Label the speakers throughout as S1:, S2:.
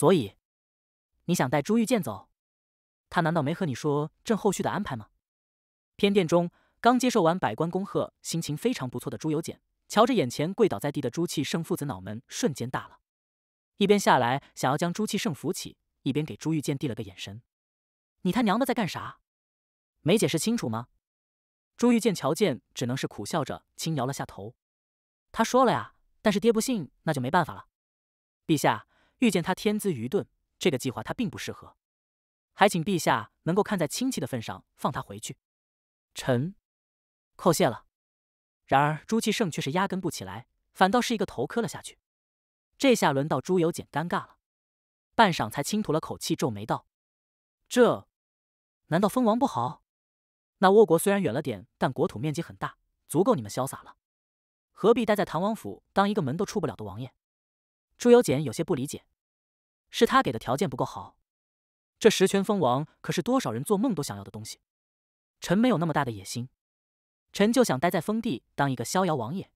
S1: 所以，你想带朱玉剑走？他难道没和你说朕后续的安排吗？偏殿中，刚接受完百官恭贺，心情非常不错的朱由检，瞧着眼前跪倒在地的朱祁盛父子，脑门瞬间大了。一边下来想要将朱祁盛扶起，一边给朱玉建递了个眼神：“你他娘的在干啥？没解释清楚吗？”朱玉建瞧见，只能是苦笑着轻摇了下头：“他说了呀，但是爹不信，那就没办法了。”陛下。遇见他天资愚钝，这个计划他并不适合，还请陛下能够看在亲戚的份上放他回去。臣叩谢了。然而朱祁盛却是压根不起来，反倒是一个头磕了下去。这下轮到朱由检尴尬了，半晌才轻吐了口气，皱眉道：“这难道封王不好？那倭国虽然远了点，但国土面积很大，足够你们潇洒了，何必待在唐王府当一个门都出不了的王爷？”朱由检有些不理解。是他给的条件不够好，这十全封王可是多少人做梦都想要的东西。臣没有那么大的野心，臣就想待在封地当一个逍遥王爷，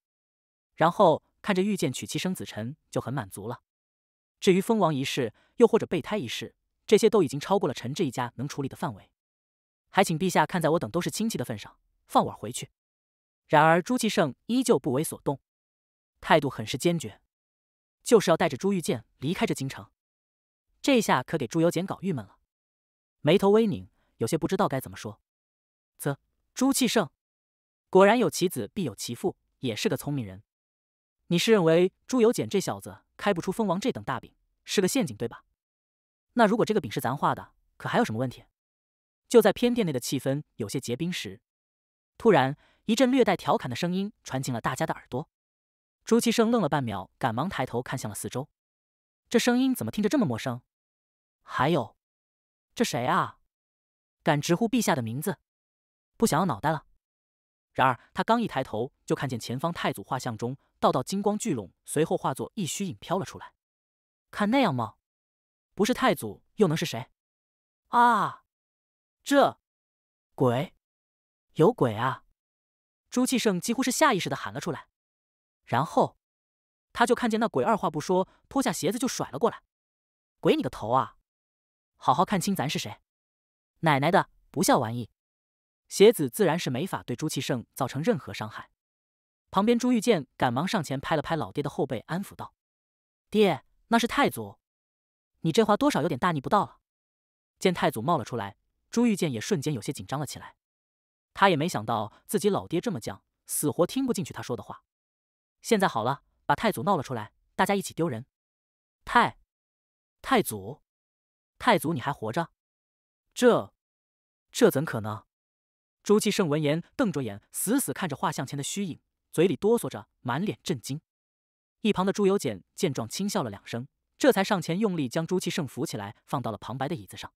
S1: 然后看着玉剑娶妻生子，臣就很满足了。至于封王一事，又或者备胎一事，这些都已经超过了臣这一家能处理的范围。还请陛下看在我等都是亲戚的份上，放我回去。然而朱祁盛依旧不为所动，态度很是坚决，就是要带着朱玉剑离开这京城。这下可给朱由检搞郁闷了，眉头微拧，有些不知道该怎么说。啧，朱气盛，果然有其子必有其父，也是个聪明人。你是认为朱由检这小子开不出蜂王这等大饼，是个陷阱对吧？那如果这个饼是咱画的，可还有什么问题？就在偏殿内的气氛有些结冰时，突然一阵略带调侃的声音传进了大家的耳朵。朱气盛愣了半秒，赶忙抬头看向了四周，这声音怎么听着这么陌生？还有，这谁啊？敢直呼陛下的名字？不想要脑袋了？然而他刚一抬头，就看见前方太祖画像中道道金光聚拢，随后化作一虚影飘了出来。看那样吗？不是太祖又能是谁？啊！这鬼有鬼啊！朱祁盛几乎是下意识的喊了出来。然后他就看见那鬼二话不说，脱下鞋子就甩了过来。鬼你个头啊！好好看清咱是谁！奶奶的，不孝玩意！鞋子自然是没法对朱祁盛造成任何伤害。旁边朱玉建赶忙上前拍了拍老爹的后背，安抚道：“爹，那是太祖，你这话多少有点大逆不道了。”见太祖冒了出来，朱玉建也瞬间有些紧张了起来。他也没想到自己老爹这么犟，死活听不进去他说的话。现在好了，把太祖闹了出来，大家一起丢人。太太祖。太祖，你还活着？这，这怎可能？朱祁盛闻言瞪着眼，死死看着画像前的虚影，嘴里哆嗦着，满脸震惊。一旁的朱由检见状轻笑了两声，这才上前用力将朱祁盛扶起来，放到了旁白的椅子上，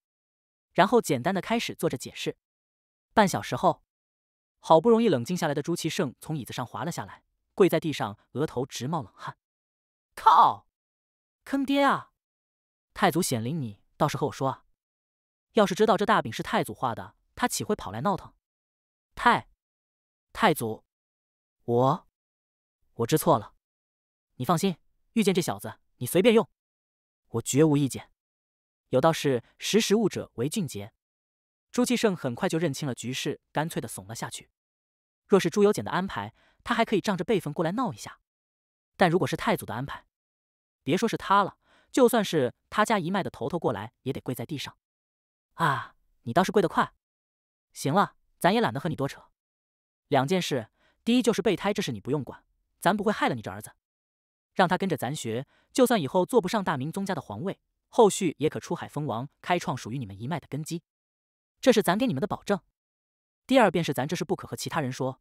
S1: 然后简单的开始做着解释。半小时后，好不容易冷静下来的朱祁盛从椅子上滑了下来，跪在地上，额头直冒冷汗。靠！坑爹啊！太祖显灵，你？倒是和我说啊，要是知道这大饼是太祖画的，他岂会跑来闹腾？太，太祖，我，我知错了。你放心，遇见这小子，你随便用，我绝无意见。有道是识时务者为俊杰。朱继胜很快就认清了局势，干脆的怂了下去。若是朱由检的安排，他还可以仗着辈分过来闹一下；但如果是太祖的安排，别说是他了。就算是他家一脉的头头过来，也得跪在地上。啊，你倒是跪得快！行了，咱也懒得和你多扯。两件事，第一就是备胎，这事你不用管，咱不会害了你这儿子，让他跟着咱学，就算以后坐不上大明宗家的皇位，后续也可出海封王，开创属于你们一脉的根基，这是咱给你们的保证。第二便是咱这事不可和其他人说，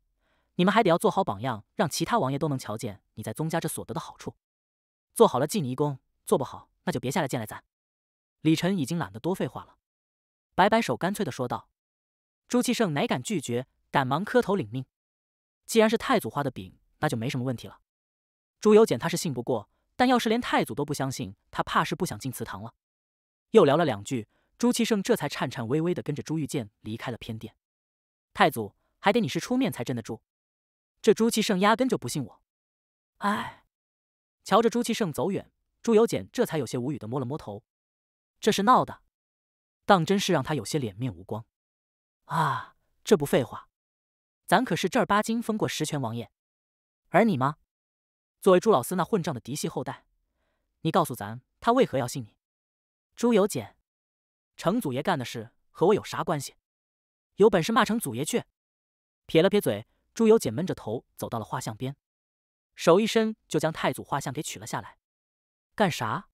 S1: 你们还得要做好榜样，让其他王爷都能瞧见你在宗家这所得的好处，做好了记你一功。做不好，那就别下来见来咱。李晨已经懒得多废话了，摆摆手，干脆的说道：“朱祁盛哪敢拒绝，赶忙磕头领命。既然是太祖画的饼，那就没什么问题了。”朱由检他是信不过，但要是连太祖都不相信，他怕是不想进祠堂了。又聊了两句，朱祁盛这才颤颤巍巍的跟着朱玉建离开了偏殿。太祖还得你是出面才镇得住，这朱祁盛压根就不信我。唉，瞧着朱祁盛走远。朱由检这才有些无语的摸了摸头，这是闹的，当真是让他有些脸面无光啊！这不废话，咱可是正儿八经封过实权王爷，而你吗？作为朱老四那混账的嫡系后代，你告诉咱，他为何要信你？朱由检，程祖爷干的事和我有啥关系？有本事骂程祖爷去！撇了撇嘴，朱由检闷着头走到了画像边，手一伸就将太祖画像给取了下来。干啥？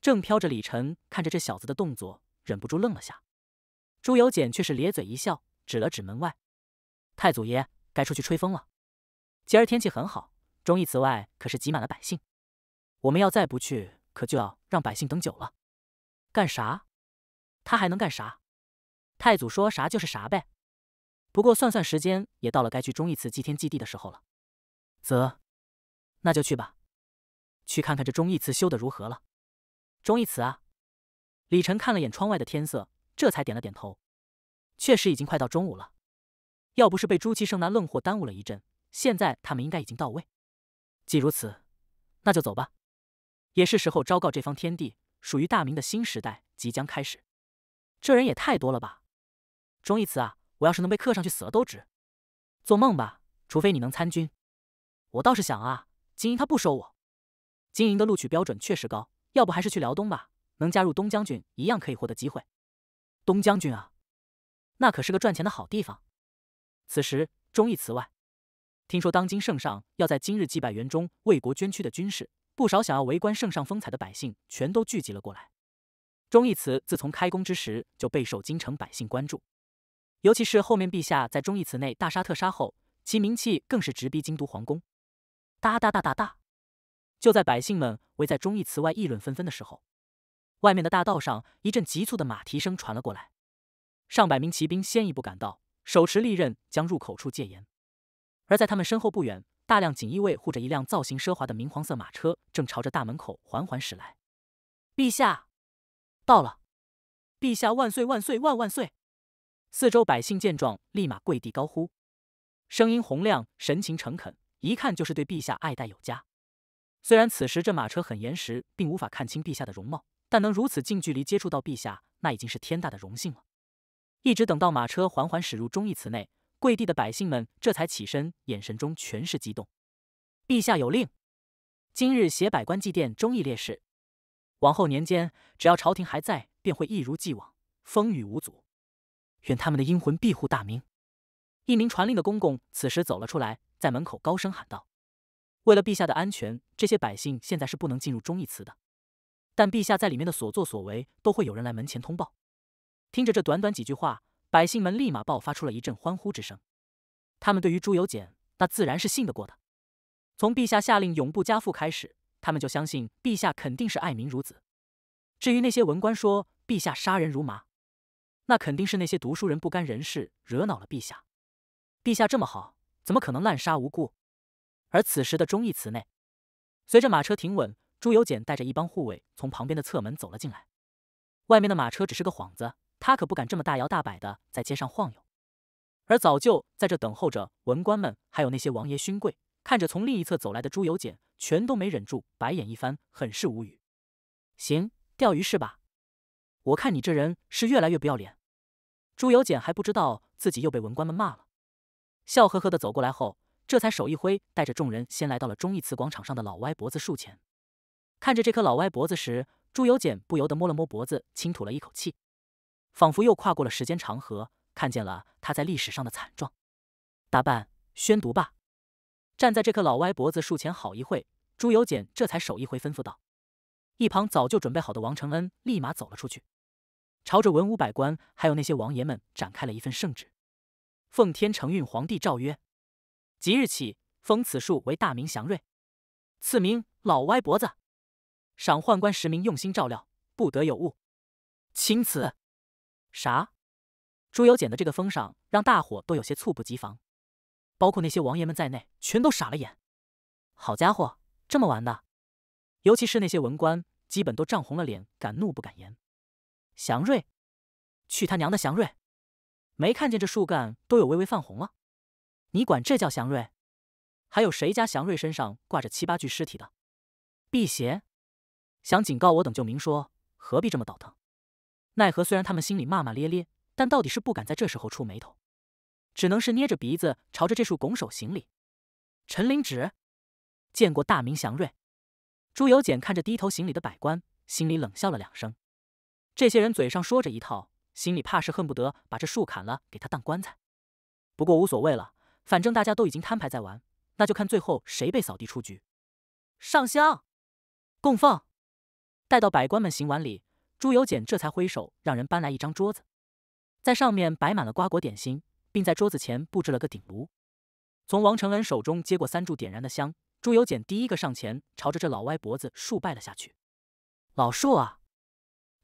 S1: 正飘着，李晨看着这小子的动作，忍不住愣了下。朱由检却是咧嘴一笑，指了指门外：“太祖爷，该出去吹风了。今儿天气很好，忠义祠外可是挤满了百姓。我们要再不去，可就要让百姓等久了。干啥？他还能干啥？太祖说啥就是啥呗。不过算算时间，也到了该去忠义祠祭天祭地的时候了。则，那就去吧。”去看看这忠义祠修的如何了？忠义祠啊！李晨看了眼窗外的天色，这才点了点头。确实已经快到中午了，要不是被朱祁盛那愣货耽误了一阵，现在他们应该已经到位。既如此，那就走吧。也是时候昭告这方天地，属于大明的新时代即将开始。这人也太多了吧！忠义祠啊，我要是能被刻上去，死了都值。做梦吧，除非你能参军。我倒是想啊，金英他不收我。经营的录取标准确实高，要不还是去辽东吧。能加入东将军，一样可以获得机会。东将军啊，那可是个赚钱的好地方。此时，忠义祠外，听说当今圣上要在今日祭拜园中为国捐躯的军士不少，想要围观圣上风采的百姓全都聚集了过来。忠义祠自从开工之时就备受京城百姓关注，尤其是后面陛下在忠义祠内大杀特杀后，其名气更是直逼京都皇宫。哒哒哒哒哒。就在百姓们围在忠义祠外议论纷纷的时候，外面的大道上一阵急促的马蹄声传了过来。上百名骑兵先一步赶到，手持利刃将入口处戒严。而在他们身后不远，大量锦衣卫护着一辆造型奢华的明黄色马车，正朝着大门口缓缓驶来。陛下到了！陛下万岁万岁万万岁！四周百姓见状，立马跪地高呼，声音洪亮，神情诚恳，一看就是对陛下爱戴有加。虽然此时这马车很严实，并无法看清陛下的容貌，但能如此近距离接触到陛下，那已经是天大的荣幸了。一直等到马车缓缓驶入忠义祠内，跪地的百姓们这才起身，眼神中全是激动。陛下有令，今日携百官祭奠忠义烈士。往后年间，只要朝廷还在，便会一如既往，风雨无阻。愿他们的英魂庇护大明。一名传令的公公此时走了出来，在门口高声喊道。为了陛下的安全，这些百姓现在是不能进入忠义祠的。但陛下在里面的所作所为，都会有人来门前通报。听着这短短几句话，百姓们立马爆发出了一阵欢呼之声。他们对于朱由检那自然是信得过的。从陛下下令永不加赋开始，他们就相信陛下肯定是爱民如子。至于那些文官说陛下杀人如麻，那肯定是那些读书人不甘人事，惹恼了陛下。陛下这么好，怎么可能滥杀无辜？而此时的忠义祠内，随着马车停稳，朱由检带着一帮护卫从旁边的侧门走了进来。外面的马车只是个幌子，他可不敢这么大摇大摆的在街上晃悠。而早就在这等候着文官们，还有那些王爷勋贵，看着从另一侧走来的朱由检，全都没忍住，白眼一翻，很是无语。行，钓鱼是吧？我看你这人是越来越不要脸。朱由检还不知道自己又被文官们骂了，笑呵呵的走过来后。这才手一挥，带着众人先来到了中义祠广场上的老歪脖子树前。看着这棵老歪脖子时，朱由检不由得摸了摸脖子，轻吐了一口气，仿佛又跨过了时间长河，看见了他在历史上的惨状。大扮宣读吧！站在这棵老歪脖子树前好一会，朱由检这才手一挥，吩咐道：“一旁早就准备好的王承恩立马走了出去，朝着文武百官还有那些王爷们展开了一份圣旨：‘奉天承运，皇帝诏曰。’”即日起，封此树为大明祥瑞，赐名老歪脖子，赏宦官十名用心照料，不得有误。钦此。啥？朱由检的这个封赏让大伙都有些猝不及防，包括那些王爷们在内，全都傻了眼。好家伙，这么玩的？尤其是那些文官，基本都涨红了脸，敢怒不敢言。祥瑞？去他娘的祥瑞！没看见这树干都有微微泛红了？你管这叫祥瑞？还有谁家祥瑞身上挂着七八具尸体的？辟邪？想警告我等就明说，何必这么倒腾？奈何虽然他们心里骂骂咧咧，但到底是不敢在这时候触眉头，只能是捏着鼻子朝着这树拱手行礼。陈林芷，见过大明祥瑞。朱由检看着低头行礼的百官，心里冷笑了两声。这些人嘴上说着一套，心里怕是恨不得把这树砍了给他当棺材。不过无所谓了。反正大家都已经摊牌在玩，那就看最后谁被扫地出局。上香、供奉，待到百官们行完礼，朱由检这才挥手让人搬来一张桌子，在上面摆满了瓜果点心，并在桌子前布置了个鼎炉。从王承恩手中接过三炷点燃的香，朱由检第一个上前，朝着这老歪脖子竖拜了下去。老树啊，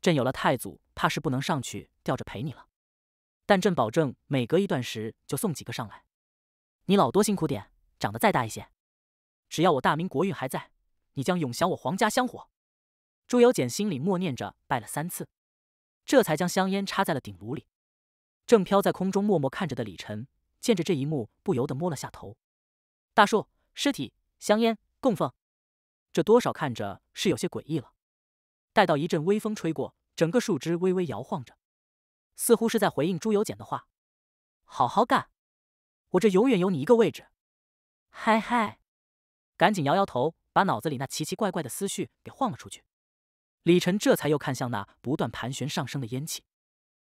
S1: 朕有了太祖，怕是不能上去吊着陪你了，但朕保证每隔一段时就送几个上来。你老多辛苦点，长得再大一些，只要我大明国运还在，你将永享我皇家香火。朱由检心里默念着，拜了三次，这才将香烟插在了鼎炉里。正飘在空中默默看着的李晨，见着这一幕，不由得摸了下头。大树、尸体、香烟、供奉，这多少看着是有些诡异了。待到一阵微风吹过，整个树枝微微摇晃着，似乎是在回应朱由检的话：“好好干。”我这永远有你一个位置，嗨嗨！赶紧摇摇头，把脑子里那奇奇怪怪的思绪给晃了出去。李晨这才又看向那不断盘旋上升的烟气，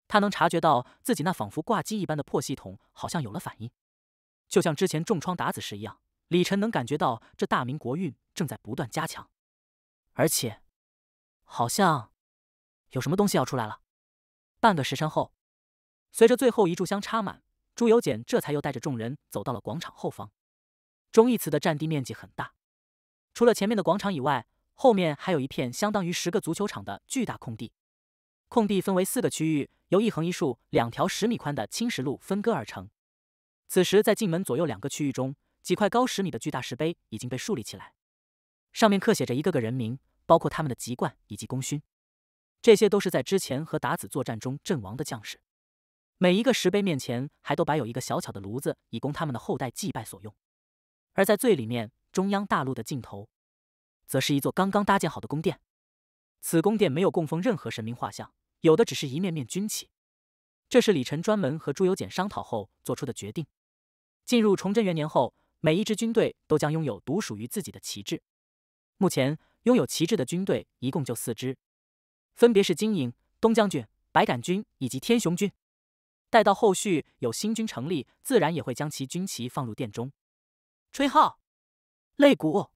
S1: 他能察觉到自己那仿佛挂机一般的破系统好像有了反应，就像之前重创达子时一样。李晨能感觉到这大明国运正在不断加强，而且好像有什么东西要出来了。半个时辰后，随着最后一炷香插满。朱由检这才又带着众人走到了广场后方。忠义祠的占地面积很大，除了前面的广场以外，后面还有一片相当于十个足球场的巨大空地。空地分为四个区域，由一横一竖两条十米宽的青石路分割而成。此时，在进门左右两个区域中，几块高十米的巨大石碑已经被竖立起来，上面刻写着一个个人名，包括他们的籍贯以及功勋，这些都是在之前和鞑子作战中阵亡的将士。每一个石碑面前还都摆有一个小巧的炉子，以供他们的后代祭拜所用。而在最里面，中央大陆的尽头，则是一座刚刚搭建好的宫殿。此宫殿没有供奉任何神明画像，有的只是一面面军旗。这是李晨专门和朱由检商讨后做出的决定。进入崇祯元年后，每一支军队都将拥有独属于自己的旗帜。目前拥有旗帜的军队一共就四支，分别是金营、东将军、白杆军以及天雄军。待到后续有新军成立，自然也会将其军旗放入殿中。吹号，擂鼓，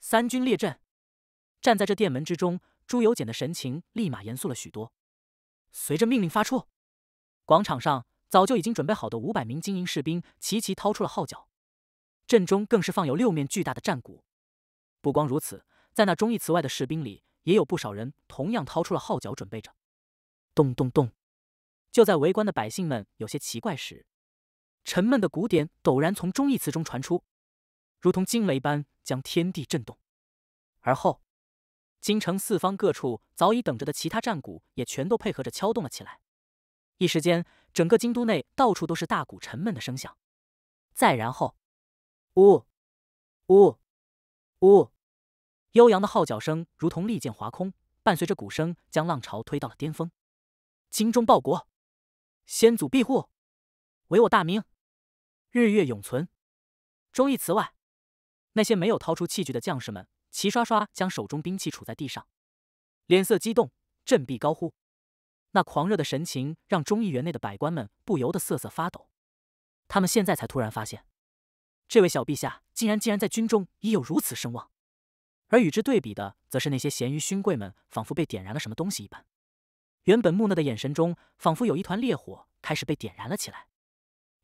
S1: 三军列阵。站在这殿门之中，朱由检的神情立马严肃了许多。随着命令发出，广场上早就已经准备好的五百名精英士兵齐齐掏出了号角，阵中更是放有六面巨大的战鼓。不光如此，在那忠义祠外的士兵里，也有不少人同样掏出了号角，准备着。咚咚咚。就在围观的百姓们有些奇怪时，沉闷的鼓点陡然从忠义祠中传出，如同惊雷般将天地震动。而后，京城四方各处早已等着的其他战鼓也全都配合着敲动了起来。一时间，整个京都内到处都是大鼓沉闷的声响。再然后，呜呜呜，悠扬的号角声如同利剑划空，伴随着鼓声将浪潮推到了巅峰。精忠报国。先祖庇护，唯我大明，日月永存。忠义词外，那些没有掏出器具的将士们齐刷刷将手中兵器杵在地上，脸色激动，振臂高呼。那狂热的神情让忠义园内的百官们不由得瑟瑟发抖。他们现在才突然发现，这位小陛下竟然竟然在军中已有如此声望，而与之对比的，则是那些咸鱼勋贵们，仿佛被点燃了什么东西一般。原本木讷的眼神中，仿佛有一团烈火开始被点燃了起来。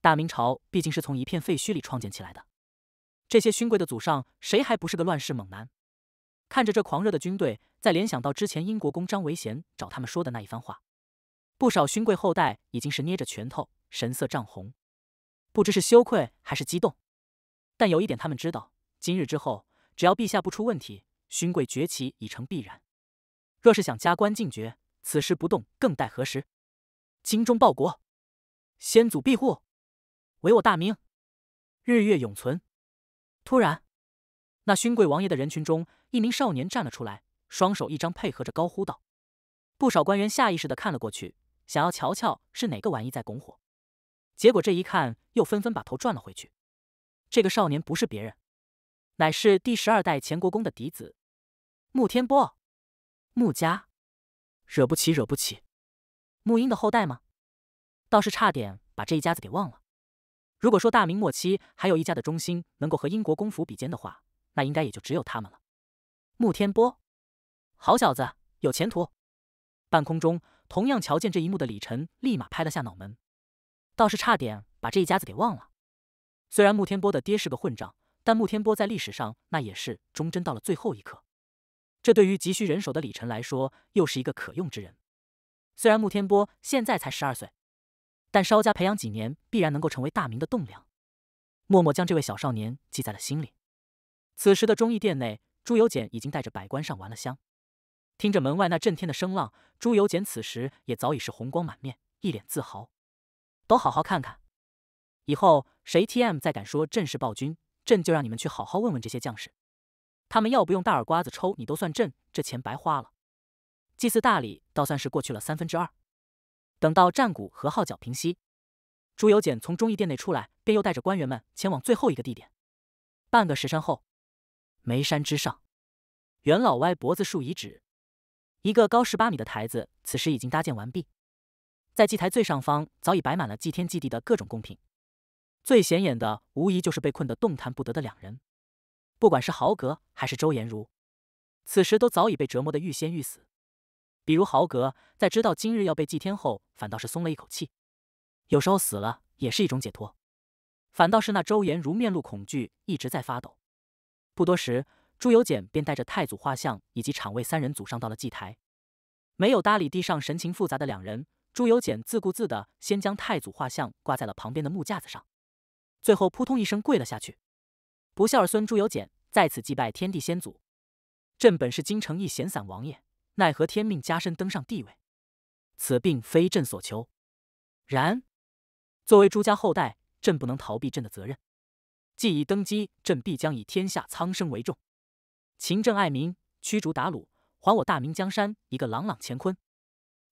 S1: 大明朝毕竟是从一片废墟里创建起来的，这些勋贵的祖上谁还不是个乱世猛男？看着这狂热的军队，再联想到之前英国公张维贤找他们说的那一番话，不少勋贵后代已经是捏着拳头，神色涨红，不知是羞愧还是激动。但有一点他们知道：今日之后，只要陛下不出问题，勋贵崛起已成必然。若是想加官进爵，此时不动，更待何时？精忠报国，先祖庇护，唯我大明，日月永存。突然，那勋贵王爷的人群中，一名少年站了出来，双手一张，配合着高呼道：“不少官员下意识的看了过去，想要瞧瞧是哪个玩意在拱火，结果这一看，又纷纷把头转了回去。这个少年不是别人，乃是第十二代前国公的嫡子穆天波，穆家。”惹不起，惹不起！沐英的后代吗？倒是差点把这一家子给忘了。如果说大明末期还有一家的忠心能够和英国公府比肩的话，那应该也就只有他们了。沐天波，好小子，有前途！半空中同样瞧见这一幕的李晨，立马拍了下脑门，倒是差点把这一家子给忘了。虽然沐天波的爹是个混账，但沐天波在历史上那也是忠贞到了最后一刻。这对于急需人手的李晨来说，又是一个可用之人。虽然穆天波现在才十二岁，但稍加培养几年，必然能够成为大明的栋梁。默默将这位小少年记在了心里。此时的忠义殿内，朱由检已经带着百官上完了香，听着门外那震天的声浪，朱由检此时也早已是红光满面，一脸自豪。都好好看看，以后谁 TM 再敢说朕是暴君，朕就让你们去好好问问这些将士。他们要不用大耳瓜子抽你，都算朕这钱白花了。祭祀大礼倒算是过去了三分之二。等到战鼓和号角平息，朱由检从忠义殿内出来，便又带着官员们前往最后一个地点。半个时辰后，眉山之上，袁老歪脖子树遗址，一个高十八米的台子，此时已经搭建完毕。在祭台最上方，早已摆满了祭天祭地的各种贡品。最显眼的，无疑就是被困得动弹不得的两人。不管是豪格还是周延如，此时都早已被折磨的欲仙欲死。比如豪格在知道今日要被祭天后，反倒是松了一口气，有时候死了也是一种解脱。反倒是那周延如面露恐惧，一直在发抖。不多时，朱由检便带着太祖画像以及场卫三人组上到了祭台，没有搭理地上神情复杂的两人。朱由检自顾自的先将太祖画像挂在了旁边的木架子上，最后扑通一声跪了下去。不孝儿孙朱由检在此祭拜天地先祖。朕本是京城一闲散王爷，奈何天命加身，登上帝位。此并非朕所求，然作为朱家后代，朕不能逃避朕的责任。既已登基，朕必将以天下苍生为重，勤政爱民，驱逐鞑虏，还我大明江山一个朗朗乾坤。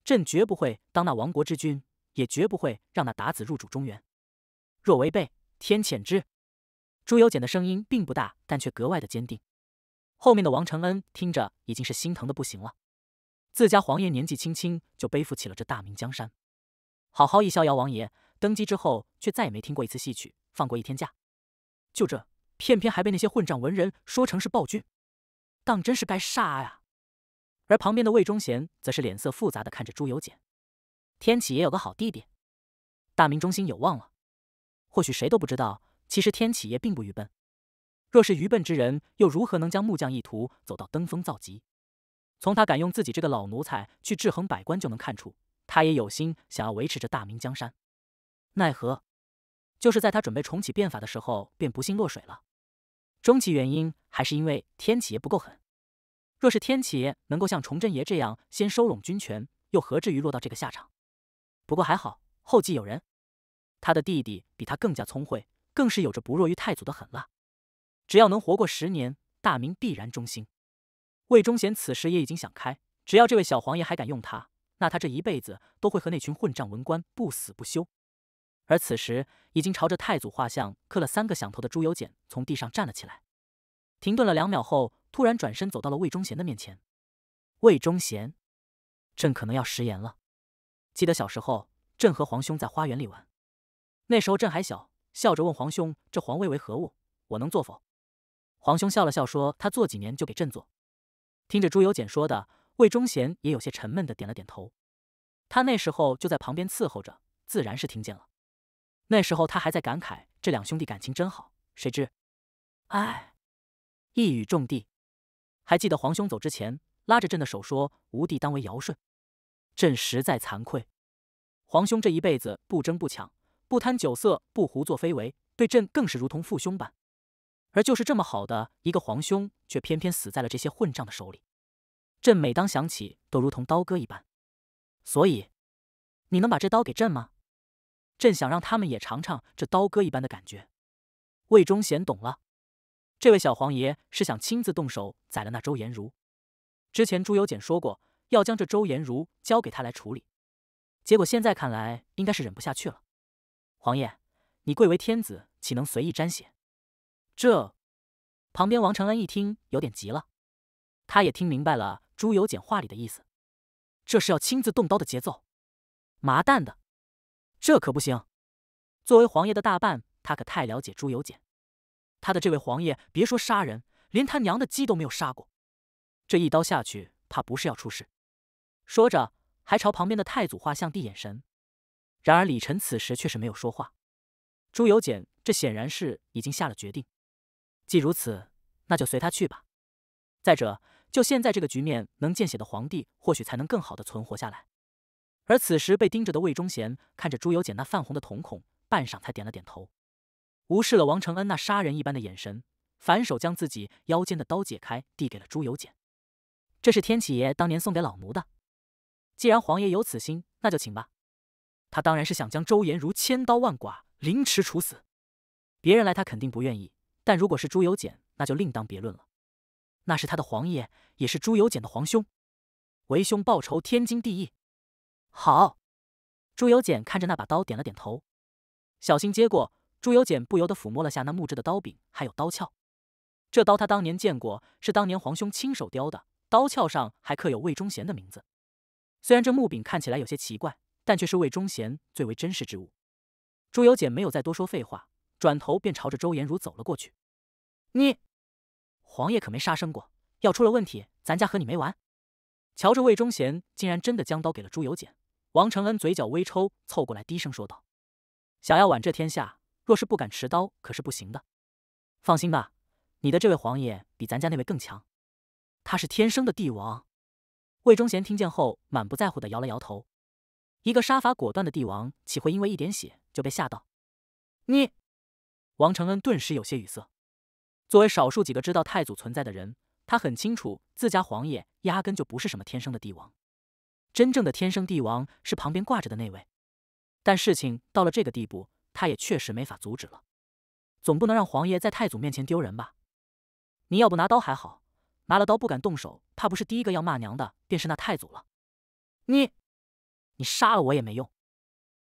S1: 朕绝不会当那亡国之君，也绝不会让那鞑子入主中原。若违背，天谴之。朱由检的声音并不大，但却格外的坚定。后面的王承恩听着已经是心疼的不行了，自家皇爷年纪轻轻就背负起了这大明江山，好好一逍遥王爷，登基之后却再也没听过一次戏曲，放过一天假，就这，偏偏还被那些混账文人说成是暴君，当真是该杀呀！而旁边的魏忠贤则是脸色复杂的看着朱由检，天启也有个好弟弟，大明中心有望了，或许谁都不知道。其实天启爷并不愚笨，若是愚笨之人，又如何能将木匠意图走到登峰造极？从他敢用自己这个老奴才去制衡百官就能看出，他也有心想要维持着大明江山。奈何，就是在他准备重启变法的时候，便不幸落水了。终极原因还是因为天启爷不够狠。若是天启爷能够像崇祯爷这样先收拢军权，又何至于落到这个下场？不过还好，后继有人，他的弟弟比他更加聪慧。更是有着不弱于太祖的狠辣，只要能活过十年，大明必然忠心。魏忠贤此时也已经想开，只要这位小王爷还敢用他，那他这一辈子都会和那群混账文官不死不休。而此时，已经朝着太祖画像磕了三个响头的朱由检从地上站了起来，停顿了两秒后，突然转身走到了魏忠贤的面前。魏忠贤，朕可能要食言了。记得小时候，朕和皇兄在花园里玩，那时候朕还小。笑着问皇兄：“这皇位为何物？我能做否？”皇兄笑了笑说：“他做几年就给朕做。”听着朱由检说的，魏忠贤也有些沉闷的点了点头。他那时候就在旁边伺候着，自然是听见了。那时候他还在感慨这两兄弟感情真好，谁知，唉，一语中地。还记得皇兄走之前拉着朕的手说：“吾弟当为尧舜。”朕实在惭愧。皇兄这一辈子不争不抢。不贪酒色，不胡作非为，对朕更是如同父兄般。而就是这么好的一个皇兄，却偏偏死在了这些混账的手里。朕每当想起，都如同刀割一般。所以，你能把这刀给朕吗？朕想让他们也尝尝这刀割一般的感觉。魏忠贤懂了，这位小皇爷是想亲自动手宰了那周延儒。之前朱由检说过要将这周延儒交给他来处理，结果现在看来，应该是忍不下去了。皇爷，你贵为天子，岂能随意沾血？这……旁边王承恩一听，有点急了。他也听明白了朱由检话里的意思，这是要亲自动刀的节奏。麻蛋的，这可不行！作为皇爷的大半，他可太了解朱由检。他的这位皇爷，别说杀人，连他娘的鸡都没有杀过。这一刀下去，怕不是要出事。说着，还朝旁边的太祖画像递眼神。然而李晨此时却是没有说话。朱由检这显然是已经下了决定。既如此，那就随他去吧。再者，就现在这个局面，能见血的皇帝或许才能更好的存活下来。而此时被盯着的魏忠贤看着朱由检那泛红的瞳孔，半晌才点了点头，无视了王承恩那杀人一般的眼神，反手将自己腰间的刀解开，递给了朱由检。这是天启爷当年送给老奴的。既然皇爷有此心，那就请吧。他当然是想将周延儒千刀万剐、凌迟处死。别人来他肯定不愿意，但如果是朱由检，那就另当别论了。那是他的皇爷，也是朱由检的皇兄，为兄报仇天经地义。好，朱由检看着那把刀点了点头，小心接过。朱由检不由得抚摸了下那木质的刀柄，还有刀鞘。这刀他当年见过，是当年皇兄亲手雕的，刀鞘上还刻有魏忠贤的名字。虽然这木柄看起来有些奇怪。但却是魏忠贤最为珍视之物。朱由检没有再多说废话，转头便朝着周延儒走了过去。你，皇爷可没杀生过，要出了问题，咱家和你没完。瞧着魏忠贤竟然真的将刀给了朱由检，王承恩嘴角微抽，凑过来低声说道：“想要挽这天下，若是不敢持刀，可是不行的。放心吧，你的这位皇爷比咱家那位更强，他是天生的帝王。”魏忠贤听见后，满不在乎的摇了摇头。一个杀伐果断的帝王，岂会因为一点血就被吓到？你，王承恩顿时有些语塞。作为少数几个知道太祖存在的人，他很清楚自家皇爷压根就不是什么天生的帝王，真正的天生帝王是旁边挂着的那位。但事情到了这个地步，他也确实没法阻止了。总不能让皇爷在太祖面前丢人吧？你要不拿刀还好，拿了刀不敢动手，怕不是第一个要骂娘的便是那太祖了。你。你杀了我也没用，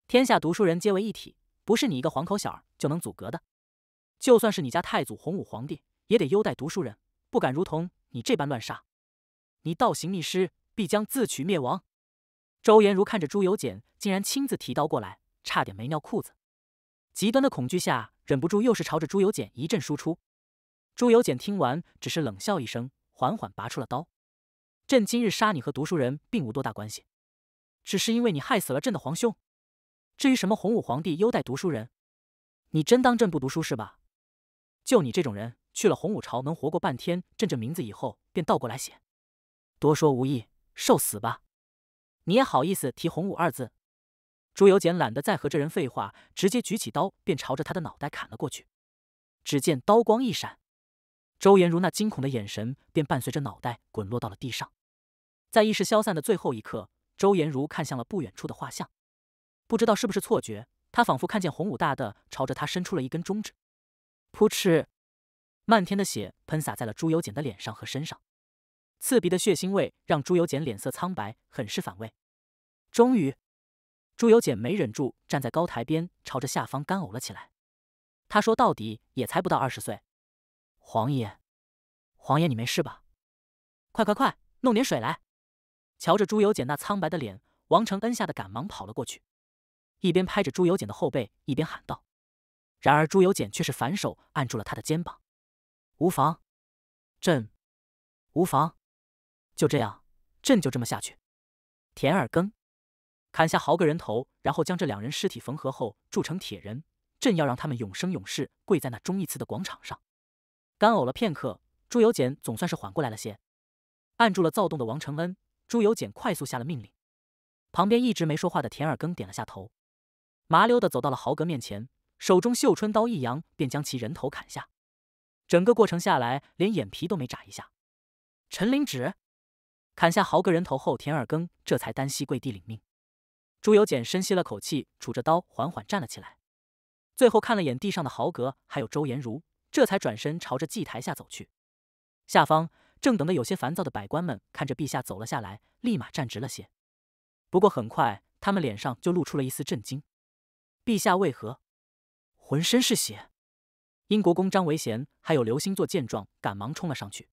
S1: 天下读书人皆为一体，不是你一个黄口小儿就能阻隔的。就算是你家太祖洪武皇帝，也得优待读书人，不敢如同你这般乱杀。你倒行逆施，必将自取灭亡。周延儒看着朱由检，竟然亲自提刀过来，差点没尿裤子。极端的恐惧下，忍不住又是朝着朱由检一阵输出。朱由检听完，只是冷笑一声，缓缓拔出了刀。朕今日杀你和读书人，并无多大关系。只是因为你害死了朕的皇兄，至于什么洪武皇帝优待读书人，你真当朕不读书是吧？就你这种人，去了洪武朝能活过半天？朕这名字以后便倒过来写，多说无益，受死吧！你也好意思提洪武二字？朱由检懒得再和这人废话，直接举起刀便朝着他的脑袋砍了过去。只见刀光一闪，周延儒那惊恐的眼神便伴随着脑袋滚落到了地上。在意识消散的最后一刻。周颜如看向了不远处的画像，不知道是不是错觉，他仿佛看见洪武大的朝着他伸出了一根中指。噗嗤，漫天的血喷洒在了朱由检的脸上和身上，刺鼻的血腥味让朱由检脸色苍白，很是反胃。终于，朱由检没忍住，站在高台边朝着下方干呕了起来。他说：“到底也才不到二十岁。”黄爷，黄爷，你没事吧？快快快，弄点水来。瞧着朱由检那苍白的脸，王承恩吓得赶忙跑了过去，一边拍着朱由检的后背，一边喊道：“然而朱由检却是反手按住了他的肩膀，无妨，朕无妨，就这样，朕就这么下去。田二更，砍下豪个人头，然后将这两人尸体缝合后铸成铁人，朕要让他们永生永世跪在那忠义祠的广场上。”干呕了片刻，朱由检总算是缓过来了些，按住了躁动的王承恩。朱由检快速下了命令，旁边一直没说话的田耳庚点了下头，麻溜的走到了豪格面前，手中绣春刀一扬，便将其人头砍下。整个过程下来，连眼皮都没眨一下。陈灵指砍下豪格人头后，田耳庚这才单膝跪地领命。朱由检深吸了口气，杵着刀缓缓站了起来，最后看了眼地上的豪格，还有周延儒，这才转身朝着祭台下走去。下方。正等得有些烦躁的百官们看着陛下走了下来，立马站直了些。不过很快，他们脸上就露出了一丝震惊：“陛下为何浑身是血？”英国公张维贤还有刘兴座见状，赶忙冲了上去。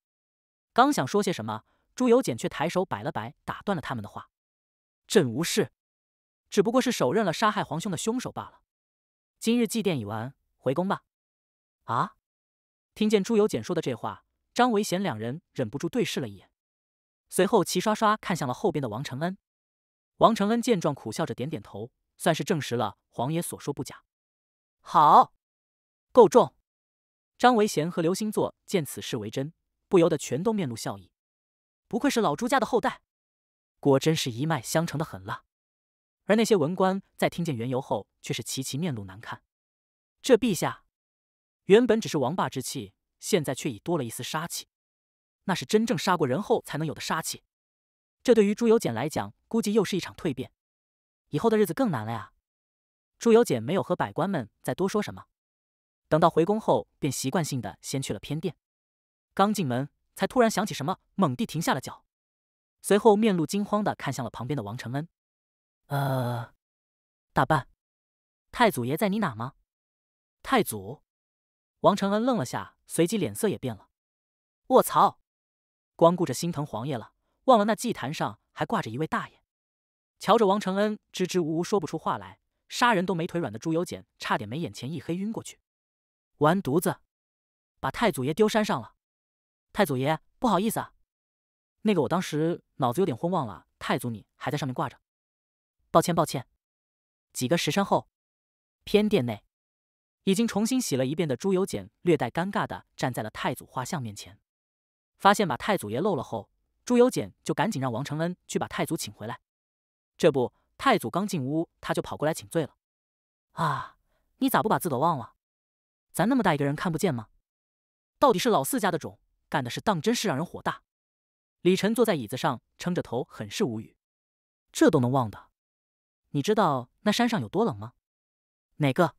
S1: 刚想说些什么，朱由检却抬手摆了摆，打断了他们的话：“朕无事，只不过是手刃了杀害皇兄的凶手罢了。今日祭奠已完，回宫吧。”啊！听见朱由检说的这话。张维贤两人忍不住对视了一眼，随后齐刷刷看向了后边的王承恩。王承恩见状，苦笑着点点头，算是证实了黄爷所说不假。好，够重。张维贤和刘星座见此事为真，不由得全都面露笑意。不愧是老朱家的后代，果真是一脉相承的狠辣。而那些文官在听见缘由后，却是齐齐面露难看。这陛下，原本只是王霸之气。现在却已多了一丝杀气，那是真正杀过人后才能有的杀气。这对于朱由检来讲，估计又是一场蜕变。以后的日子更难了呀。朱由检没有和百官们再多说什么，等到回宫后，便习惯性的先去了偏殿。刚进门，才突然想起什么，猛地停下了脚，随后面露惊慌的看向了旁边的王承恩：“呃，大半，太祖爷在你哪吗？”太祖？王承恩愣了下。随即脸色也变了，我操！光顾着心疼皇爷了，忘了那祭坛上还挂着一位大爷。瞧着王承恩支支吾吾说不出话来，杀人都没腿软的朱由检差点没眼前一黑晕过去。完犊子，把太祖爷丢山上了！太祖爷，不好意思啊，那个我当时脑子有点昏，忘了太祖你还在上面挂着。抱歉，抱歉。几个时辰后，偏殿内。已经重新洗了一遍的朱由检略带尴尬的站在了太祖画像面前，发现把太祖爷漏了后，朱由检就赶紧让王承恩去把太祖请回来。这不，太祖刚进屋，他就跑过来请罪了。啊，你咋不把字都忘了？咱那么大一个人看不见吗？到底是老四家的种，干的事当真是让人火大。李晨坐在椅子上，撑着头，很是无语。这都能忘的？你知道那山上有多冷吗？哪个？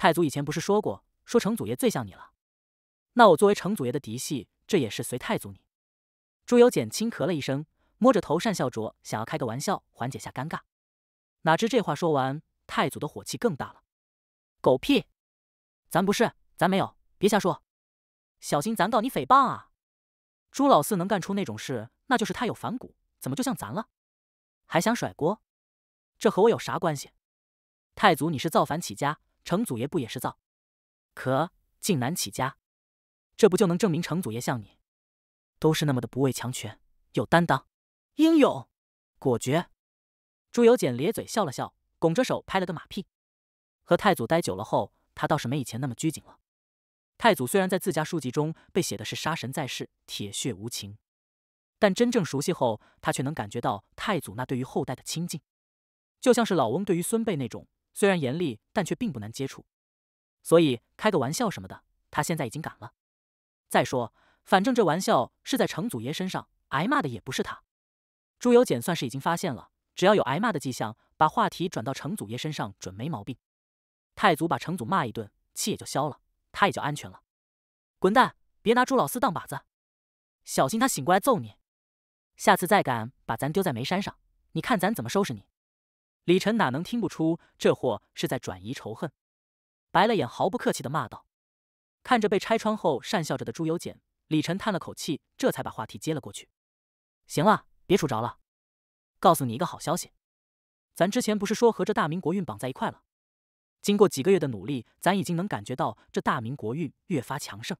S1: 太祖以前不是说过，说成祖爷最像你了。那我作为成祖爷的嫡系，这也是随太祖你。朱由检轻咳了一声，摸着头讪笑着，想要开个玩笑缓解下尴尬。哪知这话说完，太祖的火气更大了：“狗屁！咱不是，咱没有，别瞎说，小心咱告你诽谤啊！朱老四能干出那种事，那就是他有反骨，怎么就像咱了？还想甩锅？这和我有啥关系？太祖，你是造反起家。”成祖爷不也是造？可竟难起家，这不就能证明成祖爷像你，都是那么的不畏强权，有担当、英勇、果决。朱由检咧嘴笑了笑，拱着手拍了个马屁。和太祖待久了后，他倒是没以前那么拘谨了。太祖虽然在自家书籍中被写的是杀神在世、铁血无情，但真正熟悉后，他却能感觉到太祖那对于后代的亲近，就像是老翁对于孙辈那种。虽然严厉，但却并不难接触，所以开个玩笑什么的，他现在已经敢了。再说，反正这玩笑是在程祖爷身上，挨骂的也不是他。朱由检算是已经发现了，只要有挨骂的迹象，把话题转到程祖爷身上准没毛病。太祖把程祖骂一顿，气也就消了，他也就安全了。滚蛋！别拿朱老四当靶子，小心他醒过来揍你。下次再敢把咱丢在煤山上，你看咱怎么收拾你！李晨哪能听不出这货是在转移仇恨？白了眼，毫不客气的骂道：“看着被拆穿后讪笑着的朱由检，李晨叹了口气，这才把话题接了过去。行了，别杵着了。告诉你一个好消息，咱之前不是说和这大明国运绑在一块了？经过几个月的努力，咱已经能感觉到这大明国运越发强盛。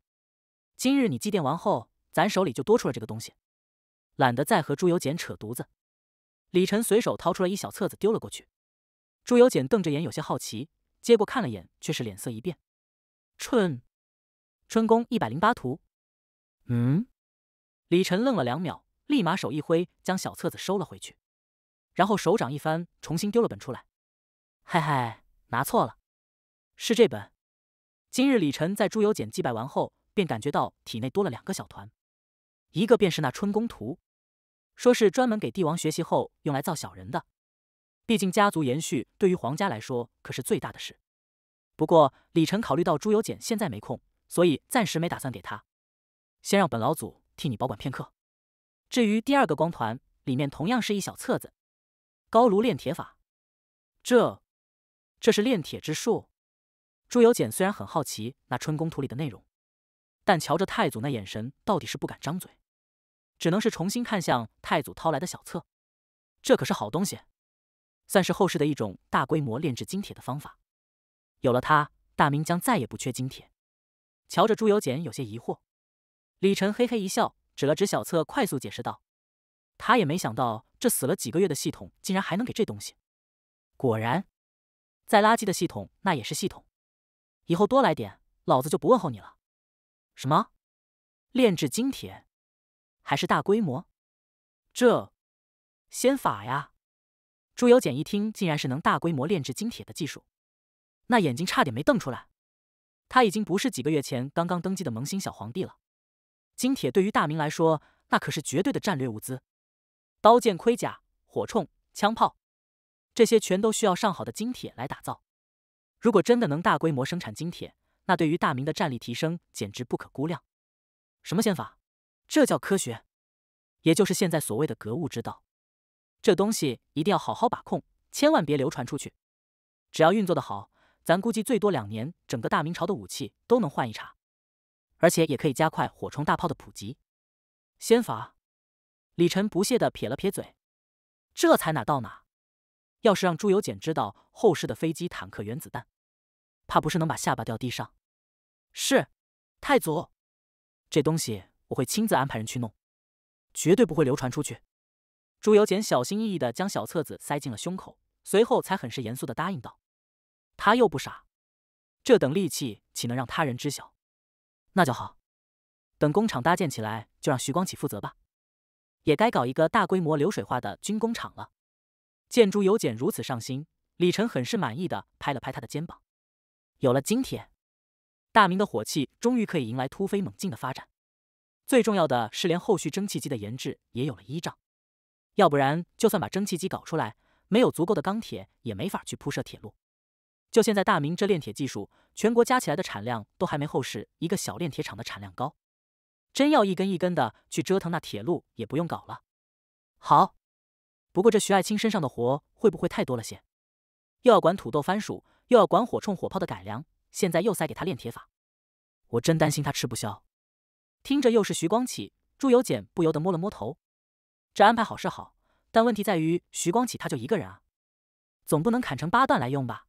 S1: 今日你祭奠完后，咱手里就多出了这个东西。懒得再和朱由检扯犊子。”李晨随手掏出了一小册子，丢了过去。朱由检瞪着眼，有些好奇，接过看了眼，却是脸色一变。春春宫一百零八图，嗯？李晨愣了两秒，立马手一挥，将小册子收了回去，然后手掌一翻，重新丢了本出来。嘿嘿，拿错了，是这本。今日李晨在朱由检祭拜完后，便感觉到体内多了两个小团，一个便是那春宫图。说是专门给帝王学习后用来造小人的，毕竟家族延续对于皇家来说可是最大的事。不过李晨考虑到朱由检现在没空，所以暂时没打算给他，先让本老祖替你保管片刻。至于第二个光团，里面同样是一小册子《高炉炼铁法》，这，这是炼铁之术。朱由检虽然很好奇那春宫图里的内容，但瞧着太祖那眼神，到底是不敢张嘴。只能是重新看向太祖掏来的小册，这可是好东西，算是后世的一种大规模炼制金铁的方法。有了它，大明将再也不缺金铁。瞧着朱由检有些疑惑，李晨嘿嘿一笑，指了指小册，快速解释道：“他也没想到这死了几个月的系统，竟然还能给这东西。果然，再垃圾的系统那也是系统。以后多来点，老子就不问候你了。”什么？炼制金铁？还是大规模？这仙法呀！朱由检一听，竟然是能大规模炼制金铁的技术，那眼睛差点没瞪出来。他已经不是几个月前刚刚登基的萌新小皇帝了。金铁对于大明来说，那可是绝对的战略物资。刀剑、盔甲、火铳、枪炮，这些全都需要上好的金铁来打造。如果真的能大规模生产金铁，那对于大明的战力提升简直不可估量。什么仙法？这叫科学，也就是现在所谓的格物之道。这东西一定要好好把控，千万别流传出去。只要运作的好，咱估计最多两年，整个大明朝的武器都能换一茬，而且也可以加快火铳、大炮的普及。仙法，李晨不屑的撇了撇嘴，这才哪到哪？要是让朱由检知道后世的飞机、坦克、原子弹，怕不是能把下巴掉地上。是，太祖，这东西。我会亲自安排人去弄，绝对不会流传出去。朱由检小心翼翼的将小册子塞进了胸口，随后才很是严肃的答应道：“他又不傻，这等利器岂能让他人知晓？”那就好，等工厂搭建起来，就让徐光启负责吧。也该搞一个大规模流水化的军工厂了。见朱由检如此上心，李晨很是满意的拍了拍他的肩膀。有了今天，大明的火器终于可以迎来突飞猛进的发展。最重要的是，连后续蒸汽机的研制也有了依仗。要不然，就算把蒸汽机搞出来，没有足够的钢铁，也没法去铺设铁路。就现在大明这炼铁技术，全国加起来的产量都还没后世一个小炼铁厂的产量高。真要一根一根的去折腾那铁路，也不用搞了。好，不过这徐爱卿身上的活会不会太多了些？又要管土豆番薯，又要管火铳火炮的改良，现在又塞给他炼铁法，我真担心他吃不消。听着，又是徐光启、朱由检，不由得摸了摸头。这安排好是好，但问题在于徐光启他就一个人啊，总不能砍成八段来用吧？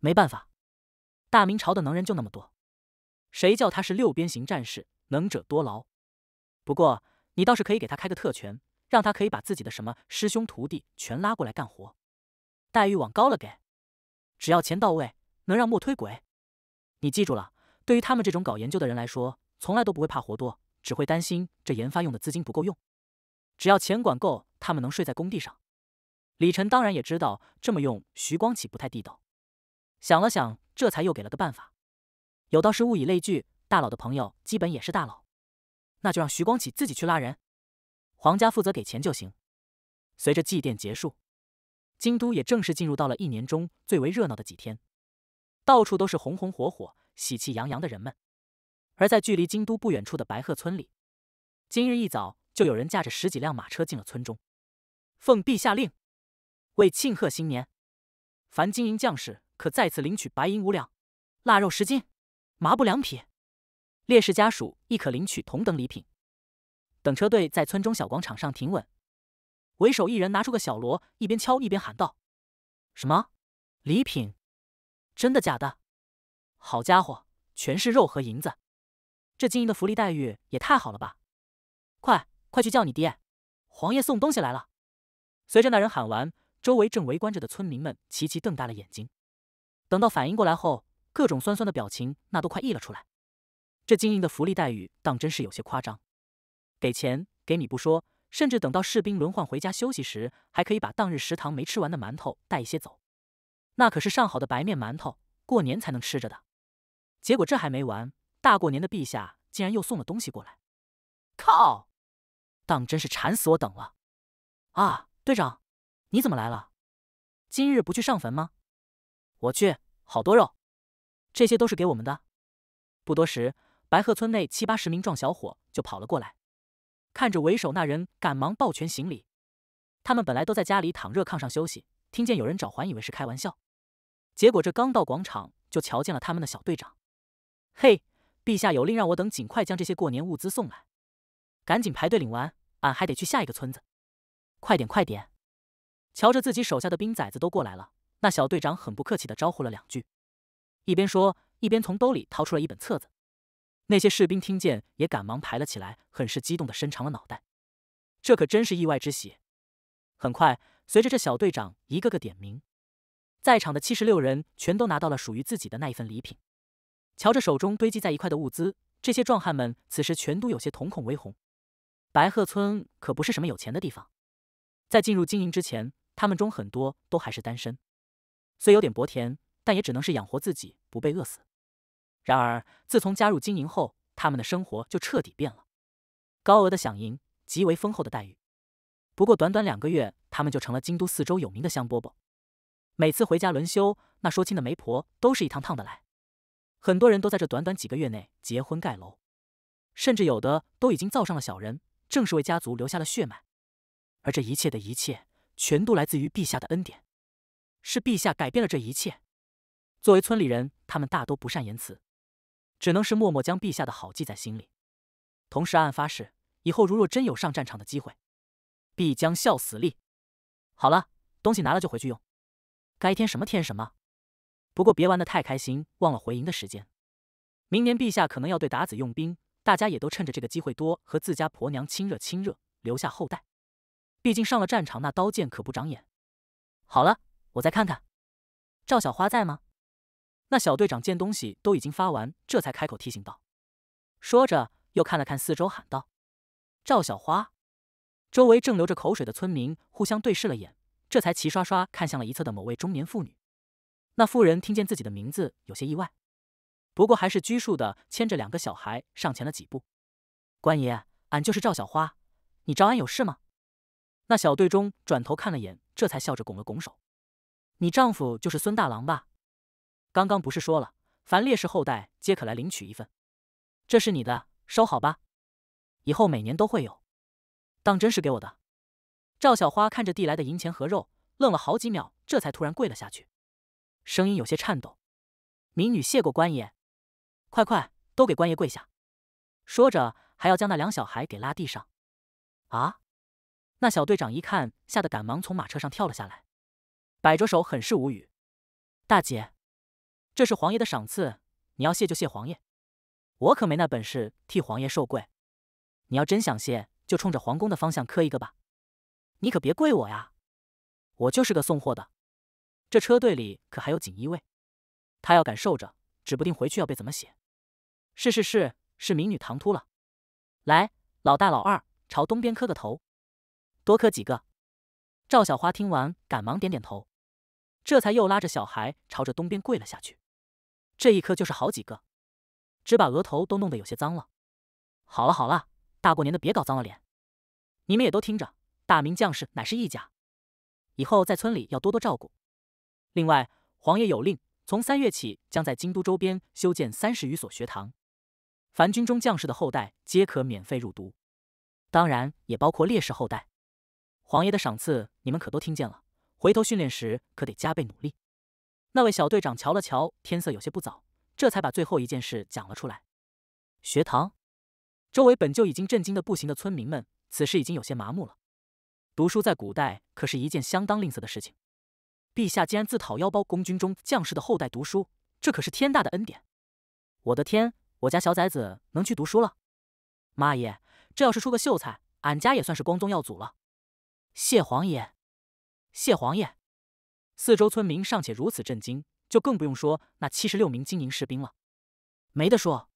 S1: 没办法，大明朝的能人就那么多，谁叫他是六边形战士，能者多劳。不过你倒是可以给他开个特权，让他可以把自己的什么师兄徒弟全拉过来干活，待遇往高了给，只要钱到位，能让莫推鬼。你记住了，对于他们这种搞研究的人来说。从来都不会怕活多，只会担心这研发用的资金不够用。只要钱管够，他们能睡在工地上。李晨当然也知道这么用徐光启不太地道，想了想，这才又给了个办法。有道是物以类聚，大佬的朋友基本也是大佬，那就让徐光启自己去拉人，皇家负责给钱就行。随着祭奠结束，京都也正式进入到了一年中最为热闹的几天，到处都是红红火火、喜气洋洋的人们。而在距离京都不远处的白鹤村里，今日一早就有人驾着十几辆马车进了村中。奉陛下令，为庆贺新年，凡金银将士可再次领取白银五两、腊肉十斤、麻布两匹；烈士家属亦可领取同等礼品。等车队在村中小广场上停稳，为首一人拿出个小锣，一边敲一边喊道：“什么礼品？真的假的？好家伙，全是肉和银子！”这经营的福利待遇也太好了吧！快快去叫你爹，皇爷送东西来了。随着那人喊完，周围正围观着的村民们齐齐瞪大了眼睛。等到反应过来后，各种酸酸的表情那都快溢了出来。这经营的福利待遇当真是有些夸张。给钱给米不说，甚至等到士兵轮换回家休息时，还可以把当日食堂没吃完的馒头带一些走。那可是上好的白面馒头，过年才能吃着的。结果这还没完。大过年的，陛下竟然又送了东西过来，靠！当真是馋死我等了啊！队长，你怎么来了？今日不去上坟吗？我去，好多肉，这些都是给我们的。不多时，白鹤村内七八十名壮小伙就跑了过来，看着为首那人，赶忙抱拳行礼。他们本来都在家里躺热炕上休息，听见有人找，还以为是开玩笑，结果这刚到广场，就瞧见了他们的小队长，嘿。陛下有令，让我等尽快将这些过年物资送来。赶紧排队领完，俺还得去下一个村子。快点，快点！瞧着自己手下的兵崽子都过来了，那小队长很不客气的招呼了两句，一边说一边从兜里掏出了一本册子。那些士兵听见也赶忙排了起来，很是激动的伸长了脑袋。这可真是意外之喜！很快，随着这小队长一个个点名，在场的七十六人全都拿到了属于自己的那一份礼品。瞧着手中堆积在一块的物资，这些壮汉们此时全都有些瞳孔微红。白鹤村可不是什么有钱的地方，在进入经营之前，他们中很多都还是单身，虽有点薄田，但也只能是养活自己不被饿死。然而自从加入经营后，他们的生活就彻底变了。高额的饷银，极为丰厚的待遇，不过短短两个月，他们就成了京都四周有名的香饽饽。每次回家轮休，那说亲的媒婆都是一趟趟的来。很多人都在这短短几个月内结婚盖楼，甚至有的都已经造上了小人，正是为家族留下了血脉。而这一切的一切，全都来自于陛下的恩典，是陛下改变了这一切。作为村里人，他们大都不善言辞，只能是默默将陛下的好记在心里，同时暗发誓，以后如若真有上战场的机会，必将效死力。好了，东西拿了就回去用，该添什么添什么。不过别玩的太开心，忘了回营的时间。明年陛下可能要对达子用兵，大家也都趁着这个机会多和自家婆娘亲热亲热，留下后代。毕竟上了战场，那刀剑可不长眼。好了，我再看看，赵小花在吗？那小队长见东西都已经发完，这才开口提醒道。说着又看了看四周，喊道：“赵小花！”周围正流着口水的村民互相对视了眼，这才齐刷刷看向了一侧的某位中年妇女。那妇人听见自己的名字，有些意外，不过还是拘束的牵着两个小孩上前了几步。官爷，俺就是赵小花，你找俺有事吗？那小队中转头看了眼，这才笑着拱了拱手。你丈夫就是孙大郎吧？刚刚不是说了，凡烈士后代皆可来领取一份。这是你的，收好吧。以后每年都会有。当真是给我的？赵小花看着递来的银钱和肉，愣了好几秒，这才突然跪了下去。声音有些颤抖，民女谢过官爷，快快都给官爷跪下！说着还要将那两小孩给拉地上。啊！那小队长一看，吓得赶忙从马车上跳了下来，摆着手很是无语。大姐，这是皇爷的赏赐，你要谢就谢皇爷，我可没那本事替皇爷受跪。你要真想谢，就冲着皇宫的方向磕一个吧。你可别跪我呀，我就是个送货的。这车队里可还有锦衣卫，他要敢受着，指不定回去要被怎么写。是是是，是民女唐突了。来，老大老二朝东边磕个头，多磕几个。赵小花听完，赶忙点点头，这才又拉着小孩朝着东边跪了下去。这一磕就是好几个，只把额头都弄得有些脏了。好了好了，大过年的别搞脏了脸。你们也都听着，大明将士乃是一家，以后在村里要多多照顾。另外，皇爷有令，从三月起，将在京都周边修建三十余所学堂，凡军中将士的后代皆可免费入读，当然也包括烈士后代。皇爷的赏赐你们可都听见了，回头训练时可得加倍努力。那位小队长瞧了瞧天色，有些不早，这才把最后一件事讲了出来：学堂。周围本就已经震惊的不行的村民们，此时已经有些麻木了。读书在古代可是一件相当吝啬的事情。陛下竟然自讨腰包供军中将士的后代读书，这可是天大的恩典！我的天，我家小崽子能去读书了！妈耶，这要是出个秀才，俺家也算是光宗耀祖了！谢皇爷，谢皇爷！四周村民尚且如此震惊，就更不用说那七十六名金银士兵了。没得说，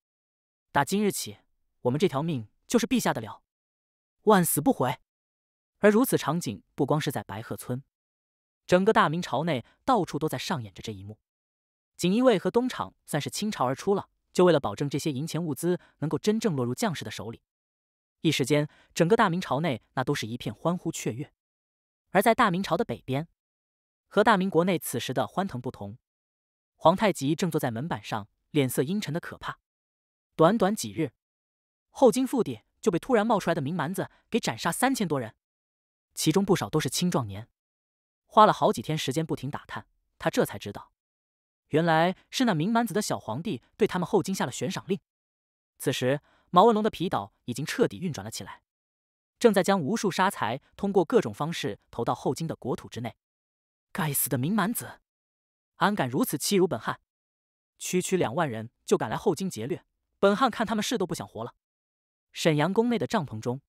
S1: 打今日起，我们这条命就是陛下的了，万死不悔！而如此场景，不光是在白鹤村。整个大明朝内到处都在上演着这一幕，锦衣卫和东厂算是倾巢而出了，就为了保证这些银钱物资能够真正落入将士的手里。一时间，整个大明朝内那都是一片欢呼雀跃。而在大明朝的北边，和大明国内此时的欢腾不同，皇太极正坐在门板上，脸色阴沉的可怕。短短几日，后金腹地就被突然冒出来的明蛮子给斩杀三千多人，其中不少都是青壮年。花了好几天时间不停打探，他这才知道，原来是那明蛮子的小皇帝对他们后金下了悬赏令。此时，毛文龙的皮岛已经彻底运转了起来，正在将无数沙财通过各种方式投到后金的国土之内。该死的明蛮子，安敢如此欺辱本汉？区区两万人就敢来后金劫掠，本汉看他们是都不想活了。沈阳宫内的帐篷中，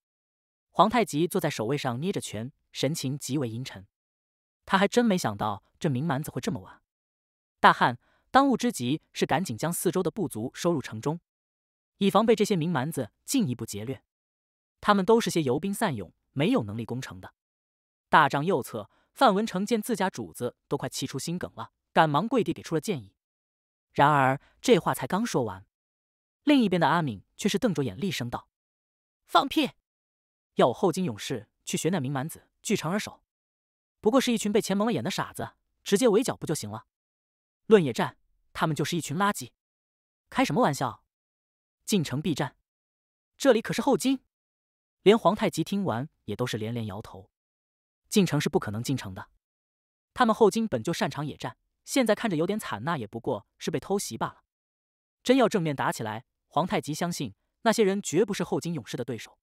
S1: 皇太极坐在守卫上捏着拳，神情极为阴沉。他还真没想到这明蛮子会这么晚。大汉，当务之急是赶紧将四周的部族收入城中，以防被这些明蛮子进一步劫掠。他们都是些游兵散勇，没有能力攻城的。大帐右侧，范文成见自家主子都快气出心梗了，赶忙跪地给出了建议。然而这话才刚说完，另一边的阿敏却是瞪着眼厉声道：“放屁！要我后金勇士去学那名蛮子据城而守？”不过是一群被钱蒙了眼的傻子，直接围剿不就行了？论野战，他们就是一群垃圾，开什么玩笑？进城必战，这里可是后金。连皇太极听完也都是连连摇头，进城是不可能进城的。他们后金本就擅长野战，现在看着有点惨，那也不过是被偷袭罢了。真要正面打起来，皇太极相信那些人绝不是后金勇士的对手。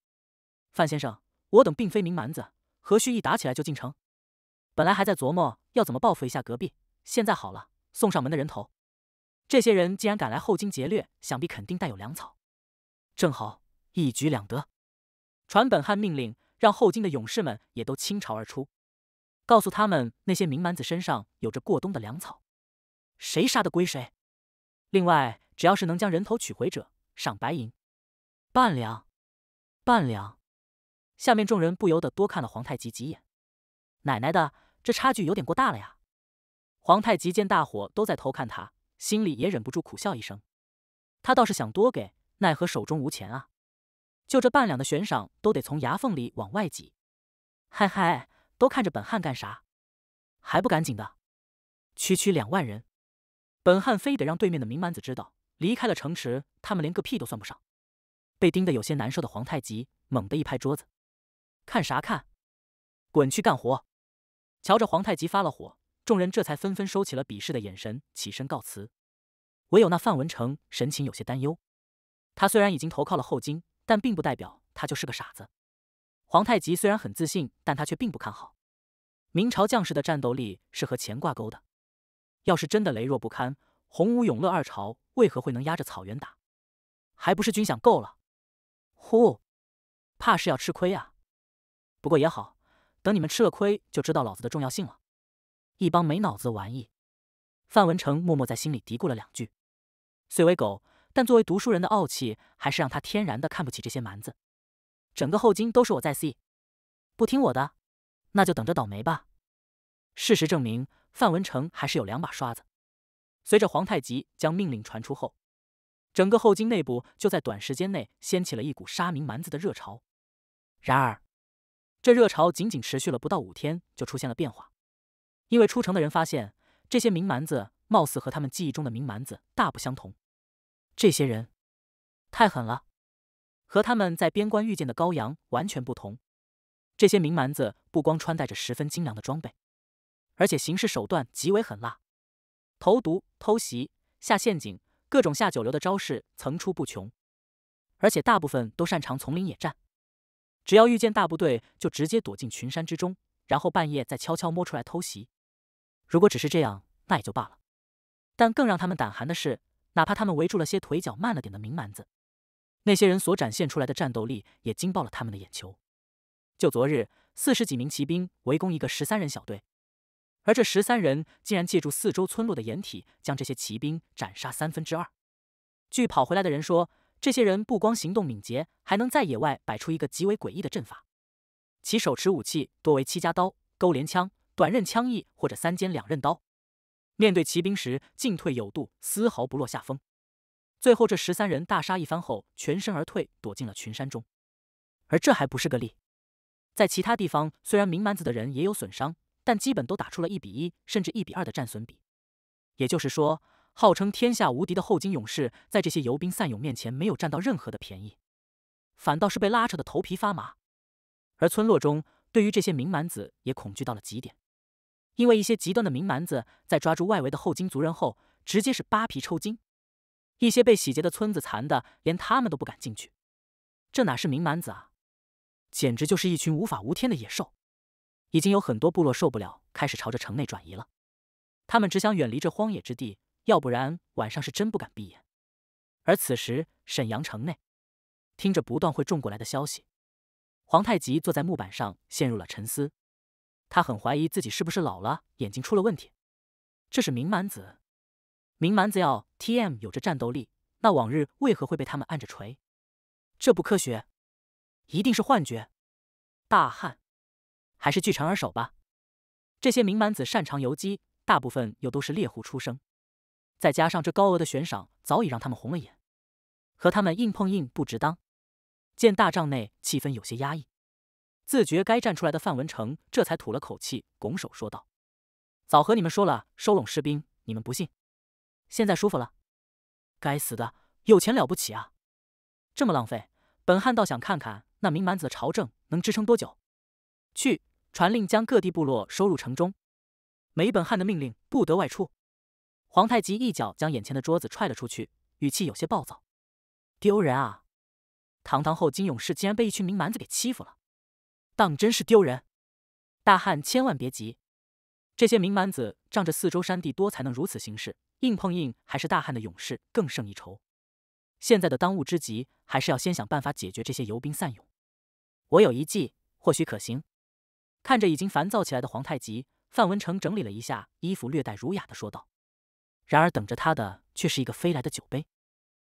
S1: 范先生，我等并非明蛮子，何须一打起来就进城？本来还在琢磨要怎么报复一下隔壁，现在好了，送上门的人头。这些人既然敢来后金劫掠，想必肯定带有粮草，正好一举两得。传本汗命令，让后金的勇士们也都倾巢而出，告诉他们那些名蛮子身上有着过冬的粮草，谁杀的归谁。另外，只要是能将人头取回者，赏白银半两，半两。下面众人不由得多看了皇太极几眼，奶奶的！这差距有点过大了呀！皇太极见大伙都在偷看他，心里也忍不住苦笑一声。他倒是想多给，奈何手中无钱啊！就这半两的悬赏，都得从牙缝里往外挤。嗨嗨，都看着本汉干啥？还不赶紧的！区区两万人，本汉非得让对面的明蛮子知道，离开了城池，他们连个屁都算不上。被盯得有些难受的皇太极猛地一拍桌子：“看啥看？滚去干活！”瞧着皇太极发了火，众人这才纷纷收起了鄙视的眼神，起身告辞。唯有那范文成神情有些担忧。他虽然已经投靠了后金，但并不代表他就是个傻子。皇太极虽然很自信，但他却并不看好。明朝将士的战斗力是和钱挂钩的。要是真的羸弱不堪，洪武、永乐二朝为何会能压着草原打？还不是军饷够了？呼，怕是要吃亏啊。不过也好。等你们吃了亏，就知道老子的重要性了。一帮没脑子的玩意！范文成默默在心里嘀咕了两句。虽为狗，但作为读书人的傲气，还是让他天然的看不起这些蛮子。整个后金都是我在 C，不听我的，那就等着倒霉吧。事实证明，范文成还是有两把刷子。随着皇太极将命令传出后，整个后金内部就在短时间内掀起了一股杀明蛮子的热潮。然而，这热潮仅仅持续了不到五天，就出现了变化。因为出城的人发现，这些冥蛮子貌似和他们记忆中的冥蛮子大不相同。这些人太狠了，和他们在边关遇见的高阳完全不同。这些冥蛮子不光穿戴着十分精良的装备，而且行事手段极为狠辣，投毒、偷袭、下陷阱，各种下九流的招式层出不穷。而且大部分都擅长丛林野战。只要遇见大部队，就直接躲进群山之中，然后半夜再悄悄摸出来偷袭。如果只是这样，那也就罢了。但更让他们胆寒的是，哪怕他们围住了些腿脚慢了点的明蛮子，那些人所展现出来的战斗力也惊爆了他们的眼球。就昨日，四十几名骑兵围攻一个十三人小队，而这十三人竟然借助四周村落的掩体，将这些骑兵斩杀三分之二。据跑回来的人说。这些人不光行动敏捷，还能在野外摆出一个极为诡异的阵法。其手持武器多为七家刀、钩镰枪、短刃枪翼或者三尖两刃刀。面对骑兵时，进退有度，丝毫不落下风。最后这十三人大杀一番后，全身而退，躲进了群山中。而这还不是个例，在其他地方，虽然明蛮子的人也有损伤，但基本都打出了一比一甚至一比二的战损比，也就是说。号称天下无敌的后金勇士，在这些游兵散勇面前没有占到任何的便宜，反倒是被拉扯的头皮发麻。而村落中，对于这些名蛮子也恐惧到了极点，因为一些极端的名蛮子在抓住外围的后金族人后，直接是扒皮抽筋。一些被洗劫的村子残的连他们都不敢进去。这哪是名蛮子啊？简直就是一群无法无天的野兽！已经有很多部落受不了，开始朝着城内转移了。他们只想远离这荒野之地。要不然晚上是真不敢闭眼。而此时沈阳城内，听着不断会众过来的消息，皇太极坐在木板上陷入了沉思。他很怀疑自己是不是老了，眼睛出了问题。这是明蛮子，明蛮子要 TM 有着战斗力，那往日为何会被他们按着锤？这不科学，一定是幻觉。大汉，还是据城而守吧。这些明蛮子擅长游击，大部分又都是猎户出生。再加上这高额的悬赏，早已让他们红了眼，和他们硬碰硬不值当。见大帐内气氛有些压抑，自觉该站出来的范文成这才吐了口气，拱手说道：“早和你们说了，收拢士兵，你们不信。现在舒服了。该死的，有钱了不起啊！这么浪费，本汉倒想看看那名蛮子的朝政能支撑多久。去，传令将各地部落收入城中。没本汉的命令，不得外出。”皇太极一脚将眼前的桌子踹了出去，语气有些暴躁：“丢人啊！堂堂后金勇士竟然被一群明蛮子给欺负了，当真是丢人！”大汉千万别急，这些明蛮子仗着四周山地多才能如此行事，硬碰硬还是大汉的勇士更胜一筹。现在的当务之急还是要先想办法解决这些游兵散勇。我有一计，或许可行。看着已经烦躁起来的皇太极，范文成整理了一下衣服，略带儒雅的说道。然而，等着他的却是一个飞来的酒杯。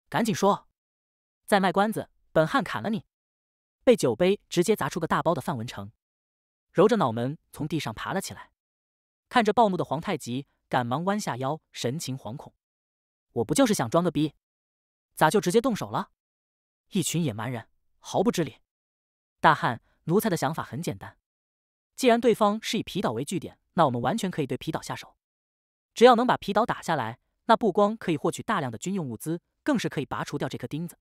S1: 赶紧说，在卖关子，本汉砍了你！被酒杯直接砸出个大包的范文成，揉着脑门从地上爬了起来，看着暴怒的皇太极，赶忙弯下腰，神情惶恐。我不就是想装个逼，咋就直接动手了？一群野蛮人，毫不知礼。大汉，奴才的想法很简单，既然对方是以皮岛为据点，那我们完全可以对皮岛下手。只要能把皮岛打下来，那不光可以获取大量的军用物资，更是可以拔除掉这颗钉子。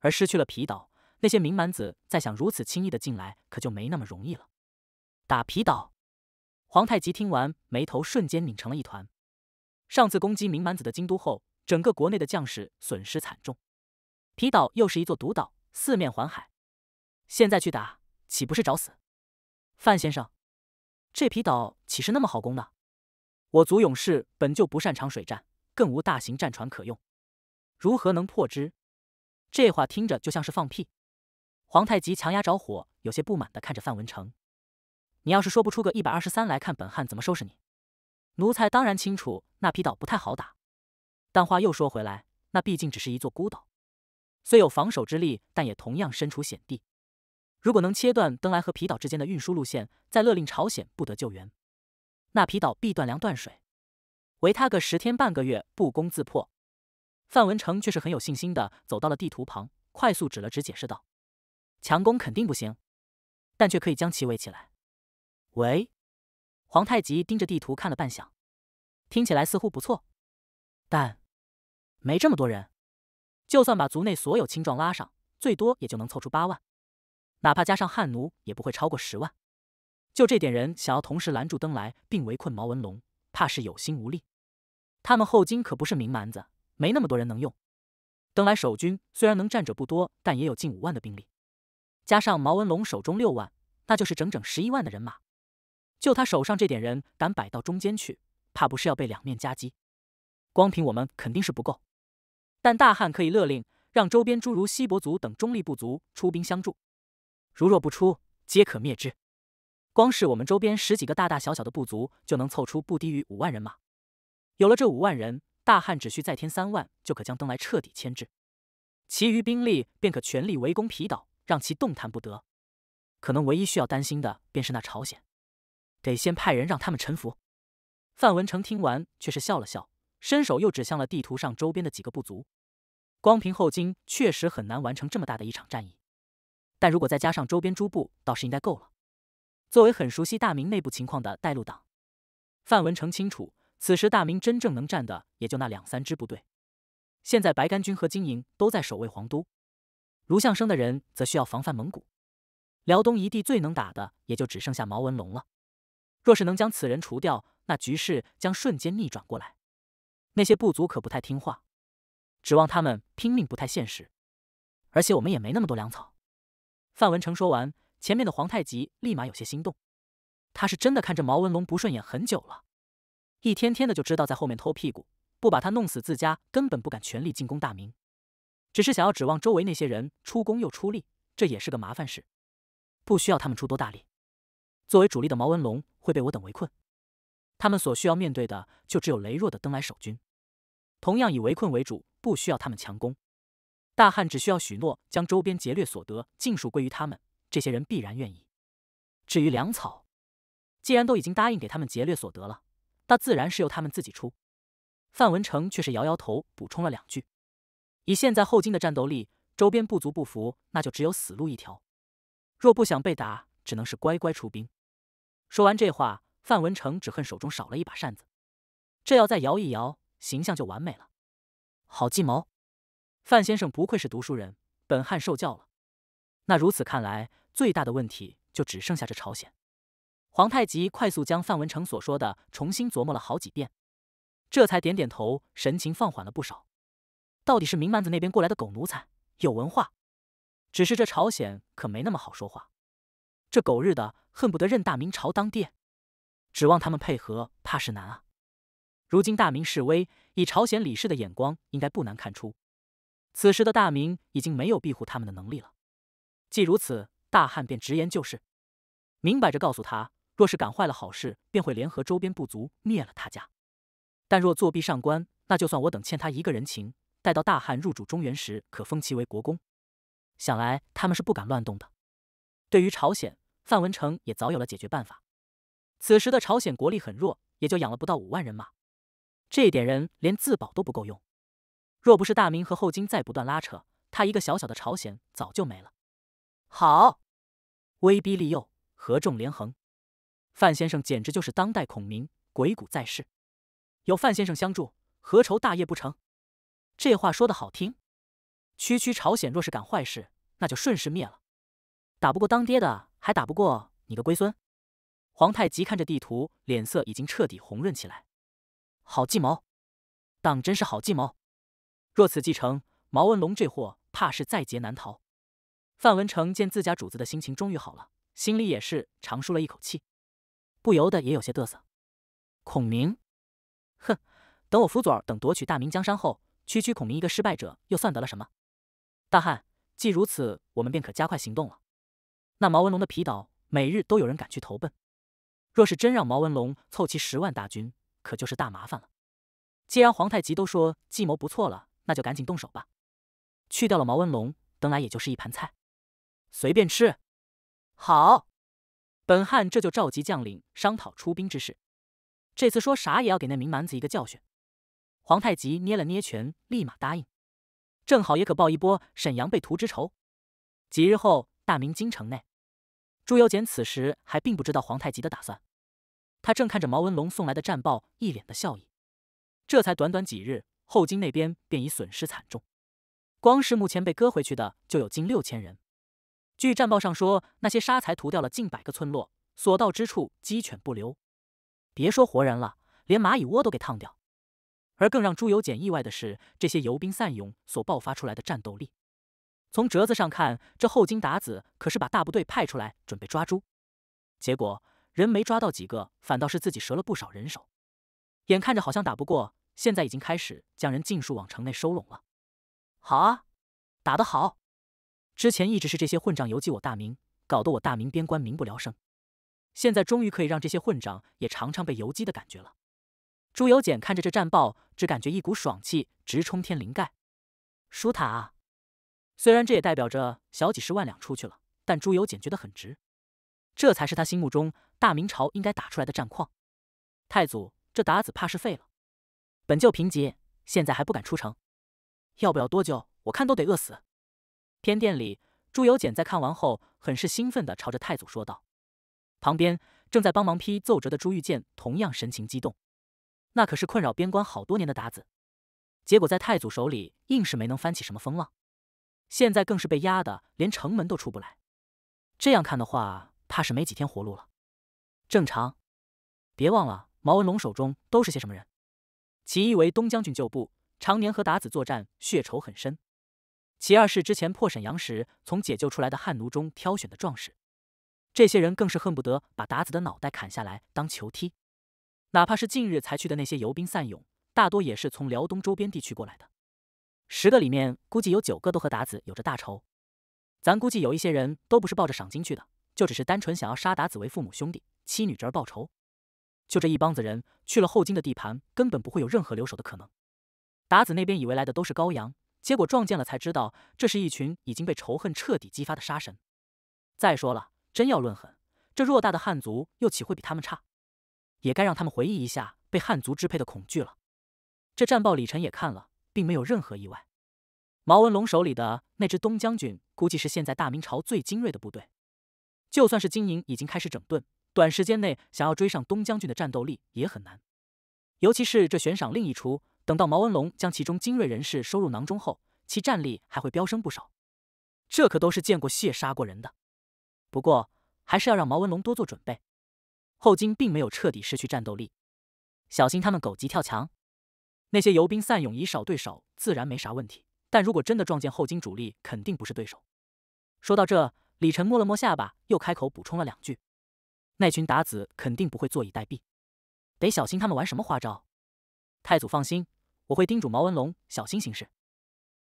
S1: 而失去了皮岛，那些明蛮子再想如此轻易的进来，可就没那么容易了。打皮岛！皇太极听完，眉头瞬间拧成了一团。上次攻击明蛮子的京都后，整个国内的将士损失惨重。皮岛又是一座独岛，四面环海，现在去打，岂不是找死？范先生，这皮岛岂是那么好攻的？我族勇士本就不擅长水战，更无大型战船可用，如何能破之？这话听着就像是放屁。皇太极强压着火，有些不满的看着范文成：“你要是说不出个一百二十三来，看本汗怎么收拾你！”奴才当然清楚那皮岛不太好打，但话又说回来，那毕竟只是一座孤岛，虽有防守之力，但也同样身处险地。如果能切断登莱和皮岛之间的运输路线，再勒令朝鲜不得救援。那皮岛必断粮断水，围他个十天半个月，不攻自破。范文成却是很有信心的，走到了地图旁，快速指了指，解释道：“强攻肯定不行，但却可以将其围起来。”“喂，皇太极盯着地图看了半晌，听起来似乎不错，但没这么多人。就算把族内所有青壮拉上，最多也就能凑出八万，哪怕加上汉奴，也不会超过十万。就这点人，想要同时拦住登来并围困毛文龙，怕是有心无力。他们后金可不是明蛮子，没那么多人能用。登来守军虽然能战者不多，但也有近五万的兵力，加上毛文龙手中六万，那就是整整十一万的人马。就他手上这点人，敢摆到中间去，怕不是要被两面夹击。光凭我们肯定是不够，但大汉可以勒令让周边诸如锡伯族等中立部族出兵相助，如若不出，皆可灭之。光是我们周边十几个大大小小的部族，就能凑出不低于五万人马。有了这五万人，大汉只需再添三万，就可将登来彻底牵制，其余兵力便可全力围攻皮岛，让其动弹不得。可能唯一需要担心的，便是那朝鲜，得先派人让他们臣服。范文成听完，却是笑了笑，伸手又指向了地图上周边的几个部族。光凭后金，确实很难完成这么大的一场战役，但如果再加上周边诸部，倒是应该够了。作为很熟悉大明内部情况的带路党，范文成清楚，此时大明真正能战的也就那两三支部队。现在白杆军和金营都在守卫皇都，卢象升的人则需要防范蒙古。辽东一地最能打的也就只剩下毛文龙了。若是能将此人除掉，那局势将瞬间逆转过来。那些部族可不太听话，指望他们拼命不太现实，而且我们也没那么多粮草。范文成说完。前面的皇太极立马有些心动，他是真的看着毛文龙不顺眼很久了，一天天的就知道在后面偷屁股，不把他弄死，自家根本不敢全力进攻大明，只是想要指望周围那些人出工又出力，这也是个麻烦事。不需要他们出多大力，作为主力的毛文龙会被我等围困，他们所需要面对的就只有羸弱的登莱守军，同样以围困为主，不需要他们强攻，大汉只需要许诺将周边劫掠所得尽数归于他们。这些人必然愿意。至于粮草，既然都已经答应给他们劫掠所得了，那自然是由他们自己出。范文成却是摇摇头，补充了两句：“以现在后金的战斗力，周边部族不服，那就只有死路一条。若不想被打，只能是乖乖出兵。”说完这话，范文成只恨手中少了一把扇子，这要再摇一摇，形象就完美了。好计谋，范先生不愧是读书人，本汉受教了。那如此看来。最大的问题就只剩下这朝鲜。皇太极快速将范文成所说的重新琢磨了好几遍，这才点点头，神情放缓了不少。到底是明蛮子那边过来的狗奴才，有文化，只是这朝鲜可没那么好说话。这狗日的恨不得认大明朝当爹，指望他们配合怕是难啊。如今大明示威，以朝鲜李氏的眼光，应该不难看出，此时的大明已经没有庇护他们的能力了。既如此。大汉便直言就是，明摆着告诉他，若是干坏了好事，便会联合周边部族灭了他家；但若作弊上官，那就算我等欠他一个人情，待到大汉入主中原时，可封其为国公。想来他们是不敢乱动的。对于朝鲜，范文成也早有了解决办法。此时的朝鲜国力很弱，也就养了不到五万人马，这点人连自保都不够用。若不是大明和后金在不断拉扯，他一个小小的朝鲜早就没了。好。威逼利诱，合纵连横，范先生简直就是当代孔明，鬼谷在世。有范先生相助，何愁大业不成？这话说的好听。区区朝鲜若是敢坏事，那就顺势灭了。打不过当爹的，还打不过你个龟孙！皇太极看着地图，脸色已经彻底红润起来。好计谋，当真是好计谋。若此计成，毛文龙这货怕是在劫难逃。范文成见自家主子的心情终于好了，心里也是长舒了一口气，不由得也有些嘚瑟。孔明，哼，等我辅佐等夺取大明江山后，区区孔明一个失败者又算得了什么？大汉，既如此，我们便可加快行动了。那毛文龙的皮岛每日都有人赶去投奔，若是真让毛文龙凑齐十万大军，可就是大麻烦了。既然皇太极都说计谋不错了，那就赶紧动手吧。去掉了毛文龙，等来也就是一盘菜。随便吃，好！本汉这就召集将领商讨出兵之事。这次说啥也要给那名蛮子一个教训。皇太极捏了捏拳，立马答应，正好也可报一波沈阳被屠之仇。几日后，大明京城内，朱由检此时还并不知道皇太极的打算，他正看着毛文龙送来的战报，一脸的笑意。这才短短几日，后金那边便已损失惨重，光是目前被割回去的就有近六千人。据战报上说，那些沙才屠掉了近百个村落，所到之处鸡犬不留。别说活人了，连蚂蚁窝都给烫掉。而更让朱由检意外的是，这些游兵散勇所爆发出来的战斗力。从折子上看，这后金鞑子可是把大部队派出来准备抓猪，结果人没抓到几个，反倒是自己折了不少人手。眼看着好像打不过，现在已经开始将人尽数往城内收拢了。好啊，打得好！之前一直是这些混账游击我大明，搞得我大明边关民不聊生。现在终于可以让这些混账也尝尝被游击的感觉了。朱由检看着这战报，只感觉一股爽气直冲天灵盖，舒坦啊！虽然这也代表着小几十万两出去了，但朱由检觉得很值。这才是他心目中大明朝应该打出来的战况。太祖这打子怕是废了，本就贫瘠，现在还不敢出城，要不了多久，我看都得饿死。偏殿里，朱由检在看完后，很是兴奋地朝着太祖说道。旁边正在帮忙批奏折的朱玉剑同样神情激动。那可是困扰边关好多年的鞑子，结果在太祖手里硬是没能翻起什么风浪，现在更是被压得连城门都出不来。这样看的话，怕是没几天活路了。正常，别忘了毛文龙手中都是些什么人，其一为东将军旧部，常年和鞑子作战，血仇很深。其二是之前破沈阳时从解救出来的汉奴中挑选的壮士，这些人更是恨不得把达子的脑袋砍下来当球踢。哪怕是近日才去的那些游兵散勇，大多也是从辽东周边地区过来的，十个里面估计有九个都和达子有着大仇。咱估计有一些人都不是抱着赏金去的，就只是单纯想要杀达子为父母兄弟妻女侄儿报仇。就这一帮子人去了后金的地盘，根本不会有任何留守的可能。达子那边以为来的都是羔羊。结果撞见了，才知道这是一群已经被仇恨彻底激发的杀神。再说了，真要论狠，这偌大的汉族又岂会比他们差？也该让他们回忆一下被汉族支配的恐惧了。这战报李晨也看了，并没有任何意外。毛文龙手里的那支东将军，估计是现在大明朝最精锐的部队。就算是经营已经开始整顿，短时间内想要追上东将军的战斗力也很难。尤其是这悬赏另一出。等到毛文龙将其中精锐人士收入囊中后，其战力还会飙升不少。这可都是见过血、杀过人的。不过，还是要让毛文龙多做准备。后金并没有彻底失去战斗力，小心他们狗急跳墙。那些游兵散勇以少对少，自然没啥问题。但如果真的撞见后金主力，肯定不是对手。说到这，李晨摸了摸下巴，又开口补充了两句：“那群鞑子肯定不会坐以待毙，得小心他们玩什么花招。”太祖放心。我会叮嘱毛文龙小心行事，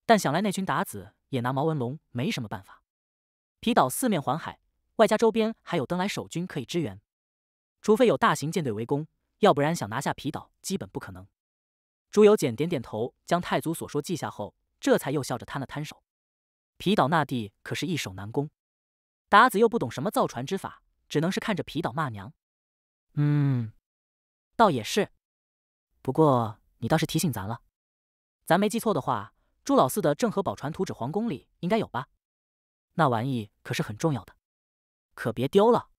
S1: 但想来那群鞑子也拿毛文龙没什么办法。皮岛四面环海，外加周边还有登莱守军可以支援，除非有大型舰队围攻，要不然想拿下皮岛基本不可能。朱由检点点头，将太祖所说记下后，这才又笑着摊了摊手。皮岛那地可是易守难攻，鞑子又不懂什么造船之法，只能是看着皮岛骂娘。嗯，倒也是，不过。你倒是提醒咱了，咱没记错的话，朱老四的郑和宝船图纸，皇宫里应该有吧？那玩意可是很重要的，可别丢了。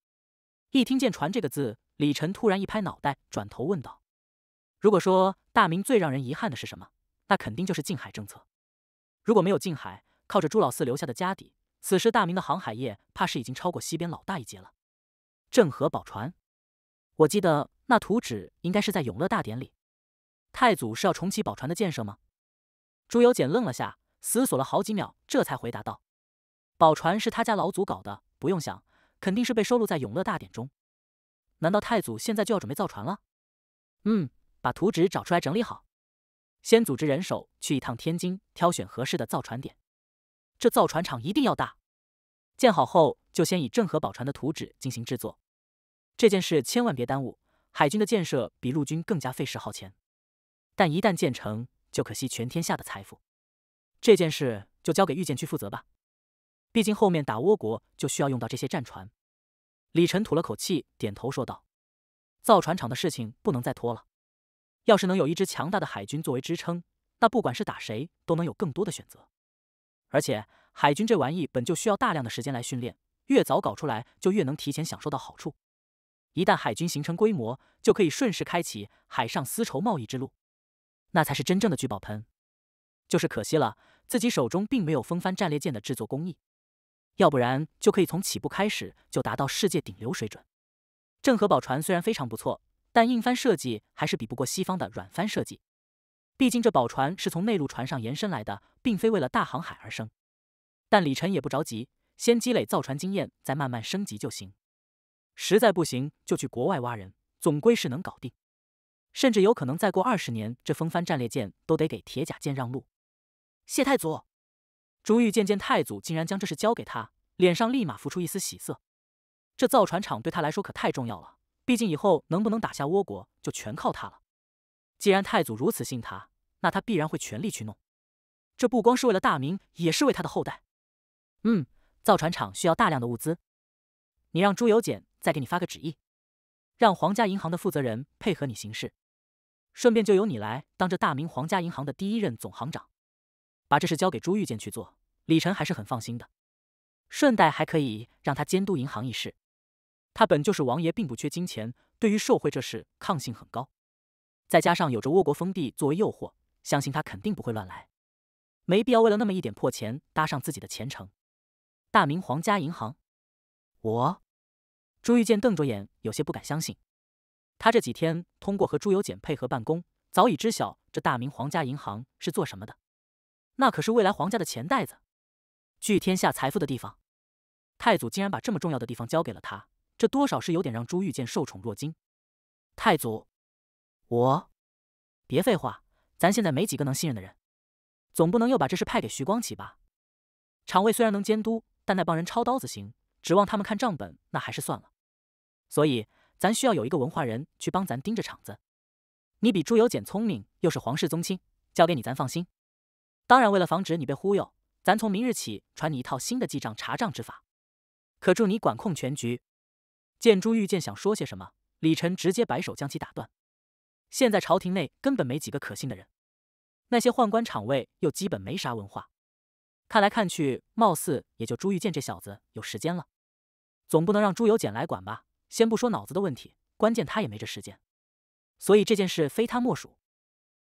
S1: 一听见“船”这个字，李晨突然一拍脑袋，转头问道：“如果说大明最让人遗憾的是什么，那肯定就是禁海政策。如果没有禁海，靠着朱老四留下的家底，此时大明的航海业怕是已经超过西边老大一截了。”郑和宝船，我记得那图纸应该是在《永乐大典》里。太祖是要重启宝船的建设吗？朱由检愣了下，思索了好几秒，这才回答道：“宝船是他家老祖搞的，不用想，肯定是被收录在《永乐大典》中。难道太祖现在就要准备造船了？”“嗯，把图纸找出来，整理好，先组织人手去一趟天津，挑选合适的造船点。这造船厂一定要大，建好后就先以郑和宝船的图纸进行制作。这件事千万别耽误，海军的建设比陆军更加费时耗钱。”但一旦建成，就可惜全天下的财富。这件事就交给御剑去负责吧，毕竟后面打倭国就需要用到这些战船。李晨吐了口气，点头说道：“造船厂的事情不能再拖了。要是能有一支强大的海军作为支撑，那不管是打谁都能有更多的选择。而且海军这玩意本就需要大量的时间来训练，越早搞出来就越能提前享受到好处。一旦海军形成规模，就可以顺势开启海上丝绸贸易之路。”那才是真正的聚宝盆，就是可惜了，自己手中并没有风帆战列舰的制作工艺，要不然就可以从起步开始就达到世界顶流水准。郑和宝船虽然非常不错，但硬帆设计还是比不过西方的软帆设计，毕竟这宝船是从内陆船上延伸来的，并非为了大航海而生。但李晨也不着急，先积累造船经验，再慢慢升级就行。实在不行，就去国外挖人，总归是能搞定。甚至有可能再过二十年，这风帆战列舰都得给铁甲舰让路。谢太祖，朱玉见见太祖竟然将这事交给他，脸上立马浮出一丝喜色。这造船厂对他来说可太重要了，毕竟以后能不能打下倭国就全靠他了。既然太祖如此信他，那他必然会全力去弄。这不光是为了大明，也是为他的后代。嗯，造船厂需要大量的物资，你让朱由检再给你发个旨意，让皇家银行的负责人配合你行事。顺便就由你来当这大明皇家银行的第一任总行长，把这事交给朱玉建去做，李晨还是很放心的。顺带还可以让他监督银行一事。他本就是王爷，并不缺金钱，对于受贿这事抗性很高。再加上有着倭国封地作为诱惑，相信他肯定不会乱来。没必要为了那么一点破钱搭上自己的前程。大明皇家银行，我，朱玉建瞪着眼，有些不敢相信。他这几天通过和朱由检配合办公，早已知晓这大明皇家银行是做什么的。那可是未来皇家的钱袋子，聚天下财富的地方。太祖竟然把这么重要的地方交给了他，这多少是有点让朱玉见受宠若惊。太祖，我别废话，咱现在没几个能信任的人，总不能又把这事派给徐光启吧？场卫虽然能监督，但那帮人抄刀子行，指望他们看账本，那还是算了。所以。咱需要有一个文化人去帮咱盯着场子。你比朱由检聪明，又是皇室宗亲，交给你咱放心。当然，为了防止你被忽悠，咱从明日起传你一套新的记账查账之法，可助你管控全局。见朱玉建想说些什么，李晨直接摆手将其打断。现在朝廷内根本没几个可信的人，那些宦官、场卫又基本没啥文化，看来看去，貌似也就朱玉建这小子有时间了。总不能让朱由检来管吧？先不说脑子的问题，关键他也没这时间，所以这件事非他莫属。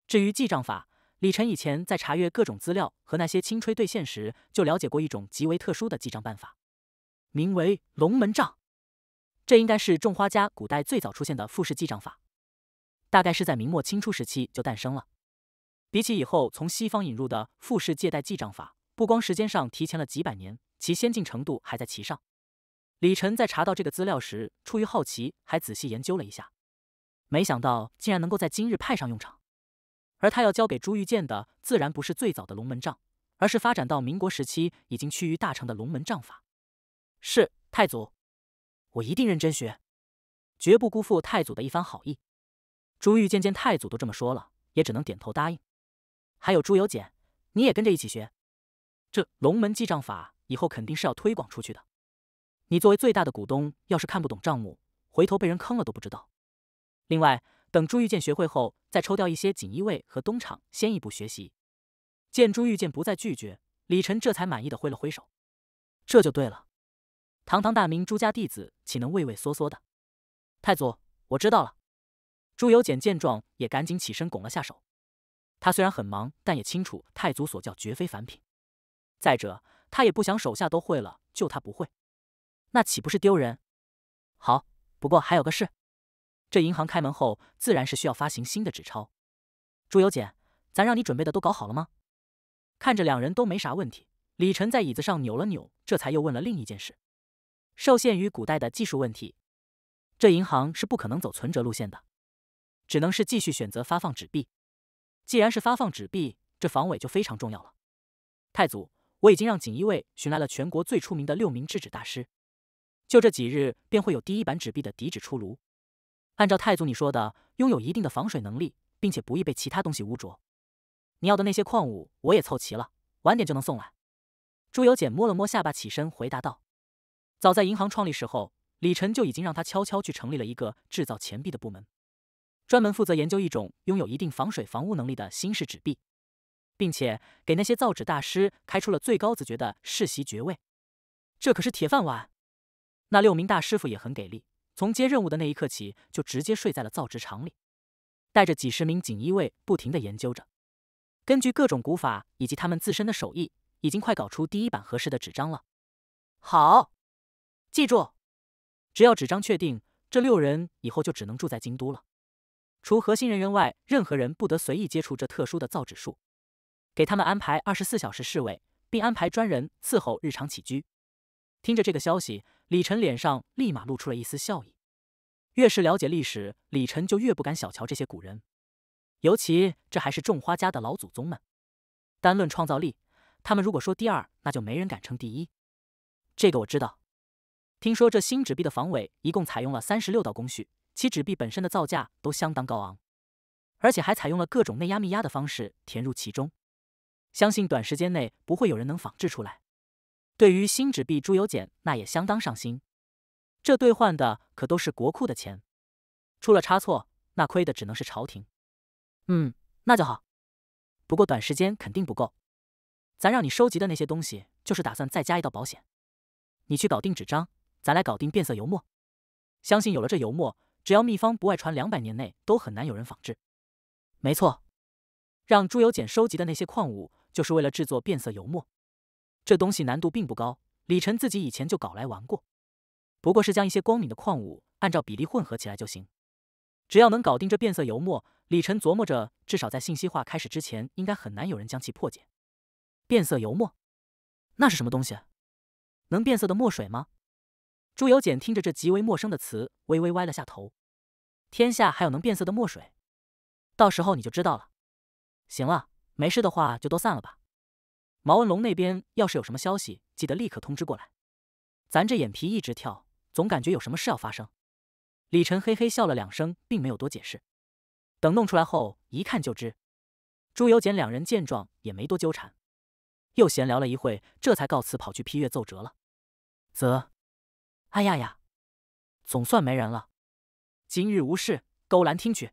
S1: 至于记账法，李晨以前在查阅各种资料和那些清吹兑现时，就了解过一种极为特殊的记账办法，名为龙门账。这应该是种花家古代最早出现的复式记账法，大概是在明末清初时期就诞生了。比起以后从西方引入的复式借贷记账法，不光时间上提前了几百年，其先进程度还在其上。李晨在查到这个资料时，出于好奇还仔细研究了一下，没想到竟然能够在今日派上用场。而他要交给朱玉剑的，自然不是最早的龙门账，而是发展到民国时期已经趋于大成的龙门账法。是太祖，我一定认真学，绝不辜负太祖的一番好意。朱玉见见太祖都这么说了，也只能点头答应。还有朱由检，你也跟着一起学。这龙门记账法以后肯定是要推广出去的。你作为最大的股东，要是看不懂账目，回头被人坑了都不知道。另外，等朱玉建学会后，再抽调一些锦衣卫和东厂先一步学习。见朱玉建不再拒绝，李晨这才满意的挥了挥手。这就对了，堂堂大明朱家弟子，岂能畏畏缩缩的？太祖，我知道了。朱由检见状也赶紧起身拱了下手。他虽然很忙，但也清楚太祖所教绝非凡品。再者，他也不想手下都会了，就他不会。那岂不是丢人？好，不过还有个事，这银行开门后自然是需要发行新的纸钞。朱由检，咱让你准备的都搞好了吗？看着两人都没啥问题，李晨在椅子上扭了扭，这才又问了另一件事。受限于古代的技术问题，这银行是不可能走存折路线的，只能是继续选择发放纸币。既然是发放纸币，这防伪就非常重要了。太祖，我已经让锦衣卫寻来了全国最出名的六名制纸大师。就这几日，便会有第一版纸币的底纸出炉。按照太祖你说的，拥有一定的防水能力，并且不易被其他东西污浊。你要的那些矿物我也凑齐了，晚点就能送来。朱由检摸了摸下巴，起身回答道：“早在银行创立时候，李晨就已经让他悄悄去成立了一个制造钱币的部门，专门负责研究一种拥有一定防水防污能力的新式纸币，并且给那些造纸大师开出了最高子爵的世袭爵位。这可是铁饭碗。”那六名大师傅也很给力，从接任务的那一刻起，就直接睡在了造纸厂里，带着几十名锦衣卫，不停的研究着。根据各种古法以及他们自身的手艺，已经快搞出第一版合适的纸张了。好，记住，只要纸张确定，这六人以后就只能住在京都了。除核心人员外，任何人不得随意接触这特殊的造纸术。给他们安排二十四小时侍卫，并安排专人伺候日常起居。听着这个消息。李晨脸上立马露出了一丝笑意。越是了解历史，李晨就越不敢小瞧这些古人，尤其这还是种花家的老祖宗们。单论创造力，他们如果说第二，那就没人敢称第一。这个我知道。听说这新纸币的防伪一共采用了三十六道工序，其纸币本身的造价都相当高昂，而且还采用了各种内压密压的方式填入其中，相信短时间内不会有人能仿制出来。对于新纸币，朱由检那也相当上心。这兑换的可都是国库的钱，出了差错，那亏的只能是朝廷。嗯，那就好。不过短时间肯定不够，咱让你收集的那些东西，就是打算再加一道保险。你去搞定纸张，咱来搞定变色油墨。相信有了这油墨，只要秘方不外传，两百年内都很难有人仿制。没错，让朱由检收集的那些矿物，就是为了制作变色油墨。这东西难度并不高，李晨自己以前就搞来玩过，不过是将一些光敏的矿物按照比例混合起来就行。只要能搞定这变色油墨，李晨琢磨着，至少在信息化开始之前，应该很难有人将其破解。变色油墨？那是什么东西？能变色的墨水吗？朱由检听着这极为陌生的词，微微歪了下头。天下还有能变色的墨水？到时候你就知道了。行了，没事的话就都散了吧。毛文龙那边要是有什么消息，记得立刻通知过来。咱这眼皮一直跳，总感觉有什么事要发生。李晨嘿嘿笑了两声，并没有多解释。等弄出来后，一看就知。朱由检两人见状也没多纠缠，又闲聊了一会，这才告辞跑去批阅奏折了。啧，哎呀呀，总算没人了。今日无事，勾栏听曲，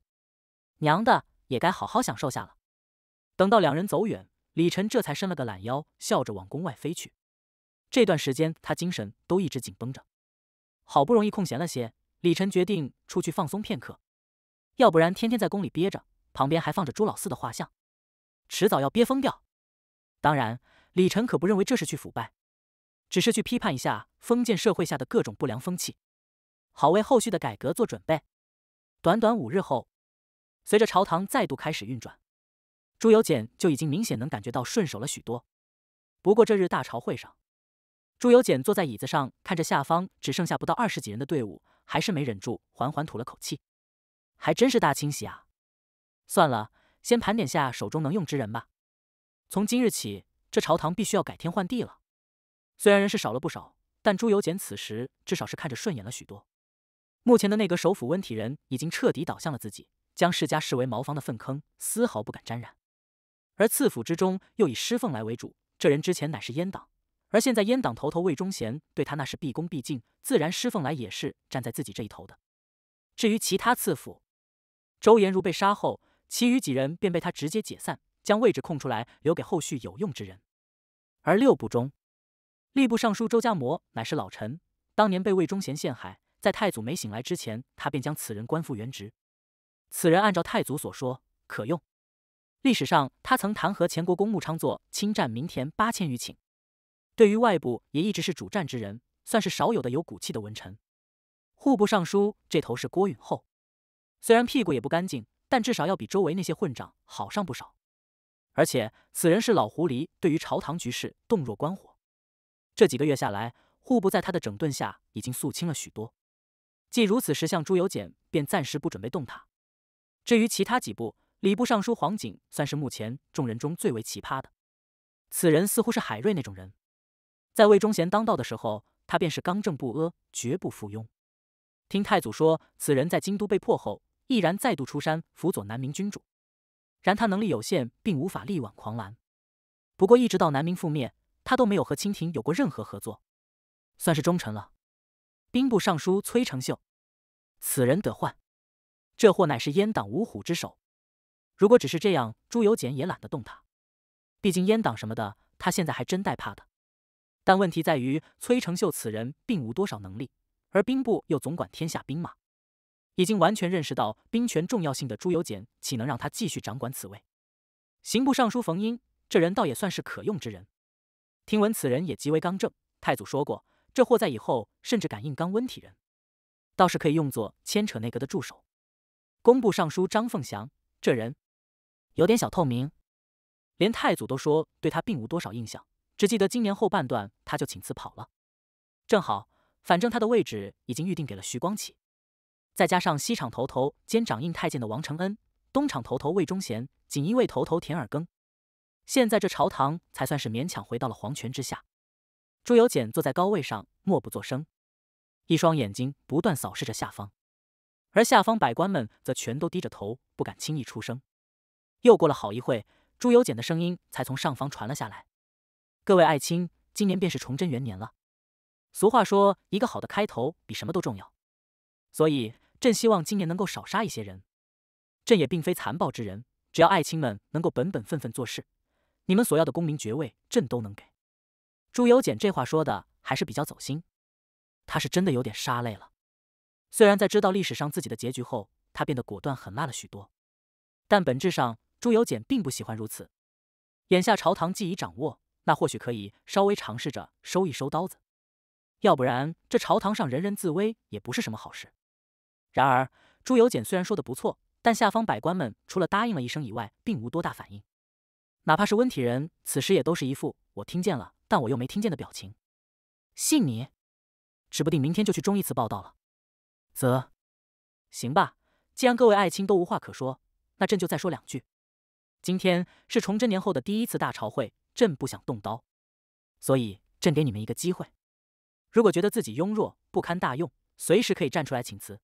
S1: 娘的，也该好好享受下了。等到两人走远。李晨这才伸了个懒腰，笑着往宫外飞去。这段时间，他精神都一直紧绷着，好不容易空闲了些，李晨决定出去放松片刻，要不然天天在宫里憋着，旁边还放着朱老四的画像，迟早要憋疯掉。当然，李晨可不认为这是去腐败，只是去批判一下封建社会下的各种不良风气，好为后续的改革做准备。短短五日后，随着朝堂再度开始运转。朱由检就已经明显能感觉到顺手了许多。不过这日大朝会上，朱由检坐在椅子上，看着下方只剩下不到二十几人的队伍，还是没忍住，缓缓吐了口气：“还真是大清洗啊！算了，先盘点下手中能用之人吧。从今日起，这朝堂必须要改天换地了。虽然人是少了不少，但朱由检此时至少是看着顺眼了许多。目前的内阁首府温体仁已经彻底倒向了自己，将世家视为茅房的粪坑，丝毫不敢沾染。”而刺府之中又以施凤来为主，这人之前乃是阉党，而现在阉党头头魏忠贤对他那是毕恭毕敬，自然施凤来也是站在自己这一头的。至于其他刺府，周延儒被杀后，其余几人便被他直接解散，将位置空出来，留给后续有用之人。而六部中，吏部尚书周家摩乃是老臣，当年被魏忠贤陷害，在太祖没醒来之前，他便将此人官复原职。此人按照太祖所说，可用。历史上，他曾弹劾前国公穆昌作侵占民田八千余顷。对于外部，也一直是主战之人，算是少有的有骨气的文臣。户部尚书这头是郭允厚，虽然屁股也不干净，但至少要比周围那些混账好上不少。而且此人是老狐狸，对于朝堂局势洞若观火。这几个月下来，户部在他的整顿下已经肃清了许多。既如此石相，朱由检便暂时不准备动他。至于其他几部，礼部尚书黄景算是目前众人中最为奇葩的，此人似乎是海瑞那种人，在魏忠贤当道的时候，他便是刚正不阿，绝不附庸。听太祖说，此人在京都被破后，毅然再度出山辅佐南明君主，然他能力有限，并无法力挽狂澜。不过一直到南明覆灭，他都没有和清廷有过任何合作，算是忠臣了。兵部尚书崔成秀，此人得患，这货乃是阉党五虎之首。如果只是这样，朱由检也懒得动他。毕竟阉党什么的，他现在还真带怕的。但问题在于，崔成秀此人并无多少能力，而兵部又总管天下兵马，已经完全认识到兵权重要性的朱由检，岂能让他继续掌管此位？刑部尚书冯英这人倒也算是可用之人，听闻此人也极为刚正。太祖说过，这货在以后甚至敢硬刚温体仁，倒是可以用作牵扯内阁的助手。工部尚书张凤祥这人。有点小透明，连太祖都说对他并无多少印象，只记得今年后半段他就请辞跑了。正好，反正他的位置已经预定给了徐光启，再加上西厂头头兼掌印太监的王承恩，东厂头头魏忠贤，锦衣卫头头田尔庚，现在这朝堂才算是勉强回到了皇权之下。朱由检坐在高位上默不作声，一双眼睛不断扫视着下方，而下方百官们则全都低着头，不敢轻易出声。又过了好一会，朱由检的声音才从上方传了下来：“各位爱卿，今年便是崇祯元年了。俗话说，一个好的开头比什么都重要，所以朕希望今年能够少杀一些人。朕也并非残暴之人，只要爱卿们能够本本分分做事，你们所要的功名爵位，朕都能给。”朱由检这话说的还是比较走心，他是真的有点杀累了。虽然在知道历史上自己的结局后，他变得果断狠辣了许多，但本质上。朱由检并不喜欢如此，眼下朝堂既已掌握，那或许可以稍微尝试着收一收刀子，要不然这朝堂上人人自危也不是什么好事。然而朱由检虽然说的不错，但下方百官们除了答应了一声以外，并无多大反应，哪怕是温体仁此时也都是一副我听见了，但我又没听见的表情。信你，指不定明天就去中一祠报道了。则行吧，既然各位爱卿都无话可说，那朕就再说两句。今天是崇祯年后的第一次大朝会，朕不想动刀，所以朕给你们一个机会。如果觉得自己庸弱不堪大用，随时可以站出来请辞。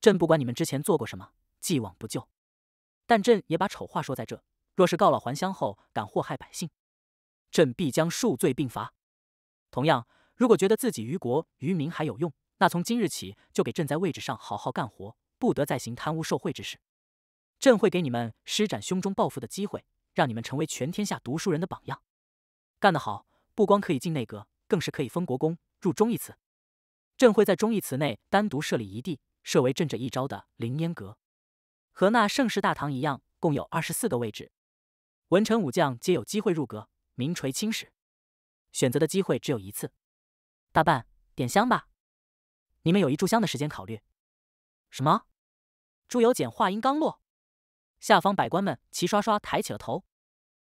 S1: 朕不管你们之前做过什么，既往不咎。但朕也把丑话说在这：若是告老还乡后敢祸害百姓，朕必将数罪并罚。同样，如果觉得自己于国于民还有用，那从今日起就给朕在位置上好好干活，不得再行贪污受贿之事。朕会给你们施展胸中抱负的机会，让你们成为全天下读书人的榜样。干得好，不光可以进内阁，更是可以封国公，入忠义祠。朕会在忠义祠内单独设立一地，设为朕这一招的凌烟阁，和那盛世大唐一样，共有二十四个位置，文臣武将皆有机会入阁，名垂青史。选择的机会只有一次，大半点香吧，你们有一炷香的时间考虑。什么？朱由检话音刚落。下方百官们齐刷刷抬起了头，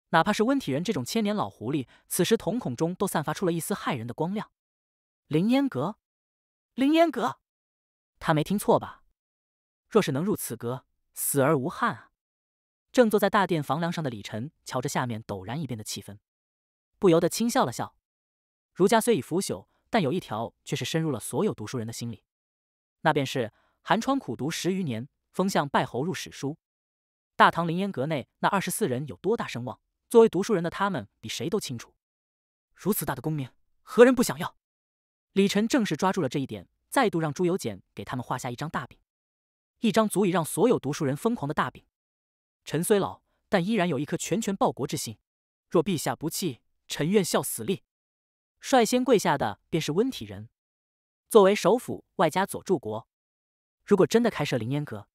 S1: 哪怕是温体仁这种千年老狐狸，此时瞳孔中都散发出了一丝骇人的光亮。凌烟阁，凌烟阁，他没听错吧？若是能入此阁，死而无憾啊！正坐在大殿房梁上的李晨瞧着下面陡然一变的气氛，不由得轻笑了笑。儒家虽已腐朽，但有一条却是深入了所有读书人的心里，那便是寒窗苦读十余年，风向拜侯入史书。大唐凌烟阁内那二十四人有多大声望？作为读书人的他们，比谁都清楚。如此大的功名，何人不想要？李晨正是抓住了这一点，再度让朱由检给他们画下一张大饼，一张足以让所有读书人疯狂的大饼。臣虽老，但依然有一颗拳拳报国之心。若陛下不弃，臣愿效死力。率先跪下的便是温体仁，作为首辅外加佐助国，如果真的开设凌烟阁，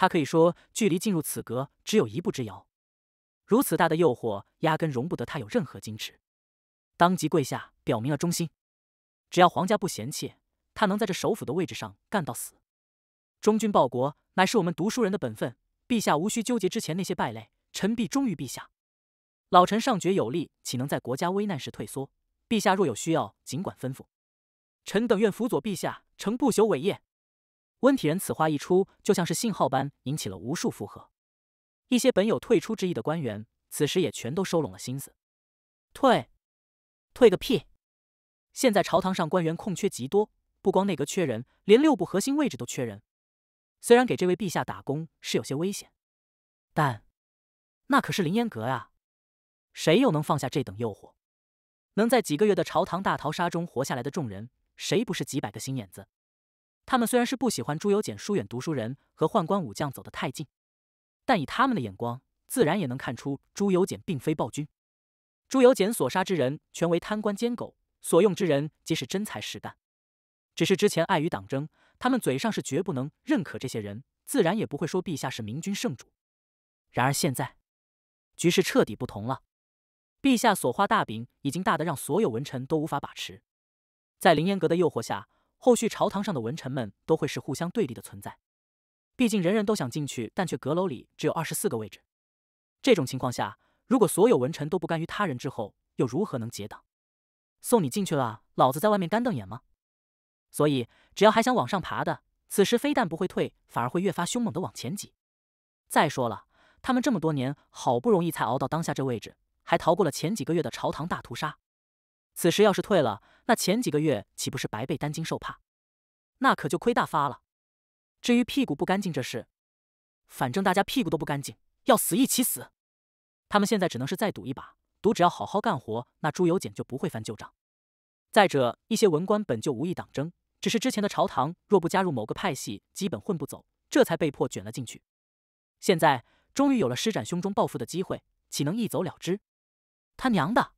S1: 他可以说，距离进入此阁只有一步之遥。如此大的诱惑，压根容不得他有任何矜持，当即跪下，表明了忠心。只要皇家不嫌弃，他能在这首府的位置上干到死。忠君报国，乃是我们读书人的本分。陛下无需纠结之前那些败类，臣必忠于陛下。老臣上爵有力，岂能在国家危难时退缩？陛下若有需要，尽管吩咐，臣等愿辅佐陛下，成不朽伟业。温体仁此话一出，就像是信号般引起了无数附和。一些本有退出之意的官员，此时也全都收拢了心思。退？退个屁！现在朝堂上官员空缺极多，不光内阁缺人，连六部核心位置都缺人。虽然给这位陛下打工是有些危险，但那可是凌烟阁啊！谁又能放下这等诱惑？能在几个月的朝堂大逃杀中活下来的众人，谁不是几百个心眼子？他们虽然是不喜欢朱由检疏远读书人和宦官武将走得太近，但以他们的眼光，自然也能看出朱由检并非暴君。朱由检所杀之人全为贪官奸狗，所用之人皆是真才实干。只是之前碍于党争，他们嘴上是绝不能认可这些人，自然也不会说陛下是明君圣主。然而现在，局势彻底不同了。陛下所画大饼已经大得让所有文臣都无法把持，在凌烟阁的诱惑下。后续朝堂上的文臣们都会是互相对立的存在，毕竟人人都想进去，但却阁楼里只有二十四个位置。这种情况下，如果所有文臣都不甘于他人之后，又如何能结党？送你进去了，老子在外面干瞪眼吗？所以，只要还想往上爬的，此时非但不会退，反而会越发凶猛的往前挤。再说了，他们这么多年好不容易才熬到当下这位置，还逃过了前几个月的朝堂大屠杀。此时要是退了，那前几个月岂不是白被担惊受怕？那可就亏大发了。至于屁股不干净这事，反正大家屁股都不干净，要死一起死。他们现在只能是再赌一把，赌只要好好干活，那朱由检就不会翻旧账。再者，一些文官本就无意党争，只是之前的朝堂若不加入某个派系，基本混不走，这才被迫卷了进去。现在终于有了施展胸中抱负的机会，岂能一走了之？他娘的，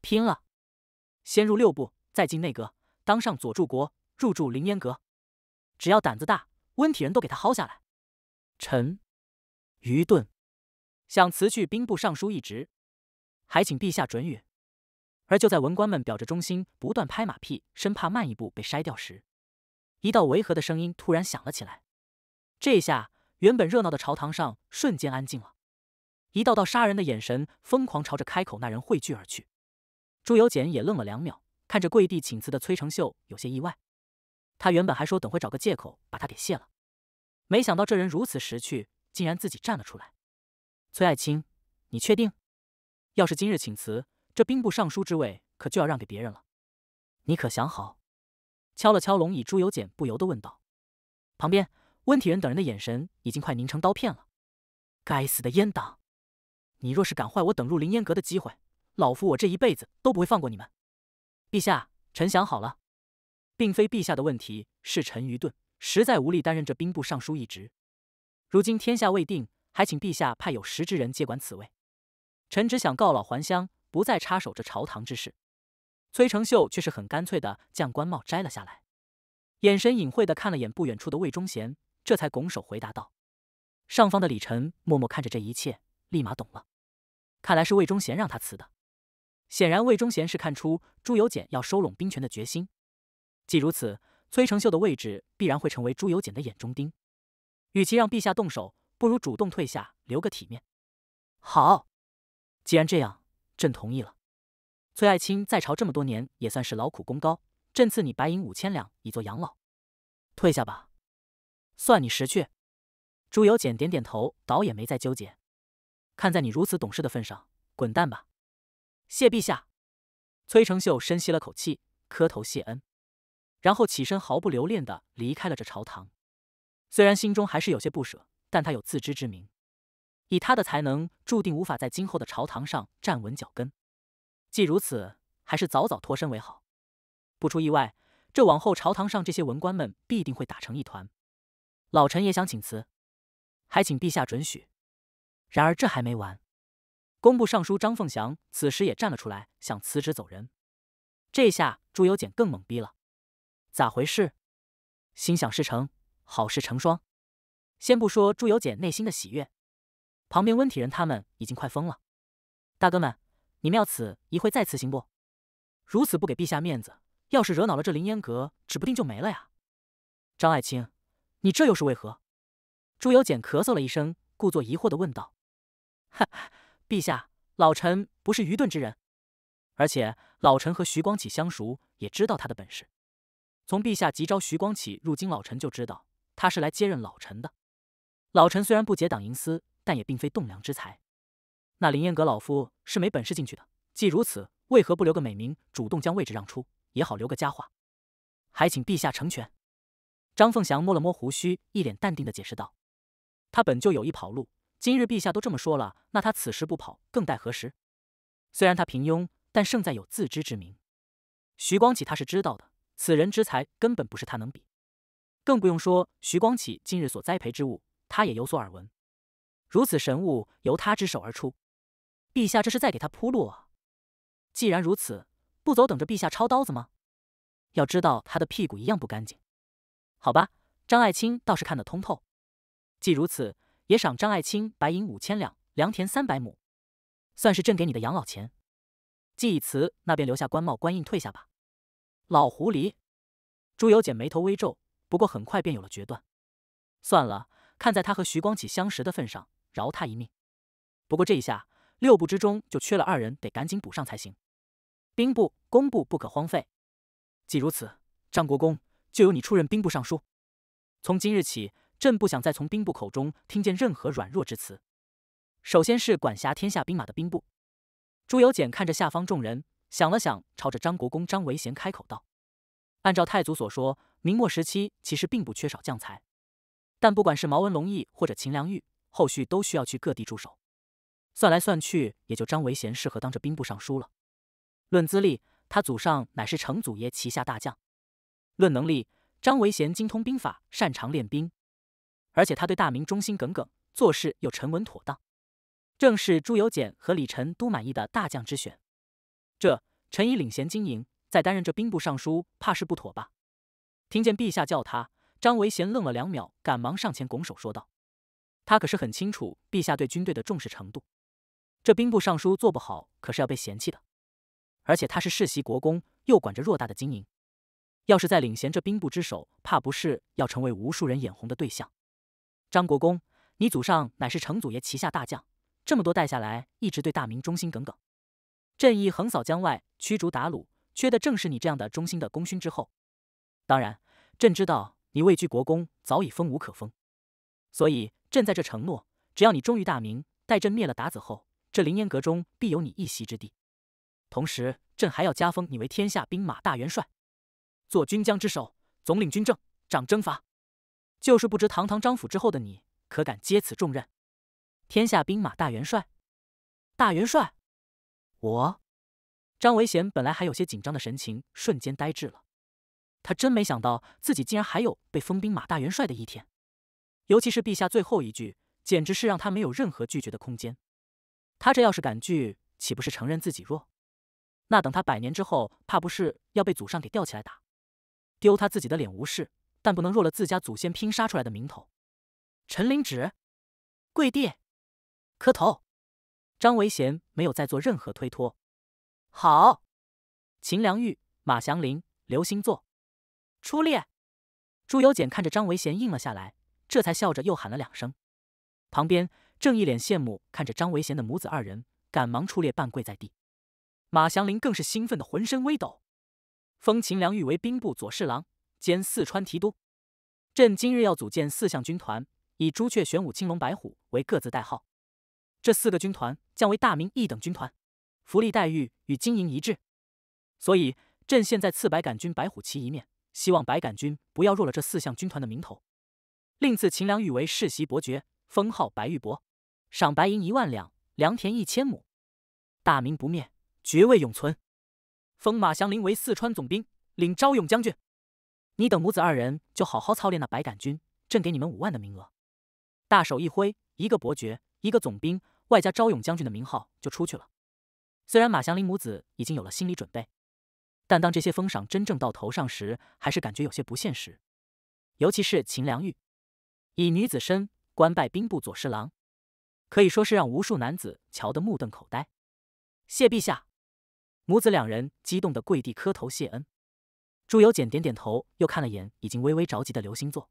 S1: 拼了！先入六部，再进内阁，当上佐助国，入住凌烟阁。只要胆子大，温体人都给他薅下来。臣愚钝，想辞去兵部尚书一职，还请陛下准允。而就在文官们表着忠心，不断拍马屁，生怕慢一步被筛掉时，一道违和的声音突然响了起来。这下，原本热闹的朝堂上瞬间安静了，一道道杀人的眼神疯狂朝着开口那人汇聚而去。朱由检也愣了两秒，看着跪地请辞的崔成秀，有些意外。他原本还说等会找个借口把他给卸了，没想到这人如此识趣，竟然自己站了出来。崔爱卿，你确定？要是今日请辞，这兵部尚书之位可就要让给别人了。你可想好？敲了敲龙椅，朱由检不由得问道。旁边温体仁等人的眼神已经快凝成刀片了。该死的阉党！你若是敢坏我等入凌烟阁的机会！老夫我这一辈子都不会放过你们，陛下，臣想好了，并非陛下的问题，是臣愚钝，实在无力担任这兵部尚书一职。如今天下未定，还请陛下派有识之人接管此位。臣只想告老还乡，不再插手这朝堂之事。崔成秀却是很干脆的将官帽摘了下来，眼神隐晦的看了眼不远处的魏忠贤，这才拱手回答道。上方的李晨默默看着这一切，立马懂了，看来是魏忠贤让他辞的。显然，魏忠贤是看出朱由检要收拢兵权的决心。既如此，崔呈秀的位置必然会成为朱由检的眼中钉。与其让陛下动手，不如主动退下，留个体面。好，既然这样，朕同意了。崔爱卿在朝这么多年，也算是劳苦功高，朕赐你白银五千两，以作养老。退下吧。算你识趣。朱由检点点头，倒也没再纠结。看在你如此懂事的份上，滚蛋吧。谢陛下，崔成秀深吸了口气，磕头谢恩，然后起身毫不留恋的离开了这朝堂。虽然心中还是有些不舍，但他有自知之明，以他的才能，注定无法在今后的朝堂上站稳脚跟。既如此，还是早早脱身为好。不出意外，这往后朝堂上这些文官们必定会打成一团。老臣也想请辞，还请陛下准许。然而这还没完。工部尚书张凤祥此时也站了出来，想辞职走人。这下朱由检更懵逼了，咋回事？心想事成，好事成双。先不说朱由检内心的喜悦，旁边温体仁他们已经快疯了。大哥们，你们要此一会再辞行不？如此不给陛下面子，要是惹恼了这凌烟阁，指不定就没了呀。张爱卿，你这又是为何？朱由检咳嗽了一声，故作疑惑的问道：“哈。”陛下，老臣不是愚钝之人，而且老臣和徐光启相熟，也知道他的本事。从陛下急召徐光启入京，老臣就知道他是来接任老臣的。老臣虽然不结党营私，但也并非栋梁之才。那林彦阁老夫是没本事进去的。既如此，为何不留个美名，主动将位置让出，也好留个佳话？还请陛下成全。张凤祥摸了摸胡须，一脸淡定的解释道：“他本就有意跑路。”今日陛下都这么说了，那他此时不跑，更待何时？虽然他平庸，但胜在有自知之明。徐光启他是知道的，此人之才根本不是他能比，更不用说徐光启今日所栽培之物，他也有所耳闻。如此神物由他之手而出，陛下这是在给他铺路啊！既然如此，不走等着陛下抄刀子吗？要知道他的屁股一样不干净。好吧，张爱卿倒是看得通透。既如此。也赏张爱卿白银五千两，良田三百亩，算是朕给你的养老钱。既已辞，那便留下官帽官印，退下吧。老狐狸朱由检眉头微皱，不过很快便有了决断。算了，看在他和徐光启相识的份上，饶他一命。不过这一下，六部之中就缺了二人，得赶紧补上才行。兵部、工部不可荒废。既如此，张国公就由你出任兵部尚书，从今日起。朕不想再从兵部口中听见任何软弱之词。首先是管辖天下兵马的兵部。朱由检看着下方众人，想了想，朝着张国公张维贤开口道：“按照太祖所说，明末时期其实并不缺少将才，但不管是毛文龙义或者秦良玉，后续都需要去各地驻守。算来算去，也就张维贤适合当这兵部尚书了。论资历，他祖上乃是成祖爷旗下大将；论能力，张维贤精通兵法，擅长练兵。”而且他对大明忠心耿耿，做事又沉稳妥当，正是朱由检和李晨都满意的大将之选。这陈毅领衔经营，再担任这兵部尚书，怕是不妥吧？听见陛下叫他，张维贤愣了两秒，赶忙上前拱手说道：“他可是很清楚陛下对军队的重视程度，这兵部尚书做不好，可是要被嫌弃的。而且他是世袭国公，又管着偌大的经营，要是在领衔这兵部之首，怕不是要成为无数人眼红的对象。”张国公，你祖上乃是成祖爷旗下大将，这么多代下来，一直对大明忠心耿耿。朕意横扫疆外，驱逐鞑虏，缺的正是你这样的忠心的功勋之后。当然，朕知道你位居国公，早已封无可封，所以朕在这承诺，只要你忠于大明，待朕灭了鞑子后，这凌烟阁中必有你一席之地。同时，朕还要加封你为天下兵马大元帅，做军将之首，总领军政，掌征伐。就是不知堂堂张府之后的你，可敢接此重任？天下兵马大元帅，大元帅，我张维贤本来还有些紧张的神情，瞬间呆滞了。他真没想到自己竟然还有被封兵马大元帅的一天，尤其是陛下最后一句，简直是让他没有任何拒绝的空间。他这要是敢拒，岂不是承认自己弱？那等他百年之后，怕不是要被祖上给吊起来打，丢他自己的脸无事。但不能弱了自家祖先拼杀出来的名头。陈林止，跪地磕头。张维贤没有再做任何推脱。好。秦良玉、马祥林、刘星座，出列。朱由检看着张维贤应了下来，这才笑着又喊了两声。旁边正一脸羡慕看着张维贤的母子二人，赶忙出列，半跪在地。马祥林更是兴奋的浑身微抖。封秦良玉为兵部左侍郎。兼四川提督，朕今日要组建四项军团，以朱雀、玄武、青龙、白虎为各自代号。这四个军团将为大明一等军团，福利待遇与金营一致。所以，朕现在赐白杆军白虎旗一面，希望白杆军不要弱了这四项军团的名头。另赐秦良玉为世袭伯爵，封号白玉伯，赏白银一万两，良田一千亩。大明不灭，爵位永存。封马祥林为四川总兵，领昭勇将军。你等母子二人就好好操练那百感军，朕给你们五万的名额。大手一挥，一个伯爵，一个总兵，外加昭勇将军的名号就出去了。虽然马祥林母子已经有了心理准备，但当这些封赏真正到头上时，还是感觉有些不现实。尤其是秦良玉，以女子身官拜兵部左侍郎，可以说是让无数男子瞧得目瞪口呆。谢陛下！母子两人激动地跪地磕头谢恩。朱由检点点头，又看了眼已经微微着急的刘星座。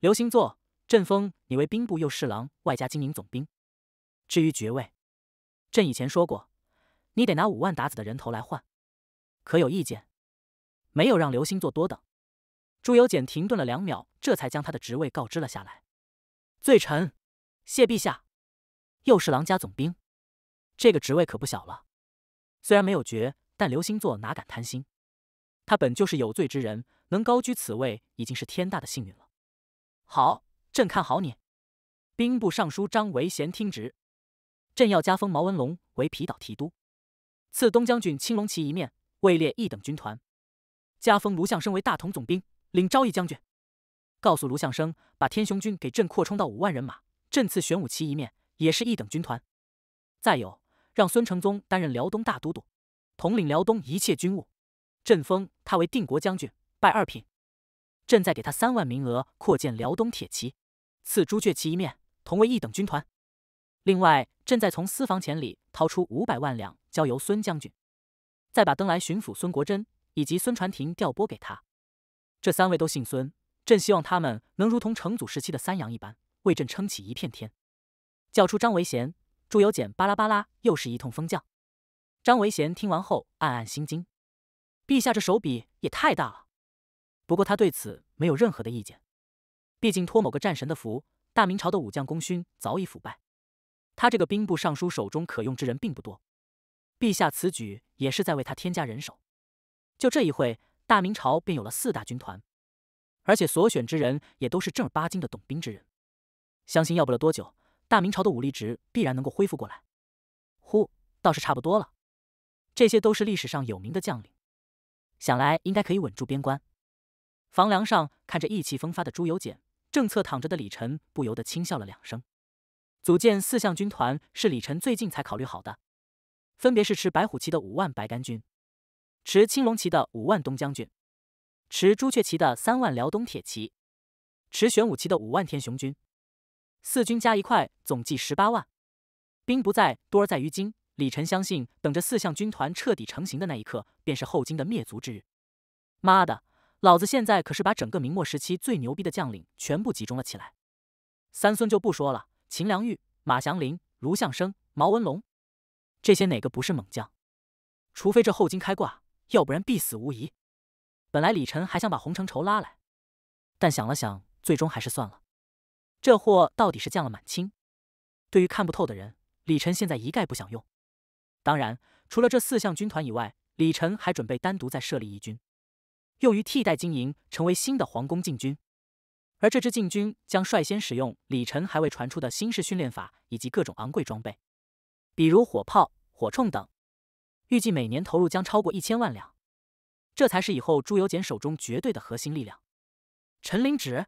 S1: 刘星座，朕封你为兵部右侍郎，外加经营总兵。至于爵位，朕以前说过，你得拿五万鞑子的人头来换。可有意见？没有，让刘星座多等。朱由检停顿了两秒，这才将他的职位告知了下来。罪臣谢陛下。右侍郎加总兵，这个职位可不小了。虽然没有爵，但刘星座哪敢贪心？他本就是有罪之人，能高居此位已经是天大的幸运了。好，朕看好你。兵部尚书张维贤听旨。朕要加封毛文龙为皮岛提督，赐东将军青龙旗一面，位列一等军团。加封卢相生为大同总兵，领昭义将军。告诉卢相生，把天雄军给朕扩充到五万人马，朕赐玄武旗一面，也是一等军团。再有，让孙承宗担任辽东大都督，统领辽东一切军务。朕封他为定国将军，拜二品。朕再给他三万名额扩建辽东铁骑，赐朱雀旗一面，同为一等军团。另外，朕再从私房钱里掏出五百万两，交由孙将军。再把登莱巡抚孙国珍以及孙传庭调拨给他。这三位都姓孙，朕希望他们能如同成祖时期的三杨一般，为朕撑起一片天。叫出张维贤、朱由检，巴拉巴拉，又是一通封降。张维贤听完后，暗暗心惊。陛下这手笔也太大了，不过他对此没有任何的意见，毕竟托某个战神的福，大明朝的武将功勋早已腐败，他这个兵部尚书手中可用之人并不多，陛下此举也是在为他添加人手，就这一会，大明朝便有了四大军团，而且所选之人也都是正儿八经的懂兵之人，相信要不了多久，大明朝的武力值必然能够恢复过来。呼，倒是差不多了，这些都是历史上有名的将领。想来应该可以稳住边关。房梁上看着意气风发的朱由检，正侧躺着的李晨不由得轻笑了两声。组建四象军团是李晨最近才考虑好的，分别是持白虎旗的五万白杆军，持青龙旗的五万东将军，持朱雀旗的三万辽东铁骑，持玄武旗的五万天雄军。四军加一块，总计十八万。兵不在多而在于精。李晨相信，等着四象军团彻底成型的那一刻，便是后金的灭族之日。妈的，老子现在可是把整个明末时期最牛逼的将领全部集中了起来。三孙就不说了，秦良玉、马祥林、卢象升、毛文龙，这些哪个不是猛将？除非这后金开挂，要不然必死无疑。本来李晨还想把洪承畴拉来，但想了想，最终还是算了。这货到底是降了满清，对于看不透的人，李晨现在一概不想用。当然，除了这四项军团以外，李晨还准备单独再设立一军，用于替代经营，成为新的皇宫禁军。而这支禁军将率先使用李晨还未传出的新式训练法以及各种昂贵装备，比如火炮、火铳等。预计每年投入将超过一千万两。这才是以后朱由检手中绝对的核心力量。陈灵止、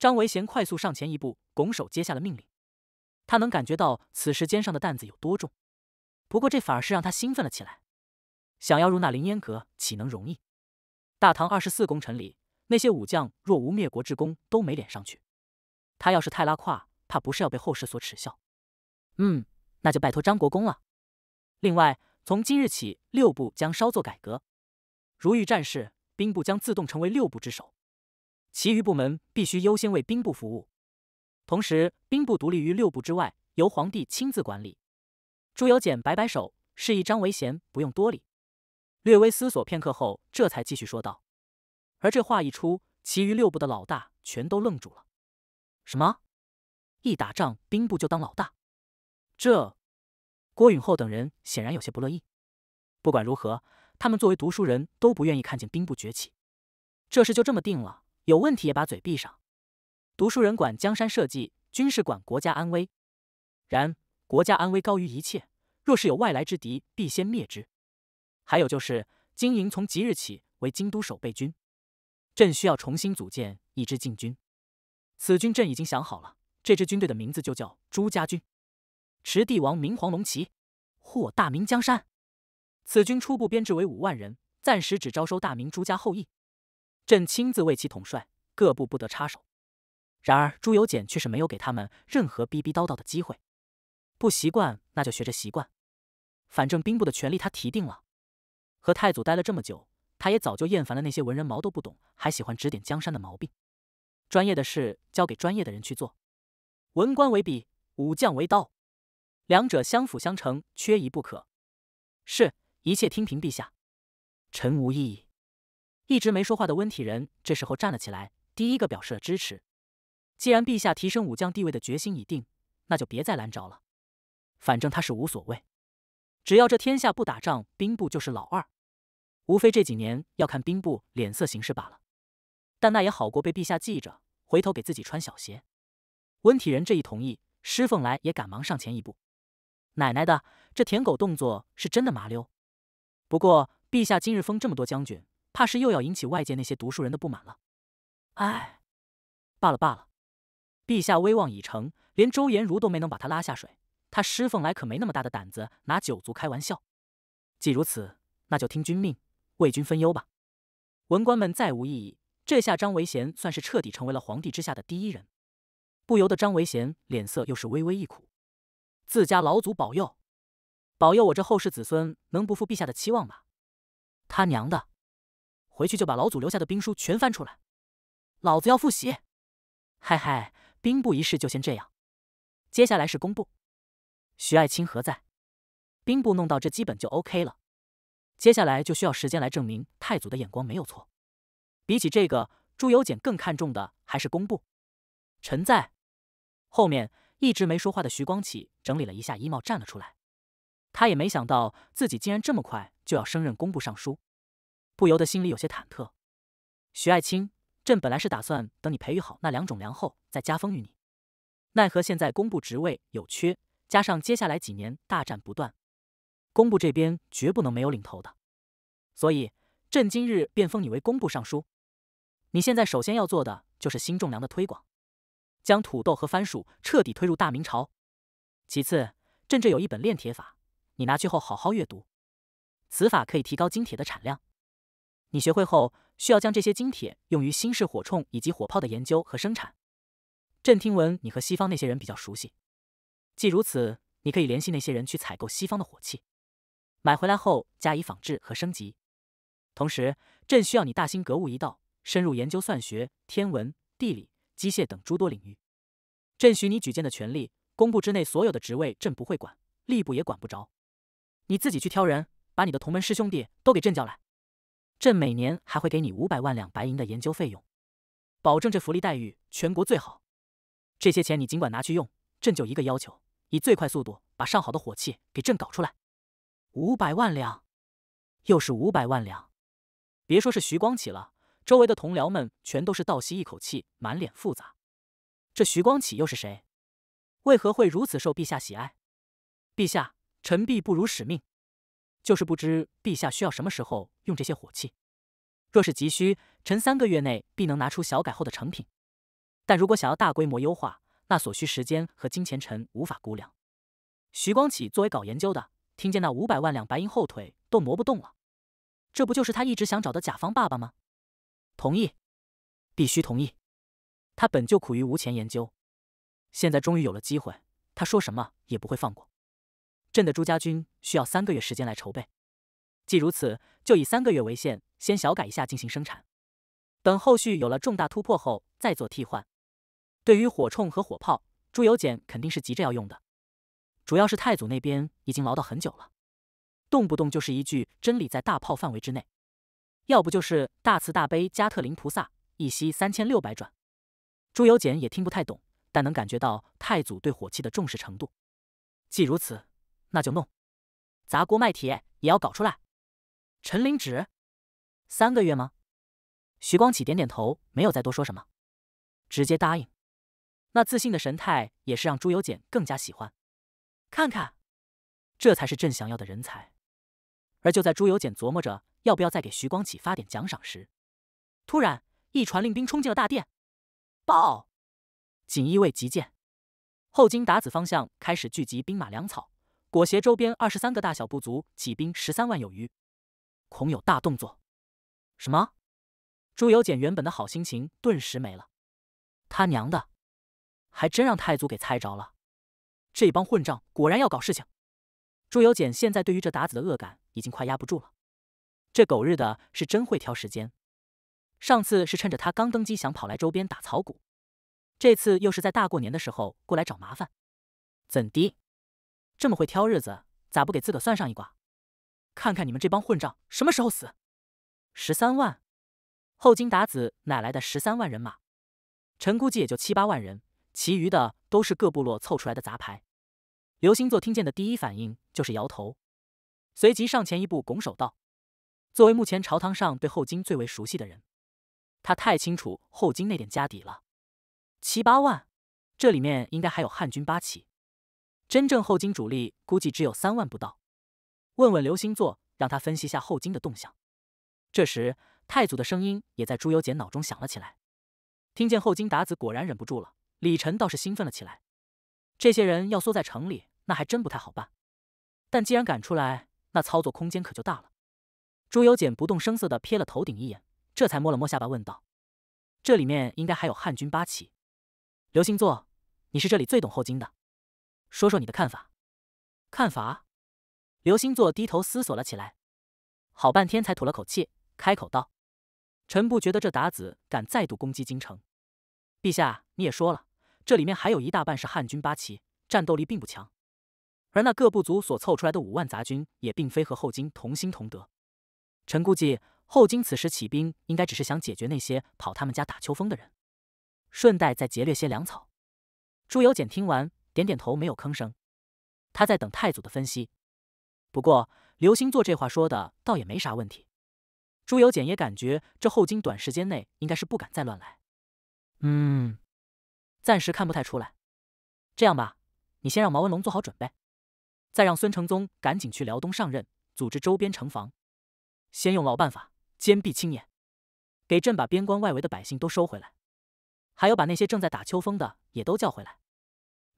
S1: 张维贤快速上前一步，拱手接下了命令。他能感觉到此时肩上的担子有多重。不过这反而是让他兴奋了起来。想要入那凌烟阁，岂能容易？大唐二十四功臣里，那些武将若无灭国之功，都没脸上去。他要是太拉胯，怕不是要被后世所耻笑。嗯，那就拜托张国公了。另外，从今日起，六部将稍作改革。如遇战事，兵部将自动成为六部之首，其余部门必须优先为兵部服务。同时，兵部独立于六部之外，由皇帝亲自管理。朱由检摆摆手，示意张维贤不用多礼。略微思索片刻后，这才继续说道。而这话一出，其余六部的老大全都愣住了。什么？一打仗，兵部就当老大？这……郭允厚等人显然有些不乐意。不管如何，他们作为读书人都不愿意看见兵部崛起。这事就这么定了，有问题也把嘴闭上。读书人管江山社稷，军事管国家安危。然，国家安危高于一切。若是有外来之敌，必先灭之。还有就是，金营从即日起为京都守备军。朕需要重新组建一支禁军。此军朕已经想好了，这支军队的名字就叫朱家军，持帝王明黄龙旗，护我大明江山。此军初步编制为五万人，暂时只招收大明朱家后裔。朕亲自为其统帅，各部不得插手。然而朱由检却是没有给他们任何逼逼叨叨的机会，不习惯。那就学着习惯，反正兵部的权力他提定了。和太祖待了这么久，他也早就厌烦了那些文人毛都不懂，还喜欢指点江山的毛病。专业的事交给专业的人去做，文官为笔，武将为刀，两者相辅相成，缺一不可。是，一切听凭陛下，臣无异议。一直没说话的温体仁这时候站了起来，第一个表示了支持。既然陛下提升武将地位的决心已定，那就别再拦着了。反正他是无所谓，只要这天下不打仗，兵部就是老二，无非这几年要看兵部脸色行事罢了。但那也好过被陛下记着，回头给自己穿小鞋。温体仁这一同意，施凤来也赶忙上前一步。奶奶的，这舔狗动作是真的麻溜。不过，陛下今日封这么多将军，怕是又要引起外界那些读书人的不满了。哎，罢了罢了，陛下威望已成，连周延儒都没能把他拉下水。他师凤来可没那么大的胆子拿九族开玩笑。既如此，那就听君命，为君分忧吧。文官们再无异议。这下张维贤算是彻底成为了皇帝之下的第一人。不由得张维贤脸色又是微微一苦。自家老祖保佑，保佑我这后世子孙能不负陛下的期望吧。他娘的，回去就把老祖留下的兵书全翻出来，老子要复习。嗨嗨，兵部一事就先这样。接下来是工部。徐爱卿何在？兵部弄到这基本就 OK 了，接下来就需要时间来证明太祖的眼光没有错。比起这个，朱由检更看重的还是工部。臣在。后面一直没说话的徐光启整理了一下衣帽，站了出来。他也没想到自己竟然这么快就要升任工部尚书，不由得心里有些忐忑。徐爱卿，朕本来是打算等你培育好那两种粮后再加封于你，奈何现在工部职位有缺。加上接下来几年大战不断，工部这边绝不能没有领头的，所以朕今日便封你为工部尚书。你现在首先要做的就是新种粮的推广，将土豆和番薯彻底推入大明朝。其次，朕这有一本炼铁法，你拿去后好好阅读，此法可以提高金铁的产量。你学会后，需要将这些金铁用于新式火铳以及火炮的研究和生产。朕听闻你和西方那些人比较熟悉。既如此，你可以联系那些人去采购西方的火器，买回来后加以仿制和升级。同时，朕需要你大兴格物一道，深入研究算学、天文、地理、机械等诸多领域。朕许你举荐的权利，工部之内所有的职位，朕不会管，吏部也管不着，你自己去挑人，把你的同门师兄弟都给朕叫来。朕每年还会给你五百万两白银的研究费用，保证这福利待遇全国最好。这些钱你尽管拿去用，朕就一个要求。以最快速度把上好的火器给朕搞出来，五百万两，又是五百万两！别说是徐光启了，周围的同僚们全都是倒吸一口气，满脸复杂。这徐光启又是谁？为何会如此受陛下喜爱？陛下，臣必不辱使命。就是不知陛下需要什么时候用这些火器？若是急需，臣三个月内必能拿出小改后的成品。但如果想要大规模优化，那所需时间和金钱，臣无法估量。徐光启作为搞研究的，听见那五百万两白银，后腿都磨不动了。这不就是他一直想找的甲方爸爸吗？同意，必须同意。他本就苦于无钱研究，现在终于有了机会，他说什么也不会放过。朕的朱家军需要三个月时间来筹备。既如此，就以三个月为限，先小改一下进行生产，等后续有了重大突破后再做替换。对于火铳和火炮，朱由检肯定是急着要用的。主要是太祖那边已经唠叨很久了，动不动就是一句“真理在大炮范围之内”，要不就是“大慈大悲加特林菩萨，一吸三千六百转”。朱由检也听不太懂，但能感觉到太祖对火器的重视程度。既如此，那就弄，砸锅卖铁也要搞出来。陈林止，三个月吗？徐光启点点头，没有再多说什么，直接答应。那自信的神态也是让朱由检更加喜欢。看看，这才是朕想要的人才。而就在朱由检琢磨着要不要再给徐光启发点奖赏时，突然一传令兵冲进了大殿，报：锦衣卫急见，后金鞑子方向开始聚集兵马粮草，裹挟周边二十三个大小部族起兵十三万有余，恐有大动作。什么？朱由检原本的好心情顿时没了。他娘的！还真让太祖给猜着了，这帮混账果然要搞事情。朱由检现在对于这达子的恶感已经快压不住了，这狗日的是真会挑时间。上次是趁着他刚登基想跑来周边打草谷，这次又是在大过年的时候过来找麻烦。怎的？这么会挑日子？咋不给自个算上一卦，看看你们这帮混账什么时候死？十三万，后金达子哪来的十三万人马？臣估计也就七八万人。其余的都是各部落凑出来的杂牌。刘星座听见的第一反应就是摇头，随即上前一步，拱手道：“作为目前朝堂上对后金最为熟悉的人，他太清楚后金那点家底了。七八万，这里面应该还有汉军八旗，真正后金主力估计只有三万不到。问问刘星座，让他分析下后金的动向。”这时，太祖的声音也在朱由检脑中响了起来：“听见后金达子果然忍不住了。”李晨倒是兴奋了起来，这些人要缩在城里，那还真不太好办。但既然敢出来，那操作空间可就大了。朱由检不动声色的瞥了头顶一眼，这才摸了摸下巴，问道：“这里面应该还有汉军八旗，刘星座，你是这里最懂后金的，说说你的看法。”“看法？”刘星座低头思索了起来，好半天才吐了口气，开口道：“臣不觉得这达子敢再度攻击京城，陛下你也说了。”这里面还有一大半是汉军八旗，战斗力并不强，而那各部族所凑出来的五万杂军也并非和后金同心同德。臣估计后金此时起兵，应该只是想解决那些跑他们家打秋风的人，顺带再劫掠些粮草。朱由检听完，点点头，没有吭声。他在等太祖的分析。不过刘兴座这话说的倒也没啥问题。朱由检也感觉这后金短时间内应该是不敢再乱来。嗯。暂时看不太出来，这样吧，你先让毛文龙做好准备，再让孙承宗赶紧去辽东上任，组织周边城防，先用老办法坚壁清野，给朕把边关外围的百姓都收回来，还有把那些正在打秋风的也都叫回来。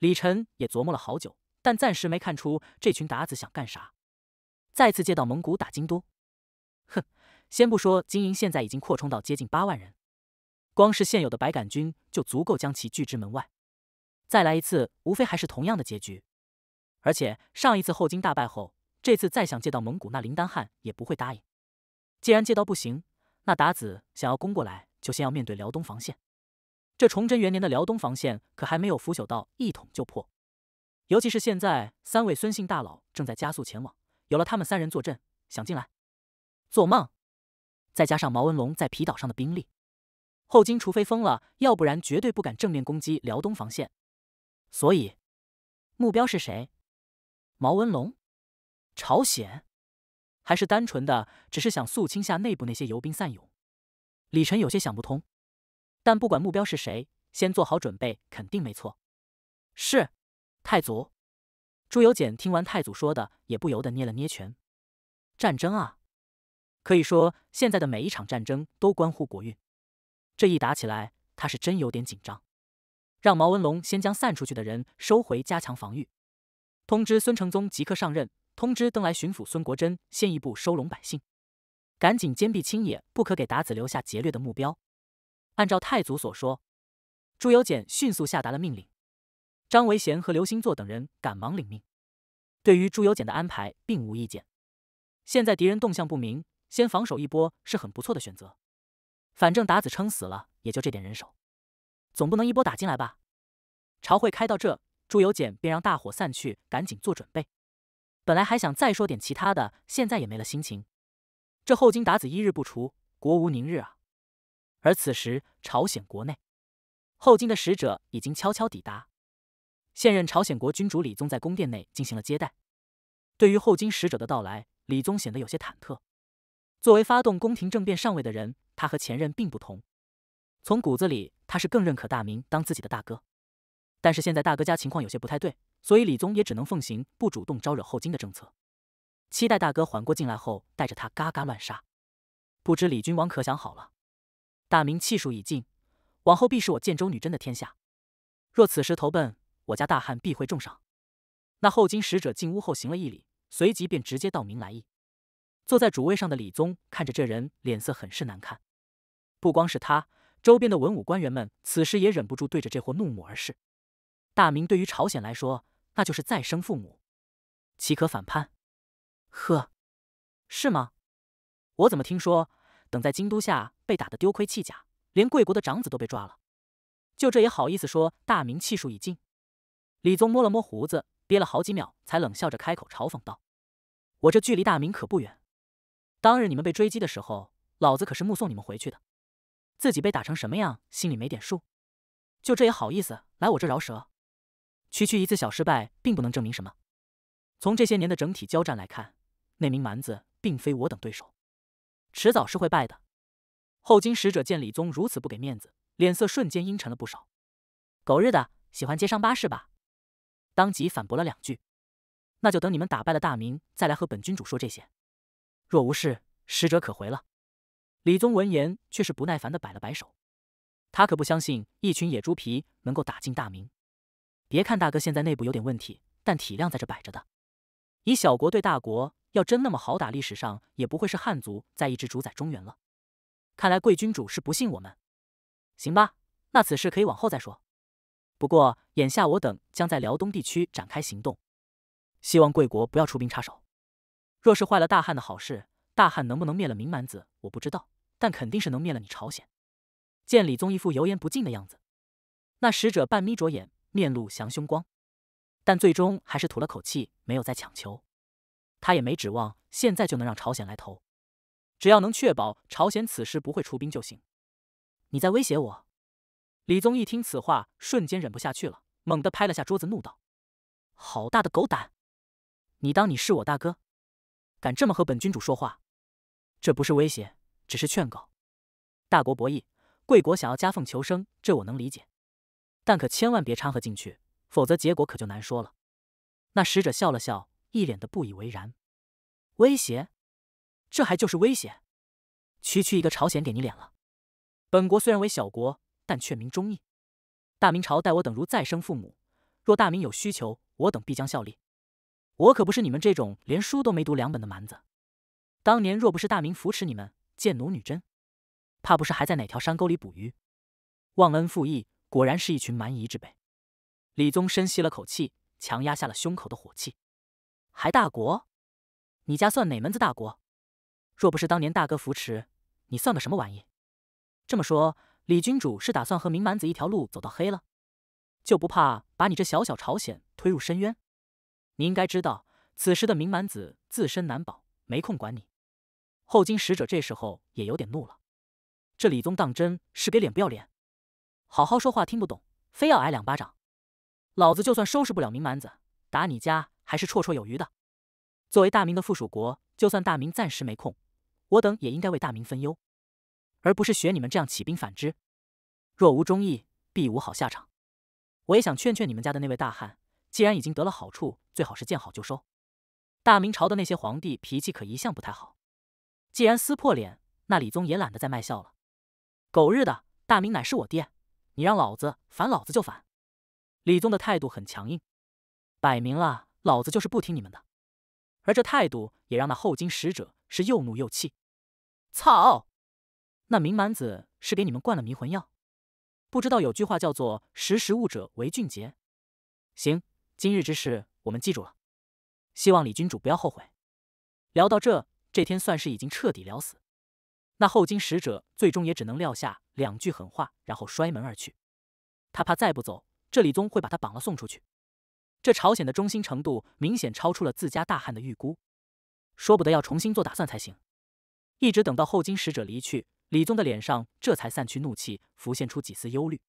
S1: 李晨也琢磨了好久，但暂时没看出这群鞑子想干啥。再次接到蒙古打京都，哼，先不说金营现在已经扩充到接近八万人。光是现有的白杆军就足够将其拒之门外，再来一次，无非还是同样的结局。而且上一次后金大败后，这次再想借到蒙古，那林丹汗也不会答应。既然借到不行，那达子想要攻过来，就先要面对辽东防线。这崇祯元年的辽东防线可还没有腐朽到一捅就破。尤其是现在，三位孙姓大佬正在加速前往，有了他们三人坐镇，想进来，做梦。再加上毛文龙在皮岛上的兵力。后金除非疯了，要不然绝对不敢正面攻击辽东防线。所以，目标是谁？毛文龙？朝鲜？还是单纯的只是想肃清下内部那些游兵散勇？李晨有些想不通。但不管目标是谁，先做好准备肯定没错。是太祖朱由检听完太祖说的，也不由得捏了捏拳。战争啊，可以说现在的每一场战争都关乎国运。这一打起来，他是真有点紧张。让毛文龙先将散出去的人收回，加强防御。通知孙承宗即刻上任。通知登来巡抚孙国珍先一步收拢百姓，赶紧坚壁清野，不可给鞑子留下劫掠的目标。按照太祖所说，朱由检迅速下达了命令。张维贤和刘兴作等人赶忙领命，对于朱由检的安排并无意见。现在敌人动向不明，先防守一波是很不错的选择。反正鞑子撑死了也就这点人手，总不能一波打进来吧？朝会开到这，朱由检便让大伙散去，赶紧做准备。本来还想再说点其他的，现在也没了心情。这后金打子一日不除，国无宁日啊！而此时，朝鲜国内，后金的使者已经悄悄抵达。现任朝鲜国君主李宗在宫殿内进行了接待。对于后金使者的到来，李宗显得有些忐忑。作为发动宫廷政变上位的人，他和前任并不同，从骨子里他是更认可大明当自己的大哥，但是现在大哥家情况有些不太对，所以李宗也只能奉行不主动招惹后金的政策，期待大哥缓过劲来后带着他嘎嘎乱杀。不知李君王可想好了？大明气数已尽，往后必是我建州女真的天下。若此时投奔我家大汉，必会重赏。那后金使者进屋后行了一礼，随即便直接道明来意。坐在主位上的李宗看着这人，脸色很是难看。不光是他，周边的文武官员们此时也忍不住对着这货怒目而视。大明对于朝鲜来说，那就是再生父母，岂可反叛？呵，是吗？我怎么听说，等在京都下被打得丢盔弃甲，连贵国的长子都被抓了，就这也好意思说大明气数已尽？李宗摸了摸胡子，憋了好几秒，才冷笑着开口嘲讽道：“我这距离大明可不远。当日你们被追击的时候，老子可是目送你们回去的。”自己被打成什么样，心里没点数，就这也好意思来我这饶舌？区区一次小失败，并不能证明什么。从这些年的整体交战来看，那名蛮子并非我等对手，迟早是会败的。后金使者见李宗如此不给面子，脸色瞬间阴沉了不少。狗日的，喜欢揭伤疤是吧？当即反驳了两句。那就等你们打败了大明，再来和本君主说这些。若无事，使者可回了。李宗闻言，却是不耐烦的摆了摆手，他可不相信一群野猪皮能够打进大明。别看大哥现在内部有点问题，但体量在这摆着的。以小国对大国，要真那么好打，历史上也不会是汉族在一直主宰中原了。看来贵君主是不信我们，行吧？那此事可以往后再说。不过眼下我等将在辽东地区展开行动，希望贵国不要出兵插手，若是坏了大汉的好事。大汉能不能灭了明蛮子，我不知道，但肯定是能灭了你朝鲜。见李宗一副油盐不进的样子，那使者半眯着眼，面露祥凶光，但最终还是吐了口气，没有再强求。他也没指望现在就能让朝鲜来投，只要能确保朝鲜此时不会出兵就行。你在威胁我！李宗一听此话，瞬间忍不下去了，猛地拍了下桌子，怒道：“好大的狗胆！你当你是我大哥？”敢这么和本君主说话，这不是威胁，只是劝告。大国博弈，贵国想要夹缝求生，这我能理解，但可千万别掺和进去，否则结果可就难说了。那使者笑了笑，一脸的不以为然。威胁？这还就是威胁？区区一个朝鲜给你脸了？本国虽然为小国，但却名忠义。大明朝待我等如再生父母，若大明有需求，我等必将效力。我可不是你们这种连书都没读两本的蛮子。当年若不是大明扶持你们贱奴女真，怕不是还在哪条山沟里捕鱼。忘恩负义，果然是一群蛮夷之辈。李宗深吸了口气，强压下了胸口的火气。还大国？你家算哪门子大国？若不是当年大哥扶持，你算个什么玩意？这么说，李君主是打算和明蛮子一条路走到黑了？就不怕把你这小小朝鲜推入深渊？你应该知道，此时的明蛮子自身难保，没空管你。后金使者这时候也有点怒了，这李宗当真是给脸不要脸，好好说话听不懂，非要挨两巴掌。老子就算收拾不了明蛮子，打你家还是绰绰有余的。作为大明的附属国，就算大明暂时没空，我等也应该为大明分忧，而不是学你们这样起兵反之。若无忠义，必无好下场。我也想劝劝你们家的那位大汉。既然已经得了好处，最好是见好就收。大明朝的那些皇帝脾气可一向不太好。既然撕破脸，那李宗也懒得再卖笑了。狗日的大明乃是我爹，你让老子反，老子就反。李宗的态度很强硬，摆明了老子就是不听你们的。而这态度也让那后金使者是又怒又气。操！那明蛮子是给你们灌了迷魂药？不知道有句话叫做“识时务者为俊杰”。行。今日之事，我们记住了。希望李君主不要后悔。聊到这，这天算是已经彻底聊死。那后金使者最终也只能撂下两句狠话，然后摔门而去。他怕再不走，这李宗会把他绑了送出去。这朝鲜的忠心程度明显超出了自家大汉的预估，说不得要重新做打算才行。一直等到后金使者离去，李宗的脸上这才散去怒气，浮现出几丝忧虑。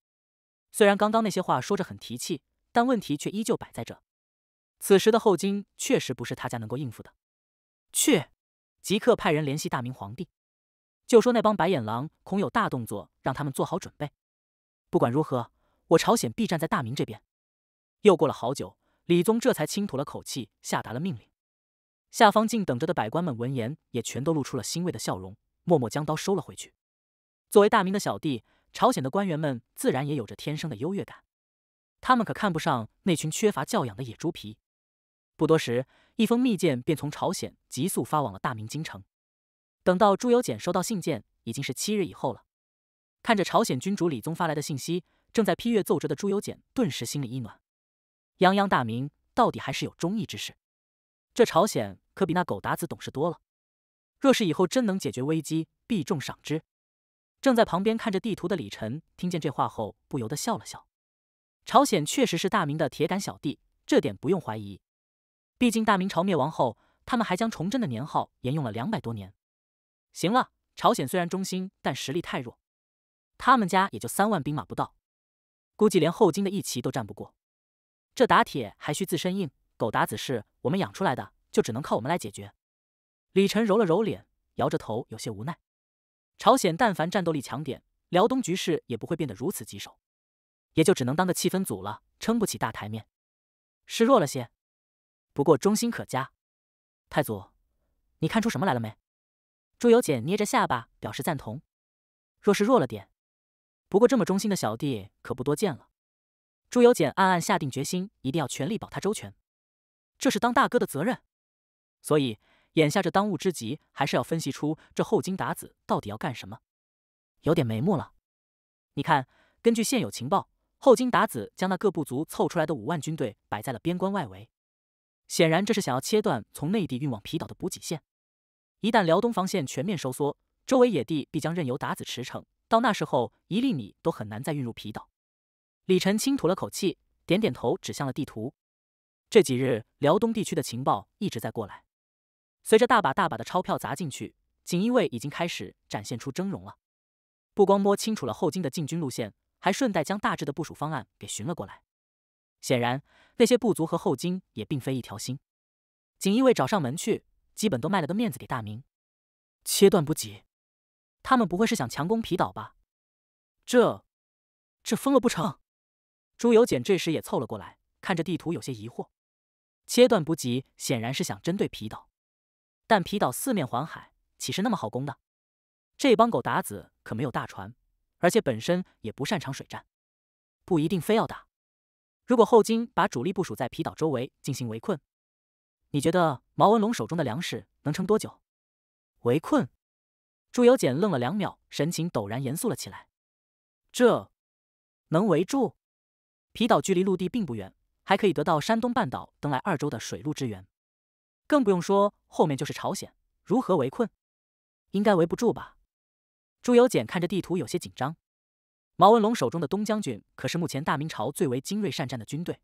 S1: 虽然刚刚那些话说着很提气。但问题却依旧摆在这。此时的后金确实不是他家能够应付的。去，即刻派人联系大明皇帝，就说那帮白眼狼恐有大动作，让他们做好准备。不管如何，我朝鲜必站在大明这边。又过了好久，李宗这才轻吐了口气，下达了命令。下方静等着的百官们闻言，也全都露出了欣慰的笑容，默默将刀收了回去。作为大明的小弟，朝鲜的官员们自然也有着天生的优越感。他们可看不上那群缺乏教养的野猪皮。不多时，一封密件便从朝鲜急速发往了大明京城。等到朱由检收到信件，已经是七日以后了。看着朝鲜君主李宗发来的信息，正在批阅奏折的朱由检顿时心里一暖。泱泱大明到底还是有忠义之士，这朝鲜可比那狗鞑子懂事多了。若是以后真能解决危机，必重赏之。正在旁边看着地图的李晨听见这话后，不由得笑了笑。朝鲜确实是大明的铁杆小弟，这点不用怀疑。毕竟大明朝灭亡后，他们还将崇祯的年号沿用了两百多年。行了，朝鲜虽然忠心，但实力太弱，他们家也就三万兵马不到，估计连后金的一骑都战不过。这打铁还需自身硬，狗打子是我们养出来的，就只能靠我们来解决。李晨揉了揉脸，摇着头，有些无奈。朝鲜但凡战斗力强点，辽东局势也不会变得如此棘手。也就只能当个气氛组了，撑不起大台面，是弱了些，不过忠心可嘉。太祖，你看出什么来了没？朱由检捏着下巴表示赞同。若是弱了点，不过这么忠心的小弟可不多见了。朱由检暗暗下定决心，一定要全力保他周全，这是当大哥的责任。所以眼下这当务之急，还是要分析出这后金鞑子到底要干什么。有点眉目了，你看，根据现有情报。后金达子将那各部族凑出来的五万军队摆在了边关外围，显然这是想要切断从内地运往皮岛的补给线。一旦辽东防线全面收缩，周围野地必将任由达子驰骋，到那时候，一粒米都很难再运入皮岛。李晨轻吐了口气，点点头，指向了地图。这几日，辽东地区的情报一直在过来。随着大把大把的钞票砸进去，锦衣卫已经开始展现出峥嵘了。不光摸清楚了后金的进军路线。还顺带将大致的部署方案给寻了过来。显然，那些部族和后金也并非一条心。锦衣卫找上门去，基本都卖了个面子给大明。切断补给，他们不会是想强攻皮岛吧？这，这疯了不成？朱由检这时也凑了过来，看着地图有些疑惑。切断补给，显然是想针对皮岛，但皮岛四面环海，岂是那么好攻的？这帮狗鞑子可没有大船。而且本身也不擅长水战，不一定非要打。如果后金把主力部署在皮岛周围进行围困，你觉得毛文龙手中的粮食能撑多久？围困？朱由检愣了两秒，神情陡然严肃了起来。这能围住？皮岛距离陆地并不远，还可以得到山东半岛登来二州的水路支援，更不用说后面就是朝鲜，如何围困？应该围不住吧？朱由检看着地图，有些紧张。毛文龙手中的东将军可是目前大明朝最为精锐善战的军队。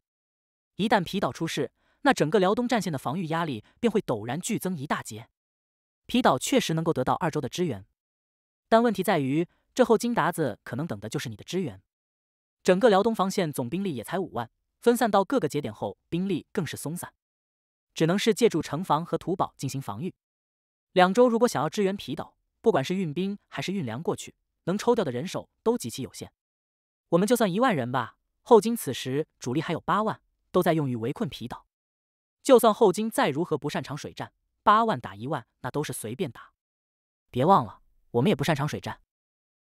S1: 一旦皮岛出事，那整个辽东战线的防御压力便会陡然剧增一大截。皮岛确实能够得到二州的支援，但问题在于，这后金鞑子可能等的就是你的支援。整个辽东防线总兵力也才五万，分散到各个节点后，兵力更是松散，只能是借助城防和土堡进行防御。两州如果想要支援皮岛，不管是运兵还是运粮过去，能抽调的人手都极其有限。我们就算一万人吧，后金此时主力还有八万，都在用于围困皮岛。就算后金再如何不擅长水战，八万打一万，那都是随便打。别忘了，我们也不擅长水战。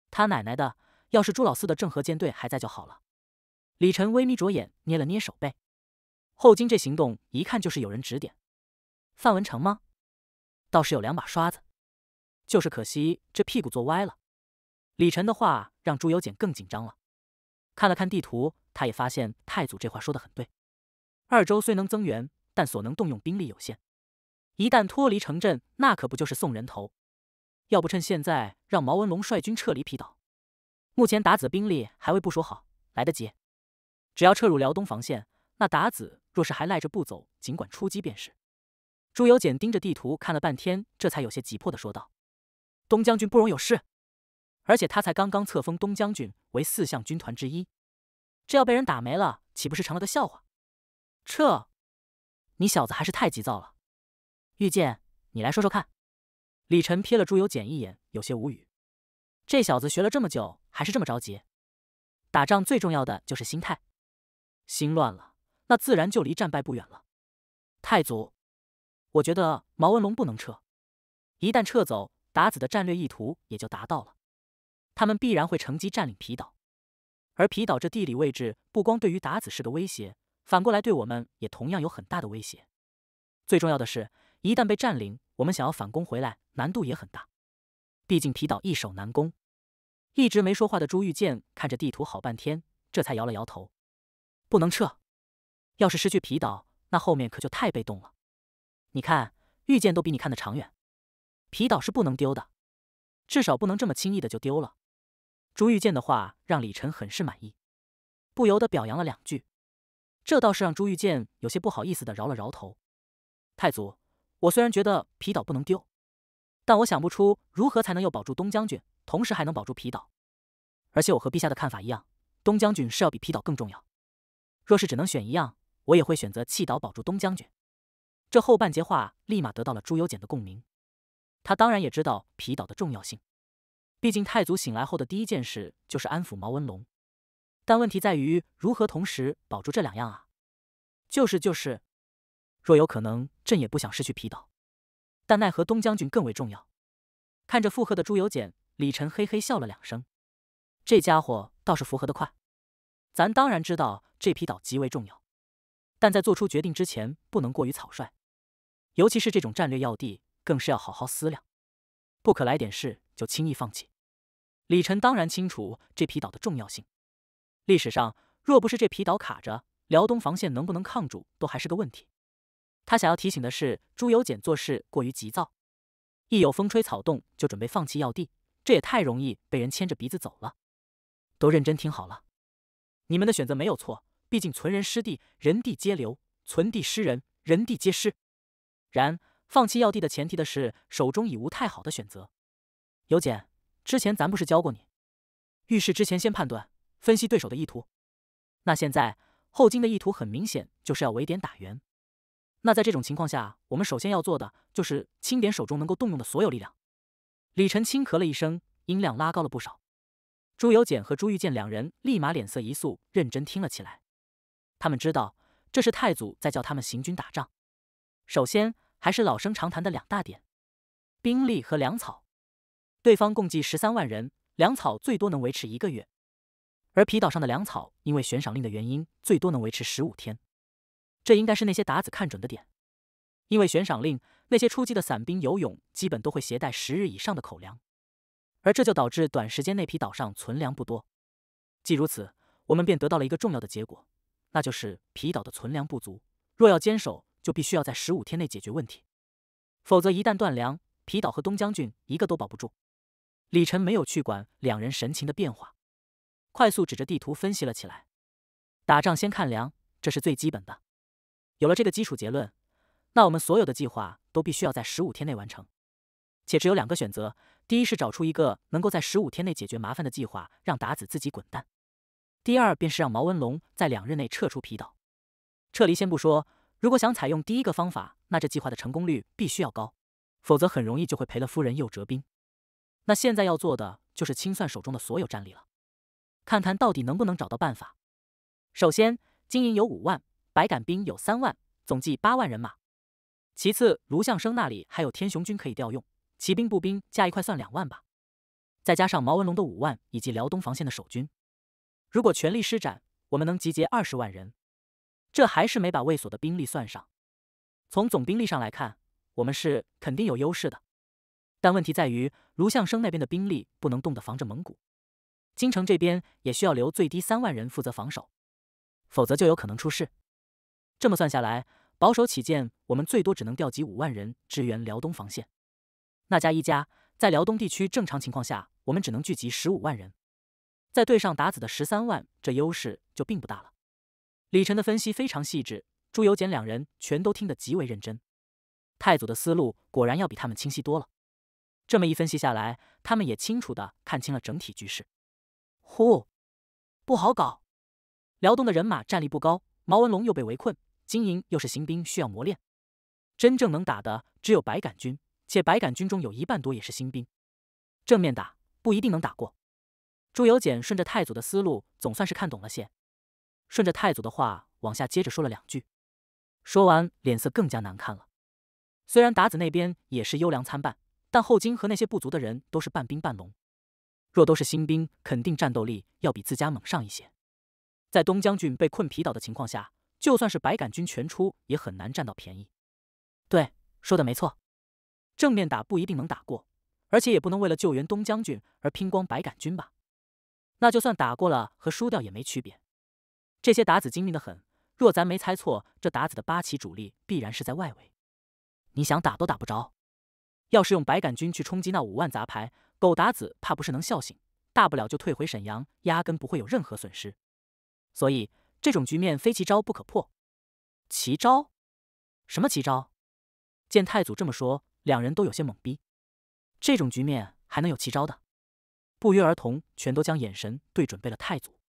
S1: 他奶奶的，要是朱老四的郑和舰队还在就好了。李晨微眯着眼，捏了捏手背。后金这行动一看就是有人指点。范文成吗？倒是有两把刷子。就是可惜这屁股坐歪了。李晨的话让朱由检更紧张了，看了看地图，他也发现太祖这话说的很对。二州虽能增援，但所能动用兵力有限，一旦脱离城镇，那可不就是送人头？要不趁现在让毛文龙率军撤离皮岛？目前鞑子兵力还未部署好，来得及。只要撤入辽东防线，那鞑子若是还赖着不走，尽管出击便是。朱由检盯着地图看了半天，这才有些急迫的说道。东将军不容有失，而且他才刚刚册封东将军为四象军团之一，这要被人打没了，岂不是成了个笑话？撤，你小子还是太急躁了。玉剑，你来说说看。李晨瞥了朱由检一眼，有些无语。这小子学了这么久，还是这么着急。打仗最重要的就是心态，心乱了，那自然就离战败不远了。太祖，我觉得毛文龙不能撤，一旦撤走。达子的战略意图也就达到了，他们必然会乘机占领皮岛，而皮岛这地理位置不光对于达子是个威胁，反过来对我们也同样有很大的威胁。最重要的是，一旦被占领，我们想要反攻回来难度也很大，毕竟皮岛易守难攻。一直没说话的朱玉剑看着地图好半天，这才摇了摇头：“不能撤，要是失去皮岛，那后面可就太被动了。你看，玉剑都比你看得长远。”皮岛是不能丢的，至少不能这么轻易的就丢了。朱玉建的话让李晨很是满意，不由得表扬了两句。这倒是让朱玉建有些不好意思的，挠了挠头。太祖，我虽然觉得皮岛不能丢，但我想不出如何才能又保住东将军，同时还能保住皮岛。而且我和陛下的看法一样，东将军是要比皮岛更重要。若是只能选一样，我也会选择弃岛保住东将军。这后半截话立马得到了朱由检的共鸣。他当然也知道皮岛的重要性，毕竟太祖醒来后的第一件事就是安抚毛文龙。但问题在于如何同时保住这两样啊？就是就是，若有可能，朕也不想失去皮岛，但奈何东将军更为重要。看着附和的朱由检，李晨嘿嘿笑了两声，这家伙倒是符合的快。咱当然知道这皮岛极为重要，但在做出决定之前，不能过于草率，尤其是这种战略要地。更是要好好思量，不可来点事就轻易放弃。李晨当然清楚这皮岛的重要性，历史上若不是这皮岛卡着，辽东防线能不能抗住都还是个问题。他想要提醒的是，朱由检做事过于急躁，一有风吹草动就准备放弃要地，这也太容易被人牵着鼻子走了。都认真听好了，你们的选择没有错，毕竟存人失地，人地皆留；存地失人，人地皆失。然。放弃要地的前提的是手中已无太好的选择。尤简，之前咱不是教过你，遇事之前先判断、分析对手的意图。那现在，后金的意图很明显就是要围点打援。那在这种情况下，我们首先要做的就是清点手中能够动用的所有力量。李晨轻咳了一声，音量拉高了不少。朱由检和朱玉建两人立马脸色一肃，认真听了起来。他们知道这是太祖在叫他们行军打仗。首先。还是老生常谈的两大点：兵力和粮草。对方共计十三万人，粮草最多能维持一个月；而皮岛上的粮草，因为悬赏令的原因，最多能维持十五天。这应该是那些达子看准的点。因为悬赏令，那些出击的散兵游勇基本都会携带十日以上的口粮，而这就导致短时间内皮岛上存粮不多。既如此，我们便得到了一个重要的结果，那就是皮岛的存粮不足。若要坚守，就必须要在十五天内解决问题，否则一旦断粮，皮岛和东将军一个都保不住。李晨没有去管两人神情的变化，快速指着地图分析了起来。打仗先看粮，这是最基本的。有了这个基础结论，那我们所有的计划都必须要在十五天内完成，且只有两个选择：第一是找出一个能够在十五天内解决麻烦的计划，让达子自己滚蛋；第二便是让毛文龙在两日内撤出皮岛。撤离先不说。如果想采用第一个方法，那这计划的成功率必须要高，否则很容易就会赔了夫人又折兵。那现在要做的就是清算手中的所有战力了，看看到底能不能找到办法。首先，金银有五万，百杆兵有三万，总计八万人马。其次，卢相生那里还有天雄军可以调用，骑兵、步兵加一块算两万吧，再加上毛文龙的五万以及辽东防线的守军，如果全力施展，我们能集结二十万人。这还是没把卫所的兵力算上。从总兵力上来看，我们是肯定有优势的。但问题在于，卢相生那边的兵力不能动的防着蒙古，京城这边也需要留最低三万人负责防守，否则就有可能出事。这么算下来，保守起见，我们最多只能调集五万人支援辽东防线。那加一加，在辽东地区正常情况下，我们只能聚集十五万人。在对上达子的十三万，这优势就并不大了。李晨的分析非常细致，朱由检两人全都听得极为认真。太祖的思路果然要比他们清晰多了。这么一分析下来，他们也清楚的看清了整体局势。呼，不好搞！辽东的人马战力不高，毛文龙又被围困，金营又是新兵需要磨练，真正能打的只有白杆军，且白杆军中有一半多也是新兵，正面打不一定能打过。朱由检顺着太祖的思路，总算是看懂了些。顺着太祖的话往下接着说了两句，说完脸色更加难看了。虽然达子那边也是优良参半，但后金和那些部族的人都是半兵半农，若都是新兵，肯定战斗力要比自家猛上一些。在东将军被困皮岛的情况下，就算是白杆军全出，也很难占到便宜。对，说的没错，正面打不一定能打过，而且也不能为了救援东将军而拼光白杆军吧？那就算打过了，和输掉也没区别。这些打子精明得很，若咱没猜错，这打子的八旗主力必然是在外围，你想打都打不着。要是用白杆军去冲击那五万杂牌狗打子，怕不是能笑醒，大不了就退回沈阳，压根不会有任何损失。所以这种局面非奇招不可破。奇招？什么奇招？见太祖这么说，两人都有些懵逼，这种局面还能有奇招的？不约而同，全都将眼神对准了太祖。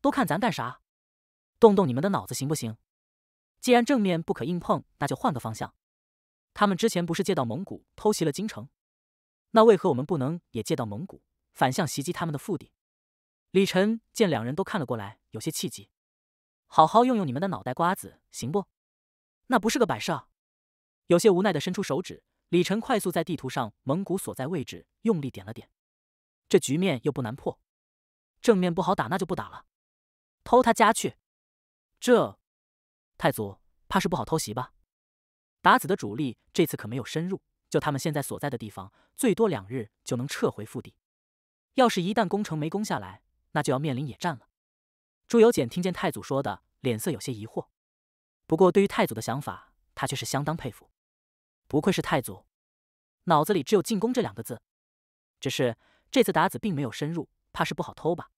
S1: 都看咱干啥？动动你们的脑子行不行？既然正面不可硬碰，那就换个方向。他们之前不是借到蒙古偷袭了京城，那为何我们不能也借到蒙古反向袭击他们的腹地？李晨见两人都看了过来，有些气急：“好好用用你们的脑袋瓜子，行不？那不是个摆设。”有些无奈的伸出手指，李晨快速在地图上蒙古所在位置用力点了点。这局面又不难破，正面不好打，那就不打了。偷他家去，这太祖怕是不好偷袭吧？达子的主力这次可没有深入，就他们现在所在的地方，最多两日就能撤回腹地。要是一旦攻城没攻下来，那就要面临野战了。朱由检听见太祖说的，脸色有些疑惑。不过对于太祖的想法，他却是相当佩服。不愧是太祖，脑子里只有进攻这两个字。只是这次达子并没有深入，怕是不好偷吧？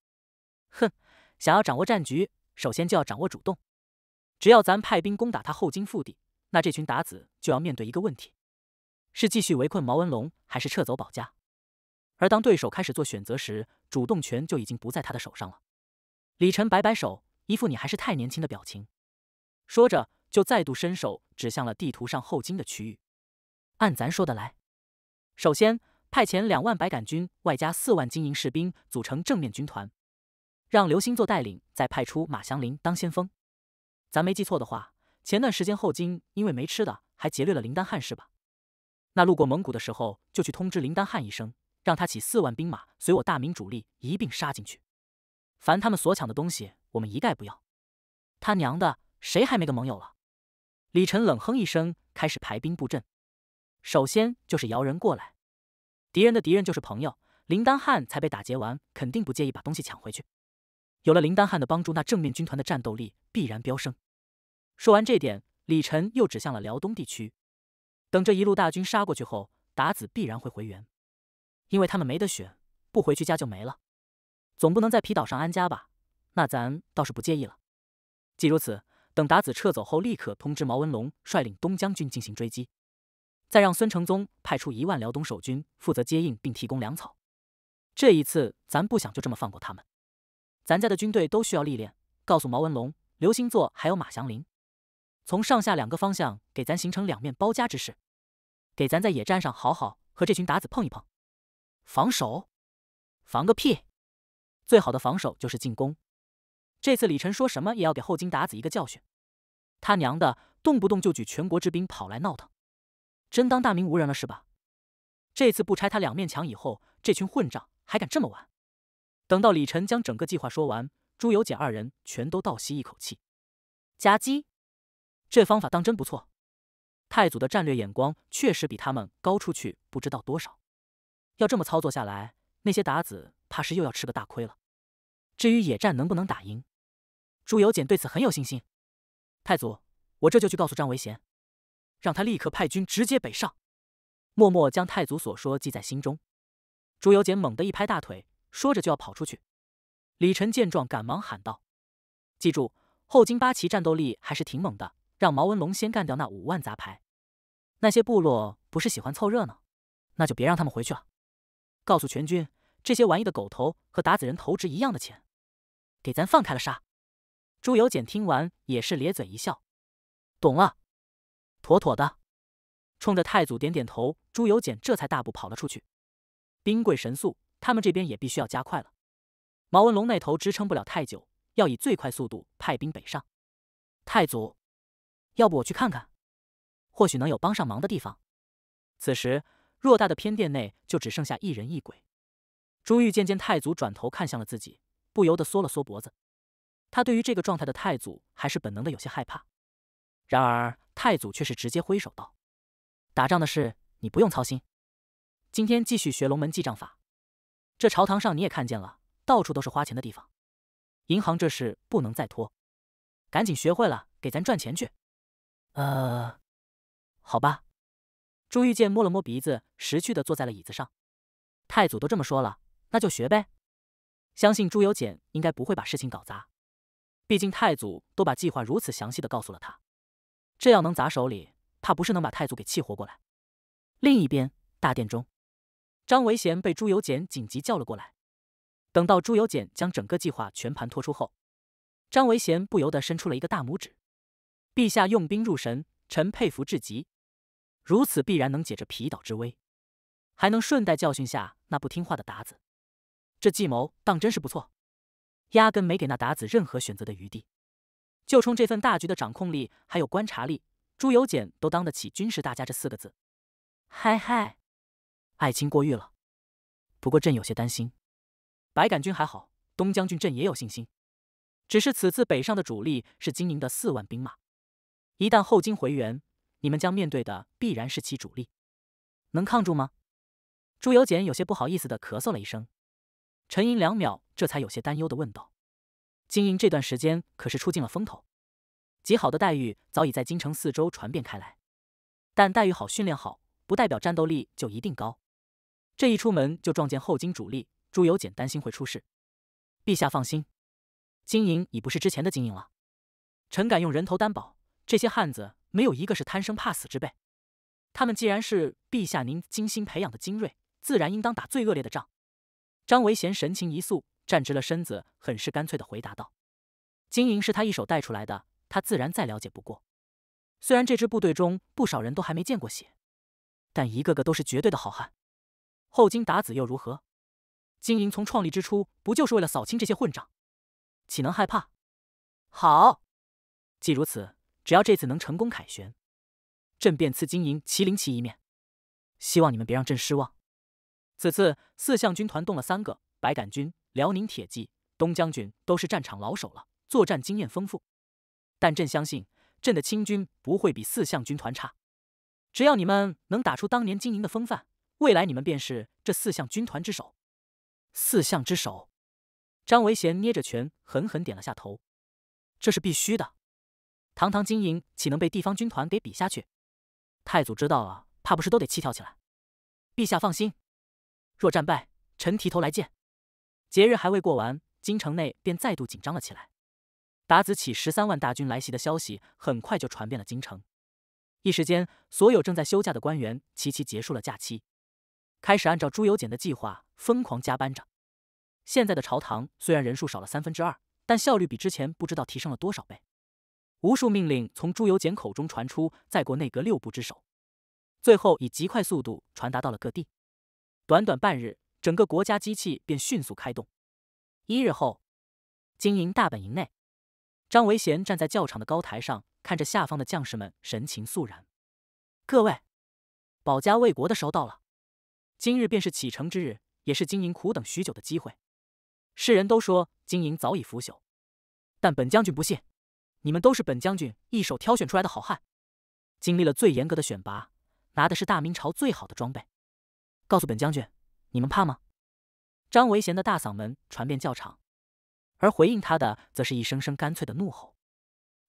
S1: 哼！想要掌握战局，首先就要掌握主动。只要咱派兵攻打他后金腹地，那这群达子就要面对一个问题：是继续围困毛文龙，还是撤走保家？而当对手开始做选择时，主动权就已经不在他的手上了。李晨摆摆手，一副“你还是太年轻”的表情，说着就再度伸手指向了地图上后金的区域：“按咱说的来，首先派遣两万白杆军，外加四万金银士兵，组成正面军团。”让刘星做带领，再派出马祥林当先锋。咱没记错的话，前段时间后金因为没吃的，还劫掠了林丹汗是吧？那路过蒙古的时候，就去通知林丹汗一声，让他起四万兵马随我大明主力一并杀进去。凡他们所抢的东西，我们一概不要。他娘的，谁还没个盟友了？李晨冷哼一声，开始排兵布阵。首先就是摇人过来，敌人的敌人就是朋友。林丹汗才被打劫完，肯定不介意把东西抢回去。有了林丹汉的帮助，那正面军团的战斗力必然飙升。说完这点，李晨又指向了辽东地区。等这一路大军杀过去后，达子必然会回援，因为他们没得选，不回去家就没了。总不能在皮岛上安家吧？那咱倒是不介意了。既如此，等达子撤走后，立刻通知毛文龙率领东将军进行追击，再让孙承宗派出一万辽东守军负责接应并提供粮草。这一次，咱不想就这么放过他们。咱家的军队都需要历练。告诉毛文龙、刘星座还有马祥林，从上下两个方向给咱形成两面包夹之势，给咱在野战上好好和这群鞑子碰一碰。防守？防个屁！最好的防守就是进攻。这次李晨说什么也要给后金鞑子一个教训。他娘的，动不动就举全国之兵跑来闹腾，真当大明无人了是吧？这次不拆他两面墙，以后这群混账还敢这么玩？等到李晨将整个计划说完，朱由检二人全都倒吸一口气。夹击，这方法当真不错。太祖的战略眼光确实比他们高出去不知道多少。要这么操作下来，那些鞑子怕是又要吃个大亏了。至于野战能不能打赢，朱由检对此很有信心。太祖，我这就去告诉张维贤，让他立刻派军直接北上。默默将太祖所说记在心中，朱由检猛地一拍大腿。说着就要跑出去，李晨见状，赶忙喊道：“记住，后金八旗战斗力还是挺猛的，让毛文龙先干掉那五万杂牌。那些部落不是喜欢凑热闹，那就别让他们回去了。告诉全军，这些玩意的狗头和打死人头值一样的钱，给咱放开了杀。”朱由检听完也是咧嘴一笑，懂了，妥妥的。冲着太祖点点头，朱由检这才大步跑了出去。兵贵神速。他们这边也必须要加快了，毛文龙那头支撑不了太久，要以最快速度派兵北上。太祖，要不我去看看，或许能有帮上忙的地方。此时，偌大的偏殿内就只剩下一人一鬼。朱玉见见太祖转头看向了自己，不由得缩了缩脖子。他对于这个状态的太祖还是本能的有些害怕。然而，太祖却是直接挥手道：“打仗的事你不用操心，今天继续学龙门记账法。”这朝堂上你也看见了，到处都是花钱的地方。银行这事不能再拖，赶紧学会了给咱赚钱去。呃，好吧。朱玉建摸了摸鼻子，识趣的坐在了椅子上。太祖都这么说了，那就学呗。相信朱由检应该不会把事情搞砸，毕竟太祖都把计划如此详细的告诉了他，这要能砸手里，怕不是能把太祖给气活过来。另一边，大殿中。张维贤被朱由检紧急叫了过来。等到朱由检将整个计划全盘托出后，张维贤不由得伸出了一个大拇指：“陛下用兵入神，臣佩服至极。如此必然能解这皮岛之危，还能顺带教训下那不听话的鞑子。这计谋当真是不错，压根没给那鞑子任何选择的余地。就冲这份大局的掌控力还有观察力，朱由检都当得起军事大家这四个字。”嗨嗨。爱卿过誉了，不过朕有些担心。白杆军还好，东将军朕也有信心。只是此次北上的主力是金营的四万兵马，一旦后金回援，你们将面对的必然是其主力，能抗住吗？朱由检有些不好意思的咳嗽了一声，沉吟两秒，这才有些担忧的问道：“金营这段时间可是出尽了风头，极好的待遇早已在京城四周传遍开来，但待遇好、训练好，不代表战斗力就一定高。”这一出门就撞见后金主力，朱由检担心会出事。陛下放心，金营已不是之前的金营了。臣敢用人头担保，这些汉子没有一个是贪生怕死之辈。他们既然是陛下您精心培养的精锐，自然应当打最恶劣的仗。张维贤神情一肃，站直了身子，很是干脆的回答道：“金营是他一手带出来的，他自然再了解不过。虽然这支部队中不少人都还没见过血，但一个个都是绝对的好汉。”后金打子又如何？金营从创立之初，不就是为了扫清这些混账？岂能害怕？好，既如此，只要这次能成功凯旋，朕便赐金营麒麟旗一面。希望你们别让朕失望。此次四象军团动了三个，白杆军、辽宁铁骑、东将军都是战场老手了，作战经验丰富。但朕相信，朕的清军不会比四象军团差。只要你们能打出当年金营的风范。未来你们便是这四象军团之首，四象之首。张维贤捏着拳，狠狠点了下头。这是必须的，堂堂经营岂能被地方军团给比下去？太祖知道了，怕不是都得气跳起来。陛下放心，若战败，臣提头来见。节日还未过完，京城内便再度紧张了起来。达子起十三万大军来袭的消息很快就传遍了京城，一时间，所有正在休假的官员齐齐结束了假期。开始按照朱由检的计划疯狂加班着。现在的朝堂虽然人数少了三分之二，但效率比之前不知道提升了多少倍。无数命令从朱由检口中传出，在国内阁六部之首，最后以极快速度传达到了各地。短短半日，整个国家机器便迅速开动。一日后，经营大本营内，张维贤站在校场的高台上，看着下方的将士们，神情肃然。各位，保家卫国的时候到了。今日便是启程之日，也是金营苦等许久的机会。世人都说金营早已腐朽，但本将军不信。你们都是本将军一手挑选出来的好汉，经历了最严格的选拔，拿的是大明朝最好的装备。告诉本将军，你们怕吗？张维贤的大嗓门传遍教场，而回应他的，则是一声声干脆的怒吼：“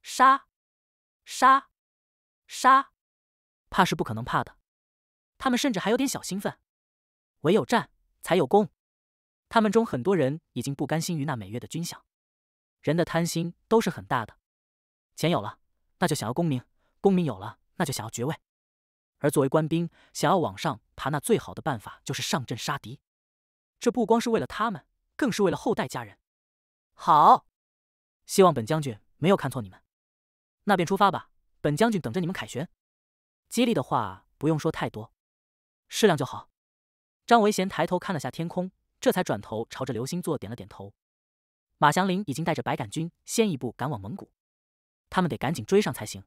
S1: 杀！杀！杀！”怕是不可能怕的，他们甚至还有点小兴奋。唯有战才有功，他们中很多人已经不甘心于那每月的军饷，人的贪心都是很大的，钱有了那就想要功名，功名有了那就想要爵位，而作为官兵想要往上爬，那最好的办法就是上阵杀敌。这不光是为了他们，更是为了后代家人。好，希望本将军没有看错你们，那便出发吧，本将军等着你们凯旋。激励的话不用说太多，适量就好。张维贤抬头看了下天空，这才转头朝着刘星座点了点头。马祥林已经带着白杆军先一步赶往蒙古，他们得赶紧追上才行。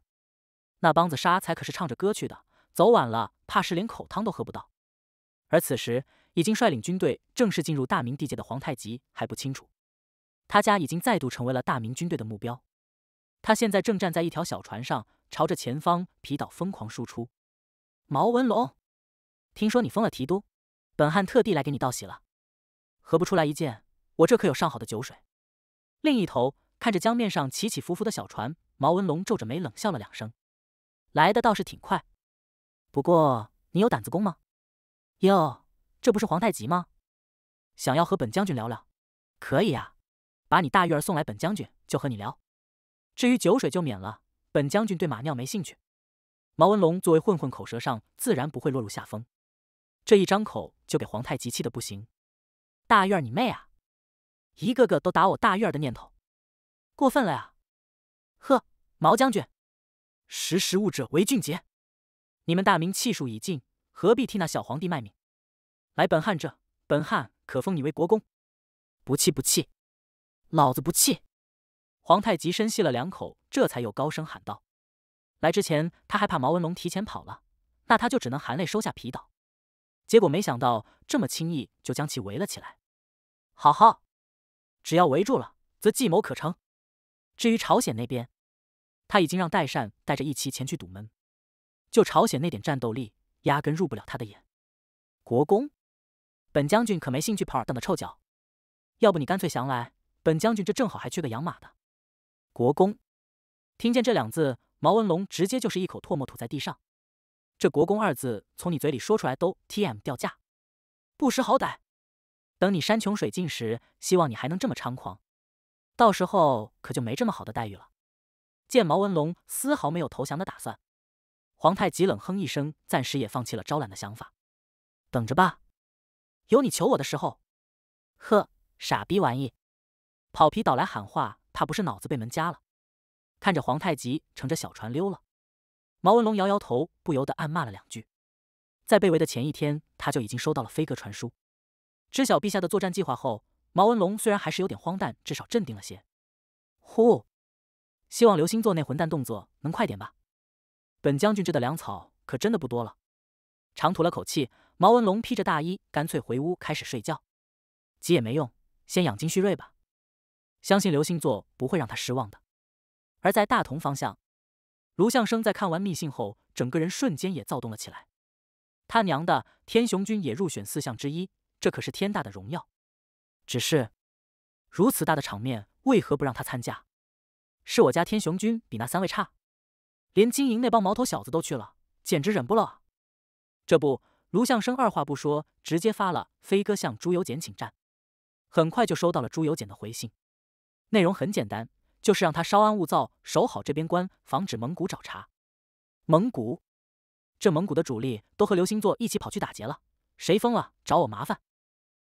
S1: 那帮子沙才可是唱着歌去的，走晚了怕是连口汤都喝不到。而此时，已经率领军队正式进入大明地界的皇太极还不清楚，他家已经再度成为了大明军队的目标。他现在正站在一条小船上，朝着前方皮岛疯狂输出。毛文龙，听说你封了提督。本汉特地来给你道喜了，何不出来一见？我这可有上好的酒水。另一头看着江面上起起伏伏的小船，毛文龙皱着眉冷笑了两声。来的倒是挺快，不过你有胆子攻吗？哟，这不是皇太极吗？想要和本将军聊聊？可以呀，把你大玉儿送来，本将军就和你聊。至于酒水就免了，本将军对马尿没兴趣。毛文龙作为混混，口舌上自然不会落入下风。这一张口就给皇太极气的不行，大院儿你妹啊！一个个都打我大院儿的念头，过分了呀！呵，毛将军，识时务者为俊杰，你们大明气数已尽，何必替那小皇帝卖命？来本汉这，本汉可封你为国公！不气不气，老子不气！皇太极深吸了两口，这才又高声喊道：“来之前他还怕毛文龙提前跑了，那他就只能含泪收下皮岛。”结果没想到这么轻易就将其围了起来。好好，只要围住了，则计谋可成。至于朝鲜那边，他已经让代善带着一骑前去堵门。就朝鲜那点战斗力，压根入不了他的眼。国公，本将军可没兴趣泡尔等的臭脚。要不你干脆降来，本将军这正好还缺个养马的。国公，听见这两字，毛文龙直接就是一口唾沫吐在地上。这“国公”二字从你嘴里说出来都 T.M 掉价，不识好歹。等你山穷水尽时，希望你还能这么猖狂，到时候可就没这么好的待遇了。见毛文龙丝毫没有投降的打算，皇太极冷哼一声，暂时也放弃了招揽的想法。等着吧，有你求我的时候。呵，傻逼玩意，跑皮岛来喊话，怕不是脑子被门夹了？看着皇太极乘着小船溜了。毛文龙摇摇头，不由得暗骂了两句。在被围的前一天，他就已经收到了飞鸽传书，知晓陛下的作战计划后，毛文龙虽然还是有点慌诞，至少镇定了些。呼，希望刘星座那混蛋动作能快点吧。本将军这的粮草可真的不多了。长吐了口气，毛文龙披着大衣，干脆回屋开始睡觉。急也没用，先养精蓄锐吧。相信刘星座不会让他失望的。而在大同方向。卢相生在看完密信后，整个人瞬间也躁动了起来。他娘的，天雄军也入选四项之一，这可是天大的荣耀！只是，如此大的场面，为何不让他参加？是我家天雄军比那三位差？连金营那帮毛头小子都去了，简直忍不了啊！这不，卢相生二话不说，直接发了飞鸽向朱由检请战。很快就收到了朱由检的回信，内容很简单。就是让他稍安勿躁，守好这边关，防止蒙古找茬。蒙古？这蒙古的主力都和流星座一起跑去打劫了，谁疯了找我麻烦？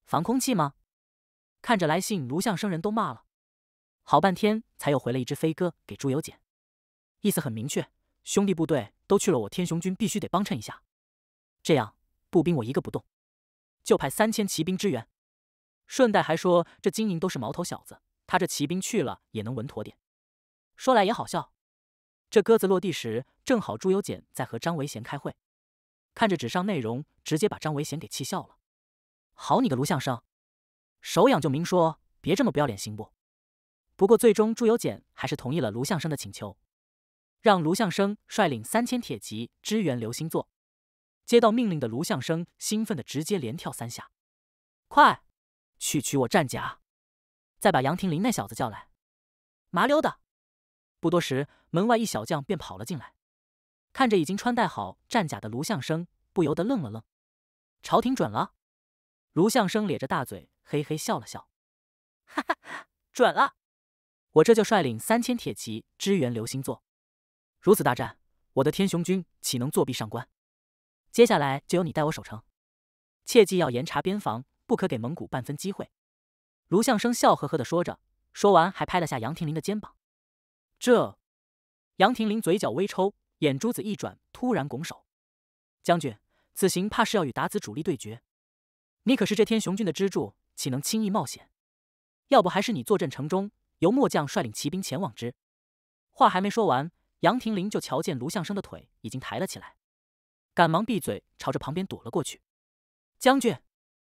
S1: 防空器吗？看着来信，卢象生人都骂了，好半天才又回了一只飞鸽给朱由检，意思很明确：兄弟部队都去了，我天雄军必须得帮衬一下。这样，步兵我一个不动，就派三千骑兵支援，顺带还说这金银都是毛头小子。他这骑兵去了也能稳妥点。说来也好笑，这鸽子落地时，正好朱由检在和张维贤开会，看着纸上内容，直接把张维贤给气笑了。好你个卢相生，手痒就明说，别这么不要脸行不？不过最终朱由检还是同意了卢相生的请求，让卢相生率领三千铁骑支援刘星座。接到命令的卢相生兴奋的直接连跳三下，快去取我战甲！再把杨廷林那小子叫来，麻溜的。不多时，门外一小将便跑了进来，看着已经穿戴好战甲的卢相生，不由得愣了愣。朝廷准了？卢相生咧着大嘴，嘿嘿笑了笑，哈哈，准了！我这就率领三千铁骑支援刘星座。如此大战，我的天雄军岂能作弊？上官，接下来就由你代我守城，切记要严查边防，不可给蒙古半分机会。卢向生笑呵呵的说着，说完还拍了下杨廷林的肩膀。这，杨廷林嘴角微抽，眼珠子一转，突然拱手：“将军，此行怕是要与达子主力对决，你可是这天雄军的支柱，岂能轻易冒险？要不还是你坐镇城中，由末将率领骑兵前往之。”话还没说完，杨廷林就瞧见卢向生的腿已经抬了起来，赶忙闭嘴，朝着旁边躲了过去。“将军，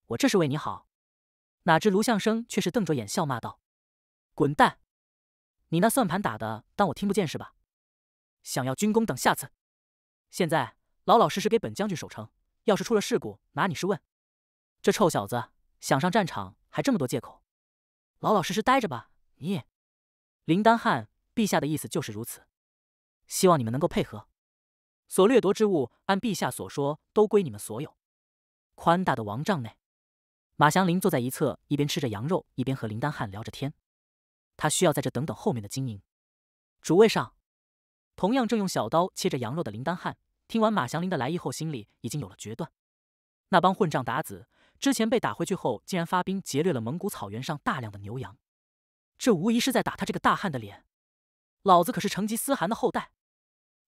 S1: 我这是为你好。”哪知卢相生却是瞪着眼笑骂道：“滚蛋！你那算盘打的当我听不见是吧？想要军功等下次，现在老老实实给本将军守城。要是出了事故，拿你是问！这臭小子想上战场还这么多借口，老老实实待着吧！你，林丹汉，陛下的意思就是如此，希望你们能够配合。所掠夺之物，按陛下所说，都归你们所有。宽大的王帐内。”马祥林坐在一侧，一边吃着羊肉，一边和林丹汗聊着天。他需要在这等等后面的经营。主位上，同样正用小刀切着羊肉的林丹汗，听完马祥林的来意后，心里已经有了决断。那帮混账鞑子之前被打回去后，竟然发兵劫掠了蒙古草原上大量的牛羊，这无疑是在打他这个大汉的脸。老子可是成吉思汗的后代，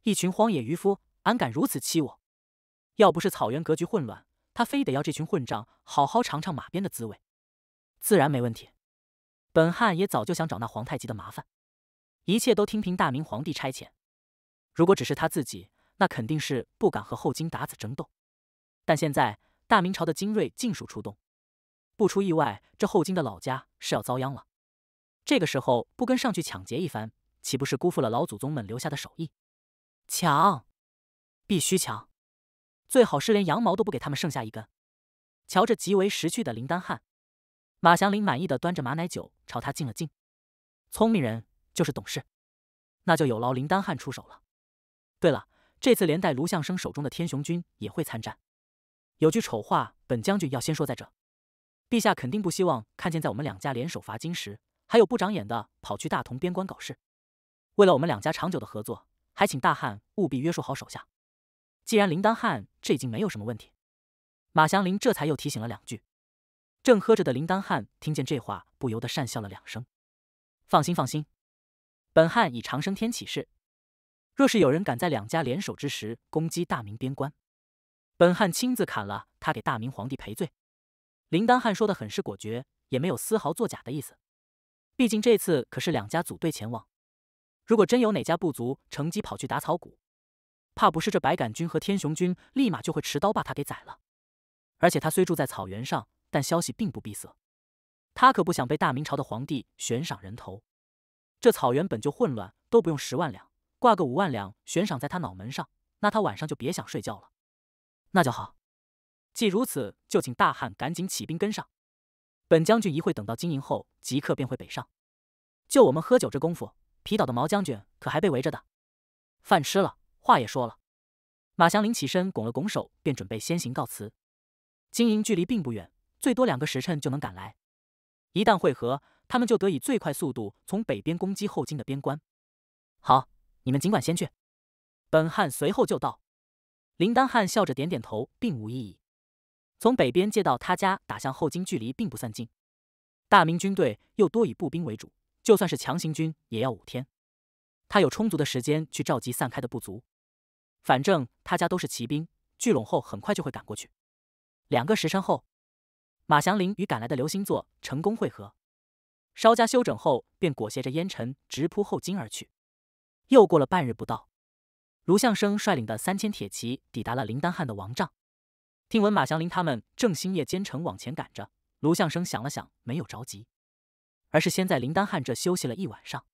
S1: 一群荒野渔夫，安敢如此欺我？要不是草原格局混乱。他非得要这群混账好好尝尝马鞭的滋味，自然没问题。本汉也早就想找那皇太极的麻烦，一切都听凭大明皇帝差遣。如果只是他自己，那肯定是不敢和后金达子争斗。但现在大明朝的精锐尽数出动，不出意外，这后金的老家是要遭殃了。这个时候不跟上去抢劫一番，岂不是辜负了老祖宗们留下的手艺？抢，必须抢！最好是连羊毛都不给他们剩下一根。瞧着极为识趣的林丹汉，马祥林满意的端着马奶酒朝他敬了敬。聪明人就是懂事，那就有劳林丹汉出手了。对了，这次连带卢相生手中的天雄军也会参战。有句丑话，本将军要先说在这：陛下肯定不希望看见在我们两家联手伐金时，还有不长眼的跑去大同边关搞事。为了我们两家长久的合作，还请大汉务必约束好手下。既然林丹汗，这已经没有什么问题。马祥林这才又提醒了两句。正喝着的林丹汗听见这话，不由得讪笑了两声。放心，放心，本汗以长生天起誓，若是有人敢在两家联手之时攻击大明边关，本汗亲自砍了他，给大明皇帝赔罪。林丹汗说的很是果决，也没有丝毫作假的意思。毕竟这次可是两家组队前往，如果真有哪家部族乘机跑去打草谷。怕不是这白杆军和天雄军立马就会持刀把他给宰了。而且他虽住在草原上，但消息并不闭塞。他可不想被大明朝的皇帝悬赏人头。这草原本就混乱，都不用十万两，挂个五万两悬赏在他脑门上，那他晚上就别想睡觉了。那就好，既如此，就请大汉赶紧起兵跟上。本将军一会等到金营后，即刻便会北上。就我们喝酒这功夫，皮岛的毛将军可还被围着的。饭吃了。话也说了，马祥林起身拱了拱手，便准备先行告辞。经营距离并不远，最多两个时辰就能赶来。一旦会合，他们就得以最快速度从北边攻击后金的边关。好，你们尽管先去，本汉随后就到。林丹汉笑着点点头，并无异议。从北边借到他家打向后金，距离并不算近。大明军队又多以步兵为主，就算是强行军也要五天。他有充足的时间去召集散开的部族。反正他家都是骑兵，聚拢后很快就会赶过去。两个时辰后，马祥林与赶来的流星座成功会合，稍加休整后，便裹挟着烟尘直扑后金而去。又过了半日不到，卢相生率领的三千铁骑抵达了林丹汗的王帐，听闻马祥林他们正星夜兼程往前赶着，卢相生想了想，没有着急，而是先在林丹汗这休息了一晚上，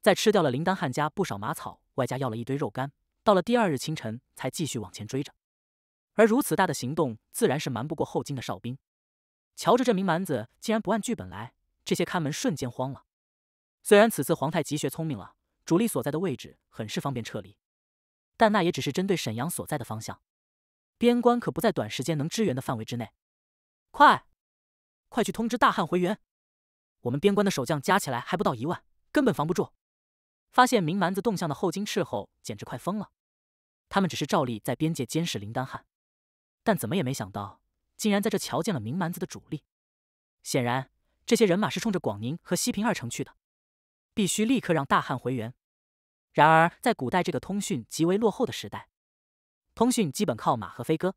S1: 再吃掉了林丹汗家不少马草，外加要了一堆肉干。到了第二日清晨，才继续往前追着。而如此大的行动，自然是瞒不过后金的哨兵。瞧着这名蛮子竟然不按剧本来，这些看门瞬间慌了。虽然此次皇太极学聪明了，主力所在的位置很是方便撤离，但那也只是针对沈阳所在的方向，边关可不在短时间能支援的范围之内。快，快去通知大汉回援！我们边关的守将加起来还不到一万，根本防不住。发现明蛮子动向的后金斥候简直快疯了，他们只是照例在边界监视林丹汗，但怎么也没想到，竟然在这瞧见了明蛮子的主力。显然，这些人马是冲着广宁和西平二城去的，必须立刻让大汉回援。然而，在古代这个通讯极为落后的时代，通讯基本靠马和飞鸽，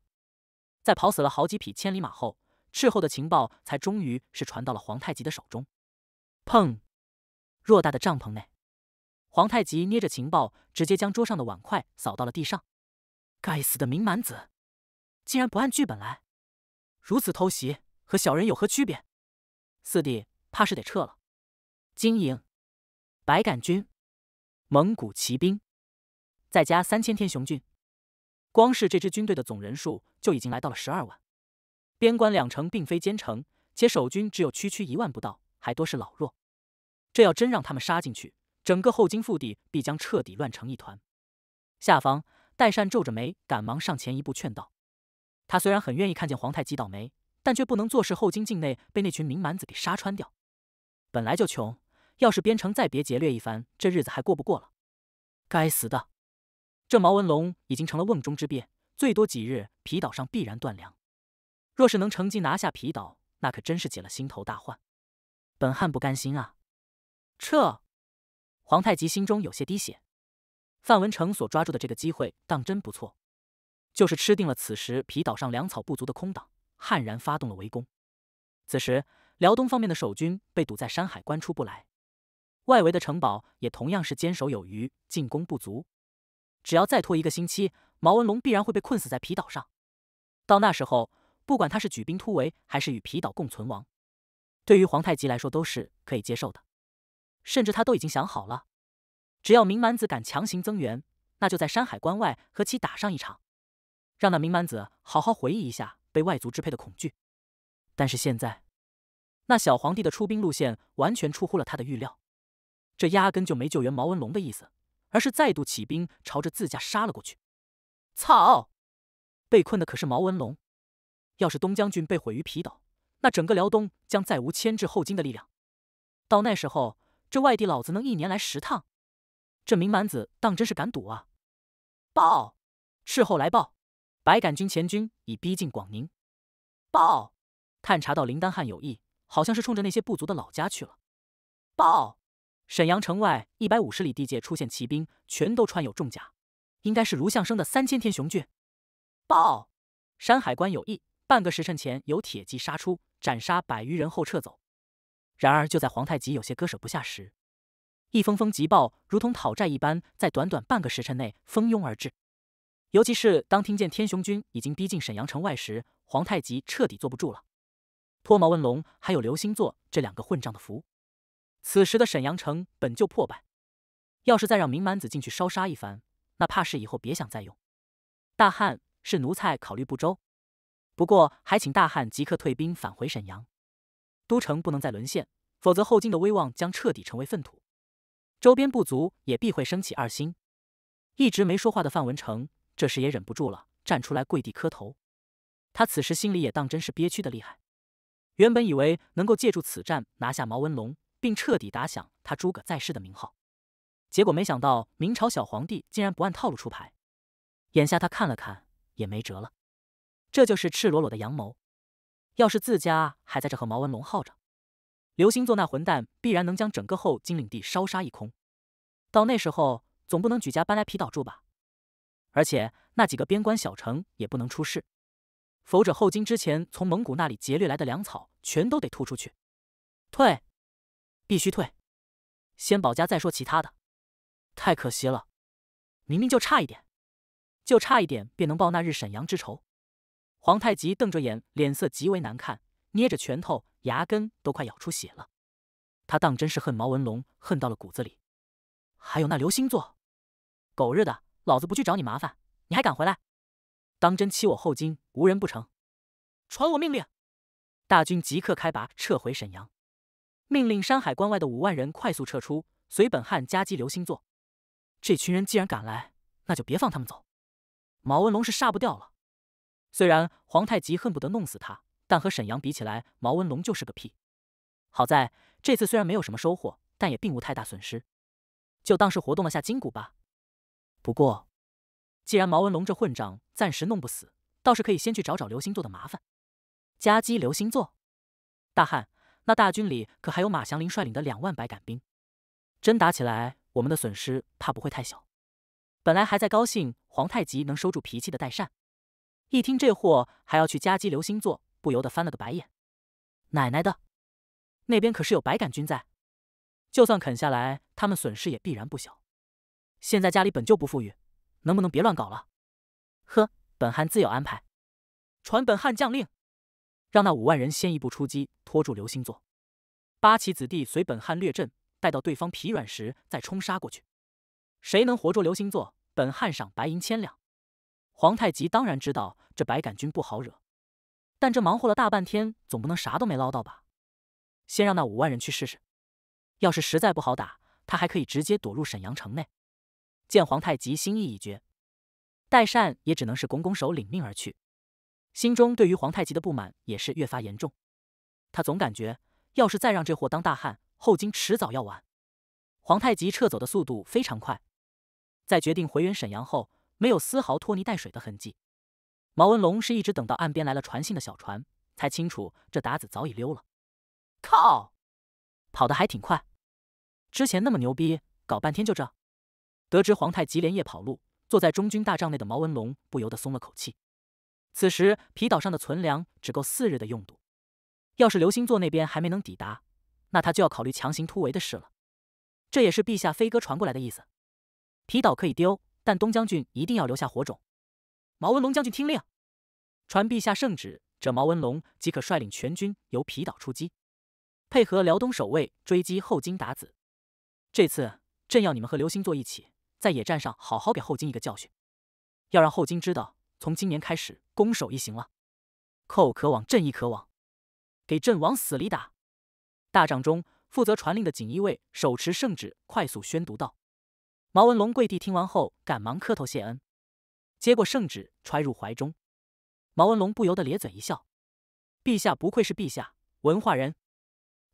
S1: 在跑死了好几匹千里马后，斥候的情报才终于是传到了皇太极的手中。砰！偌大的帐篷内。皇太极捏着情报，直接将桌上的碗筷扫到了地上。该死的明蛮子，竟然不按剧本来，如此偷袭，和小人有何区别？四弟，怕是得撤了。金营、白杆军、蒙古骑兵，再加三千天雄军，光是这支军队的总人数就已经来到了十二万。边关两城并非坚城，且守军只有区区一万不到，还多是老弱。这要真让他们杀进去……整个后金腹地必将彻底乱成一团。下方代善皱着眉，赶忙上前一步劝道：“他虽然很愿意看见皇太极倒霉，但却不能坐视后金境内被那群明蛮子给杀穿掉。本来就穷，要是边城再别劫掠一番，这日子还过不过了？该死的，这毛文龙已经成了瓮中之鳖，最多几日，皮岛上必然断粮。若是能乘机拿下皮岛，那可真是解了心头大患。本汉不甘心啊！撤。”皇太极心中有些滴血，范文成所抓住的这个机会当真不错，就是吃定了此时皮岛上粮草不足的空档，悍然发动了围攻。此时辽东方面的守军被堵在山海关出不来，外围的城堡也同样是坚守有余，进攻不足。只要再拖一个星期，毛文龙必然会被困死在皮岛上。到那时候，不管他是举兵突围，还是与皮岛共存亡，对于皇太极来说都是可以接受的。甚至他都已经想好了，只要明蛮子敢强行增援，那就在山海关外和其打上一场，让那明蛮子好好回忆一下被外族支配的恐惧。但是现在，那小皇帝的出兵路线完全出乎了他的预料，这压根就没救援毛文龙的意思，而是再度起兵朝着自家杀了过去。操！被困的可是毛文龙，要是东将军被毁于皮岛，那整个辽东将再无牵制后金的力量，到那时候。这外地老子能一年来十趟，这名蛮子当真是敢赌啊！报，斥候来报，白杆军前军已逼近广宁。报，探查到林丹汉有意，好像是冲着那些部族的老家去了。报，沈阳城外一百五十里地界出现骑兵，全都穿有重甲，应该是卢象生的三千天雄军。报，山海关有意，半个时辰前有铁骑杀出，斩杀百余人后撤走。然而，就在皇太极有些割舍不下时，一封封急报如同讨债一般，在短短半个时辰内蜂拥而至。尤其是当听见天雄军已经逼近沈阳城外时，皇太极彻底坐不住了。脱毛问龙还有刘兴座这两个混账的福，此时的沈阳城本就破败，要是再让明蛮子进去烧杀一番，那怕是以后别想再用。大汉是奴才考虑不周，不过还请大汉即刻退兵，返回沈阳。都城不能再沦陷，否则后金的威望将彻底成为粪土，周边部族也必会升起二心。一直没说话的范文成这时也忍不住了，站出来跪地磕头。他此时心里也当真是憋屈的厉害。原本以为能够借助此战拿下毛文龙，并彻底打响他诸葛在世的名号，结果没想到明朝小皇帝竟然不按套路出牌。眼下他看了看，也没辙了。这就是赤裸裸的阳谋。要是自家还在这和毛文龙耗着，刘星座那混蛋必然能将整个后金领地烧杀一空。到那时候，总不能举家搬来皮岛住吧？而且那几个边关小城也不能出事，否者后金之前从蒙古那里劫掠来的粮草全都得吐出去。退，必须退，先保家再说其他的。太可惜了，明明就差一点，就差一点便能报那日沈阳之仇。皇太极瞪着眼，脸色极为难看，捏着拳头，牙根都快咬出血了。他当真是恨毛文龙，恨到了骨子里。还有那刘星座，狗日的，老子不去找你麻烦，你还敢回来？当真欺我后金无人不成？传我命令，大军即刻开拔，撤回沈阳。命令山海关外的五万人快速撤出，随本汉夹击刘星座。这群人既然敢来，那就别放他们走。毛文龙是杀不掉了。虽然皇太极恨不得弄死他，但和沈阳比起来，毛文龙就是个屁。好在这次虽然没有什么收获，但也并无太大损失，就当是活动了下筋骨吧。不过，既然毛文龙这混账暂时弄不死，倒是可以先去找找流星座的麻烦，夹击流星座。大汉，那大军里可还有马祥林率领的两万百杆兵，真打起来，我们的损失怕不会太小。本来还在高兴皇太极能收住脾气的代善。一听这货还要去夹击流星座，不由得翻了个白眼。奶奶的，那边可是有白杆军在，就算啃下来，他们损失也必然不小。现在家里本就不富裕，能不能别乱搞了？呵，本汉自有安排。传本汉将令，让那五万人先一步出击，拖住流星座。八旗子弟随本汉略阵，待到对方疲软时再冲杀过去。谁能活捉流星座，本汉赏白银千两。皇太极当然知道这白杆军不好惹，但这忙活了大半天，总不能啥都没捞到吧？先让那五万人去试试，要是实在不好打，他还可以直接躲入沈阳城内。见皇太极心意已决，代善也只能是拱拱手领命而去，心中对于皇太极的不满也是越发严重。他总感觉，要是再让这货当大汉，后金迟早要完。皇太极撤走的速度非常快，在决定回援沈阳后。没有丝毫拖泥带水的痕迹。毛文龙是一直等到岸边来了传信的小船，才清楚这达子早已溜了。靠，跑得还挺快。之前那么牛逼，搞半天就这。得知皇太极连夜跑路，坐在中军大帐内的毛文龙不由得松了口气。此时皮岛上的存粮只够四日的用度，要是刘星座那边还没能抵达，那他就要考虑强行突围的事了。这也是陛下飞鸽传过来的意思。皮岛可以丢。但东将军一定要留下火种。毛文龙将军听令，传陛下圣旨，这毛文龙即可率领全军由皮岛出击，配合辽东守卫追击后金达子。这次，朕要你们和刘兴坐一起，在野战上好好给后金一个教训，要让后金知道，从今年开始攻守易行了。寇可往，朕亦可往，给朕往死里打！大帐中，负责传令的锦衣卫手持圣旨，快速宣读道。毛文龙跪地听完后，赶忙磕头谢恩，接过圣旨揣入怀中。毛文龙不由得咧嘴一笑：“陛下不愧是陛下，文化人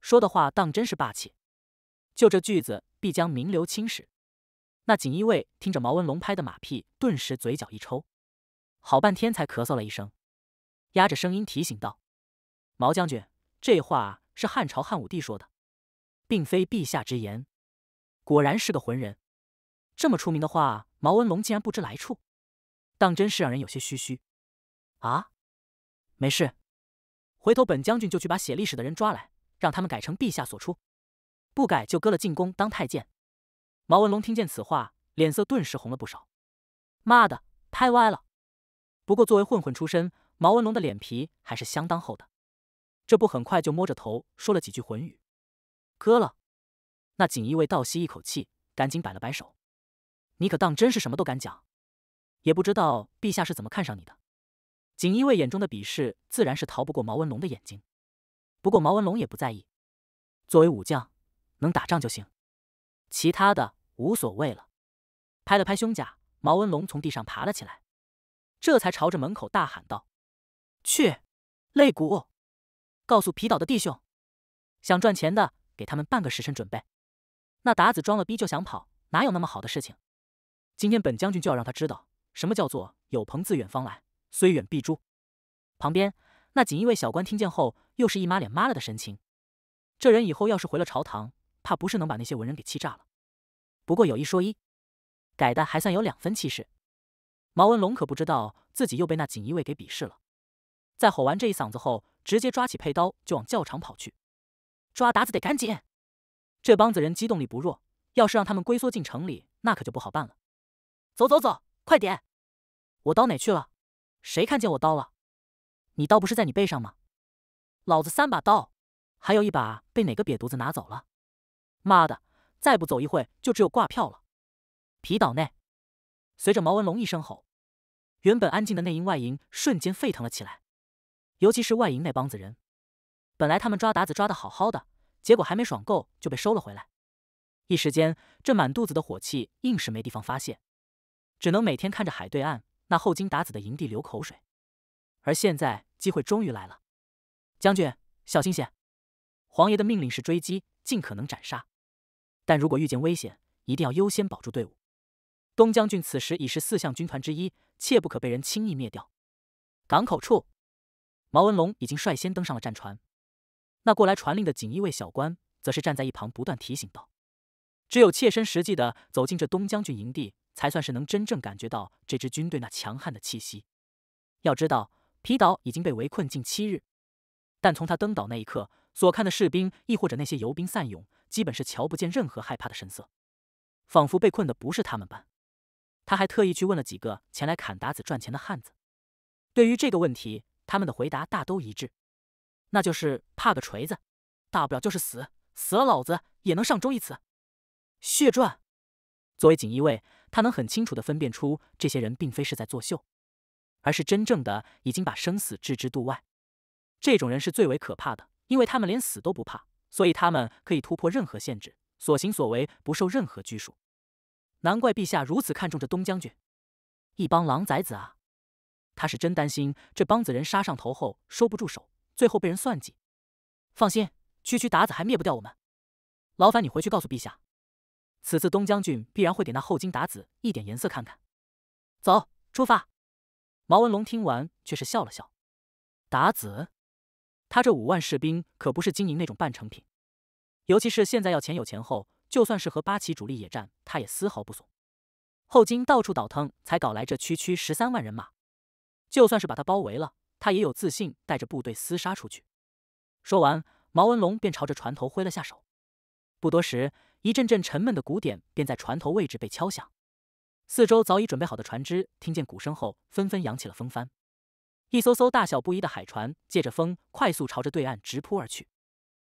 S1: 说的话当真是霸气。就这句子必将名留青史。”那锦衣卫听着毛文龙拍的马屁，顿时嘴角一抽，好半天才咳嗽了一声，压着声音提醒道：“毛将军，这话是汉朝汉武帝说的，并非陛下之言。果然是个浑人。”这么出名的话，毛文龙竟然不知来处，当真是让人有些嘘嘘。啊，没事，回头本将军就去把写历史的人抓来，让他们改成陛下所出，不改就割了进宫当太监。毛文龙听见此话，脸色顿时红了不少。妈的，拍歪了。不过作为混混出身，毛文龙的脸皮还是相当厚的，这不很快就摸着头说了几句混语。割了。那锦衣卫倒吸一口气，赶紧摆了摆手。你可当真是什么都敢讲，也不知道陛下是怎么看上你的。锦衣卫眼中的鄙视自然是逃不过毛文龙的眼睛，不过毛文龙也不在意。作为武将，能打仗就行，其他的无所谓了。拍了拍胸甲，毛文龙从地上爬了起来，这才朝着门口大喊道：“去，肋骨，告诉皮岛的弟兄，想赚钱的给他们半个时辰准备。”那达子装了逼就想跑，哪有那么好的事情？今天本将军就要让他知道，什么叫做有朋自远方来，虽远必诛。旁边那锦衣卫小官听见后，又是一抹脸抹了的神情。这人以后要是回了朝堂，怕不是能把那些文人给气炸了。不过有一说一，改的还算有两分气势。毛文龙可不知道自己又被那锦衣卫给鄙视了，在吼完这一嗓子后，直接抓起佩刀就往教场跑去。抓鞑子得赶紧，这帮子人机动力不弱，要是让他们龟缩进城里，那可就不好办了。走走走，快点！我刀哪去了？谁看见我刀了？你刀不是在你背上吗？老子三把刀，还有一把被哪个瘪犊子拿走了？妈的！再不走一会就只有挂票了！皮岛内，随着毛文龙一声吼，原本安静的内营外营瞬间沸腾了起来。尤其是外营那帮子人，本来他们抓鞑子抓的好好的，结果还没爽够就被收了回来，一时间这满肚子的火气硬是没地方发泄。只能每天看着海对岸那后金打子的营地流口水，而现在机会终于来了。将军，小心些！皇爷的命令是追击，尽可能斩杀，但如果遇见危险，一定要优先保住队伍。东将军此时已是四象军团之一，切不可被人轻易灭掉。港口处，毛文龙已经率先登上了战船，那过来传令的锦衣卫小官则是站在一旁不断提醒道：“只有切身实际的走进这东将军营地。”才算是能真正感觉到这支军队那强悍的气息。要知道，皮岛已经被围困近七日，但从他登岛那一刻所看的士兵，亦或者那些游兵散勇，基本是瞧不见任何害怕的神色，仿佛被困的不是他们般。他还特意去问了几个前来砍达子赚钱的汉子，对于这个问题，他们的回答大都一致，那就是怕个锤子，大不了就是死，死了老子也能上中一次。血赚。作为锦衣卫。他能很清楚的分辨出，这些人并非是在作秀，而是真正的已经把生死置之度外。这种人是最为可怕的，因为他们连死都不怕，所以他们可以突破任何限制，所行所为不受任何拘束。难怪陛下如此看重这东将军，一帮狼崽子啊！他是真担心这帮子人杀上头后收不住手，最后被人算计。放心，区区鞑子还灭不掉我们。劳烦你回去告诉陛下。此次东将军必然会给那后金打子一点颜色看看。走，出发！毛文龙听完却是笑了笑。打子，他这五万士兵可不是经营那种半成品。尤其是现在要前有前，后就算是和八旗主力野战，他也丝毫不怂。后金到处倒腾，才搞来这区区十三万人马。就算是把他包围了，他也有自信带着部队厮杀出去。说完，毛文龙便朝着船头挥了下手。不多时。一阵阵沉闷的鼓点便在船头位置被敲响，四周早已准备好的船只听见鼓声后纷纷扬起了风帆，一艘艘大小不一的海船借着风快速朝着对岸直扑而去。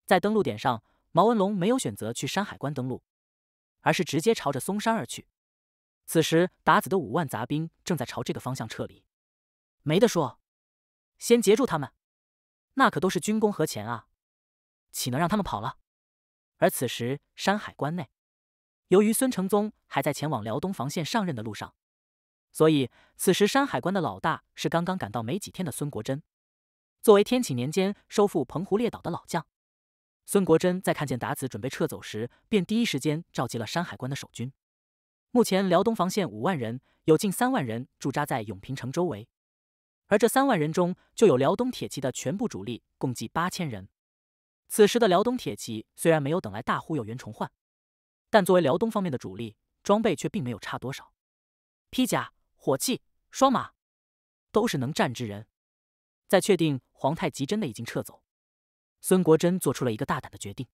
S1: 在登陆点上，毛文龙没有选择去山海关登陆，而是直接朝着松山而去。此时，达子的五万杂兵正在朝这个方向撤离，没得说，先截住他们，那可都是军功和钱啊，岂能让他们跑了？而此时，山海关内，由于孙承宗还在前往辽东防线上任的路上，所以此时山海关的老大是刚刚赶到没几天的孙国珍。作为天启年间收复澎湖列岛的老将，孙国珍在看见达子准备撤走时，便第一时间召集了山海关的守军。目前辽东防线五万人，有近三万人驻扎在永平城周围，而这三万人中就有辽东铁骑的全部主力，共计八千人。此时的辽东铁骑虽然没有等来大忽悠袁崇焕，但作为辽东方面的主力，装备却并没有差多少，披甲、火器、双马，都是能战之人。在确定皇太极真的已经撤走，孙国珍做出了一个大胆的决定，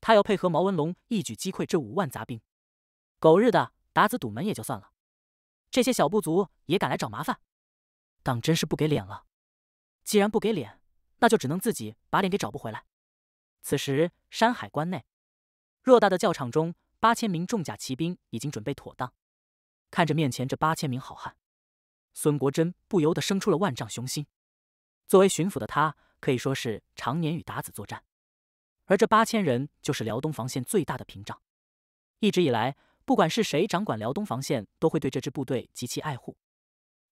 S1: 他要配合毛文龙一举击溃这五万杂兵。狗日的，打子堵门也就算了，这些小部族也敢来找麻烦，当真是不给脸了。既然不给脸，那就只能自己把脸给找不回来。此时，山海关内，偌大的教场中，八千名重甲骑兵已经准备妥当。看着面前这八千名好汉，孙国珍不由得生出了万丈雄心。作为巡抚的他，可以说是常年与鞑子作战，而这八千人就是辽东防线最大的屏障。一直以来，不管是谁掌管辽东防线，都会对这支部队极其爱护，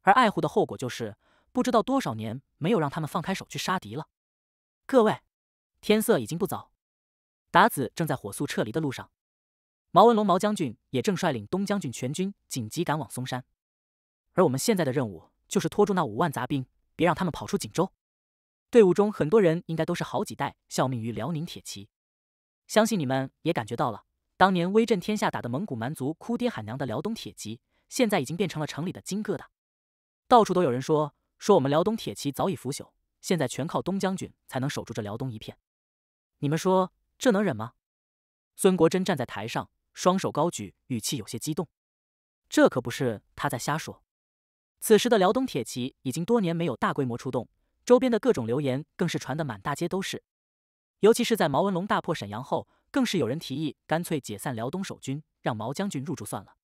S1: 而爱护的后果就是不知道多少年没有让他们放开手去杀敌了。各位。天色已经不早，达子正在火速撤离的路上。毛文龙、毛将军也正率领东将军全军紧急赶往嵩山。而我们现在的任务就是拖住那五万杂兵，别让他们跑出锦州。队伍中很多人应该都是好几代效命于辽宁铁骑，相信你们也感觉到了，当年威震天下、打的蒙古蛮族哭爹喊娘的辽东铁骑，现在已经变成了城里的金疙瘩。到处都有人说，说我们辽东铁骑早已腐朽，现在全靠东将军才能守住这辽东一片。你们说这能忍吗？孙国珍站在台上，双手高举，语气有些激动。这可不是他在瞎说。此时的辽东铁骑已经多年没有大规模出动，周边的各种流言更是传得满大街都是。尤其是在毛文龙大破沈阳后，更是有人提议干脆解散辽东守军，让毛将军入住算了。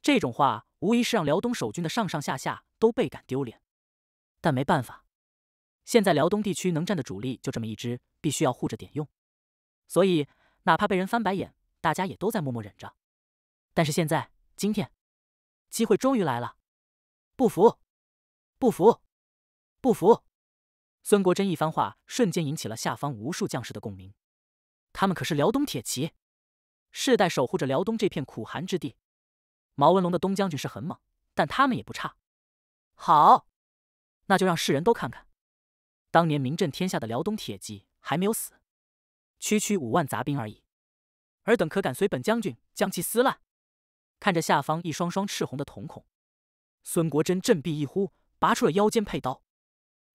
S1: 这种话无疑是让辽东守军的上上下下都倍感丢脸。但没办法，现在辽东地区能战的主力就这么一支。必须要护着点用，所以哪怕被人翻白眼，大家也都在默默忍着。但是现在，今天机会终于来了！不服，不服，不服！孙国珍一番话瞬间引起了下方无数将士的共鸣。他们可是辽东铁骑，世代守护着辽东这片苦寒之地。毛文龙的东将军是很猛，但他们也不差。好，那就让世人都看看，当年名震天下的辽东铁骑。还没有死，区区五万杂兵而已，尔等可敢随本将军将其撕烂？看着下方一双双赤红的瞳孔，孙国珍振臂一呼，拔出了腰间佩刀，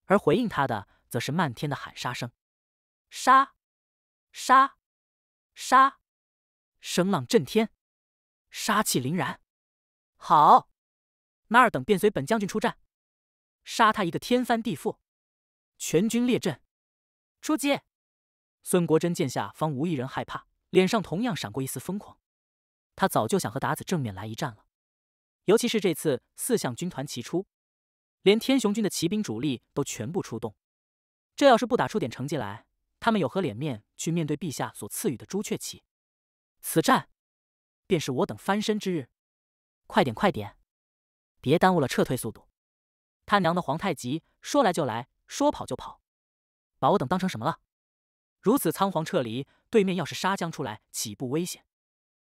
S1: 而回应他的则是漫天的喊杀声：杀！杀！杀！声浪震天，杀气凛然。好，那尔等便随本将军出战，杀他一个天翻地覆！全军列阵。出击！孙国珍见下方无一人害怕，脸上同样闪过一丝疯狂。他早就想和达子正面来一战了，尤其是这次四象军团齐出，连天雄军的骑兵主力都全部出动。这要是不打出点成绩来，他们有何脸面去面对陛下所赐予的朱雀旗？此战便是我等翻身之日！快点，快点，别耽误了撤退速度！他娘的皇太极，说来就来，说跑就跑！把我等当成什么了？如此仓皇撤离，对面要是杀将出来，岂不危险？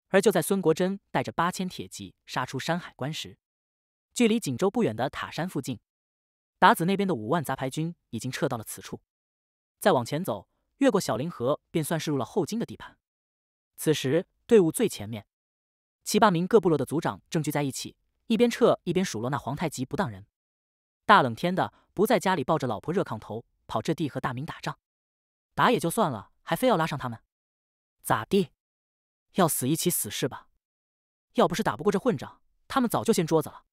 S1: 而就在孙国珍带着八千铁骑杀出山海关时，距离锦州不远的塔山附近，达子那边的五万杂牌军已经撤到了此处。再往前走，越过小林河，便算是入了后金的地盘。此时，队伍最前面，七八名各部落的族长正聚在一起，一边撤一边数落那皇太极不当人。大冷天的，不在家里抱着老婆热炕头。跑这地和大明打仗，打也就算了，还非要拉上他们，咋地？要死一起死是吧？要不是打不过这混账，他们早就掀桌子了。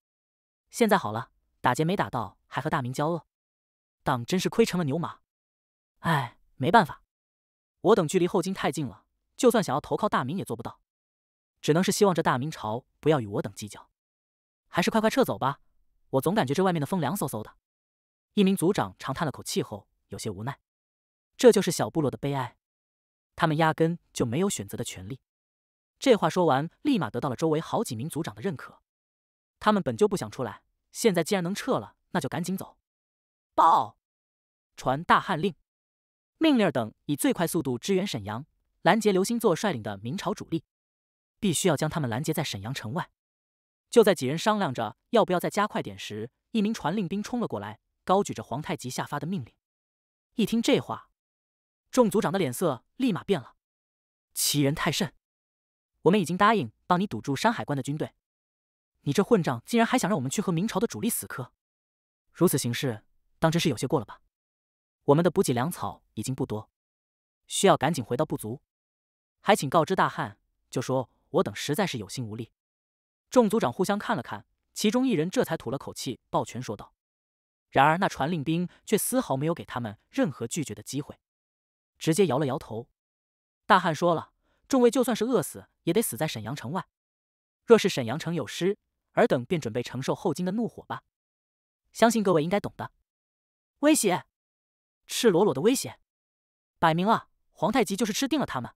S1: 现在好了，打劫没打到，还和大明交恶，当真是亏成了牛马。哎，没办法，我等距离后金太近了，就算想要投靠大明也做不到，只能是希望这大明朝不要与我等计较。还是快快撤走吧，我总感觉这外面的风凉飕飕的。一名族长长叹了口气后，有些无奈：“这就是小部落的悲哀，他们压根就没有选择的权利。”这话说完，立马得到了周围好几名族长的认可。他们本就不想出来，现在既然能撤了，那就赶紧走。报，传大汉令，命令等以最快速度支援沈阳，拦截刘星座率领的明朝主力，必须要将他们拦截在沈阳城外。就在几人商量着要不要再加快点时，一名传令兵冲了过来。高举着皇太极下发的命令，一听这话，众族长的脸色立马变了。欺人太甚！我们已经答应帮你堵住山海关的军队，你这混账竟然还想让我们去和明朝的主力死磕，如此行事，当真是有些过了吧？我们的补给粮草已经不多，需要赶紧回到部族，还请告知大汉，就说我等实在是有心无力。众族长互相看了看，其中一人这才吐了口气，抱拳说道。然而，那传令兵却丝毫没有给他们任何拒绝的机会，直接摇了摇头。大汉说了：“众位就算是饿死，也得死在沈阳城外。若是沈阳城有失，尔等便准备承受后金的怒火吧。相信各位应该懂的。”威胁，赤裸裸的威胁，摆明了皇太极就是吃定了他们。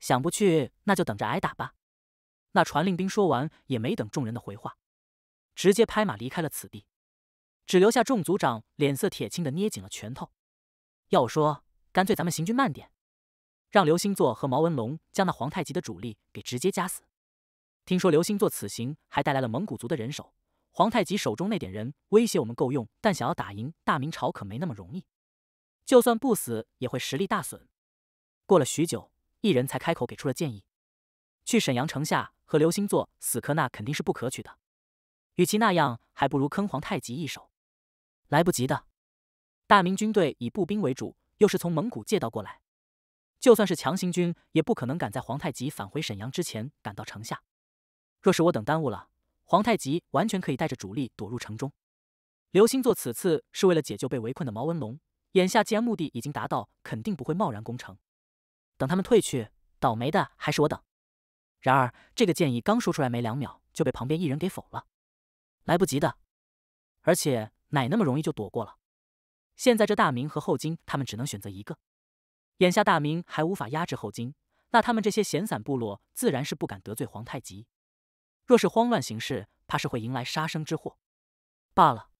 S1: 想不去，那就等着挨打吧。那传令兵说完，也没等众人的回话，直接拍马离开了此地。只留下众族长脸色铁青的捏紧了拳头。要我说，干脆咱们行军慢点，让刘星座和毛文龙将那皇太极的主力给直接夹死。听说刘星座此行还带来了蒙古族的人手，皇太极手中那点人威胁我们够用，但想要打赢大明朝可没那么容易。就算不死，也会实力大损。过了许久，一人才开口给出了建议：去沈阳城下和刘星座死磕，那肯定是不可取的。与其那样，还不如坑皇太极一手。来不及的，大明军队以步兵为主，又是从蒙古借道过来，就算是强行军，也不可能赶在皇太极返回沈阳之前赶到城下。若是我等耽误了，皇太极完全可以带着主力躲入城中。刘兴祚此次是为了解救被围困的毛文龙，眼下既然目的已经达到，肯定不会贸然攻城。等他们退去，倒霉的还是我等。然而，这个建议刚说出来没两秒，就被旁边一人给否了。来不及的，而且。哪那么容易就躲过了？现在这大明和后金，他们只能选择一个。眼下大明还无法压制后金，那他们这些闲散部落自然是不敢得罪皇太极。若是慌乱行事，怕是会迎来杀生之祸。罢了，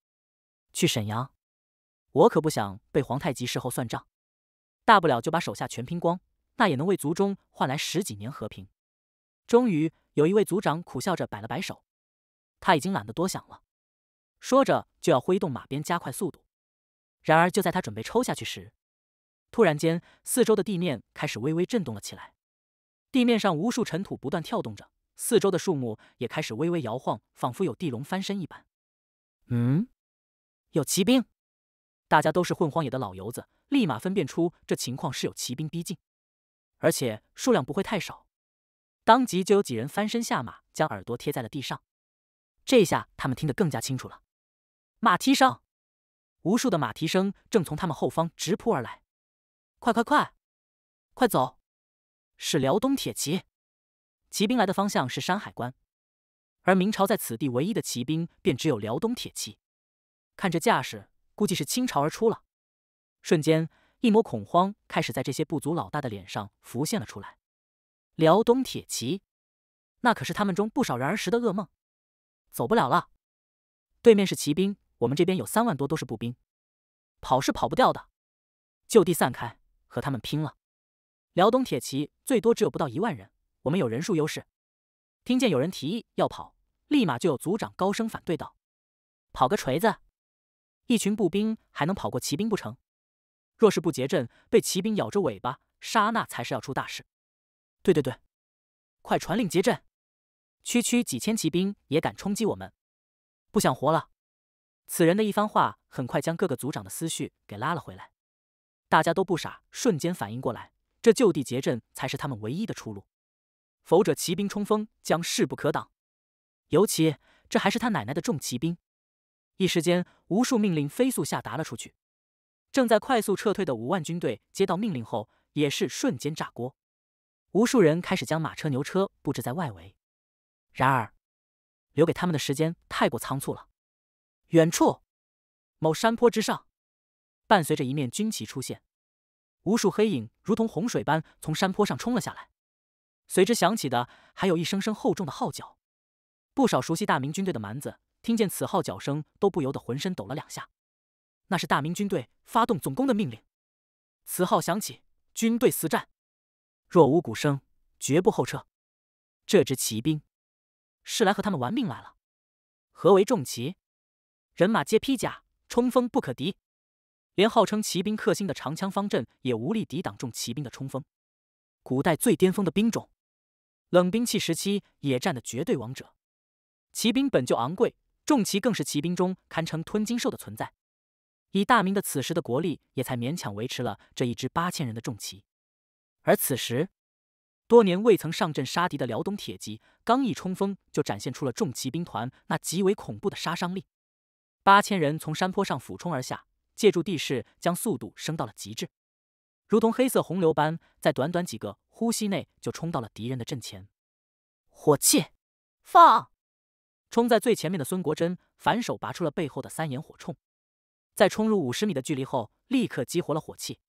S1: 去沈阳，我可不想被皇太极事后算账。大不了就把手下全拼光，那也能为族中换来十几年和平。终于，有一位族长苦笑着摆了摆手，他已经懒得多想了。说着就要挥动马鞭加快速度，然而就在他准备抽下去时，突然间四周的地面开始微微震动了起来，地面上无数尘土不断跳动着，四周的树木也开始微微摇晃，仿佛有地龙翻身一般。嗯，有骑兵！大家都是混荒野的老油子，立马分辨出这情况是有骑兵逼近，而且数量不会太少。当即就有几人翻身下马，将耳朵贴在了地上。这下他们听得更加清楚了。马蹄声，无数的马蹄声正从他们后方直扑而来。快快快，快走！是辽东铁骑，骑兵来的方向是山海关，而明朝在此地唯一的骑兵便只有辽东铁骑。看这架势，估计是倾巢而出了。瞬间，一抹恐慌开始在这些部族老大的脸上浮现了出来。辽东铁骑，那可是他们中不少人儿时的噩梦。走不了了，对面是骑兵。我们这边有三万多，都是步兵，跑是跑不掉的，就地散开，和他们拼了。辽东铁骑最多只有不到一万人，我们有人数优势。听见有人提议要跑，立马就有族长高声反对道：“跑个锤子！一群步兵还能跑过骑兵不成？若是不结阵，被骑兵咬着尾巴杀，那才是要出大事。”对对对，快传令结阵！区区几千骑兵也敢冲击我们，不想活了！此人的一番话，很快将各个族长的思绪给拉了回来。大家都不傻，瞬间反应过来，这就地结阵才是他们唯一的出路。否者，骑兵冲锋将势不可挡。尤其这还是他奶奶的重骑兵。一时间，无数命令飞速下达了出去。正在快速撤退的五万军队接到命令后，也是瞬间炸锅。无数人开始将马车、牛车布置在外围。然而，留给他们的时间太过仓促了。远处，某山坡之上，伴随着一面军旗出现，无数黑影如同洪水般从山坡上冲了下来。随之响起的，还有一声声厚重的号角。不少熟悉大明军队的蛮子，听见此号角声，都不由得浑身抖了两下。那是大明军队发动总攻的命令。此号响起，军队死战，若无鼓声，绝不后撤。这支骑兵，是来和他们玩命来了。何为重骑？人马皆披甲，冲锋不可敌，连号称骑兵克星的长枪方阵也无力抵挡重骑兵的冲锋。古代最巅峰的兵种，冷兵器时期野战的绝对王者。骑兵本就昂贵，重骑更是骑兵中堪称吞金兽的存在。以大明的此时的国力，也才勉强维持了这一支八千人的重骑。而此时，多年未曾上阵杀敌的辽东铁骑，刚一冲锋就展现出了重骑兵团那极为恐怖的杀伤力。八千人从山坡上俯冲而下，借助地势将速度升到了极致，如同黑色洪流般，在短短几个呼吸内就冲到了敌人的阵前。火器，放！冲在最前面的孙国珍反手拔出了背后的三眼火铳，在冲入五十米的距离后，立刻激活了火器。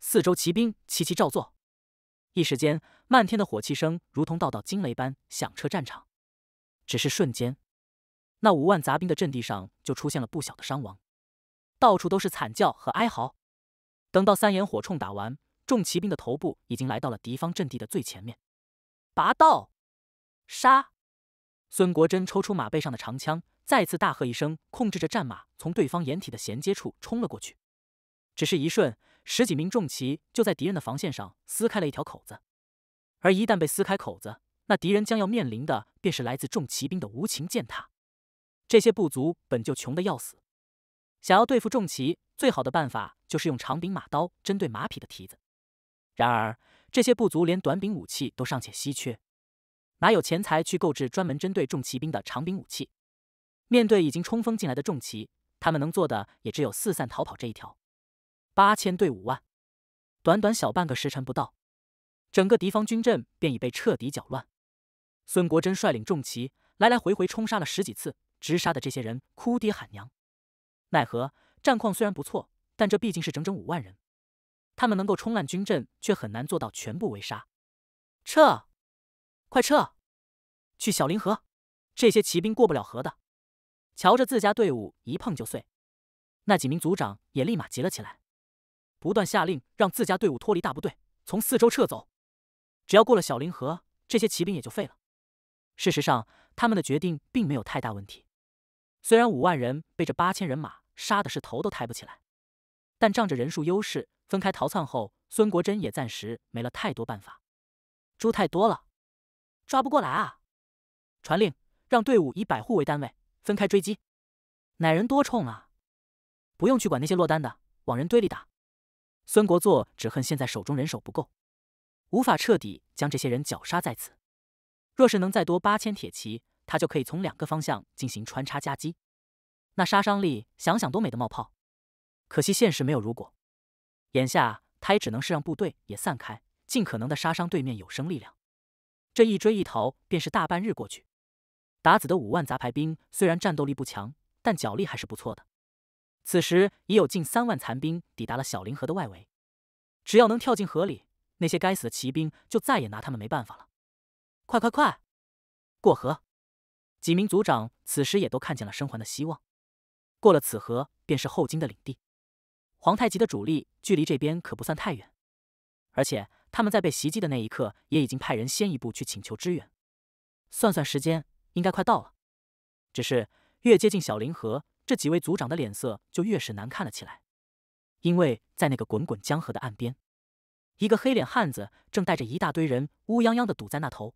S1: 四周骑兵齐齐照做，一时间，漫天的火器声如同道道惊雷般响彻战场。只是瞬间。那五万杂兵的阵地上就出现了不小的伤亡，到处都是惨叫和哀嚎。等到三眼火铳打完，重骑兵的头部已经来到了敌方阵地的最前面。拔刀，杀！孙国珍抽出马背上的长枪，再次大喝一声，控制着战马从对方掩体的衔接处冲了过去。只是一瞬，十几名重骑就在敌人的防线上撕开了一条口子。而一旦被撕开口子，那敌人将要面临的便是来自重骑兵的无情践踏。这些部族本就穷得要死，想要对付重骑，最好的办法就是用长柄马刀针对马匹的蹄子。然而，这些部族连短柄武器都尚且稀缺，哪有钱财去购置专门针对重骑兵的长柄武器？面对已经冲锋进来的重骑，他们能做的也只有四散逃跑这一条。八千对五万，短短小半个时辰不到，整个敌方军阵便已被彻底搅乱。孙国珍率领重骑来来回回冲杀了十几次。直杀的这些人哭爹喊娘，奈何战况虽然不错，但这毕竟是整整五万人，他们能够冲烂军阵，却很难做到全部围杀。撤，快撤，去小林河，这些骑兵过不了河的。瞧着自家队伍一碰就碎，那几名族长也立马急了起来，不断下令让自家队伍脱离大部队，从四周撤走。只要过了小林河，这些骑兵也就废了。事实上，他们的决定并没有太大问题。虽然五万人被这八千人马杀的是头都抬不起来，但仗着人数优势分开逃窜后，孙国珍也暂时没了太多办法。猪太多了，抓不过来啊！传令，让队伍以百户为单位分开追击。哪人多冲啊！不用去管那些落单的，往人堆里打。孙国作只恨现在手中人手不够，无法彻底将这些人绞杀在此。若是能再多八千铁骑，他就可以从两个方向进行穿插夹击，那杀伤力想想都美得冒泡。可惜现实没有如果，眼下他也只能是让部队也散开，尽可能的杀伤对面有生力量。这一追一逃，便是大半日过去。达子的五万杂牌兵虽然战斗力不强，但脚力还是不错的。此时已有近三万残兵抵达了小林河的外围，只要能跳进河里，那些该死的骑兵就再也拿他们没办法了。快快快，过河！几名族长此时也都看见了生还的希望。过了此河，便是后金的领地。皇太极的主力距离这边可不算太远，而且他们在被袭击的那一刻，也已经派人先一步去请求支援。算算时间，应该快到了。只是越接近小林河，这几位族长的脸色就越是难看了起来。因为在那个滚滚江河的岸边，一个黑脸汉子正带着一大堆人乌泱泱的堵在那头。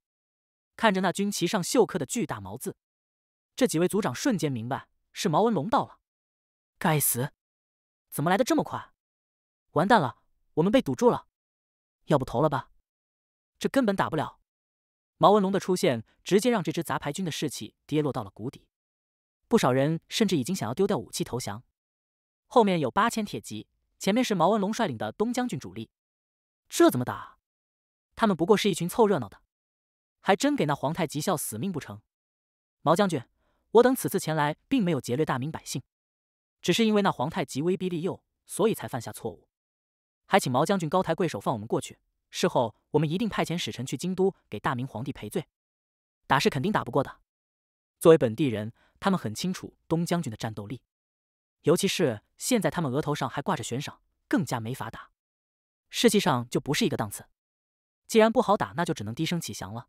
S1: 看着那军旗上绣刻的巨大毛字，这几位族长瞬间明白是毛文龙到了。该死，怎么来的这么快？完蛋了，我们被堵住了，要不投了吧？这根本打不了。毛文龙的出现直接让这支杂牌军的士气跌落到了谷底，不少人甚至已经想要丢掉武器投降。后面有八千铁骑，前面是毛文龙率领的东将军主力，这怎么打？他们不过是一群凑热闹的。还真给那皇太极笑死命不成？毛将军，我等此次前来并没有劫掠大明百姓，只是因为那皇太极威逼利诱，所以才犯下错误。还请毛将军高抬贵手放我们过去，事后我们一定派遣使臣去京都给大明皇帝赔罪。打是肯定打不过的，作为本地人，他们很清楚东将军的战斗力，尤其是现在他们额头上还挂着悬赏，更加没法打，士气上就不是一个档次。既然不好打，那就只能低声起降了。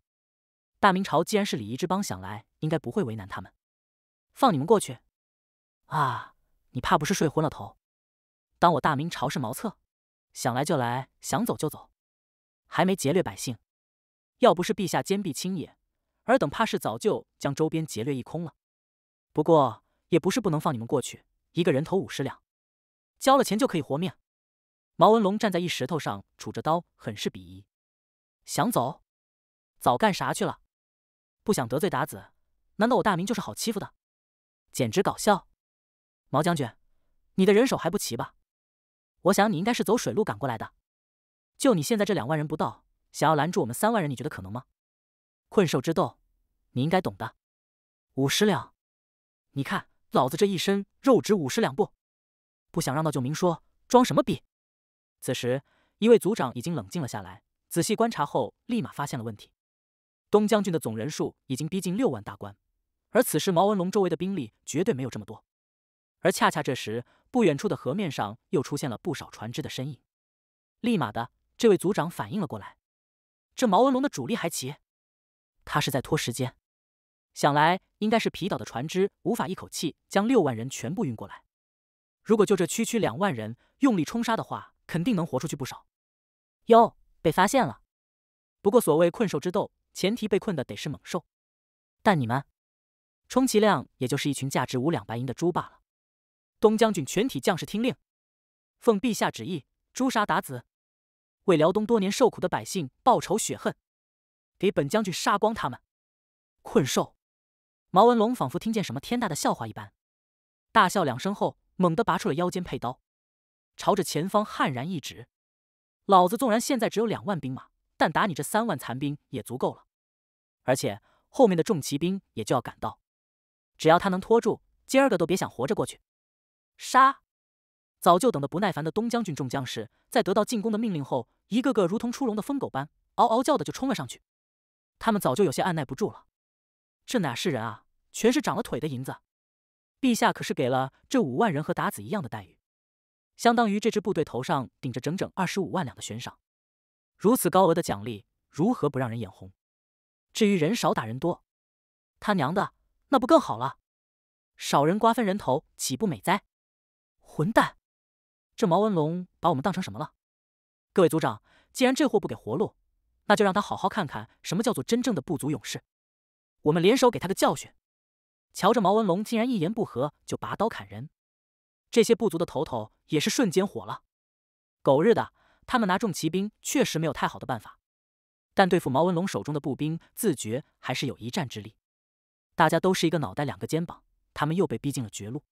S1: 大明朝既然是礼仪之邦，想来应该不会为难他们，放你们过去？啊，你怕不是睡昏了头？当我大明朝是茅厕，想来就来，想走就走，还没劫掠百姓？要不是陛下坚壁清野，尔等怕是早就将周边劫掠一空了。不过也不是不能放你们过去，一个人头五十两，交了钱就可以活命。毛文龙站在一石头上，杵着刀，很是鄙夷。想走？早干啥去了？不想得罪达子，难道我大明就是好欺负的？简直搞笑！毛将军，你的人手还不齐吧？我想你应该是走水路赶过来的。就你现在这两万人不到，想要拦住我们三万人，你觉得可能吗？困兽之斗，你应该懂的。五十两，你看老子这一身肉值五十两不？不想让道就明说，装什么逼？此时，一位族长已经冷静了下来，仔细观察后，立马发现了问题。东将军的总人数已经逼近六万大关，而此时毛文龙周围的兵力绝对没有这么多。而恰恰这时，不远处的河面上又出现了不少船只的身影。立马的，这位族长反应了过来：这毛文龙的主力还齐，他是在拖时间。想来应该是皮岛的船只无法一口气将六万人全部运过来。如果就这区区两万人用力冲杀的话，肯定能活出去不少。哟，被发现了。不过所谓困兽之斗。前提被困的得是猛兽，但你们，充其量也就是一群价值五两白银的猪罢了。东将军，全体将士听令，奉陛下旨意，诛杀鞑子，为辽东多年受苦的百姓报仇雪恨，给本将军杀光他们！困兽，毛文龙仿佛听见什么天大的笑话一般，大笑两声后，猛地拔出了腰间佩刀，朝着前方悍然一指：“老子纵然现在只有两万兵马，但打你这三万残兵也足够了。”而且后面的重骑兵也就要赶到，只要他能拖住，今儿个都别想活着过去。杀！早就等得不耐烦的东将军众将士，在得到进攻的命令后，一个个如同出笼的疯狗般，嗷嗷叫的就冲了上去。他们早就有些按耐不住了，这哪是人啊，全是长了腿的银子！陛下可是给了这五万人和达子一样的待遇，相当于这支部队头上顶着整整二十五万两的悬赏。如此高额的奖励，如何不让人眼红？至于人少打人多，他娘的，那不更好了？少人瓜分人头，岂不美哉？混蛋！这毛文龙把我们当成什么了？各位族长，既然这货不给活路，那就让他好好看看什么叫做真正的部族勇士。我们联手给他个教训。瞧着毛文龙，竟然一言不合就拔刀砍人，这些部族的头头也是瞬间火了。狗日的！他们拿重骑兵确实没有太好的办法。但对付毛文龙手中的步兵，自觉还是有一战之力。大家都是一个脑袋两个肩膀，他们又被逼进了绝路，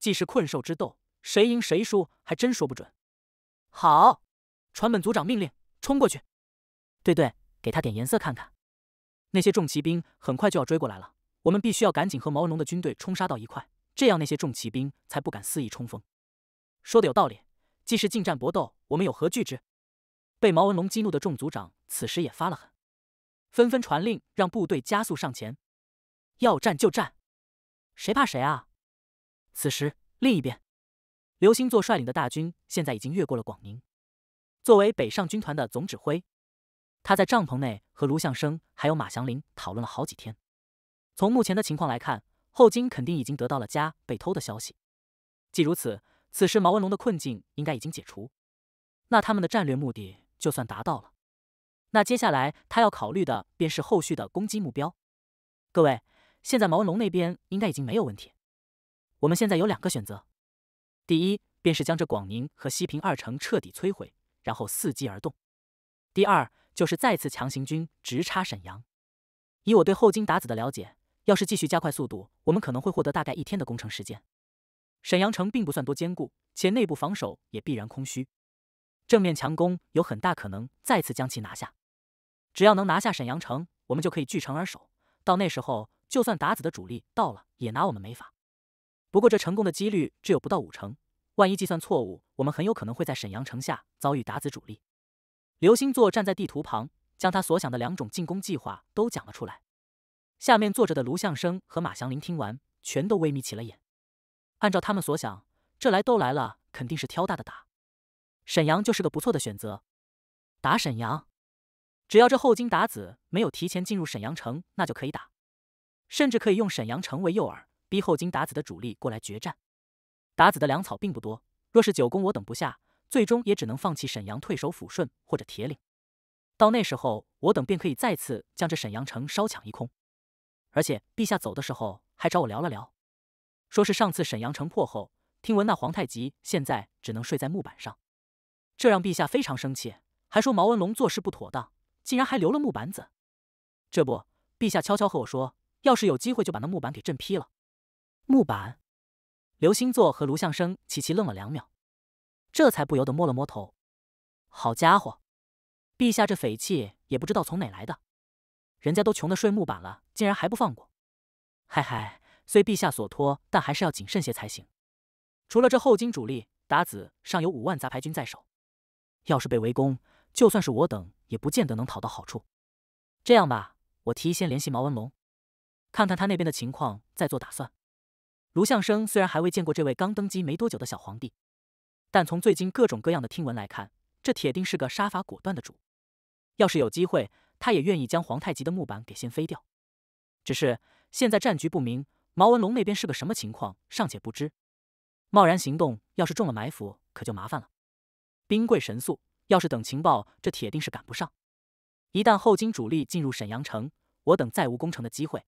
S1: 既是困兽之斗，谁赢谁输还真说不准。好，传本组长命令，冲过去！对对，给他点颜色看看。那些重骑兵很快就要追过来了，我们必须要赶紧和毛文龙的军队冲杀到一块，这样那些重骑兵才不敢肆意冲锋。说的有道理，既是近战搏斗，我们有何惧之？被毛文龙激怒的众族长此时也发了狠，纷纷传令让部队加速上前，要战就战，谁怕谁啊！此时另一边，刘星座率领的大军现在已经越过了广宁。作为北上军团的总指挥，他在帐篷内和卢相生还有马祥林讨论了好几天。从目前的情况来看，后金肯定已经得到了家被偷的消息。既如此，此时毛文龙的困境应该已经解除，那他们的战略目的？就算达到了，那接下来他要考虑的便是后续的攻击目标。各位，现在毛文龙那边应该已经没有问题。我们现在有两个选择：第一，便是将这广宁和西平二城彻底摧毁，然后伺机而动；第二，就是再次强行军直插沈阳。以我对后金达子的了解，要是继续加快速度，我们可能会获得大概一天的攻城时间。沈阳城并不算多坚固，且内部防守也必然空虚。正面强攻有很大可能再次将其拿下，只要能拿下沈阳城，我们就可以据城而守。到那时候，就算达子的主力到了，也拿我们没法。不过这成功的几率只有不到五成，万一计算错误，我们很有可能会在沈阳城下遭遇达子主力。刘星座站在地图旁，将他所想的两种进攻计划都讲了出来。下面坐着的卢相生和马祥林听完，全都微眯起了眼。按照他们所想，这来都来了，肯定是挑大的打。沈阳就是个不错的选择，打沈阳，只要这后金达子没有提前进入沈阳城，那就可以打，甚至可以用沈阳城为诱饵，逼后金达子的主力过来决战。达子的粮草并不多，若是九宫我等不下，最终也只能放弃沈阳，退守抚顺或者铁岭。到那时候，我等便可以再次将这沈阳城烧抢一空。而且陛下走的时候还找我聊了聊，说是上次沈阳城破后，听闻那皇太极现在只能睡在木板上。这让陛下非常生气，还说毛文龙做事不妥当，竟然还留了木板子。这不，陛下悄悄和我说，要是有机会就把那木板给朕劈了。木板，刘星座和卢相生齐齐愣了两秒，这才不由得摸了摸头。好家伙，陛下这匪气也不知道从哪来的，人家都穷得睡木板了，竟然还不放过。嗨嗨，虽陛下所托，但还是要谨慎些才行。除了这后金主力，达子尚有五万杂牌军在手。要是被围攻，就算是我等，也不见得能讨到好处。这样吧，我提议先联系毛文龙，看看他那边的情况，再做打算。卢相生虽然还未见过这位刚登基没多久的小皇帝，但从最近各种各样的听闻来看，这铁定是个杀伐果断的主。要是有机会，他也愿意将皇太极的木板给掀飞掉。只是现在战局不明，毛文龙那边是个什么情况尚且不知，贸然行动，要是中了埋伏，可就麻烦了。兵贵神速，要是等情报，这铁定是赶不上。一旦后金主力进入沈阳城，我等再无攻城的机会。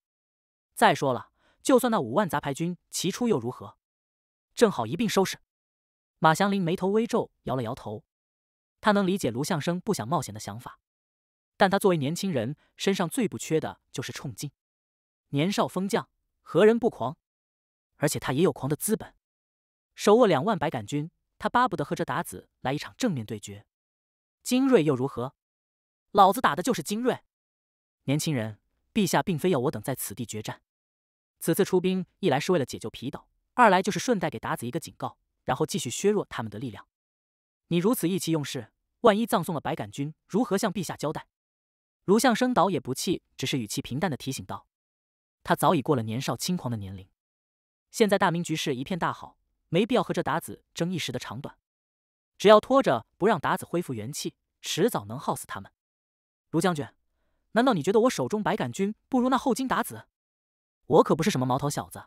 S1: 再说了，就算那五万杂牌军齐出又如何？正好一并收拾。马祥林眉头微皱，摇了摇头。他能理解卢相生不想冒险的想法，但他作为年轻人，身上最不缺的就是冲劲。年少风将，何人不狂？而且他也有狂的资本，手握两万白杆军。他巴不得和这达子来一场正面对决，精锐又如何？老子打的就是精锐！年轻人，陛下并非要我等在此地决战，此次出兵一来是为了解救皮岛，二来就是顺带给达子一个警告，然后继续削弱他们的力量。你如此意气用事，万一葬送了白杆军，如何向陛下交代？卢相生倒也不气，只是语气平淡的提醒道：“他早已过了年少轻狂的年龄，现在大明局势一片大好。”没必要和这达子争一时的长短，只要拖着不让达子恢复元气，迟早能耗死他们。卢将军，难道你觉得我手中白杆军不如那后金达子？我可不是什么毛头小子，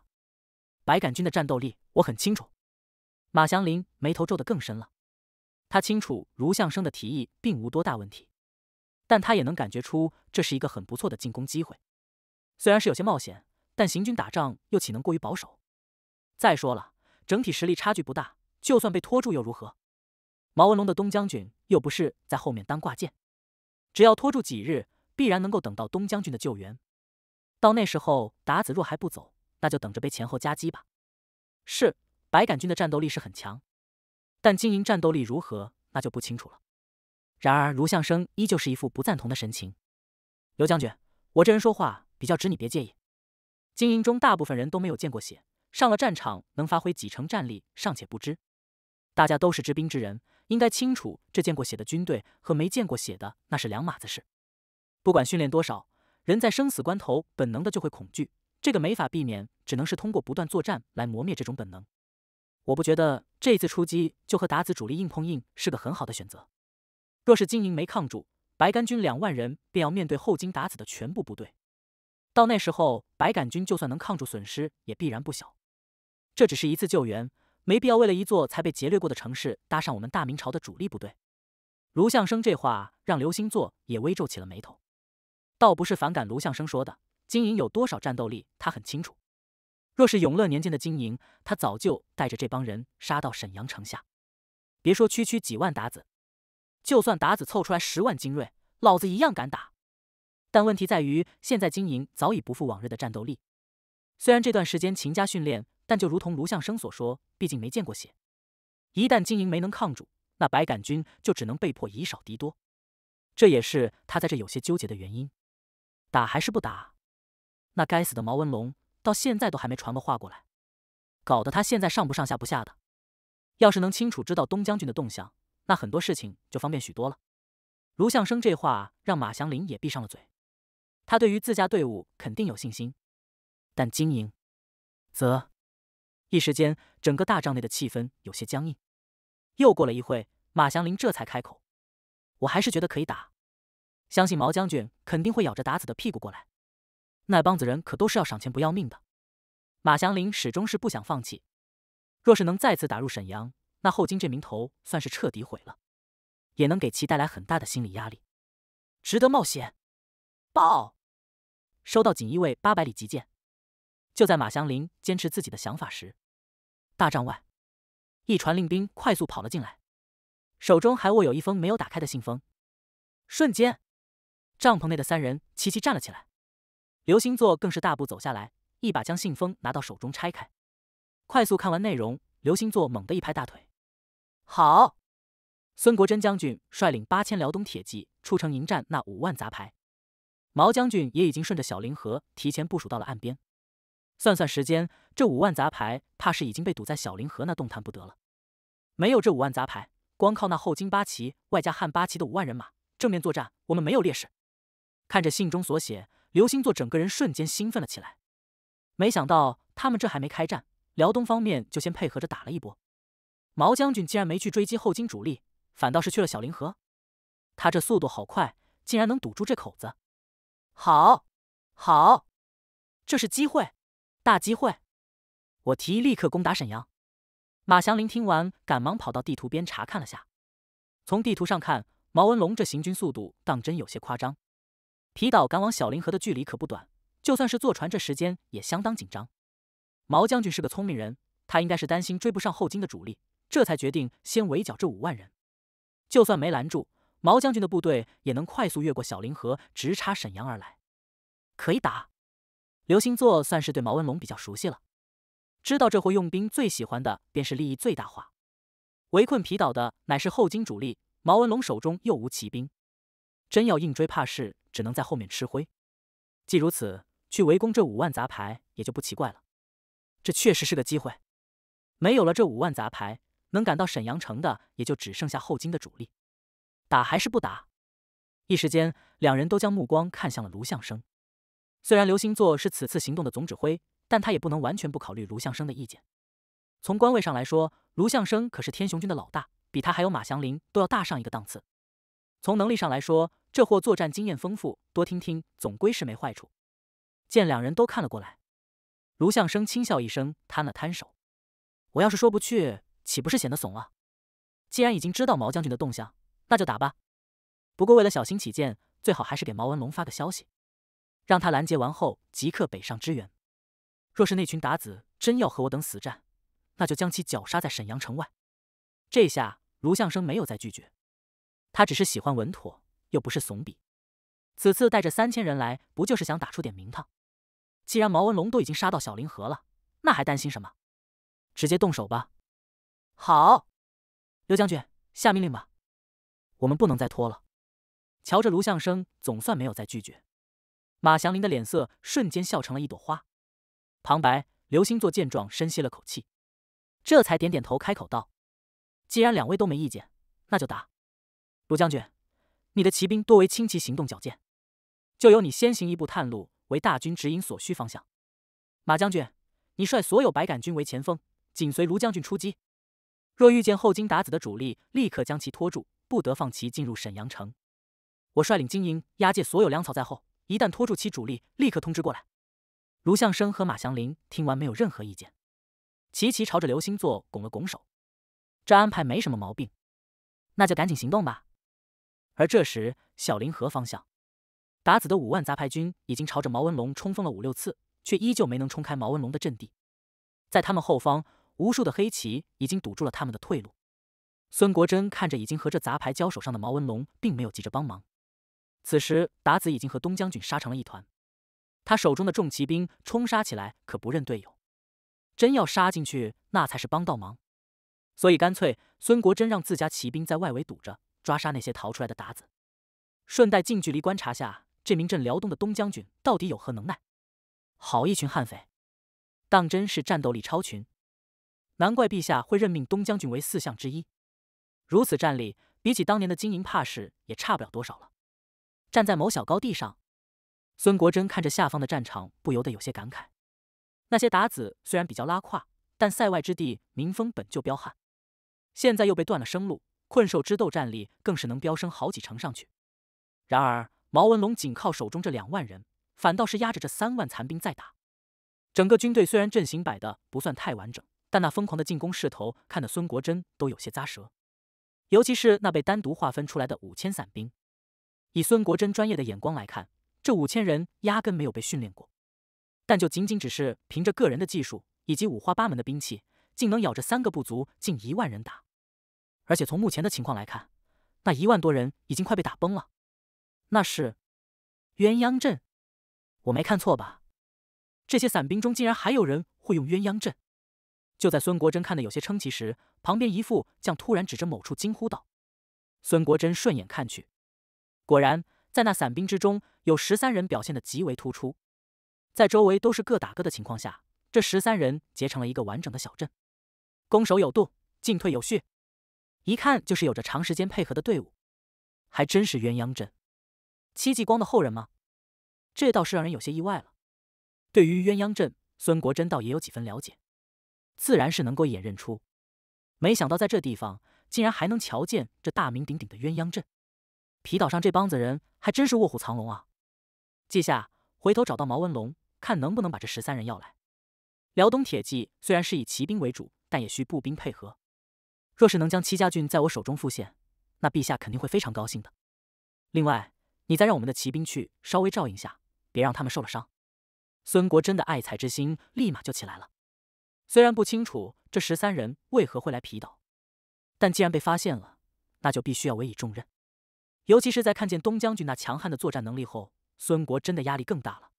S1: 白杆军的战斗力我很清楚。马祥林眉头皱得更深了，他清楚卢相生的提议并无多大问题，但他也能感觉出这是一个很不错的进攻机会。虽然是有些冒险，但行军打仗又岂能过于保守？再说了。整体实力差距不大，就算被拖住又如何？毛文龙的东将军又不是在后面当挂件，只要拖住几日，必然能够等到东将军的救援。到那时候，达子若还不走，那就等着被前后夹击吧。是，白杆军的战斗力是很强，但经营战斗力如何，那就不清楚了。然而，卢相生依旧是一副不赞同的神情。刘将军，我这人说话比较直，你别介意。经营中大部分人都没有见过血。上了战场能发挥几成战力尚且不知，大家都是知兵之人，应该清楚这见过血的军队和没见过血的那是两码子事。不管训练多少人，在生死关头本能的就会恐惧，这个没法避免，只能是通过不断作战来磨灭这种本能。我不觉得这次出击就和达子主力硬碰硬是个很好的选择。若是金营没抗住，白杆军两万人便要面对后金达子的全部部队，到那时候白杆军就算能抗住，损失也必然不小。这只是一次救援，没必要为了一座才被劫掠过的城市搭上我们大明朝的主力部队。卢相生这话让刘星座也微皱起了眉头，倒不是反感卢相生说的，经营有多少战斗力他很清楚。若是永乐年间的经营，他早就带着这帮人杀到沈阳城下，别说区区几万鞑子，就算打子凑出来十万精锐，老子一样敢打。但问题在于，现在金营早已不复往日的战斗力。虽然这段时间勤加训练，但就如同卢向生所说，毕竟没见过血。一旦经营没能抗住，那白杆军就只能被迫以少敌多。这也是他在这有些纠结的原因：打还是不打？那该死的毛文龙到现在都还没传个话过来，搞得他现在上不上下不下的。要是能清楚知道东将军的动向，那很多事情就方便许多了。卢向生这话让马祥林也闭上了嘴。他对于自家队伍肯定有信心。但经营，则一时间，整个大帐内的气氛有些僵硬。又过了一会，马祥林这才开口：“我还是觉得可以打，相信毛将军肯定会咬着达子的屁股过来。那帮子人可都是要赏钱不要命的。”马祥林始终是不想放弃。若是能再次打入沈阳，那后金这名头算是彻底毁了，也能给其带来很大的心理压力，值得冒险。报，收到锦衣卫八百里急件。就在马祥林坚持自己的想法时，大帐外，一传令兵快速跑了进来，手中还握有一封没有打开的信封。瞬间，帐篷内的三人齐齐站了起来，刘星座更是大步走下来，一把将信封拿到手中拆开，快速看完内容，刘星座猛地一拍大腿：“好！孙国珍将军率领八千辽东铁骑出城迎战那五万杂牌，毛将军也已经顺着小凌河提前部署到了岸边。”算算时间，这五万杂牌怕是已经被堵在小林河那动弹不得了。没有这五万杂牌，光靠那后金八旗外加汉八旗的五万人马正面作战，我们没有劣势。看着信中所写，刘星座整个人瞬间兴奋了起来。没想到他们这还没开战，辽东方面就先配合着打了一波。毛将军竟然没去追击后金主力，反倒是去了小林河。他这速度好快，竟然能堵住这口子。好，好，这是机会。大机会！我提议立刻攻打沈阳。马祥林听完，赶忙跑到地图边查看了下。从地图上看，毛文龙这行军速度当真有些夸张。皮岛赶往小林河的距离可不短，就算是坐船，这时间也相当紧张。毛将军是个聪明人，他应该是担心追不上后金的主力，这才决定先围剿这五万人。就算没拦住，毛将军的部队也能快速越过小林河，直插沈阳而来。可以打。刘星座算是对毛文龙比较熟悉了，知道这货用兵最喜欢的便是利益最大化。围困皮岛的乃是后金主力，毛文龙手中又无骑兵，真要硬追怕事，只能在后面吃灰。既如此，去围攻这五万杂牌也就不奇怪了。这确实是个机会，没有了这五万杂牌，能赶到沈阳城的也就只剩下后金的主力。打还是不打？一时间，两人都将目光看向了卢相生。虽然刘星座是此次行动的总指挥，但他也不能完全不考虑卢相生的意见。从官位上来说，卢相生可是天雄军的老大，比他还有马祥林都要大上一个档次。从能力上来说，这货作战经验丰富，多听听总归是没坏处。见两人都看了过来，卢相生轻笑一声，摊了摊手：“我要是说不去，岂不是显得怂了？既然已经知道毛将军的动向，那就打吧。不过为了小心起见，最好还是给毛文龙发个消息。”让他拦截完后，即刻北上支援。若是那群鞑子真要和我等死战，那就将其绞杀在沈阳城外。这下卢相生没有再拒绝，他只是喜欢稳妥，又不是怂比。此次带着三千人来，不就是想打出点名堂？既然毛文龙都已经杀到小林河了，那还担心什么？直接动手吧。好，刘将军下命令吧，我们不能再拖了。瞧着卢相生，总算没有再拒绝。马祥林的脸色瞬间笑成了一朵花。旁白：刘星座见状，深吸了口气，这才点点头，开口道：“既然两位都没意见，那就打。卢将军，你的骑兵多为轻骑，行动矫健，就由你先行一步探路，为大军指引所需方向。马将军，你率所有百感军为前锋，紧随卢将军出击。若遇见后金鞑子的主力，立刻将其拖住，不得放其进入沈阳城。我率领精英押解所有粮草在后。”一旦拖住其主力，立刻通知过来。卢象生和马祥林听完没有任何意见，齐齐朝着刘星座拱了拱手。这安排没什么毛病，那就赶紧行动吧。而这时，小林河方向，达子的五万杂牌军已经朝着毛文龙冲锋了五六次，却依旧没能冲开毛文龙的阵地。在他们后方，无数的黑旗已经堵住了他们的退路。孙国珍看着已经和这杂牌交手上的毛文龙，并没有急着帮忙。此时，达子已经和东将军杀成了一团，他手中的重骑兵冲杀起来可不认队友，真要杀进去那才是帮倒忙。所以干脆，孙国真让自家骑兵在外围堵着，抓杀那些逃出来的达子，顺带近距离观察下这名镇辽东的东将军到底有何能耐。好一群悍匪，当真是战斗力超群，难怪陛下会任命东将军为四相之一。如此战力，比起当年的金银怕是也差不了多少了。站在某小高地上，孙国珍看着下方的战场，不由得有些感慨。那些鞑子虽然比较拉胯，但塞外之地民风本就彪悍，现在又被断了生路，困兽之斗，战力更是能飙升好几成上去。然而毛文龙仅靠手中这两万人，反倒是压着这三万残兵在打。整个军队虽然阵型摆的不算太完整，但那疯狂的进攻势头，看得孙国珍都有些咂舌。尤其是那被单独划分出来的五千散兵。以孙国珍专业的眼光来看，这五千人压根没有被训练过，但就仅仅只是凭着个人的技术以及五花八门的兵器，竟能咬着三个部族近一万人打。而且从目前的情况来看，那一万多人已经快被打崩了。那是鸳鸯阵，我没看错吧？这些散兵中竟然还有人会用鸳鸯阵。就在孙国珍看得有些称奇时，旁边一副将突然指着某处惊呼道：“孙国珍顺眼看去。”果然，在那散兵之中，有十三人表现的极为突出。在周围都是各打各的情况下，这十三人结成了一个完整的小阵，攻守有度，进退有序，一看就是有着长时间配合的队伍。还真是鸳鸯阵，戚继光的后人吗？这倒是让人有些意外了。对于鸳鸯阵，孙国珍倒也有几分了解，自然是能够一眼认出。没想到在这地方，竟然还能瞧见这大名鼎鼎的鸳鸯阵。皮岛上这帮子人还真是卧虎藏龙啊！记下，回头找到毛文龙，看能不能把这十三人要来。辽东铁骑虽然是以骑兵为主，但也需步兵配合。若是能将戚家军在我手中复现，那陛下肯定会非常高兴的。另外，你再让我们的骑兵去稍微照应下，别让他们受了伤。孙国真的爱才之心立马就起来了。虽然不清楚这十三人为何会来皮岛，但既然被发现了，那就必须要委以重任。尤其是在看见东将军那强悍的作战能力后，孙国真的压力更大了。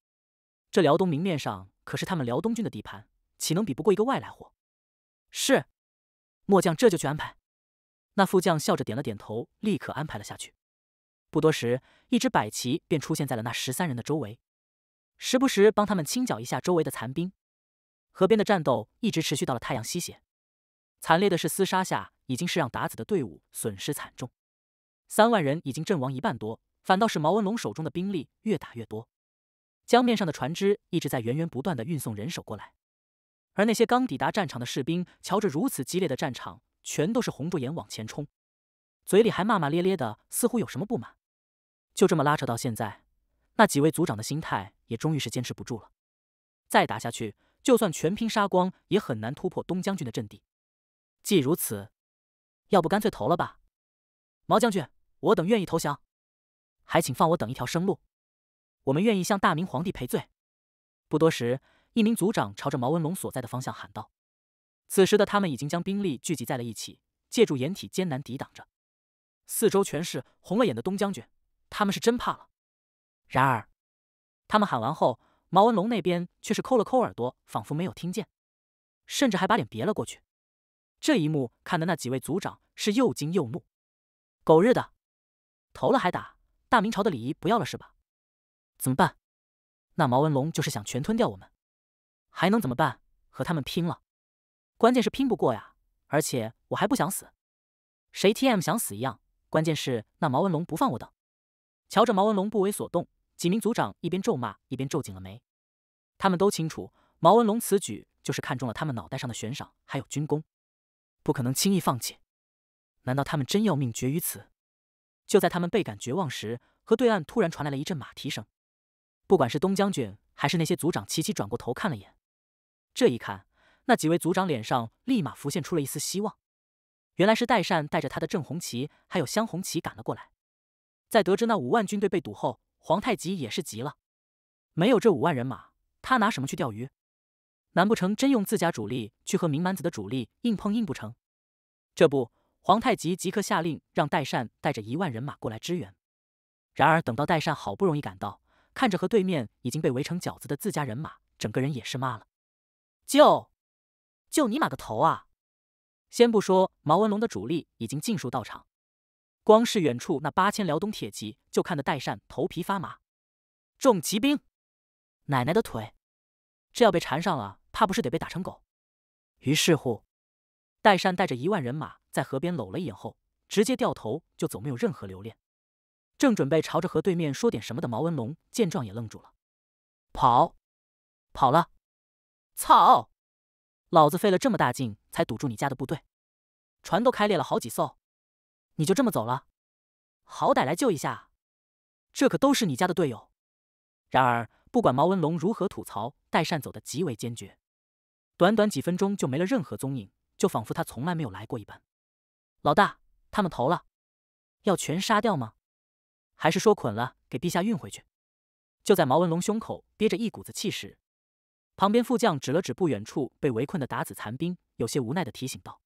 S1: 这辽东明面上可是他们辽东军的地盘，岂能比不过一个外来货？是，末将这就去安排。那副将笑着点了点头，立刻安排了下去。不多时，一支百骑便出现在了那十三人的周围，时不时帮他们清剿一下周围的残兵。河边的战斗一直持续到了太阳西斜。惨烈的是，厮杀下已经是让达子的队伍损失惨重。三万人已经阵亡一半多，反倒是毛文龙手中的兵力越打越多。江面上的船只一直在源源不断的运送人手过来，而那些刚抵达战场的士兵，瞧着如此激烈的战场，全都是红着眼往前冲，嘴里还骂骂咧咧的，似乎有什么不满。就这么拉扯到现在，那几位族长的心态也终于是坚持不住了。再打下去，就算全拼杀光，也很难突破东将军的阵地。既如此，要不干脆投了吧，毛将军。我等愿意投降，还请放我等一条生路。我们愿意向大明皇帝赔罪。不多时，一名族长朝着毛文龙所在的方向喊道：“此时的他们已经将兵力聚集在了一起，借助掩体艰难抵挡着。四周全是红了眼的东将军，他们是真怕了。”然而，他们喊完后，毛文龙那边却是抠了抠耳朵，仿佛没有听见，甚至还把脸别了过去。这一幕看的那几位族长是又惊又怒：“狗日的！”投了还打，大明朝的礼仪不要了是吧？怎么办？那毛文龙就是想全吞掉我们，还能怎么办？和他们拼了？关键是拼不过呀，而且我还不想死，谁 T M 想死一样。关键是那毛文龙不放我等，瞧着毛文龙不为所动，几名族长一边咒骂一边皱紧了眉。他们都清楚，毛文龙此举就是看中了他们脑袋上的悬赏还有军功，不可能轻易放弃。难道他们真要命绝于此？就在他们倍感绝望时，河对岸突然传来了一阵马蹄声。不管是东将军还是那些族长，齐齐转过头看了眼。这一看，那几位族长脸上立马浮现出了一丝希望。原来是代善带着他的正红旗还有镶红旗赶了过来。在得知那五万军队被堵后，皇太极也是急了。没有这五万人马，他拿什么去钓鱼？难不成真用自家主力去和明蛮子的主力硬碰硬不成？这不。皇太极即刻下令，让代善带着一万人马过来支援。然而，等到代善好不容易赶到，看着和对面已经被围成饺子的自家人马，整个人也是麻了。就就你妈个头啊！先不说毛文龙的主力已经尽数到场，光是远处那八千辽东铁骑，就看得代善头皮发麻。重骑兵，奶奶的腿，这要被缠上了，怕不是得被打成狗。于是乎，代善带着一万人马。在河边搂了一眼后，直接掉头就走，没有任何留恋。正准备朝着河对面说点什么的毛文龙见状也愣住了，跑，跑了，操，老子费了这么大劲才堵住你家的部队，船都开裂了好几艘，你就这么走了？好歹来救一下，这可都是你家的队友。然而，不管毛文龙如何吐槽，戴善走得极为坚决，短短几分钟就没了任何踪影，就仿佛他从来没有来过一般。老大，他们投了，要全杀掉吗？还是说捆了给陛下运回去？就在毛文龙胸口憋着一股子气时，旁边副将指了指不远处被围困的打子残兵，有些无奈的提醒道：“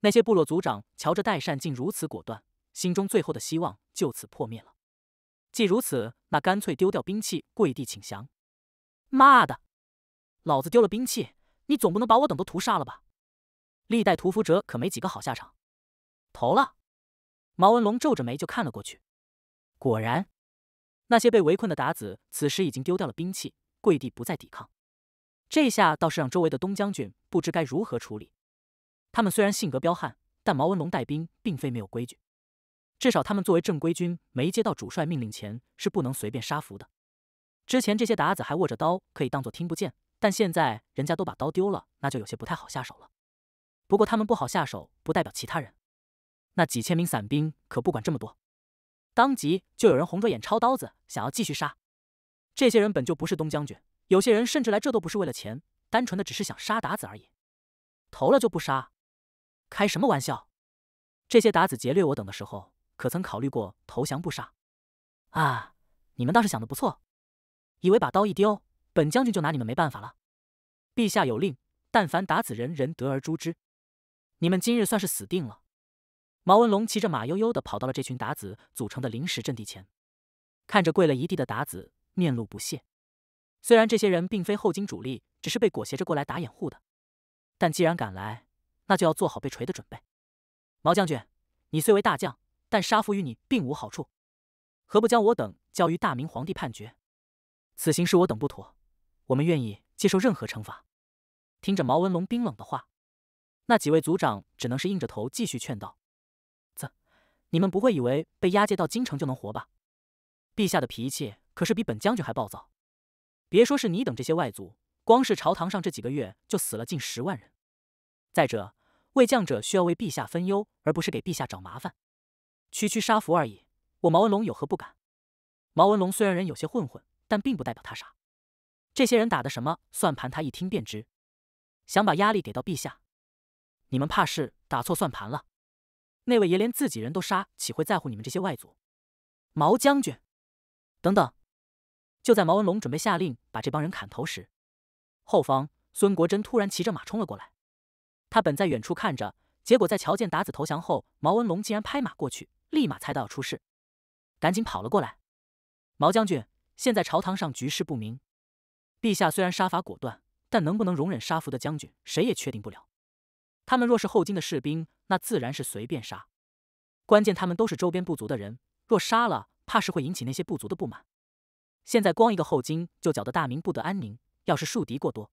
S1: 那些部落族长瞧着代善竟如此果断，心中最后的希望就此破灭了。既如此，那干脆丢掉兵器，跪地请降。妈的，老子丢了兵器，你总不能把我等都屠杀了吧？历代屠夫者可没几个好下场。”投了，毛文龙皱着眉就看了过去，果然，那些被围困的鞑子此时已经丢掉了兵器，跪地不再抵抗。这下倒是让周围的东将军不知该如何处理。他们虽然性格彪悍，但毛文龙带兵并非没有规矩，至少他们作为正规军，没接到主帅命令前是不能随便杀俘的。之前这些鞑子还握着刀，可以当做听不见，但现在人家都把刀丢了，那就有些不太好下手了。不过他们不好下手，不代表其他人。那几千名散兵可不管这么多，当即就有人红着眼抄刀子，想要继续杀。这些人本就不是东将军，有些人甚至来这都不是为了钱，单纯的只是想杀达子而已。投了就不杀？开什么玩笑！这些达子劫掠我等的时候，可曾考虑过投降不杀？啊，你们倒是想的不错，以为把刀一丢，本将军就拿你们没办法了？陛下有令，但凡达子人人得而诛之。你们今日算是死定了。毛文龙骑着马悠悠地跑到了这群鞑子组成的临时阵地前，看着跪了一地的鞑子，面露不屑。虽然这些人并非后金主力，只是被裹挟着过来打掩护的，但既然敢来，那就要做好被锤的准备。毛将军，你虽为大将，但杀俘于你并无好处，何不将我等交于大明皇帝判决？此行是我等不妥，我们愿意接受任何惩罚。听着毛文龙冰冷的话，那几位族长只能是硬着头继续劝道。你们不会以为被押解到京城就能活吧？陛下的脾气可是比本将军还暴躁。别说是你等这些外族，光是朝堂上这几个月就死了近十万人。再者，为将者需要为陛下分忧，而不是给陛下找麻烦。区区杀俘而已，我毛文龙有何不敢？毛文龙虽然人有些混混，但并不代表他傻。这些人打的什么算盘，他一听便知，想把压力给到陛下，你们怕是打错算盘了。那位爷连自己人都杀，岂会在乎你们这些外族？毛将军，等等！就在毛文龙准备下令把这帮人砍头时，后方孙国珍突然骑着马冲了过来。他本在远处看着，结果在瞧见达子投降后，毛文龙竟然拍马过去，立马猜到要出事，赶紧跑了过来。毛将军，现在朝堂上局势不明，陛下虽然杀伐果断，但能不能容忍杀俘的将军，谁也确定不了。他们若是后金的士兵，那自然是随便杀。关键他们都是周边部族的人，若杀了，怕是会引起那些部族的不满。现在光一个后金就搅得大明不得安宁，要是树敌过多，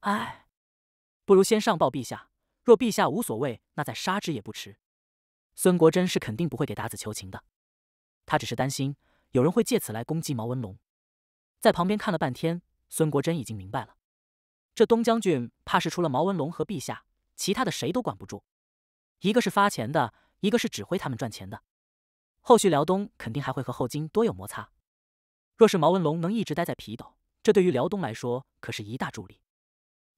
S1: 唉，不如先上报陛下。若陛下无所谓，那再杀之也不迟。孙国珍是肯定不会给达子求情的，他只是担心有人会借此来攻击毛文龙。在旁边看了半天，孙国珍已经明白了，这东将军怕是除了毛文龙和陛下。其他的谁都管不住，一个是发钱的，一个是指挥他们赚钱的。后续辽东肯定还会和后金多有摩擦。若是毛文龙能一直待在皮岛，这对于辽东来说可是一大助力。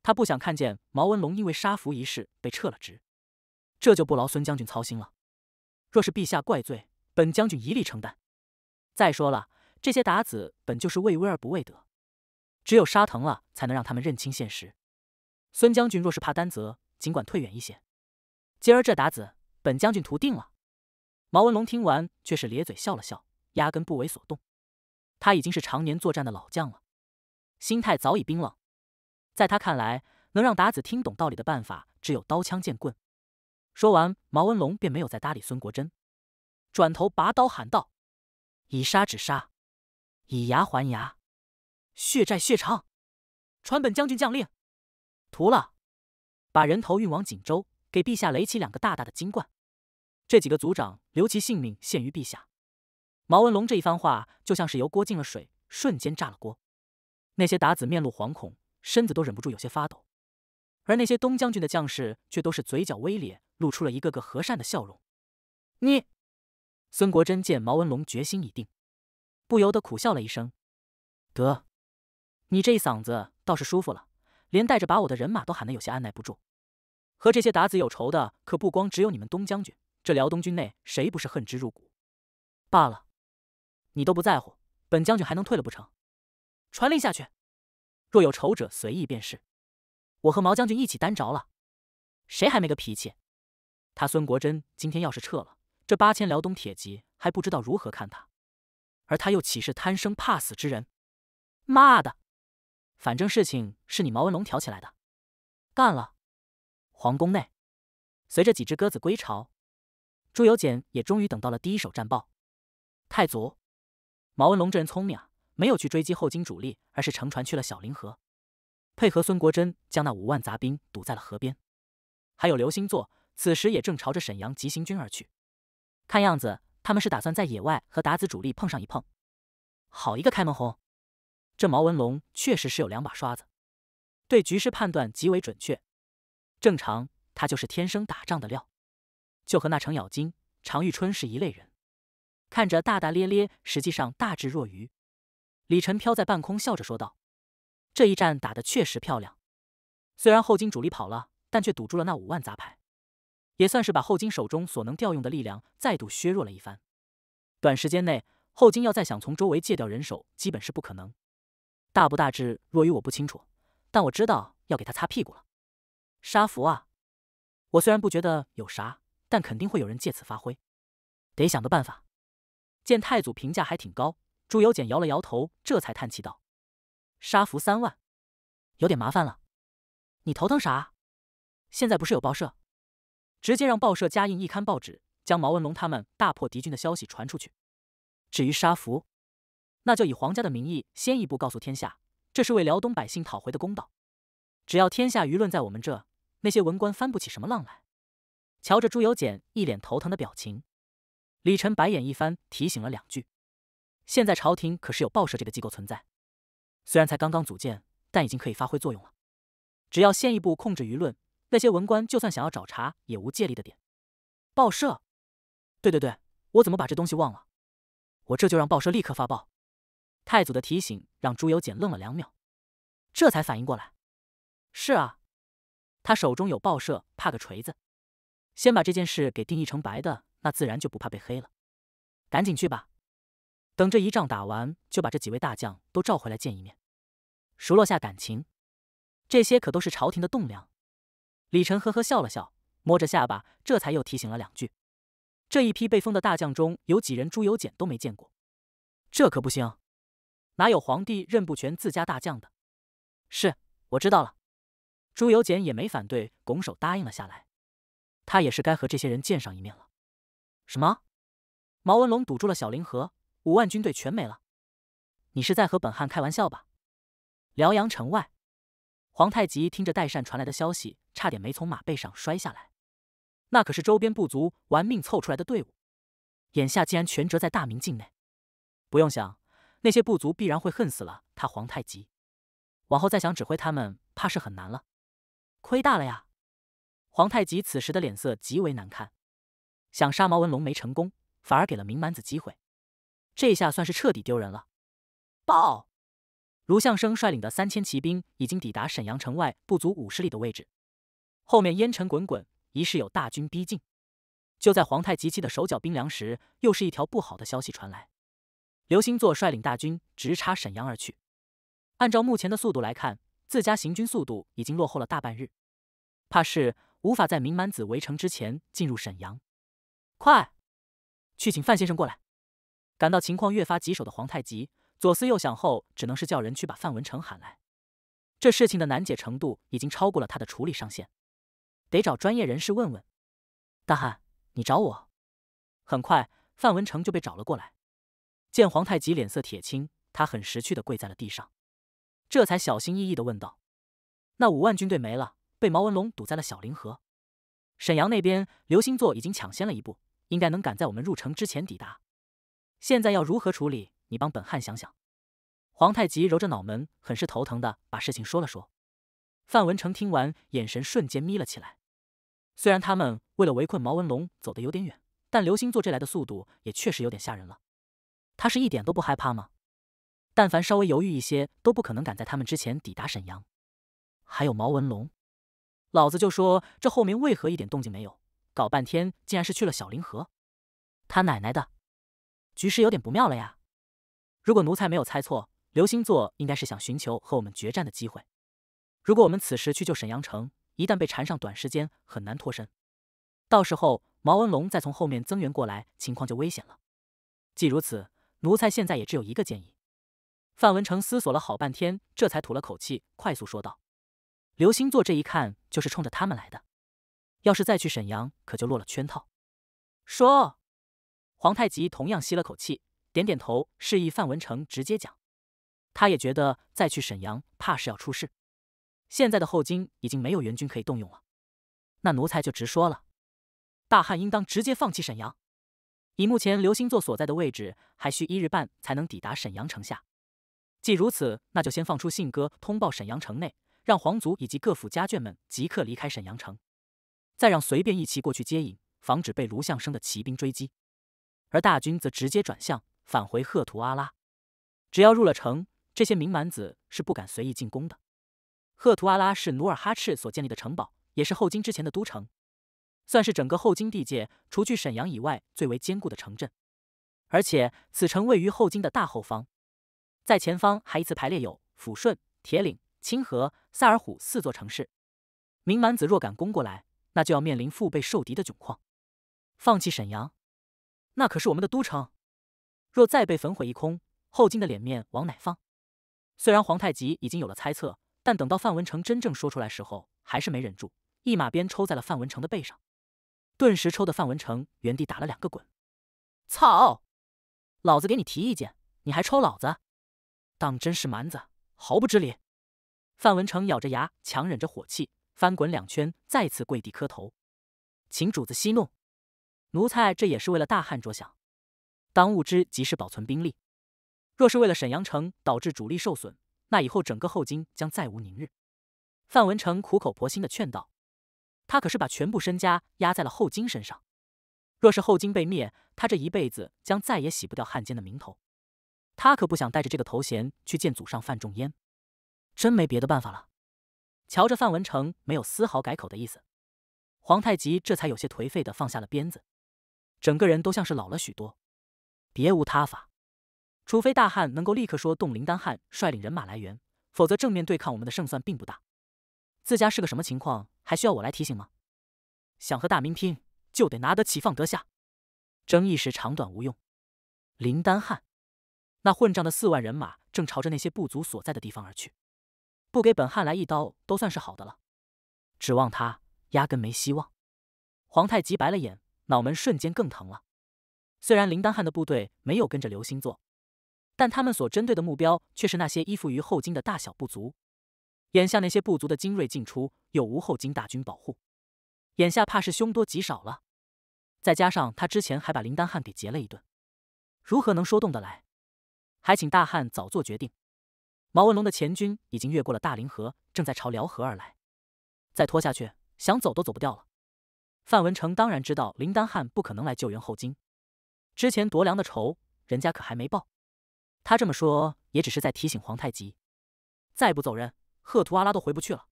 S1: 他不想看见毛文龙因为杀俘一事被撤了职，这就不劳孙将军操心了。若是陛下怪罪，本将军一力承担。再说了，这些鞑子本就是畏威而不畏德，只有杀疼了，才能让他们认清现实。孙将军若是怕担责。尽管退远一些，今儿这达子，本将军屠定了。毛文龙听完，却是咧嘴笑了笑，压根不为所动。他已经是常年作战的老将了，心态早已冰冷。在他看来，能让达子听懂道理的办法，只有刀枪剑棍。说完，毛文龙便没有再搭理孙国珍，转头拔刀喊道：“以杀止杀，以牙还牙，血债血偿。传本将军将令，屠了。”把人头运往锦州，给陛下垒起两个大大的金冠。这几个族长留其性命，献于陛下。毛文龙这一番话就像是油锅进了水，瞬间炸了锅。那些鞑子面露惶恐，身子都忍不住有些发抖。而那些东将军的将士却都是嘴角微咧，露出了一个个和善的笑容。你，孙国珍见毛文龙决心已定，不由得苦笑了一声。得，你这一嗓子倒是舒服了。连带着把我的人马都喊得有些按耐不住，和这些鞑子有仇的可不光只有你们东将军，这辽东军内谁不是恨之入骨？罢了，你都不在乎，本将军还能退了不成？传令下去，若有仇者随意便是。我和毛将军一起担着了，谁还没个脾气？他孙国珍今天要是撤了，这八千辽东铁骑还不知道如何看他，而他又岂是贪生怕死之人？妈的！反正事情是你毛文龙挑起来的，干了。皇宫内，随着几只鸽子归巢，朱由检也终于等到了第一手战报。太祖，毛文龙这人聪明啊，没有去追击后金主力，而是乘船去了小凌河，配合孙国珍将那五万杂兵堵在了河边。还有刘星座，此时也正朝着沈阳急行军而去，看样子他们是打算在野外和达子主力碰上一碰。好一个开门红！这毛文龙确实是有两把刷子，对局势判断极为准确。正常，他就是天生打仗的料，就和那程咬金、常玉春是一类人。看着大大咧咧，实际上大智若愚。李晨飘在半空，笑着说道：“这一战打得确实漂亮。虽然后金主力跑了，但却堵住了那五万杂牌，也算是把后金手中所能调用的力量再度削弱了一番。短时间内，后金要再想从周围借调人手，基本是不可能。”大不大致，若于我不清楚，但我知道要给他擦屁股了。杀服啊！我虽然不觉得有啥，但肯定会有人借此发挥，得想个办法。见太祖评价还挺高，朱由检摇了摇头，这才叹气道：“杀服三万，有点麻烦了。你头疼啥？现在不是有报社，直接让报社加印一刊报纸，将毛文龙他们大破敌军的消息传出去。至于杀服……那就以皇家的名义先一步告诉天下，这是为辽东百姓讨回的公道。只要天下舆论在我们这，那些文官翻不起什么浪来。瞧着朱由检一脸头疼的表情，李晨白眼一翻，提醒了两句：“现在朝廷可是有报社这个机构存在，虽然才刚刚组建，但已经可以发挥作用了。只要先一步控制舆论，那些文官就算想要找茬也无借力的点。”报社？对对对，我怎么把这东西忘了？我这就让报社立刻发报。太祖的提醒让朱由检愣了两秒，这才反应过来。是啊，他手中有报社，怕个锤子？先把这件事给定义成白的，那自然就不怕被黑了。赶紧去吧，等这一仗打完，就把这几位大将都召回来见一面，熟络下感情。这些可都是朝廷的栋梁。李晨呵呵笑了笑，摸着下巴，这才又提醒了两句：这一批被封的大将中有几人朱由检都没见过，这可不行。哪有皇帝认不全自家大将的？是我知道了。朱由检也没反对，拱手答应了下来。他也是该和这些人见上一面了。什么？毛文龙堵住了小林河，五万军队全没了？你是在和本汉开玩笑吧？辽阳城外，皇太极听着代善传来的消息，差点没从马背上摔下来。那可是周边部族玩命凑出来的队伍，眼下竟然全折在大明境内。不用想。那些部族必然会恨死了他皇太极，往后再想指挥他们，怕是很难了，亏大了呀！皇太极此时的脸色极为难看，想杀毛文龙没成功，反而给了明蛮子机会，这下算是彻底丢人了。报！卢相生率领的三千骑兵已经抵达沈阳城外不足五十里的位置，后面烟尘滚滚，疑是有大军逼近。就在皇太极气得手脚冰凉时，又是一条不好的消息传来。刘兴座率领大军直插沈阳而去。按照目前的速度来看，自家行军速度已经落后了大半日，怕是无法在明满子围城之前进入沈阳。快，去请范先生过来！感到情况越发棘手的皇太极，左思右想后，只能是叫人去把范文成喊来。这事情的难解程度已经超过了他的处理上限，得找专业人士问问。大汉，你找我。很快，范文成就被找了过来。见皇太极脸色铁青，他很识趣的跪在了地上，这才小心翼翼的问道：“那五万军队没了，被毛文龙堵在了小凌河。沈阳那边，刘星座已经抢先了一步，应该能赶在我们入城之前抵达。现在要如何处理？你帮本汉想想。”皇太极揉着脑门，很是头疼的把事情说了说。范文成听完，眼神瞬间眯了起来。虽然他们为了围困毛文龙走得有点远，但刘星座这来的速度也确实有点吓人了。他是一点都不害怕吗？但凡稍微犹豫一些，都不可能赶在他们之前抵达沈阳。还有毛文龙，老子就说这后面为何一点动静没有？搞半天竟然是去了小林河！他奶奶的，局势有点不妙了呀！如果奴才没有猜错，刘星座应该是想寻求和我们决战的机会。如果我们此时去救沈阳城，一旦被缠上，短时间很难脱身。到时候毛文龙再从后面增援过来，情况就危险了。既如此。奴才现在也只有一个建议。范文成思索了好半天，这才吐了口气，快速说道：“刘兴座这一看就是冲着他们来的，要是再去沈阳，可就落了圈套。”说，皇太极同样吸了口气，点点头，示意范文成直接讲。他也觉得再去沈阳，怕是要出事。现在的后金已经没有援军可以动用了，那奴才就直说了：大汉应当直接放弃沈阳。以目前流星座所在的位置，还需一日半才能抵达沈阳城下。既如此，那就先放出信鸽通报沈阳城内，让皇族以及各府家眷们即刻离开沈阳城，再让随便一骑过去接应，防止被卢象生的骑兵追击。而大军则直接转向，返回赫图阿拉。只要入了城，这些名蛮子是不敢随意进攻的。赫图阿拉是努尔哈赤所建立的城堡，也是后金之前的都城。算是整个后金地界除去沈阳以外最为坚固的城镇，而且此城位于后金的大后方，在前方还依次排列有抚顺、铁岭、清河、萨尔虎四座城市。明满子若敢攻过来，那就要面临腹背受敌的窘况。放弃沈阳，那可是我们的都城，若再被焚毁一空，后金的脸面往哪放？虽然皇太极已经有了猜测，但等到范文成真正说出来时候，还是没忍住，一马鞭抽在了范文成的背上。顿时抽的范文成原地打了两个滚，操！老子给你提意见，你还抽老子，当真是蛮子，毫不知礼。范文成咬着牙，强忍着火气，翻滚两圈，再次跪地磕头，请主子息怒，奴才这也是为了大汉着想，当务之急是保存兵力，若是为了沈阳城导致主力受损，那以后整个后金将再无宁日。范文成苦口婆心的劝道。他可是把全部身家压在了后金身上，若是后金被灭，他这一辈子将再也洗不掉汉奸的名头。他可不想带着这个头衔去见祖上范仲淹。真没别的办法了。瞧着范文成没有丝毫改口的意思，皇太极这才有些颓废的放下了鞭子，整个人都像是老了许多。别无他法，除非大汉能够立刻说动林丹汉率领人马来援，否则正面对抗我们的胜算并不大。自家是个什么情况，还需要我来提醒吗？想和大明拼，就得拿得起放得下，争一时长短无用。林丹汗，那混账的四万人马正朝着那些部族所在的地方而去，不给本汗来一刀都算是好的了。指望他，压根没希望。皇太极白了眼，脑门瞬间更疼了。虽然林丹汗的部队没有跟着刘星做，但他们所针对的目标却是那些依附于后金的大小部族。眼下那些部族的精锐进出，又无后金大军保护，眼下怕是凶多吉少了。再加上他之前还把林丹汉给劫了一顿，如何能说动得来？还请大汉早做决定。毛文龙的前军已经越过了大凌河，正在朝辽河而来。再拖下去，想走都走不掉了。范文成当然知道林丹汉不可能来救援后金，之前夺粮的仇，人家可还没报。他这么说，也只是在提醒皇太极，再不走人。赫图阿拉都回不去了，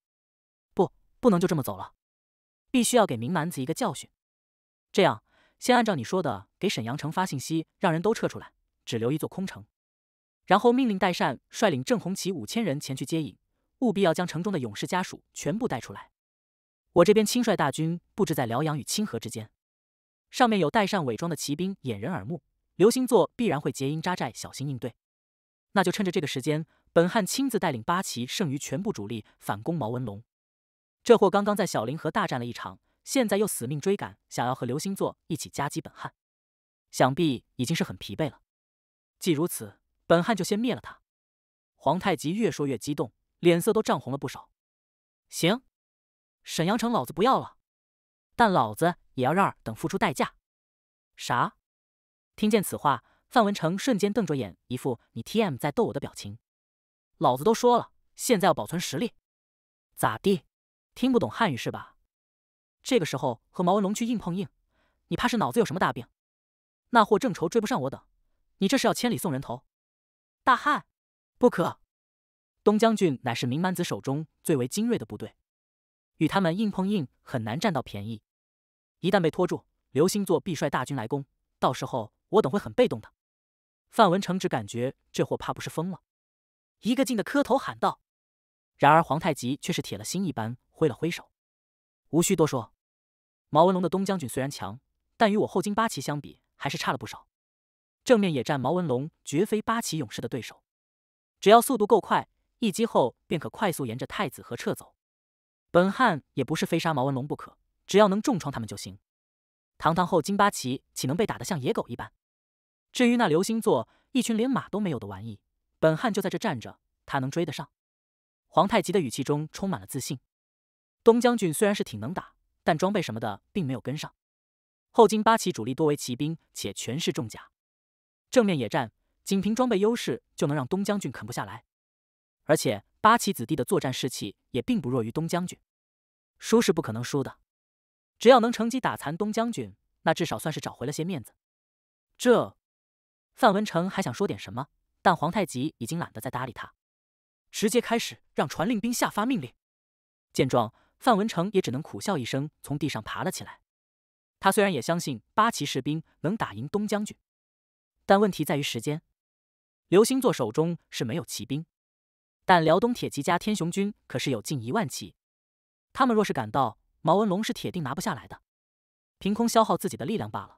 S1: 不，不能就这么走了，必须要给明蛮子一个教训。这样，先按照你说的给沈阳城发信息，让人都撤出来，只留一座空城。然后命令代善率领郑红旗五千人前去接应，务必要将城中的勇士家属全部带出来。我这边亲率大军布置在辽阳与清河之间，上面有代善伪装的骑兵掩人耳目，刘星座必然会结营扎寨，小心应对。那就趁着这个时间。本汉亲自带领八旗剩余全部主力反攻毛文龙，这货刚刚在小林河大战了一场，现在又死命追赶，想要和刘星座一起夹击本汉，想必已经是很疲惫了。既如此，本汉就先灭了他。皇太极越说越激动，脸色都涨红了不少。行，沈阳城老子不要了，但老子也要让尔等付出代价。啥？听见此话，范文成瞬间瞪着眼，一副你 T M 在逗我的表情。老子都说了，现在要保存实力。咋地？听不懂汉语是吧？这个时候和毛文龙去硬碰硬，你怕是脑子有什么大病。那货正愁追不上我等，你这是要千里送人头？大汉，不可！东将军乃是明蛮子手中最为精锐的部队，与他们硬碰硬很难占到便宜。一旦被拖住，刘星座必率大军来攻，到时候我等会很被动的。范文成只感觉这货怕不是疯了。一个劲的磕头喊道，然而皇太极却是铁了心一般挥了挥手，无需多说。毛文龙的东将军虽然强，但与我后金八旗相比还是差了不少。正面野战，毛文龙绝非八旗勇士的对手。只要速度够快，一击后便可快速沿着太子河撤走。本汉也不是非杀毛文龙不可，只要能重创他们就行。堂堂后金八旗岂能被打得像野狗一般？至于那流星座，一群连马都没有的玩意。本汉就在这站着，他能追得上。皇太极的语气中充满了自信。东将军虽然是挺能打，但装备什么的并没有跟上。后金八旗主力多为骑兵，且全是重甲，正面野战，仅凭装备优势就能让东将军啃不下来。而且八旗子弟的作战士气也并不弱于东将军，输是不可能输的。只要能趁机打残东将军，那至少算是找回了些面子。这，范文成还想说点什么。但皇太极已经懒得再搭理他，直接开始让传令兵下发命令。见状，范文成也只能苦笑一声，从地上爬了起来。他虽然也相信八旗士兵能打赢东将军，但问题在于时间。刘星座手中是没有骑兵，但辽东铁骑加天雄军可是有近一万骑。他们若是赶到，毛文龙是铁定拿不下来的，凭空消耗自己的力量罢了。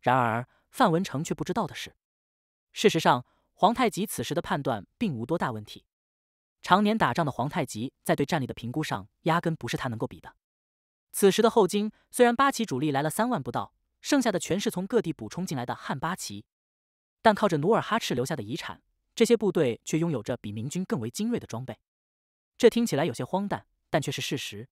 S1: 然而，范文成却不知道的是，事实上。皇太极此时的判断并无多大问题。常年打仗的皇太极，在对战力的评估上，压根不是他能够比的。此时的后金，虽然八旗主力来了三万不到，剩下的全是从各地补充进来的汉八旗，但靠着努尔哈赤留下的遗产，这些部队却拥有着比明军更为精锐的装备。这听起来有些荒诞，但却是事实。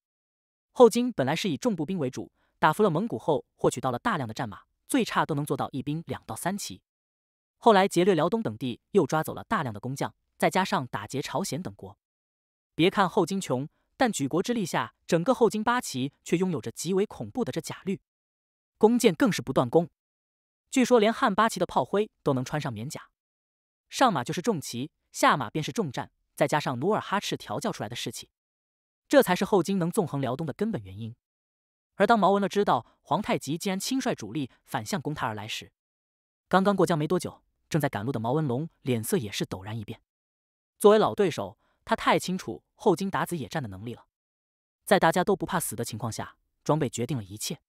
S1: 后金本来是以重步兵为主，打服了蒙古后，获取到了大量的战马，最差都能做到一兵两到三骑。后来劫掠辽东等地，又抓走了大量的工匠，再加上打劫朝鲜等国。别看后金穷，但举国之力下，整个后金八旗却拥有着极为恐怖的这甲律，弓箭更是不断弓。据说连汉八旗的炮灰都能穿上棉甲，上马就是重骑，下马便是重战。再加上努尔哈赤调教出来的士气，这才是后金能纵横辽东的根本原因。而当毛文乐知道皇太极竟然亲率主力反向攻他而来时，刚刚过江没多久。正在赶路的毛文龙脸色也是陡然一变。作为老对手，他太清楚后金达子野战的能力了。在大家都不怕死的情况下，装备决定了一切。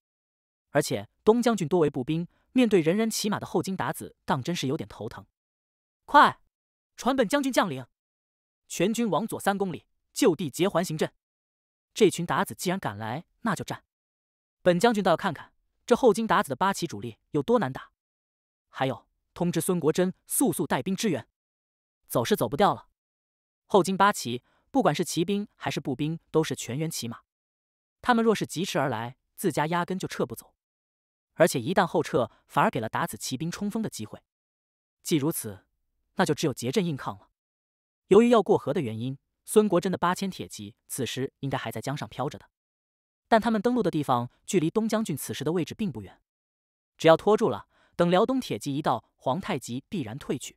S1: 而且东将军多为步兵，面对人人骑马的后金达子，当真是有点头疼。快，传本将军将领，全军往左三公里，就地结环形阵。这群达子既然敢来，那就战。本将军倒要看看这后金达子的八旗主力有多难打。还有。通知孙国珍，速速带兵支援。走是走不掉了。后金八旗，不管是骑兵还是步兵，都是全员骑马。他们若是疾驰而来，自家压根就撤不走。而且一旦后撤，反而给了打子骑兵冲锋的机会。既如此，那就只有结阵硬抗了。由于要过河的原因，孙国珍的八千铁骑此时应该还在江上漂着的。但他们登陆的地方距离东将军此时的位置并不远，只要拖住了。等辽东铁骑一到，皇太极必然退去。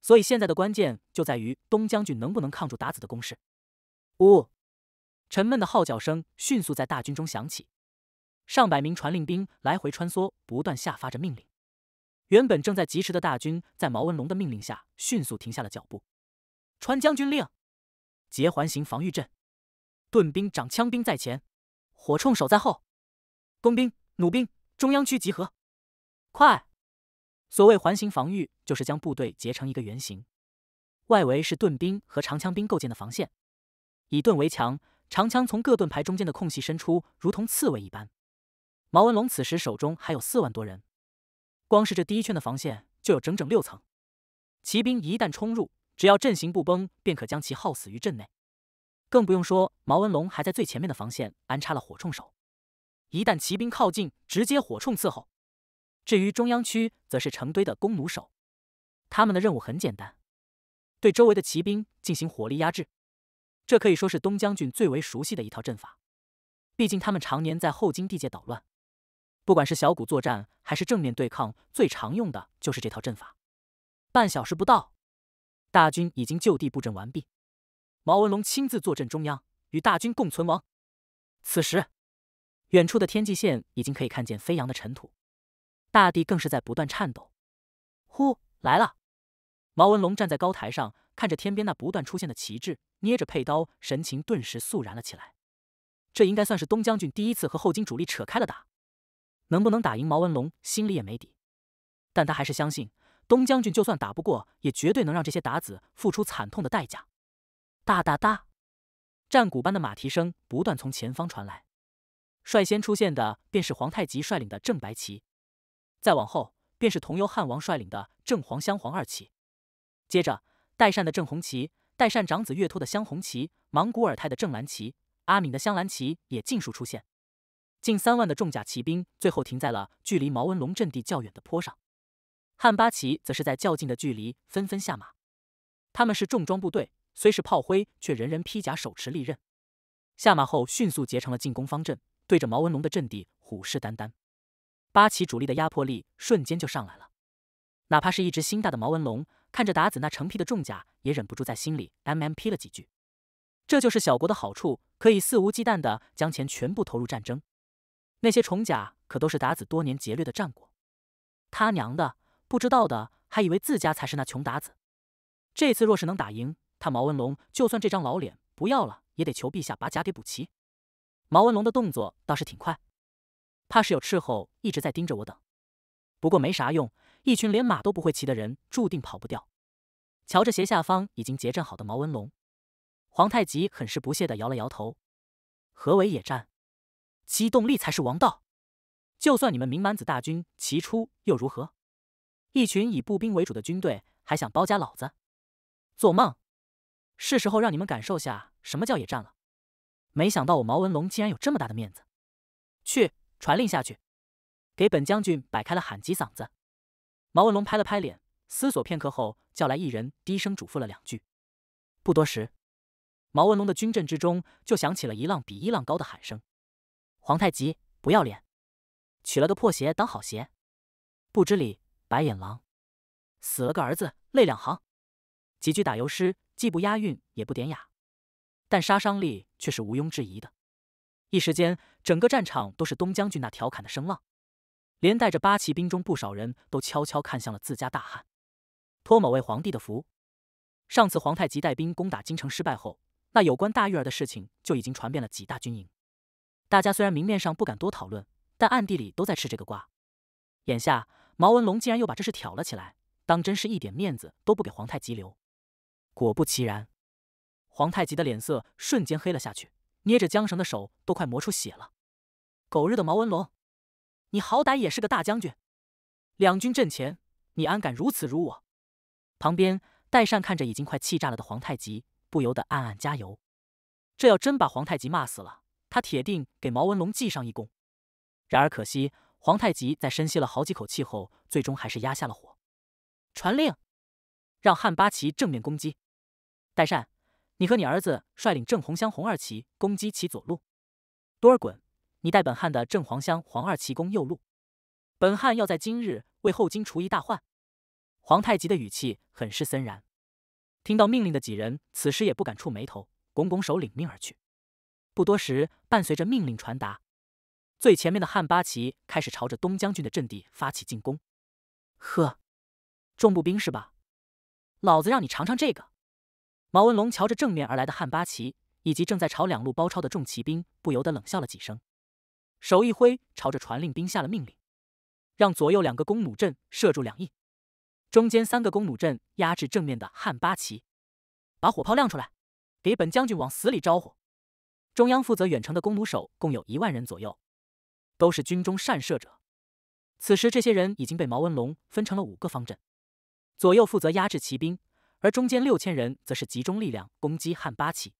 S1: 所以现在的关键就在于东将军能不能抗住达子的攻势。呜！沉闷的号角声迅速在大军中响起，上百名传令兵来回穿梭，不断下发着命令。原本正在疾驰的大军，在毛文龙的命令下迅速停下了脚步。传将军令：结环形防御阵，盾兵、长枪兵在前，火铳手在后，弓兵、弩兵中央区集合。快！所谓环形防御，就是将部队结成一个圆形，外围是盾兵和长枪兵构建的防线，以盾为墙，长枪从各盾牌中间的空隙伸出，如同刺猬一般。毛文龙此时手中还有四万多人，光是这第一圈的防线就有整整六层。骑兵一旦冲入，只要阵型不崩，便可将其耗死于阵内。更不用说毛文龙还在最前面的防线安插了火铳手，一旦骑兵靠近，直接火铳伺候。至于中央区，则是成堆的弓弩手，他们的任务很简单，对周围的骑兵进行火力压制。这可以说是东将军最为熟悉的一套阵法，毕竟他们常年在后金地界捣乱，不管是小股作战还是正面对抗，最常用的就是这套阵法。半小时不到，大军已经就地布阵完毕，毛文龙亲自坐镇中央，与大军共存亡。此时，远处的天际线已经可以看见飞扬的尘土。大地更是在不断颤抖。呼，来了！毛文龙站在高台上，看着天边那不断出现的旗帜，捏着佩刀，神情顿时肃然了起来。这应该算是东将军第一次和后金主力扯开了打。能不能打赢毛文龙，心里也没底。但他还是相信，东将军就算打不过，也绝对能让这些鞑子付出惨痛的代价。哒哒哒，战鼓般的马蹄声不断从前方传来。率先出现的便是皇太极率领的正白旗。再往后，便是同由汉王率领的正黄、镶黄二旗，接着代善的正红旗、代善长子岳托的镶红旗、莽古尔泰的正蓝旗、阿敏的镶蓝旗也尽数出现。近三万的重甲骑兵最后停在了距离毛文龙阵地较远的坡上，汉八旗则是在较近的距离纷纷下马。他们是重装部队，虽是炮灰，却人人披甲，手持利刃。下马后，迅速结成了进攻方阵，对着毛文龙的阵地虎视眈眈。八旗主力的压迫力瞬间就上来了，哪怕是一只心大的毛文龙，看着达子那成批的重甲，也忍不住在心里 mmp 了几句。这就是小国的好处，可以肆无忌惮地将钱全部投入战争。那些重甲可都是达子多年劫掠的战果。他娘的，不知道的还以为自家才是那穷达子。这次若是能打赢，他毛文龙就算这张老脸不要了，也得求陛下把甲给补齐。毛文龙的动作倒是挺快。怕是有斥候一直在盯着我等，不过没啥用，一群连马都不会骑的人注定跑不掉。瞧着斜下方已经结阵好的毛文龙，皇太极很是不屑的摇了摇头。何为野战？机动力才是王道。就算你们明蛮子大军齐出又如何？一群以步兵为主的军队还想包夹老子？做梦！是时候让你们感受下什么叫野战了。没想到我毛文龙竟然有这么大的面子，去！传令下去，给本将军摆开了喊几嗓子。毛文龙拍了拍脸，思索片刻后，叫来一人，低声嘱咐了两句。不多时，毛文龙的军阵之中就响起了一浪比一浪高的喊声：“皇太极，不要脸！娶了个破鞋当好鞋，不知礼，白眼狼，死了个儿子泪两行。”几句打油诗，既不押韵，也不典雅，但杀伤力却是毋庸置疑的。一时间，整个战场都是东将军那调侃的声浪，连带着八旗兵中不少人都悄悄看向了自家大汉。托某位皇帝的福，上次皇太极带兵攻打京城失败后，那有关大玉儿的事情就已经传遍了几大军营。大家虽然明面上不敢多讨论，但暗地里都在吃这个瓜。眼下毛文龙竟然又把这事挑了起来，当真是一点面子都不给皇太极留。果不其然，皇太极的脸色瞬间黑了下去。捏着缰绳的手都快磨出血了，狗日的毛文龙，你好歹也是个大将军，两军阵前，你安敢如此辱我？旁边代善看着已经快气炸了的皇太极，不由得暗暗加油。这要真把皇太极骂死了，他铁定给毛文龙记上一功。然而可惜，皇太极在深吸了好几口气后，最终还是压下了火，传令，让汉八旗正面攻击，代善。你和你儿子率领正红乡红二旗攻击其左路，多尔衮，你带本汉的正黄乡黄二旗攻右路。本汉要在今日为后金除一大患。皇太极的语气很是森然。听到命令的几人此时也不敢触眉头，拱拱手领命而去。不多时，伴随着命令传达，最前面的汉八旗开始朝着东将军的阵地发起进攻。呵，重步兵是吧？老子让你尝尝这个。毛文龙瞧着正面而来的汉八旗，以及正在朝两路包抄的众骑兵，不由得冷笑了几声，手一挥，朝着传令兵下了命令，让左右两个弓弩阵射住两翼，中间三个弓弩阵压制正面的汉八旗，把火炮亮出来，给本将军往死里招呼。中央负责远程的弓弩手共有一万人左右，都是军中善射者。此时这些人已经被毛文龙分成了五个方阵，左右负责压制骑兵。而中间六千人则是集中力量攻击汉八旗，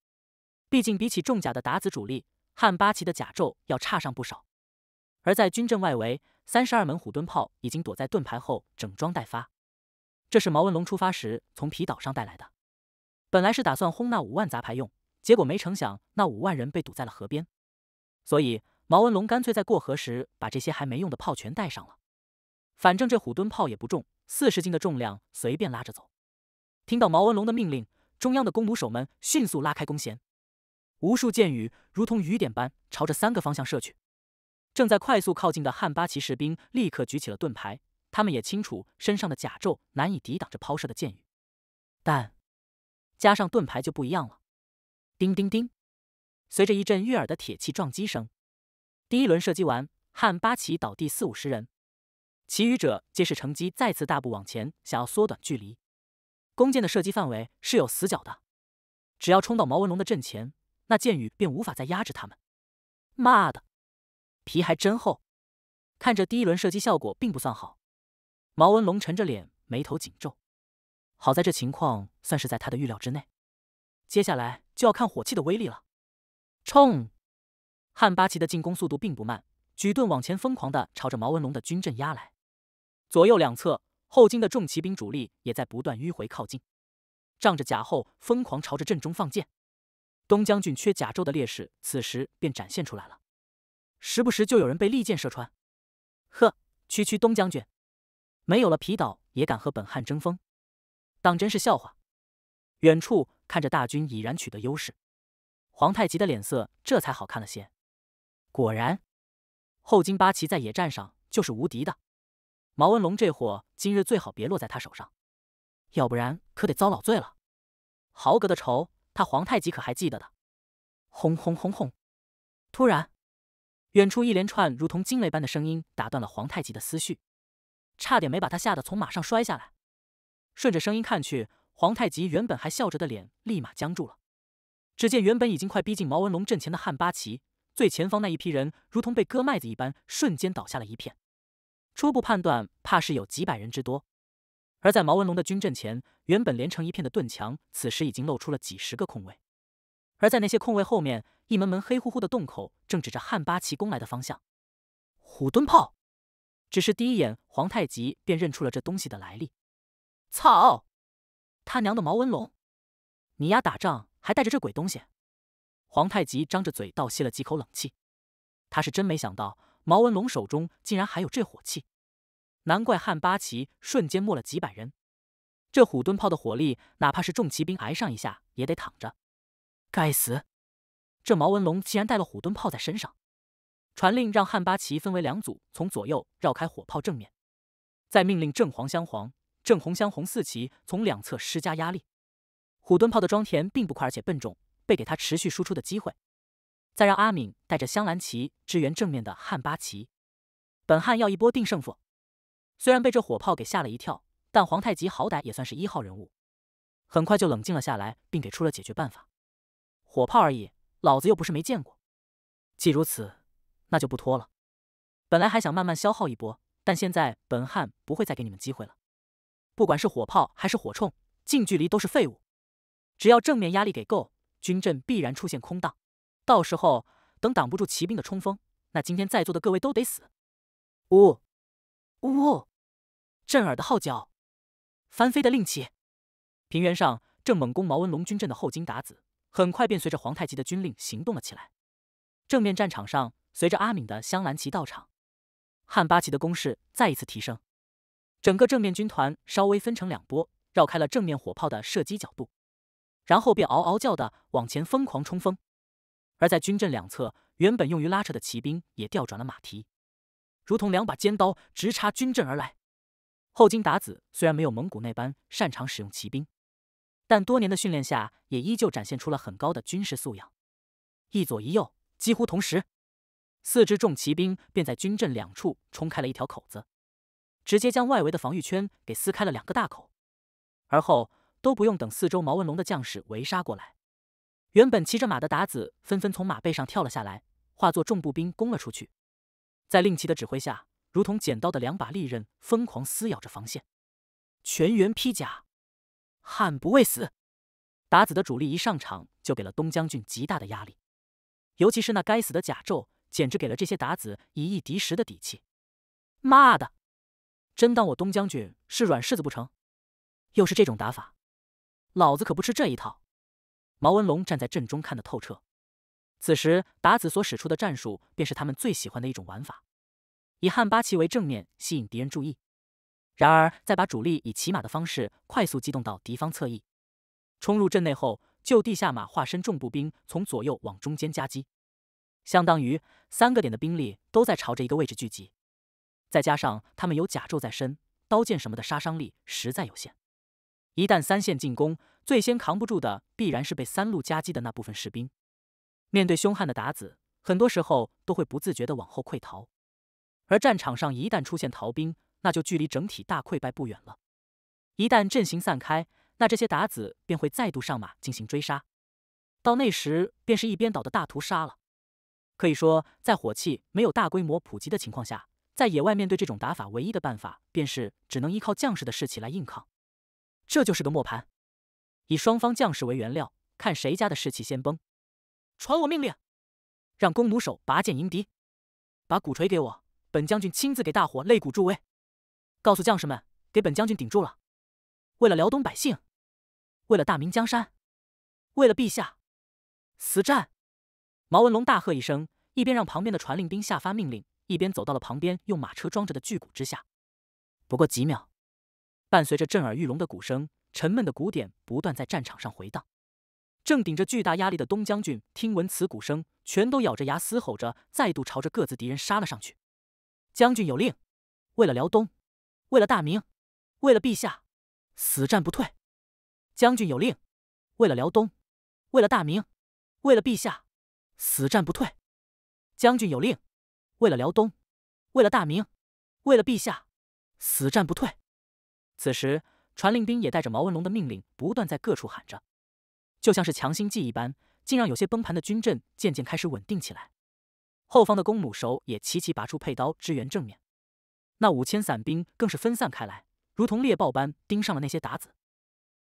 S1: 毕竟比起重甲的鞑子主力，汉八旗的甲胄要差上不少。而在军阵外围，三十二门虎蹲炮已经躲在盾牌后整装待发。这是毛文龙出发时从皮岛上带来的，本来是打算轰那五万杂牌用，结果没成想那五万人被堵在了河边，所以毛文龙干脆在过河时把这些还没用的炮全带上了，反正这虎蹲炮也不重，四十斤的重量随便拉着走。听到毛文龙的命令，中央的弓弩手们迅速拉开弓弦，无数箭雨如同雨点般朝着三个方向射去。正在快速靠近的汉八旗士兵立刻举起了盾牌，他们也清楚身上的甲胄难以抵挡这抛射的箭雨，但加上盾牌就不一样了。叮叮叮！随着一阵悦耳的铁器撞击声，第一轮射击完，汉八旗倒地四五十人，其余者皆是乘机再次大步往前，想要缩短距离。弓箭的射击范围是有死角的，只要冲到毛文龙的阵前，那箭雨便无法再压制他们。妈的，皮还真厚！看着第一轮射击效果并不算好，毛文龙沉着脸，眉头紧皱。好在，这情况算是在他的预料之内。接下来就要看火器的威力了。冲！汉巴旗的进攻速度并不慢，举盾往前疯狂的朝着毛文龙的军阵压来，左右两侧。后金的重骑兵主力也在不断迂回靠近，仗着甲后疯狂朝着阵中放箭。东将军缺甲胄的劣势此时便展现出来了，时不时就有人被利箭射穿。呵，区区东将军，没有了皮岛也敢和本汉争锋，当真是笑话。远处看着大军已然取得优势，皇太极的脸色这才好看了些。果然，后金八旗在野战上就是无敌的。毛文龙这货今日最好别落在他手上，要不然可得遭老罪了。豪格的仇，他皇太极可还记得的？轰轰轰轰！突然，远处一连串如同惊雷般的声音打断了皇太极的思绪，差点没把他吓得从马上摔下来。顺着声音看去，皇太极原本还笑着的脸立马僵住了。只见原本已经快逼近毛文龙阵前的汉八旗最前方那一批人，如同被割麦子一般，瞬间倒下了一片。初步判断，怕是有几百人之多。而在毛文龙的军阵前，原本连成一片的盾墙，此时已经露出了几十个空位。而在那些空位后面，一门门黑乎乎的洞口，正指着汉八旗攻来的方向。虎蹲炮。只是第一眼，皇太极便认出了这东西的来历。操！他娘的毛文龙，你丫打仗还带着这鬼东西？皇太极张着嘴，倒吸了几口冷气。他是真没想到。毛文龙手中竟然还有这火器，难怪汉八旗瞬间没了几百人。这虎蹲炮的火力，哪怕是重骑兵挨上一下也得躺着。该死，这毛文龙竟然带了虎蹲炮在身上！传令让汉八旗分为两组，从左右绕开火炮正面，再命令正黄、镶黄、正红、镶红四旗从两侧施加压力。虎蹲炮的装填并不快，而且笨重，被给他持续输出的机会。再让阿敏带着香兰旗支援正面的汉八旗，本汉要一波定胜负。虽然被这火炮给吓了一跳，但皇太极好歹也算是一号人物，很快就冷静了下来，并给出了解决办法。火炮而已，老子又不是没见过。既如此，那就不拖了。本来还想慢慢消耗一波，但现在本汉不会再给你们机会了。不管是火炮还是火铳，近距离都是废物。只要正面压力给够，军阵必然出现空档。到时候等挡不住骑兵的冲锋，那今天在座的各位都得死！呜呜，震耳的号角，翻飞的令旗，平原上正猛攻毛文龙军阵的后金达子，很快便随着皇太极的军令行动了起来。正面战场上，随着阿敏的镶蓝旗到场，汉八旗的攻势再一次提升，整个正面军团稍微分成两波，绕开了正面火炮的射击角度，然后便嗷嗷叫的往前疯狂冲锋。而在军阵两侧，原本用于拉扯的骑兵也调转了马蹄，如同两把尖刀直插军阵而来。后金达子虽然没有蒙古那般擅长使用骑兵，但多年的训练下，也依旧展现出了很高的军事素养。一左一右，几乎同时，四支重骑兵便在军阵两处冲开了一条口子，直接将外围的防御圈给撕开了两个大口。而后都不用等四周毛文龙的将士围杀过来。原本骑着马的达子纷纷从马背上跳了下来，化作重步兵攻了出去。在令旗的指挥下，如同剪刀的两把利刃疯狂撕咬着防线。全员披甲，悍不畏死。达子的主力一上场就给了东将军极大的压力，尤其是那该死的甲胄，简直给了这些达子以一敌十的底气。妈的，真当我东将军是软柿子不成？又是这种打法，老子可不吃这一套。毛文龙站在阵中看得透彻。此时，达子所使出的战术，便是他们最喜欢的一种玩法：以汉八旗为正面吸引敌人注意，然而再把主力以骑马的方式快速机动到敌方侧翼，冲入阵内后就地下马，化身重步兵，从左右往中间夹击。相当于三个点的兵力都在朝着一个位置聚集，再加上他们有甲胄在身，刀剑什么的杀伤力实在有限。一旦三线进攻，最先扛不住的，必然是被三路夹击的那部分士兵。面对凶悍的鞑子，很多时候都会不自觉地往后溃逃。而战场上一旦出现逃兵，那就距离整体大溃败不远了。一旦阵型散开，那这些鞑子便会再度上马进行追杀。到那时，便是一边倒的大屠杀了。可以说，在火器没有大规模普及的情况下，在野外面对这种打法，唯一的办法便是只能依靠将士的士气来硬抗。这就是个磨盘。以双方将士为原料，看谁家的士气先崩。传我命令，让弓弩手拔剑迎敌，把鼓槌给我，本将军亲自给大伙擂鼓助威。告诉将士们，给本将军顶住了！为了辽东百姓，为了大明江山，为了陛下，死战！毛文龙大喝一声，一边让旁边的传令兵下发命令，一边走到了旁边用马车装着的巨鼓之下。不过几秒，伴随着震耳欲聋的鼓声。沉闷的鼓点不断在战场上回荡，正顶着巨大压力的东将军听闻此鼓声，全都咬着牙嘶吼着，再度朝着各自敌人杀了上去。将军有令，为了辽东，为了大明，为了陛下，死战不退。将军有令，为了辽东，为了大明，为了陛下，死战不退。将军有令，为了辽东，为了大明，为了陛下，死战不退。此时。传令兵也带着毛文龙的命令，不断在各处喊着，就像是强心剂一般，竟让有些崩盘的军阵渐渐开始稳定起来。后方的弓弩手也齐齐拔出佩刀支援正面，那五千散兵更是分散开来，如同猎豹般盯上了那些鞑子。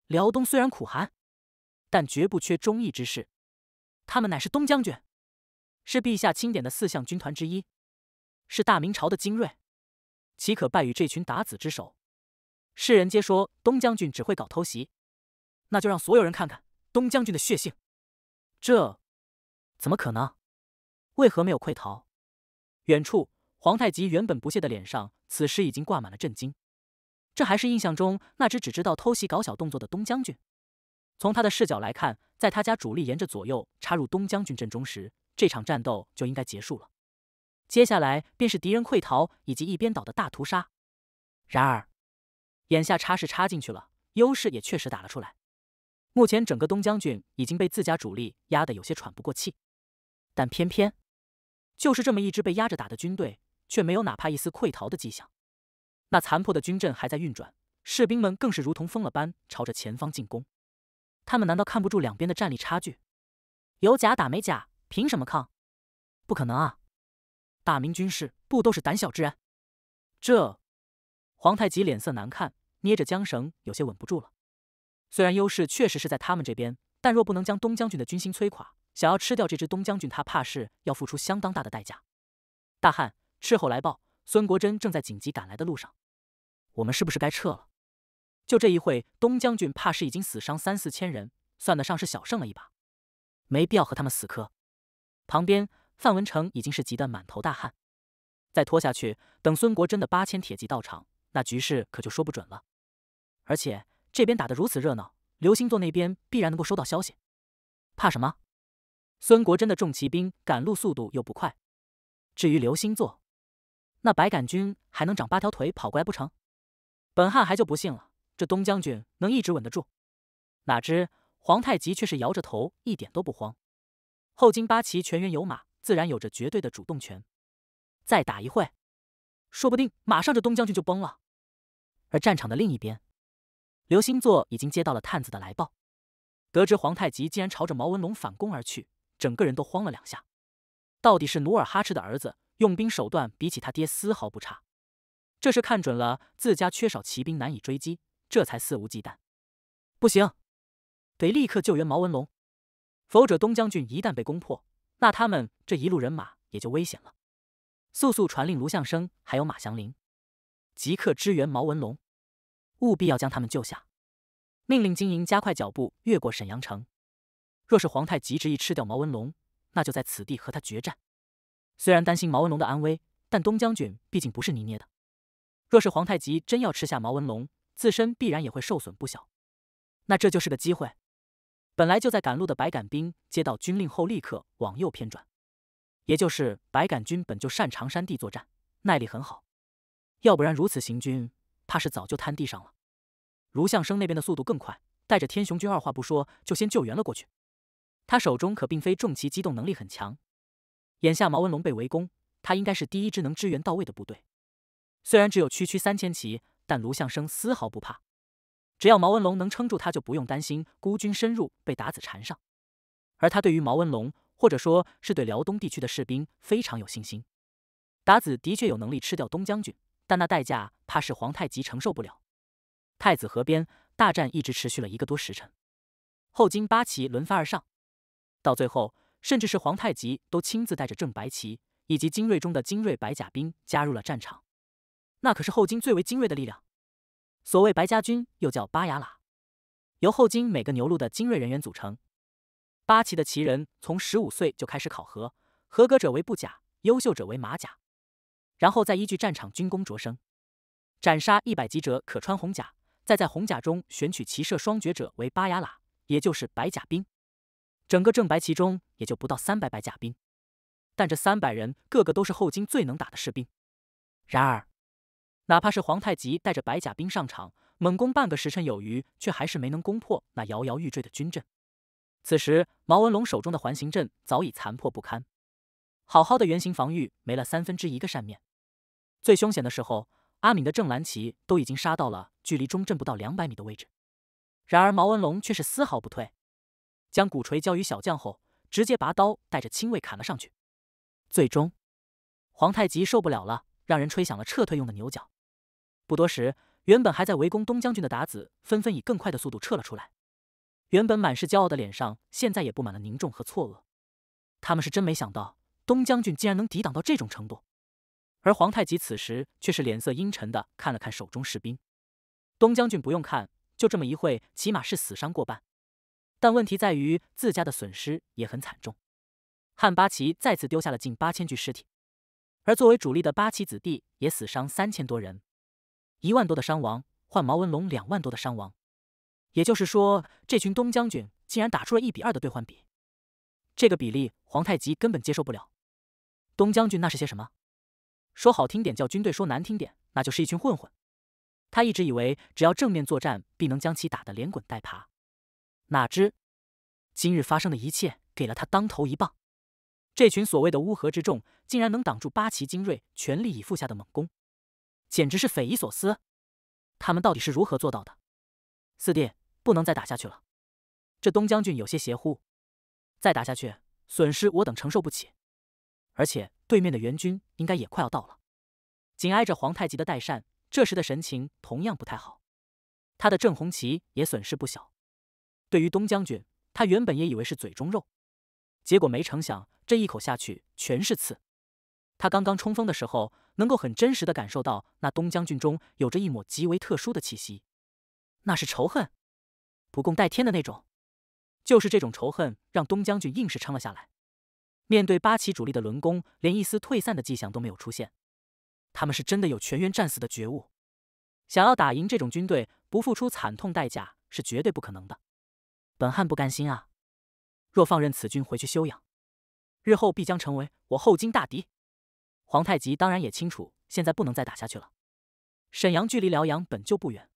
S1: 辽东虽然苦寒，但绝不缺忠义之士。他们乃是东将军，是陛下钦点的四项军团之一，是大明朝的精锐，岂可败于这群鞑子之手？世人皆说东将军只会搞偷袭，那就让所有人看看东将军的血性。这怎么可能？为何没有溃逃？远处，皇太极原本不屑的脸上，此时已经挂满了震惊。这还是印象中那只只知道偷袭、搞小动作的东将军？从他的视角来看，在他家主力沿着左右插入东将军阵中时，这场战斗就应该结束了。接下来便是敌人溃逃以及一边倒的大屠杀。然而。眼下插是插进去了，优势也确实打了出来。目前整个东将军已经被自家主力压得有些喘不过气，但偏偏就是这么一支被压着打的军队，却没有哪怕一丝溃逃的迹象。那残破的军阵还在运转，士兵们更是如同疯了般朝着前方进攻。他们难道看不住两边的战力差距？有甲打没甲，凭什么抗？不可能啊！大明军士不都是胆小之人？这皇太极脸色难看。捏着缰绳，有些稳不住了。虽然优势确实是在他们这边，但若不能将东将军的军心摧垮，想要吃掉这只东将军，他怕是要付出相当大的代价。大汉斥候来报，孙国珍正在紧急赶来的路上。我们是不是该撤了？就这一会，东将军怕是已经死伤三四千人，算得上是小胜了一把，没必要和他们死磕。旁边范文成已经是急得满头大汗，再拖下去，等孙国珍的八千铁骑到场。那局势可就说不准了，而且这边打得如此热闹，流星座那边必然能够收到消息。怕什么？孙国真的重骑兵赶路速度又不快，至于流星座，那白杆军还能长八条腿跑过来不成？本汉还就不信了，这东将军能一直稳得住？哪知皇太极却是摇着头，一点都不慌。后金八旗全员有马，自然有着绝对的主动权。再打一会说不定马上这东将军就崩了。而战场的另一边，刘星座已经接到了探子的来报，得知皇太极竟然朝着毛文龙反攻而去，整个人都慌了两下。到底是努尔哈赤的儿子，用兵手段比起他爹丝毫不差。这是看准了自家缺少骑兵，难以追击，这才肆无忌惮。不行，得立刻救援毛文龙，否者东将军一旦被攻破，那他们这一路人马也就危险了。速速传令卢相生，还有马祥林。即刻支援毛文龙，务必要将他们救下。命令金营加快脚步，越过沈阳城。若是皇太极执意吃掉毛文龙，那就在此地和他决战。虽然担心毛文龙的安危，但东将军毕竟不是泥捏的。若是皇太极真要吃下毛文龙，自身必然也会受损不小。那这就是个机会。本来就在赶路的白杆兵接到军令后，立刻往右偏转。也就是白杆军本就擅长山地作战，耐力很好。要不然如此行军，怕是早就瘫地上了。卢相生那边的速度更快，带着天雄军二话不说就先救援了过去。他手中可并非重骑，机动能力很强。眼下毛文龙被围攻，他应该是第一支能支援到位的部队。虽然只有区区三千骑，但卢相生丝毫不怕。只要毛文龙能撑住，他就不用担心孤军深入被打子缠上。而他对于毛文龙，或者说是对辽东地区的士兵非常有信心。达子的确有能力吃掉东将军。但那代价怕是皇太极承受不了。太子河边大战一直持续了一个多时辰，后金八旗轮番而上，到最后，甚至是皇太极都亲自带着正白旗以及精锐中的精锐白甲兵加入了战场。那可是后金最为精锐的力量。所谓白家军，又叫巴雅喇，由后金每个牛录的精锐人员组成。八旗的旗人从十五岁就开始考核，合格者为布甲，优秀者为马甲。然后再依据战场军功擢升，斩杀一百级者可穿红甲，再在红甲中选取骑射双绝者为巴牙喇，也就是白甲兵。整个正白旗中也就不到三百白甲兵，但这三百人个个都是后金最能打的士兵。然而，哪怕是皇太极带着白甲兵上场猛攻半个时辰有余，却还是没能攻破那摇摇欲坠的军阵。此时，毛文龙手中的环形阵早已残破不堪，好好的圆形防御没了三分之一个扇面。最凶险的时候，阿敏的正蓝旗都已经杀到了距离中阵不到两百米的位置，然而毛文龙却是丝毫不退，将鼓槌交于小将后，直接拔刀带着亲卫砍了上去。最终，皇太极受不了了，让人吹响了撤退用的牛角。不多时，原本还在围攻东将军的达子纷纷以更快的速度撤了出来，原本满是骄傲的脸上现在也布满了凝重和错愕。他们是真没想到，东将军竟然能抵挡到这种程度。而皇太极此时却是脸色阴沉的看了看手中士兵，东将军不用看，就这么一会，起码是死伤过半。但问题在于自家的损失也很惨重，汉八旗再次丢下了近八千具尸体，而作为主力的八旗子弟也死伤三千多人，一万多的伤亡换毛文龙两万多的伤亡，也就是说，这群东将军竟然打出了一比二的兑换比，这个比例皇太极根本接受不了。东将军那是些什么？说好听点叫军队，说难听点那就是一群混混。他一直以为只要正面作战，必能将其打得连滚带爬。哪知今日发生的一切给了他当头一棒。这群所谓的乌合之众竟然能挡住八旗精锐全力以赴下的猛攻，简直是匪夷所思。他们到底是如何做到的？四弟，不能再打下去了。这东将军有些邪乎，再打下去损失我等承受不起，而且。对面的援军应该也快要到了。紧挨着皇太极的代善，这时的神情同样不太好。他的正红旗也损失不小。对于东将军，他原本也以为是嘴中肉，结果没成想这一口下去全是刺。他刚刚冲锋的时候，能够很真实的感受到那东将军中有着一抹极为特殊的气息，那是仇恨，不共戴天的那种。就是这种仇恨，让东将军硬是撑了下来。面对八旗主力的轮攻，连一丝退散的迹象都没有出现，他们是真的有全员战死的觉悟。想要打赢这种军队，不付出惨痛代价是绝对不可能的。本汉不甘心啊！若放任此军回去休养，日后必将成为我后金大敌。皇太极当然也清楚，现在不能再打下去了。沈阳距离辽阳本就不远，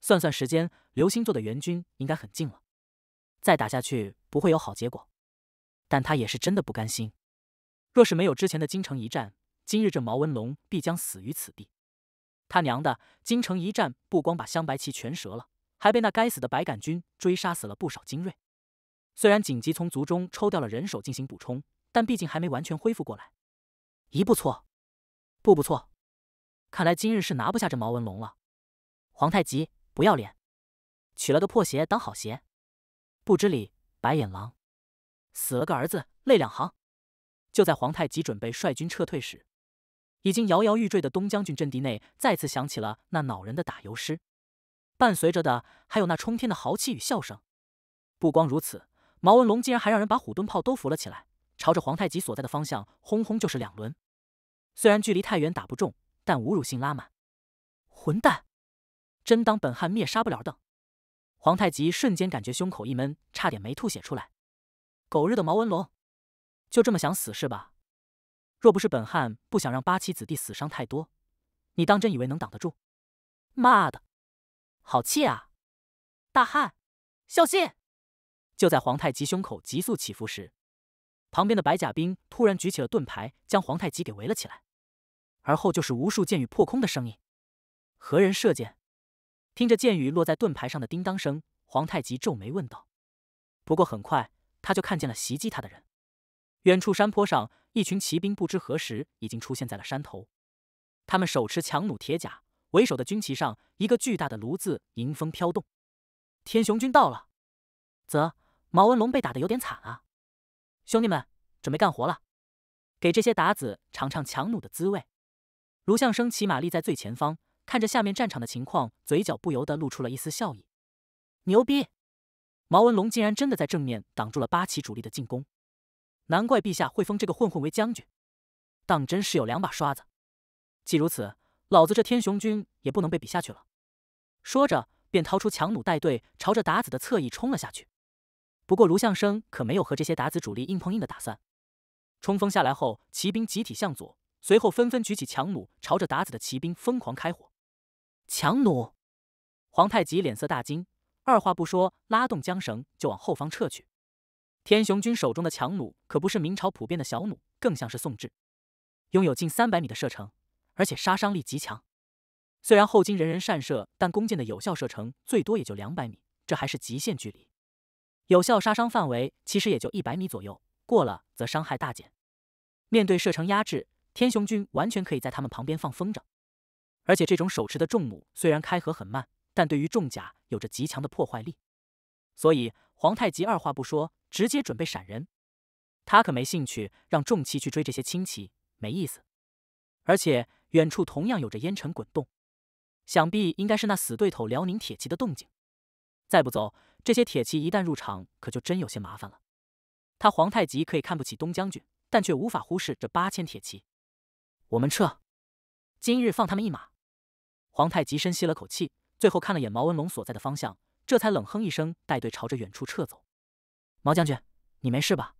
S1: 算算时间，刘兴座的援军应该很近了。再打下去，不会有好结果。但他也是真的不甘心。若是没有之前的京城一战，今日这毛文龙必将死于此地。他娘的，京城一战不光把镶白旗全折了，还被那该死的白杆军追杀死了不少精锐。虽然紧急从族中抽调了人手进行补充，但毕竟还没完全恢复过来。一步错，步步错。看来今日是拿不下这毛文龙了。皇太极，不要脸！娶了个破鞋当好鞋，不知礼，白眼狼！死了个儿子，泪两行。就在皇太极准备率军撤退时，已经摇摇欲坠的东将军阵地内再次响起了那恼人的打油诗，伴随着的还有那冲天的豪气与笑声。不光如此，毛文龙竟然还让人把虎蹲炮都扶了起来，朝着皇太极所在的方向轰轰就是两轮。虽然距离太远打不中，但侮辱性拉满。混蛋！真当本汉灭杀不了等？皇太极瞬间感觉胸口一闷，差点没吐血出来。狗日的毛文龙，就这么想死是吧？若不是本汉不想让八旗子弟死伤太多，你当真以为能挡得住？妈的，好气啊！大汉，小心！就在皇太极胸口急速起伏时，旁边的白甲兵突然举起了盾牌，将皇太极给围了起来。而后就是无数箭雨破空的声音。何人射箭？听着箭雨落在盾牌上的叮当声，皇太极皱眉问道。不过很快。他就看见了袭击他的人，远处山坡上，一群骑兵不知何时已经出现在了山头，他们手持强弩、铁甲，为首的军旗上一个巨大的“卢”字迎风飘动。天雄军到了，则毛文龙被打得有点惨啊！兄弟们，准备干活了，给这些鞑子尝尝强弩的滋味。卢相生骑马立在最前方，看着下面战场的情况，嘴角不由得露出了一丝笑意。牛逼！毛文龙竟然真的在正面挡住了八旗主力的进攻，难怪陛下会封这个混混为将军，当真是有两把刷子。既如此，老子这天雄军也不能被比下去了。说着，便掏出强弩带队，朝着鞑子的侧翼冲了下去。不过卢相生可没有和这些鞑子主力硬碰硬的打算，冲锋下来后，骑兵集体向左，随后纷纷举起强弩，朝着鞑子的骑兵疯狂开火。强弩！皇太极脸色大惊。二话不说，拉动缰绳就往后方撤去。天雄军手中的强弩可不是明朝普遍的小弩，更像是宋制，拥有近三百米的射程，而且杀伤力极强。虽然后金人人善射，但弓箭的有效射程最多也就两百米，这还是极限距离。有效杀伤范围其实也就一百米左右，过了则伤害大减。面对射程压制，天雄军完全可以在他们旁边放风筝。而且这种手持的重弩，虽然开合很慢。但对于重甲有着极强的破坏力，所以皇太极二话不说，直接准备闪人。他可没兴趣让重骑去追这些轻骑，没意思。而且远处同样有着烟尘滚动，想必应该是那死对头辽宁铁骑的动静。再不走，这些铁骑一旦入场，可就真有些麻烦了。他皇太极可以看不起东将军，但却无法忽视这八千铁骑。我们撤，今日放他们一马。皇太极深吸了口气。最后看了眼毛文龙所在的方向，这才冷哼一声，带队朝着远处撤走。毛将军，你没事吧？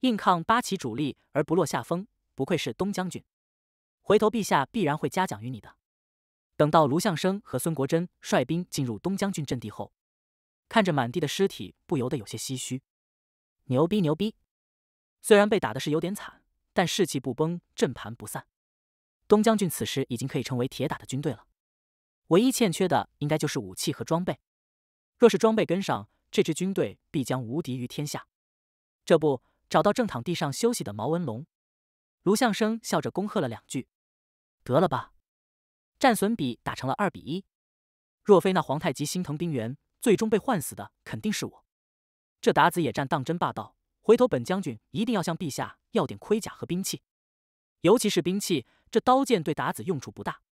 S1: 硬抗八旗主力而不落下风，不愧是东将军。回头陛下必然会嘉奖于你的。等到卢相生和孙国珍率兵进入东将军阵地后，看着满地的尸体，不由得有些唏嘘。牛逼牛逼！虽然被打的是有点惨，但士气不崩，阵盘不散。东将军此时已经可以成为铁打的军队了。唯一欠缺的应该就是武器和装备。若是装备跟上，这支军队必将无敌于天下。这不，找到正躺地上休息的毛文龙，卢相生笑着恭贺了两句：“得了吧，战损比打成了二比一。若非那皇太极心疼兵员，最终被换死的肯定是我。这达子野战当真霸道，回头本将军一定要向陛下要点盔甲和兵器，尤其是兵器，这刀剑对达子用处不大。”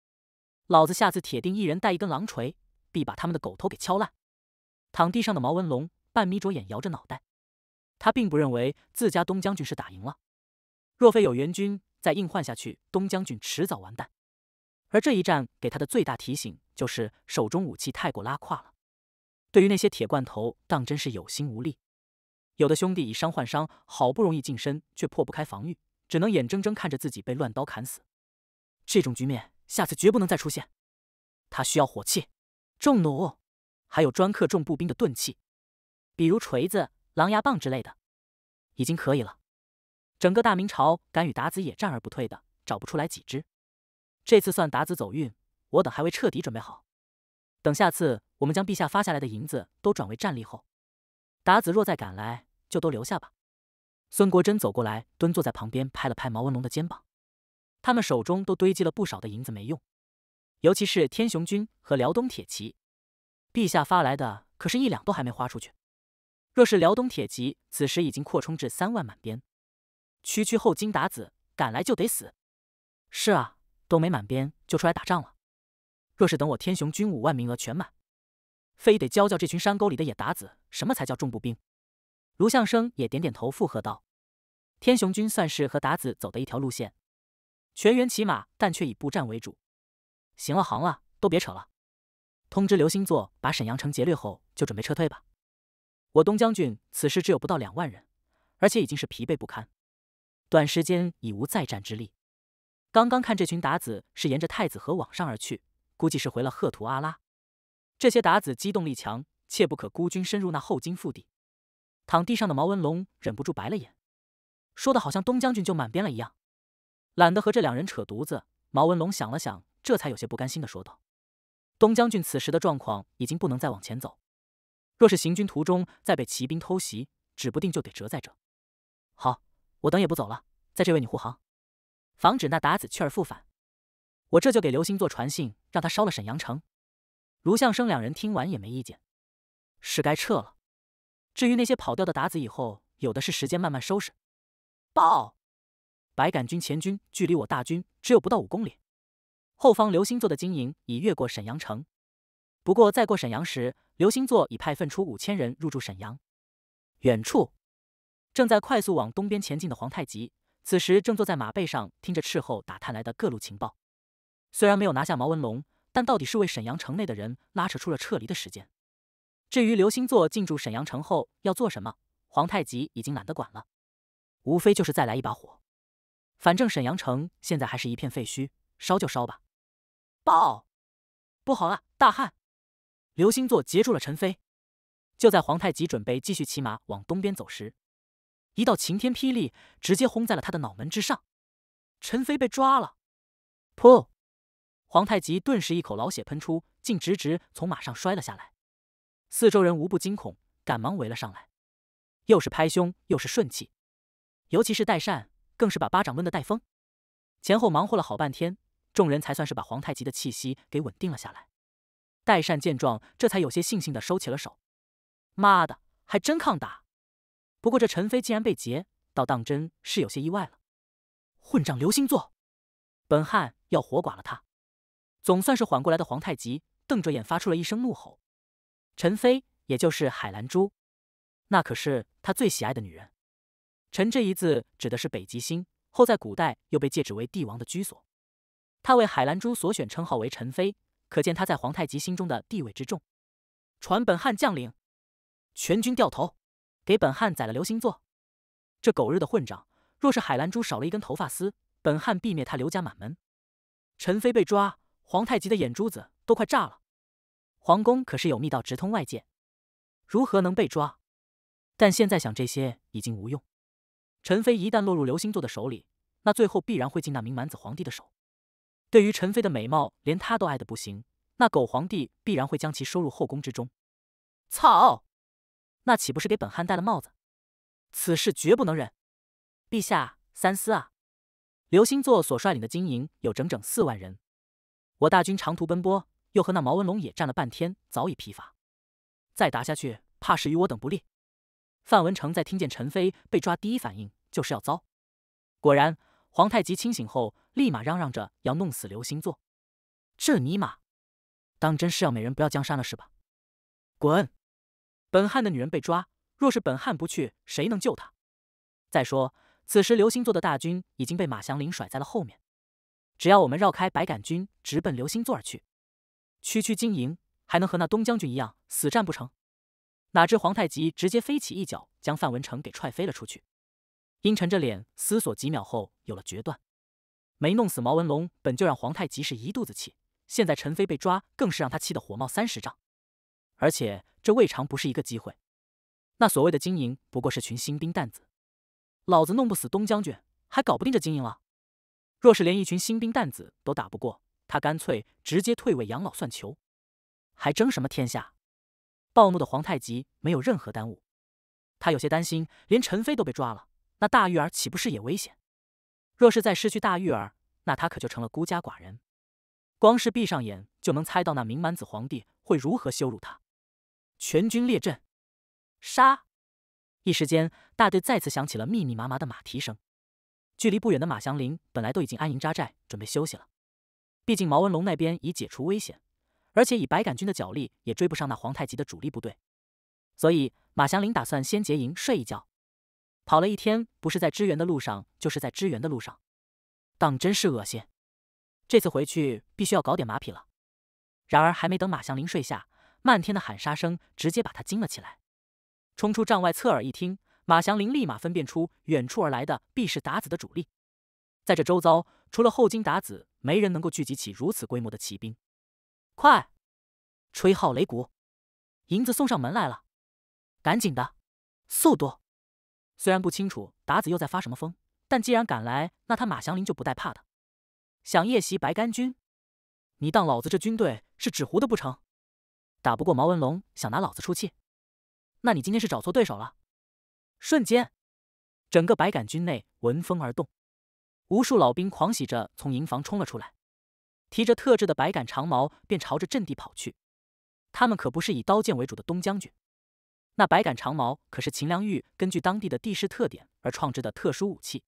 S1: 老子下次铁定一人带一根狼锤，必把他们的狗头给敲烂。躺地上的毛文龙半眯着眼，摇着脑袋。他并不认为自家东将军是打赢了，若非有援军再硬换下去，东将军迟早完蛋。而这一战给他的最大提醒就是手中武器太过拉胯了，对于那些铁罐头，当真是有心无力。有的兄弟以伤换伤，好不容易近身，却破不开防御，只能眼睁睁看着自己被乱刀砍死。这种局面。下次绝不能再出现。他需要火器、重弩，还有专克重步兵的钝器，比如锤子、狼牙棒之类的，已经可以了。整个大明朝敢与达子野战而不退的，找不出来几只。这次算达子走运，我等还未彻底准备好。等下次我们将陛下发下来的银子都转为战力后，达子若再赶来，就都留下吧。孙国珍走过来，蹲坐在旁边，拍了拍毛文龙的肩膀。他们手中都堆积了不少的银子没用，尤其是天雄军和辽东铁骑，陛下发来的可是一两都还没花出去。若是辽东铁骑此时已经扩充至三万满编，区区后金鞑子赶来就得死。是啊，都没满编就出来打仗了。若是等我天雄军五万名额全满，非得教教这群山沟里的野鞑子什么才叫重步兵。卢相生也点点头附和道：“天雄军算是和鞑子走的一条路线。”全员骑马，但却以步战为主。行了，行了，都别扯了。通知刘星座，把沈阳城劫掠后就准备撤退吧。我东将军此时只有不到两万人，而且已经是疲惫不堪，短时间已无再战之力。刚刚看这群鞑子是沿着太子河往上而去，估计是回了赫图阿拉。这些鞑子机动力强，切不可孤军深入那后金腹地。躺地上的毛文龙忍不住白了眼，说的好像东将军就满编了一样。懒得和这两人扯犊子，毛文龙想了想，这才有些不甘心的说道：“东将军此时的状况已经不能再往前走，若是行军途中再被骑兵偷袭，指不定就得折在这。好，我等也不走了，在这为你护航，防止那鞑子去而复返。我这就给刘星做传信，让他烧了沈阳城。”卢向生两人听完也没意见，是该撤了。至于那些跑掉的鞑子，以后有的是时间慢慢收拾。报。白杆军前军距离我大军只有不到五公里，后方刘星座的经营已越过沈阳城。不过再过沈阳时，刘星座已派分出五千人入驻沈阳。远处正在快速往东边前进的皇太极，此时正坐在马背上，听着斥候打探来的各路情报。虽然没有拿下毛文龙，但到底是为沈阳城内的人拉扯出了撤离的时间。至于刘星座进驻沈阳城后要做什么，皇太极已经懒得管了，无非就是再来一把火。反正沈阳城现在还是一片废墟，烧就烧吧。报，不好了，大汉！流星座截住了陈飞。就在皇太极准备继续骑马往东边走时，一道晴天霹雳直接轰在了他的脑门之上。陈飞被抓了。噗！皇太极顿时一口老血喷出，竟直直从马上摔了下来。四周人无不惊恐，赶忙围了上来，又是拍胸又是顺气，尤其是代善。更是把巴掌抡得带风，前后忙活了好半天，众人才算是把皇太极的气息给稳定了下来。代善见状，这才有些悻悻的收起了手。妈的，还真抗打！不过这陈飞竟然被劫，倒当真是有些意外了。混账流星座，本汉要活剐了他！总算是缓过来的皇太极，瞪着眼发出了一声怒吼。陈飞，也就是海兰珠，那可是他最喜爱的女人。“臣”这一字指的是北极星，后在古代又被借指为帝王的居所。他为海兰珠所选称号为陈妃，可见他在皇太极心中的地位之重。传本汉将领，全军掉头，给本汉宰了刘星座。这狗日的混账！若是海兰珠少了一根头发丝，本汉必灭他刘家满门。陈妃被抓，皇太极的眼珠子都快炸了。皇宫可是有密道直通外界，如何能被抓？但现在想这些已经无用。陈妃一旦落入刘星座的手里，那最后必然会进那名蛮子皇帝的手。对于陈妃的美貌，连他都爱得不行，那狗皇帝必然会将其收入后宫之中。操！那岂不是给本汉戴了帽子？此事绝不能忍！陛下三思啊！刘星座所率领的精营有整整四万人，我大军长途奔波，又和那毛文龙也战了半天，早已疲乏，再打下去，怕是与我等不利。范文成在听见陈飞被抓，第一反应就是要遭。果然，皇太极清醒后，立马嚷嚷着要弄死刘星座。这尼玛，当真是要美人不要江山了是吧？滚！本汉的女人被抓，若是本汉不去，谁能救她？再说，此时刘星座的大军已经被马祥林甩在了后面。只要我们绕开白杆军，直奔刘星座而去，区区经营还能和那东将军一样死战不成？哪知皇太极直接飞起一脚，将范文成给踹飞了出去。阴沉着脸思索几秒后，有了决断。没弄死毛文龙，本就让皇太极是一肚子气，现在陈飞被抓，更是让他气得火冒三丈。而且这未尝不是一个机会。那所谓的金银不过是群新兵蛋子，老子弄不死东将军，还搞不定这金银了。若是连一群新兵蛋子都打不过，他干脆直接退位养老算球，还争什么天下？暴怒的皇太极没有任何耽误，他有些担心，连陈妃都被抓了，那大玉儿岂不是也危险？若是再失去大玉儿，那他可就成了孤家寡人。光是闭上眼，就能猜到那明满子皇帝会如何羞辱他。全军列阵，杀！一时间，大队再次响起了密密麻麻的马蹄声。距离不远的马祥林本来都已经安营扎寨，准备休息了，毕竟毛文龙那边已解除危险。而且以白杆军的脚力，也追不上那皇太极的主力部队，所以马祥林打算先结营睡一觉。跑了一天，不是在支援的路上，就是在支援的路上，当真是恶心。这次回去必须要搞点马匹了。然而还没等马祥林睡下，漫天的喊杀声直接把他惊了起来。冲出帐外，侧耳一听，马祥林立马分辨出远处而来的必是达子的主力。在这周遭，除了后金达子，没人能够聚集起如此规模的骑兵。快，吹号擂鼓，银子送上门来了，赶紧的，速度！虽然不清楚达子又在发什么疯，但既然敢来，那他马祥林就不带怕的。想夜袭白杆军？你当老子这军队是纸糊的不成？打不过毛文龙，想拿老子出气？那你今天是找错对手了！瞬间，整个白杆军内闻风而动，无数老兵狂喜着从营房冲了出来。提着特制的百杆长矛，便朝着阵地跑去。他们可不是以刀剑为主的东将军，那百杆长矛可是秦良玉根据当地的地势特点而创制的特殊武器。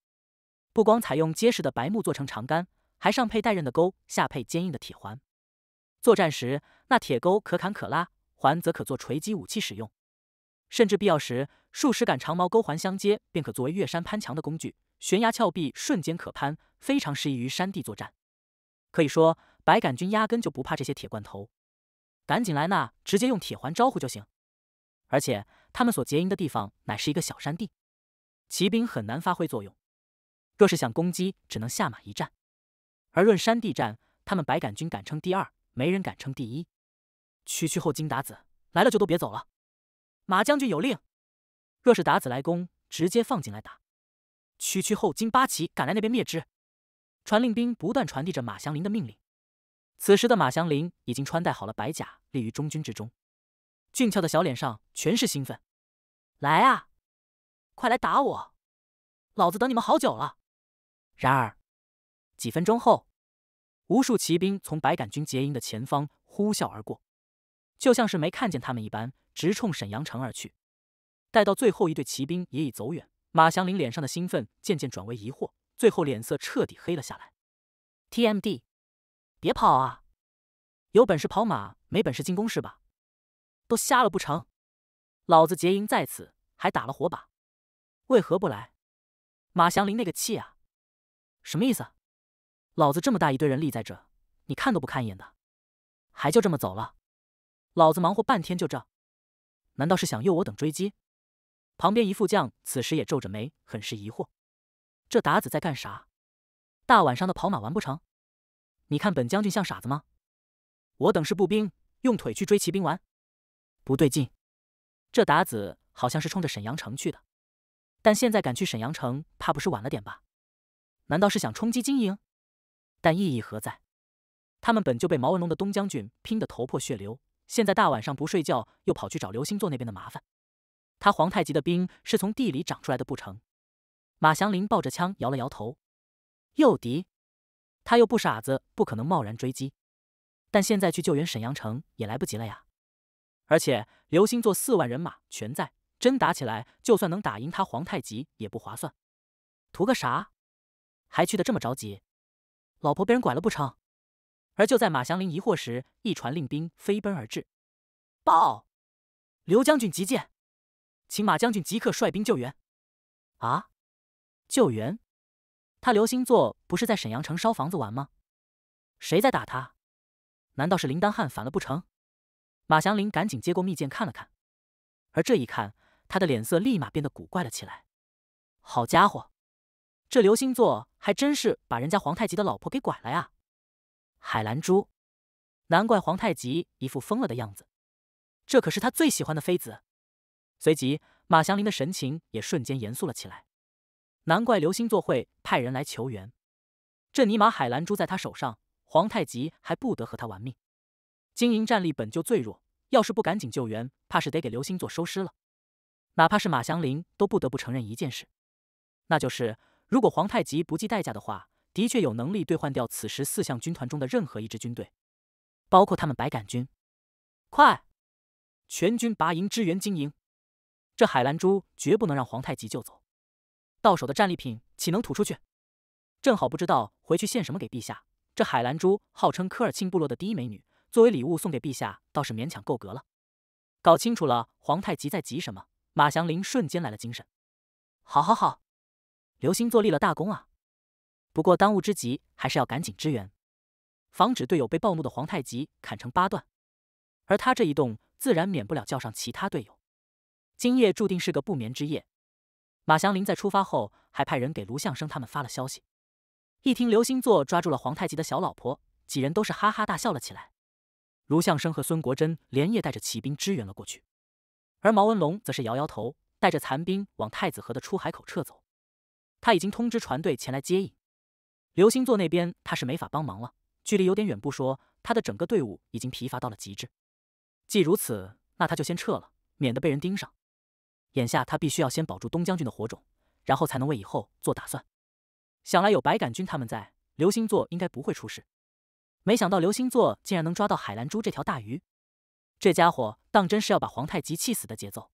S1: 不光采用结实的白木做成长杆，还上配带刃的钩，下配坚硬的铁环。作战时，那铁钩可砍可拉，环则可做锤击武器使用。甚至必要时，数十杆长矛钩环相接，便可作为越山攀墙的工具，悬崖峭壁瞬间可攀，非常适宜于山地作战。可以说，白杆军压根就不怕这些铁罐头，赶紧来那，直接用铁环招呼就行。而且他们所结营的地方乃是一个小山地，骑兵很难发挥作用。若是想攻击，只能下马一战。而论山地战，他们白杆军敢称第二，没人敢称第一。区区后金鞑子来了，就都别走了。马将军有令，若是鞑子来攻，直接放进来打。区区后金八旗敢来那边灭之？传令兵不断传递着马祥林的命令。此时的马祥林已经穿戴好了白甲，立于中军之中。俊俏的小脸上全是兴奋：“来啊，快来打我！老子等你们好久了！”然而，几分钟后，无数骑兵从白杆军结营的前方呼啸而过，就像是没看见他们一般，直冲沈阳城而去。待到最后一队骑兵也已走远，马祥林脸上的兴奋渐渐转为疑惑。最后脸色彻底黑了下来。TMD，别跑啊！有本事跑马，没本事进攻是吧？都瞎了不成？老子劫营在此，还打了火把，为何不来？马祥林那个气啊！什么意思？老子这么大一堆人立在这，你看都不看一眼的，还就这么走了？老子忙活半天就这？难道是想诱我等追击？旁边一副将此时也皱着眉，很是疑惑。这达子在干啥？大晚上的跑马玩不成？你看本将军像傻子吗？我等是步兵，用腿去追骑兵玩，不对劲，这达子好像是冲着沈阳城去的。但现在赶去沈阳城，怕不是晚了点吧？难道是想冲击金营？但意义何在？他们本就被毛文龙的东将军拼得头破血流，现在大晚上不睡觉，又跑去找刘星座那边的麻烦。他皇太极的兵是从地里长出来的不成？马祥林抱着枪摇了摇头，诱敌，他又不傻子，不可能贸然追击。但现在去救援沈阳城也来不及了呀，而且刘星座四万人马全在，真打起来，就算能打赢他皇太极也不划算，图个啥？还去的这么着急？老婆被人拐了不成？而就在马祥林疑惑时，一船令兵飞奔而至，报：刘将军急见，请马将军即刻率兵救援。啊！救援？他刘星座不是在沈阳城烧房子玩吗？谁在打他？难道是林丹汉反了不成？马祥林赶紧接过密件看了看，而这一看，他的脸色立马变得古怪了起来。好家伙，这刘星座还真是把人家皇太极的老婆给拐了呀！海兰珠，难怪皇太极一副疯了的样子，这可是他最喜欢的妃子。随即，马祥林的神情也瞬间严肃了起来。难怪刘星座会派人来求援，这尼玛海兰珠在他手上，皇太极还不得和他玩命？经营战力本就最弱，要是不赶紧救援，怕是得给刘星座收尸了。哪怕是马祥林都不得不承认一件事，那就是如果皇太极不计代价的话，的确有能力兑换掉此时四象军团中的任何一支军队，包括他们白杆军。快，全军拔营支援经营，这海兰珠绝不能让皇太极救走。到手的战利品岂能吐出去？正好不知道回去献什么给陛下。这海兰珠号称科尔沁部落的第一美女，作为礼物送给陛下倒是勉强够格了。搞清楚了皇太极在急什么，马祥林瞬间来了精神。好，好，好，刘兴做立了大功啊！不过当务之急还是要赶紧支援，防止队友被暴怒的皇太极砍成八段。而他这一动，自然免不了叫上其他队友。今夜注定是个不眠之夜。马祥林在出发后，还派人给卢相生他们发了消息。一听刘星座抓住了皇太极的小老婆，几人都是哈哈大笑了起来。卢相生和孙国珍连夜带着骑兵支援了过去，而毛文龙则是摇摇头，带着残兵往太子河的出海口撤走。他已经通知船队前来接应。刘星座那边他是没法帮忙了，距离有点远不说，他的整个队伍已经疲乏到了极致。既如此，那他就先撤了，免得被人盯上。眼下他必须要先保住东将军的火种，然后才能为以后做打算。想来有白杆菌他们在，流星座应该不会出事。没想到流星座竟然能抓到海兰珠这条大鱼，这家伙当真是要把皇太极气死的节奏！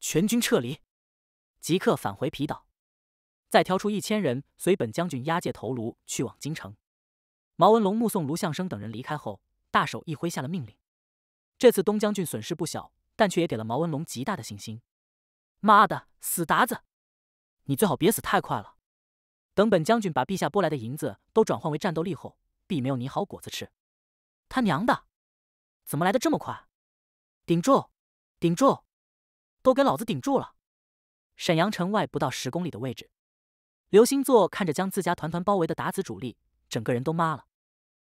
S1: 全军撤离，即刻返回皮岛，再挑出一千人随本将军押解头颅去往京城。毛文龙目送卢向生等人离开后，大手一挥下了命令。这次东将军损失不小，但却也给了毛文龙极大的信心。妈的，死达子，你最好别死太快了。等本将军把陛下拨来的银子都转换为战斗力后，必没有你好果子吃。他娘的，怎么来的这么快？顶住，顶住，都给老子顶住了！沈阳城外不到十公里的位置，刘星座看着将自家团团包围的达子主力，整个人都麻了。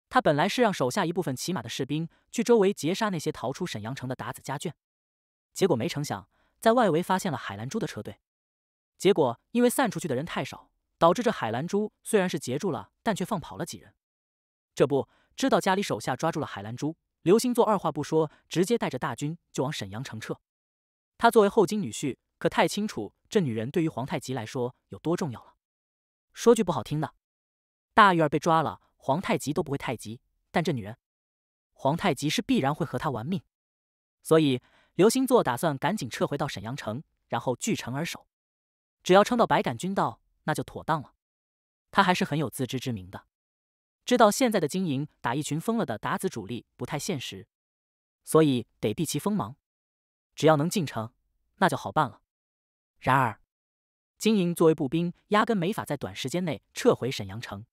S1: 他本来是让手下一部分骑马的士兵去周围截杀那些逃出沈阳城的达子家眷，结果没成想。在外围发现了海兰珠的车队，结果因为散出去的人太少，导致这海兰珠虽然是截住了，但却放跑了几人。这不知道家里手下抓住了海兰珠，刘星座二话不说，直接带着大军就往沈阳城撤。他作为后金女婿，可太清楚这女人对于皇太极来说有多重要了。说句不好听的，大玉儿被抓了，皇太极都不会太急，但这女人，皇太极是必然会和他玩命，所以。刘星座打算赶紧撤回到沈阳城，然后据城而守。只要撑到白杆军到，那就妥当了。他还是很有自知之明的，知道现在的金营打一群疯了的鞑子主力不太现实，所以得避其锋芒。只要能进城，那就好办了。然而，金营作为步兵，压根没法在短时间内撤回沈阳城。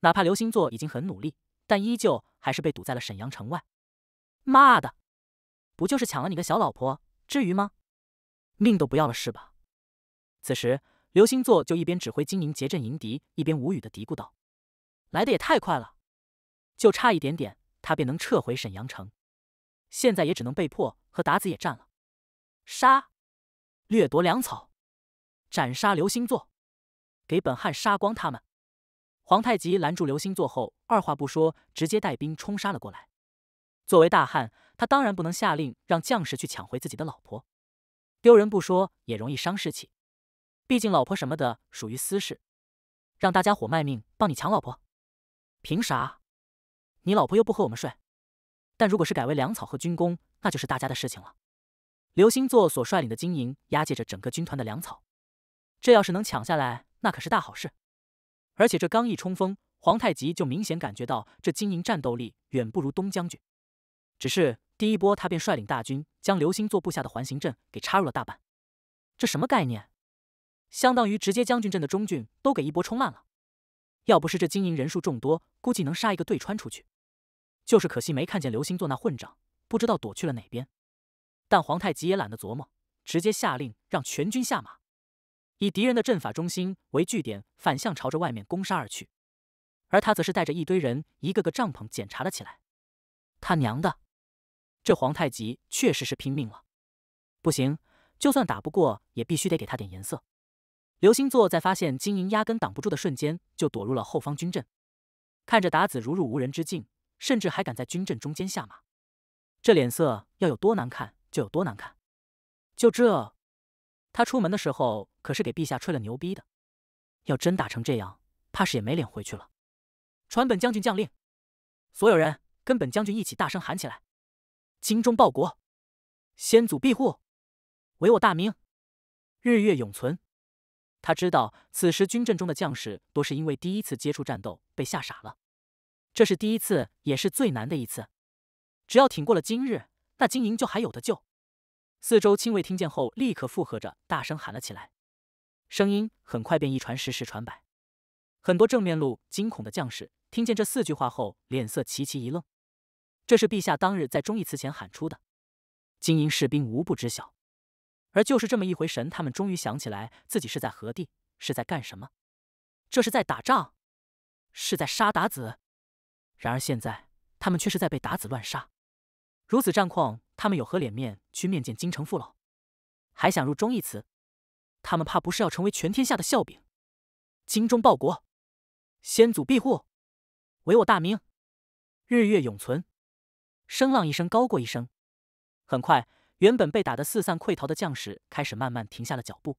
S1: 哪怕刘星座已经很努力，但依旧还是被堵在了沈阳城外。妈的！不就是抢了你个小老婆，至于吗？命都不要了是吧？此时，刘星座就一边指挥金银结阵迎敌，一边无语的嘀咕道：“来的也太快了，就差一点点，他便能撤回沈阳城。现在也只能被迫和达子野战了。杀，掠夺粮草，斩杀刘星座，给本汉杀光他们。”皇太极拦住刘星座后，二话不说，直接带兵冲杀了过来。作为大汉。他当然不能下令让将士去抢回自己的老婆，丢人不说，也容易伤士气。毕竟老婆什么的属于私事，让大家伙卖命帮你抢老婆，凭啥？你老婆又不和我们睡。但如果是改为粮草和军功，那就是大家的事情了。刘星座所率领的精营押解着整个军团的粮草，这要是能抢下来，那可是大好事。而且这刚一冲锋，皇太极就明显感觉到这精营战斗力远不如东将军。只是。第一波，他便率领大军将刘星座部下的环形阵给插入了大半。这什么概念？相当于直接将军阵的中军都给一波冲烂了。要不是这金营人数众多，估计能杀一个对穿出去。就是可惜没看见刘星座那混账，不知道躲去了哪边。但皇太极也懒得琢磨，直接下令让全军下马，以敌人的阵法中心为据点，反向朝着外面攻杀而去。而他则是带着一堆人，一个个帐篷检查了起来。他娘的！这皇太极确实是拼命了，不行，就算打不过，也必须得给他点颜色。刘星座在发现金银压根挡不住的瞬间，就躲入了后方军阵，看着达子如入无人之境，甚至还敢在军阵中间下马，这脸色要有多难看就有多难看。就这，他出门的时候可是给陛下吹了牛逼的，要真打成这样，怕是也没脸回去了。传本将军将令，所有人跟本将军一起大声喊起来。精忠报国，先祖庇护，唯我大明，日月永存。他知道此时军阵中的将士多是因为第一次接触战斗被吓傻了，这是第一次，也是最难的一次。只要挺过了今日，那金营就还有的救。四周亲卫听见后，立刻附和着大声喊了起来，声音很快便一传十，十传百。很多正面路惊恐的将士听见这四句话后，脸色齐齐一愣。这是陛下当日在忠义祠前喊出的，金银士兵无不知晓。而就是这么一回神，他们终于想起来自己是在何地，是在干什么。这是在打仗，是在杀鞑子。然而现在，他们却是在被鞑子乱杀。如此战况，他们有何脸面去面见京城父老？还想入忠义祠？他们怕不是要成为全天下的笑柄。精忠报国，先祖庇护，唯我大明，日月永存。声浪一声高过一声，很快，原本被打得四散溃逃的将士开始慢慢停下了脚步，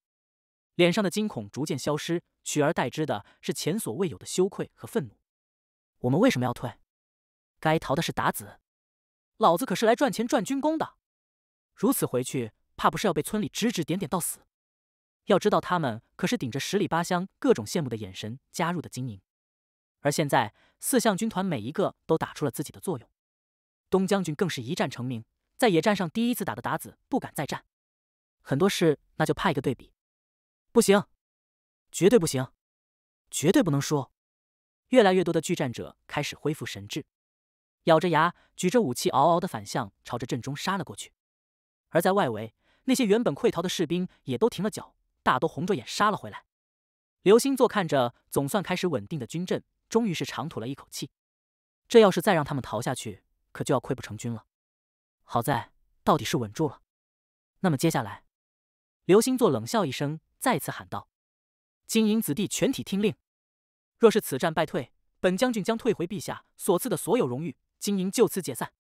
S1: 脸上的惊恐逐渐消失，取而代之的是前所未有的羞愧和愤怒。我们为什么要退？该逃的是打子，老子可是来赚钱赚军功的，如此回去，怕不是要被村里指指点点到死。要知道，他们可是顶着十里八乡各种羡慕的眼神加入的精营，而现在四象军团每一个都打出了自己的作用。东将军更是一战成名，在野战上第一次打的打子不敢再战，很多事那就怕一个对比，不行，绝对不行，绝对不能输。越来越多的拒战者开始恢复神智，咬着牙举着武器，嗷嗷的反向朝着阵中杀了过去。而在外围，那些原本溃逃的士兵也都停了脚，大都红着眼杀了回来。刘星坐看着总算开始稳定的军阵，终于是长吐了一口气。这要是再让他们逃下去。可就要溃不成军了，好在到底是稳住了。那么接下来，刘星座冷笑一声，再次喊道：“金银子弟全体听令！若是此战败退，本将军将退回陛下所赐的所有荣誉，金银就此解散。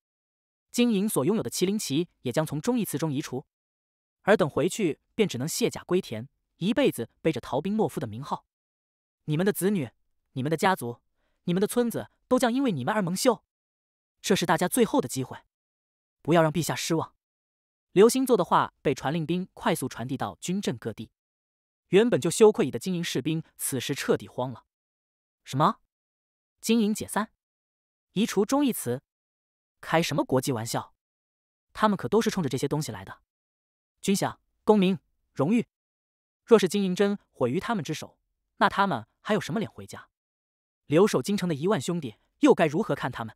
S1: 金银所拥有的麒麟旗也将从忠义祠中移除。而等回去便只能卸甲归田，一辈子背着逃兵懦夫的名号。你们的子女、你们的家族、你们的村子都将因为你们而蒙羞。”这是大家最后的机会，不要让陛下失望。刘星座的话被传令兵快速传递到军阵各地。原本就羞愧已的金银士兵，此时彻底慌了。什么？金银解散？移除忠义祠？开什么国际玩笑？他们可都是冲着这些东西来的。军饷、功名、荣誉，若是金银针毁于他们之手，那他们还有什么脸回家？留守京城的一万兄弟又该如何看他们？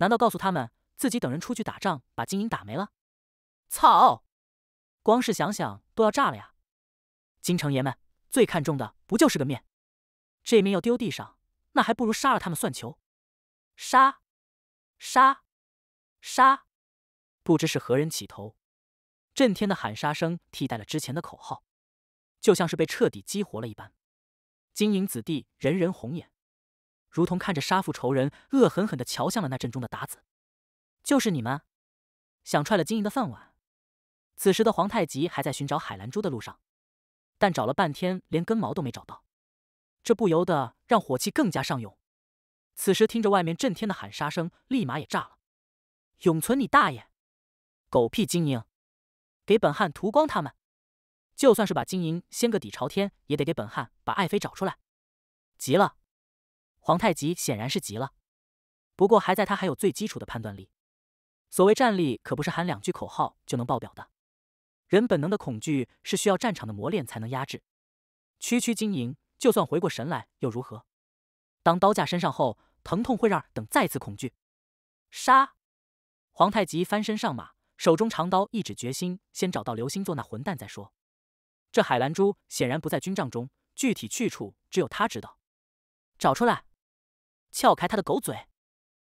S1: 难道告诉他们自己等人出去打仗，把金银打没了？操！光是想想都要炸了呀！京城爷们最看重的不就是个面？这面要丢地上，那还不如杀了他们算球！杀！杀！杀！不知是何人起头，震天的喊杀声替代了之前的口号，就像是被彻底激活了一般。金银子弟人人红眼。如同看着杀父仇人，恶狠狠的瞧向了那阵中的达子，就是你们想踹了金银的饭碗。此时的皇太极还在寻找海兰珠的路上，但找了半天连根毛都没找到，这不由得让火气更加上涌。此时听着外面震天的喊杀声，立马也炸了：“永存你大爷！狗屁金银，给本汗屠光他们！就算是把金银掀个底朝天，也得给本汗把爱妃找出来！”急了。皇太极显然是急了，不过还在他还有最基础的判断力。所谓战力，可不是喊两句口号就能爆表的。人本能的恐惧是需要战场的磨练才能压制。区区经营，就算回过神来又如何？当刀架身上后，疼痛会让等再次恐惧。杀！皇太极翻身上马，手中长刀一指，决心先找到刘星座那混蛋再说。这海兰珠显然不在军帐中，具体去处只有他知道。找出来！撬开他的狗嘴。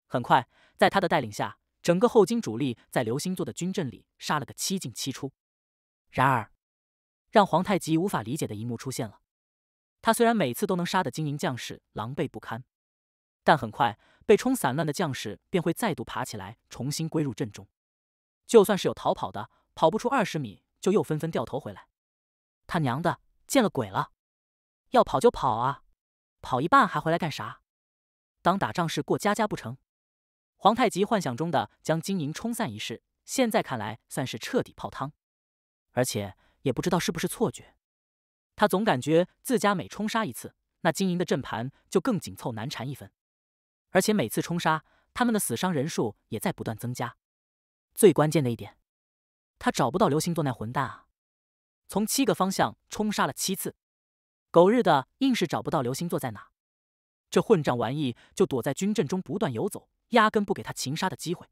S1: 很快，在他的带领下，整个后金主力在流星座的军阵里杀了个七进七出。然而，让皇太极无法理解的一幕出现了：他虽然每次都能杀得金银将士狼狈不堪，但很快被冲散乱的将士便会再度爬起来，重新归入阵中。就算是有逃跑的，跑不出二十米就又纷纷掉头回来。他娘的，见了鬼了！要跑就跑啊，跑一半还回来干啥？当打仗是过家家不成？皇太极幻想中的将金银冲散一事，现在看来算是彻底泡汤。而且也不知道是不是错觉，他总感觉自家每冲杀一次，那金银的阵盘就更紧凑难缠一分。而且每次冲杀，他们的死伤人数也在不断增加。最关键的一点，他找不到流星座那混蛋啊！从七个方向冲杀了七次，狗日的硬是找不到流星座在哪。这混账玩意就躲在军阵中不断游走，压根不给他擒杀的机会。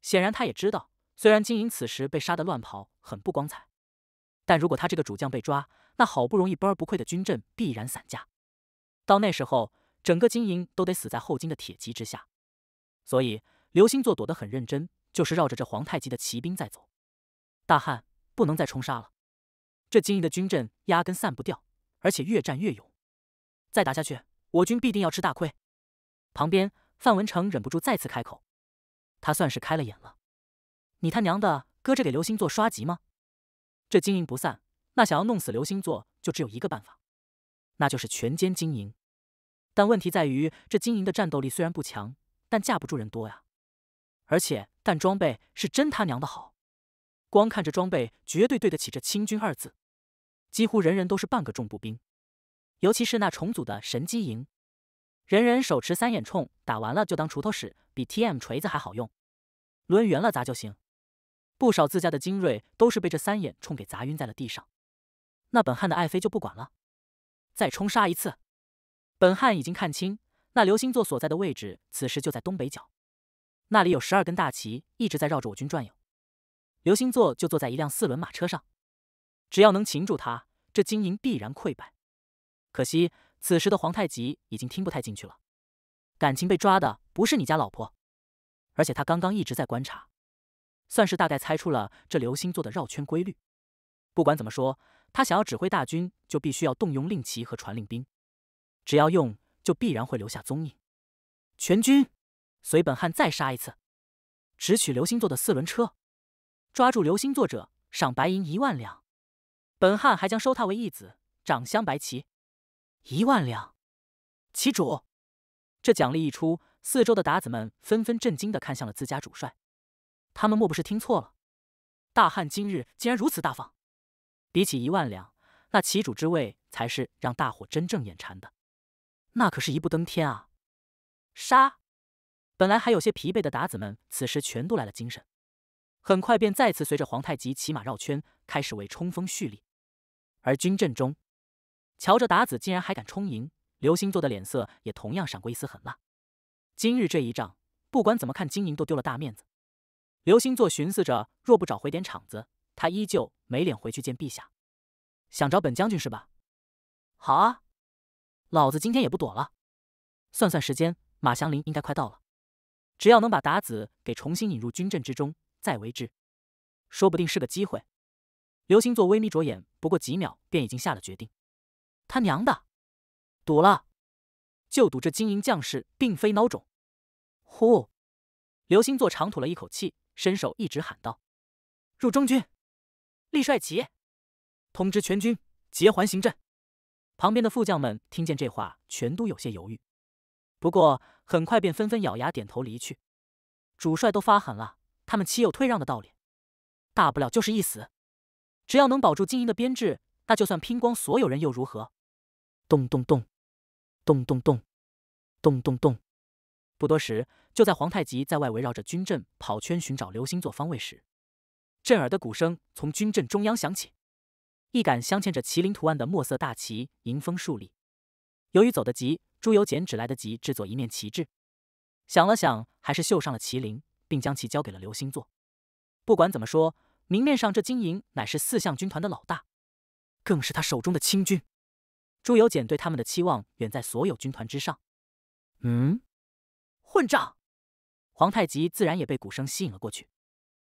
S1: 显然他也知道，虽然金营此时被杀的乱跑很不光彩，但如果他这个主将被抓，那好不容易不而不溃的军阵必然散架。到那时候，整个金营都得死在后金的铁骑之下。所以刘星座躲得很认真，就是绕着这皇太极的骑兵在走。大汉不能再冲杀了，这金营的军阵压根散不掉，而且越战越勇。再打下去。我军必定要吃大亏。旁边，范文成忍不住再次开口：“他算是开了眼了，你他娘的搁这给刘星座刷级吗？这经营不散，那想要弄死刘星座就只有一个办法，那就是全歼金银。但问题在于，这金银的战斗力虽然不强，但架不住人多呀。而且，但装备是真他娘的好，光看这装备，绝对对得起这清军二字，几乎人人都是半个重步兵。”尤其是那重组的神机营，人人手持三眼铳，打完了就当锄头使，比 T M 锤子还好用，抡圆了砸就行。不少自家的精锐都是被这三眼铳给砸晕在了地上。那本汉的爱妃就不管了，再冲杀一次。本汉已经看清那流星座所在的位置，此时就在东北角，那里有十二根大旗一直在绕着我军转悠。流星座就坐在一辆四轮马车上，只要能擒住他，这金营必然溃败。可惜，此时的皇太极已经听不太进去了。感情被抓的不是你家老婆，而且他刚刚一直在观察，算是大概猜出了这流星座的绕圈规律。不管怎么说，他想要指挥大军，就必须要动用令旗和传令兵。只要用，就必然会留下踪影。全军，随本汉再杀一次，直取流星座的四轮车，抓住流星作者，赏白银一万两。本汉还将收他为义子，掌镶白旗。一万两，旗主！这奖励一出，四周的达子们纷纷震惊的看向了自家主帅。他们莫不是听错了？大汉今日竟然如此大方！比起一万两，那旗主之位才是让大伙真正眼馋的。那可是一步登天啊！杀！本来还有些疲惫的达子们，此时全都来了精神。很快便再次随着皇太极骑马绕圈，开始为冲锋蓄力。而军阵中。瞧着达子竟然还敢充盈，刘星座的脸色也同样闪过一丝狠辣。今日这一仗，不管怎么看，金银都丢了大面子。刘星座寻思着，若不找回点场子，他依旧没脸回去见陛下。想找本将军是吧？好啊，老子今天也不躲了。算算时间，马祥林应该快到了。只要能把达子给重新引入军阵之中，再为之，说不定是个机会。刘星座微眯着眼，不过几秒便已经下了决定。他娘的，赌了，就赌这金银将士并非孬种。呼，刘星座长吐了一口气，伸手一指，喊道：“入中军，立帅旗，通知全军结环行阵。”旁边的副将们听见这话，全都有些犹豫，不过很快便纷纷咬牙点头离去。主帅都发狠了，他们岂有退让的道理？大不了就是一死，只要能保住金银的编制，那就算拼光所有人又如何？咚咚咚，咚咚咚，咚咚咚。不多时，就在皇太极在外围绕着军阵跑圈寻找流星座方位时，震耳的鼓声从军阵中央响起。一杆镶嵌着麒麟图案的墨色大旗迎风竖立。由于走得急，朱由检只来得及制作一面旗帜，想了想，还是绣上了麒麟，并将其交给了流星座。不管怎么说，明面上这金银乃是四象军团的老大，更是他手中的清军。朱由检对他们的期望远在所有军团之上。嗯，混账！皇太极自然也被鼓声吸引了过去。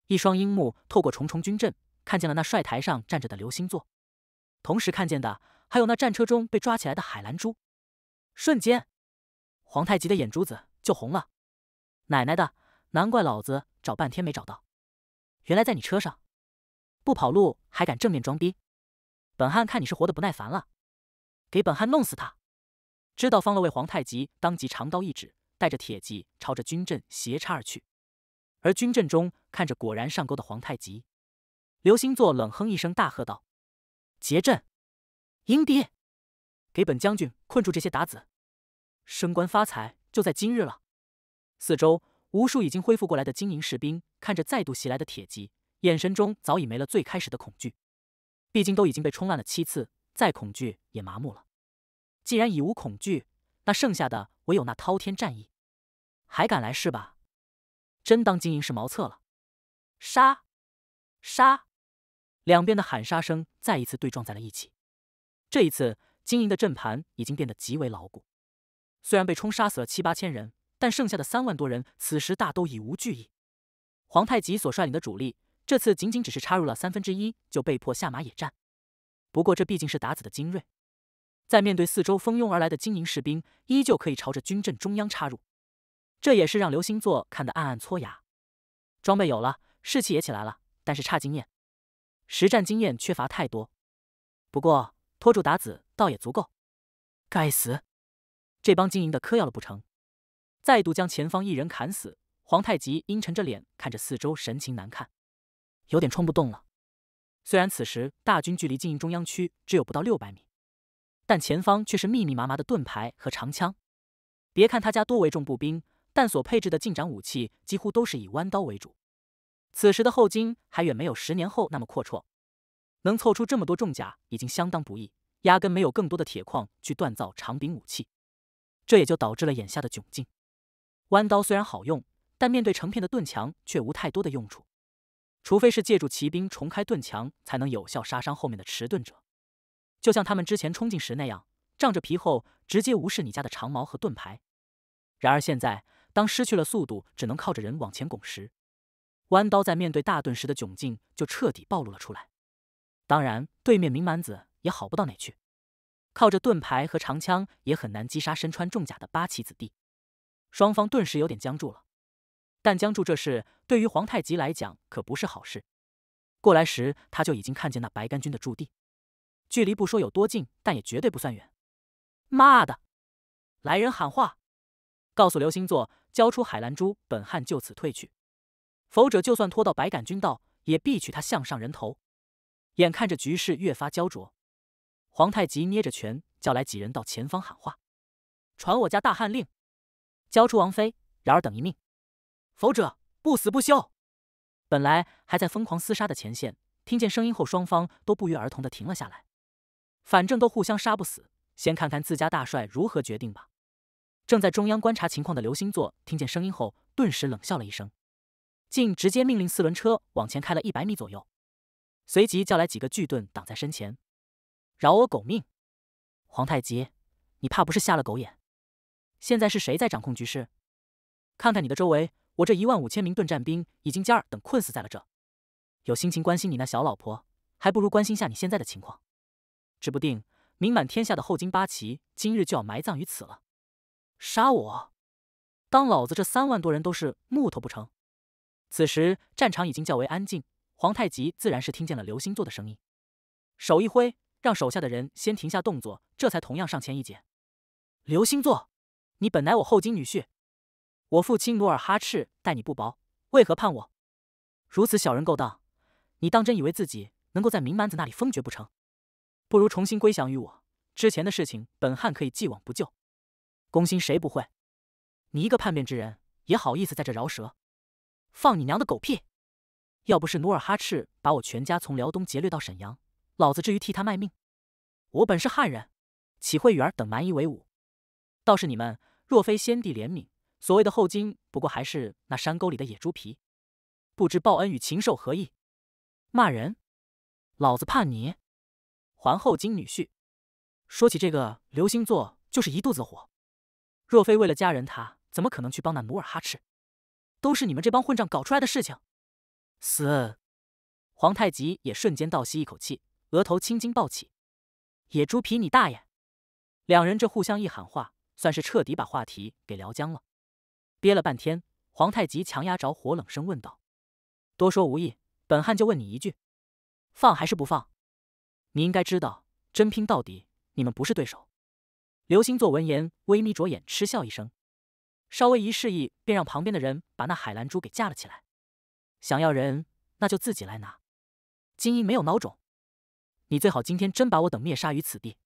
S1: 一双鹰目透过重重军阵，看见了那帅台上站着的流星座，同时看见的还有那战车中被抓起来的海兰珠。瞬间，皇太极的眼珠子就红了。奶奶的，难怪老子找半天没找到，原来在你车上。不跑路还敢正面装逼，本汉看你是活得不耐烦了。给本汉弄死他！知道方了位皇太极，当即长刀一指，带着铁骑朝着军阵斜插而去。而军阵中看着果然上钩的皇太极，刘兴座冷哼一声，大喝道：“结阵迎敌，给本将军困住这些鞑子！升官发财就在今日了！”四周无数已经恢复过来的金银士兵看着再度袭来的铁骑，眼神中早已没了最开始的恐惧，毕竟都已经被冲烂了七次。再恐惧也麻木了。既然已无恐惧，那剩下的唯有那滔天战意。还敢来是吧？真当金银是茅厕了？杀！杀！两边的喊杀声再一次对撞在了一起。这一次，金银的阵盘已经变得极为牢固。虽然被冲杀死了七八千人，但剩下的三万多人此时大都已无惧意。皇太极所率领的主力，这次仅仅只是插入了三分之一，就被迫下马野战。不过这毕竟是达子的精锐，在面对四周蜂拥而来的金银士兵，依旧可以朝着军阵中央插入。这也是让刘星座看得暗暗搓牙。装备有了，士气也起来了，但是差经验，实战经验缺乏太多。不过拖住达子倒也足够。该死，这帮经营的嗑药了不成？再度将前方一人砍死，皇太极阴沉着脸看着四周，神情难看，有点冲不动了。虽然此时大军距离经营中央区只有不到六百米，但前方却是密密麻麻的盾牌和长枪。别看他家多为重步兵，但所配置的近战武器几乎都是以弯刀为主。此时的后金还远没有十年后那么阔绰，能凑出这么多重甲已经相当不易，压根没有更多的铁矿去锻造长柄武器。这也就导致了眼下的窘境：弯刀虽然好用，但面对成片的盾墙却无太多的用处。除非是借助骑兵重开盾墙，才能有效杀伤后面的迟钝者，就像他们之前冲进时那样，仗着皮厚，直接无视你家的长矛和盾牌。然而现在，当失去了速度，只能靠着人往前拱时，弯刀在面对大盾时的窘境就彻底暴露了出来。当然，对面明蛮子也好不到哪去，靠着盾牌和长枪也很难击杀身穿重甲的八旗子弟。双方顿时有点僵住了。但江住这事对于皇太极来讲可不是好事。过来时，他就已经看见那白杆军的驻地，距离不说有多近，但也绝对不算远。妈的！来人喊话，告诉刘星座，交出海兰珠，本汉就此退去；否者，就算拖到白杆军到，也必取他项上人头。眼看着局势越发焦灼，皇太极捏着拳，叫来几人到前方喊话：“传我家大汉令，交出王妃，饶而等一命。”否者不死不休。本来还在疯狂厮杀的前线，听见声音后，双方都不约而同的停了下来。反正都互相杀不死，先看看自家大帅如何决定吧。正在中央观察情况的刘星座，听见声音后，顿时冷笑了一声，竟直接命令四轮车往前开了一百米左右，随即叫来几个巨盾挡在身前。饶我狗命，皇太极，你怕不是瞎了狗眼？现在是谁在掌控局势？看看你的周围。我这一万五千名盾战兵已经将尔等困死在了这，有心情关心你那小老婆，还不如关心下你现在的情况。指不定名满天下的后金八旗今日就要埋葬于此了。杀我？当老子这三万多人都是木头不成？此时战场已经较为安静，皇太极自然是听见了刘星座的声音，手一挥，让手下的人先停下动作，这才同样上前一截。刘星座，你本乃我后金女婿。我父亲努尔哈赤待你不薄，为何叛我？如此小人勾当，你当真以为自己能够在明蛮子那里封爵不成？不如重新归降于我，之前的事情本汉可以既往不咎。攻心谁不会？你一个叛变之人，也好意思在这饶舌？放你娘的狗屁！要不是努尔哈赤把我全家从辽东劫掠到沈阳，老子至于替他卖命？我本是汉人，岂会与尔等蛮夷为伍？倒是你们，若非先帝怜悯。所谓的后金，不过还是那山沟里的野猪皮，不知报恩与禽兽何异？骂人，老子怕你！还后金女婿。说起这个，刘星座，就是一肚子火。若非为了家人，他怎么可能去帮那努尔哈赤？都是你们这帮混账搞出来的事情！死！皇太极也瞬间倒吸一口气，额头青筋暴起。野猪皮，你大爷！两人这互相一喊话，算是彻底把话题给聊僵了。憋了半天，皇太极强压着火，冷声问道：“多说无益，本汗就问你一句，放还是不放？你应该知道，真拼到底，你们不是对手。”刘星作闻言，微眯着眼，嗤笑一声，稍微一示意，便让旁边的人把那海兰珠给架了起来。想要人，那就自己来拿。金鹰没有孬种，你最好今天真把我等灭杀于此地，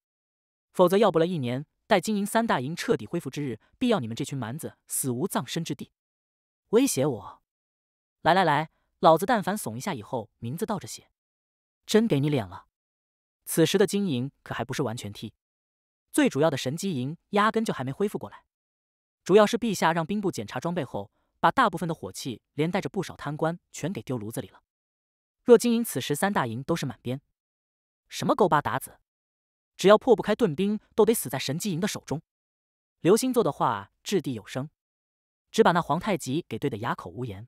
S1: 否则要不了一年。待金营三大营彻底恢复之日，必要你们这群蛮子死无葬身之地！威胁我？来来来，老子但凡怂一下，以后名字倒着写！真给你脸了。此时的金营可还不是完全替，最主要的神机营压根就还没恢复过来，主要是陛下让兵部检查装备后，把大部分的火器连带着不少贪官全给丢炉子里了。若金营此时三大营都是满编，什么勾巴达子！只要破不开盾兵，都得死在神机营的手中。刘星做的话掷地有声，只把那皇太极给怼得哑口无言。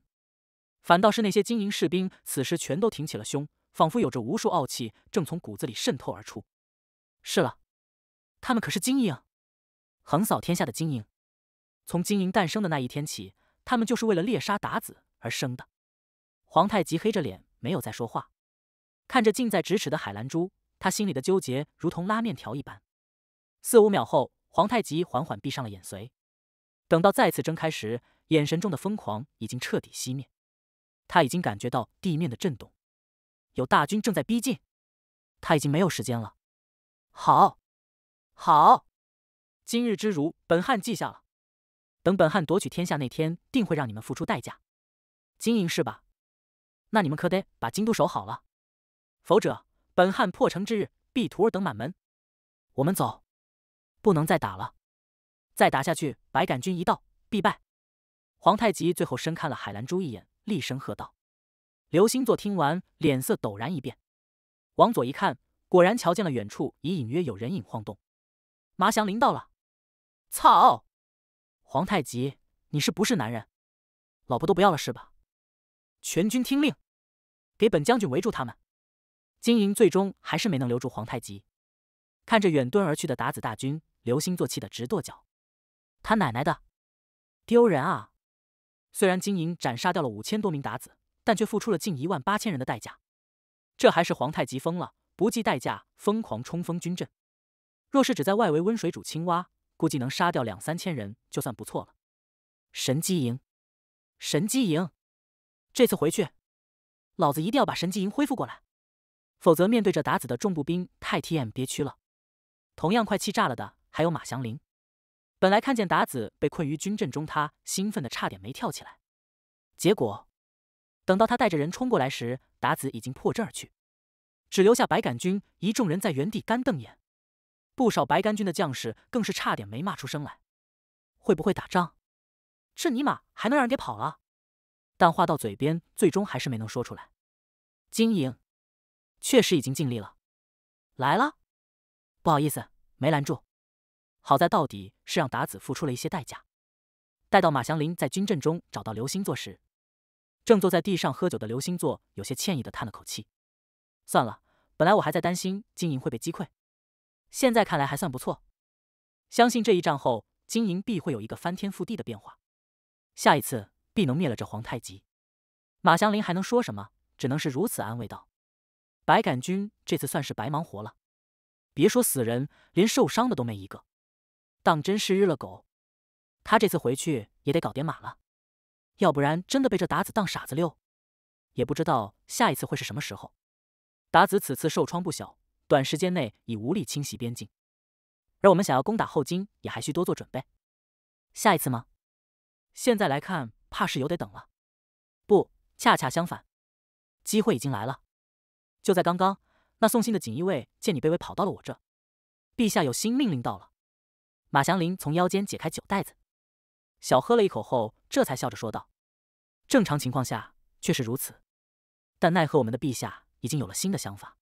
S1: 反倒是那些金银士兵，此时全都挺起了胸，仿佛有着无数傲气正从骨子里渗透而出。是了，他们可是金营，横扫天下的金营。从金营诞生的那一天起，他们就是为了猎杀鞑子而生的。皇太极黑着脸没有再说话，看着近在咫尺的海兰珠。他心里的纠结如同拉面条一般。四五秒后，皇太极缓缓闭上了眼随。等到再次睁开时，眼神中的疯狂已经彻底熄灭。他已经感觉到地面的震动，有大军正在逼近。他已经没有时间了。好，好，今日之辱，本汉记下了。等本汉夺取天下那天，定会让你们付出代价。金银是吧？那你们可得把京都守好了，否者。本汉破城之日，必屠尔等满门。我们走，不能再打了，再打下去，白杆军一到必败。皇太极最后深看了海兰珠一眼，厉声喝道：“刘星座听完脸色陡然一变，往左一看，果然瞧见了远处已隐约有人影晃动。马祥林到了，操！皇太极，你是不是男人？老婆都不要了是吧？全军听令，给本将军围住他们。”金银最终还是没能留住皇太极，看着远遁而去的达子大军，刘星坐气的直跺脚。他奶奶的，丢人啊！虽然金银斩杀掉了五千多名达子，但却付出了近一万八千人的代价。这还是皇太极疯了，不计代价疯狂冲锋军阵。若是只在外围温水煮青蛙，估计能杀掉两三千人就算不错了。神机营，神机营，这次回去，老子一定要把神机营恢复过来。否则，面对着达子的重步兵，太 tm 憋屈了。同样快气炸了的还有马祥林。本来看见达子被困于军阵中，他兴奋的差点没跳起来。结果，等到他带着人冲过来时，达子已经破阵而去，只留下白杆军一众人在原地干瞪眼。不少白杆军的将士更是差点没骂出声来：“会不会打仗？这尼玛还能让人给跑了？”但话到嘴边，最终还是没能说出来。金营。确实已经尽力了，来了，不好意思，没拦住。好在到底是让达子付出了一些代价。待到马祥林在军阵中找到刘星座时，正坐在地上喝酒的刘星座有些歉意的叹了口气。算了，本来我还在担心金银会被击溃，现在看来还算不错。相信这一战后，金银必会有一个翻天覆地的变化，下一次必能灭了这皇太极。马祥林还能说什么？只能是如此安慰道。白杆军这次算是白忙活了，别说死人，连受伤的都没一个，当真是日了狗！他这次回去也得搞点马了，要不然真的被这达子当傻子溜，也不知道下一次会是什么时候。达子此次受创不小，短时间内已无力侵袭边境，而我们想要攻打后金，也还需多做准备。下一次吗？现在来看，怕是有得等了。不，恰恰相反，机会已经来了。就在刚刚，那送信的锦衣卫见你卑微，跑到了我这。陛下有新命令到了。马祥林从腰间解开酒袋子，小喝了一口后，这才笑着说道：“正常情况下却是如此，但奈何我们的陛下已经有了新的想法。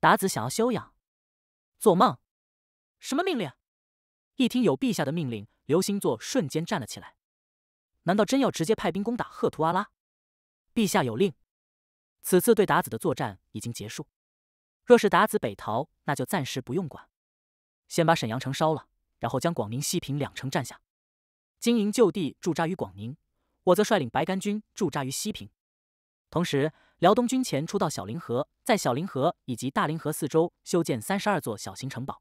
S1: 达子想要休养，做梦！什么命令？一听有陛下的命令，刘星座瞬间站了起来。难道真要直接派兵攻打赫图阿拉？陛下有令。”此次对达子的作战已经结束，若是达子北逃，那就暂时不用管，先把沈阳城烧了，然后将广宁、西平两城占下。金营就地驻扎于广宁，我则率领白杆军驻扎于西平。同时，辽东军前出到小凌河，在小凌河以及大凌河四周修建三十二座小型城堡，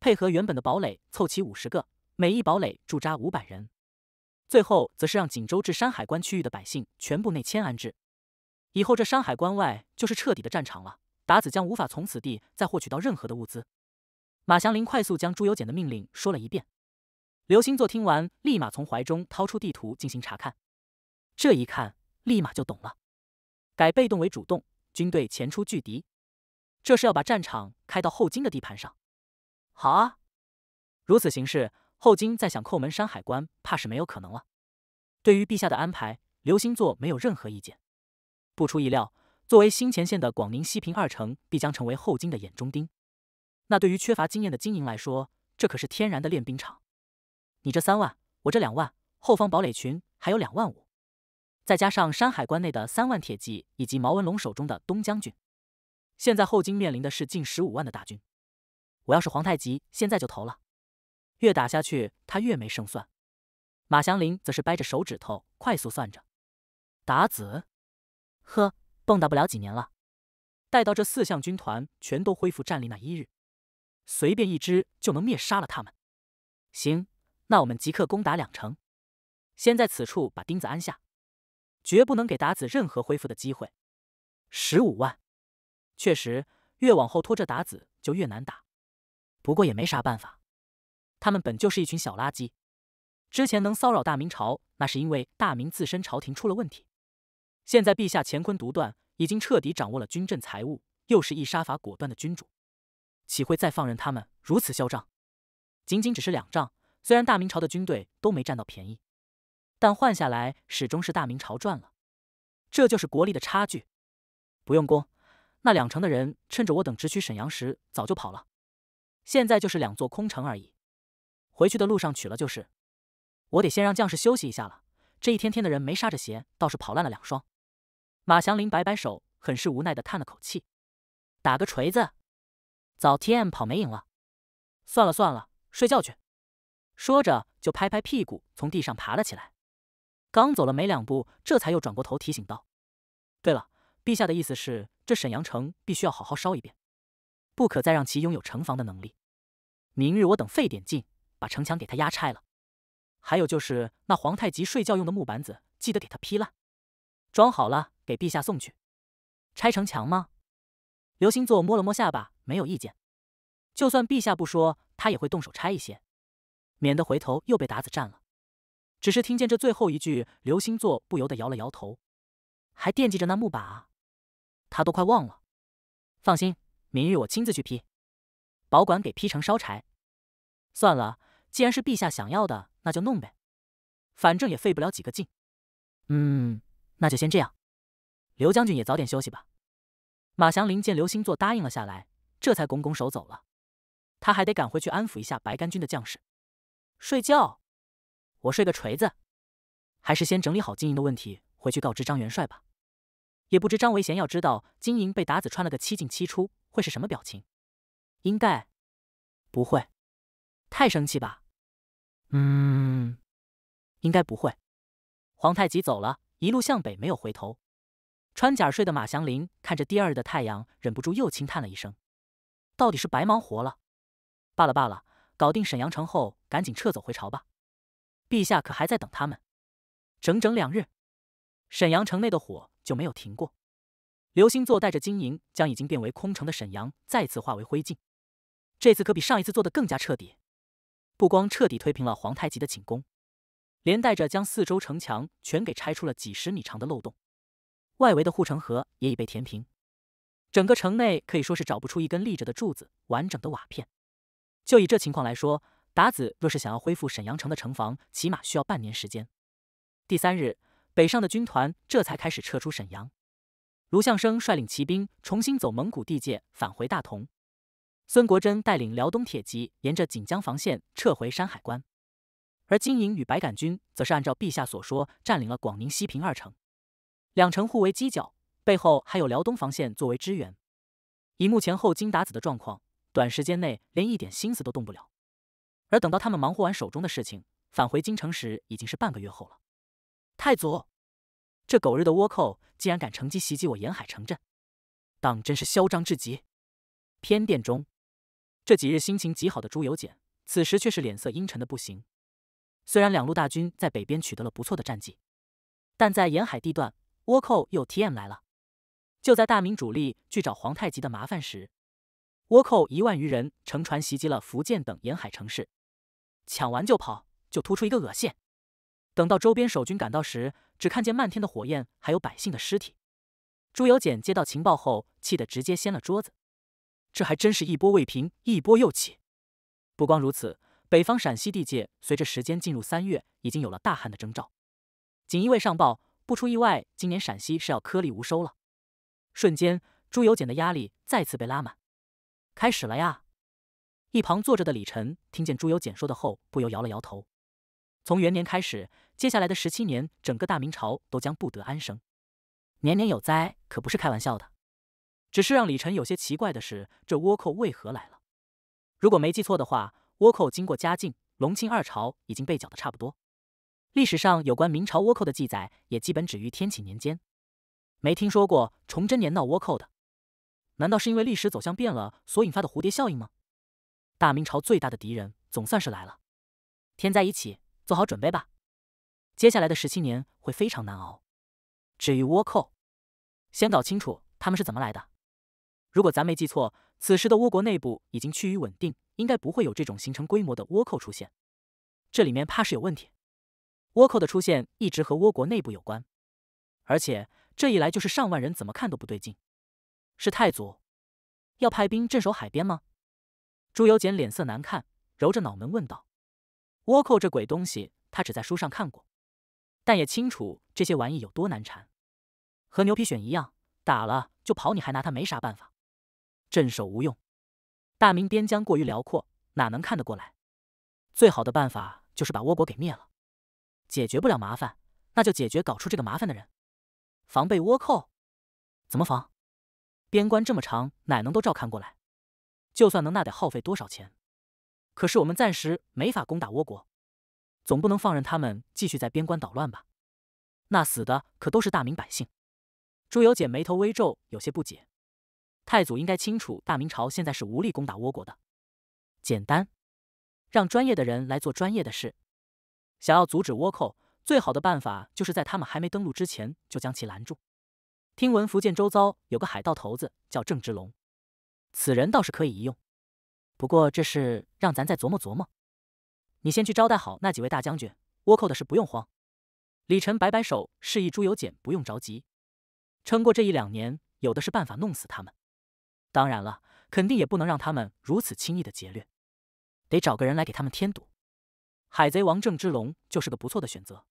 S1: 配合原本的堡垒凑齐五十个，每一堡垒驻扎五百人。最后，则是让锦州至山海关区域的百姓全部内迁安置。以后这山海关外就是彻底的战场了，达子将无法从此地再获取到任何的物资。马祥林快速将朱由检的命令说了一遍。刘星座听完，立马从怀中掏出地图进行查看。这一看，立马就懂了，改被动为主动，军队前出拒敌，这是要把战场开到后金的地盘上。好啊，如此形势，后金再想叩门山海关，怕是没有可能了。对于陛下的安排，刘星座没有任何意见。不出意料，作为新前线的广宁、西平二城，必将成为后金的眼中钉。那对于缺乏经验的金营来说，这可是天然的练兵场。你这三万，我这两万，后方堡垒群还有两万五，再加上山海关内的三万铁骑以及毛文龙手中的东将军，现在后金面临的是近十五万的大军。我要是皇太极，现在就投了。越打下去，他越没胜算。马祥林则是掰着手指头快速算着，打子。呵，蹦跶不了几年了。待到这四象军团全都恢复战力那一日，随便一支就能灭杀了他们。行，那我们即刻攻打两城，先在此处把钉子安下，绝不能给达子任何恢复的机会。十五万，确实，越往后拖着达子就越难打。不过也没啥办法，他们本就是一群小垃圾。之前能骚扰大明朝，那是因为大明自身朝廷出了问题。现在陛下乾坤独断，已经彻底掌握了军政财物，又是一杀伐果断的君主，岂会再放任他们如此嚣张？仅仅只是两仗，虽然大明朝的军队都没占到便宜，但换下来始终是大明朝赚了，这就是国力的差距。不用攻，那两城的人趁着我等直取沈阳时早就跑了，现在就是两座空城而已。回去的路上取了就是，我得先让将士休息一下了。这一天天的人没杀着鞋，倒是跑烂了两双。马祥林摆摆手，很是无奈的叹了口气：“打个锤子，早 TM 跑没影了。算了算了，睡觉去。”说着就拍拍屁股从地上爬了起来。刚走了没两步，这才又转过头提醒道：“对了，陛下的意思是，这沈阳城必须要好好烧一遍，不可再让其拥有城防的能力。明日我等费点劲，把城墙给他压拆了。还有就是那皇太极睡觉用的木板子，记得给他劈烂，装好了。”给陛下送去，拆城墙吗？刘星座摸了摸下巴，没有意见。就算陛下不说，他也会动手拆一些，免得回头又被达子占了。只是听见这最后一句，刘星座不由得摇了摇头，还惦记着那木板啊，他都快忘了。放心，明日我亲自去劈，保管给劈成烧柴。算了，既然是陛下想要的，那就弄呗，反正也费不了几个劲。嗯，那就先这样。刘将军也早点休息吧。马祥林见刘星座答应了下来，这才拱拱手走了。他还得赶回去安抚一下白杆军的将士。睡觉？我睡个锤子！还是先整理好金银的问题，回去告知张元帅吧。也不知张维贤要知道金银被打子穿了个七进七出，会是什么表情？应该不会太生气吧？嗯，应该不会。皇太极走了一路向北，没有回头。穿甲睡的马祥林看着第二日的太阳，忍不住又轻叹了一声：“到底是白忙活了。罢了罢了，搞定沈阳城后，赶紧撤走回朝吧。陛下可还在等他们？整整两日，沈阳城内的火就没有停过。刘星座带着金银，将已经变为空城的沈阳再次化为灰烬。这次可比上一次做的更加彻底，不光彻底推平了皇太极的寝宫，连带着将四周城墙全给拆出了几十米长的漏洞。”外围的护城河也已被填平，整个城内可以说是找不出一根立着的柱子、完整的瓦片。就以这情况来说，达子若是想要恢复沈阳城的城防，起码需要半年时间。第三日，北上的军团这才开始撤出沈阳。卢象升率领骑兵重新走蒙古地界返回大同，孙国珍带领辽东铁骑沿着锦江防线撤回山海关，而金营与白杆军则是按照陛下所说占领了广宁、西平二城。两城互为犄角，背后还有辽东防线作为支援。以目前后金达子的状况，短时间内连一点心思都动不了。而等到他们忙活完手中的事情，返回京城时，已经是半个月后了。太祖，这狗日的倭寇竟然敢乘机袭击我沿海城镇，当真是嚣张至极！偏殿中，这几日心情极好的朱由检，此时却是脸色阴沉的不行。虽然两路大军在北边取得了不错的战绩，但在沿海地段。倭寇又 T M 来了。就在大明主力去找皇太极的麻烦时，倭寇一万余人乘船袭击了福建等沿海城市，抢完就跑，就突出一个恶心。等到周边守军赶到时，只看见漫天的火焰，还有百姓的尸体。朱由检接到情报后，气得直接掀了桌子。这还真是一波未平，一波又起。不光如此，北方陕西地界，随着时间进入三月，已经有了大旱的征兆。锦衣卫上报。不出意外，今年陕西是要颗粒无收了。瞬间，朱由检的压力再次被拉满。开始了呀！一旁坐着的李晨听见朱由检说的后，不由摇了摇头。从元年开始，接下来的十七年，整个大明朝都将不得安生，年年有灾，可不是开玩笑的。只是让李晨有些奇怪的是，这倭寇为何来了？如果没记错的话，倭寇经过嘉靖、隆庆二朝，已经被剿的差不多。历史上有关明朝倭寇的记载也基本止于天启年间，没听说过崇祯年闹倭寇的，难道是因为历史走向变了所引发的蝴蝶效应吗？大明朝最大的敌人总算是来了，天灾一起，做好准备吧。接下来的十七年会非常难熬。至于倭寇，先搞清楚他们是怎么来的。如果咱没记错，此时的倭国内部已经趋于稳定，应该不会有这种形成规模的倭寇出现。这里面怕是有问题。倭寇的出现一直和倭国内部有关，而且这一来就是上万人，怎么看都不对劲。是太祖要派兵镇守海边吗？朱由检脸色难看，揉着脑门问道：“倭寇这鬼东西，他只在书上看过，但也清楚这些玩意有多难缠，和牛皮癣一样，打了就跑，你还拿他没啥办法。镇守无用，大明边疆过于辽阔，哪能看得过来？最好的办法就是把倭国给灭了。”解决不了麻烦，那就解决搞出这个麻烦的人。防备倭寇，怎么防？边关这么长，哪能都照看过来？就算能，那得耗费多少钱？可是我们暂时没法攻打倭国，总不能放任他们继续在边关捣乱吧？那死的可都是大明百姓。朱由检眉头微皱，有些不解。太祖应该清楚，大明朝现在是无力攻打倭国的。简单，让专业的人来做专业的事。想要阻止倭寇，最好的办法就是在他们还没登陆之前就将其拦住。听闻福建周遭有个海盗头子叫郑芝龙，此人倒是可以一用。不过这事让咱再琢磨琢磨。你先去招待好那几位大将军，倭寇的事不用慌。李晨摆摆手，示意朱由检不用着急，撑过这一两年，有的是办法弄死他们。当然了，肯定也不能让他们如此轻易的劫掠，得找个人来给他们添堵。海贼王郑芝龙就是个不错的选择，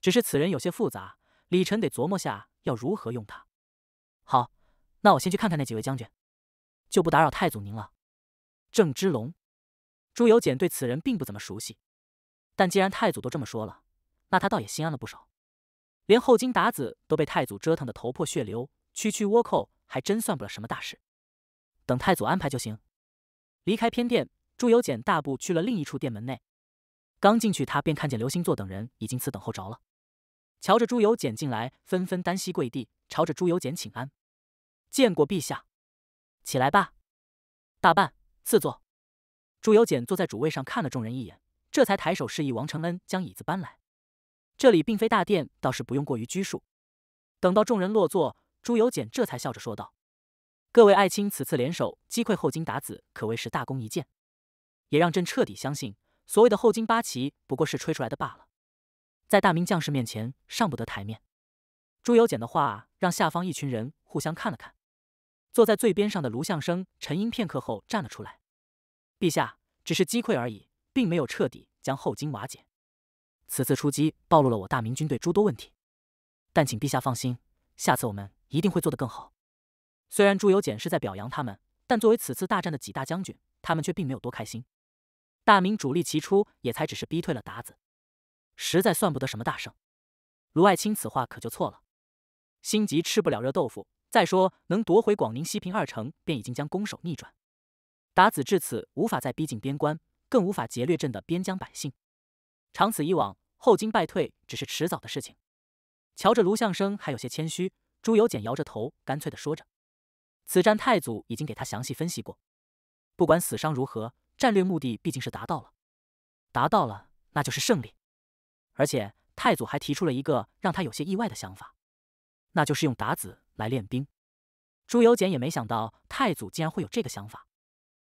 S1: 只是此人有些复杂，李晨得琢磨下要如何用他。好，那我先去看看那几位将军，就不打扰太祖您了。郑芝龙，朱由检对此人并不怎么熟悉，但既然太祖都这么说了，那他倒也心安了不少。连后金鞑子都被太祖折腾的头破血流，区区倭寇还真算不了什么大事。等太祖安排就行。离开偏殿，朱由检大步去了另一处殿门内。刚进去，他便看见刘星座等人已经此等候着了。瞧着朱由检进来，纷纷单膝跪地，朝着朱由检请安：“见过陛下。”“起来吧。”“大半赐坐。”朱由检坐在主位上，看了众人一眼，这才抬手示意王承恩将椅子搬来。这里并非大殿，倒是不用过于拘束。等到众人落座，朱由检这才笑着说道：“各位爱卿，此次联手击溃后金达子，可谓是大功一件，也让朕彻底相信。”所谓的后金八旗不过是吹出来的罢了，在大明将士面前上不得台面。朱由检的话让下方一群人互相看了看，坐在最边上的卢相生沉吟片刻后站了出来：“陛下，只是击溃而已，并没有彻底将后金瓦解。此次出击暴露了我大明军队诸多问题，但请陛下放心，下次我们一定会做得更好。”虽然朱由检是在表扬他们，但作为此次大战的几大将军，他们却并没有多开心。大明主力齐出，也才只是逼退了达子，实在算不得什么大胜。卢爱卿此话可就错了。心急吃不了热豆腐。再说，能夺回广宁、西平二城，便已经将攻守逆转。达子至此无法再逼近边关，更无法劫掠朕的边疆百姓。长此以往，后金败退只是迟早的事情。瞧着卢相生还有些谦虚，朱由检摇着头，干脆的说着：“此战太祖已经给他详细分析过，不管死伤如何。”战略目的毕竟是达到了，达到了，那就是胜利。而且太祖还提出了一个让他有些意外的想法，那就是用打子来练兵。朱由检也没想到太祖竟然会有这个想法，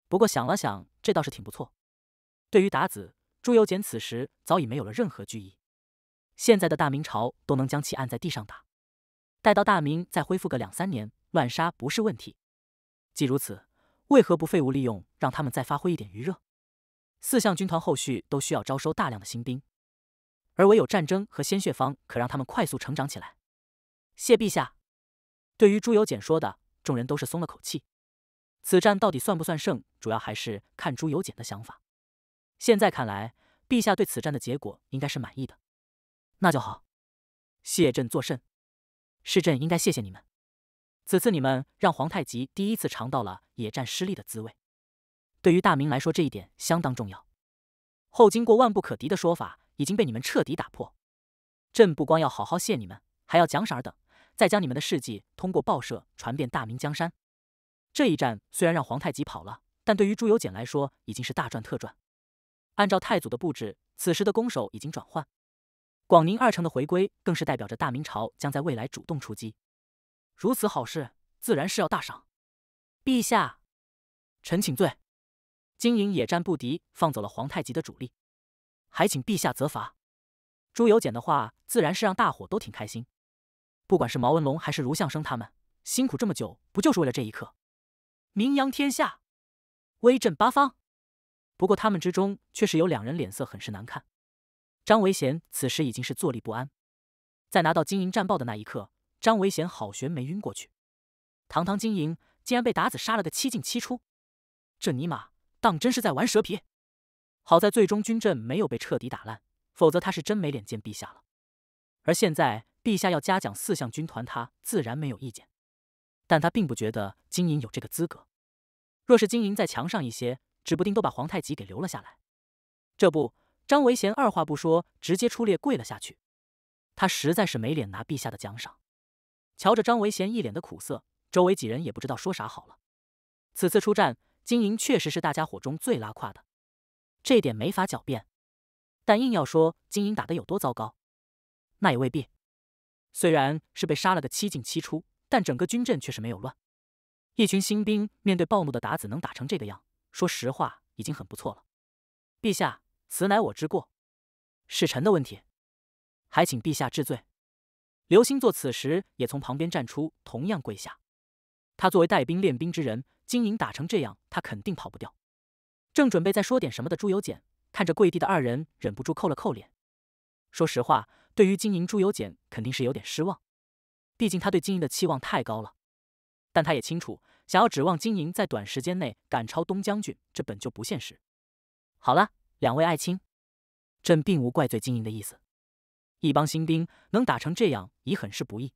S1: 不过想了想，这倒是挺不错。对于打子，朱由检此时早已没有了任何惧意。现在的大明朝都能将其按在地上打，待到大明再恢复个两三年，乱杀不是问题。既如此。为何不废物利用，让他们再发挥一点余热？四象军团后续都需要招收大量的新兵，而唯有战争和鲜血方可让他们快速成长起来。谢陛下。对于朱由检说的，众人都是松了口气。此战到底算不算胜，主要还是看朱由检的想法。现在看来，陛下对此战的结果应该是满意的。那就好。谢朕作甚？是朕应该谢谢你们。此次你们让皇太极第一次尝到了野战失利的滋味，对于大明来说这一点相当重要。后经过万不可敌的说法已经被你们彻底打破，朕不光要好好谢你们，还要奖赏尔等，再将你们的事迹通过报社传遍大明江山。这一战虽然让皇太极跑了，但对于朱由检来说已经是大赚特赚。按照太祖的布置，此时的攻守已经转换，广宁二城的回归更是代表着大明朝将在未来主动出击。如此好事，自然是要大赏。陛下，臣请罪。经营野战不敌，放走了皇太极的主力，还请陛下责罚。朱由检的话，自然是让大伙都挺开心。不管是毛文龙还是卢相生他们辛苦这么久，不就是为了这一刻？名扬天下，威震八方。不过他们之中，却是有两人脸色很是难看。张维贤此时已经是坐立不安，在拿到经营战报的那一刻。张维贤好悬没晕过去，堂堂经营竟然被打子杀了个七进七出，这尼玛当真是在玩蛇皮！好在最终军阵没有被彻底打烂，否则他是真没脸见陛下了。而现在陛下要嘉奖四项军团，他自然没有意见，但他并不觉得金营有这个资格。若是金营再强上一些，指不定都把皇太极给留了下来。这不，张维贤二话不说，直接出列跪了下去，他实在是没脸拿陛下的奖赏。瞧着张维贤一脸的苦涩，周围几人也不知道说啥好了。此次出战，金营确实是大家伙中最拉胯的，这点没法狡辩。但硬要说金营打的有多糟糕，那也未必。虽然是被杀了个七进七出，但整个军阵却是没有乱。一群新兵面对暴怒的达子能打成这个样，说实话已经很不错了。陛下，此乃我之过，是臣的问题，还请陛下治罪。刘星座此时也从旁边站出，同样跪下。他作为带兵练兵之人，金营打成这样，他肯定跑不掉。正准备再说点什么的朱由检，看着跪地的二人，忍不住扣了扣脸。说实话，对于金营，朱由检肯定是有点失望，毕竟他对金营的期望太高了。但他也清楚，想要指望金营在短时间内赶超东将军，这本就不现实。好了，两位爱卿，朕并无怪罪金营的意思。一帮新兵能打成这样已很是不易，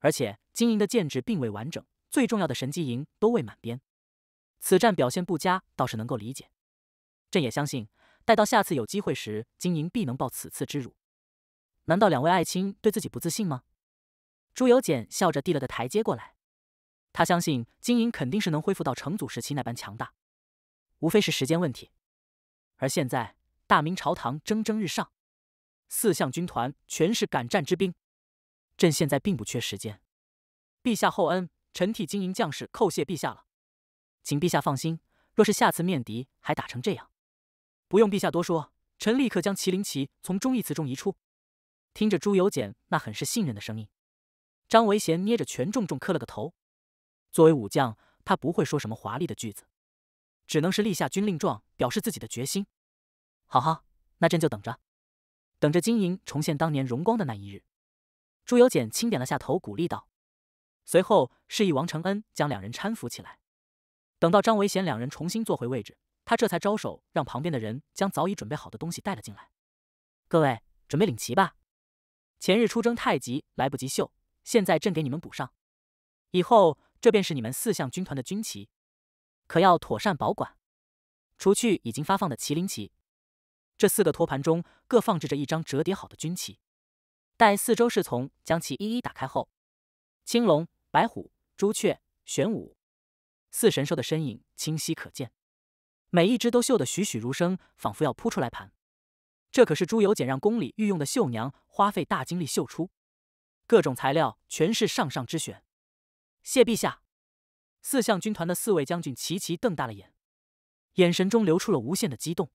S1: 而且金营的建制并未完整，最重要的神机营都未满编，此战表现不佳倒是能够理解。朕也相信，待到下次有机会时，金营必能报此次之辱。难道两位爱卿对自己不自信吗？朱由检笑着递了个台阶过来，他相信金营肯定是能恢复到成祖时期那般强大，无非是时间问题。而现在大明朝堂蒸蒸日上。四象军团全是敢战之兵，朕现在并不缺时间。陛下厚恩，臣替金银将士叩谢陛下了。请陛下放心，若是下次面敌还打成这样，不用陛下多说，臣立刻将麒麟旗从忠义祠中移出。听着朱由检那很是信任的声音，张维贤捏着拳重重磕了个头。作为武将，他不会说什么华丽的句子，只能是立下军令状，表示自己的决心。好好，那朕就等着。等着金银重现当年荣光的那一日，朱由检轻点了下头，鼓励道。随后示意王承恩将两人搀扶起来。等到张维贤两人重新坐回位置，他这才招手让旁边的人将早已准备好的东西带了进来。各位准备领旗吧，前日出征太急，来不及绣，现在朕给你们补上。以后这便是你们四象军团的军旗，可要妥善保管。除去已经发放的麒麟旗。这四个托盘中各放置着一张折叠好的军旗，待四周侍从将其一一打开后，青龙、白虎、朱雀、玄武四神兽的身影清晰可见，每一只都绣得栩栩如生，仿佛要扑出来盘。这可是朱由检让宫里御用的绣娘花费大精力绣出，各种材料全是上上之选。谢陛下！四象军团的四位将军齐齐瞪大了眼，眼神中流出了无限的激动。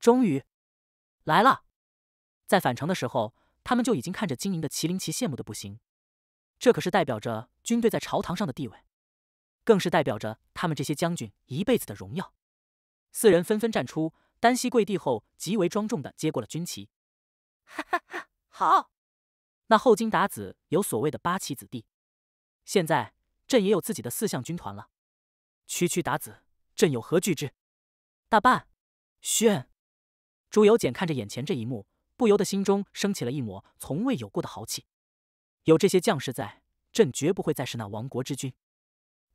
S1: 终于来了！在返程的时候，他们就已经看着经营的麒麟旗，羡慕的不行。这可是代表着军队在朝堂上的地位，更是代表着他们这些将军一辈子的荣耀。四人纷纷站出，单膝跪地后，极为庄重的接过了军旗。哈哈哈！好！那后金达子有所谓的八旗子弟，现在朕也有自己的四象军团了。区区达子，朕有何惧之？大半炫！朱由检看着眼前这一幕，不由得心中升起了一抹从未有过的豪气。有这些将士在，朕绝不会再是那亡国之君。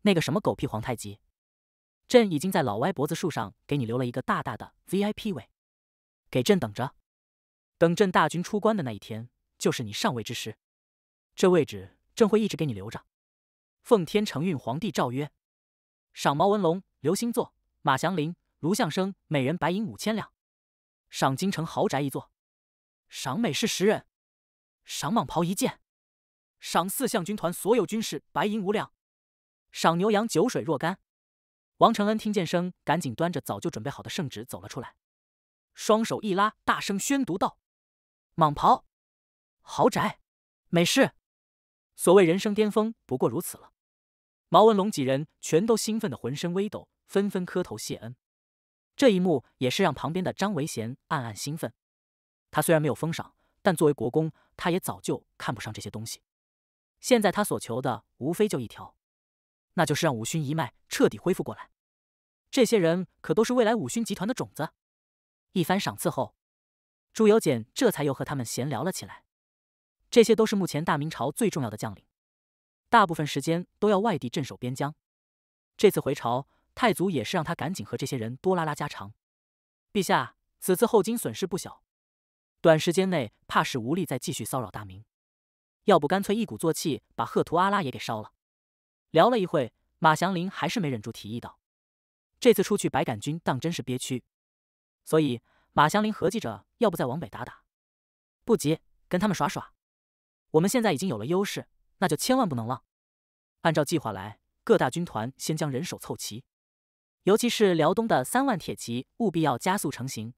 S1: 那个什么狗屁皇太极，朕已经在老歪脖子树上给你留了一个大大的 VIP 位，给朕等着。等朕大军出关的那一天，就是你上位之时。这位置，朕会一直给你留着。奉天承运，皇帝诏曰：赏毛文龙、刘兴座、马祥麟、卢象生每人白银五千两。赏京城豪宅一座，赏美事十人，赏蟒袍一件，赏四象军团所有军士白银五两，赏牛羊酒水若干。王承恩听见声，赶紧端着早就准备好的圣旨走了出来，双手一拉，大声宣读道：“蟒袍，豪宅，美式，所谓人生巅峰，不过如此了。毛文龙几人全都兴奋的浑身微抖，纷纷磕头谢恩。这一幕也是让旁边的张维贤暗暗兴奋。他虽然没有封赏，但作为国公，他也早就看不上这些东西。现在他所求的无非就一条，那就是让武勋一脉彻底恢复过来。这些人可都是未来武勋集团的种子。一番赏赐后，朱由检这才又和他们闲聊了起来。这些都是目前大明朝最重要的将领，大部分时间都要外地镇守边疆。这次回朝。太祖也是让他赶紧和这些人多拉拉家常。陛下，此次后金损失不小，短时间内怕是无力再继续骚扰大明。要不干脆一鼓作气把赫图阿拉也给烧了。聊了一会，马祥林还是没忍住提议道：“这次出去白杆军当真是憋屈。”所以马祥林合计着，要不再往北打打。不急，跟他们耍耍。我们现在已经有了优势，那就千万不能浪。按照计划来，各大军团先将人手凑齐。尤其是辽东的三万铁骑，务必要加速成型。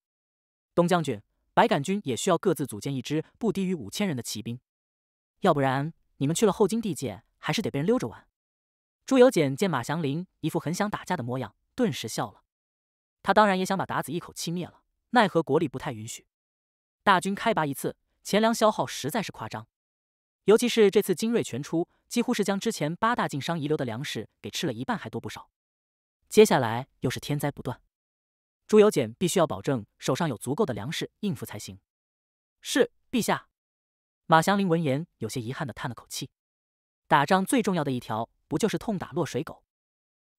S1: 东将军，白杆军也需要各自组建一支不低于五千人的骑兵，要不然你们去了后金地界，还是得被人溜着玩。朱由检见马祥林一副很想打架的模样，顿时笑了。他当然也想把达子一口气灭了，奈何国力不太允许。大军开拔一次，钱粮消耗实在是夸张。尤其是这次精锐全出，几乎是将之前八大晋商遗留的粮食给吃了一半还多不少。接下来又是天灾不断，朱由检必须要保证手上有足够的粮食应付才行。是陛下。马祥林闻言有些遗憾的叹了口气。打仗最重要的一条不就是痛打落水狗？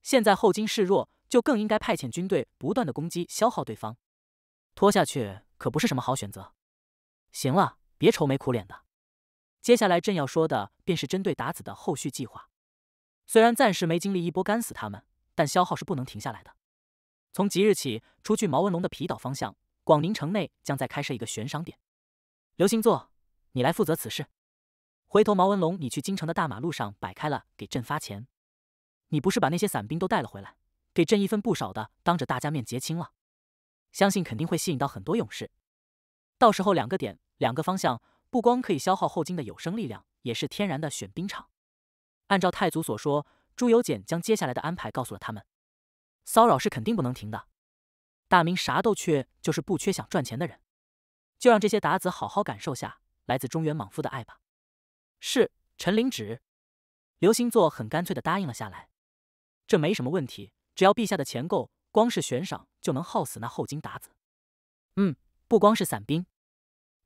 S1: 现在后金示弱，就更应该派遣军队不断的攻击消耗对方。拖下去可不是什么好选择。行了，别愁眉苦脸的。接下来朕要说的便是针对达子的后续计划。虽然暂时没经历一波干死他们。但消耗是不能停下来的。从即日起，除去毛文龙的皮岛方向，广宁城内将再开设一个悬赏点。刘星座，你来负责此事。回头毛文龙，你去京城的大马路上摆开了，给朕发钱。你不是把那些散兵都带了回来，给朕一分不少的，当着大家面结清了。相信肯定会吸引到很多勇士。到时候两个点，两个方向，不光可以消耗后金的有生力量，也是天然的选兵场。按照太祖所说。朱由检将接下来的安排告诉了他们，骚扰是肯定不能停的。大明啥都缺，就是不缺想赚钱的人，就让这些鞑子好好感受下来自中原莽夫的爱吧。是，臣领旨。刘兴座很干脆的答应了下来，这没什么问题，只要陛下的钱够，光是悬赏就能耗死那后金鞑子。嗯，不光是散兵，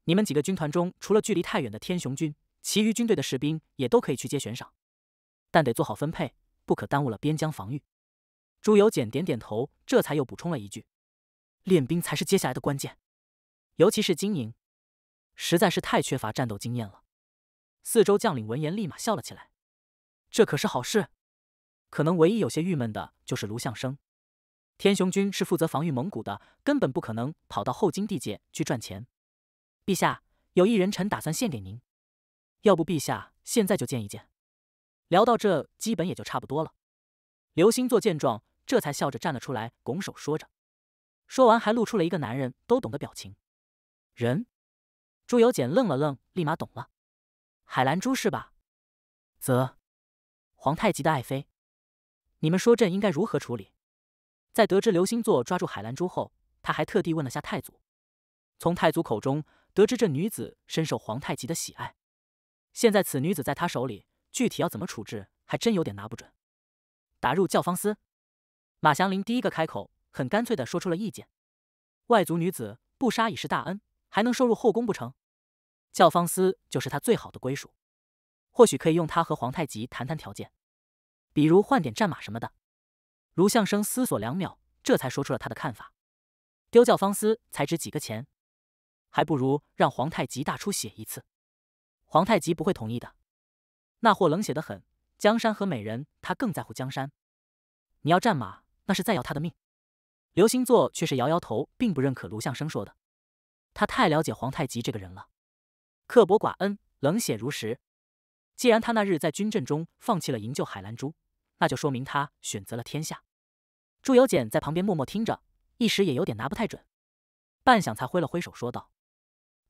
S1: 你们几个军团中，除了距离太远的天雄军，其余军队的士兵也都可以去接悬赏，但得做好分配。不可耽误了边疆防御。朱由检点点头，这才又补充了一句：“练兵才是接下来的关键，尤其是经营，实在是太缺乏战斗经验了。”四周将领闻言立马笑了起来。这可是好事。可能唯一有些郁闷的就是卢相生，天雄军是负责防御蒙古的，根本不可能跑到后金地界去赚钱。陛下，有一人臣打算献给您，要不陛下现在就见一见？聊到这，基本也就差不多了。刘星座见状，这才笑着站了出来，拱手说着，说完还露出了一个男人都懂的表情。人，朱由检愣了愣，立马懂了。海兰珠是吧？则，皇太极的爱妃，你们说朕应该如何处理？在得知刘星座抓住海兰珠后，他还特地问了下太祖。从太祖口中得知，这女子深受皇太极的喜爱。现在此女子在他手里。具体要怎么处置，还真有点拿不准。打入教坊司，马祥林第一个开口，很干脆的说出了意见。外族女子不杀已是大恩，还能收入后宫不成？教坊司就是他最好的归属。或许可以用他和皇太极谈谈条件，比如换点战马什么的。卢相生思索两秒，这才说出了他的看法。丢教坊司才值几个钱，还不如让皇太极大出血一次。皇太极不会同意的。那货冷血的很，江山和美人，他更在乎江山。你要战马，那是再要他的命。刘星座却是摇摇头，并不认可卢向生说的。他太了解皇太极这个人了，刻薄寡恩，冷血如石。既然他那日在军阵中放弃了营救海兰珠，那就说明他选择了天下。朱由检在旁边默默听着，一时也有点拿不太准，半晌才挥了挥手说道：“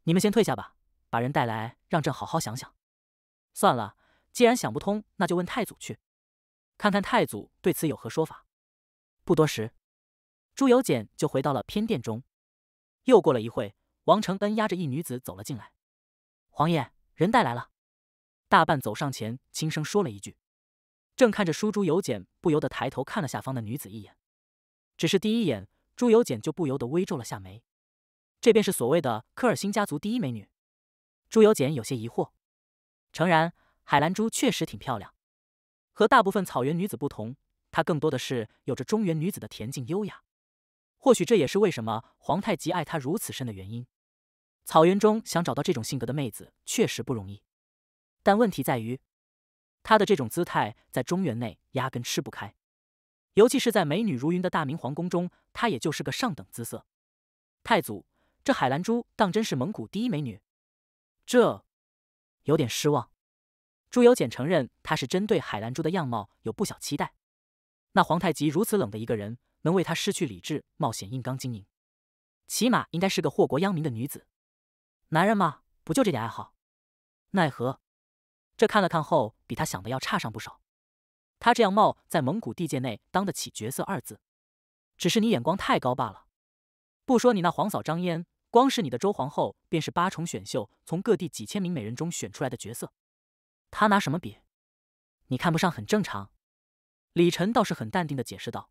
S1: 你们先退下吧，把人带来，让朕好好想想。算了。”既然想不通，那就问太祖去，看看太祖对此有何说法。不多时，朱由检就回到了偏殿中。又过了一会，王承恩押着一女子走了进来。皇爷，人带来了。大伴走上前，轻声说了一句。正看着书，朱由检不由得抬头看了下方的女子一眼。只是第一眼，朱由检就不由得微皱了下眉。这便是所谓的科尔沁家族第一美女。朱由检有些疑惑。诚然。海兰珠确实挺漂亮，和大部分草原女子不同，她更多的是有着中原女子的恬静优雅。或许这也是为什么皇太极爱她如此深的原因。草原中想找到这种性格的妹子确实不容易，但问题在于，她的这种姿态在中原内压根吃不开，尤其是在美女如云的大明皇宫中，她也就是个上等姿色。太祖，这海兰珠当真是蒙古第一美女？这有点失望。朱由检承认，他是针对海兰珠的样貌有不小期待。那皇太极如此冷的一个人，能为她失去理智，冒险硬刚经营，起码应该是个祸国殃民的女子。男人嘛，不就这点爱好？奈何这看了看后，比他想的要差上不少。他这样貌，在蒙古地界内当得起“角色”二字，只是你眼光太高罢了。不说你那皇嫂张嫣，光是你的周皇后，便是八重选秀从各地几千名美人中选出来的角色。他拿什么比？你看不上很正常。李晨倒是很淡定的解释道：“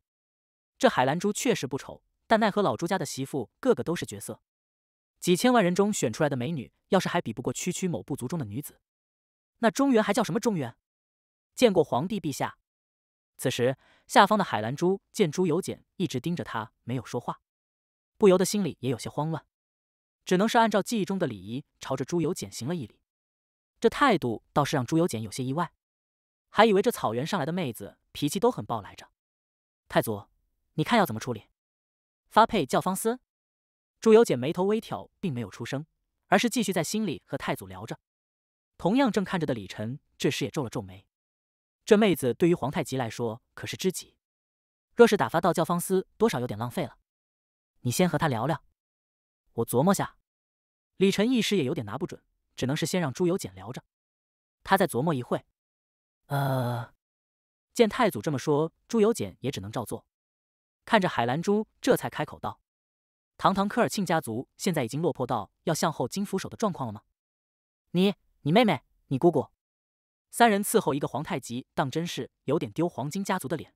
S1: 这海兰珠确实不丑，但奈何老朱家的媳妇个个都是绝色，几千万人中选出来的美女，要是还比不过区区某部族中的女子，那中原还叫什么中原？”见过皇帝陛下。此时，下方的海兰珠见朱由检一直盯着他没有说话，不由得心里也有些慌乱，只能是按照记忆中的礼仪朝着朱由检行了一礼。这态度倒是让朱由检有些意外，还以为这草原上来的妹子脾气都很暴来着。太祖，你看要怎么处理？发配教坊司？朱由检眉头微挑，并没有出声，而是继续在心里和太祖聊着。同样正看着的李晨这时也皱了皱眉，这妹子对于皇太极来说可是知己，若是打发到教坊司，多少有点浪费了。你先和她聊聊，我琢磨下。李晨一时也有点拿不准。只能是先让朱由检聊着，他再琢磨一会呃，见太祖这么说，朱由检也只能照做。看着海兰珠，这才开口道：“堂堂科尔沁家族，现在已经落魄到要向后金俯首的状况了吗？你、你妹妹、你姑姑，三人伺候一个皇太极，当真是有点丢黄金家族的脸。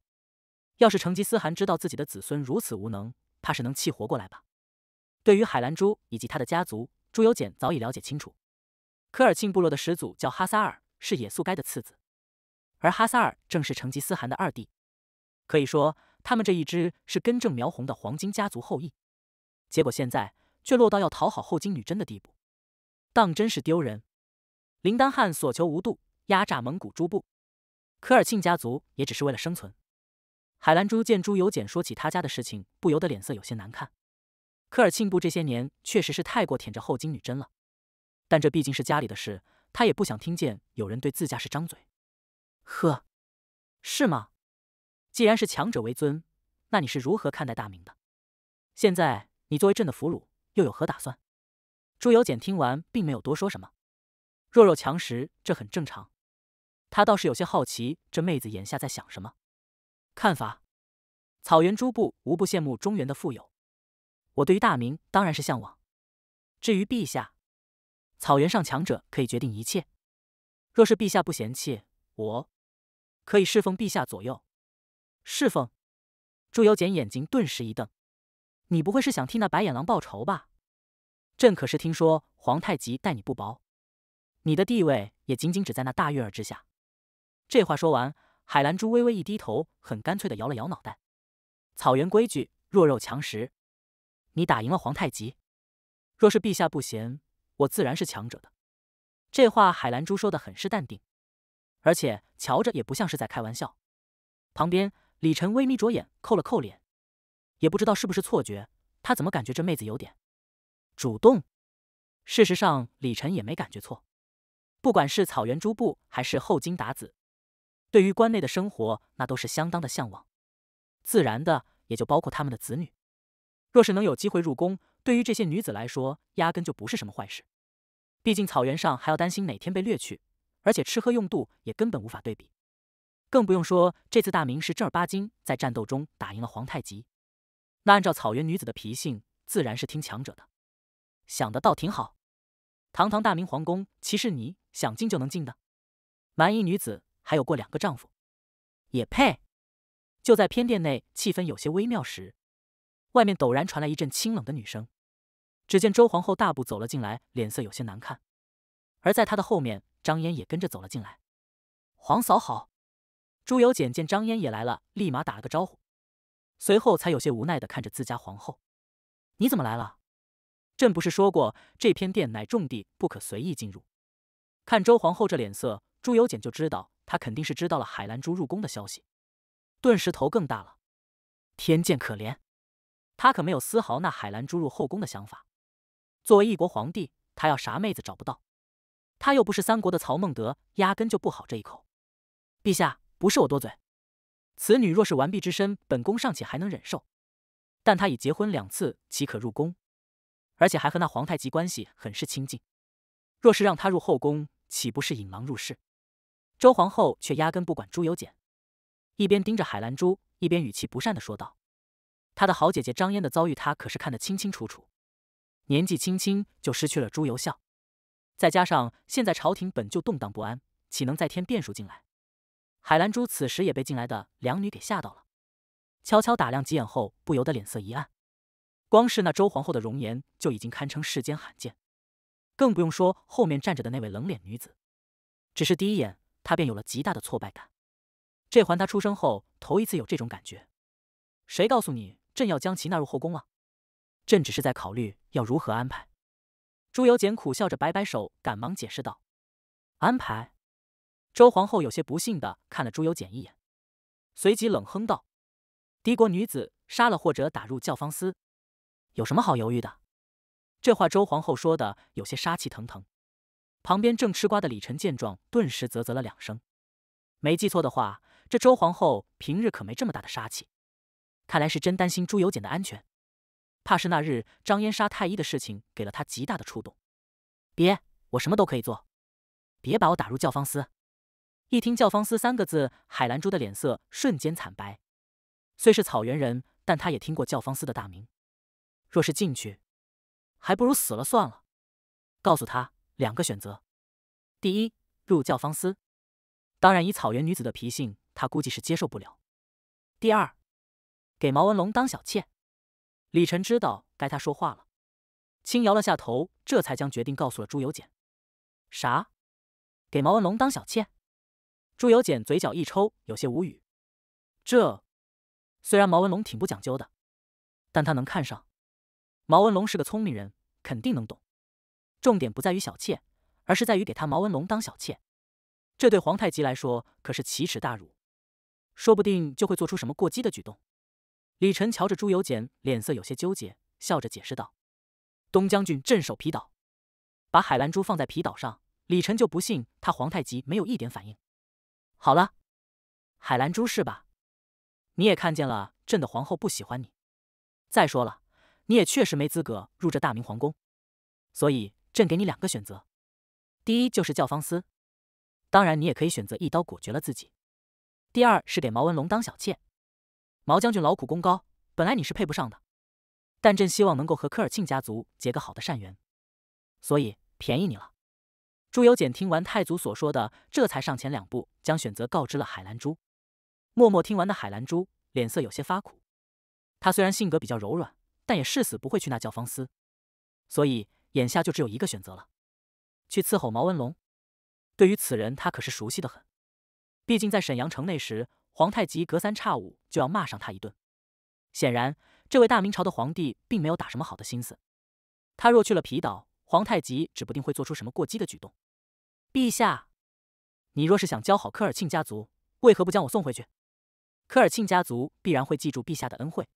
S1: 要是成吉思汗知道自己的子孙如此无能，怕是能气活过来吧？”对于海兰珠以及他的家族，朱由检早已了解清楚。科尔沁部落的始祖叫哈萨尔，是也速该的次子，而哈萨尔正是成吉思汗的二弟，可以说他们这一支是根正苗红的黄金家族后裔。结果现在却落到要讨好后金女真的地步，当真是丢人。林丹汗所求无度，压榨蒙古诸部，科尔沁家族也只是为了生存。海兰珠见朱由检说起他家的事情，不由得脸色有些难看。科尔沁部这些年确实是太过舔着后金女真了。但这毕竟是家里的事，他也不想听见有人对自家是张嘴。呵，是吗？既然是强者为尊，那你是如何看待大明的？现在你作为朕的俘虏，又有何打算？朱由检听完，并没有多说什么。弱肉强食，这很正常。他倒是有些好奇，这妹子眼下在想什么？看法？草原诸部无不羡慕中原的富有。我对于大明当然是向往。至于陛下。草原上强者可以决定一切。若是陛下不嫌弃，我可以侍奉陛下左右。侍奉？朱由检眼睛顿时一瞪：“你不会是想替那白眼狼报仇吧？”朕可是听说皇太极待你不薄，你的地位也仅仅只在那大玉儿之下。这话说完，海兰珠微微一低头，很干脆的摇了摇脑袋。草原规矩，弱肉强食。你打赢了皇太极，若是陛下不嫌……我自然是强者的。这话海兰珠说的很是淡定，而且瞧着也不像是在开玩笑。旁边李晨微眯着眼，扣了扣脸，也不知道是不是错觉，他怎么感觉这妹子有点主动？事实上，李晨也没感觉错。不管是草原诸部，还是后金达子，对于关内的生活，那都是相当的向往。自然的，也就包括他们的子女，若是能有机会入宫。对于这些女子来说，压根就不是什么坏事。毕竟草原上还要担心哪天被掠去，而且吃喝用度也根本无法对比，更不用说这次大明是正儿八经在战斗中打赢了皇太极。那按照草原女子的脾性，自然是听强者的。想的倒挺好，堂堂大明皇宫，岂是你想进就能进的？蛮夷女子还有过两个丈夫，也配？就在偏殿内气氛有些微妙时。外面陡然传来一阵清冷的女声。只见周皇后大步走了进来，脸色有些难看。而在她的后面，张嫣也跟着走了进来。皇嫂好。朱由检见张嫣也来了，立马打了个招呼，随后才有些无奈的看着自家皇后：“你怎么来了？朕不是说过，这片殿乃重地，不可随意进入。”看周皇后这脸色，朱由检就知道她肯定是知道了海兰珠入宫的消息，顿时头更大了。天见可怜。他可没有丝毫那海兰珠入后宫的想法。作为一国皇帝，他要啥妹子找不到，他又不是三国的曹孟德，压根就不好这一口。陛下，不是我多嘴，此女若是完璧之身，本宫尚且还能忍受，但她已结婚两次，岂可入宫？而且还和那皇太极关系很是亲近，若是让她入后宫，岂不是引狼入室？周皇后却压根不管朱由检，一边盯着海兰珠，一边语气不善的说道。他的好姐姐张嫣的遭遇，他可是看得清清楚楚。年纪轻轻就失去了朱由校，再加上现在朝廷本就动荡不安，岂能再添变数进来？海兰珠此时也被进来的两女给吓到了，悄悄打量几眼后，不由得脸色一暗。光是那周皇后的容颜就已经堪称世间罕见，更不用说后面站着的那位冷脸女子。只是第一眼，她便有了极大的挫败感。这还她出生后头一次有这种感觉。谁告诉你？朕要将其纳入后宫了，朕只是在考虑要如何安排。朱由检苦笑着摆摆手，赶忙解释道：“安排。”周皇后有些不信的看了朱由检一眼，随即冷哼道：“敌国女子杀了或者打入教坊司，有什么好犹豫的？”这话周皇后说的有些杀气腾腾。旁边正吃瓜的李晨见状，顿时啧啧了两声。没记错的话，这周皇后平日可没这么大的杀气。看来是真担心朱由检的安全，怕是那日张嫣杀太医的事情给了他极大的触动。别，我什么都可以做，别把我打入教坊司。一听教坊司三个字，海兰珠的脸色瞬间惨白。虽是草原人，但她也听过教坊司的大名。若是进去，还不如死了算了。告诉他两个选择：第一，入教坊司；当然，以草原女子的脾性，她估计是接受不了。第二。给毛文龙当小妾，李晨知道该他说话了，轻摇了下头，这才将决定告诉了朱由检。啥？给毛文龙当小妾？朱由检嘴角一抽，有些无语。这……虽然毛文龙挺不讲究的，但他能看上毛文龙是个聪明人，肯定能懂。重点不在于小妾，而是在于给他毛文龙当小妾，这对皇太极来说可是奇耻大辱，说不定就会做出什么过激的举动。李晨瞧着朱由检，脸色有些纠结，笑着解释道：“东将军镇守皮岛，把海兰珠放在皮岛上，李晨就不信他皇太极没有一点反应。好了，海兰珠是吧？你也看见了，朕的皇后不喜欢你。再说了，你也确实没资格入这大明皇宫，所以朕给你两个选择：第一就是教坊司，当然你也可以选择一刀果决了自己；第二是给毛文龙当小妾。”毛将军劳苦功高，本来你是配不上的，但朕希望能够和科尔沁家族结个好的善缘，所以便宜你了。朱由检听完太祖所说的，这才上前两步，将选择告知了海兰珠。默默听完的海兰珠脸色有些发苦，她虽然性格比较柔软，但也誓死不会去那教坊司，所以眼下就只有一个选择了，去伺候毛文龙。对于此人，他可是熟悉的很，毕竟在沈阳城内时。皇太极隔三差五就要骂上他一顿，显然这位大明朝的皇帝并没有打什么好的心思。他若去了皮岛，皇太极指不定会做出什么过激的举动。陛下，你若是想教好科尔沁家族，为何不将我送回去？科尔沁家族必然会记住陛下的恩惠。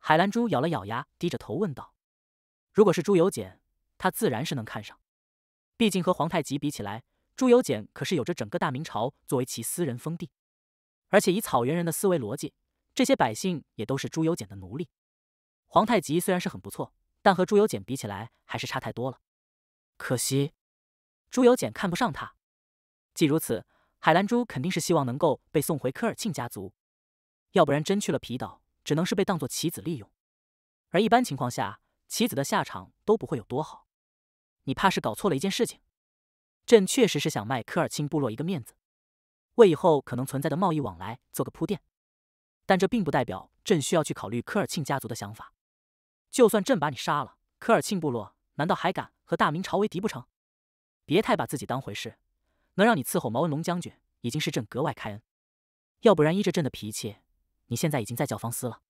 S1: 海兰珠咬了咬牙，低着头问道：“如果是朱由检，他自然是能看上。毕竟和皇太极比起来，朱由检可是有着整个大明朝作为其私人封地。”而且以草原人的思维逻辑，这些百姓也都是朱由检的奴隶。皇太极虽然是很不错，但和朱由检比起来还是差太多了。可惜朱由检看不上他。既如此，海兰珠肯定是希望能够被送回科尔沁家族，要不然真去了皮岛，只能是被当做棋子利用。而一般情况下，棋子的下场都不会有多好。你怕是搞错了一件事情，朕确实是想卖科尔沁部落一个面子。为以后可能存在的贸易往来做个铺垫，但这并不代表朕需要去考虑科尔沁家族的想法。就算朕把你杀了，科尔沁部落难道还敢和大明朝为敌不成？别太把自己当回事，能让你伺候毛文龙将军，已经是朕格外开恩。要不然依着朕的脾气，你现在已经在教坊司了。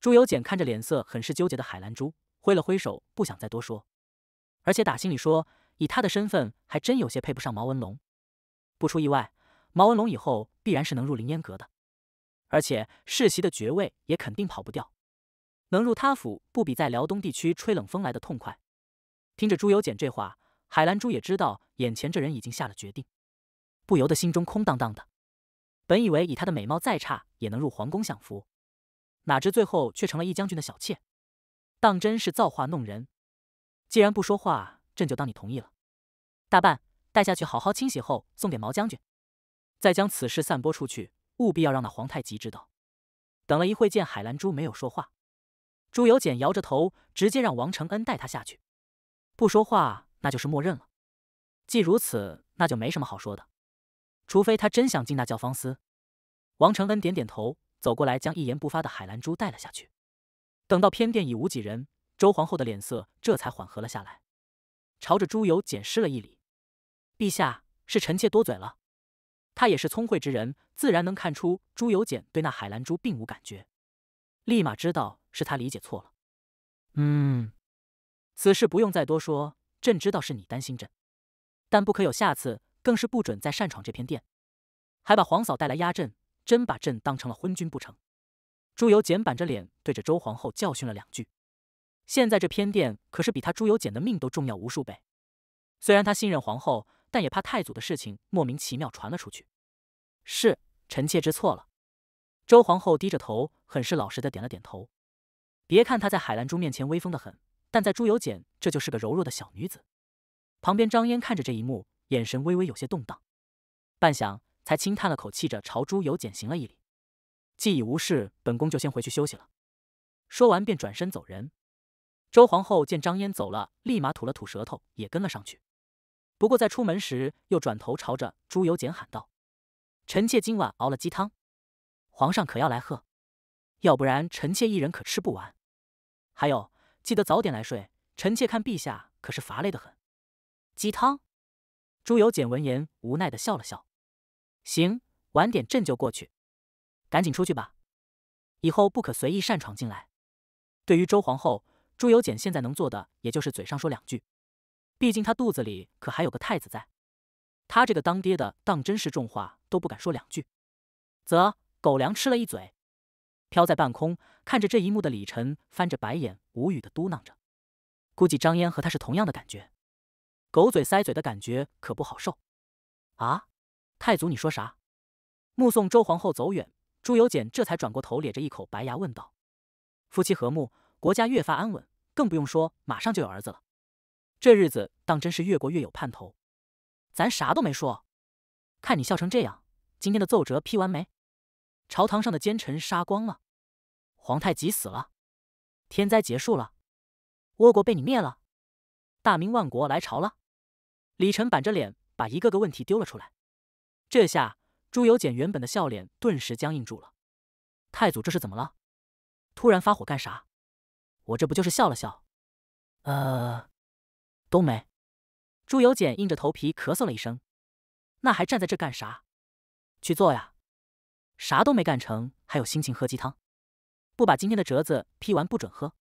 S1: 朱由检看着脸色很是纠结的海兰珠，挥了挥手，不想再多说。而且打心里说，以他的身份，还真有些配不上毛文龙。不出意外。毛文龙以后必然是能入凌烟阁的，而且世袭的爵位也肯定跑不掉。能入他府，不比在辽东地区吹冷风来的痛快。听着朱由检这话，海兰珠也知道眼前这人已经下了决定，不由得心中空荡荡的。本以为以她的美貌再差也能入皇宫享福，哪知最后却成了易将军的小妾，当真是造化弄人。既然不说话，朕就当你同意了。大半带下去好好清洗后送给毛将军。再将此事散播出去，务必要让那皇太极知道。等了一会，见海兰珠没有说话，朱由检摇着头，直接让王承恩带他下去。不说话，那就是默认了。既如此，那就没什么好说的。除非他真想进那教坊司。王承恩点点头，走过来将一言不发的海兰珠带了下去。等到偏殿已无几人，周皇后的脸色这才缓和了下来，朝着朱由检施了一礼：“陛下，是臣妾多嘴了。”他也是聪慧之人，自然能看出朱由检对那海兰珠并无感觉，立马知道是他理解错了。嗯，此事不用再多说，朕知道是你担心朕，但不可有下次，更是不准再擅闯这片殿，还把皇嫂带来压阵，真把朕当成了昏君不成？朱由检板着脸对着周皇后教训了两句。现在这片殿可是比他朱由检的命都重要无数倍，虽然他信任皇后。但也怕太祖的事情莫名其妙传了出去。是，臣妾知错了。周皇后低着头，很是老实的点了点头。别看她在海兰珠面前威风的很，但在朱由检，这就是个柔弱的小女子。旁边张嫣看着这一幕，眼神微微有些动荡，半晌才轻叹了口气，着朝朱由检行了一礼。既已无事，本宫就先回去休息了。说完便转身走人。周皇后见张嫣走了，立马吐了吐舌头，也跟了上去。不过在出门时，又转头朝着朱由检喊道：“臣妾今晚熬了鸡汤，皇上可要来喝，要不然臣妾一人可吃不完。还有，记得早点来睡，臣妾看陛下可是乏累的很。”鸡汤。朱由检闻言无奈的笑了笑：“行，晚点朕就过去。赶紧出去吧，以后不可随意擅闯进来。”对于周皇后，朱由检现在能做的，也就是嘴上说两句。毕竟他肚子里可还有个太子在，他这个当爹的当真是重话都不敢说两句，则狗粮吃了一嘴，飘在半空，看着这一幕的李晨翻着白眼，无语的嘟囔着，估计张嫣和他是同样的感觉，狗嘴塞嘴的感觉可不好受。啊，太祖你说啥？目送周皇后走远，朱由检这才转过头，咧着一口白牙问道：“夫妻和睦，国家越发安稳，更不用说马上就有儿子了。”这日子当真是越过越有盼头。咱啥都没说，看你笑成这样。今天的奏折批完没？朝堂上的奸臣杀光了，皇太极死了，天灾结束了，倭国被你灭了，大明万国来朝了。李晨板着脸把一个个问题丢了出来。这下朱由检原本的笑脸顿时僵硬住了。太祖这是怎么了？突然发火干啥？我这不就是笑了笑？呃。都没，朱由检硬着头皮咳嗽了一声，那还站在这干啥？去做呀！啥都没干成，还有心情喝鸡汤？不把今天的折子批完不准喝，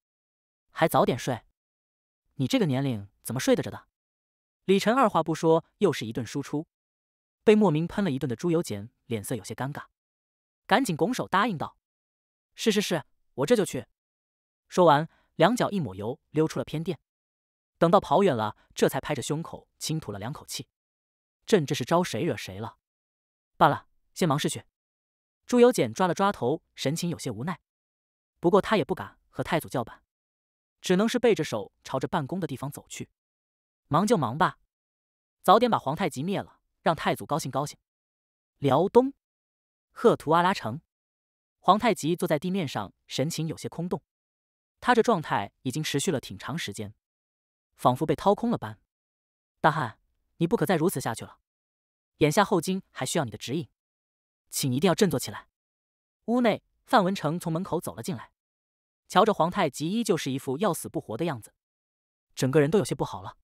S1: 还早点睡？你这个年龄怎么睡得着的？李晨二话不说又是一顿输出，被莫名喷了一顿的朱由检脸色有些尴尬，赶紧拱手答应道：“是是是，我这就去。”说完，两脚一抹油溜出了偏殿。等到跑远了，这才拍着胸口轻吐了两口气。朕这是招谁惹谁了？罢了，先忙事去。朱由检抓了抓头，神情有些无奈。不过他也不敢和太祖叫板，只能是背着手朝着办公的地方走去。忙就忙吧，早点把皇太极灭了，让太祖高兴高兴。辽东，赫图阿拉城。皇太极坐在地面上，神情有些空洞。他这状态已经持续了挺长时间。仿佛被掏空了般，大汉，你不可再如此下去了。眼下后金还需要你的指引，请一定要振作起来。屋内，范文成从门口走了进来，瞧着皇太极依旧是一副要死不活的样子，整个人都有些不好了。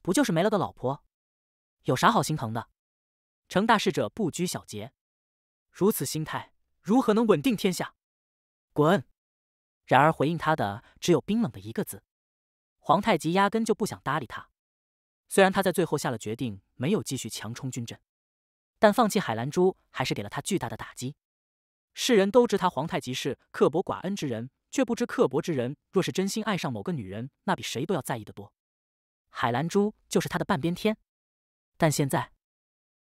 S1: 不就是没了个老婆，有啥好心疼的？成大事者不拘小节，如此心态如何能稳定天下？滚！然而回应他的只有冰冷的一个字。皇太极压根就不想搭理他，虽然他在最后下了决定，没有继续强冲军阵，但放弃海兰珠还是给了他巨大的打击。世人都知他皇太极是刻薄寡恩之人，却不知刻薄之人若是真心爱上某个女人，那比谁都要在意的多。海兰珠就是他的半边天，但现在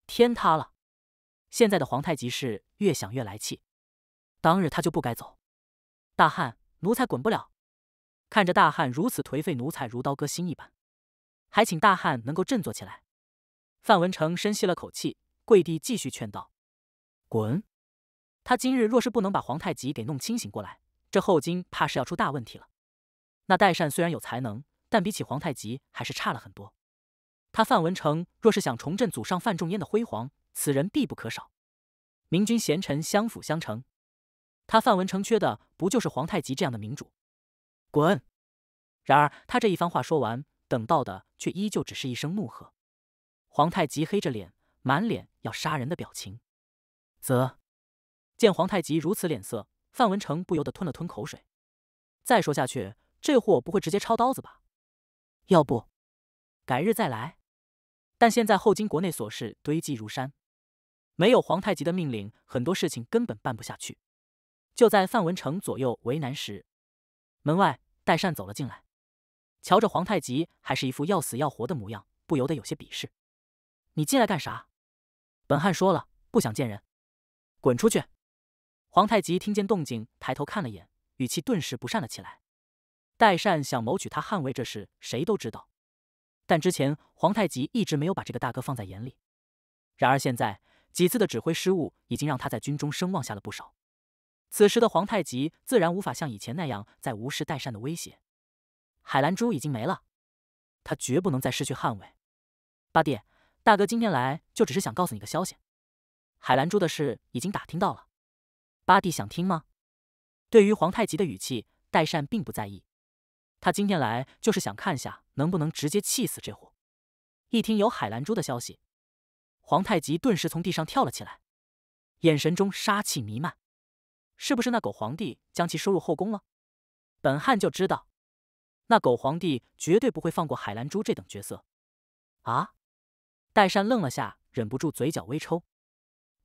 S1: 天塌了。现在的皇太极是越想越来气，当日他就不该走。大汉，奴才滚不了。看着大汉如此颓废，奴才如刀割心一般，还请大汉能够振作起来。范文成深吸了口气，跪地继续劝道：“滚！他今日若是不能把皇太极给弄清醒过来，这后金怕是要出大问题了。那代善虽然有才能，但比起皇太极还是差了很多。他范文成若是想重振祖上范仲淹的辉煌，此人必不可少。明君贤臣相辅相成，他范文成缺的不就是皇太极这样的明主？”滚！然而他这一番话说完，等到的却依旧只是一声怒喝。皇太极黑着脸，满脸要杀人的表情。则见皇太极如此脸色，范文成不由得吞了吞口水。再说下去，这货不会直接抄刀子吧？要不改日再来？但现在后金国内琐事堆积如山，没有皇太极的命令，很多事情根本办不下去。就在范文成左右为难时，门外，代善走了进来，瞧着皇太极还是一副要死要活的模样，不由得有些鄙视：“你进来干啥？本汗说了，不想见人，滚出去！”皇太极听见动静，抬头看了眼，语气顿时不善了起来。代善想谋取他汗位这事，谁都知道，但之前皇太极一直没有把这个大哥放在眼里。然而现在，几次的指挥失误已经让他在军中声望下了不少。此时的皇太极自然无法像以前那样再无视代善的威胁。海兰珠已经没了，他绝不能再失去汉卫。八弟，大哥今天来就只是想告诉你个消息：海兰珠的事已经打听到了。八弟想听吗？对于皇太极的语气，代善并不在意。他今天来就是想看下能不能直接气死这货。一听有海兰珠的消息，皇太极顿时从地上跳了起来，眼神中杀气弥漫。是不是那狗皇帝将其收入后宫了？本汉就知道，那狗皇帝绝对不会放过海兰珠这等角色。啊！戴善愣了下，忍不住嘴角微抽。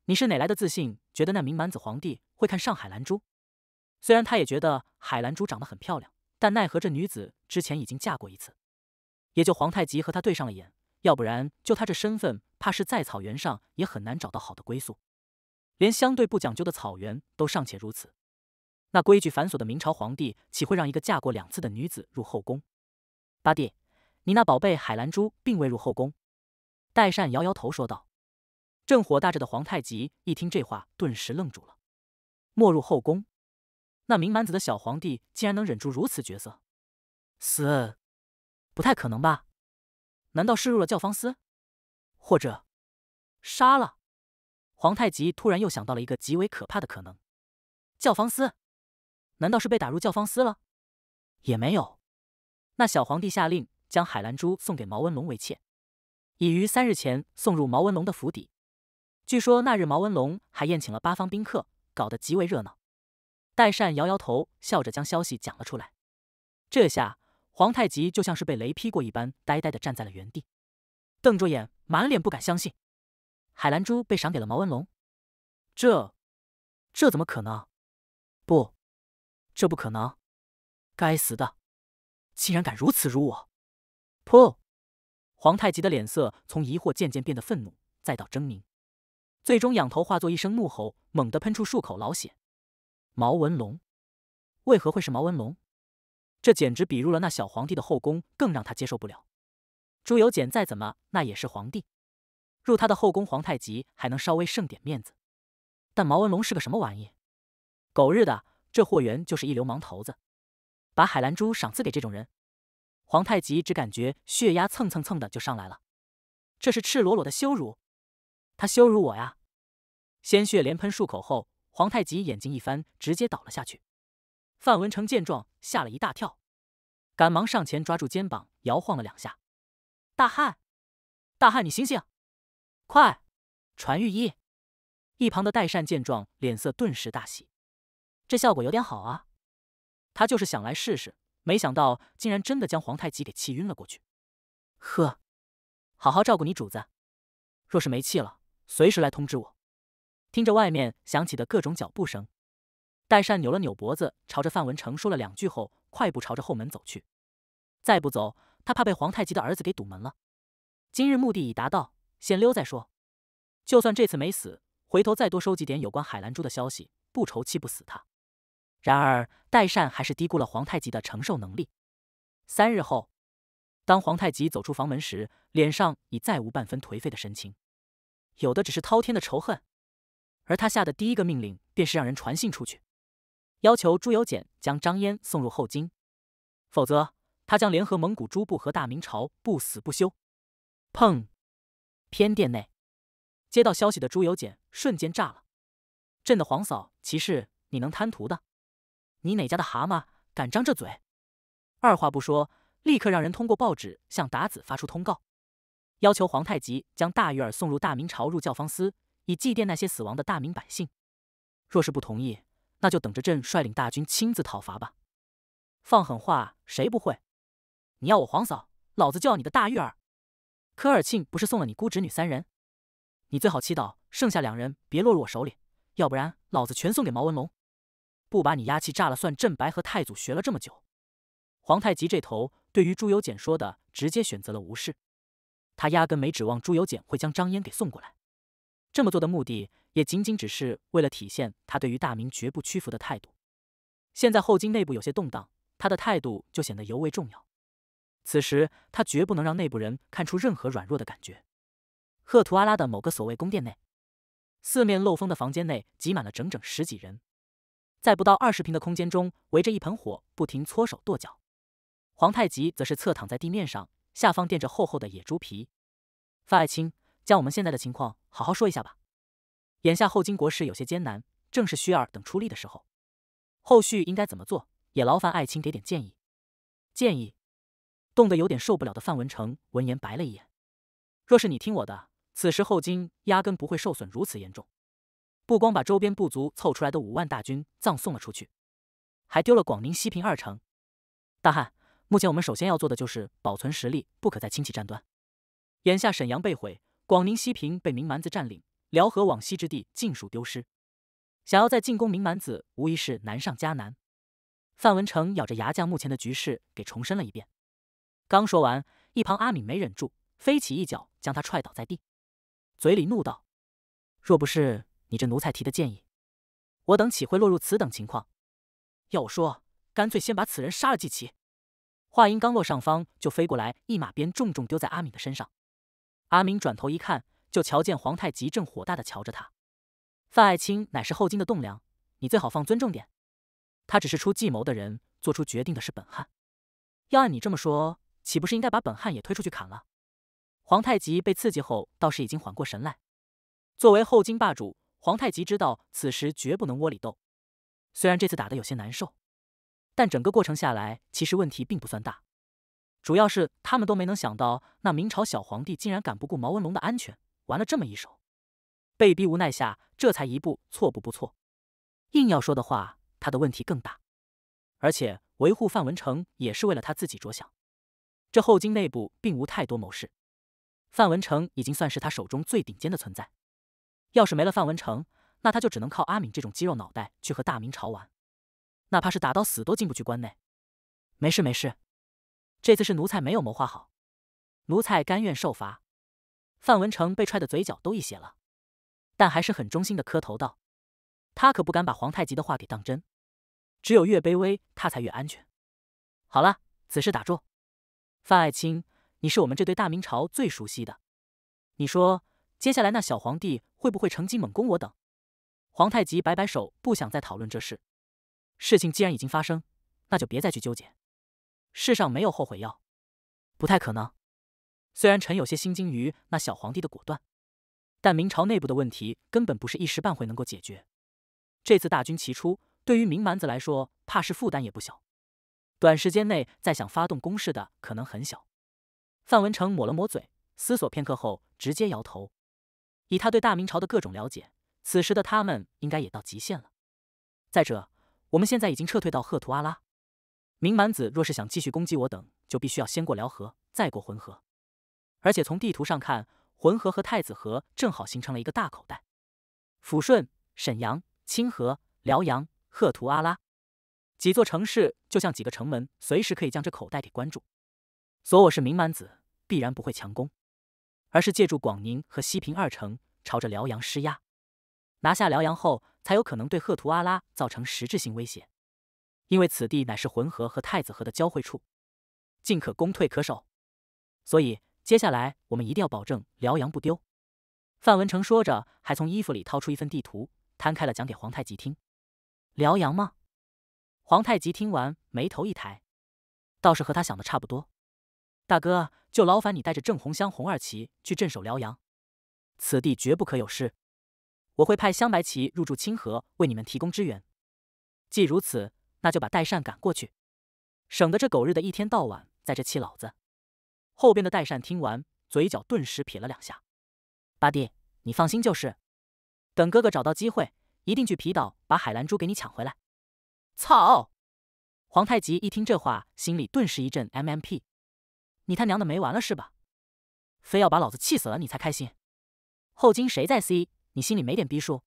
S1: 你是哪来的自信，觉得那名蛮子皇帝会看上海兰珠？虽然他也觉得海兰珠长得很漂亮，但奈何这女子之前已经嫁过一次，也就皇太极和他对上了眼，要不然就他这身份，怕是在草原上也很难找到好的归宿。连相对不讲究的草原都尚且如此，那规矩繁琐的明朝皇帝岂会让一个嫁过两次的女子入后宫？八弟，你那宝贝海兰珠并未入后宫。代善摇摇头说道。正火大着的皇太极一听这话，顿时愣住了。没入后宫？那明蛮子的小皇帝竟然能忍住如此角色？死？不太可能吧？难道是入了教坊司？或者杀了？皇太极突然又想到了一个极为可怕的可能，教坊司？难道是被打入教坊司了？也没有。那小皇帝下令将海兰珠送给毛文龙为妾，已于三日前送入毛文龙的府邸。据说那日毛文龙还宴请了八方宾客，搞得极为热闹。代善摇摇头，笑着将消息讲了出来。这下，皇太极就像是被雷劈过一般，呆呆的站在了原地，瞪着眼，满脸不敢相信。海兰珠被赏给了毛文龙，这，这怎么可能？不，这不可能！该死的，竟然敢如此辱我！噗！皇太极的脸色从疑惑渐渐变得愤怒，再到狰狞，最终仰头化作一声怒吼，猛地喷出数口老血。毛文龙，为何会是毛文龙？这简直比入了那小皇帝的后宫更让他接受不了。朱由检再怎么，那也是皇帝。入他的后宫，皇太极还能稍微剩点面子。但毛文龙是个什么玩意？狗日的，这货源就是一流氓头子，把海兰珠赏赐给这种人，皇太极只感觉血压蹭蹭蹭的就上来了。这是赤裸裸的羞辱，他羞辱我呀！鲜血连喷数口后，皇太极眼睛一翻，直接倒了下去。范文成见状吓了一大跳，赶忙上前抓住肩膀摇晃了两下：“大汉，大汉，你醒醒！”快，传御医！一旁的代善见状，脸色顿时大喜，这效果有点好啊！他就是想来试试，没想到竟然真的将皇太极给气晕了过去。呵，好好照顾你主子，若是没气了，随时来通知我。听着外面响起的各种脚步声，代善扭了扭脖子，朝着范文成说了两句后，快步朝着后门走去。再不走，他怕被皇太极的儿子给堵门了。今日目的已达到。先溜再说。就算这次没死，回头再多收集点有关海兰珠的消息，不愁气不死他。然而代善还是低估了皇太极的承受能力。三日后，当皇太极走出房门时，脸上已再无半分颓废的神情，有的只是滔天的仇恨。而他下的第一个命令便是让人传信出去，要求朱由检将张嫣送入后金，否则他将联合蒙古诸部和大明朝不死不休。砰！偏殿内，接到消息的朱由检瞬间炸了：“朕的皇嫂，岂是你能贪图的？你哪家的蛤蟆敢张这嘴？”二话不说，立刻让人通过报纸向达子发出通告，要求皇太极将大玉儿送入大明朝入教坊司，以祭奠那些死亡的大明百姓。若是不同意，那就等着朕率领大军亲自讨伐吧！放狠话谁不会？你要我皇嫂，老子就要你的大玉儿！科尔沁不是送了你姑侄女三人，你最好祈祷剩下两人别落入我手里，要不然老子全送给毛文龙，不把你压气炸了算。镇白和太祖学了这么久，皇太极这头对于朱由检说的直接选择了无视，他压根没指望朱由检会将张嫣给送过来，这么做的目的也仅仅只是为了体现他对于大明绝不屈服的态度。现在后金内部有些动荡，他的态度就显得尤为重要。此时，他绝不能让内部人看出任何软弱的感觉。赫图阿拉的某个所谓宫殿内，四面漏风的房间内挤满了整整十几人，在不到二十平的空间中围着一盆火，不停搓手跺脚。皇太极则是侧躺在地面上，下方垫着厚厚的野猪皮。范爱卿，将我们现在的情况好好说一下吧。眼下后金国事有些艰难，正是虚儿等出力的时候。后续应该怎么做，也劳烦爱卿给点建议。建议。冻得有点受不了的范文成闻言白了一眼：“若是你听我的，此时后金压根不会受损如此严重。不光把周边部族凑出来的五万大军葬送了出去，还丢了广宁、西平二城。大汉，目前我们首先要做的就是保存实力，不可再轻启战端。眼下沈阳被毁，广宁、西平被明蛮子占领，辽河往西之地尽数丢失，想要再进攻明蛮子，无疑是难上加难。”范文成咬着牙将目前的局势给重申了一遍。刚说完，一旁阿敏没忍住，飞起一脚将他踹倒在地，嘴里怒道：“若不是你这奴才提的建议，我等岂会落入此等情况？要我说，干脆先把此人杀了。”祭旗。”话音刚落，上方就飞过来一马鞭，重重丢在阿敏的身上。阿敏转头一看，就瞧见皇太极正火大的瞧着他。范爱卿乃是后金的栋梁，你最好放尊重点。他只是出计谋的人，做出决定的是本汗。要按你这么说。岂不是应该把本汉也推出去砍了？皇太极被刺激后倒是已经缓过神来。作为后金霸主，皇太极知道此时绝不能窝里斗。虽然这次打的有些难受，但整个过程下来其实问题并不算大。主要是他们都没能想到那明朝小皇帝竟然敢不顾毛文龙的安全，玩了这么一手。被逼无奈下，这才一步错步不错。硬要说的话，他的问题更大。而且维护范文成也是为了他自己着想。这后金内部并无太多谋士，范文成已经算是他手中最顶尖的存在。要是没了范文成，那他就只能靠阿敏这种肌肉脑袋去和大明朝玩，哪怕是打到死都进不去关内。没事没事，这次是奴才没有谋划好，奴才甘愿受罚。范文成被踹的嘴角都溢血了，但还是很忠心的磕头道：“他可不敢把皇太极的话给当真，只有越卑微，他才越安全。”好了，此事打住。范爱卿，你是我们这对大明朝最熟悉的。你说，接下来那小皇帝会不会乘机猛攻我等？皇太极摆摆手，不想再讨论这事。事情既然已经发生，那就别再去纠结。世上没有后悔药。不太可能。虽然臣有些心惊于那小皇帝的果断，但明朝内部的问题根本不是一时半会能够解决。这次大军齐出，对于明蛮子来说，怕是负担也不小。短时间内再想发动攻势的可能很小。范文成抹了抹嘴，思索片刻后直接摇头。以他对大明朝的各种了解，此时的他们应该也到极限了。再者，我们现在已经撤退到赫图阿拉，明满子若是想继续攻击我等，就必须要先过辽河，再过浑河。而且从地图上看，浑河和太子河正好形成了一个大口袋。抚顺、沈阳、清河、辽阳、赫图阿拉。几座城市就像几个城门，随时可以将这口袋给关住。索我是明蛮子，必然不会强攻，而是借助广宁和西平二城，朝着辽阳施压。拿下辽阳后，才有可能对赫图阿拉造成实质性威胁。因为此地乃是浑河和太子河的交汇处，进可攻，退可守。所以接下来我们一定要保证辽阳不丢。范文成说着，还从衣服里掏出一份地图，摊开了讲给皇太极听。辽阳吗？皇太极听完，眉头一抬，倒是和他想的差不多。大哥，就劳烦你带着郑红香、红二旗去镇守辽阳，此地绝不可有失。我会派香白旗入驻清河，为你们提供支援。既如此，那就把代善赶过去，省得这狗日的一天到晚在这气老子。后边的代善听完，嘴角顿时撇了两下。八弟，你放心就是，等哥哥找到机会，一定去皮岛把海兰珠给你抢回来。操！皇太极一听这话，心里顿时一阵 MMP。你他娘的没完了是吧？非要把老子气死了你才开心？后金谁在 C？你心里没点逼数？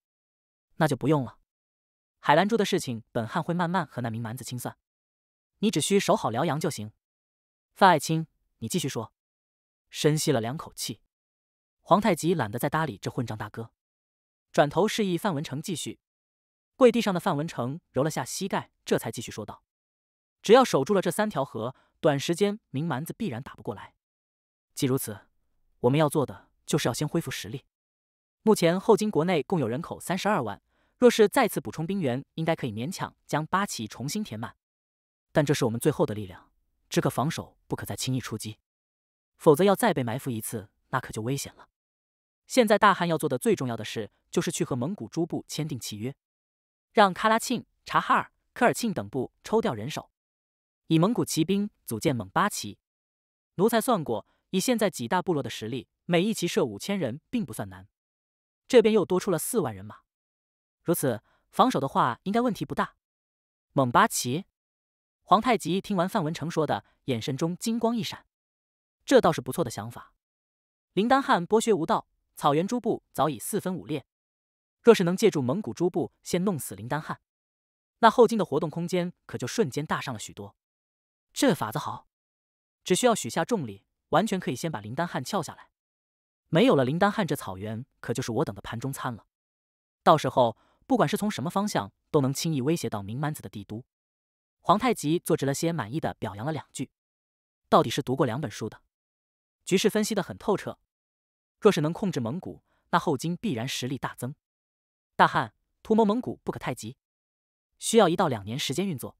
S1: 那就不用了。海兰珠的事情，本汗会慢慢和那名蛮子清算。你只需守好辽阳就行。范爱卿，你继续说。深吸了两口气，皇太极懒得再搭理这混账大哥，转头示意范文成继续。跪地上的范文成揉了下膝盖，这才继续说道：“只要守住了这三条河，短时间明蛮子必然打不过来。既如此，我们要做的就是要先恢复实力。目前后金国内共有人口三十二万，若是再次补充兵员，应该可以勉强将八旗重新填满。但这是我们最后的力量，只可防守，不可再轻易出击。否则要再被埋伏一次，那可就危险了。现在大汉要做的最重要的事，就是去和蒙古诸部签订契约。”让喀拉沁、察哈尔、科尔沁等部抽调人手，以蒙古骑兵组建蒙八旗。奴才算过，以现在几大部落的实力，每一旗设五千人，并不算难。这边又多出了四万人马，如此防守的话，应该问题不大。蒙八旗，皇太极听完范文成说的，眼神中金光一闪，这倒是不错的想法。林丹汗剥削无道，草原诸部早已四分五裂。若是能借助蒙古诸部先弄死林丹汗，那后金的活动空间可就瞬间大上了许多。这法子好，只需要许下重礼，完全可以先把林丹汗撬下来。没有了林丹汗，这草原可就是我等的盘中餐了。到时候不管是从什么方向，都能轻易威胁到明蛮子的帝都。皇太极坐直了些，满意的表扬了两句：“到底是读过两本书的，局势分析的很透彻。若是能控制蒙古，那后金必然实力大增。”大汗图谋蒙古不可太急，需要一到两年时间运作。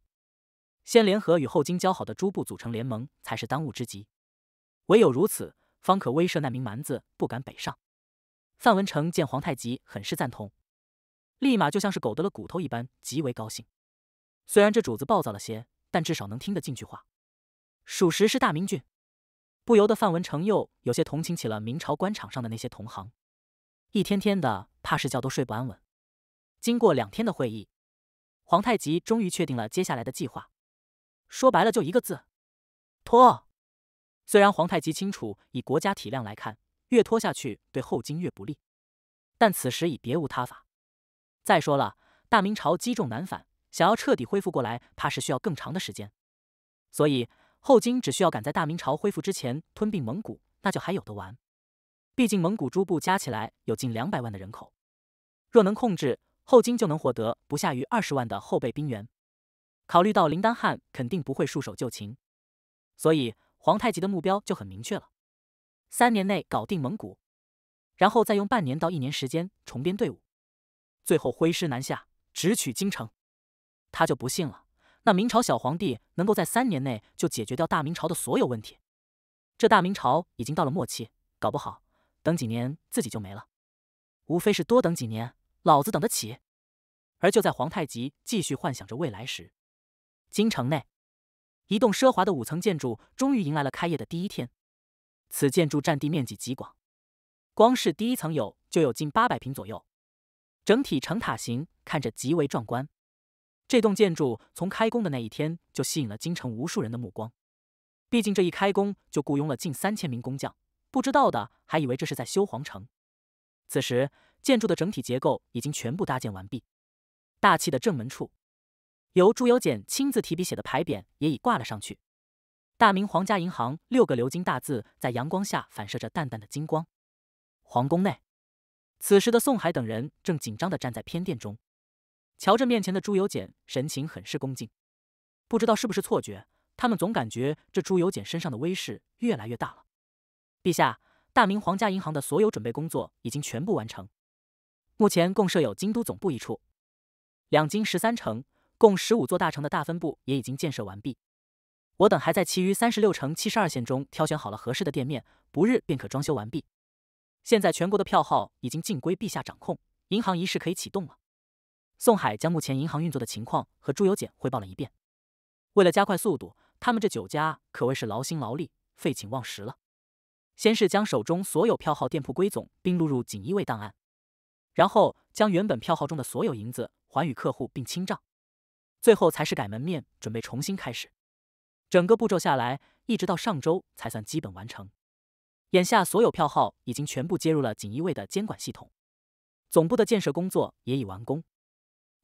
S1: 先联合与后金交好的诸部组成联盟才是当务之急，唯有如此，方可威慑那名蛮子不敢北上。范文成见皇太极很是赞同，立马就像是狗得了骨头一般极为高兴。虽然这主子暴躁了些，但至少能听得进去话。属实是大明俊，不由得范文成又有些同情起了明朝官场上的那些同行，一天天的怕是觉都睡不安稳。经过两天的会议，皇太极终于确定了接下来的计划。说白了就一个字：拖。虽然皇太极清楚，以国家体量来看，越拖下去对后金越不利，但此时已别无他法。再说了，大明朝积重难返，想要彻底恢复过来，怕是需要更长的时间。所以，后金只需要赶在大明朝恢复之前吞并蒙古，那就还有的玩。毕竟蒙古诸部加起来有近两百万的人口，若能控制。后金就能获得不下于二十万的后备兵员。考虑到林丹汗肯定不会束手就擒，所以皇太极的目标就很明确了：三年内搞定蒙古，然后再用半年到一年时间重编队伍，最后挥师南下，直取京城。他就不信了，那明朝小皇帝能够在三年内就解决掉大明朝的所有问题？这大明朝已经到了末期，搞不好等几年自己就没了。无非是多等几年。老子等得起。而就在皇太极继续幻想着未来时，京城内一栋奢华的五层建筑终于迎来了开业的第一天。此建筑占地面积极广，光是第一层有就有近八百平左右，整体呈塔形，看着极为壮观。这栋建筑从开工的那一天就吸引了京城无数人的目光，毕竟这一开工就雇佣了近三千名工匠，不知道的还以为这是在修皇城。此时，建筑的整体结构已经全部搭建完毕。大气的正门处，由朱由检亲自提笔写的牌匾也已挂了上去。大明皇家银行六个鎏金大字在阳光下反射着淡淡的金光。皇宫内，此时的宋海等人正紧张的站在偏殿中，瞧着面前的朱由检，神情很是恭敬。不知道是不是错觉，他们总感觉这朱由检身上的威势越来越大了。陛下。大明皇家银行的所有准备工作已经全部完成，目前共设有京都总部一处，两京十三城共十五座大城的大分部也已经建设完毕。我等还在其余三十六城七十二县中挑选好了合适的店面，不日便可装修完毕。现在全国的票号已经尽归陛下掌控，银行仪式可以启动了。宋海将目前银行运作的情况和朱由检汇报了一遍。为了加快速度，他们这九家可谓是劳心劳力、废寝忘食了。先是将手中所有票号店铺归总，并录入锦衣卫档案，然后将原本票号中的所有银子还与客户并清账，最后才是改门面，准备重新开始。整个步骤下来，一直到上周才算基本完成。眼下所有票号已经全部接入了锦衣卫的监管系统，总部的建设工作也已完工，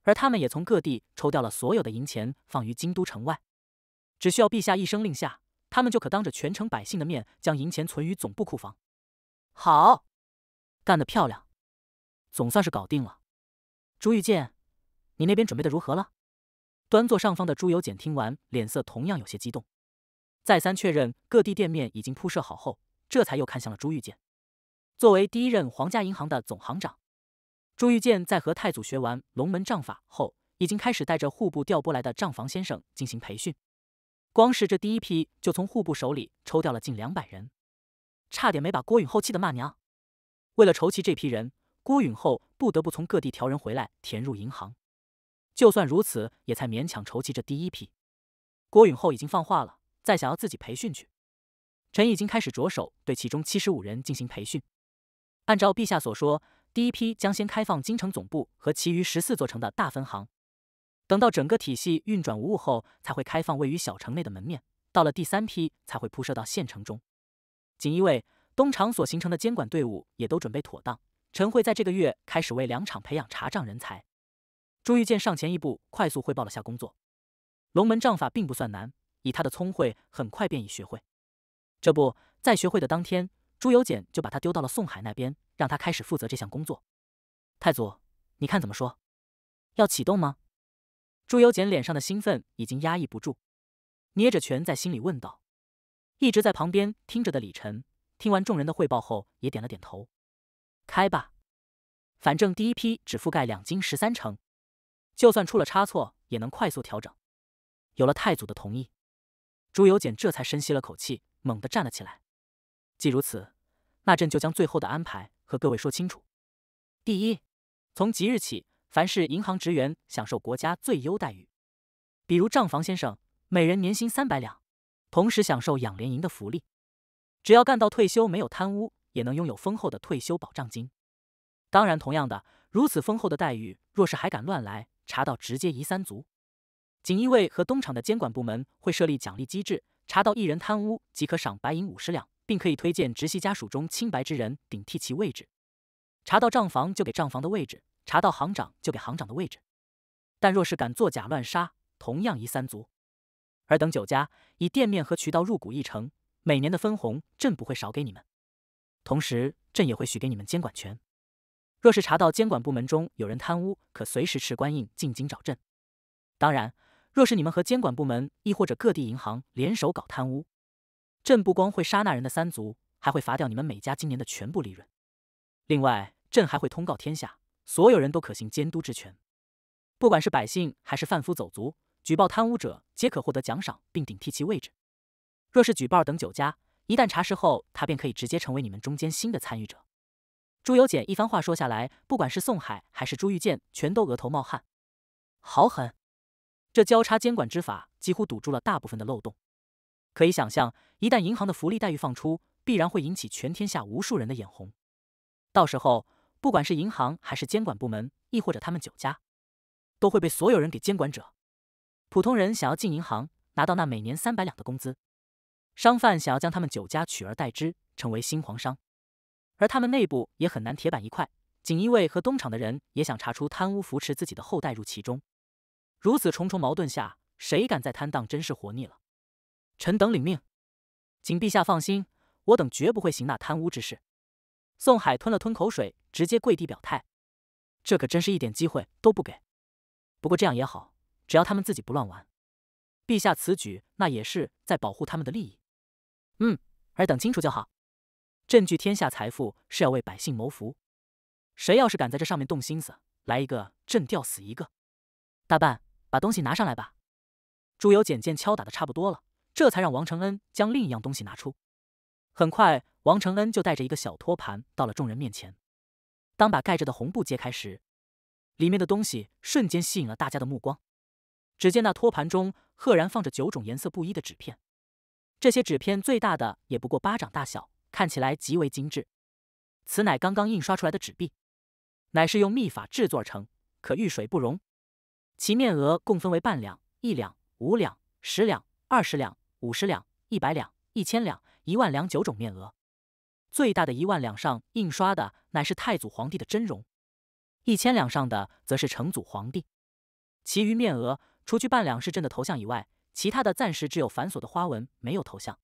S1: 而他们也从各地抽调了所有的银钱，放于京都城外，只需要陛下一声令下。他们就可当着全城百姓的面将银钱存于总部库房。好，干得漂亮，总算是搞定了。朱玉建，你那边准备的如何了？端坐上方的朱由检听完，脸色同样有些激动。再三确认各地店面已经铺设好后，这才又看向了朱玉建。作为第一任皇家银行的总行长，朱玉建在和太祖学完龙门账法后，已经开始带着户部调拨来的账房先生进行培训。光是这第一批，就从户部手里抽掉了近两百人，差点没把郭允后气的骂娘。为了筹齐这批人，郭允后不得不从各地调人回来填入银行。就算如此，也才勉强筹集这第一批。郭允后已经放话了，再想要自己培训去。臣已经开始着手对其中七十五人进行培训。按照陛下所说，第一批将先开放京城总部和其余十四座城的大分行。等到整个体系运转无误后，才会开放位于小城内的门面。到了第三批，才会铺设到县城中。锦衣卫东厂所形成的监管队伍也都准备妥当。陈慧在这个月开始为两厂培养查账人才。朱玉建上前一步，快速汇报了下工作。龙门账法并不算难，以他的聪慧，很快便已学会。这不在学会的当天，朱由检就把他丢到了宋海那边，让他开始负责这项工作。太祖，你看怎么说？要启动吗？朱由检脸上的兴奋已经压抑不住，捏着拳在心里问道：“一直在旁边听着的李晨，听完众人的汇报后也点了点头。开吧，反正第一批只覆盖两京十三城，就算出了差错也能快速调整。有了太祖的同意，朱由检这才深吸了口气，猛地站了起来。既如此，那朕就将最后的安排和各位说清楚。第一，从即日起。”凡是银行职员享受国家最优待遇，比如账房先生，每人年薪三百两，同时享受养廉银的福利。只要干到退休，没有贪污，也能拥有丰厚的退休保障金。当然，同样的，如此丰厚的待遇，若是还敢乱来，查到直接移三族。锦衣卫和东厂的监管部门会设立奖励机制，查到一人贪污，即可赏白银五十两，并可以推荐直系家属中清白之人顶替其位置。查到账房，就给账房的位置。查到行长就给行长的位置，但若是敢作假乱杀，同样移三族。而等酒家以店面和渠道入股一成，每年的分红朕不会少给你们。同时，朕也会许给你们监管权。若是查到监管部门中有人贪污，可随时持官印进京找朕。当然，若是你们和监管部门亦或者各地银行联手搞贪污，朕不光会杀那人的三族，还会罚掉你们每家今年的全部利润。另外，朕还会通告天下。所有人都可行监督之权，不管是百姓还是贩夫走卒，举报贪污者皆可获得奖赏，并顶替其位置。若是举报等酒家，一旦查实后，他便可以直接成为你们中间新的参与者。朱由检一番话说下来，不管是宋海还是朱玉剑，全都额头冒汗。好狠！这交叉监管之法几乎堵住了大部分的漏洞。可以想象，一旦银行的福利待遇放出，必然会引起全天下无数人的眼红。到时候。不管是银行还是监管部门，亦或者他们酒家，都会被所有人给监管者。普通人想要进银行拿到那每年三百两的工资，商贩想要将他们酒家取而代之，成为新皇商。而他们内部也很难铁板一块，锦衣卫和东厂的人也想查出贪污，扶持自己的后代入其中。如此重重矛盾下，谁敢再贪当？真是活腻了。臣等领命，请陛下放心，我等绝不会行那贪污之事。宋海吞了吞口水。直接跪地表态，这可真是一点机会都不给。不过这样也好，只要他们自己不乱玩，陛下此举那也是在保护他们的利益。嗯，尔等清楚就好。朕聚天下财富是要为百姓谋福，谁要是敢在这上面动心思，来一个朕吊死一个。大半，把东西拿上来吧。朱由检见敲打的差不多了，这才让王承恩将另一样东西拿出。很快，王承恩就带着一个小托盘到了众人面前。当把盖着的红布揭开时，里面的东西瞬间吸引了大家的目光。只见那托盘中赫然放着九种颜色不一的纸片，这些纸片最大的也不过巴掌大小，看起来极为精致。此乃刚刚印刷出来的纸币，乃是用秘法制作而成，可遇水不溶。其面额共分为半两、一两、五两、十两、二十两、五十两、一百两、一千两、一万两九种面额。最大的一万两上印刷的乃是太祖皇帝的真容，一千两上的则是成祖皇帝。其余面额，除去半两是朕的头像以外，其他的暂时只有繁琐的花纹，没有头像。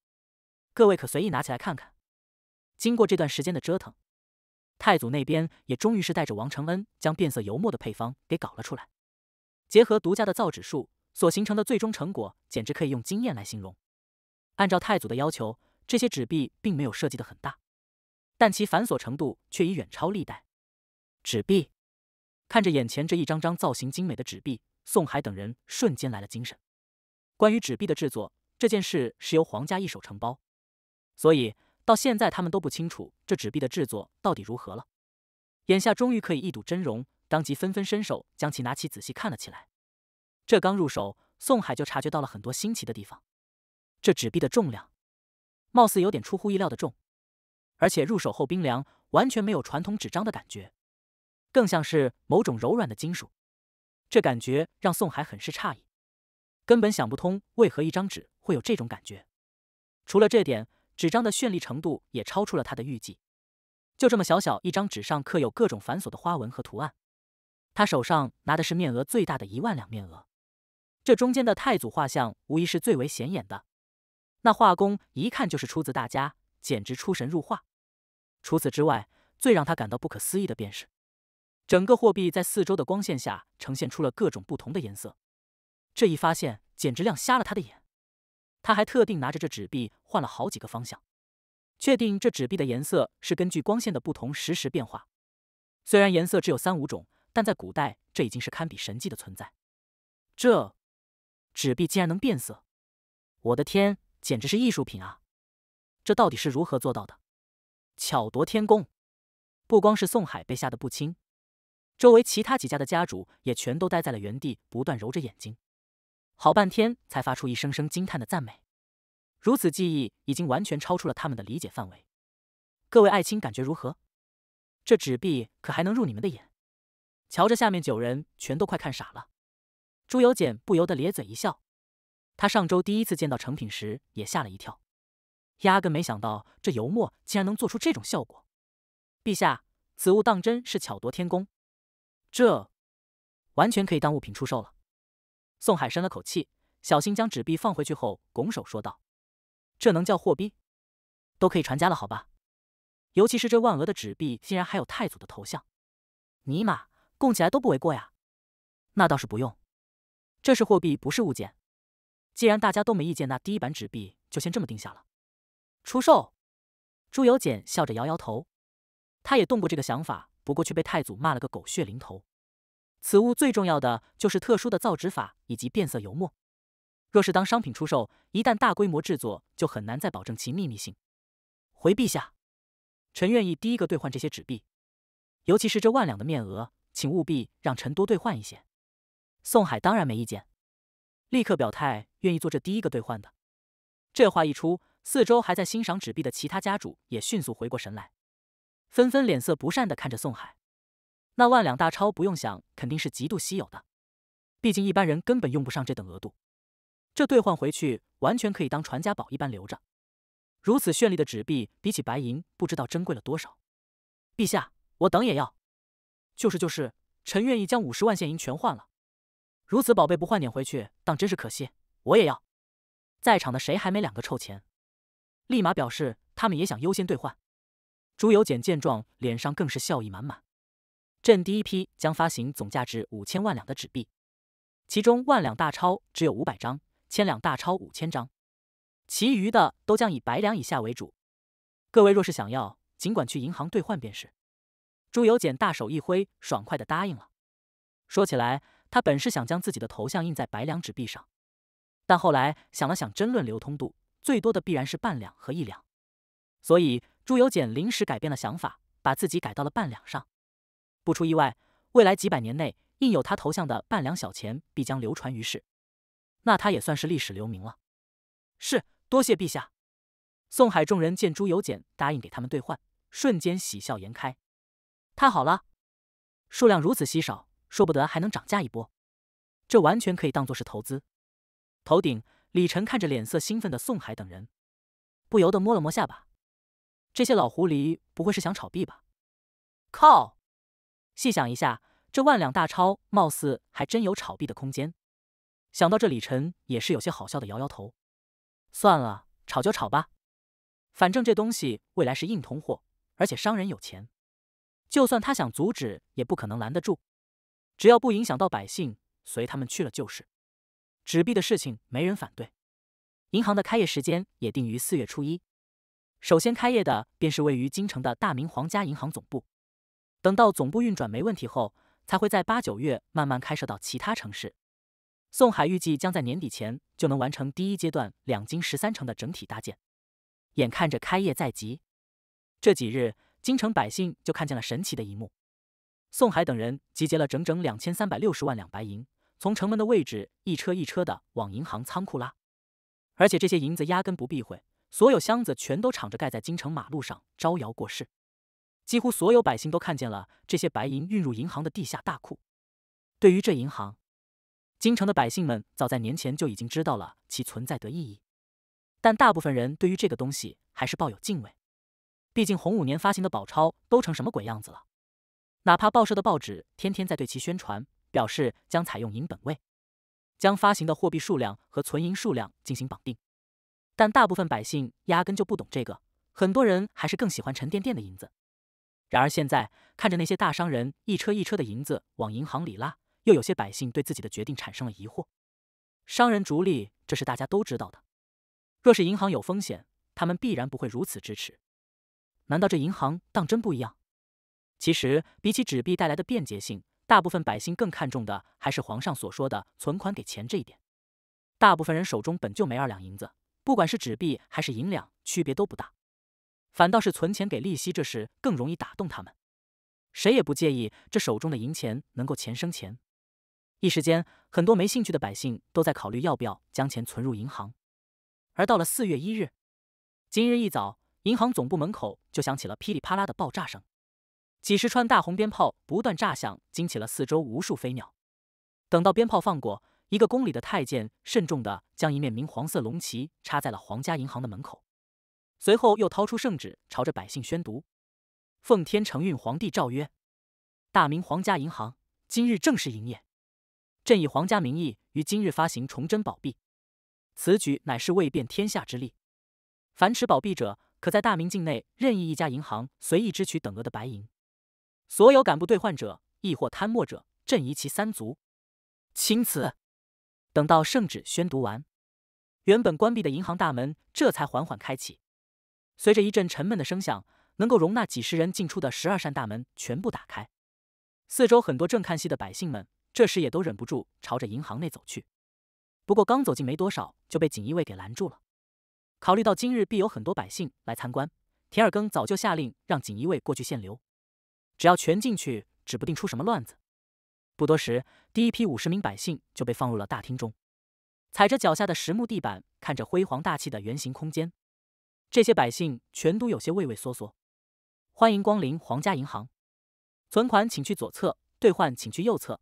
S1: 各位可随意拿起来看看。经过这段时间的折腾，太祖那边也终于是带着王承恩将变色油墨的配方给搞了出来，结合独家的造纸术所形成的最终成果，简直可以用惊艳来形容。按照太祖的要求，这些纸币并没有设计的很大。但其繁琐程度却已远超历代纸币。看着眼前这一张张造型精美的纸币，宋海等人瞬间来了精神。关于纸币的制作这件事是由皇家一手承包，所以到现在他们都不清楚这纸币的制作到底如何了。眼下终于可以一睹真容，当即纷纷伸手将其拿起，仔细看了起来。这刚入手，宋海就察觉到了很多新奇的地方。这纸币的重量，貌似有点出乎意料的重。而且入手后冰凉，完全没有传统纸张的感觉，更像是某种柔软的金属。这感觉让宋海很是诧异，根本想不通为何一张纸会有这种感觉。除了这点，纸张的绚丽程度也超出了他的预计。就这么小小一张纸上刻有各种繁琐的花纹和图案。他手上拿的是面额最大的一万两面额，这中间的太祖画像无疑是最为显眼的。那画工一看就是出自大家，简直出神入化。除此之外，最让他感到不可思议的便是，整个货币在四周的光线下呈现出了各种不同的颜色。这一发现简直亮瞎了他的眼。他还特定拿着这纸币换了好几个方向，确定这纸币的颜色是根据光线的不同实时变化。虽然颜色只有三五种，但在古代这已经是堪比神迹的存在。这纸币竟然能变色！我的天，简直是艺术品啊！这到底是如何做到的？巧夺天工，不光是宋海被吓得不轻，周围其他几家的家主也全都待在了原地，不断揉着眼睛，好半天才发出一声声惊叹的赞美。如此技艺已经完全超出了他们的理解范围。各位爱卿感觉如何？这纸币可还能入你们的眼？瞧着下面九人全都快看傻了，朱由检不由得咧嘴一笑。他上周第一次见到成品时也吓了一跳。压根没想到这油墨竟然能做出这种效果，陛下，此物当真是巧夺天工，这完全可以当物品出售了。宋海深了口气，小心将纸币放回去后，拱手说道：“这能叫货币？都可以传家了，好吧？尤其是这万额的纸币，竟然还有太祖的头像，尼玛，供起来都不为过呀！那倒是不用，这是货币，不是物件。既然大家都没意见，那第一版纸币就先这么定下了。”出售，朱由检笑着摇摇头，他也动过这个想法，不过却被太祖骂了个狗血淋头。此物最重要的就是特殊的造纸法以及变色油墨，若是当商品出售，一旦大规模制作，就很难再保证其秘密性。回陛下，臣愿意第一个兑换这些纸币，尤其是这万两的面额，请务必让臣多兑换一些。宋海当然没意见，立刻表态愿意做这第一个兑换的。这话一出。四周还在欣赏纸币的其他家主也迅速回过神来，纷纷脸色不善的看着宋海。那万两大钞不用想，肯定是极度稀有的，毕竟一般人根本用不上这等额度。这兑换回去完全可以当传家宝一般留着。如此绚丽的纸币，比起白银不知道珍贵了多少。陛下，我等也要。就是就是，臣愿意将五十万现银全换了。如此宝贝不换点回去，当真是可惜。我也要。在场的谁还没两个臭钱？立马表示，他们也想优先兑换。朱由检见状，脸上更是笑意满满。朕第一批将发行总价值五千万两的纸币，其中万两大钞只有五百张，千两大钞五千张，其余的都将以百两以下为主。各位若是想要，尽管去银行兑换便是。朱由检大手一挥，爽快的答应了。说起来，他本是想将自己的头像印在百两纸币上，但后来想了想，争论流通度。最多的必然是半两和一两，所以朱由检临时改变了想法，把自己改到了半两上。不出意外，未来几百年内印有他头像的半两小钱必将流传于世，那他也算是历史留名了。是多谢陛下。宋海众人见朱由检答应给他们兑换，瞬间喜笑颜开。太好了，数量如此稀少，说不得还能涨价一波。这完全可以当做是投资，头顶。李晨看着脸色兴奋的宋海等人，不由得摸了摸下巴：“这些老狐狸不会是想炒币吧？”靠！细想一下，这万两大钞貌似还真有炒币的空间。想到这，李晨也是有些好笑的，摇摇头：“算了，炒就炒吧，反正这东西未来是硬通货，而且商人有钱，就算他想阻止，也不可能拦得住。只要不影响到百姓，随他们去了就是。”纸币的事情没人反对，银行的开业时间也定于四月初一。首先开业的便是位于京城的大明皇家银行总部，等到总部运转没问题后，才会在八九月慢慢开设到其他城市。宋海预计将在年底前就能完成第一阶段两京十三城的整体搭建。眼看着开业在即，这几日京城百姓就看见了神奇的一幕：宋海等人集结了整整两千三百六十万两白银。从城门的位置一车一车的往银行仓库拉，而且这些银子压根不避讳，所有箱子全都敞着盖在京城马路上招摇过市，几乎所有百姓都看见了这些白银运入银行的地下大库。对于这银行，京城的百姓们早在年前就已经知道了其存在的意义，但大部分人对于这个东西还是抱有敬畏，毕竟洪五年发行的宝钞都成什么鬼样子了，哪怕报社的报纸天天在对其宣传。表示将采用银本位，将发行的货币数量和存银数量进行绑定，但大部分百姓压根就不懂这个，很多人还是更喜欢沉甸甸的银子。然而现在看着那些大商人一车一车的银子往银行里拉，又有些百姓对自己的决定产生了疑惑。商人逐利，这是大家都知道的。若是银行有风险，他们必然不会如此支持。难道这银行当真不一样？其实比起纸币带来的便捷性。大部分百姓更看重的还是皇上所说的存款给钱这一点。大部分人手中本就没二两银子，不管是纸币还是银两，区别都不大。反倒是存钱给利息这事更容易打动他们，谁也不介意这手中的银钱能够钱生钱。一时间，很多没兴趣的百姓都在考虑要不要将钱存入银行。而到了四月一日，今日一早，银行总部门口就响起了噼里啪啦的爆炸声。几十串大红鞭炮不断炸响，惊起了四周无数飞鸟。等到鞭炮放过，一个宫里的太监慎重地将一面明黄色龙旗插在了皇家银行的门口，随后又掏出圣旨，朝着百姓宣读：“奉天承运，皇帝诏曰：大明皇家银行今日正式营业。朕以皇家名义于今日发行崇祯宝币，此举乃是为变天下之力。凡持宝币者，可在大明境内任意一家银行随意支取等额的白银。”所有敢不兑患者，亦或贪墨者，朕夷其三族。钦此。等到圣旨宣读完，原本关闭的银行大门这才缓缓开启。随着一阵沉闷的声响，能够容纳几十人进出的十二扇大门全部打开。四周很多正看戏的百姓们，这时也都忍不住朝着银行内走去。不过刚走进没多少，就被锦衣卫给拦住了。考虑到今日必有很多百姓来参观，田二更早就下令让锦衣卫过去限流。只要全进去，指不定出什么乱子。不多时，第一批五十名百姓就被放入了大厅中，踩着脚下的实木地板，看着辉煌大气的圆形空间，这些百姓全都有些畏畏缩缩。欢迎光临皇家银行，存款请去左侧，兑换请去右侧。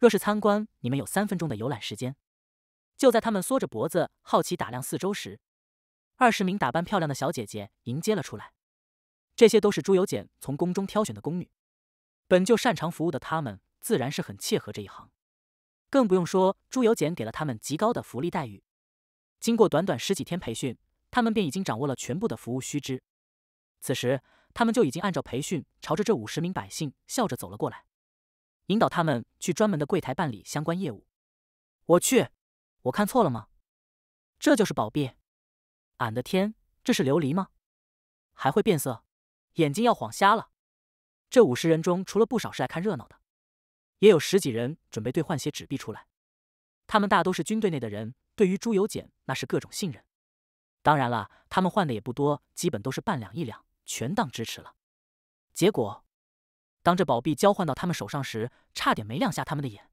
S1: 若是参观，你们有三分钟的游览时间。就在他们缩着脖子，好奇打量四周时，二十名打扮漂亮的小姐姐迎接了出来。这些都是朱由检从宫中挑选的宫女，本就擅长服务的他们自然是很切合这一行，更不用说朱由检给了他们极高的福利待遇。经过短短十几天培训，他们便已经掌握了全部的服务须知。此时，他们就已经按照培训朝着这五十名百姓笑着走了过来，引导他们去专门的柜台办理相关业务。我去，我看错了吗？这就是宝币？俺的天，这是琉璃吗？还会变色？眼睛要晃瞎了！这五十人中，除了不少是来看热闹的，也有十几人准备兑换些纸币出来。他们大都是军队内的人，对于朱由检那是各种信任。当然了，他们换的也不多，基本都是半两、一两，全当支持了。结果，当这宝币交换到他们手上时，差点没亮瞎他们的眼。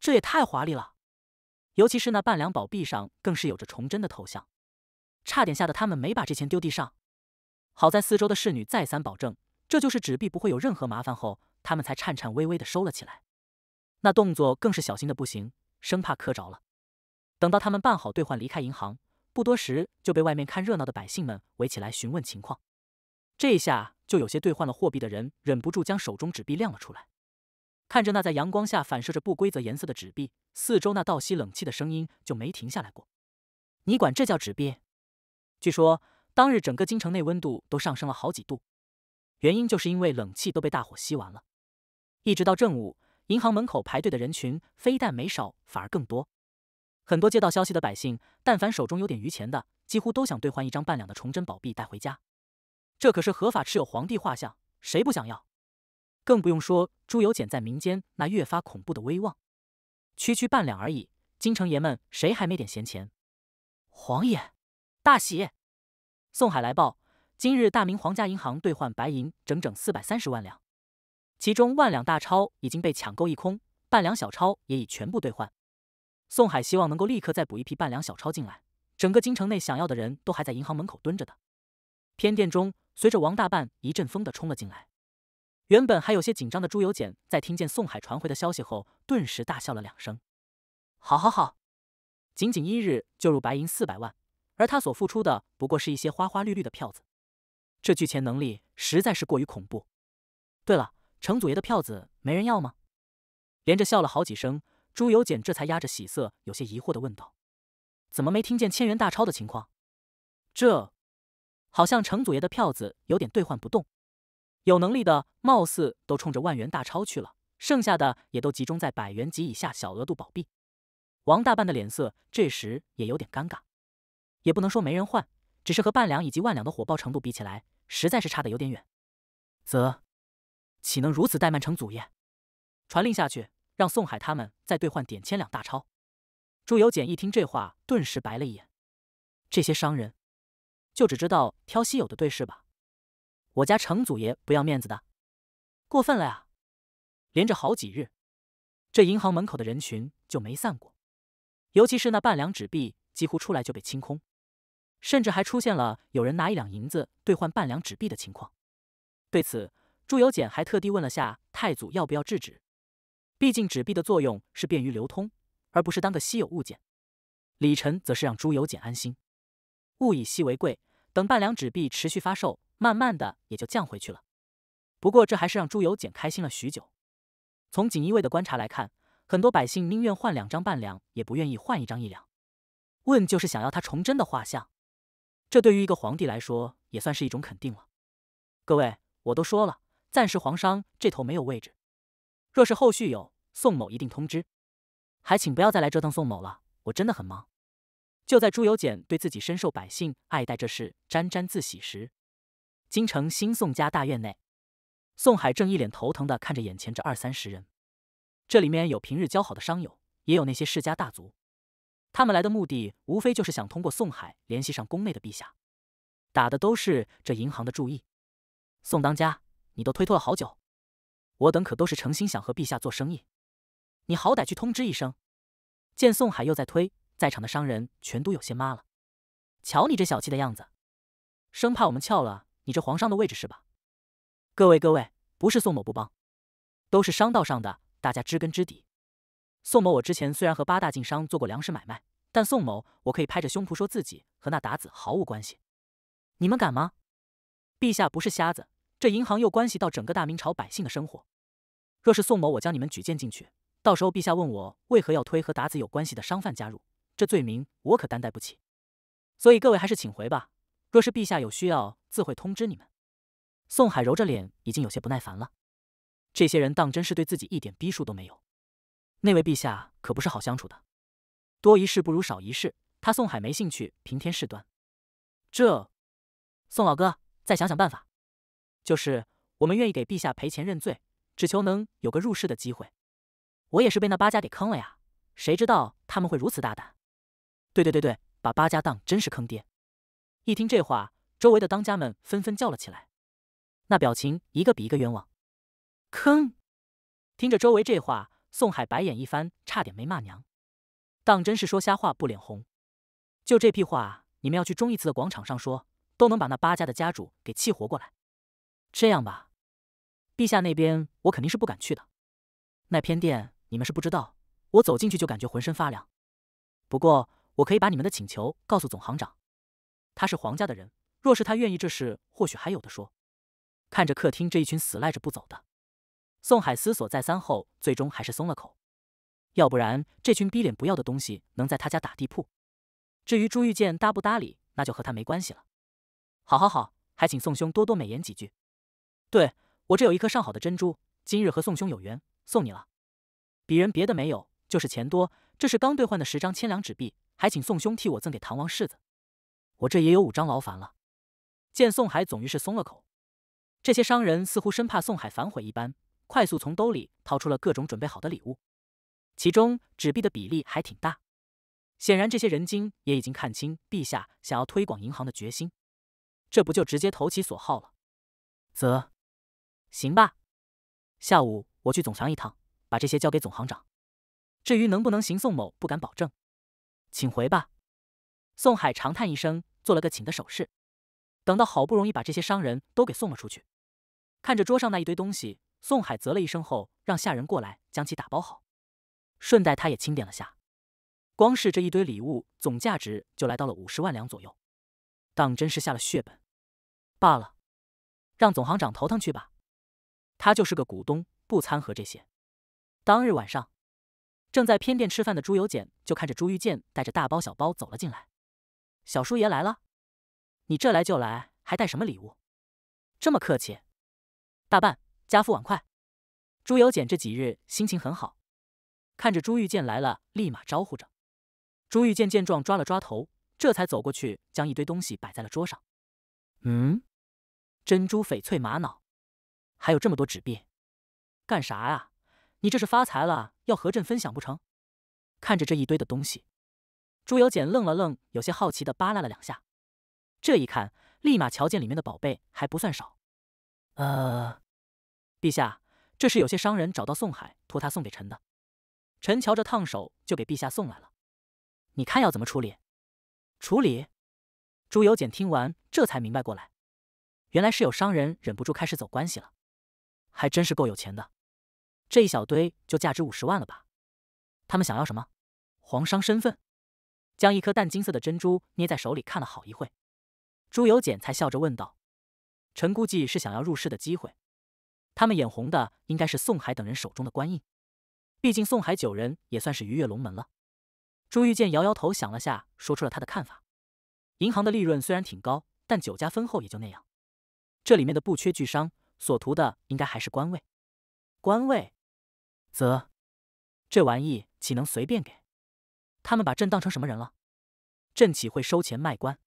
S1: 这也太华丽了！尤其是那半两宝币上，更是有着崇祯的头像，差点吓得他们没把这钱丢地上。好在四周的侍女再三保证，这就是纸币不会有任何麻烦后，他们才颤颤巍巍地收了起来，那动作更是小心的不行，生怕磕着了。等到他们办好兑换离开银行，不多时就被外面看热闹的百姓们围起来询问情况。这一下就有些兑换了货币的人忍不住将手中纸币亮了出来，看着那在阳光下反射着不规则颜色的纸币，四周那倒吸冷气的声音就没停下来过。你管这叫纸币？据说。当日，整个京城内温度都上升了好几度，原因就是因为冷气都被大火吸完了。一直到正午，银行门口排队的人群非但没少，反而更多。很多接到消息的百姓，但凡手中有点余钱的，几乎都想兑换一张半两的崇祯宝币带回家。这可是合法持有皇帝画像，谁不想要？更不用说朱由检在民间那越发恐怖的威望。区区半两而已，京城爷们谁还没点闲钱？皇爷大喜！宋海来报，今日大明皇家银行兑换白银整整四百三十万两，其中万两大钞已经被抢购一空，半两小钞也已全部兑换。宋海希望能够立刻再补一批半两小钞进来，整个京城内想要的人都还在银行门口蹲着的。偏殿中，随着王大半一阵风的冲了进来，原本还有些紧张的朱由检，在听见宋海传回的消息后，顿时大笑了两声：“好，好，好！仅仅一日就入白银四百万。”而他所付出的不过是一些花花绿绿的票子，这聚钱能力实在是过于恐怖。对了，程祖爷的票子没人要吗？连着笑了好几声，朱由检这才压着喜色，有些疑惑的问道：“怎么没听见千元大钞的情况？这好像程祖爷的票子有点兑换不动，有能力的貌似都冲着万元大钞去了，剩下的也都集中在百元及以下小额度宝币。”王大半的脸色这时也有点尴尬。也不能说没人换，只是和半两以及万两的火爆程度比起来，实在是差的有点远。则岂能如此怠慢成祖爷？传令下去，让宋海他们再兑换点千两大钞。朱由检一听这话，顿时白了一眼。这些商人就只知道挑稀有的对视吧？我家成祖爷不要面子的，过分了呀！连着好几日，这银行门口的人群就没散过。尤其是那半两纸币，几乎出来就被清空。甚至还出现了有人拿一两银子兑换半两纸币的情况。对此，朱由检还特地问了下太祖要不要制止，毕竟纸币的作用是便于流通，而不是当个稀有物件。李晨则是让朱由检安心，物以稀为贵，等半两纸币持续发售，慢慢的也就降回去了。不过这还是让朱由检开心了许久。从锦衣卫的观察来看，很多百姓宁愿换两张半两，也不愿意换一张一两。问就是想要他崇祯的画像。这对于一个皇帝来说也算是一种肯定了。各位，我都说了，暂时皇商这头没有位置，若是后续有，宋某一定通知。还请不要再来折腾宋某了，我真的很忙。就在朱由检对自己深受百姓爱戴这事沾沾自喜时，京城新宋家大院内，宋海正一脸头疼的看着眼前这二三十人，这里面有平日交好的商友，也有那些世家大族。他们来的目的无非就是想通过宋海联系上宫内的陛下，打的都是这银行的主意。宋当家，你都推脱了好久，我等可都是诚心想和陛下做生意，你好歹去通知一声。见宋海又在推，在场的商人全都有些妈了。瞧你这小气的样子，生怕我们撬了你这皇上的位置是吧？各位各位，不是宋某不帮，都是商道上的，大家知根知底。宋某，我之前虽然和八大晋商做过粮食买卖，但宋某我可以拍着胸脯说自己和那达子毫无关系。你们敢吗？陛下不是瞎子，这银行又关系到整个大明朝百姓的生活。若是宋某我将你们举荐进去，到时候陛下问我为何要推和达子有关系的商贩加入，这罪名我可担待不起。所以各位还是请回吧。若是陛下有需要，自会通知你们。宋海揉着脸，已经有些不耐烦了。这些人当真是对自己一点逼数都没有。那位陛下可不是好相处的，多一事不如少一事。他宋海没兴趣平添事端。这宋老哥，再想想办法。就是我们愿意给陛下赔钱认罪，只求能有个入世的机会。我也是被那八家给坑了呀！谁知道他们会如此大胆？对对对对，把八家当真是坑爹！一听这话，周围的当家们纷纷叫了起来，那表情一个比一个冤枉。坑！听着周围这话。宋海白眼一翻，差点没骂娘，当真是说瞎话不脸红。就这屁话，你们要去忠义祠的广场上说，都能把那八家的家主给气活过来。这样吧，陛下那边我肯定是不敢去的。那偏殿你们是不知道，我走进去就感觉浑身发凉。不过我可以把你们的请求告诉总行长，他是皇家的人，若是他愿意，这事或许还有的说。看着客厅这一群死赖着不走的。宋海思索再三后，最终还是松了口。要不然，这群逼脸不要的东西能在他家打地铺？至于朱玉剑搭不搭理，那就和他没关系了。好，好，好，还请宋兄多多美言几句。对，我这有一颗上好的珍珠，今日和宋兄有缘，送你了。鄙人别的没有，就是钱多，这是刚兑换的十张千两纸币，还请宋兄替我赠给唐王世子。我这也有五张，劳烦了。见宋海总于是松了口，这些商人似乎生怕宋海反悔一般。快速从兜里掏出了各种准备好的礼物，其中纸币的比例还挺大。显然，这些人精也已经看清陛下想要推广银行的决心，这不就直接投其所好了？则行吧，下午我去总行一趟，把这些交给总行长。至于能不能行，宋某不敢保证，请回吧。宋海长叹一声，做了个请的手势。等到好不容易把这些商人都给送了出去，看着桌上那一堆东西。宋海啧了一声后，让下人过来将其打包好，顺带他也清点了下，光是这一堆礼物，总价值就来到了五十万两左右，当真是下了血本。罢了，让总行长头疼去吧，他就是个股东，不掺和这些。当日晚上，正在偏殿吃饭的朱由检就看着朱玉建带着大包小包走了进来，“小叔爷来了，你这来就来，还带什么礼物？这么客气，大半。”家父，碗筷。朱由检这几日心情很好，看着朱玉建来了，立马招呼着。朱玉剑见状，抓了抓头，这才走过去，将一堆东西摆在了桌上。嗯，珍珠、翡翠、玛瑙，还有这么多纸币，干啥呀？你这是发财了，要和朕分享不成？看着这一堆的东西，朱由检愣了愣，有些好奇的扒拉了两下。这一看，立马瞧见里面的宝贝还不算少。呃。陛下，这是有些商人找到宋海，托他送给臣的。臣瞧着烫手，就给陛下送来了。你看要怎么处理？处理？朱由检听完，这才明白过来，原来是有商人忍不住开始走关系了。还真是够有钱的，这一小堆就价值五十万了吧？他们想要什么？皇商身份？将一颗淡金色的珍珠捏在手里看了好一会，朱由检才笑着问道：“臣估计是想要入仕的机会。”他们眼红的应该是宋海等人手中的官印，毕竟宋海九人也算是鱼跃龙门了。朱玉剑摇摇头，想了下，说出了他的看法：银行的利润虽然挺高，但酒家分后也就那样。这里面的不缺巨商，所图的应该还是官位。官位，则这玩意岂能随便给？他们把朕当成什么人了？朕岂会收钱卖官？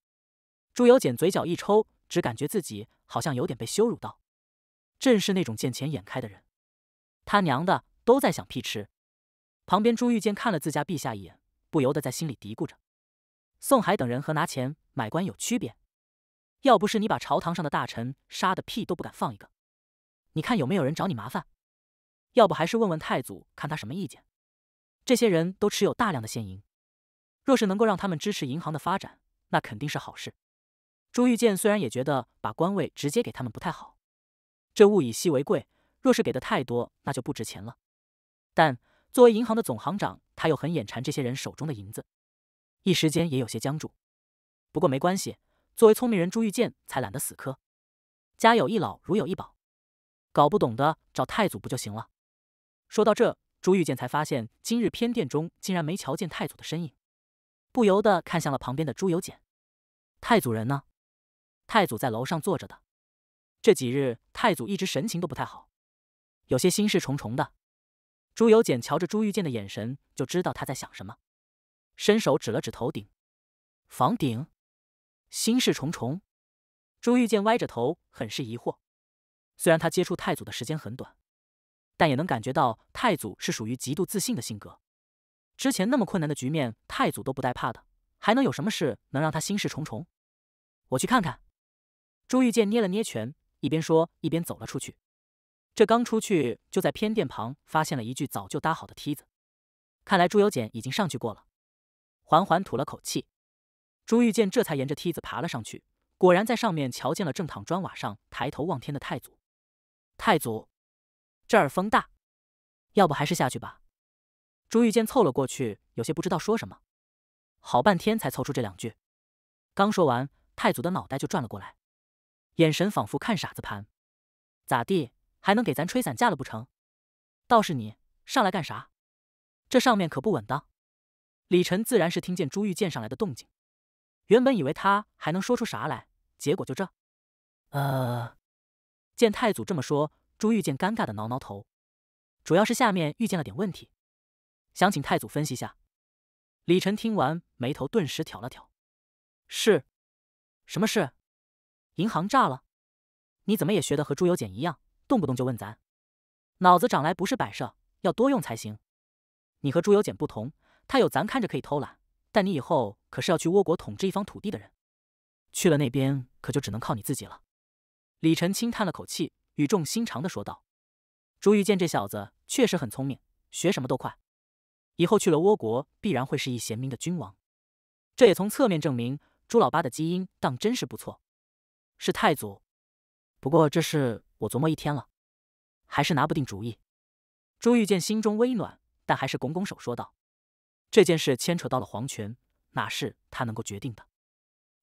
S1: 朱由检嘴角一抽，只感觉自己好像有点被羞辱到。正是那种见钱眼开的人，他娘的都在想屁吃。旁边朱玉见看了自家陛下一眼，不由得在心里嘀咕着：“宋海等人和拿钱买官有区别？要不是你把朝堂上的大臣杀的屁都不敢放一个，你看有没有人找你麻烦？要不还是问问太祖，看他什么意见。”这些人都持有大量的现银，若是能够让他们支持银行的发展，那肯定是好事。朱玉建虽然也觉得把官位直接给他们不太好。这物以稀为贵，若是给的太多，那就不值钱了。但作为银行的总行长，他又很眼馋这些人手中的银子，一时间也有些僵住。不过没关系，作为聪明人，朱玉剑才懒得死磕。家有一老，如有一宝，搞不懂的找太祖不就行了？说到这，朱玉剑才发现今日偏殿中竟然没瞧见太祖的身影，不由得看向了旁边的朱由检。太祖人呢？太祖在楼上坐着的。这几日，太祖一直神情都不太好，有些心事重重的。朱由检瞧着朱玉建的眼神，就知道他在想什么，伸手指了指头顶，房顶，心事重重。朱玉建歪着头，很是疑惑。虽然他接触太祖的时间很短，但也能感觉到太祖是属于极度自信的性格。之前那么困难的局面，太祖都不带怕的，还能有什么事能让他心事重重？我去看看。朱玉建捏了捏拳。一边说，一边走了出去。这刚出去，就在偏殿旁发现了一具早就搭好的梯子，看来朱由检已经上去过了。缓缓吐了口气，朱玉见这才沿着梯子爬了上去，果然在上面瞧见了正躺砖瓦上抬头望天的太祖。太祖，这儿风大，要不还是下去吧。朱玉见凑了过去，有些不知道说什么，好半天才凑出这两句。刚说完，太祖的脑袋就转了过来。眼神仿佛看傻子，盘咋地还能给咱吹散架了不成？倒是你上来干啥？这上面可不稳当。李晨自然是听见朱玉见上来的动静，原本以为他还能说出啥来，结果就这。呃，见太祖这么说，朱玉见尴尬的挠挠头，主要是下面遇见了点问题，想请太祖分析下。李晨听完，眉头顿时挑了挑，是什么事？银行炸了，你怎么也学得和朱由检一样，动不动就问咱？脑子长来不是摆设，要多用才行。你和朱由检不同，他有咱看着可以偷懒，但你以后可是要去倭国统治一方土地的人，去了那边可就只能靠你自己了。李晨轻叹了口气，语重心长地说道：“朱玉见这小子确实很聪明，学什么都快，以后去了倭国必然会是一贤明的君王。这也从侧面证明朱老八的基因当真是不错。”是太祖，不过这事我琢磨一天了，还是拿不定主意。朱玉见心中微暖，但还是拱拱手说道：“这件事牵扯到了皇权，哪是他能够决定的？”“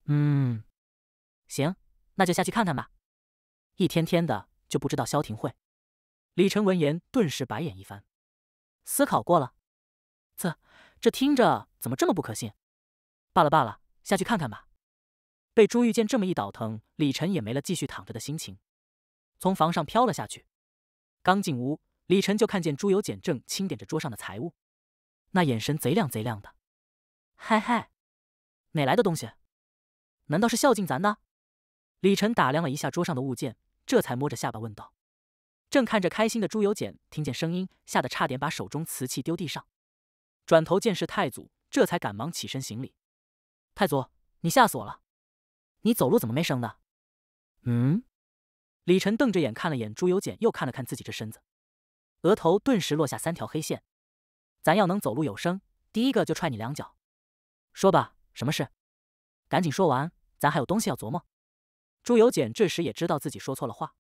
S1: 嗯，行，那就下去看看吧。”一天天的，就不知道萧廷会。李晨闻言顿时白眼一翻，思考过了，这这听着怎么这么不可信？罢了罢了，下去看看吧。被朱玉见这么一倒腾，李晨也没了继续躺着的心情，从房上飘了下去。刚进屋，李晨就看见朱由检正清点着桌上的财物，那眼神贼亮贼亮的。嗨嗨，哪来的东西？难道是孝敬咱的？李晨打量了一下桌上的物件，这才摸着下巴问道。正看着开心的朱由检，听见声音，吓得差点把手中瓷器丢地上。转头见是太祖，这才赶忙起身行礼。太祖，你吓死我了！你走路怎么没声呢？嗯，李晨瞪着眼看了眼朱由检，又看了看自己这身子，额头顿时落下三条黑线。咱要能走路有声，第一个就踹你两脚。说吧，什么事？赶紧说完，咱还有东西要琢磨。朱由检这时也知道自己说错了话，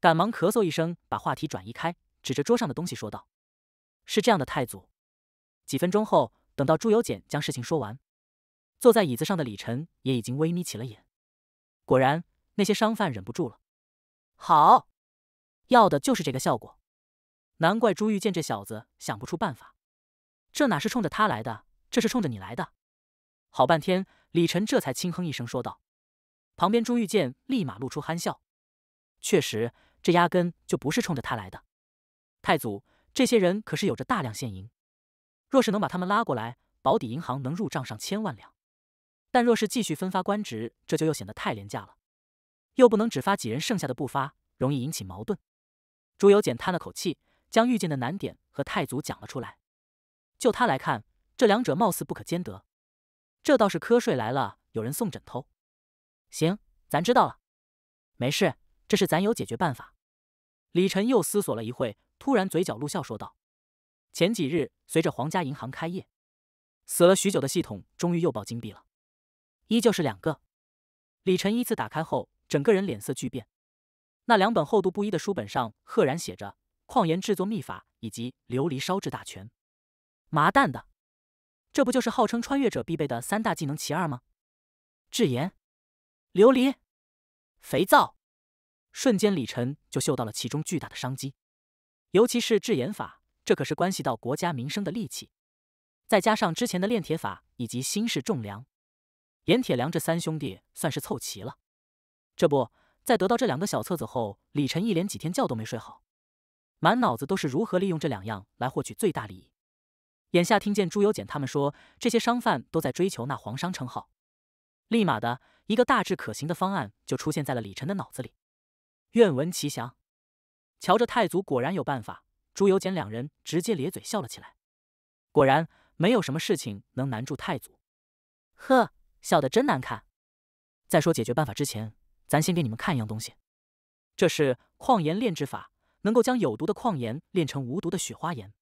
S1: 赶忙咳嗽一声，把话题转移开，指着桌上的东西说道：“是这样的，太祖。”几分钟后，等到朱由检将事情说完，坐在椅子上的李晨也已经微眯起了眼。果然，那些商贩忍不住了。好，要的就是这个效果。难怪朱玉剑这小子想不出办法。这哪是冲着他来的？这是冲着你来的。好半天，李晨这才轻哼一声说道。旁边朱玉剑立马露出憨笑。确实，这压根就不是冲着他来的。太祖，这些人可是有着大量现银，若是能把他们拉过来，保底银行能入账上千万两。但若是继续分发官职，这就又显得太廉价了，又不能只发几人，剩下的不发，容易引起矛盾。朱由检叹了口气，将遇见的难点和太祖讲了出来。就他来看，这两者貌似不可兼得。这倒是瞌睡来了有人送枕头。行，咱知道了，没事，这事咱有解决办法。李晨又思索了一会，突然嘴角露笑说道：“前几日随着皇家银行开业，死了许久的系统终于又爆金币了。”依旧是两个，李晨依次打开后，整个人脸色巨变。那两本厚度不一的书本上，赫然写着《矿盐制作秘法》以及《琉璃烧制大全》。麻蛋的，这不就是号称穿越者必备的三大技能其二吗？制盐、琉璃、肥皂。瞬间，李晨就嗅到了其中巨大的商机。尤其是制盐法，这可是关系到国家民生的利器。再加上之前的炼铁法以及新式种粮。严铁良这三兄弟算是凑齐了。这不在得到这两个小册子后，李晨一连几天觉都没睡好，满脑子都是如何利用这两样来获取最大利益。眼下听见朱由检他们说这些商贩都在追求那皇商称号，立马的一个大致可行的方案就出现在了李晨的脑子里。愿闻其详。瞧着太祖果然有办法，朱由检两人直接咧嘴笑了起来。果然没有什么事情能难住太祖。呵。笑得真难看。在说解决办法之前，咱先给你们看一样东西。这是矿盐炼制法，能够将有毒的矿盐炼成无毒的雪花盐，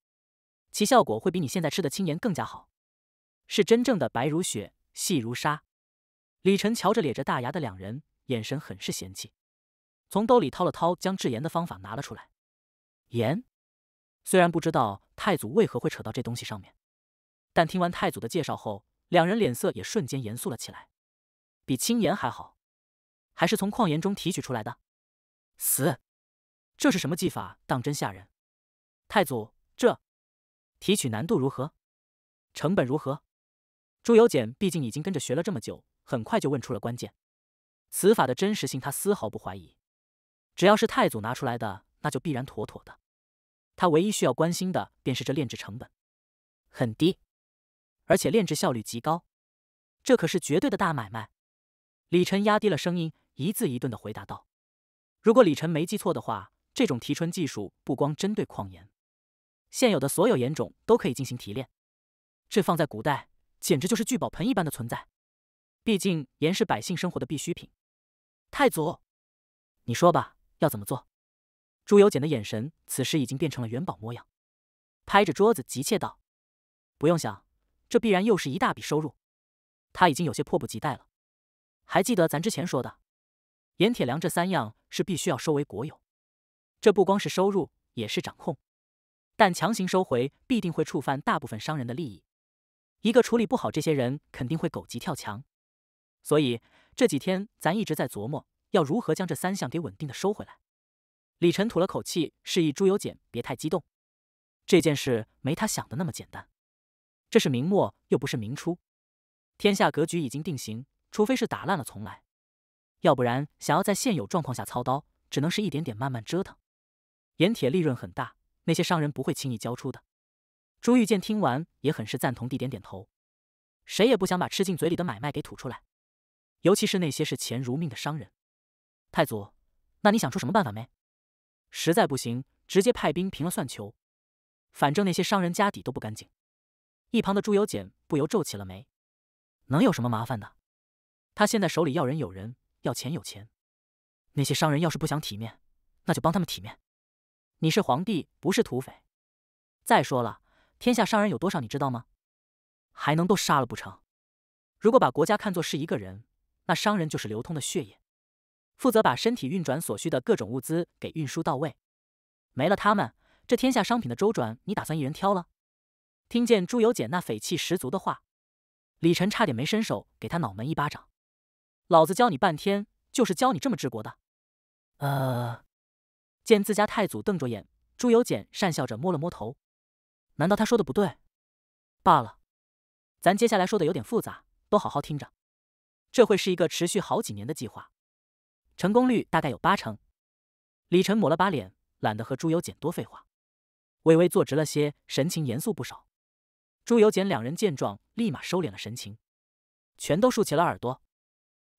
S1: 其效果会比你现在吃的青盐更加好，是真正的白如雪，细如沙。李晨瞧着咧着大牙的两人，眼神很是嫌弃，从兜里掏了掏，将制盐的方法拿了出来。盐，虽然不知道太祖为何会扯到这东西上面，但听完太祖的介绍后。两人脸色也瞬间严肃了起来，比青岩还好，还是从矿盐中提取出来的。死，这是什么技法？当真吓人！太祖，这提取难度如何？成本如何？朱由检毕竟已经跟着学了这么久，很快就问出了关键。此法的真实性他丝毫不怀疑，只要是太祖拿出来的，那就必然妥妥的。他唯一需要关心的便是这炼制成本很低。而且炼制效率极高，这可是绝对的大买卖。李晨压低了声音，一字一顿的回答道：“如果李晨没记错的话，这种提纯技术不光针对矿盐，现有的所有盐种都可以进行提炼。这放在古代，简直就是聚宝盆一般的存在。毕竟盐是百姓生活的必需品。”太祖，你说吧，要怎么做？朱由检的眼神此时已经变成了元宝模样，拍着桌子急切道：“不用想。”这必然又是一大笔收入，他已经有些迫不及待了。还记得咱之前说的，盐铁粮这三样是必须要收为国有，这不光是收入，也是掌控。但强行收回，必定会触犯大部分商人的利益。一个处理不好，这些人肯定会狗急跳墙。所以这几天咱一直在琢磨，要如何将这三项给稳定的收回来。李晨吐了口气，示意朱由检别太激动。这件事没他想的那么简单。这是明末，又不是明初，天下格局已经定型，除非是打烂了重来，要不然想要在现有状况下操刀，只能是一点点慢慢折腾。盐铁利润很大，那些商人不会轻易交出的。朱玉建听完也很是赞同地点点头，谁也不想把吃进嘴里的买卖给吐出来，尤其是那些视钱如命的商人。太祖，那你想出什么办法没？实在不行，直接派兵平了算球，反正那些商人家底都不干净。一旁的朱由检不由皱起了眉，能有什么麻烦的？他现在手里要人有人，要钱有钱。那些商人要是不想体面，那就帮他们体面。你是皇帝，不是土匪。再说了，天下商人有多少，你知道吗？还能都杀了不成？如果把国家看作是一个人，那商人就是流通的血液，负责把身体运转所需的各种物资给运输到位。没了他们，这天下商品的周转，你打算一人挑了？听见朱由检那匪气十足的话，李晨差点没伸手给他脑门一巴掌。老子教你半天，就是教你这么治国的。呃，见自家太祖瞪着眼，朱由检讪笑着摸了摸头。难道他说的不对？罢了，咱接下来说的有点复杂，都好好听着。这会是一个持续好几年的计划，成功率大概有八成。李晨抹了把脸，懒得和朱由检多废话，微微坐直了些，神情严肃不少。朱由检两人见状，立马收敛了神情，全都竖起了耳朵。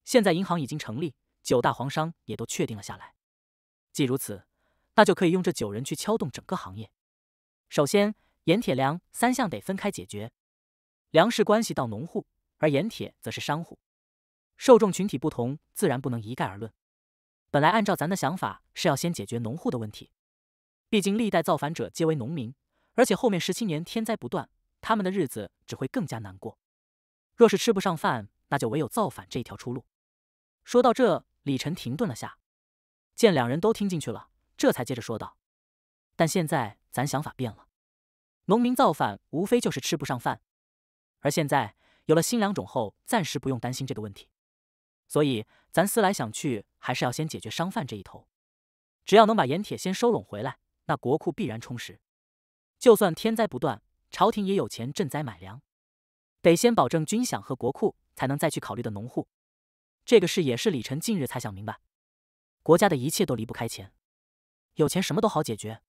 S1: 现在银行已经成立，九大皇商也都确定了下来。既如此，那就可以用这九人去敲动整个行业。首先，盐铁粮三项得分开解决。粮食关系到农户，而盐铁则是商户，受众群体不同，自然不能一概而论。本来按照咱的想法，是要先解决农户的问题，毕竟历代造反者皆为农民，而且后面十七年天灾不断。他们的日子只会更加难过。若是吃不上饭，那就唯有造反这一条出路。说到这，李晨停顿了下，见两人都听进去了，这才接着说道：“但现在咱想法变了。农民造反，无非就是吃不上饭。而现在有了新良种后，暂时不用担心这个问题。所以，咱思来想去，还是要先解决商贩这一头。只要能把盐铁先收拢回来，那国库必然充实。就算天灾不断。”朝廷也有钱赈灾买粮，得先保证军饷和国库，才能再去考虑的农户。这个事也是李晨近日才想明白，国家的一切都离不开钱，有钱什么都好解决。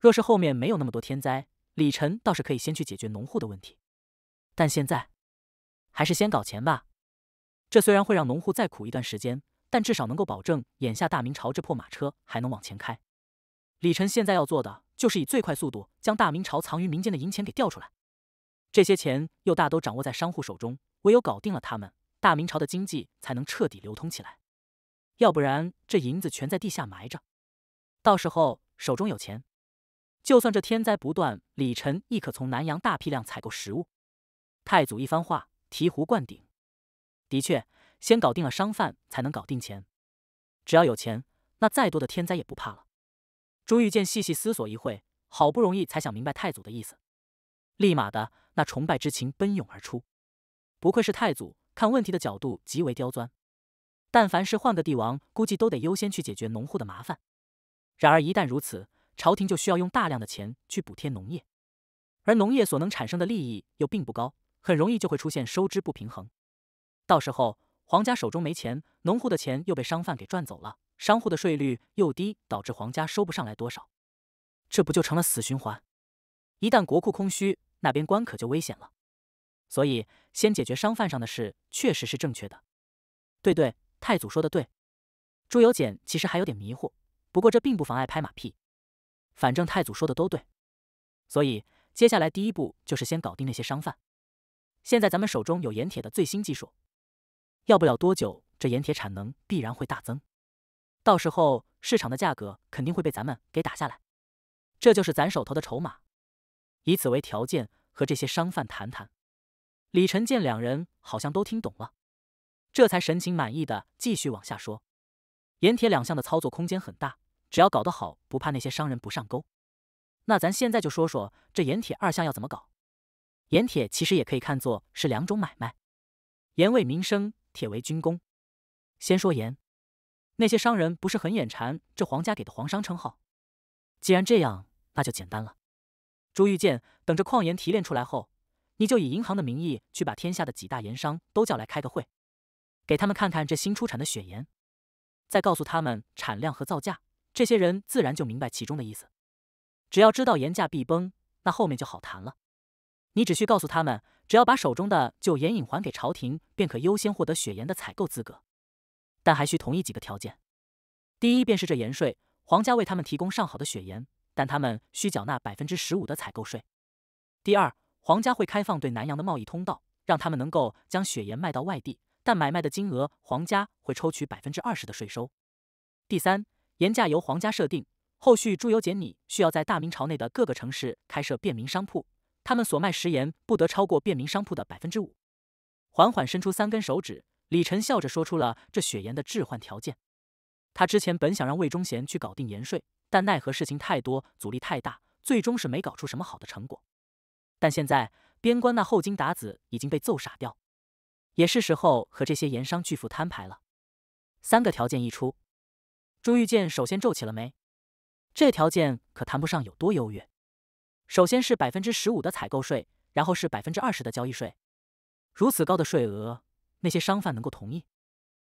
S1: 若是后面没有那么多天灾，李晨倒是可以先去解决农户的问题。但现在，还是先搞钱吧。这虽然会让农户再苦一段时间，但至少能够保证眼下大明朝这破马车还能往前开。李晨现在要做的，就是以最快速度将大明朝藏于民间的银钱给调出来。这些钱又大都掌握在商户手中，唯有搞定了他们，大明朝的经济才能彻底流通起来。要不然，这银子全在地下埋着，到时候手中有钱，就算这天灾不断，李晨亦可从南洋大批量采购食物。太祖一番话醍醐灌顶。的确，先搞定了商贩，才能搞定钱。只要有钱，那再多的天灾也不怕了。朱玉见细细思索一会，好不容易才想明白太祖的意思，立马的那崇拜之情奔涌而出。不愧是太祖，看问题的角度极为刁钻。但凡是换个帝王，估计都得优先去解决农户的麻烦。然而一旦如此，朝廷就需要用大量的钱去补贴农业，而农业所能产生的利益又并不高，很容易就会出现收支不平衡。到时候，皇家手中没钱，农户的钱又被商贩给赚走了。商户的税率又低，导致皇家收不上来多少，这不就成了死循环？一旦国库空虚，那边官可就危险了。所以，先解决商贩上的事确实是正确的。对对，太祖说的对。朱由检其实还有点迷糊，不过这并不妨碍拍马屁。反正太祖说的都对，所以接下来第一步就是先搞定那些商贩。现在咱们手中有盐铁的最新技术，要不了多久，这盐铁产能必然会大增。到时候市场的价格肯定会被咱们给打下来，这就是咱手头的筹码，以此为条件和这些商贩谈谈。李晨见两人好像都听懂了，这才神情满意的继续往下说。盐铁两项的操作空间很大，只要搞得好，不怕那些商人不上钩。那咱现在就说说这盐铁二项要怎么搞。盐铁其实也可以看作是两种买卖，盐为民生，铁为军工。先说盐。那些商人不是很眼馋这皇家给的皇商称号？既然这样，那就简单了。朱玉剑，等着矿盐提炼出来后，你就以银行的名义去把天下的几大盐商都叫来开个会，给他们看看这新出产的雪盐，再告诉他们产量和造价，这些人自然就明白其中的意思。只要知道盐价必崩，那后面就好谈了。你只需告诉他们，只要把手中的旧盐引还给朝廷，便可优先获得雪盐的采购资格。但还需同意几个条件，第一便是这盐税，皇家为他们提供上好的雪盐，但他们需缴纳百分之十五的采购税。第二，皇家会开放对南洋的贸易通道，让他们能够将雪盐卖到外地，但买卖的金额，皇家会抽取百分之二十的税收。第三，盐价由皇家设定，后续朱由检你需要在大明朝内的各个城市开设便民商铺，他们所卖食盐不得超过便民商铺的百分之五。缓缓伸出三根手指。李晨笑着说出了这雪岩的置换条件。他之前本想让魏忠贤去搞定盐税，但奈何事情太多，阻力太大，最终是没搞出什么好的成果。但现在边关那后金鞑子已经被揍傻掉，也是时候和这些盐商巨富摊牌了。三个条件一出，朱玉建首先皱起了眉。这条件可谈不上有多优越。首先是百分之十五的采购税，然后是百分之二十的交易税。如此高的税额。那些商贩能够同意？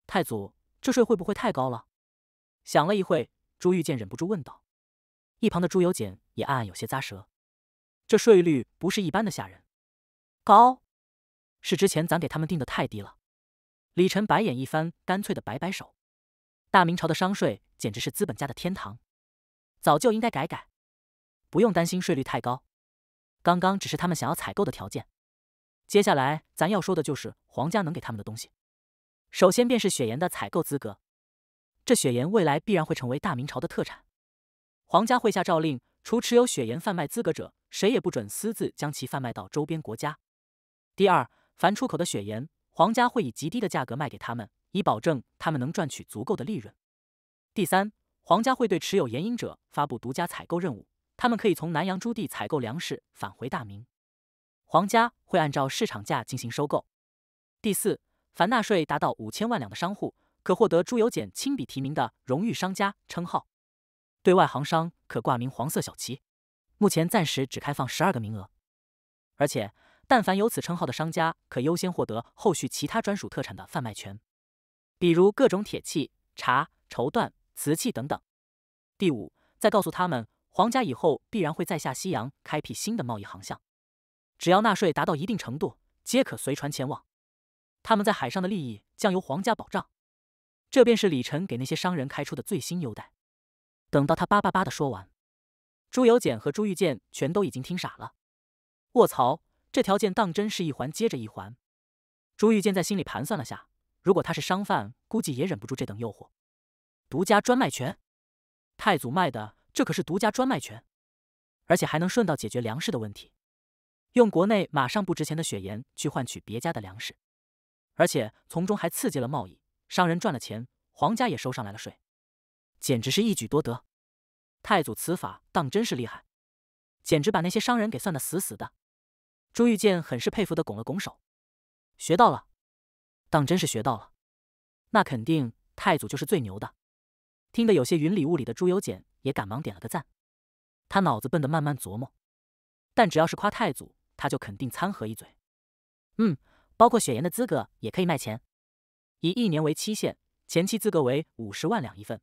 S1: 太祖，这税会不会太高了？想了一会，朱玉建忍不住问道。一旁的朱由检也暗暗有些咂舌，这税率不是一般的吓人，高，是之前咱给他们定的太低了。李晨白眼一翻，干脆的摆摆手，大明朝的商税简直是资本家的天堂，早就应该改改。不用担心税率太高，刚刚只是他们想要采购的条件。接下来，咱要说的就是皇家能给他们的东西。首先便是雪盐的采购资格，这雪盐未来必然会成为大明朝的特产，皇家会下诏令，除持有雪盐贩卖资格者，谁也不准私自将其贩卖到周边国家。第二，凡出口的雪盐，皇家会以极低的价格卖给他们，以保证他们能赚取足够的利润。第三，皇家会对持有盐引者发布独家采购任务，他们可以从南洋诸地采购粮食，返回大明。皇家会按照市场价进行收购。第四，凡纳税达到五千万两的商户，可获得朱由检亲笔提名的荣誉商家称号，对外行商可挂名黄色小旗。目前暂时只开放十二个名额，而且但凡有此称号的商家，可优先获得后续其他专属特产的贩卖权，比如各种铁器、茶、绸缎、瓷器等等。第五，再告诉他们，皇家以后必然会在下西洋开辟新的贸易航向。只要纳税达到一定程度，皆可随船前往。他们在海上的利益将由皇家保障。这便是李晨给那些商人开出的最新优待。等到他叭叭叭的说完，朱由检和朱玉建全都已经听傻了。卧槽！这条件当真是一环接着一环。朱玉建在心里盘算了下，如果他是商贩，估计也忍不住这等诱惑。独家专卖权，太祖卖的这可是独家专卖权，而且还能顺道解决粮食的问题。用国内马上不值钱的雪盐去换取别家的粮食，而且从中还刺激了贸易，商人赚了钱，皇家也收上来了税，简直是一举多得。太祖此法当真是厉害，简直把那些商人给算得死死的。朱玉建很是佩服的拱了拱手，学到了，当真是学到了。那肯定太祖就是最牛的。听得有些云里雾里的朱由检也赶忙点了个赞。他脑子笨得慢慢琢磨，但只要是夸太祖。他就肯定掺和一嘴，嗯，包括雪岩的资格也可以卖钱，以一年为期限，前期资格为五十万两一份，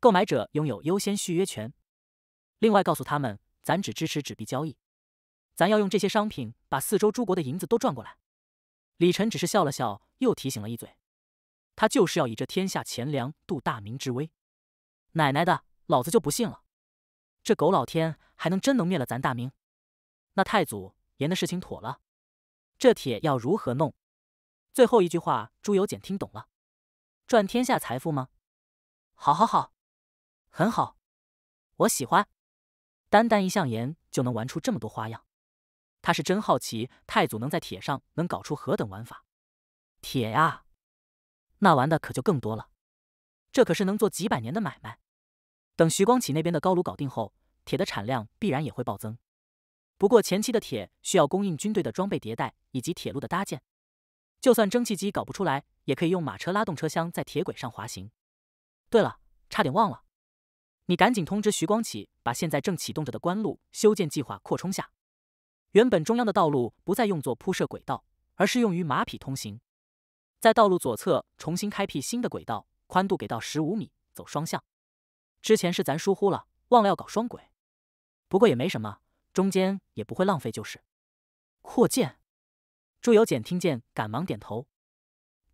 S1: 购买者拥有优先续约权。另外告诉他们，咱只支持纸币交易，咱要用这些商品把四周诸国的银子都赚过来。李晨只是笑了笑，又提醒了一嘴，他就是要以这天下钱粮度大明之危。奶奶的，老子就不信了，这狗老天还能真能灭了咱大明？那太祖。盐的事情妥了，这铁要如何弄？最后一句话，朱由检听懂了，赚天下财富吗？好，好，好，很好，我喜欢。单单一项盐就能玩出这么多花样，他是真好奇太祖能在铁上能搞出何等玩法。铁呀，那玩的可就更多了，这可是能做几百年的买卖。等徐光启那边的高炉搞定后，铁的产量必然也会暴增。不过前期的铁需要供应军队的装备迭代以及铁路的搭建，就算蒸汽机搞不出来，也可以用马车拉动车厢在铁轨上滑行。对了，差点忘了，你赶紧通知徐光启，把现在正启动着的官路修建计划扩充下。原本中央的道路不再用作铺设轨道，而是用于马匹通行。在道路左侧重新开辟新的轨道，宽度给到十五米，走双向。之前是咱疏忽了，忘了要搞双轨。不过也没什么。中间也不会浪费，就是扩建。朱由检听见，赶忙点头。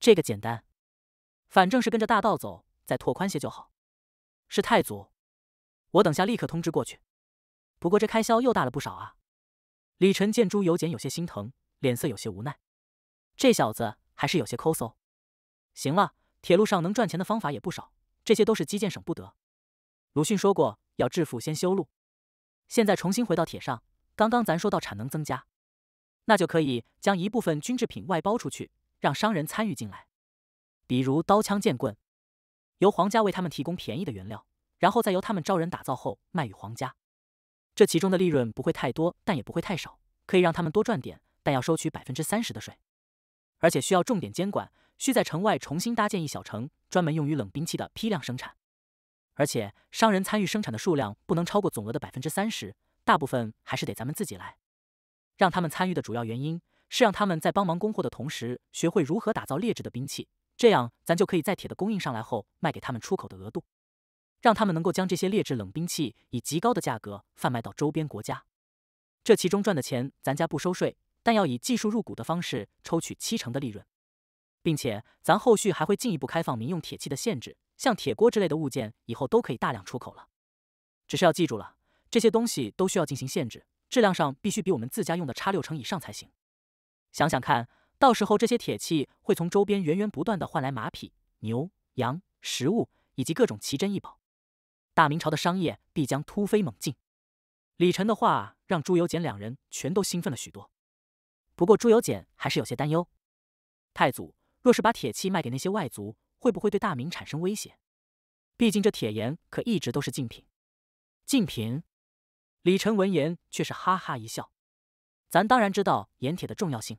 S1: 这个简单，反正是跟着大道走，再拓宽些就好。是太祖，我等下立刻通知过去。不过这开销又大了不少啊。李晨见朱由检有些心疼，脸色有些无奈。这小子还是有些抠搜。行了，铁路上能赚钱的方法也不少，这些都是基建省不得。鲁迅说过，要致富先修路。现在重新回到铁上，刚刚咱说到产能增加，那就可以将一部分军制品外包出去，让商人参与进来，比如刀枪剑棍，由皇家为他们提供便宜的原料，然后再由他们招人打造后卖与皇家。这其中的利润不会太多，但也不会太少，可以让他们多赚点，但要收取百分之三十的税，而且需要重点监管，需在城外重新搭建一小城，专门用于冷兵器的批量生产。而且商人参与生产的数量不能超过总额的百分之三十，大部分还是得咱们自己来。让他们参与的主要原因是让他们在帮忙供货的同时，学会如何打造劣质的兵器，这样咱就可以在铁的供应上来后卖给他们出口的额度，让他们能够将这些劣质冷兵器以极高的价格贩卖到周边国家。这其中赚的钱咱家不收税，但要以技术入股的方式抽取七成的利润，并且咱后续还会进一步开放民用铁器的限制。像铁锅之类的物件，以后都可以大量出口了。只是要记住了，这些东西都需要进行限制，质量上必须比我们自家用的差六成以上才行。想想看，到时候这些铁器会从周边源源不断的换来马匹、牛、羊、食物以及各种奇珍异宝，大明朝的商业必将突飞猛进。李晨的话让朱由检两人全都兴奋了许多，不过朱由检还是有些担忧：太祖若是把铁器卖给那些外族。会不会对大明产生威胁？毕竟这铁盐可一直都是禁品。禁品？李晨闻言却是哈哈一笑：“咱当然知道盐铁的重要性，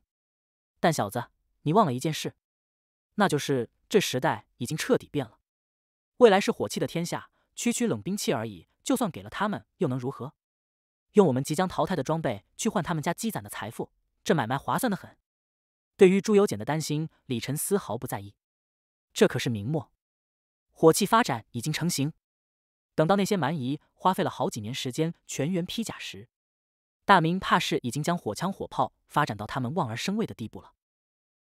S1: 但小子，你忘了一件事，那就是这时代已经彻底变了。未来是火器的天下，区区冷兵器而已，就算给了他们，又能如何？用我们即将淘汰的装备去换他们家积攒的财富，这买卖划算的很。”对于朱由检的担心，李晨丝毫不在意。这可是明末，火器发展已经成型。等到那些蛮夷花费了好几年时间全员披甲时，大明怕是已经将火枪火炮发展到他们望而生畏的地步了。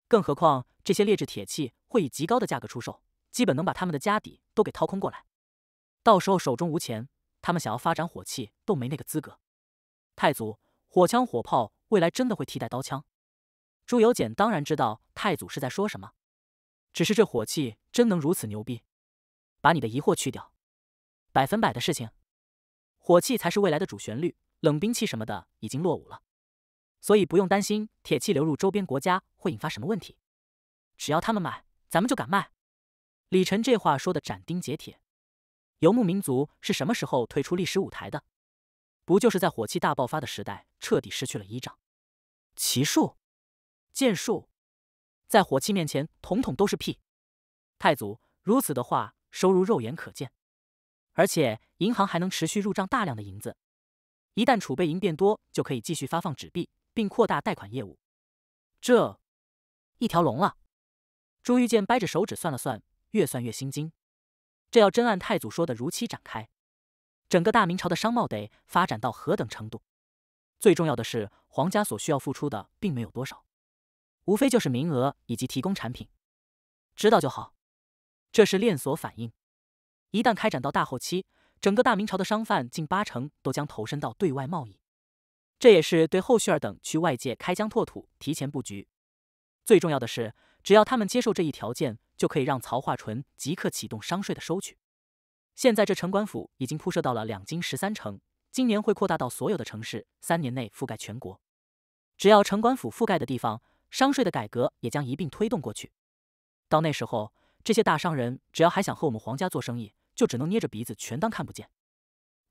S1: 更何况这些劣质铁器会以极高的价格出售，基本能把他们的家底都给掏空过来。到时候手中无钱，他们想要发展火器都没那个资格。太祖，火枪火炮未来真的会替代刀枪？朱由检当然知道太祖是在说什么。只是这火器真能如此牛逼？把你的疑惑去掉，百分百的事情。火器才是未来的主旋律，冷兵器什么的已经落伍了，所以不用担心铁器流入周边国家会引发什么问题。只要他们买，咱们就敢卖。李晨这话说的斩钉截铁。游牧民族是什么时候退出历史舞台的？不就是在火器大爆发的时代彻底失去了依仗？骑术、剑术。在火器面前，统统都是屁。太祖如此的话，收入肉眼可见，而且银行还能持续入账大量的银子。一旦储备银变多，就可以继续发放纸币，并扩大贷款业务，这一条龙了。朱玉建掰着手指算了算，越算越心惊。这要真按太祖说的如期展开，整个大明朝的商贸得发展到何等程度？最重要的是，皇家所需要付出的并没有多少。无非就是名额以及提供产品，知道就好。这是连锁反应，一旦开展到大后期，整个大明朝的商贩近八成都将投身到对外贸易。这也是对后续二等去外界开疆拓土提前布局。最重要的是，只要他们接受这一条件，就可以让曹化淳即刻启动商税的收取。现在这城管府已经铺设到了两京十三城，今年会扩大到所有的城市，三年内覆盖全国。只要城管府覆盖的地方。商税的改革也将一并推动过去，到那时候，这些大商人只要还想和我们皇家做生意，就只能捏着鼻子全当看不见；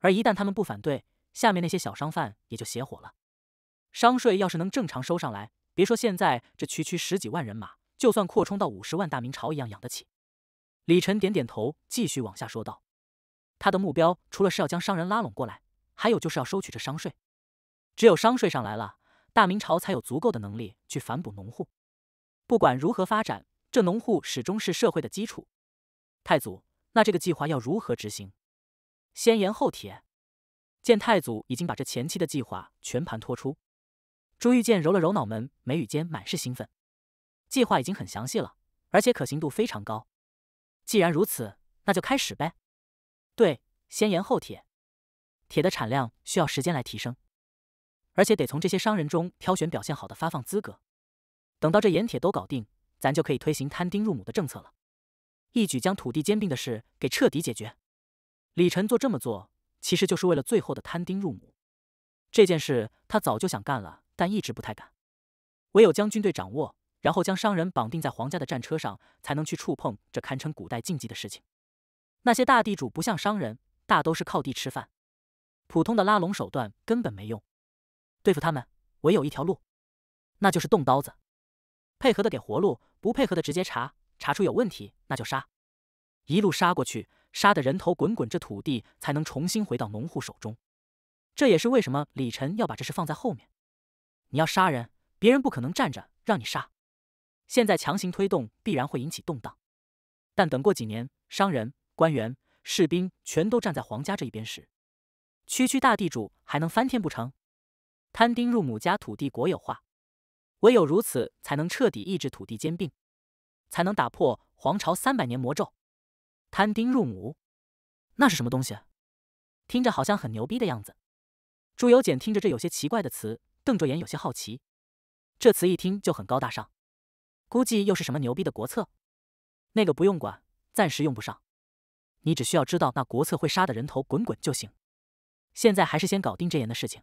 S1: 而一旦他们不反对，下面那些小商贩也就邪火了。商税要是能正常收上来，别说现在这区区十几万人马，就算扩充到五十万，大明朝一样养得起。李晨点点头，继续往下说道：“他的目标除了是要将商人拉拢过来，还有就是要收取这商税。只有商税上来了。”大明朝才有足够的能力去反哺农户。不管如何发展，这农户始终是社会的基础。太祖，那这个计划要如何执行？先盐后铁。见太祖已经把这前期的计划全盘托出，朱玉建揉了揉脑门，眉宇间满是兴奋。计划已经很详细了，而且可行度非常高。既然如此，那就开始呗。对，先盐后铁。铁的产量需要时间来提升。而且得从这些商人中挑选表现好的发放资格。等到这盐铁都搞定，咱就可以推行摊丁入亩的政策了，一举将土地兼并的事给彻底解决。李晨做这么做，其实就是为了最后的摊丁入亩这件事。他早就想干了，但一直不太敢。唯有将军队掌握，然后将商人绑定在皇家的战车上，才能去触碰这堪称古代禁忌的事情。那些大地主不像商人，大都是靠地吃饭，普通的拉拢手段根本没用。对付他们，唯有一条路，那就是动刀子。配合的给活路，不配合的直接查，查出有问题那就杀。一路杀过去，杀的人头滚滚，这土地才能重新回到农户手中。这也是为什么李晨要把这事放在后面。你要杀人，别人不可能站着让你杀。现在强行推动，必然会引起动荡。但等过几年，商人、官员、士兵全都站在皇家这一边时，区区大地主还能翻天不成？摊丁入亩，家土地国有化，唯有如此，才能彻底抑制土地兼并，才能打破皇朝三百年魔咒。摊丁入亩，那是什么东西？听着好像很牛逼的样子。朱由检听着这有些奇怪的词，瞪着眼有些好奇。这词一听就很高大上，估计又是什么牛逼的国策。那个不用管，暂时用不上。你只需要知道那国策会杀的人头滚滚就行。现在还是先搞定这言的事情。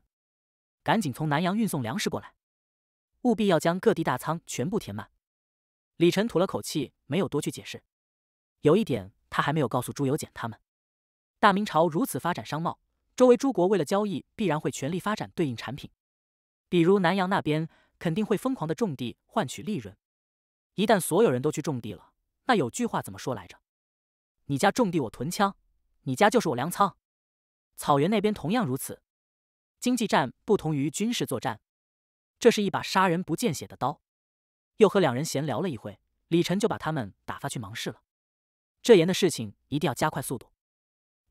S1: 赶紧从南阳运送粮食过来，务必要将各地大仓全部填满。李晨吐了口气，没有多去解释。有一点他还没有告诉朱由检他们：大明朝如此发展商贸，周围诸国为了交易必然会全力发展对应产品。比如南阳那边肯定会疯狂的种地换取利润。一旦所有人都去种地了，那有句话怎么说来着？你家种地，我囤枪，你家就是我粮仓。草原那边同样如此。经济战不同于军事作战，这是一把杀人不见血的刀。又和两人闲聊了一会，李晨就把他们打发去忙事了。这盐的事情一定要加快速度，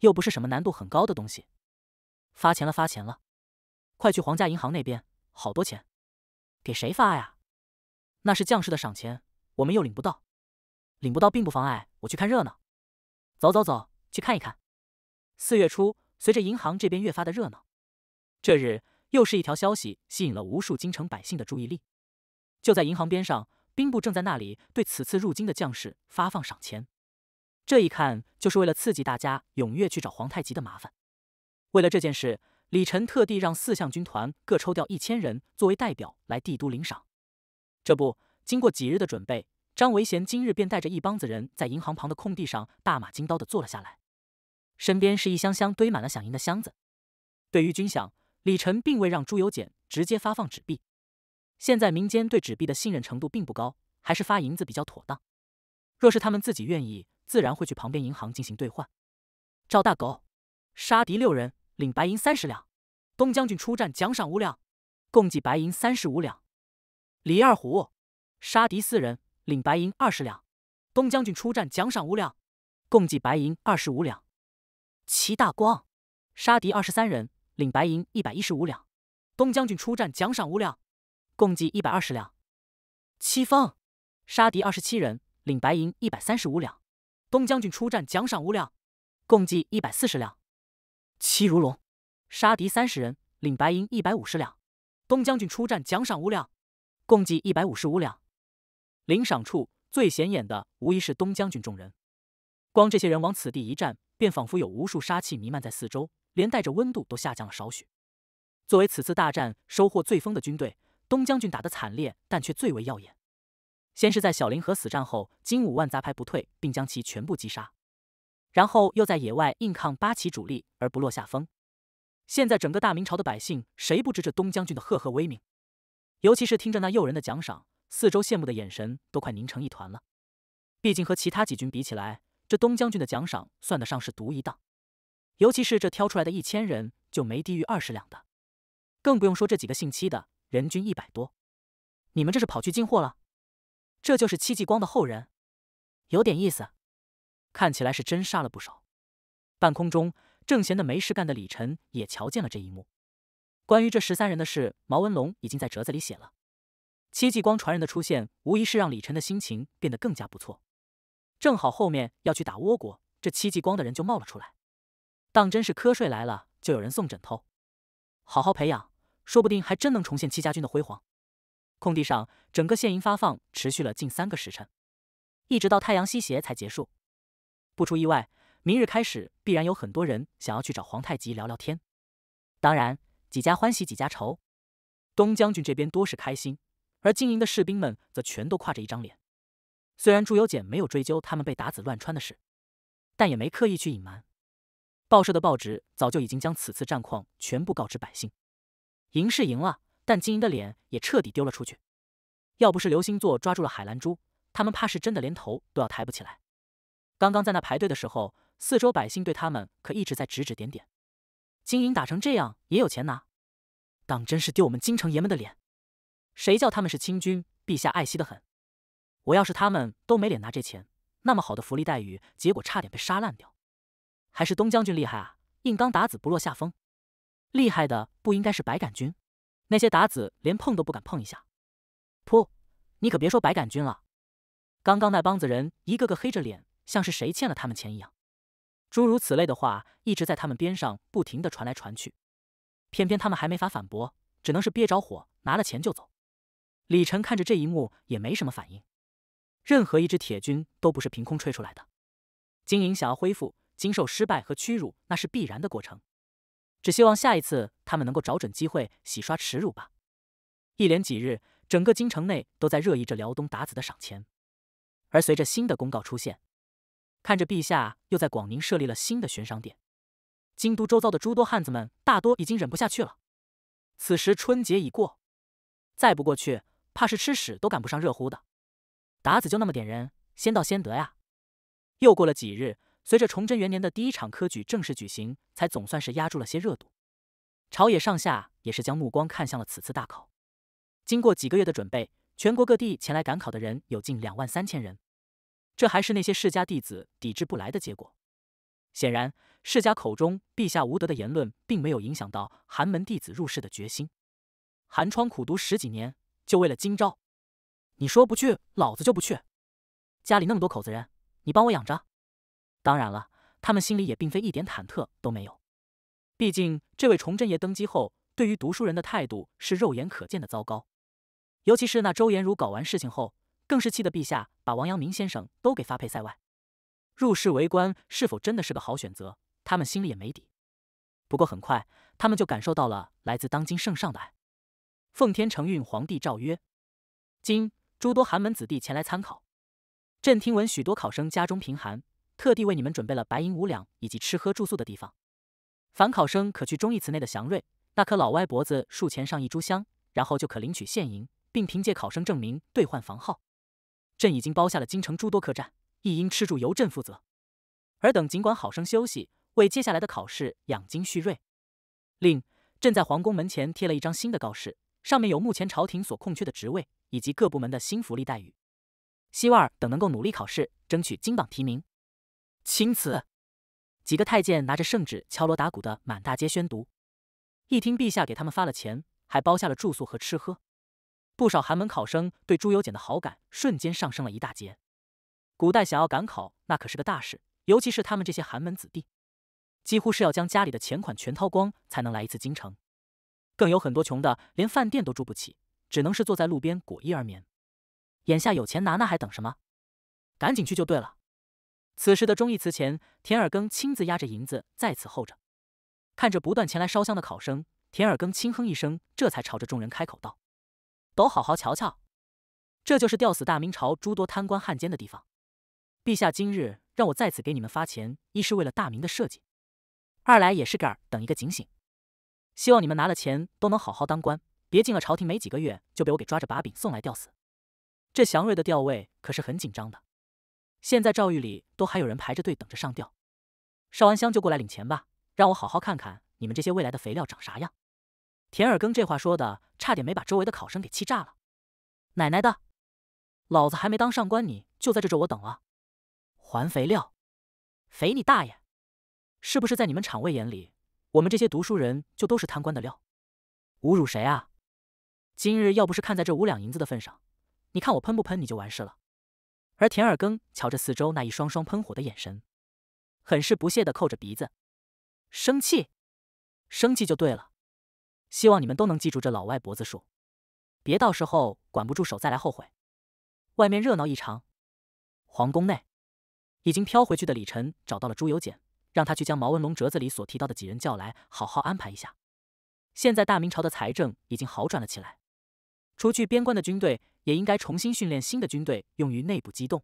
S1: 又不是什么难度很高的东西。发钱了，发钱了！快去皇家银行那边，好多钱，给谁发呀？那是将士的赏钱，我们又领不到。领不到并不妨碍我去看热闹。走走走，去看一看。四月初，随着银行这边越发的热闹。这日，又是一条消息吸引了无数京城百姓的注意力。就在银行边上，兵部正在那里对此次入京的将士发放赏钱。这一看，就是为了刺激大家踊跃去找皇太极的麻烦。为了这件事，李晨特地让四象军团各抽调一千人作为代表来帝都领赏。这不，经过几日的准备，张维贤今日便带着一帮子人在银行旁的空地上大马金刀的坐了下来，身边是一箱箱堆满了饷银的箱子。对于军饷，李晨并未让朱由检直接发放纸币，现在民间对纸币的信任程度并不高，还是发银子比较妥当。若是他们自己愿意，自然会去旁边银行进行兑换。赵大狗，杀敌六人，领白银三十两；东将军出战，奖赏五两，共计白银三十五两。李二虎，杀敌四人，领白银二十两；东将军出战，奖赏五两，共计白银二十五两。齐大光，杀敌二十三人。领白银一百一十五两，东将军出战，奖赏五两，共计一百二十两。戚风杀敌二十七人，领白银一百三十五两，东将军出战，奖赏五两，共计一百四十两。戚如龙杀敌三十人，领白银一百五十两，东将军出战，奖赏五两，共计一百五十五两。领赏处最显眼的无疑是东将军众人，光这些人往此地一站，便仿佛有无数杀气弥漫在四周。连带着温度都下降了少许。作为此次大战收获最丰的军队，东将军打得惨烈，但却最为耀眼。先是在小林河死战后，金五万杂牌不退，并将其全部击杀；然后又在野外硬抗八旗主力而不落下风。现在整个大明朝的百姓，谁不知这东将军的赫赫威名？尤其是听着那诱人的奖赏，四周羡慕的眼神都快凝成一团了。毕竟和其他几军比起来，这东将军的奖赏算得上是独一档。尤其是这挑出来的一千人就没低于二十两的，更不用说这几个姓戚的，人均一百多。你们这是跑去进货了？这就是戚继光的后人，有点意思。看起来是真杀了不少。半空中正闲的没事干的李晨也瞧见了这一幕。关于这十三人的事，毛文龙已经在折子里写了。戚继光传人的出现，无疑是让李晨的心情变得更加不错。正好后面要去打倭国，这戚继光的人就冒了出来。当真是瞌睡来了就有人送枕头，好好培养，说不定还真能重现戚家军的辉煌。空地上，整个现银发放持续了近三个时辰，一直到太阳西斜才结束。不出意外，明日开始必然有很多人想要去找皇太极聊聊天。当然，几家欢喜几家愁。东将军这边多是开心，而经营的士兵们则全都挎着一张脸。虽然朱由检没有追究他们被打子乱穿的事，但也没刻意去隐瞒。报社的报纸早就已经将此次战况全部告知百姓，赢是赢了，但金银的脸也彻底丢了出去。要不是流星座抓住了海兰珠，他们怕是真的连头都要抬不起来。刚刚在那排队的时候，四周百姓对他们可一直在指指点点。金银打成这样也有钱拿，当真是丢我们京城爷们的脸。谁叫他们是清军，陛下爱惜的很。我要是他们都没脸拿这钱，那么好的福利待遇，结果差点被杀烂掉。还是东将军厉害啊！硬刚打子不落下风。厉害的不应该是白杆军？那些打子连碰都不敢碰一下。噗，你可别说白杆军了。刚刚那帮子人一个个黑着脸，像是谁欠了他们钱一样。诸如此类的话一直在他们边上不停的传来传去，偏偏他们还没法反驳，只能是憋着火拿了钱就走。李晨看着这一幕也没什么反应。任何一支铁军都不是凭空吹出来的。金银想要恢复。经受失败和屈辱，那是必然的过程。只希望下一次他们能够找准机会洗刷耻辱吧。一连几日，整个京城内都在热议着辽东达子的赏钱，而随着新的公告出现，看着陛下又在广宁设立了新的悬赏点，京都周遭的诸多汉子们大多已经忍不下去了。此时春节已过，再不过去，怕是吃屎都赶不上热乎的。达子就那么点人，先到先得呀。又过了几日。随着崇祯元年的第一场科举正式举行，才总算是压住了些热度。朝野上下也是将目光看向了此次大考。经过几个月的准备，全国各地前来赶考的人有近两万三千人，这还是那些世家弟子抵制不来的结果。显然，世家口中“陛下无德”的言论并没有影响到寒门弟子入世的决心。寒窗苦读十几年，就为了今朝。你说不去，老子就不去。家里那么多口子人，你帮我养着。当然了，他们心里也并非一点忐忑都没有。毕竟这位崇祯爷登基后，对于读书人的态度是肉眼可见的糟糕。尤其是那周延儒搞完事情后，更是气得陛下把王阳明先生都给发配塞外。入仕为官是否真的是个好选择？他们心里也没底。不过很快，他们就感受到了来自当今圣上的爱。奉天承运皇帝诏曰：今诸多寒门子弟前来参考，朕听闻许多考生家中贫寒。特地为你们准备了白银五两以及吃喝住宿的地方，凡考生可去忠义祠内的祥瑞那棵老歪脖子树前上一炷香，然后就可领取现银，并凭借考生证明兑换房号。朕已经包下了京城诸多客栈，一应吃住由朕负责。尔等尽管好生休息，为接下来的考试养精蓄锐。另，朕在皇宫门前贴了一张新的告示，上面有目前朝廷所空缺的职位以及各部门的新福利待遇，希望等能够努力考试，争取金榜题名。钦此！几个太监拿着圣旨，敲锣打鼓的满大街宣读。一听陛下给他们发了钱，还包下了住宿和吃喝，不少寒门考生对朱由检的好感瞬间上升了一大截。古代想要赶考，那可是个大事，尤其是他们这些寒门子弟，几乎是要将家里的钱款全掏光才能来一次京城。更有很多穷的连饭店都住不起，只能是坐在路边裹衣而眠。眼下有钱拿，那还等什么？赶紧去就对了。此时的忠义祠前，田耳庚亲自压着银子在此候着，看着不断前来烧香的考生，田耳庚轻哼一声，这才朝着众人开口道：“都好好瞧瞧，这就是吊死大明朝诸多贪官汉奸的地方。陛下今日让我在此给你们发钱，一是为了大明的社稷，二来也是给儿等一个警醒。希望你们拿了钱都能好好当官，别进了朝廷没几个月就被我给抓着把柄送来吊死。这祥瑞的吊位可是很紧张的。”现在诏狱里都还有人排着队等着上吊，烧完香就过来领钱吧，让我好好看看你们这些未来的肥料长啥样。田耳根这话说的，差点没把周围的考生给气炸了。奶奶的，老子还没当上官，你就在这这我等了，还肥料，肥你大爷！是不是在你们场卫眼里，我们这些读书人就都是贪官的料？侮辱谁啊？今日要不是看在这五两银子的份上，你看我喷不喷你就完事了。而田二更瞧着四周那一双双喷火的眼神，很是不屑的扣着鼻子，生气，生气就对了。希望你们都能记住这老外脖子术，别到时候管不住手再来后悔。外面热闹异常，皇宫内已经飘回去的李晨找到了朱由检，让他去将毛文龙折子里所提到的几人叫来，好好安排一下。现在大明朝的财政已经好转了起来，除去边关的军队。也应该重新训练新的军队，用于内部机动。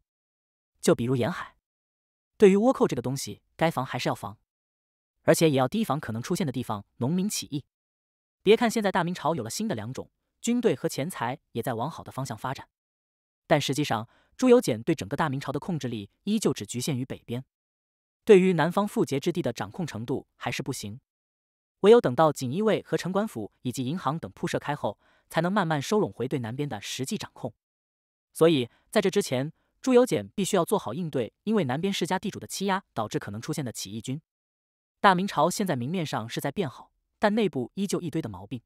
S1: 就比如沿海，对于倭寇这个东西，该防还是要防，而且也要提防可能出现的地方农民起义。别看现在大明朝有了新的两种军队和钱财，也在往好的方向发展，但实际上朱由检对整个大明朝的控制力依旧只局限于北边，对于南方富节之地的掌控程度还是不行。唯有等到锦衣卫和城管府以及银行等铺设开后。才能慢慢收拢回对南边的实际掌控，所以在这之前，朱由检必须要做好应对，因为南边世家地主的欺压导致可能出现的起义军。大明朝现在明面上是在变好，但内部依旧一堆的毛病，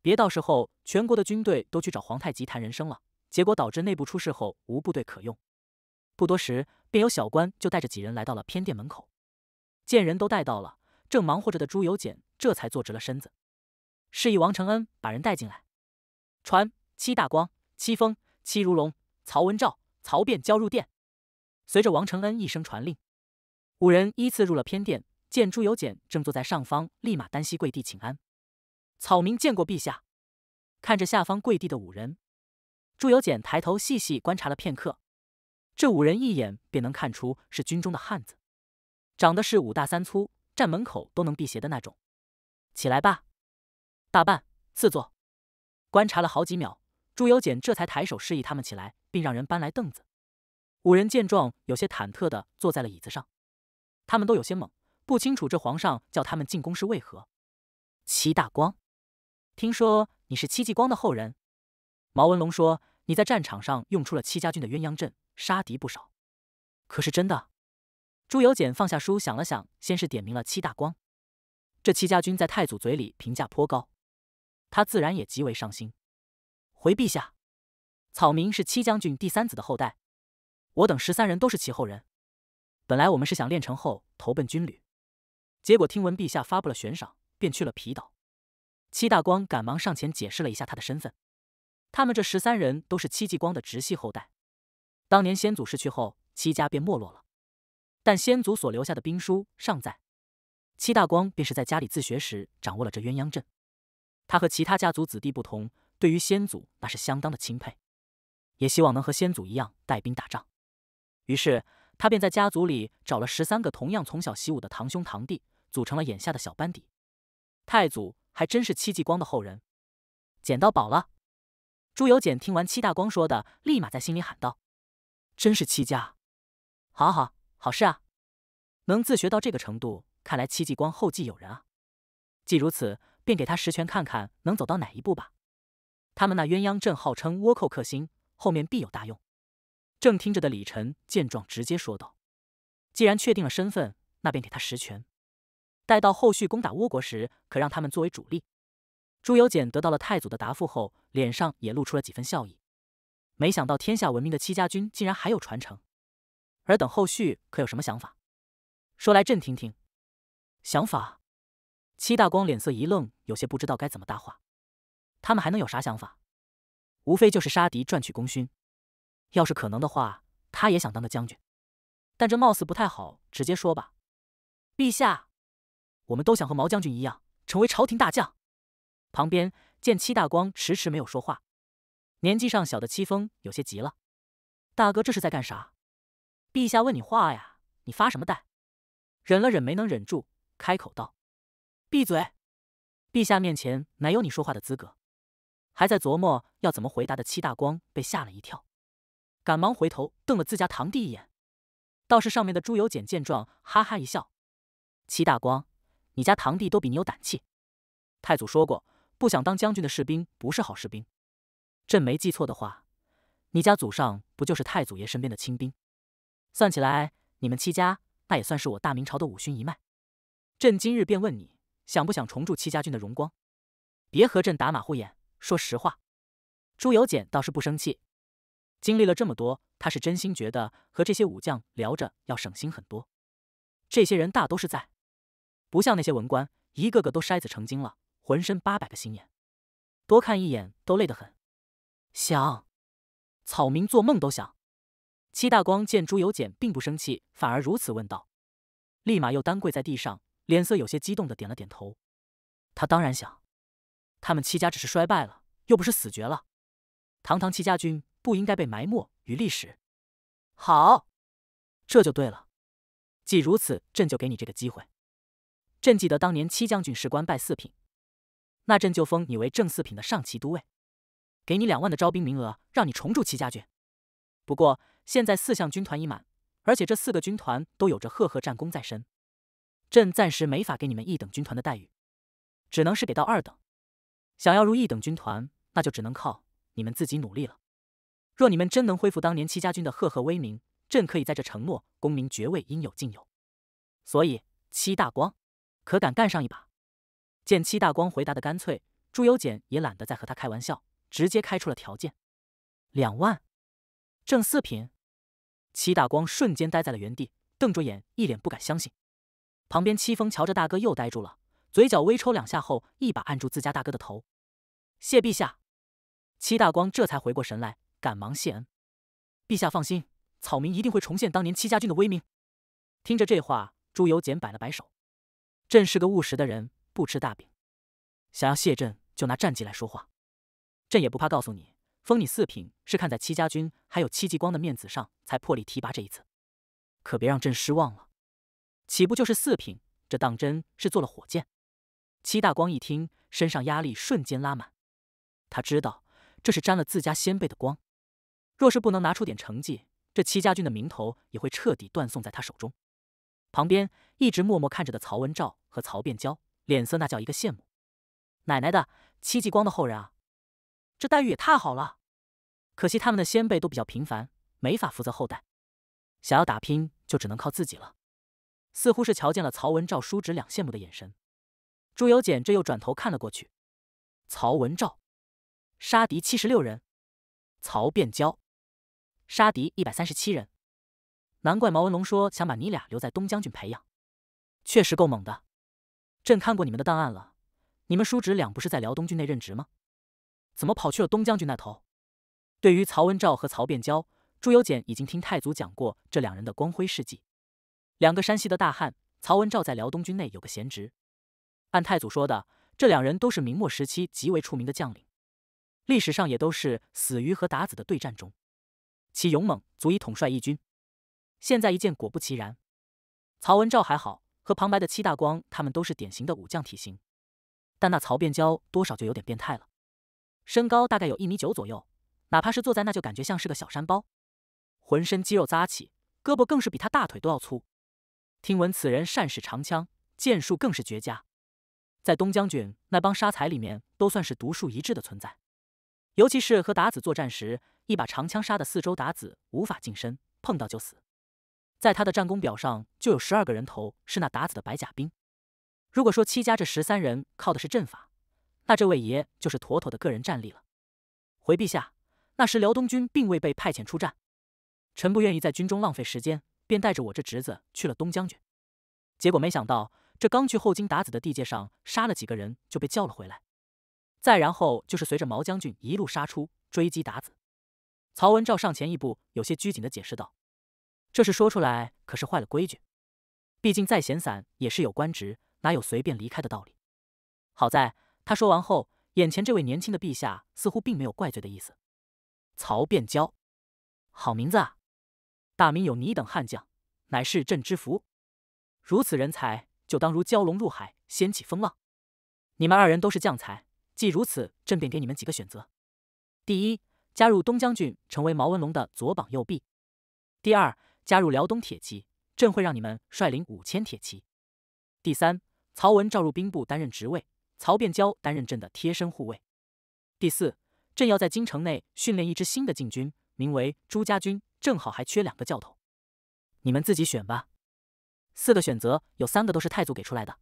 S1: 别到时候全国的军队都去找皇太极谈人生了，结果导致内部出事后无部队可用。不多时，便有小官就带着几人来到了偏殿门口，见人都带到了，正忙活着的朱由检这才坐直了身子，示意王承恩把人带进来。传七大光、七风，七如龙、曹文照、曹变交入殿。随着王承恩一声传令，五人依次入了偏殿，见朱由检正坐在上方，立马单膝跪地请安：“草民见过陛下。”看着下方跪地的五人，朱由检抬头细细观察了片刻，这五人一眼便能看出是军中的汉子，长得是五大三粗，站门口都能辟邪的那种。起来吧，大半赐座。观察了好几秒，朱由检这才抬手示意他们起来，并让人搬来凳子。五人见状，有些忐忑的坐在了椅子上。他们都有些懵，不清楚这皇上叫他们进宫是为何。戚大光，听说你是戚继光的后人，毛文龙说你在战场上用出了戚家军的鸳鸯阵，杀敌不少。可是真的？朱由检放下书，想了想，先是点名了戚大光。这戚家军在太祖嘴里评价颇高。他自然也极为伤心。回陛下，草民是戚将军第三子的后代，我等十三人都是其后人。本来我们是想练成后投奔军旅，结果听闻陛下发布了悬赏，便去了皮岛。戚大光赶忙上前解释了一下他的身份。他们这十三人都是戚继光的直系后代。当年先祖逝去后，戚家便没落了，但先祖所留下的兵书尚在。戚大光便是在家里自学时掌握了这鸳鸯阵。他和其他家族子弟不同，对于先祖那是相当的钦佩，也希望能和先祖一样带兵打仗。于是他便在家族里找了十三个同样从小习武的堂兄堂弟，组成了眼下的小班底。太祖还真是戚继光的后人，捡到宝了！朱由检听完戚大光说的，立马在心里喊道：“真是戚家，好好好事啊！能自学到这个程度，看来戚继光后继有人啊！既如此。”便给他实权，看看能走到哪一步吧。他们那鸳鸯阵号称倭寇克星，后面必有大用。正听着的李晨见状，直接说道：“既然确定了身份，那便给他实权。待到后续攻打倭国时，可让他们作为主力。”朱由检得到了太祖的答复后，脸上也露出了几分笑意。没想到天下闻名的戚家军竟然还有传承。而等后续可有什么想法？说来朕听听。想法。七大光脸色一愣，有些不知道该怎么搭话。他们还能有啥想法？无非就是杀敌赚取功勋。要是可能的话，他也想当个将军。但这貌似不太好。直接说吧，陛下，我们都想和毛将军一样，成为朝廷大将。旁边见七大光迟迟没有说话，年纪尚小的戚风有些急了：“大哥，这是在干啥？陛下问你话呀，你发什么呆？”忍了忍，没能忍住，开口道。闭嘴！陛下面前哪有你说话的资格？还在琢磨要怎么回答的戚大光被吓了一跳，赶忙回头瞪了自家堂弟一眼。倒是上面的朱由检见状，哈哈一笑：“戚大光，你家堂弟都比你有胆气。太祖说过，不想当将军的士兵不是好士兵。朕没记错的话，你家祖上不就是太祖爷身边的亲兵？算起来，你们戚家那也算是我大明朝的五勋一脉。朕今日便问你。”想不想重铸戚家军的荣光？别和朕打马虎眼，说实话。朱由检倒是不生气。经历了这么多，他是真心觉得和这些武将聊着要省心很多。这些人大都是在，不像那些文官，一个个都筛子成精了，浑身八百个心眼，多看一眼都累得很。想，草民做梦都想。戚大光见朱由检并不生气，反而如此问道，立马又单跪在地上。脸色有些激动的点了点头，他当然想，他们戚家只是衰败了，又不是死绝了，堂堂戚家军不应该被埋没于历史。好，这就对了，既如此，朕就给你这个机会。朕记得当年戚将军是官拜四品，那朕就封你为正四品的上骑都尉，给你两万的招兵名额，让你重铸戚家军。不过现在四项军团已满，而且这四个军团都有着赫赫战功在身。朕暂时没法给你们一等军团的待遇，只能是给到二等。想要入一等军团，那就只能靠你们自己努力了。若你们真能恢复当年戚家军的赫赫威名，朕可以在这承诺，功名爵位应有尽有。所以，戚大光，可敢干上一把？见戚大光回答的干脆，朱由检也懒得再和他开玩笑，直接开出了条件：两万，正四品。戚大光瞬间呆在了原地，瞪着眼，一脸不敢相信。旁边戚风瞧着大哥又呆住了，嘴角微抽两下后，一把按住自家大哥的头：“谢陛下！”戚大光这才回过神来，赶忙谢恩：“陛下放心，草民一定会重现当年戚家军的威名。”听着这话，朱由检摆了摆手：“朕是个务实的人，不吃大饼。想要谢朕，就拿战绩来说话。朕也不怕告诉你，封你四品是看在戚家军还有戚继光的面子上才破例提拔这一次，可别让朕失望了。”岂不就是四品？这当真是坐了火箭！戚大光一听，身上压力瞬间拉满。他知道这是沾了自家先辈的光，若是不能拿出点成绩，这戚家军的名头也会彻底断送在他手中。旁边一直默默看着的曹文照和曹变娇，脸色那叫一个羡慕。奶奶的，戚继光的后人啊！这待遇也太好了。可惜他们的先辈都比较平凡，没法负责后代。想要打拼，就只能靠自己了。似乎是瞧见了曹文照叔侄两羡慕的眼神，朱由检这又转头看了过去。曹文照，杀敌七十六人；曹变蛟，杀敌一百三十七人。难怪毛文龙说想把你俩留在东将军培养，确实够猛的。朕看过你们的档案了，你们叔侄两不是在辽东军内任职吗？怎么跑去了东将军那头？对于曹文照和曹变蛟，朱由检已经听太祖讲过这两人的光辉事迹。两个山西的大汉，曹文照在辽东军内有个闲职。按太祖说的，这两人都是明末时期极为出名的将领，历史上也都是死于和达子的对战中。其勇猛足以统帅一军。现在一见，果不其然。曹文照还好，和旁白的戚大光他们都是典型的武将体型，但那曹变焦多少就有点变态了。身高大概有一米九左右，哪怕是坐在那就感觉像是个小山包，浑身肌肉扎起，胳膊更是比他大腿都要粗。听闻此人善使长枪，剑术更是绝佳，在东将军那帮杀才里面都算是独树一帜的存在。尤其是和鞑子作战时，一把长枪杀的四周鞑子无法近身，碰到就死。在他的战功表上就有十二个人头是那鞑子的白甲兵。如果说戚家这十三人靠的是阵法，那这位爷就是妥妥的个人战力了。回陛下，那时辽东军并未被派遣出战，臣不愿意在军中浪费时间。便带着我这侄子去了东将军，结果没想到这刚去后金打子的地界上杀了几个人就被叫了回来，再然后就是随着毛将军一路杀出追击打子。曹文照上前一步，有些拘谨的解释道：“这事说出来可是坏了规矩，毕竟再闲散也是有官职，哪有随便离开的道理？”好在他说完后，眼前这位年轻的陛下似乎并没有怪罪的意思。曹变娇，好名字啊！大明有你等悍将，乃是朕之福。如此人才，就当如蛟龙入海，掀起风浪。你们二人都是将才，既如此，朕便给你们几个选择：第一，加入东将军，成为毛文龙的左膀右臂；第二，加入辽东铁骑，朕会让你们率领五千铁骑；第三，曹文召入兵部担任职位，曹变蛟担任朕的贴身护卫；第四，朕要在京城内训练一支新的禁军，名为朱家军。正好还缺两个教头，你们自己选吧。四个选择有三个都是太祖给出来的，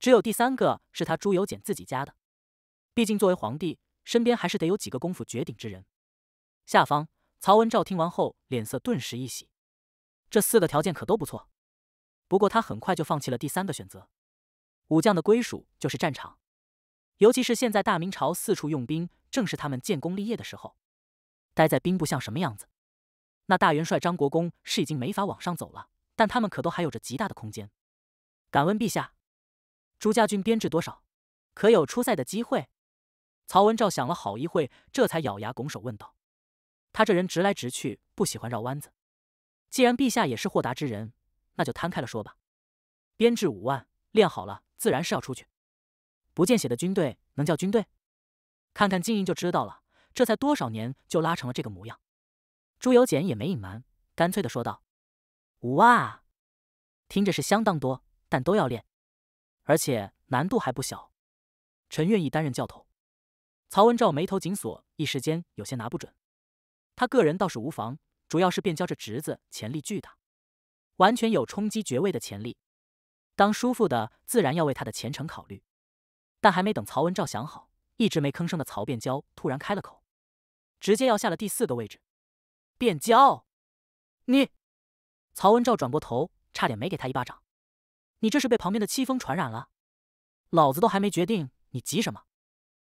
S1: 只有第三个是他朱由检自己加的。毕竟作为皇帝，身边还是得有几个功夫绝顶之人。下方曹文照听完后，脸色顿时一喜。这四个条件可都不错，不过他很快就放弃了第三个选择。武将的归属就是战场，尤其是现在大明朝四处用兵，正是他们建功立业的时候。待在兵部像什么样子？那大元帅张国公是已经没法往上走了，但他们可都还有着极大的空间。敢问陛下，朱家军编制多少？可有出塞的机会？曹文照想了好一会，这才咬牙拱手问道：“他这人直来直去，不喜欢绕弯子。既然陛下也是豁达之人，那就摊开了说吧。编制五万，练好了自然是要出去。不见血的军队能叫军队？看看经营就知道了，这才多少年就拉成了这个模样。”朱由检也没隐瞒，干脆的说道：“五万，听着是相当多，但都要练，而且难度还不小。臣愿意担任教头。”曹文照眉头紧锁，一时间有些拿不准。他个人倒是无妨，主要是变交这侄子潜力巨大，完全有冲击爵位的潜力。当叔父的自然要为他的前程考虑。但还没等曹文照想好，一直没吭声的曹变娇突然开了口，直接要下了第四个位置。变焦，你曹文照转过头，差点没给他一巴掌。你这是被旁边的戚风传染了？老子都还没决定，你急什么？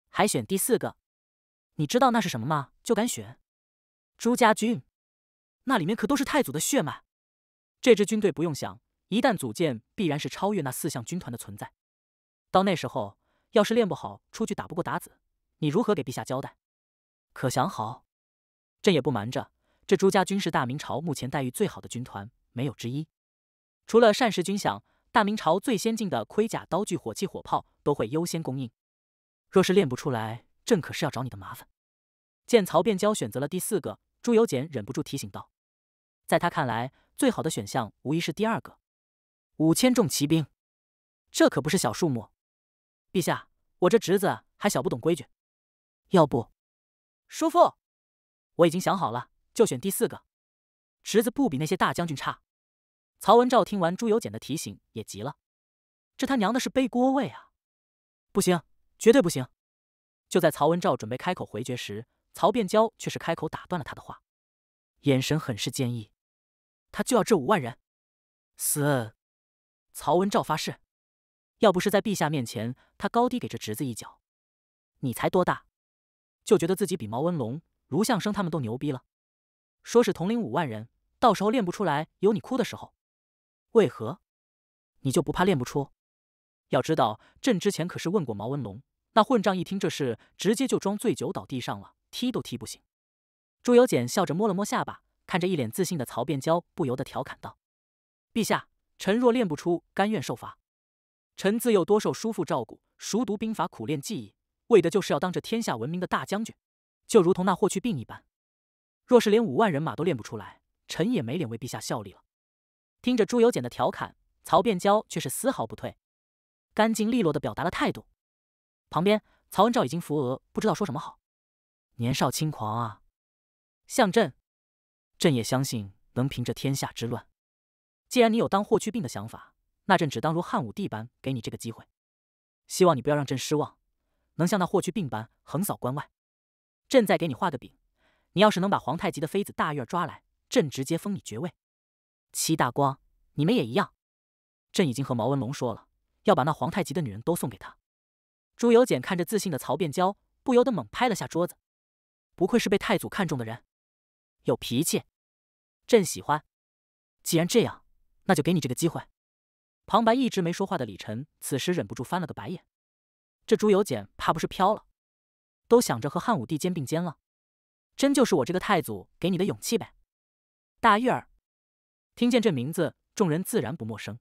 S1: 还选第四个？你知道那是什么吗？就敢选朱家军？那里面可都是太祖的血脉。这支军队不用想，一旦组建，必然是超越那四象军团的存在。到那时候，要是练不好，出去打不过鞑子，你如何给陛下交代？可想好？朕也不瞒着。这朱家军是大明朝目前待遇最好的军团，没有之一。除了膳食军饷，大明朝最先进的盔甲、刀具、火器、火炮都会优先供应。若是练不出来，朕可是要找你的麻烦。见曹变娇选择了第四个，朱由检忍不住提醒道：“在他看来，最好的选项无疑是第二个，五千众骑兵。这可不是小数目。”陛下，我这侄子还小，不懂规矩。要不，叔父，我已经想好了。就选第四个，侄子不比那些大将军差。曹文照听完朱由检的提醒，也急了，这他娘的是背锅位啊！不行，绝对不行！就在曹文照准备开口回绝时，曹变娇却是开口打断了他的话，眼神很是坚毅。他就要这五万人。死！曹文照发誓，要不是在陛下面前，他高低给这侄子一脚。你才多大，就觉得自己比毛文龙、卢相生他们都牛逼了？说是统领五万人，到时候练不出来，有你哭的时候。为何？你就不怕练不出？要知道，朕之前可是问过毛文龙，那混账一听这事，直接就装醉酒倒地上了，踢都踢不醒。朱由检笑着摸了摸下巴，看着一脸自信的曹变娇，不由得调侃道：“陛下，臣若练不出，甘愿受罚。臣自幼多受叔父照顾，熟读兵法，苦练技艺，为的就是要当这天下闻名的大将军，就如同那霍去病一般。”若是连五万人马都练不出来，臣也没脸为陛下效力了。听着朱由检的调侃，曹变娇却是丝毫不退，干净利落的表达了态度。旁边曹文照已经扶额，不知道说什么好。年少轻狂啊，像朕，朕也相信能平这天下之乱。既然你有当霍去病的想法，那朕只当如汉武帝般给你这个机会。希望你不要让朕失望，能像那霍去病般横扫关外。朕再给你画个饼。你要是能把皇太极的妃子大月抓来，朕直接封你爵位。戚大光，你们也一样。朕已经和毛文龙说了，要把那皇太极的女人都送给他。朱由检看着自信的曹变娇，不由得猛拍了下桌子。不愧是被太祖看中的人，有脾气，朕喜欢。既然这样，那就给你这个机会。旁白一直没说话的李晨，此时忍不住翻了个白眼。这朱由检怕不是飘了，都想着和汉武帝肩并肩了。真就是我这个太祖给你的勇气呗，大玉儿。听见这名字，众人自然不陌生。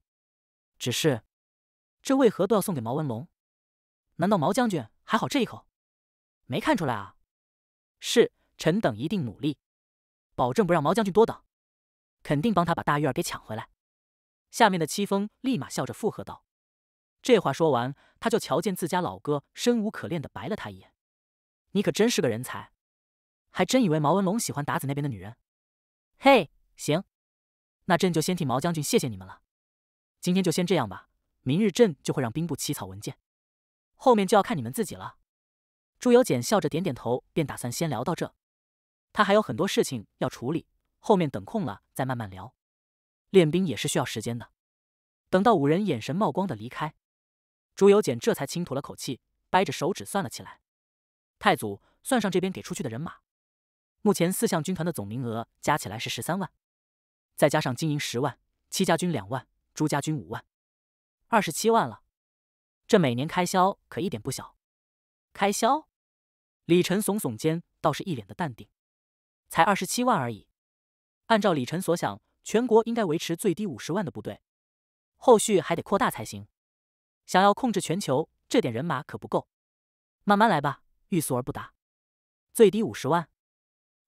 S1: 只是，这为何都要送给毛文龙？难道毛将军还好这一口？没看出来啊！是，臣等一定努力，保证不让毛将军多等，肯定帮他把大玉儿给抢回来。下面的戚风立马笑着附和道。这话说完，他就瞧见自家老哥生无可恋的白了他一眼。你可真是个人才！还真以为毛文龙喜欢达子那边的女人？嘿，行，那朕就先替毛将军谢谢你们了。今天就先这样吧，明日朕就会让兵部起草文件，后面就要看你们自己了。朱由检笑着点点头，便打算先聊到这。他还有很多事情要处理，后面等空了再慢慢聊。练兵也是需要时间的。等到五人眼神冒光的离开，朱由检这才轻吐了口气，掰着手指算了起来。太祖算上这边给出去的人马。目前四项军团的总名额加起来是十三万，再加上金银十万，戚家军两万，朱家军五万，二十七万了。这每年开销可一点不小。开销？李晨耸耸肩，倒是一脸的淡定。才二十七万而已。按照李晨所想，全国应该维持最低五十万的部队，后续还得扩大才行。想要控制全球，这点人马可不够。慢慢来吧，欲速而不达。最低五十万。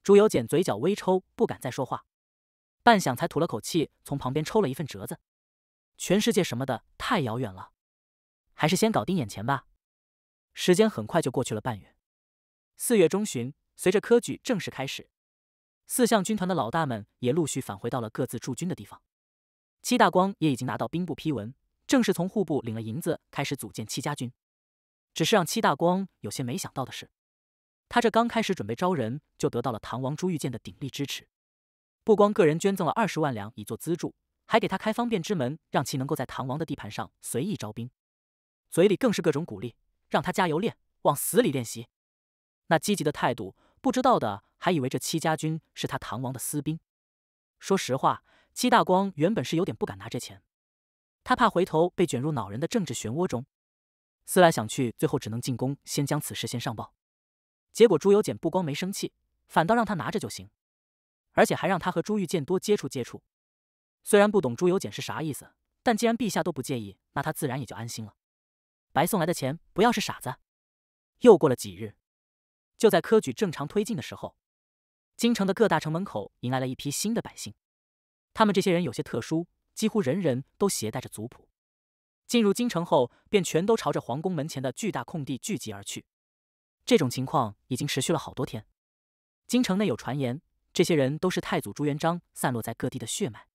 S1: 朱由检嘴角微抽，不敢再说话，半晌才吐了口气，从旁边抽了一份折子。全世界什么的太遥远了，还是先搞定眼前吧。时间很快就过去了半月，四月中旬，随着科举正式开始，四象军团的老大们也陆续返回到了各自驻军的地方。戚大光也已经拿到兵部批文，正式从户部领了银子，开始组建戚家军。只是让戚大光有些没想到的是。他这刚开始准备招人，就得到了唐王朱玉剑的鼎力支持，不光个人捐赠了二十万两以作资助，还给他开方便之门，让其能够在唐王的地盘上随意招兵。嘴里更是各种鼓励，让他加油练，往死里练习。那积极的态度，不知道的还以为这戚家军是他唐王的私兵。说实话，戚大光原本是有点不敢拿这钱，他怕回头被卷入恼人的政治漩涡中。思来想去，最后只能进宫先将此事先上报。结果朱由检不光没生气，反倒让他拿着就行，而且还让他和朱玉建多接触接触。虽然不懂朱由检是啥意思，但既然陛下都不介意，那他自然也就安心了。白送来的钱不要是傻子。又过了几日，就在科举正常推进的时候，京城的各大城门口迎来了一批新的百姓。他们这些人有些特殊，几乎人人都携带着族谱。进入京城后，便全都朝着皇宫门前的巨大空地聚集而去。这种情况已经持续了好多天。京城内有传言，这些人都是太祖朱元璋散落在各地的血脉。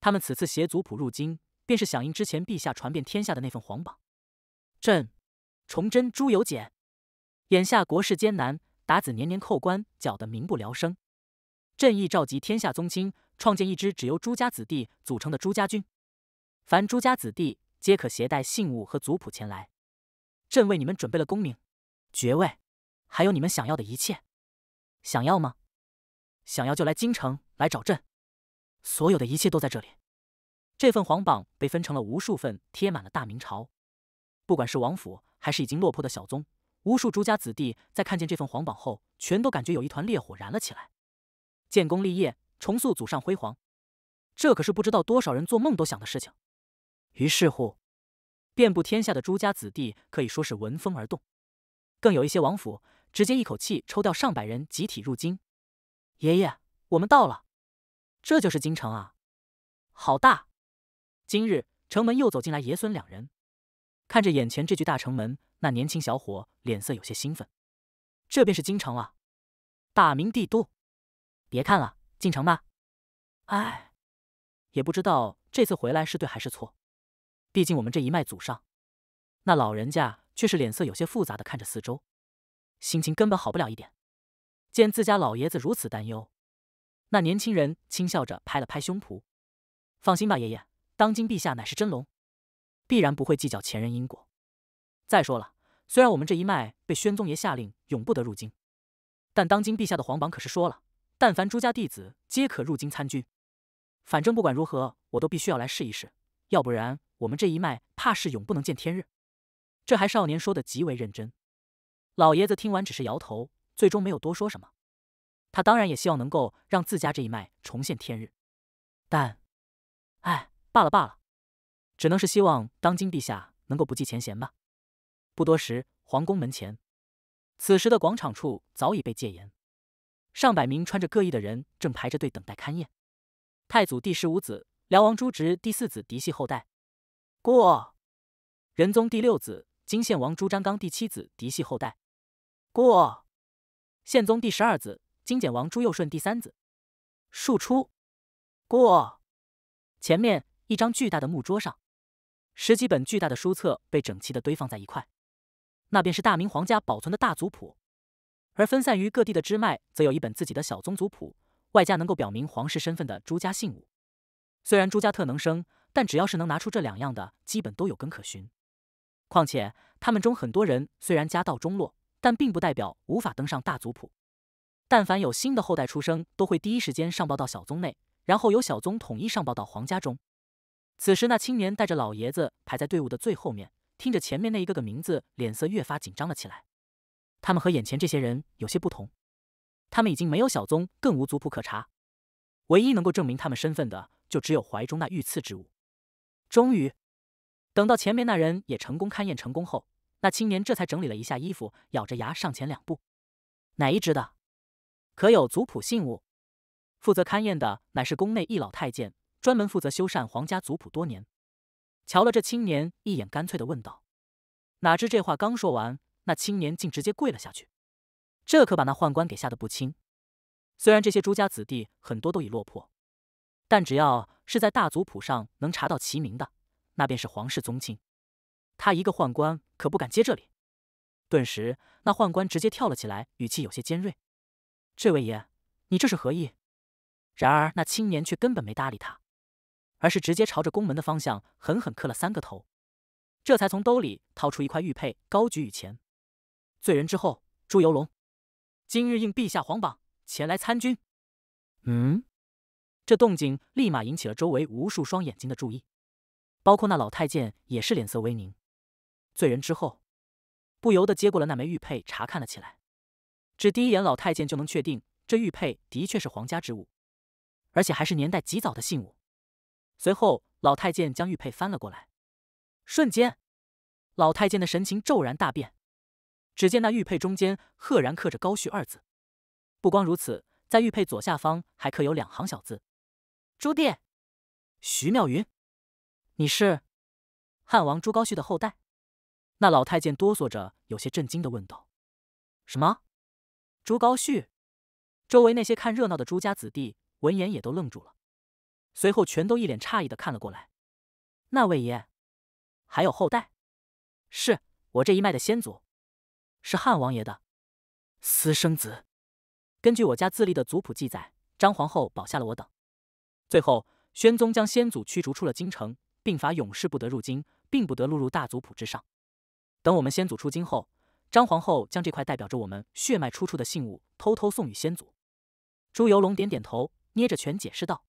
S1: 他们此次携族谱入京，便是响应之前陛下传遍天下的那份皇榜。朕，崇祯朱由检。眼下国事艰难，鞑子年年扣关，搅得民不聊生。朕意召集天下宗亲，创建一支只由朱家子弟组成的朱家军。凡朱家子弟皆可携带信物和族谱前来。朕为你们准备了功名。爵位，还有你们想要的一切，想要吗？想要就来京城来找朕，所有的一切都在这里。这份皇榜被分成了无数份，贴满了大明朝。不管是王府，还是已经落魄的小宗，无数朱家子弟在看见这份皇榜后，全都感觉有一团烈火燃了起来。建功立业，重塑祖上辉煌，这可是不知道多少人做梦都想的事情。于是乎，遍布天下的朱家子弟可以说是闻风而动。更有一些王府直接一口气抽调上百人集体入京。爷爷，我们到了，这就是京城啊，好大！今日城门又走进来爷孙两人，看着眼前这具大城门，那年轻小伙脸色有些兴奋。这便是京城啊，大明帝都。别看了，进城吧。哎，也不知道这次回来是对还是错。毕竟我们这一脉祖上，那老人家。却是脸色有些复杂的看着四周，心情根本好不了一点。见自家老爷子如此担忧，那年轻人轻笑着拍了拍胸脯：“放心吧，爷爷，当今陛下乃是真龙，必然不会计较前人因果。再说了，虽然我们这一脉被宣宗爷下令永不得入京，但当今陛下的皇榜可是说了，但凡朱家弟子皆可入京参军。反正不管如何，我都必须要来试一试，要不然我们这一脉怕是永不能见天日。”这还少年说的极为认真，老爷子听完只是摇头，最终没有多说什么。他当然也希望能够让自家这一脉重现天日，但，哎，罢了罢了，只能是希望当今陛下能够不计前嫌吧。不多时，皇宫门前，此时的广场处早已被戒严，上百名穿着各异的人正排着队等待勘验。太祖第十五子、辽王朱植第四子嫡系后代，过仁宗第六子。金献王朱瞻刚第七子嫡系后代，过，宪宗第十二子金简王朱佑顺第三子，庶出。过，前面一张巨大的木桌上，十几本巨大的书册被整齐的堆放在一块，那便是大明皇家保存的大族谱，而分散于各地的支脉则有一本自己的小宗族谱，外加能够表明皇室身份的朱家信物。虽然朱家特能生，但只要是能拿出这两样的，基本都有根可寻。况且，他们中很多人虽然家道中落，但并不代表无法登上大族谱。但凡有新的后代出生，都会第一时间上报到小宗内，然后由小宗统一上报到皇家中。此时，那青年带着老爷子排在队伍的最后面，听着前面那一个个名字，脸色越发紧张了起来。他们和眼前这些人有些不同，他们已经没有小宗，更无族谱可查。唯一能够证明他们身份的，就只有怀中那御赐之物。终于。等到前面那人也成功勘验成功后，那青年这才整理了一下衣服，咬着牙上前两步：“哪一支的？可有族谱信物？”负责勘验的乃是宫内一老太监，专门负责修缮皇家族谱多年。瞧了这青年一眼，干脆的问道：“哪知这话刚说完，那青年竟直接跪了下去，这可把那宦官给吓得不轻。虽然这些朱家子弟很多都已落魄，但只要是在大族谱上能查到其名的。”那便是皇室宗亲，他一个宦官可不敢接这里。顿时，那宦官直接跳了起来，语气有些尖锐：“这位爷，你这是何意？”然而，那青年却根本没搭理他，而是直接朝着宫门的方向狠狠磕了三个头，这才从兜里掏出一块玉佩，高举于前：“罪人之后朱由龙，今日应陛下皇榜前来参军。”
S2: 嗯，
S1: 这动静立马引起了周围无数双眼睛的注意。包括那老太监也是脸色微凝，醉人之后，不由得接过了那枚玉佩，查看了起来。只第一眼，老太监就能确定这玉佩的确是皇家之物，而且还是年代极早的信物。随后，老太监将玉佩翻了过来，瞬间，老太监的神情骤然大变。只见那玉佩中间赫然刻着“高煦”二字。不光如此，在玉佩左下方还刻有两行小字：“朱棣，徐妙云。”你是汉王朱高煦的后代？那老太监哆嗦着，有些震惊的问道：“什么？朱高煦？”周围那些看热闹的朱家子弟闻言也都愣住了，随后全都一脸诧异的看了过来。那位爷，还有后代？是我这一脉的先祖，是汉王爷的私生子。根据我家自立的族谱记载，张皇后保下了我等，最后宣宗将先祖驱逐出了京城。并罚永世不得入京，并不得录入大族谱之上。等我们先祖出京后，张皇后将这块代表着我们血脉出处的信物偷偷送与先祖。朱由龙点点头，捏着拳解释道：“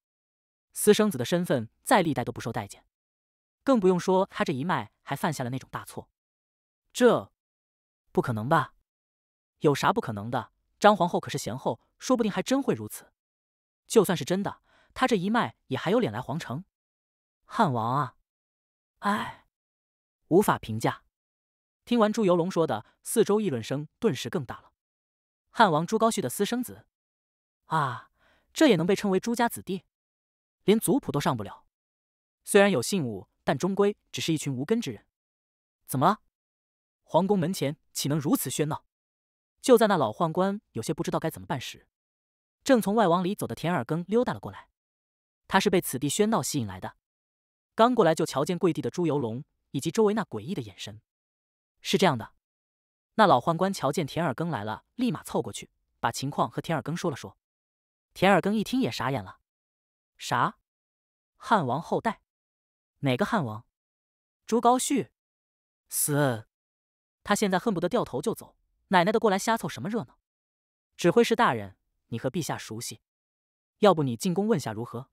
S1: 私生子的身份，在历代都不受待见，更不用说他这一脉还犯下了那种大错。这不可能吧？有啥不可能的？张皇后可是贤后，说不定还真会如此。就算是真的，他这一脉也还有脸来皇城？”汉王啊，唉，无法评价。听完朱由龙说的，四周议论声顿时更大了。汉王朱高煦的私生子啊，这也能被称为朱家子弟？连族谱都上不了。虽然有信物，但终归只是一群无根之人。怎么了？皇宫门前岂能如此喧闹？就在那老宦官有些不知道该怎么办时，正从外往里走的田二更溜达了过来。他是被此地喧闹吸引来的。刚过来就瞧见跪地的朱由龙，以及周围那诡异的眼神。是这样的，那老宦官瞧见田尔庚来了，立马凑过去，把情况和田尔庚说了说。田尔庚一听也傻眼了：“啥？汉王后代？哪个汉王？朱高煦？死！他现在恨不得掉头就走，奶奶的，过来瞎凑什么热闹？指挥使大人，你和陛下熟悉，要不你进宫问下如何？”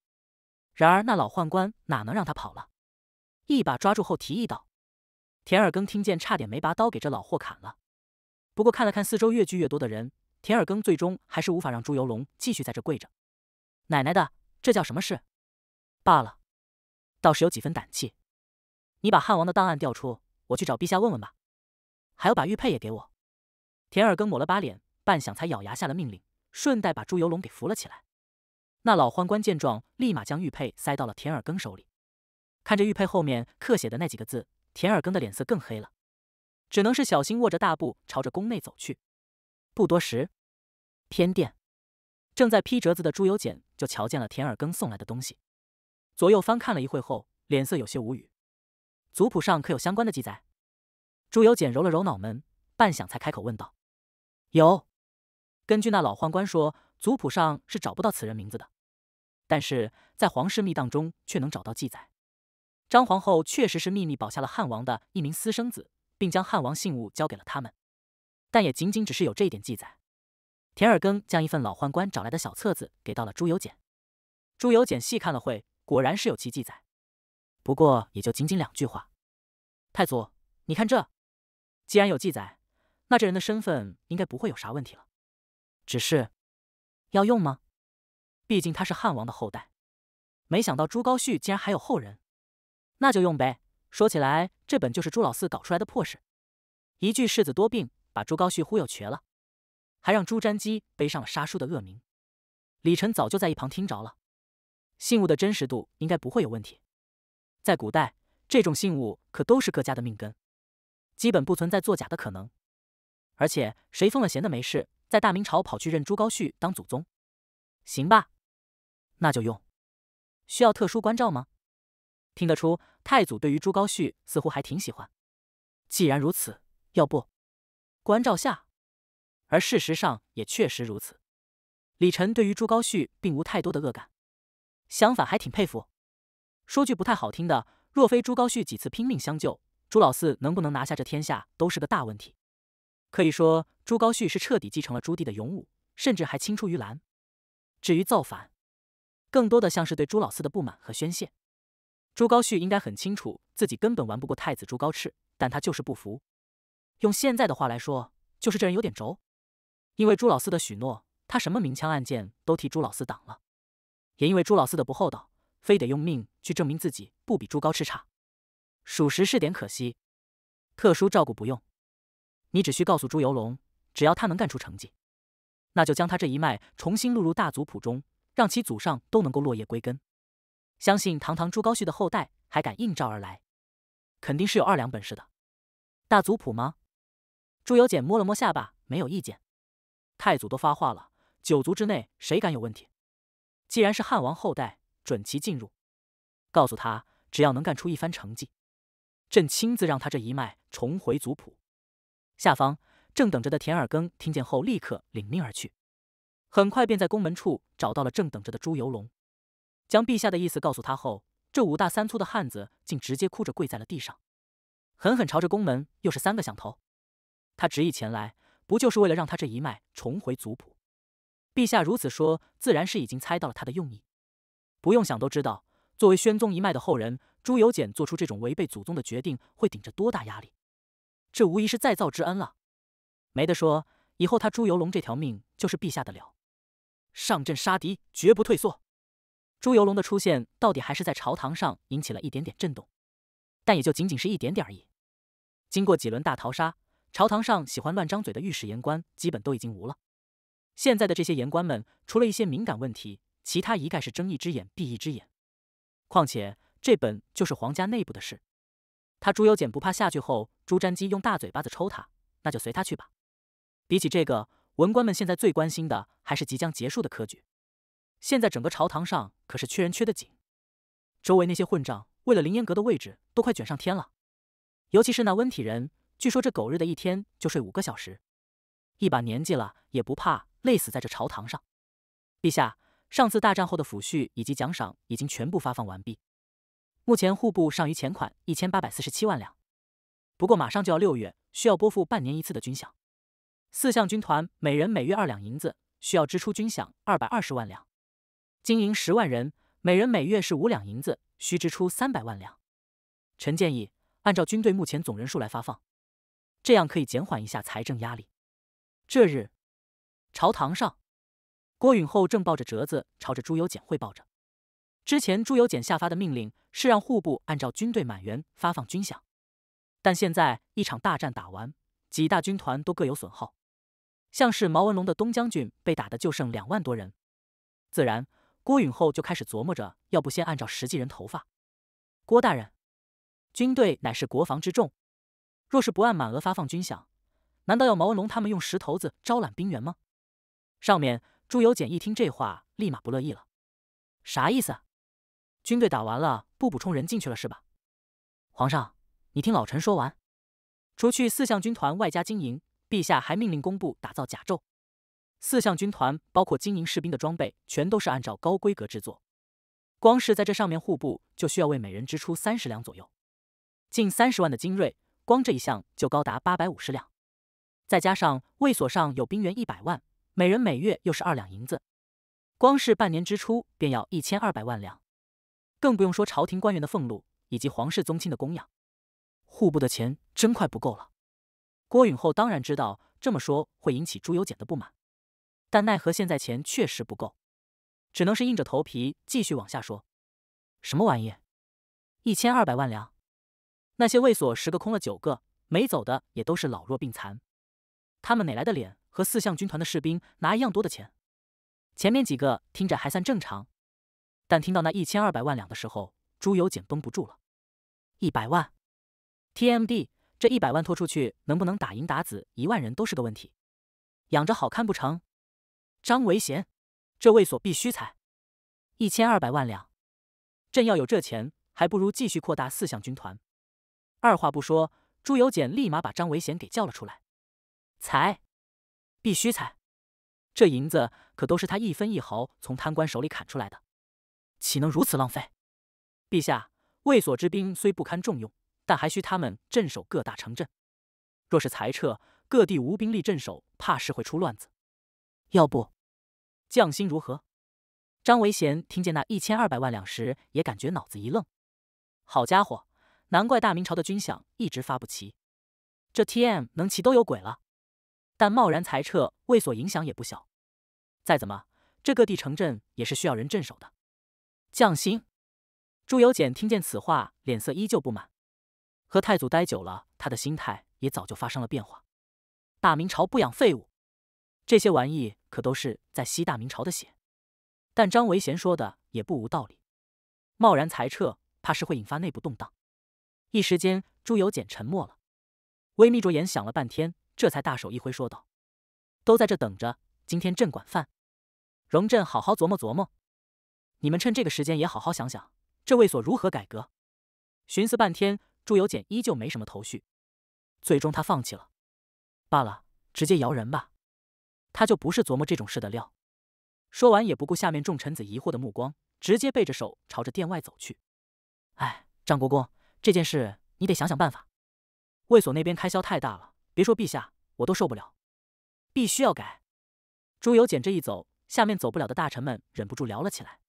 S1: 然而那老宦官哪能让他跑了？一把抓住后提议道：“田耳庚听见差点没拔刀给这老货砍了。”不过看了看四周越聚越多的人，田耳庚最终还是无法让朱由龙继续在这跪着。奶奶的，这叫什么事？罢了，倒是有几分胆气。你把汉王的档案调出，我去找陛下问问吧。还有，把玉佩也给我。田耳庚抹了把脸，半晌才咬牙下了命令，顺带把朱由龙给扶了起来。那老宦官见状，立马将玉佩塞到了田耳庚手里。看着玉佩后面刻写的那几个字，田耳庚的脸色更黑了，只能是小心握着大步朝着宫内走去。不多时，偏殿正在批折子的朱由检就瞧见了田耳庚送来的东西，左右翻看了一会后，脸色有些无语。族谱上可有相关的记载？朱由检揉了揉脑门，半晌才开口问道：“有，根据那老宦官说，族谱上是找不到此人名字的。”但是在皇室密档中却能找到记载，张皇后确实是秘密保下了汉王的一名私生子，并将汉王信物交给了他们，但也仅仅只是有这一点记载。田尔庚将一份老宦官找来的小册子给到了朱由检，朱由检细看了会，果然是有其记载，不过也就仅仅两句话。太祖，你看这，既然有记载，那这人的身份应该不会有啥问题了，只是要用吗？毕竟他是汉王的后代，没想到朱高煦竟然还有后人，那就用呗。说起来，这本就是朱老四搞出来的破事。一句世子多病，把朱高煦忽悠瘸了，还让朱瞻基背上了杀叔的恶名。李晨早就在一旁听着了，信物的真实度应该不会有问题。在古代，这种信物可都是各家的命根，基本不存在作假的可能。而且谁疯了，闲的没事，在大明朝跑去认朱高煦当祖宗，行吧？那就用，需要特殊关照吗？听得出太祖对于朱高煦似乎还挺喜欢。既然如此，要不关照下？而事实上也确实如此，李晨对于朱高煦并无太多的恶感，相反还挺佩服。说句不太好听的，若非朱高煦几次拼命相救，朱老四能不能拿下这天下都是个大问题。可以说朱高煦是彻底继承了朱棣的勇武，甚至还青出于蓝。至于造反，更多的像是对朱老四的不满和宣泄。朱高煦应该很清楚自己根本玩不过太子朱高炽，但他就是不服。用现在的话来说，就是这人有点轴。因为朱老四的许诺，他什么明枪暗箭都替朱老四挡了。也因为朱老四的不厚道，非得用命去证明自己不比朱高炽差。属实是点可惜。特殊照顾不用，你只需告诉朱由龙，只要他能干出成绩，那就将他这一脉重新录入大族谱中。让其祖上都能够落叶归根，相信堂堂朱高煦的后代还敢应召而来，肯定是有二两本事的。大族谱吗？朱由检摸了摸下巴，没有意见。太祖都发话了，九族之内谁敢有问题？既然是汉王后代，准其进入。告诉他，只要能干出一番成绩，朕亲自让他这一脉重回族谱。下方正等着的田耳庚听见后，立刻领命而去。很快便在宫门处找到了正等着的朱由龙，将陛下的意思告诉他后，这五大三粗的汉子竟直接哭着跪在了地上，狠狠朝着宫门又是三个响头。他执意前来，不就是为了让他这一脉重回族谱？陛下如此说，自然是已经猜到了他的用意。不用想都知道，作为宣宗一脉的后人，朱由检做出这种违背祖宗的决定，会顶着多大压力？这无疑是再造之恩了，没得说，以后他朱由龙这条命就是陛下的了。上阵杀敌，绝不退缩。朱由龙的出现，到底还是在朝堂上引起了一点点震动，但也就仅仅是一点点而已。经过几轮大逃杀，朝堂上喜欢乱张嘴的御史言官基本都已经无了。现在的这些言官们，除了一些敏感问题，其他一概是睁一只眼闭一只眼。况且这本就是皇家内部的事，他朱由检不怕下去后朱瞻基用大嘴巴子抽他，那就随他去吧。比起这个。文官们现在最关心的还是即将结束的科举。现在整个朝堂上可是缺人缺得紧，周围那些混账为了凌烟阁的位置都快卷上天了。尤其是那温体仁，据说这狗日的一天就睡五个小时，一把年纪了也不怕累死在这朝堂上。陛下，上次大战后的抚恤以及奖赏已经全部发放完毕，目前户部尚余钱款一千八百四十七万两。不过马上就要六月，需要拨付半年一次的军饷。四项军团每人每月二两银子，需要支出军饷二百二十万两；经营十万人，每人每月是五两银子，需支出三百万两。臣建议按照军队目前总人数来发放，这样可以减缓一下财政压力。这日，朝堂上，郭允厚正抱着折子朝着朱由检汇报着，之前朱由检下发的命令是让户部按照军队满员发放军饷，但现在一场大战打完，几大军团都各有损耗。像是毛文龙的东将军被打的就剩两万多人，自然郭允厚就开始琢磨着，要不先按照实际人头发。郭大人，军队乃是国防之重，若是不按满额发放军饷，难道要毛文龙他们用石头子招揽兵员吗？上面朱由检一听这话，立马不乐意了，啥意思？军队打完了不补充人进去了是吧？皇上，你听老臣说完，除去四象军团外加经营。陛下还命令工部打造甲胄，四项军团包括金银士兵的装备全都是按照高规格制作。光是在这上面，户部就需要为每人支出三十两左右。近三十万的精锐，光这一项就高达八百五十两。再加上卫所上有兵员一百万，每人每月又是二两银子，光是半年支出便要一千二百万两。更不用说朝廷官员的俸禄以及皇室宗亲的供养，户部的钱真快不够了。郭允厚当然知道这么说会引起朱由检的不满，但奈何现在钱确实不够，只能是硬着头皮继续往下说。什么玩意？一千二百万两？那些卫所十个空了九个，没走的也都是老弱病残，他们哪来的脸和四象军团的士兵拿一样多的钱？前面几个听着还算正常，但听到那一千二百万两的时候，朱由检绷不住了。一百万？TMD！这一百万拖出去，能不能打赢打子一万人都是个问题。养着好看不成？张维贤，这卫所必须裁，一千二百万两。朕要有这钱，还不如继续扩大四象军团。二话不说，朱由检立马把张维贤给叫了出来。裁，必须裁。这银子可都是他一分一毫从贪官手里砍出来的，岂能如此浪费？陛下，卫所之兵虽不堪重用。但还需他们镇守各大城镇，若是裁撤，各地无兵力镇守，怕是会出乱子。要不，降薪如何？张维贤听见那一千二百万两时，也感觉脑子一愣。好家伙，难怪大明朝的军饷一直发不齐，这 T M 能齐都有鬼了。但贸然裁撤为所，影响也不小。再怎么，这各地城镇也是需要人镇守的。降薪？朱由检听见此话，脸色依旧不满。和太祖待久了，他的心态也早就发生了变化。大明朝不养废物，这些玩意可都是在吸大明朝的血。但张维贤说的也不无道理，贸然裁撤，怕是会引发内部动荡。一时间，朱由检沉默了，微眯着眼想了半天，这才大手一挥说道：“都在这等着，今天朕管饭。荣振，好好琢磨琢磨。你们趁这个时间也好好想想，这卫所如何改革？”寻思半天。朱由检依旧没什么头绪，最终他放弃了，罢了，直接摇人吧，他就不是琢磨这种事的料。说完，也不顾下面众臣子疑惑的目光，直接背着手朝着殿外走去。哎，张国公，这件事你得想想办法，卫所那边开销太大了，别说陛下，我都受不了，必须要改。朱由检这一走，下面走不了的大臣们忍不住聊了起来。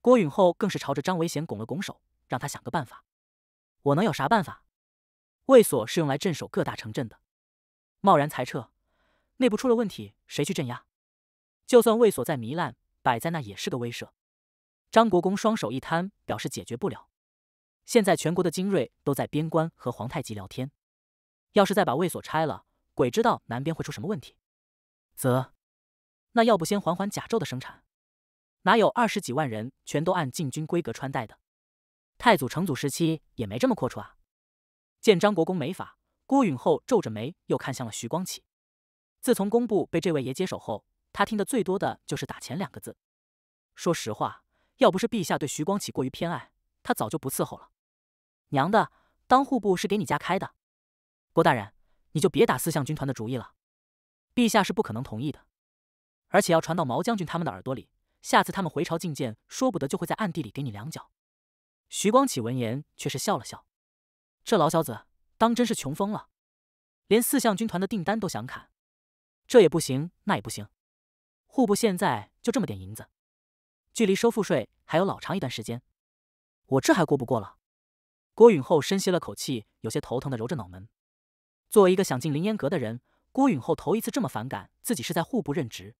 S1: 郭允厚更是朝着张维贤拱了拱手，让他想个办法。我能有啥办法？卫所是用来镇守各大城镇的，贸然裁撤，内部出了问题，谁去镇压？就算卫所在糜烂，摆在那也是个威慑。张国公双手一摊，表示解决不了。现在全国的精锐都在边关和皇太极聊天，要是再把卫所拆了，鬼知道南边会出什么问题。则，那要不先缓缓甲胄的生产？哪有二十几万人全都按禁军规格穿戴的？太祖成祖时期也没这么阔绰啊！见张国公没法，郭允后皱着眉，又看向了徐光启。自从工部被这位爷接手后，他听得最多的就是“打钱”两个字。说实话，要不是陛下对徐光启过于偏爱，他早就不伺候了。娘的，当户部是给你家开的，郭大人，你就别打四象军团的主意了。陛下是不可能同意的，而且要传到毛将军他们的耳朵里，下次他们回朝觐见，说不得就会在暗地里给你两脚。徐光启闻言却是笑了笑，这老小子当真是穷疯了，连四象军团的订单都想砍，这也不行那也不行，户部现在就这么点银子，距离收赋税还有老长一段时间，我这还过不过了？郭允厚深吸了口气，有些头疼的揉着脑门。作为一个想进凌烟阁的人，郭允厚头一次这么反感自己是在户部任职，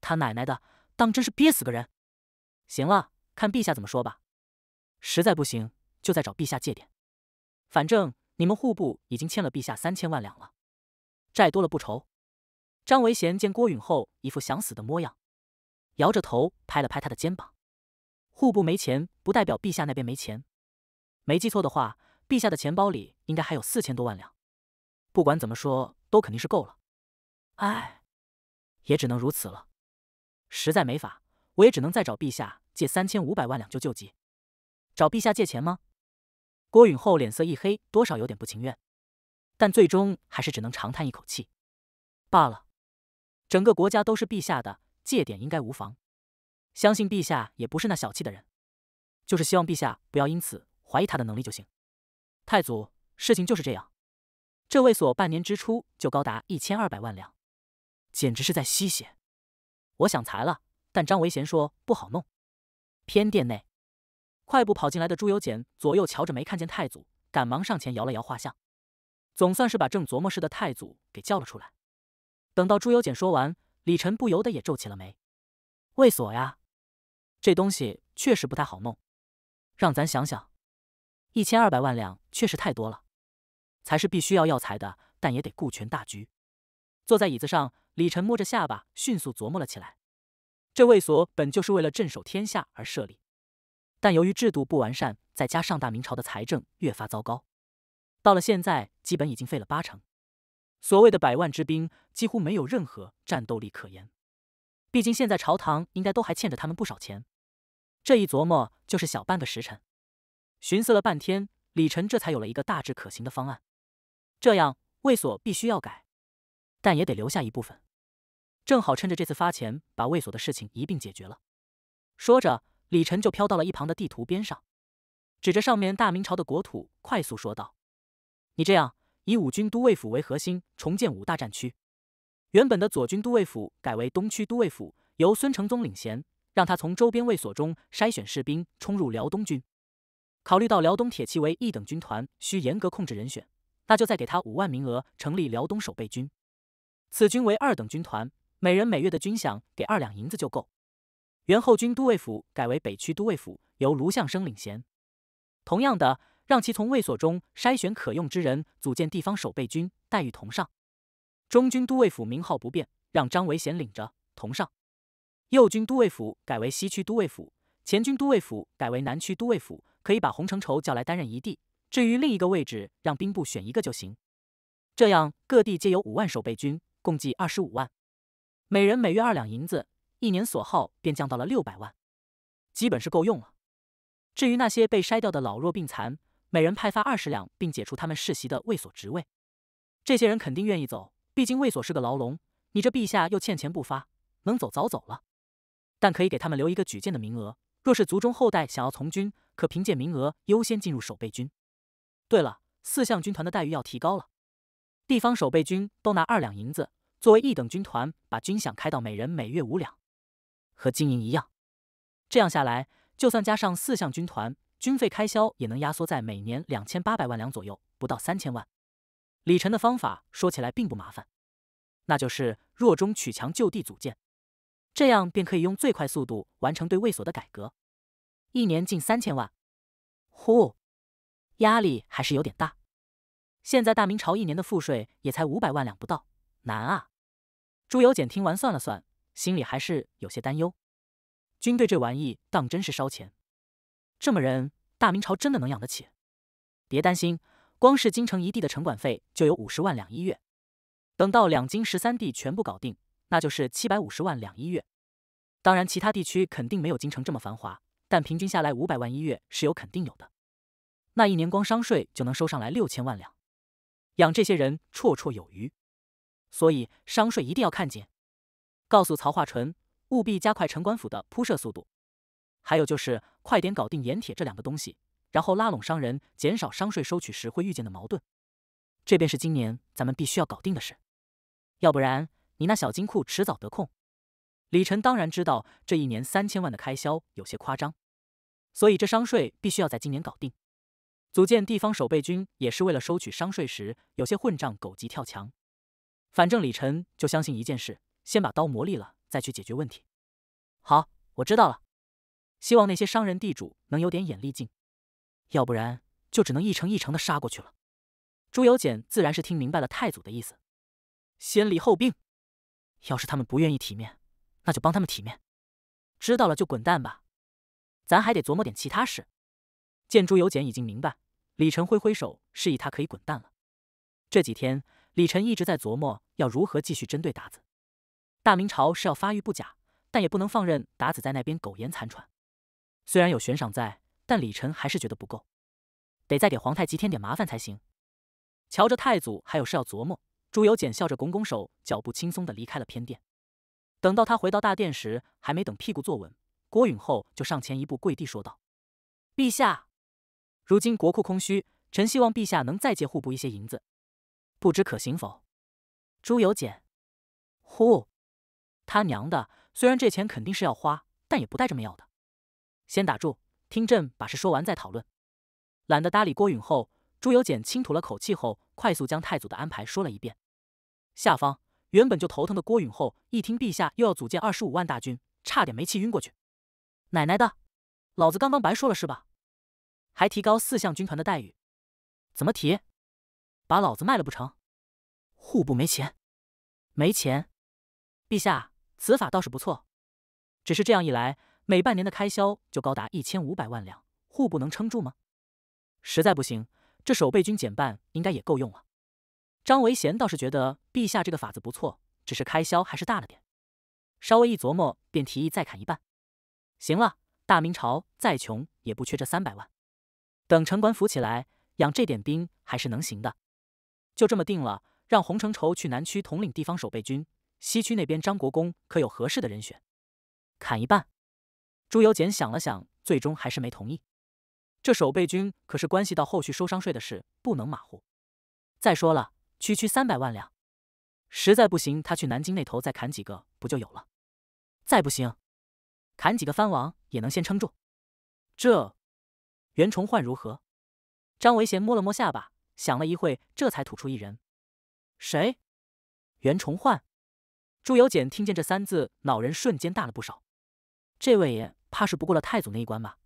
S1: 他奶奶的，当真是憋死个人！行了，看陛下怎么说吧。实在不行，就再找陛下借点。反正你们户部已经欠了陛下三千万两了，债多了不愁。张维贤见郭允后一副想死的模样，摇着头拍了拍他的肩膀：“户部没钱，不代表陛下那边没钱。没记错的话，陛下的钱包里应该还有四千多万两。不管怎么说，都肯定是够了。唉，也只能如此了。实在没法，我也只能再找陛下借三千五百万两救救济。”找陛下借钱吗？郭允厚脸色一黑，多少有点不情愿，但最终还是只能长叹一口气，罢了。整个国家都是陛下的，借点应该无妨。相信陛下也不是那小气的人，就是希望陛下不要因此怀疑他的能力就行。太祖，事情就是这样。这卫所半年支出就高达一千二百万两，简直是在吸血。我想裁了，但张维贤说不好弄。偏殿内。快步跑进来的朱由检，左右瞧着没看见太祖，赶忙上前摇了摇画像，总算是把正琢磨事的太祖给叫了出来。等到朱由检说完，李晨不由得也皱起了眉：“卫所呀，这东西确实不太好弄。让咱想想，一千二百万两确实太多了。才是必须要药材的，但也得顾全大局。”坐在椅子上，李晨摸着下巴，迅速琢磨了起来。这卫所本就是为了镇守天下而设立。但由于制度不完善，再加上大明朝的财政越发糟糕，到了现在，基本已经废了八成。所谓的百万之兵，几乎没有任何战斗力可言。毕竟现在朝堂应该都还欠着他们不少钱。这一琢磨就是小半个时辰，寻思了半天，李晨这才有了一个大致可行的方案。这样，卫所必须要改，但也得留下一部分。正好趁着这次发钱，把卫所的事情一并解决了。说着。李晨就飘到了一旁的地图边上，指着上面大明朝的国土，快速说道：“你这样，以五军都尉府为核心重建五大战区。原本的左军都尉府改为东区都尉府，由孙承宗领衔，让他从周边卫所中筛选士兵，冲入辽东军。考虑到辽东铁骑为一等军团，需严格控制人选，那就再给他五万名额，成立辽东守备军。此军为二等军团，每人每月的军饷给二两银子就够。”元后军都尉府改为北区都尉府，由卢相生领衔。同样的，让其从卫所中筛选可用之人，组建地方守备军，待遇同上。中军都尉府名号不变，让张维贤领着，同上。右军都尉府改为西区都尉府，前军都尉府改为南区都尉府，可以把洪承畴叫来担任一地，至于另一个位置，让兵部选一个就行。这样各地皆有五万守备军，共计二十五万，每人每月二两银子。一年所耗便降到了六百万，基本是够用了。至于那些被筛掉的老弱病残，每人派发二十两，并解除他们世袭的卫所职位。这些人肯定愿意走，毕竟卫所是个牢笼。你这陛下又欠钱不发，能走早走了。但可以给他们留一个举荐的名额。若是族中后代想要从军，可凭借名额优先进入守备军。对了，四象军团的待遇要提高了。地方守备军都拿二两银子，作为一等军团，把军饷开到每人每月五两。和经营一样，这样下来，就算加上四项军团军费开销，也能压缩在每年两千八百万两左右，不到三千万。李晨的方法说起来并不麻烦，那就是弱中取强，就地组建，这样便可以用最快速度完成对卫所的改革。一年近三千万，呼，压力还是有点大。现在大明朝一年的赋税也才五百万两不到，难啊！朱由检听完算了算。心里还是有些担忧，军队这玩意当真是烧钱，这么人，大明朝真的能养得起？别担心，光是京城一地的城管费就有五十万两一月，等到两京十三地全部搞定，那就是七百五十万两一月。当然，其他地区肯定没有京城这么繁华，但平均下来五百万一月是有肯定有的。那一年光商税就能收上来六千万两，养这些人绰绰有余。所以商税一定要看紧。告诉曹化淳，务必加快城管府的铺设速度，还有就是快点搞定盐铁这两个东西，然后拉拢商人，减少商税收取时会遇见的矛盾。这便是今年咱们必须要搞定的事，要不然你那小金库迟早得空。李晨当然知道这一年三千万的开销有些夸张，所以这商税必须要在今年搞定。组建地方守备军也是为了收取商税时有些混账狗急跳墙。反正李晨就相信一件事。先把刀磨利了，再去解决问题。好，我知道了。希望那些商人地主能有点眼力劲，要不然就只能一城一城的杀过去了。朱由检自然是听明白了太祖的意思：先礼后兵。要是他们不愿意体面，那就帮他们体面。知道了就滚蛋吧，咱还得琢磨点其他事。见朱由检已经明白，李晨挥挥手示意他可以滚蛋了。这几天，李晨一直在琢磨要如何继续针对达子。大明朝是要发育不假，但也不能放任达子在那边苟延残喘。虽然有悬赏在，但李晨还是觉得不够，得再给皇太极添点麻烦才行。瞧着太祖还有事要琢磨，朱由检笑着拱拱手，脚步轻松的离开了偏殿。等到他回到大殿时，还没等屁股坐稳，郭允厚就上前一步跪地说道：“陛下，如今国库空虚，臣希望陛下能再借户部一些银子，不知可行否？”朱由检，呼。他娘的！虽然这钱肯定是要花，但也不带这么要的。先打住，听朕把事说完再讨论。懒得搭理郭允后，朱由检轻吐了口气后，快速将太祖的安排说了一遍。下方原本就头疼的郭允后，一听陛下又要组建二十五万大军，差点没气晕过去。奶奶的，老子刚刚白说了是吧？还提高四项军团的待遇？怎么提？把老子卖了不成？户部没钱，没钱，陛下。此法倒是不错，只是这样一来，每半年的开销就高达一千五百万两，户部能撑住吗？实在不行，这守备军减半应该也够用了。张维贤倒是觉得陛下这个法子不错，只是开销还是大了点，稍微一琢磨，便提议再砍一半。行了，大明朝再穷也不缺这三百万，等城管扶起来，养这点兵还是能行的。就这么定了，让洪承畴去南区统领地方守备军。西区那边，张国公可有合适的人选？砍一半。朱由检想了想，最终还是没同意。这守备军可是关系到后续收商税的事，不能马虎。再说了，区区三百万两，实在不行，他去南京那头再砍几个，不就有了？再不行，砍几个藩王也能先撑住。这袁崇焕如何？张维贤摸了摸下巴，想了一会，这才吐出一人。谁？袁崇焕。朱由检听见这三字，恼人瞬间大了不少。这位也怕是不过了太祖那一关吧？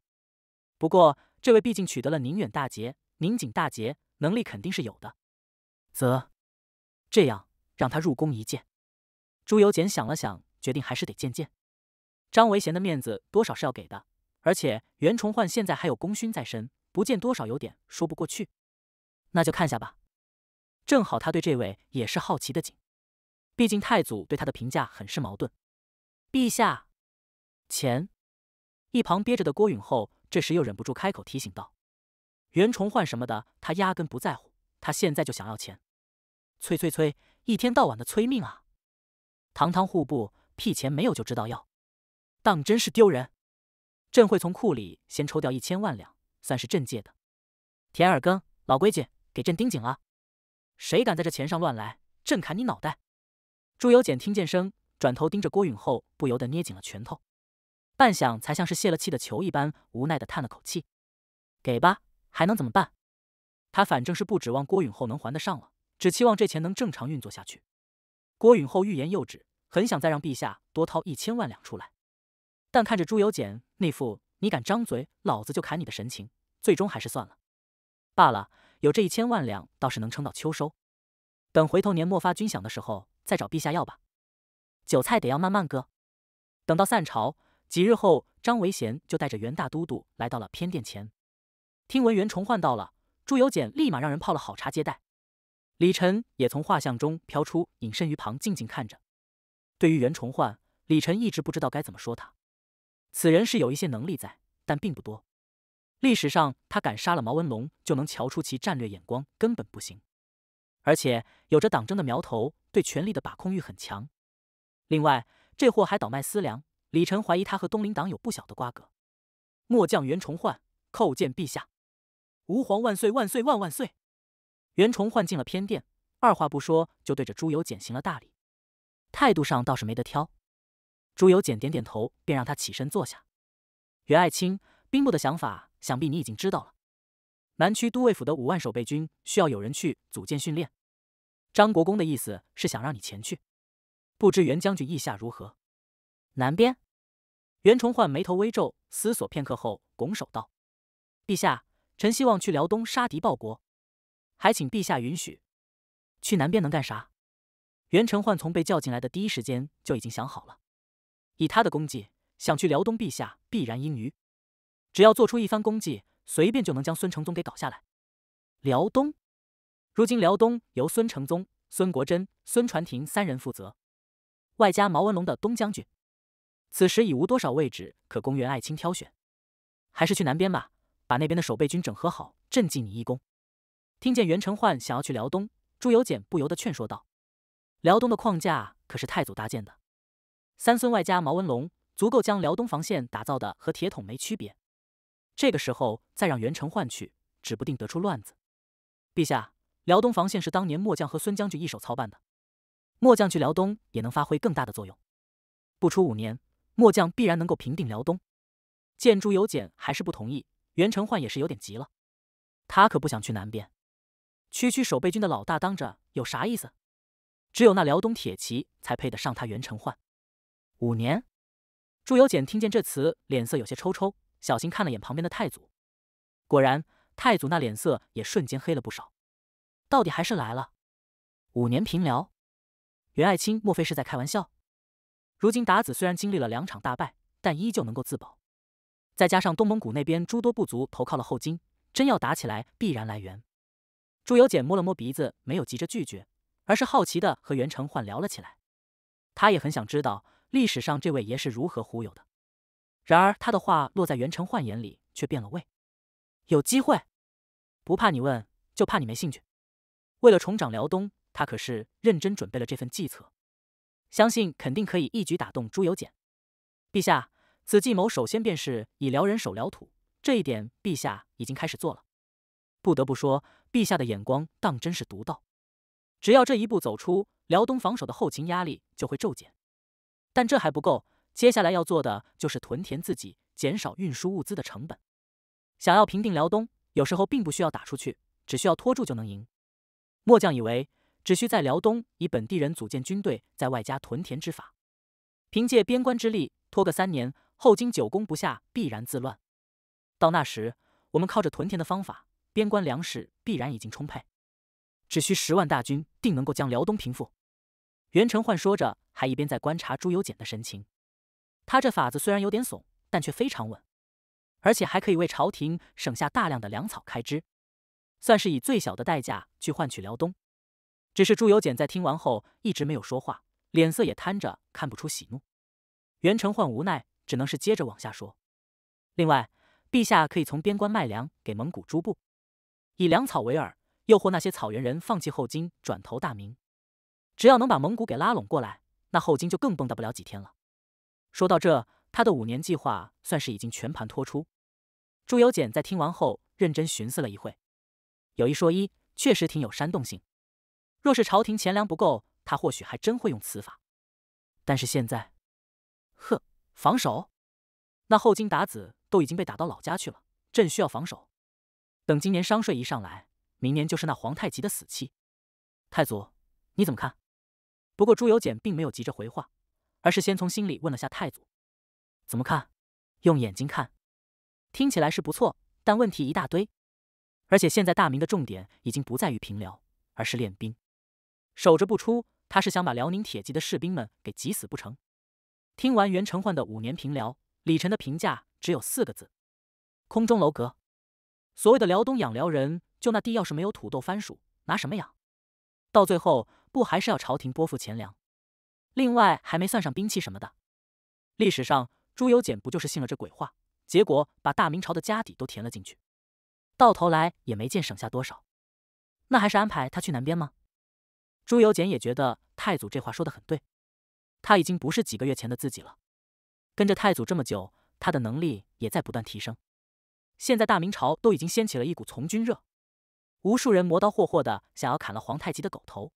S1: 不过这位毕竟取得了宁远大捷、宁锦大捷，能力肯定是有的。则这样让他入宫一见。朱由检想了想，决定还是得见见张维贤的面子，多少是要给的。而且袁崇焕现在还有功勋在身，不见多少有点说不过去。那就看下吧，正好他对这位也是好奇的紧。毕竟太祖对他的评价很是矛盾。陛下，钱！一旁憋着的郭允厚这时又忍不住开口提醒道：“袁崇焕什么的，他压根不在乎。他现在就想要钱，催催催，一天到晚的催命啊！堂堂户部，屁钱没有就知道要，当真是丢人。朕会从库里先抽掉一千万两，算是朕借的。田二更，老规矩，给朕盯紧了，谁敢在这钱上乱来，朕砍你脑袋！”朱由检听见声，转头盯着郭允后，不由得捏紧了拳头，半晌才像是泄了气的球一般，无奈的叹了口气：“给吧，还能怎么办？他反正是不指望郭允后能还得上了，只期望这钱能正常运作下去。”郭允后欲言又止，很想再让陛下多掏一千万两出来，但看着朱由检那副“你敢张嘴，老子就砍你的”神情，最终还是算了。罢了，有这一千万两倒是能撑到秋收，等回头年末发军饷的时候。再找陛下要吧，酒菜得要慢慢割。等到散朝几日后，张维贤就带着袁大都督来到了偏殿前。听闻袁崇焕到了，朱由检立马让人泡了好茶接待。李晨也从画像中飘出，隐身于旁静静看着。对于袁崇焕，李晨一直不知道该怎么说他。此人是有一些能力在，但并不多。历史上他敢杀了毛文龙，就能瞧出其战略眼光根本不行，而且有着党争的苗头。对权力的把控欲很强，另外这货还倒卖私粮，李晨怀疑他和东林党有不小的瓜葛。末将袁崇焕叩见陛下，吾皇万岁万岁万万岁。袁崇焕进了偏殿，二话不说就对着朱由检行了大礼，态度上倒是没得挑。朱由检点点头，便让他起身坐下。袁爱卿，兵部的想法想必你已经知道了，南区都尉府的五万守备军需要有人去组建训练。张国公的意思是想让你前去，不知袁将军意下如何？南边，袁崇焕眉头微皱，思索片刻后拱手道：“陛下，臣希望去辽东杀敌报国，还请陛下允许。”去南边能干啥？袁崇焕从被叫进来的第一时间就已经想好了，以他的功绩，想去辽东，陛下必然应允。只要做出一番功绩，随便就能将孙承宗给搞下来。辽东。如今辽东由孙承宗、孙国桢、孙传庭三人负责，外加毛文龙的东将军，此时已无多少位置可供袁爱卿挑选，还是去南边吧，把那边的守备军整合好。朕记你一功。听见袁承焕想要去辽东，朱由检不由得劝说道：“辽东的框架可是太祖搭建的，三孙外加毛文龙足够将辽东防线打造的和铁桶没区别。这个时候再让袁承焕去，指不定得出乱子。”陛下。辽东防线是当年末将和孙将军一手操办的，末将去辽东也能发挥更大的作用。不出五年，末将必然能够平定辽东。见朱由检还是不同意，袁承焕也是有点急了。他可不想去南边，区区守备军的老大当着有啥意思？只有那辽东铁骑才配得上他袁承焕。五年？朱由检听见这词，脸色有些抽抽，小心看了眼旁边的太祖。果然，太祖那脸色也瞬间黑了不少。到底还是来了。五年平辽，袁爱卿莫非是在开玩笑？如今达子虽然经历了两场大败，但依旧能够自保。再加上东蒙古那边诸多部族投靠了后金，真要打起来必然来援。朱由检摸了摸鼻子，没有急着拒绝，而是好奇的和袁承焕聊了起来。他也很想知道历史上这位爷是如何忽悠的。然而他的话落在袁承焕眼里却变了味。有机会，不怕你问，就怕你没兴趣。为了重掌辽东，他可是认真准备了这份计策，相信肯定可以一举打动朱由检。陛下，此计谋首先便是以辽人守辽土，这一点陛下已经开始做了。不得不说，陛下的眼光当真是独到。只要这一步走出，辽东防守的后勤压力就会骤减。但这还不够，接下来要做的就是屯田自己，减少运输物资的成本。想要平定辽东，有时候并不需要打出去，只需要拖住就能赢。末将以为，只需在辽东以本地人组建军队，再外加屯田之法，凭借边关之力，拖个三年后，经久攻不下，必然自乱。到那时，我们靠着屯田的方法，边关粮食必然已经充沛，只需十万大军，定能够将辽东平复。袁承焕说着，还一边在观察朱由检的神情。他这法子虽然有点怂，但却非常稳，而且还可以为朝廷省下大量的粮草开支。算是以最小的代价去换取辽东，只是朱由检在听完后一直没有说话，脸色也摊着，看不出喜怒。袁崇焕无奈，只能是接着往下说。另外，陛下可以从边关卖粮给蒙古诸部，以粮草为饵，诱惑那些草原人放弃后金，转投大明。只要能把蒙古给拉拢过来，那后金就更蹦跶不了几天了。说到这，他的五年计划算是已经全盘托出。朱由检在听完后认真寻思了一会。有一说一，确实挺有煽动性。若是朝廷钱粮不够，他或许还真会用此法。但是现在，呵，防守？那后金打子都已经被打到老家去了，朕需要防守？等今年商税一上来，明年就是那皇太极的死期。太祖，你怎么看？不过朱由检并没有急着回话，而是先从心里问了下太祖，怎么看？用眼睛看？听起来是不错，但问题一大堆。而且现在大明的重点已经不在于平辽，而是练兵，守着不出，他是想把辽宁铁骑的士兵们给急死不成？听完袁崇焕的五年平辽，李晨的评价只有四个字：空中楼阁。所谓的辽东养辽人，就那地要是没有土豆、番薯，拿什么养？到最后不还是要朝廷拨付钱粮？另外，还没算上兵器什么的。历史上朱由检不就是信了这鬼话，结果把大明朝的家底都填了进去？到头来也没见省下多少，那还是安排他去南边吗？朱由检也觉得太祖这话说的很对，他已经不是几个月前的自己了。跟着太祖这么久，他的能力也在不断提升。现在大明朝都已经掀起了一股从军热，无数人磨刀霍霍的想要砍了皇太极的狗头。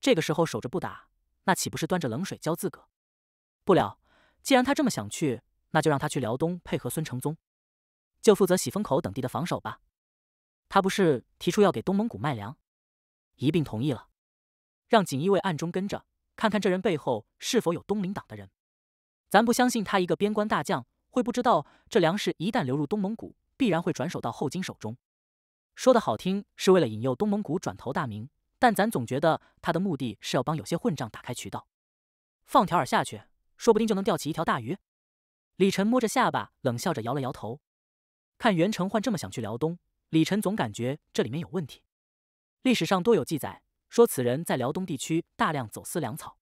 S1: 这个时候守着不打，那岂不是端着冷水浇自个？不了，既然他这么想去，那就让他去辽东配合孙承宗。就负责喜风口等地的防守吧。他不是提出要给东蒙古卖粮，一并同意了，让锦衣卫暗中跟着，看看这人背后是否有东林党的人。咱不相信他一个边关大将会不知道，这粮食一旦流入东蒙古，必然会转手到后金手中。说的好听是为了引诱东蒙古转投大明，但咱总觉得他的目的是要帮有些混账打开渠道，放条饵下去，说不定就能钓起一条大鱼。李晨摸着下巴，冷笑着摇了摇头。看袁承焕这么想去辽东，李晨总感觉这里面有问题。历史上多有记载，说此人在辽东地区大量走私粮草。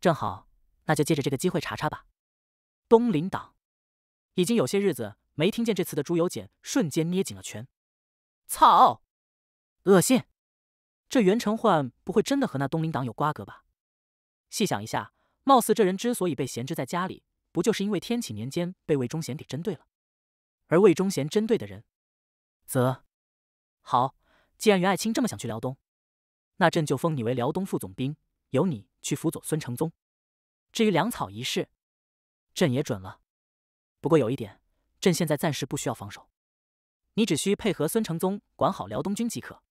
S1: 正好，那就借着这个机会查查吧。东林党已经有些日子没听见这次的朱由检，瞬间捏紧了拳。操！恶心！这袁承焕不会真的和那东林党有瓜葛吧？细想一下，貌似这人之所以被闲置在家里，不就是因为天启年间被魏忠贤给针对了？而魏忠贤针对的人，则好。既然袁爱卿这么想去辽东，那朕就封你为辽东副总兵，由你去辅佐孙承宗。至于粮草一事，朕也准了。不过有一点，朕现在暂时不需要防守，你只需配合孙承宗管好辽东军即可。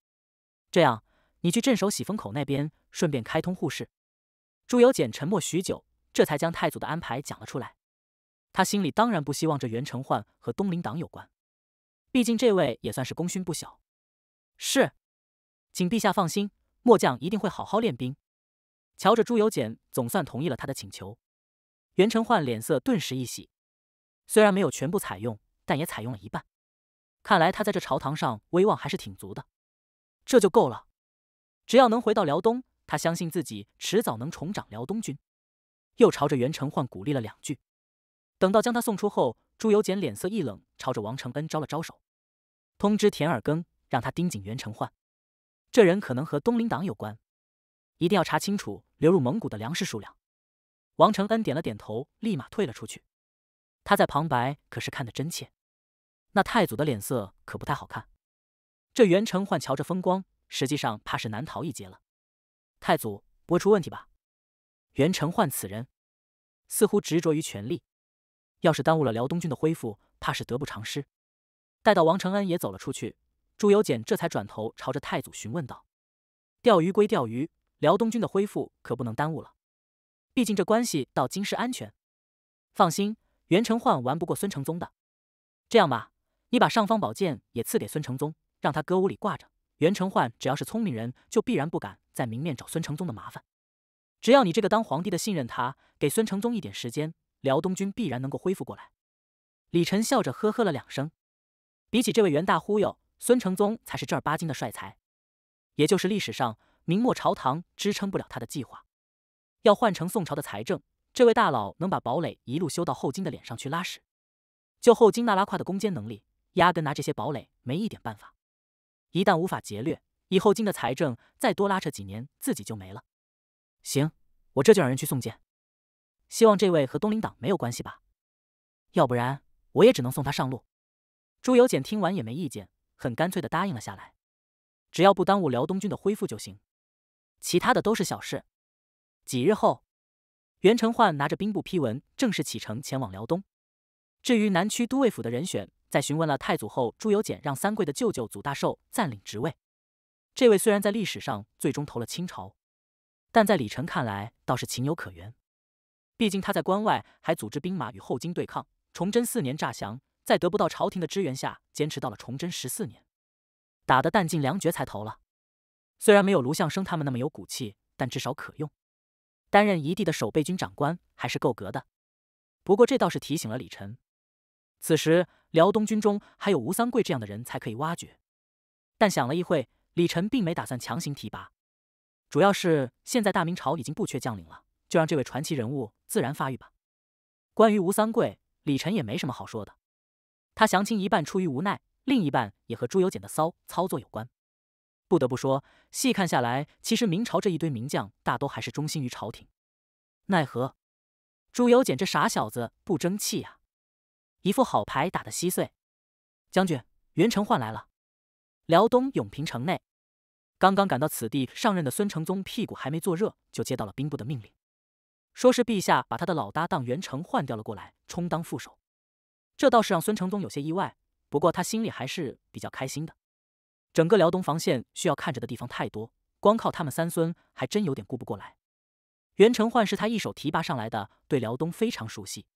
S1: 这样，你去镇守喜风口那边，顺便开通互市。朱由检沉默许久，这才将太祖的安排讲了出来。他心里当然不希望这袁崇焕和东林党有关，毕竟这位也算是功勋不小。是，请陛下放心，末将一定会好好练兵。瞧着朱由检总算同意了他的请求，袁承焕脸色顿时一喜。虽然没有全部采用，但也采用了一半。看来他在这朝堂上威望还是挺足的，这就够了。只要能回到辽东，他相信自己迟早能重掌辽东军。又朝着袁承焕鼓励了两句。等到将他送出后，朱由检脸色一冷，朝着王承恩招了招手，通知田尔庚，让他盯紧袁承焕，这人可能和东林党有关，一定要查清楚流入蒙古的粮食数量。王承恩点了点头，立马退了出去。他在旁白可是看得真切，那太祖的脸色可不太好看。这袁承焕瞧着风光，实际上怕是难逃一劫了。太祖，不出问题吧？袁承焕此人，似乎执着于权力。要是耽误了辽东军的恢复，怕是得不偿失。待到王承恩也走了出去，朱由检这才转头朝着太祖询问道：“钓鱼归钓鱼，辽东军的恢复可不能耽误了，毕竟这关系到京师安全。放心，袁承焕玩不过孙承宗的。这样吧，你把尚方宝剑也赐给孙承宗，让他搁屋里挂着。袁承焕只要是聪明人，就必然不敢在明面找孙承宗的麻烦。只要你这个当皇帝的信任他，给孙承宗一点时间。”辽东军必然能够恢复过来。李晨笑着呵呵了两声。比起这位袁大忽悠，孙承宗才是正儿八经的帅才。也就是历史上，明末朝堂支撑不了他的计划。要换成宋朝的财政，这位大佬能把堡垒一路修到后金的脸上去拉屎。就后金那拉胯的攻坚能力，压根拿这些堡垒没一点办法。一旦无法劫掠，以后金的财政，再多拉扯几年，自己就没了。行，我这就让人去送件。希望这位和东林党没有关系吧，要不然我也只能送他上路。朱由检听完也没意见，很干脆的答应了下来，只要不耽误辽东军的恢复就行，其他的都是小事。几日后，袁承焕拿着兵部批文正式启程前往辽东。至于南区都尉府的人选，在询问了太祖后，朱由检让三桂的舅舅祖大寿暂领职位。这位虽然在历史上最终投了清朝，但在李成看来倒是情有可原。毕竟他在关外还组织兵马与后金对抗，崇祯四年诈降，在得不到朝廷的支援下，坚持到了崇祯十四年，打得弹尽粮绝才投了。虽然没有卢象升他们那么有骨气，但至少可用，担任一地的守备军长官还是够格的。不过这倒是提醒了李晨，此时辽东军中还有吴三桂这样的人才可以挖掘。但想了一会，李晨并没打算强行提拔，主要是现在大明朝已经不缺将领了。就让这位传奇人物自然发育吧。关于吴三桂，李晨也没什么好说的。他降清一半出于无奈，另一半也和朱由检的骚操作有关。不得不说，细看下来，其实明朝这一堆名将大都还是忠心于朝廷。奈何朱由检这傻小子不争气呀，一副好牌打得稀碎。将军袁承焕来了。辽东永平城内，刚刚赶到此地上任的孙承宗屁股还没坐热，就接到了兵部的命令。说是陛下把他的老搭档袁成换掉了过来充当副手，这倒是让孙承宗有些意外。不过他心里还是比较开心的。整个辽东防线需要看着的地方太多，光靠他们三孙还真有点顾不过来。袁成焕是他一手提拔上来的，对辽东非常熟悉，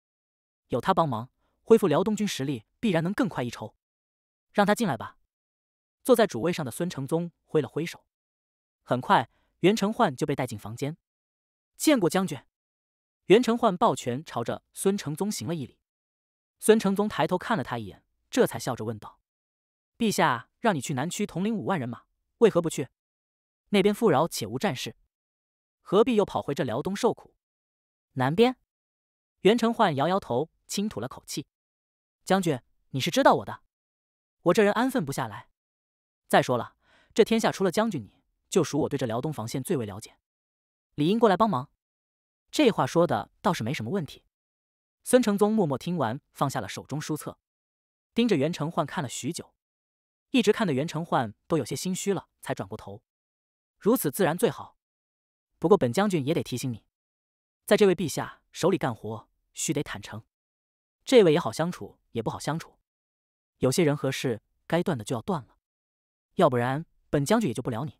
S1: 有他帮忙，恢复辽东军实力必然能更快一筹。让他进来吧。坐在主位上的孙承宗挥了挥手，很快袁成焕就被带进房间，见过将军。袁承焕抱拳朝着孙承宗行了一礼，孙承宗抬头看了他一眼，这才笑着问道：“陛下让你去南区统领五万人马，为何不去？那边富饶且无战事，何必又跑回这辽东受苦？”南边，袁承焕摇摇头，轻吐了口气：“将军，你是知道我的，我这人安分不下来。再说了，这天下除了将军，你就属我对这辽东防线最为了解，理应过来帮忙。”这话说的倒是没什么问题。孙承宗默默听完，放下了手中书册，盯着袁承焕看了许久，一直看的袁承焕都有些心虚了，才转过头。如此自然最好，不过本将军也得提醒你，在这位陛下手里干活，须得坦诚。这位也好相处，也不好相处。有些人和事，该断的就要断了，要不然本将军也救不了你。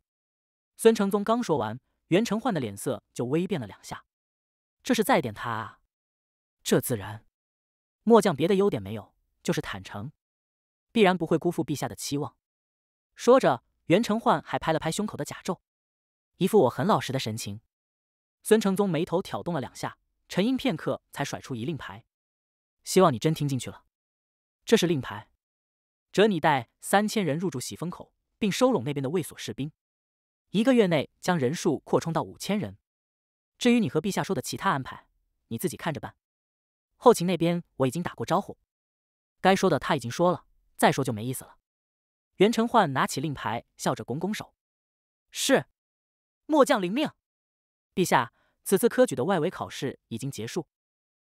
S1: 孙承宗刚说完，袁承焕的脸色就微变了两下。这是再点他，啊！这自然。末将别的优点没有，就是坦诚，必然不会辜负陛下的期望。说着，袁承焕还拍了拍胸口的甲胄，一副我很老实的神情。孙承宗眉头挑动了两下，沉吟片刻，才甩出一令牌：“希望你真听进去了。”这是令牌，折你带三千人入驻喜风口，并收拢那边的卫所士兵，一个月内将人数扩充到五千人。至于你和陛下说的其他安排，你自己看着办。后勤那边我已经打过招呼，该说的他已经说了，再说就没意思了。袁承焕拿起令牌，笑着拱拱手：“是，末将领命。”陛下，此次科举的外围考试已经结束，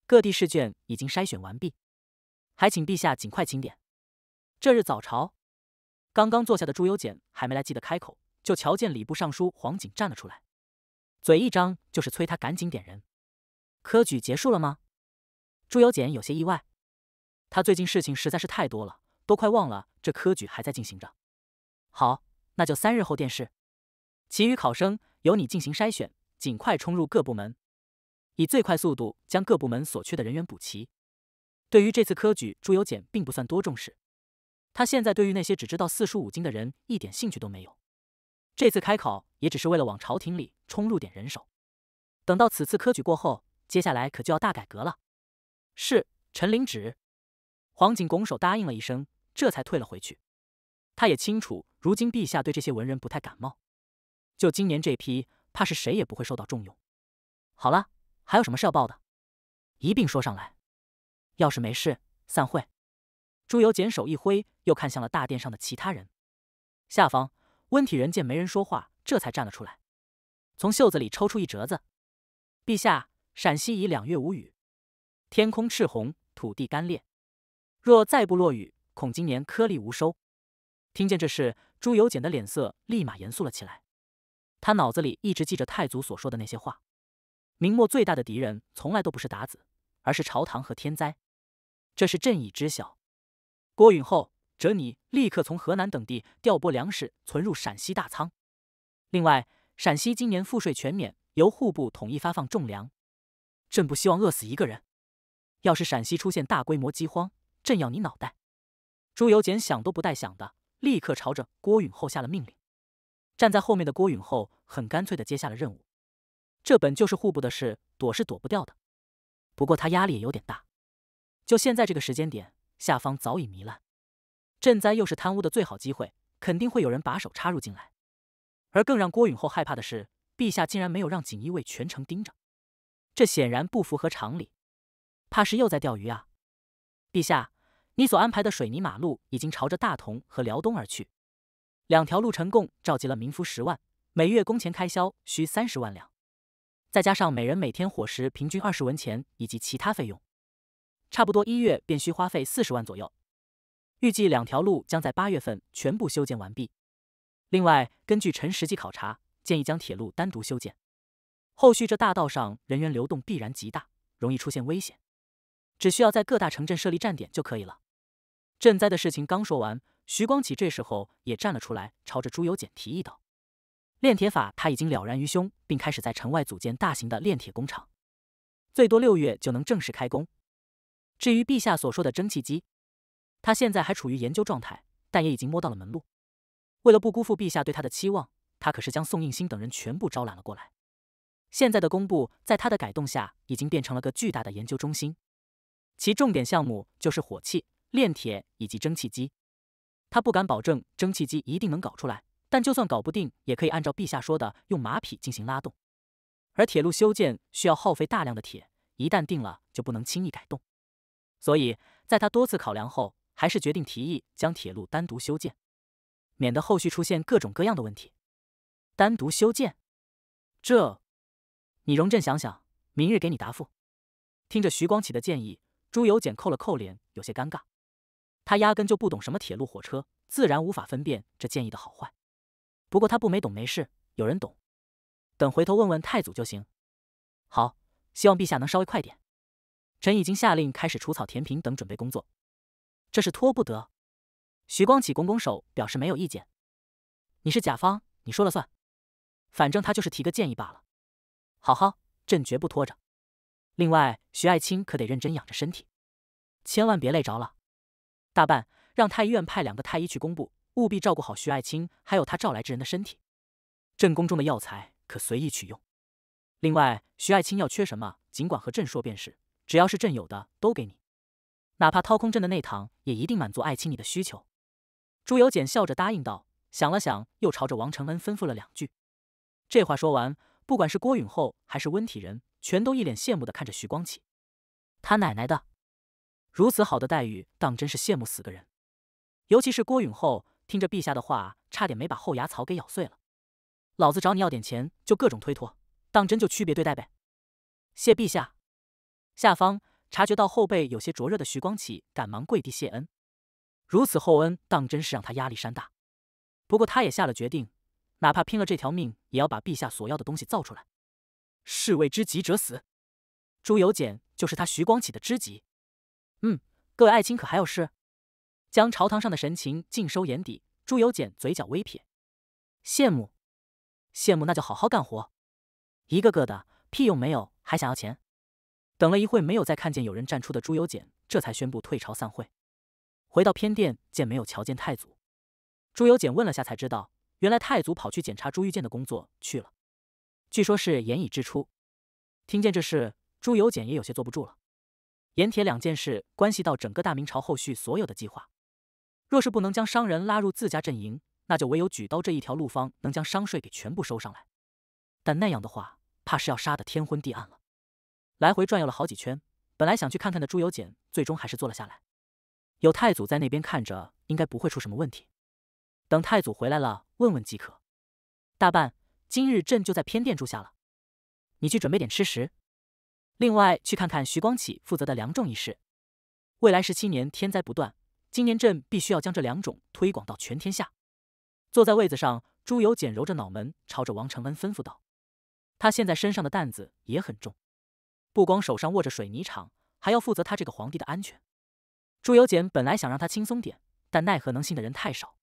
S1: 各地试卷已经筛选完毕，还请陛下尽快清点。这日早朝，刚刚坐下的朱由检还没来得及开口，就瞧见礼部尚书黄锦站了出来。嘴一张就是催他赶紧点人。科举结束了吗？朱由检有些意外，他最近事情实在是太多了，都快忘了这科举还在进行着。好，那就三日后殿试，其余考生由你进行筛选，尽快冲入各部门，以最快速度将各部门所缺的人员补齐。对于这次科举，朱由检并不算多重视，他现在对于那些只知道四书五经的人一点兴趣都没有。这次开考。也只是为了往朝廷里充入点人手，等到此次科举过后，接下来可就要大改革了。是陈领旨，黄景拱手答应了一声，这才退了回去。他也清楚，如今陛下对这些文人不太感冒，就今年这批，怕是谁也不会受到重用。好了，还有什么事要报的？一并说上来。要是没事，散会。朱由检手一挥，又看向了大殿上的其他人。下方，温体仁见没人说话。这才站了出来，从袖子里抽出一折子：“陛下，陕西已两月无雨，天空赤红，土地干裂，若再不落雨，恐今年颗粒无收。”听见这事，朱由检的脸色立马严肃了起来。他脑子里一直记着太祖所说的那些话：明末最大的敌人从来都不是鞑子，而是朝堂和天灾。这是朕已知晓。郭允后，哲你立刻从河南等地调拨粮食存入陕西大仓。另外，陕西今年赋税全免，由户部统一发放种粮。朕不希望饿死一个人。要是陕西出现大规模饥荒，朕要你脑袋！朱由检想都不带想的，立刻朝着郭允厚下了命令。站在后面的郭允厚很干脆的接下了任务。这本就是户部的事，躲是躲不掉的。不过他压力也有点大。就现在这个时间点，下方早已糜烂，赈灾又是贪污的最好机会，肯定会有人把手插入进来。而更让郭允厚害怕的是，陛下竟然没有让锦衣卫全程盯着，这显然不符合常理，怕是又在钓鱼啊！陛下，你所安排的水泥马路已经朝着大同和辽东而去，两条路成共召集了民夫十万，每月工钱开销需三十万两，再加上每人每天伙食平均二十文钱以及其他费用，差不多一月便需花费四十万左右。预计两条路将在八月份全部修建完毕。另外，根据臣实际考察，建议将铁路单独修建。后续这大道上人员流动必然极大，容易出现危险，只需要在各大城镇设立站点就可以了。赈灾的事情刚说完，徐光启这时候也站了出来，朝着朱由检提议道：“炼铁法他已经了然于胸，并开始在城外组建大型的炼铁工厂，最多六月就能正式开工。至于陛下所说的蒸汽机，他现在还处于研究状态，但也已经摸到了门路。”为了不辜负陛下对他的期望，他可是将宋应星等人全部招揽了过来。现在的工部在他的改动下，已经变成了个巨大的研究中心。其重点项目就是火器、炼铁以及蒸汽机。他不敢保证蒸汽机一定能搞出来，但就算搞不定，也可以按照陛下说的用马匹进行拉动。而铁路修建需要耗费大量的铁，一旦定了就不能轻易改动。所以，在他多次考量后，还是决定提议将铁路单独修建。免得后续出现各种各样的问题。单独修建？这，你容朕想想，明日给你答复。听着徐光启的建议，朱由检扣了扣脸，有些尴尬。他压根就不懂什么铁路火车，自然无法分辨这建议的好坏。不过他不没懂没事，有人懂，等回头问问太祖就行。好，希望陛下能稍微快点。臣已经下令开始除草、填平等准备工作，这是拖不得。徐光启拱拱手，表示没有意见。你是甲方，你说了算。反正他就是提个建议罢了。好好，朕绝不拖着。另外，徐爱卿可得认真养着身体，千万别累着了。大半让太医院派两个太医去工部，务必照顾好徐爱卿还有他召来之人的身体。朕宫中的药材可随意取用。另外，徐爱卿要缺什么，尽管和朕说便是。只要是朕有的，都给你。哪怕掏空朕的内堂，也一定满足爱卿你的需求。朱由检笑着答应道，想了想，又朝着王承恩吩咐了两句。这话说完，不管是郭允厚还是温体仁，全都一脸羡慕的看着徐光启。他奶奶的，如此好的待遇，当真是羡慕死个人。尤其是郭允厚，听着陛下的话，差点没把后牙槽给咬碎了。老子找你要点钱，就各种推脱，当真就区别对待呗？谢陛下！下方察觉到后背有些灼热的徐光启，赶忙跪地谢恩。如此厚恩，当真是让他压力山大。不过他也下了决定，哪怕拼了这条命，也要把陛下所要的东西造出来。士为知己者死，朱由检就是他徐光启的知己。嗯，各位爱卿可还有事？将朝堂上的神情尽收眼底，朱由检嘴角微撇，羡慕，羡慕，那就好好干活。一个个的屁用没有，还想要钱。等了一会，没有再看见有人站出的朱由检，这才宣布退朝散会。回到偏殿，见没有瞧见太祖，朱由检问了下，才知道原来太祖跑去检查朱玉建的工作去了。据说是盐以支出。听见这事，朱由检也有些坐不住了。盐铁两件事关系到整个大明朝后续所有的计划，若是不能将商人拉入自家阵营，那就唯有举刀这一条路方能将商税给全部收上来。但那样的话，怕是要杀得天昏地暗了。来回转悠了好几圈，本来想去看看的朱由检，最终还是坐了下来。有太祖在那边看着，应该不会出什么问题。等太祖回来了，问问即可。大半今日朕就在偏殿住下了。你去准备点吃食，另外去看看徐光启负责的良种一事。未来十七年天灾不断，今年朕必须要将这两种推广到全天下。坐在位子上，朱由检揉着脑门，朝着王承恩吩咐道：“他现在身上的担子也很重，不光手上握着水泥厂，还要负责他这个皇帝的安全。”朱由检本来想让他轻松点，但奈何能信的人太少，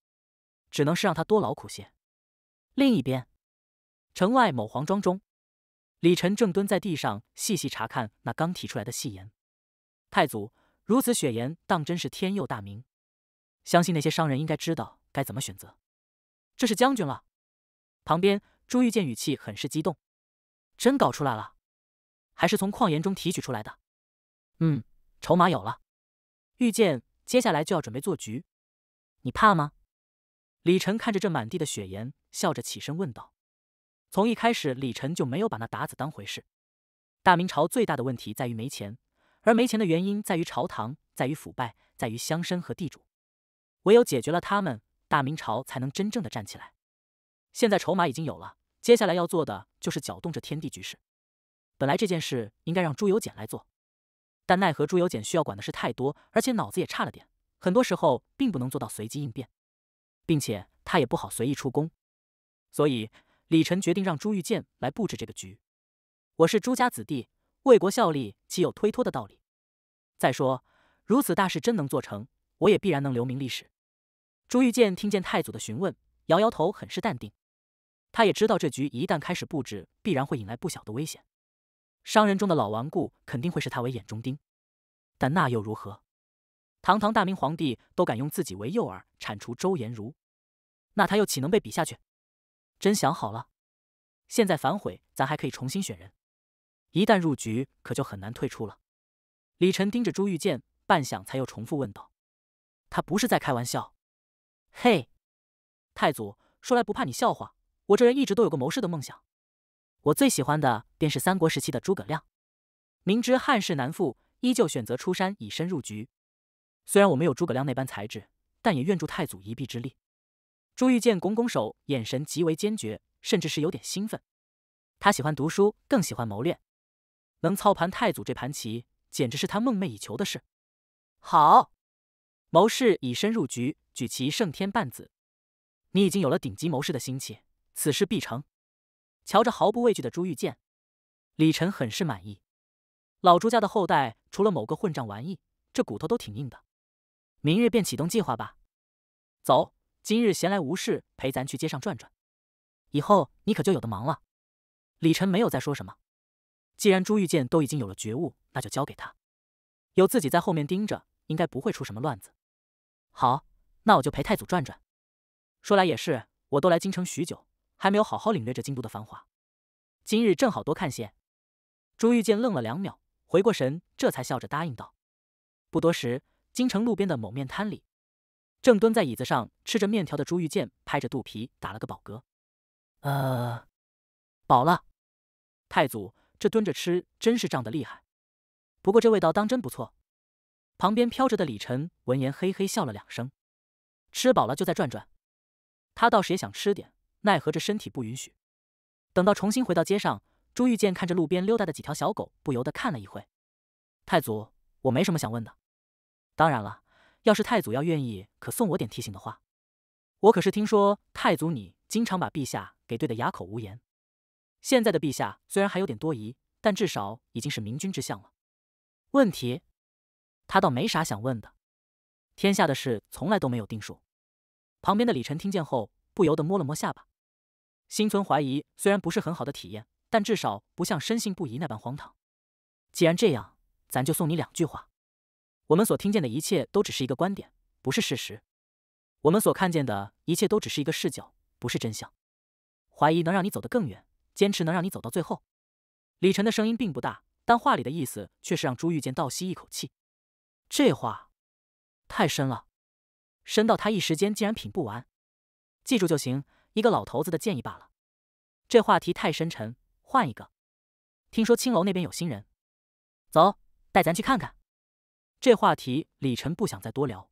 S1: 只能是让他多劳苦些。另一边，城外某黄庄中，李晨正蹲在地上细细查看那刚提出来的戏言。太祖如此雪颜当真是天佑大明。相信那些商人应该知道该怎么选择。这是将军了。旁边朱玉见语气很是激动，真搞出来了，还是从矿岩中提取出来的。嗯，筹码有了。遇见，接下来就要准备做局，你怕吗？李晨看着这满地的雪盐，笑着起身问道。从一开始，李晨就没有把那达子当回事。大明朝最大的问题在于没钱，而没钱的原因在于朝堂，在于腐败，在于乡绅和地主。唯有解决了他们，大明朝才能真正的站起来。现在筹码已经有了，接下来要做的就是搅动这天地局势。本来这件事应该让朱由检来做。但奈何朱由检需要管的事太多，而且脑子也差了点，很多时候并不能做到随机应变，并且他也不好随意出宫，所以李晨决定让朱玉建来布置这个局。我是朱家子弟，为国效力，岂有推脱的道理？再说，如此大事真能做成，我也必然能留名历史。朱玉建听见太祖的询问，摇摇头，很是淡定。他也知道这局一旦开始布置，必然会引来不小的危险。商人中的老顽固肯定会视他为眼中钉，但那又如何？堂堂大明皇帝都敢用自己为诱饵铲除周延儒，那他又岂能被比下去？真想好了，现在反悔，咱还可以重新选人；一旦入局，可就很难退出了。李晨盯着朱玉建，半晌才又重复问道：“他不是在开玩笑？”嘿，太祖，说来不怕你笑话，我这人一直都有个谋士的梦想。我最喜欢的便是三国时期的诸葛亮，明知汉室难复，依旧选择出山以身入局。虽然我没有诸葛亮那般才智，但也愿助太祖一臂之力。朱玉见拱拱手，眼神极为坚决，甚至是有点兴奋。他喜欢读书，更喜欢谋略，能操盘太祖这盘棋，简直是他梦寐以求的事。好，谋士以身入局，举旗胜天半子。你已经有了顶级谋士的心气，此事必成。瞧着毫不畏惧的朱玉剑，李晨很是满意。老朱家的后代除了某个混账玩意，这骨头都挺硬的。明日便启动计划吧。走，今日闲来无事，陪咱去街上转转。以后你可就有的忙了。李晨没有再说什么。既然朱玉剑都已经有了觉悟，那就交给他，有自己在后面盯着，应该不会出什么乱子。好，那我就陪太祖转转。说来也是，我都来京城许久。还没有好好领略这京都的繁华，今日正好多看些。朱玉剑愣了两秒，回过神，这才笑着答应道。不多时，京城路边的某面摊里，正蹲在椅子上吃着面条的朱玉剑拍着肚皮打了个饱嗝：“呃，饱了。太祖这蹲着吃真是胀得厉害，不过这味道当真不错。”旁边飘着的李晨闻言嘿嘿笑了两声：“吃饱了就再转转，他倒是也想吃点。”奈何这身体不允许。等到重新回到街上，朱玉见看着路边溜达的几条小狗，不由得看了一会。太祖，我没什么想问的。当然了，要是太祖要愿意，可送我点提醒的话，我可是听说太祖你经常把陛下给怼得哑口无言。现在的陛下虽然还有点多疑，但至少已经是明君之相了。问题，他倒没啥想问的。天下的事从来都没有定数。旁边的李晨听见后。不由得摸了摸下巴，心存怀疑。虽然不是很好的体验，但至少不像深信不疑那般荒唐。既然这样，咱就送你两句话：我们所听见的一切都只是一个观点，不是事实；我们所看见的一切都只是一个视角，不是真相。怀疑能让你走得更远，坚持能让你走到最后。李晨的声音并不大，但话里的意思却是让朱玉见倒吸一口气。这话太深了，深到他一时间竟然品不完。记住就行，一个老头子的建议罢了。这话题太深沉，换一个。听说青楼那边有新人，走，带咱去看看。这话题李晨不想再多聊，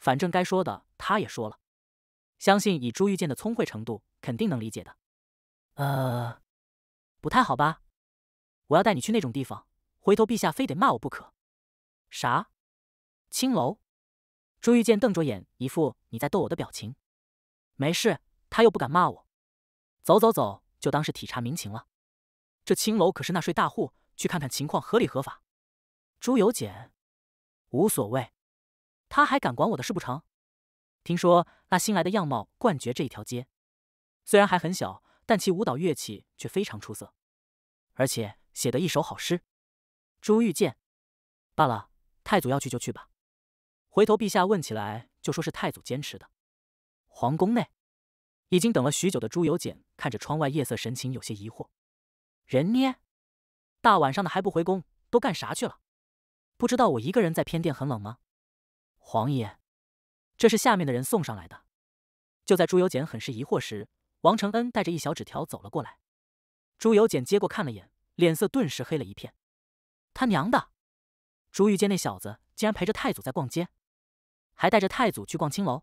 S1: 反正该说的他也说了，相信以朱玉剑的聪慧程度，肯定能理解的。呃，不太好吧？我要带你去那种地方，回头陛下非得骂我不可。啥？青楼？朱玉剑瞪着眼，一副你在逗我的表情。没事，他又不敢骂我。走走走，就当是体察民情了。这青楼可是纳税大户，去看看情况合理合法。朱由检，无所谓，他还敢管我的事不成？听说那新来的样貌冠绝这一条街，虽然还很小，但其舞蹈乐器却非常出色，而且写得一首好诗。朱玉剑，罢了，太祖要去就去吧，回头陛下问起来就说是太祖坚持的。皇宫内，已经等了许久的朱由检看着窗外夜色，神情有些疑惑：“人呢？大晚上的还不回宫，都干啥去了？不知道我一个人在偏殿很冷吗？”“皇爷，这是下面的人送上来的。”就在朱由检很是疑惑时，王承恩带着一小纸条走了过来。朱由检接过看了眼，脸色顿时黑了一片：“他娘的！朱玉坚那小子竟然陪着太祖在逛街，还带着太祖去逛青楼！”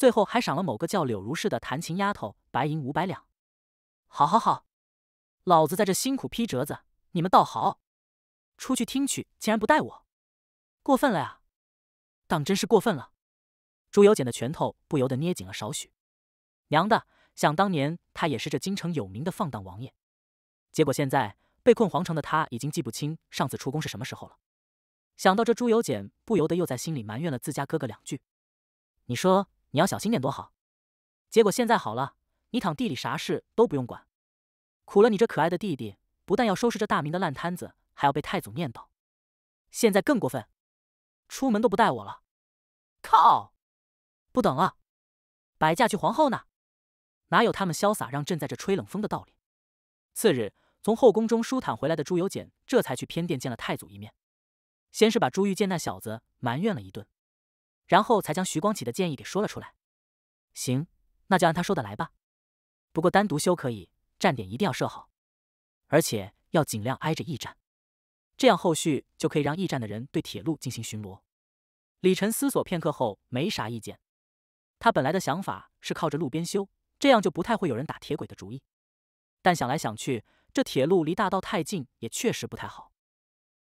S1: 最后还赏了某个叫柳如是的弹琴丫头白银五百两。好好好，老子在这辛苦批折子，你们倒好，出去听曲竟然不带我，过分了呀！当真是过分了。朱由检的拳头不由得捏紧了少许。娘的，想当年他也是这京城有名的放荡王爷，结果现在被困皇城的他已经记不清上次出宫是什么时候了。想到这，朱由检不由得又在心里埋怨了自家哥哥两句。你说？你要小心点多好，结果现在好了，你躺地里啥事都不用管，苦了你这可爱的弟弟，不但要收拾这大明的烂摊子，还要被太祖念叨。现在更过分，出门都不带我了。靠！不等了，摆驾去皇后那，哪有他们潇洒让朕在这吹冷风的道理？次日，从后宫中舒坦回来的朱由检，这才去偏殿见了太祖一面，先是把朱玉见那小子埋怨了一顿。然后才将徐光启的建议给说了出来。行，那就按他说的来吧。不过单独修可以，站点一定要设好，而且要尽量挨着驿站，这样后续就可以让驿站的人对铁路进行巡逻。李晨思索片刻后没啥意见。他本来的想法是靠着路边修，这样就不太会有人打铁轨的主意。但想来想去，这铁路离大道太近也确实不太好，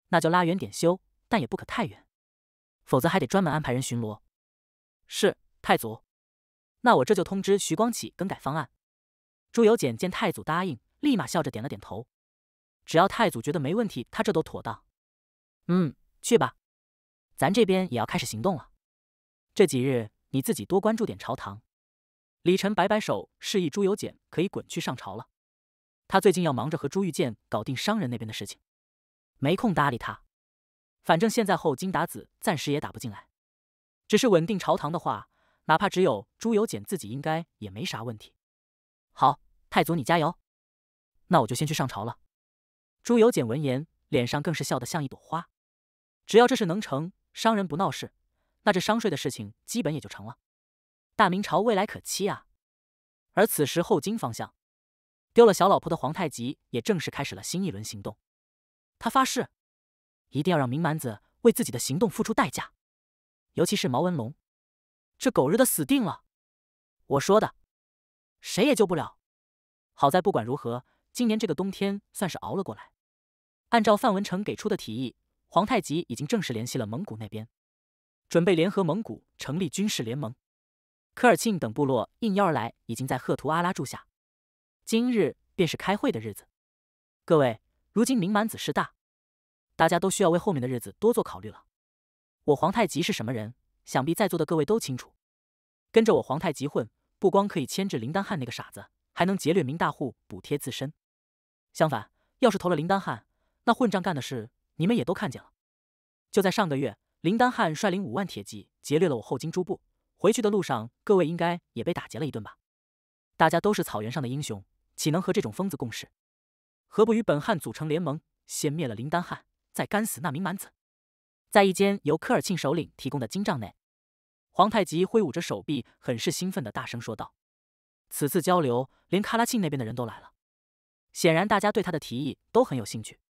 S1: 那就拉远点修，但也不可太远。否则还得专门安排人巡逻。是太祖，那我这就通知徐光启更改方案。朱由检见太祖答应，立马笑着点了点头。只要太祖觉得没问题，他这都妥当。嗯，去吧，咱这边也要开始行动了。这几日你自己多关注点朝堂。李晨摆摆手，示意朱由检可以滚去上朝了。他最近要忙着和朱玉建搞定商人那边的事情，没空搭理他。反正现在后金打子暂时也打不进来，只是稳定朝堂的话，哪怕只有朱由检自己，应该也没啥问题。好，太祖你加油，那我就先去上朝了。朱由检闻言，脸上更是笑得像一朵花。只要这事能成，商人不闹事，那这商税的事情基本也就成了。大明朝未来可期啊！而此时后金方向，丢了小老婆的皇太极也正式开始了新一轮行动。他发誓。一定要让明蛮子为自己的行动付出代价，尤其是毛文龙，这狗日的死定了！我说的，谁也救不了。好在不管如何，今年这个冬天算是熬了过来。按照范文成给出的提议，皇太极已经正式联系了蒙古那边，准备联合蒙古成立军事联盟。科尔沁等部落应邀而来，已经在赫图阿拉住下。今日便是开会的日子。各位，如今明蛮子势大。大家都需要为后面的日子多做考虑了。我皇太极是什么人？想必在座的各位都清楚。跟着我皇太极混，不光可以牵制林丹汗那个傻子，还能劫掠民大户补贴自身。相反，要是投了林丹汗，那混账干的事你们也都看见了。就在上个月，林丹汗率领五万铁骑劫掠了我后金诸部，回去的路上，各位应该也被打劫了一顿吧？大家都是草原上的英雄，岂能和这种疯子共事？何不与本汉组成联盟，先灭了林丹汉？在干死那名蛮子，在一间由科尔沁首领提供的金帐内，皇太极挥舞着手臂，很是兴奋的大声说道：“此次交流，连喀拉沁那边的人都来了，显然大家对他的提议都很有兴趣。”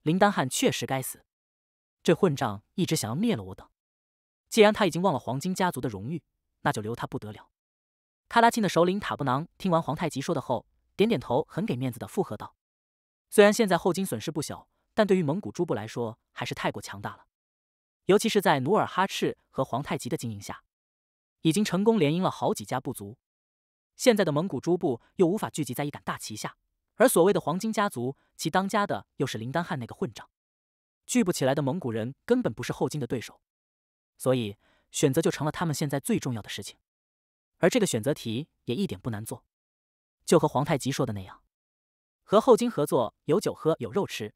S1: 林丹汗确实该死，这混账一直想要灭了我等。既然他已经忘了黄金家族的荣誉，那就留他不得了。喀拉沁的首领塔布囊听完皇太极说的后，点点头，很给面子的附和道：“虽然现在后金损失不小。”但对于蒙古诸部来说，还是太过强大了，尤其是在努尔哈赤和皇太极的经营下，已经成功联姻了好几家部族。现在的蒙古诸部又无法聚集在一杆大旗下，而所谓的黄金家族，其当家的又是林丹汗那个混账，聚不起来的蒙古人根本不是后金的对手。所以，选择就成了他们现在最重要的事情。而这个选择题也一点不难做，就和皇太极说的那样，和后金合作，有酒喝，有肉吃。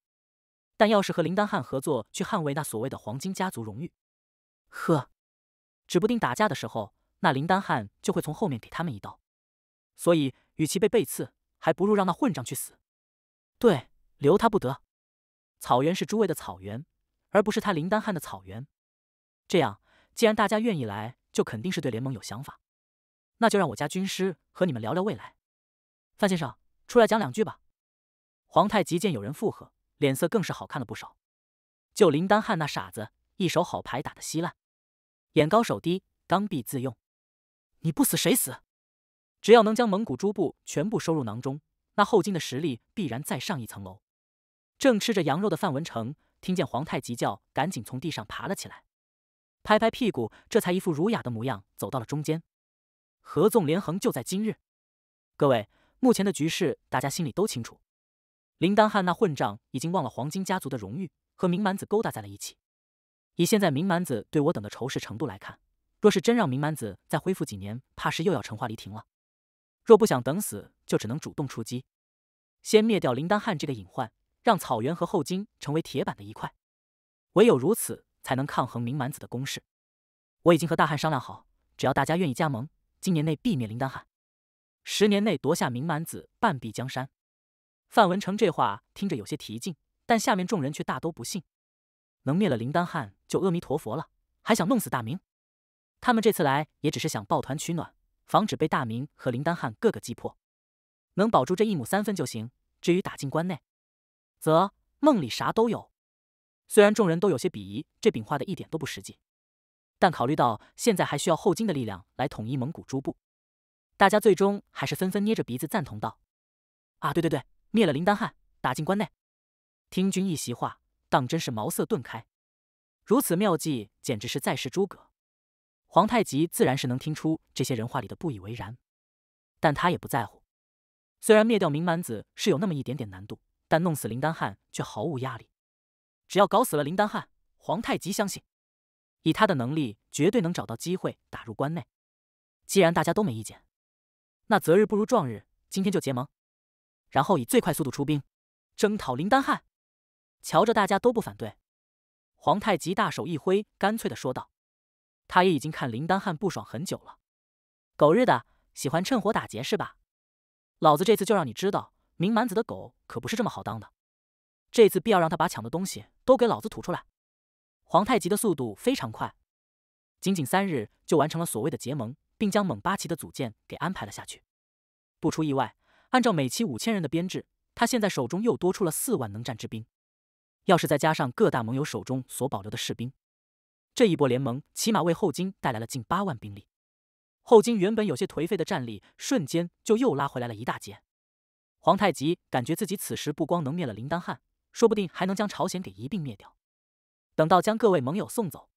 S1: 但要是和林丹汉合作去捍卫那所谓的黄金家族荣誉，呵，指不定打架的时候，那林丹汉就会从后面给他们一刀。所以，与其被背刺，还不如让那混账去死。对，留他不得。草原是诸位的草原，而不是他林丹汉的草原。这样，既然大家愿意来，就肯定是对联盟有想法。那就让我家军师和你们聊聊未来。范先生，出来讲两句吧。皇太极见有人附和。脸色更是好看了不少。就林丹汗那傻子，一手好牌打得稀烂，眼高手低，刚愎自用。你不死谁死？只要能将蒙古诸部全部收入囊中，那后金的实力必然再上一层楼。正吃着羊肉的范文成听见皇太极叫，赶紧从地上爬了起来，拍拍屁股，这才一副儒雅的模样走到了中间。合纵连横就在今日。各位，目前的局势大家心里都清楚。林丹汗那混账已经忘了黄金家族的荣誉，和明蛮子勾搭在了一起。以现在明蛮子对我等的仇视程度来看，若是真让明蛮子再恢复几年，怕是又要成化离庭了。若不想等死，就只能主动出击，先灭掉林丹汗这个隐患，让草原和后金成为铁板的一块。唯有如此，才能抗衡明蛮子的攻势。我已经和大汉商量好，只要大家愿意加盟，今年内必灭林丹汗，十年内夺下明蛮子半壁江山。范文成这话听着有些提劲，但下面众人却大都不信。能灭了林丹汉就阿弥陀佛了，还想弄死大明？他们这次来也只是想抱团取暖，防止被大明和林丹汉各个击破。能保住这一亩三分就行，至于打进关内，则梦里啥都有。虽然众人都有些鄙夷这饼画的一点都不实际，但考虑到现在还需要后金的力量来统一蒙古诸部，大家最终还是纷纷捏着鼻子赞同道：“啊，对对对。”灭了林丹汗，打进关内。听君一席话，当真是茅塞顿开。如此妙计，简直是再世诸葛。皇太极自然是能听出这些人话里的不以为然，但他也不在乎。虽然灭掉明蛮子是有那么一点点难度，但弄死林丹汗却毫无压力。只要搞死了林丹汗，皇太极相信，以他的能力，绝对能找到机会打入关内。既然大家都没意见，那择日不如撞日，今天就结盟。然后以最快速度出兵，征讨林丹汗。瞧着大家都不反对，皇太极大手一挥，干脆的说道：“他也已经看林丹汗不爽很久了。狗日的，喜欢趁火打劫是吧？老子这次就让你知道，明蛮子的狗可不是这么好当的。这次必要让他把抢的东西都给老子吐出来。”皇太极的速度非常快，仅仅三日就完成了所谓的结盟，并将蒙八旗的组建给安排了下去。不出意外。按照每期五千人的编制，他现在手中又多出了四万能战之兵。要是再加上各大盟友手中所保留的士兵，这一波联盟起码为后金带来了近八万兵力。后金原本有些颓废的战力，瞬间就又拉回来了一大截。皇太极感觉自己此时不光能灭了林丹汗，说不定还能将朝鲜给一并灭掉。等到将各位盟友送走，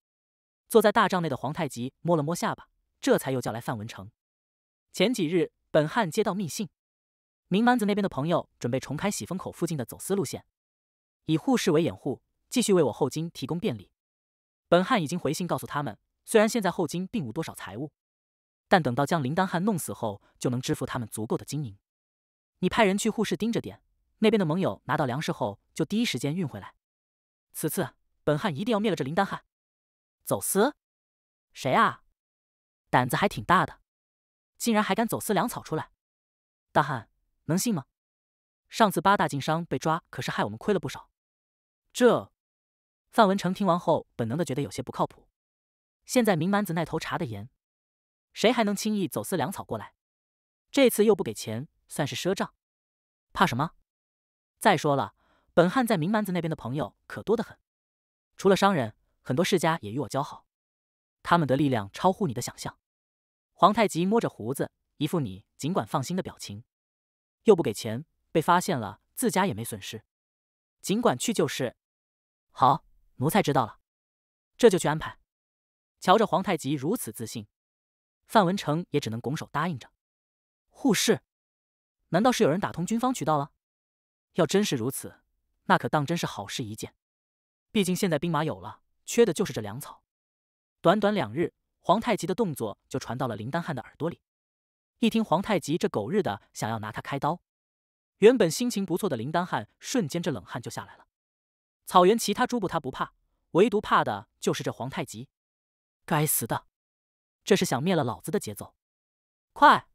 S1: 坐在大帐内的皇太极摸了摸下巴，这才又叫来范文成。前几日，本汉接到密信。明蛮子那边的朋友准备重开喜风口附近的走私路线，以护士为掩护，继续为我后金提供便利。本汉已经回信告诉他们，虽然现在后金并无多少财物，但等到将林丹汉弄死后，就能支付他们足够的金银。你派人去护市盯着点，那边的盟友拿到粮食后就第一时间运回来。此次本汉一定要灭了这林丹汉。走私？谁啊？胆子还挺大的，竟然还敢走私粮草出来，大汉，能信吗？上次八大晋商被抓，可是害我们亏了不少。这，范文成听完后，本能的觉得有些不靠谱。现在明蛮子那头查的严，谁还能轻易走私粮草过来？这次又不给钱，算是赊账。怕什么？再说了，本汉在明蛮子那边的朋友可多得很，除了商人，很多世家也与我交好，他们的力量超乎你的想象。皇太极摸着胡子，一副你尽管放心的表情。又不给钱，被发现了，自家也没损失。尽管去就是。好，奴才知道了，这就去安排。瞧着皇太极如此自信，范文成也只能拱手答应着。护士，难道是有人打通军方渠道了？要真是如此，那可当真是好事一件。毕竟现在兵马有了，缺的就是这粮草。短短两日，皇太极的动作就传到了林丹汗的耳朵里。一听皇太极这狗日的想要拿他开刀，原本心情不错的林丹汗瞬间这冷汗就下来了。草原其他诸部他不怕，唯独怕的就是这皇太极。该死的，这是想灭了老子的节奏！快，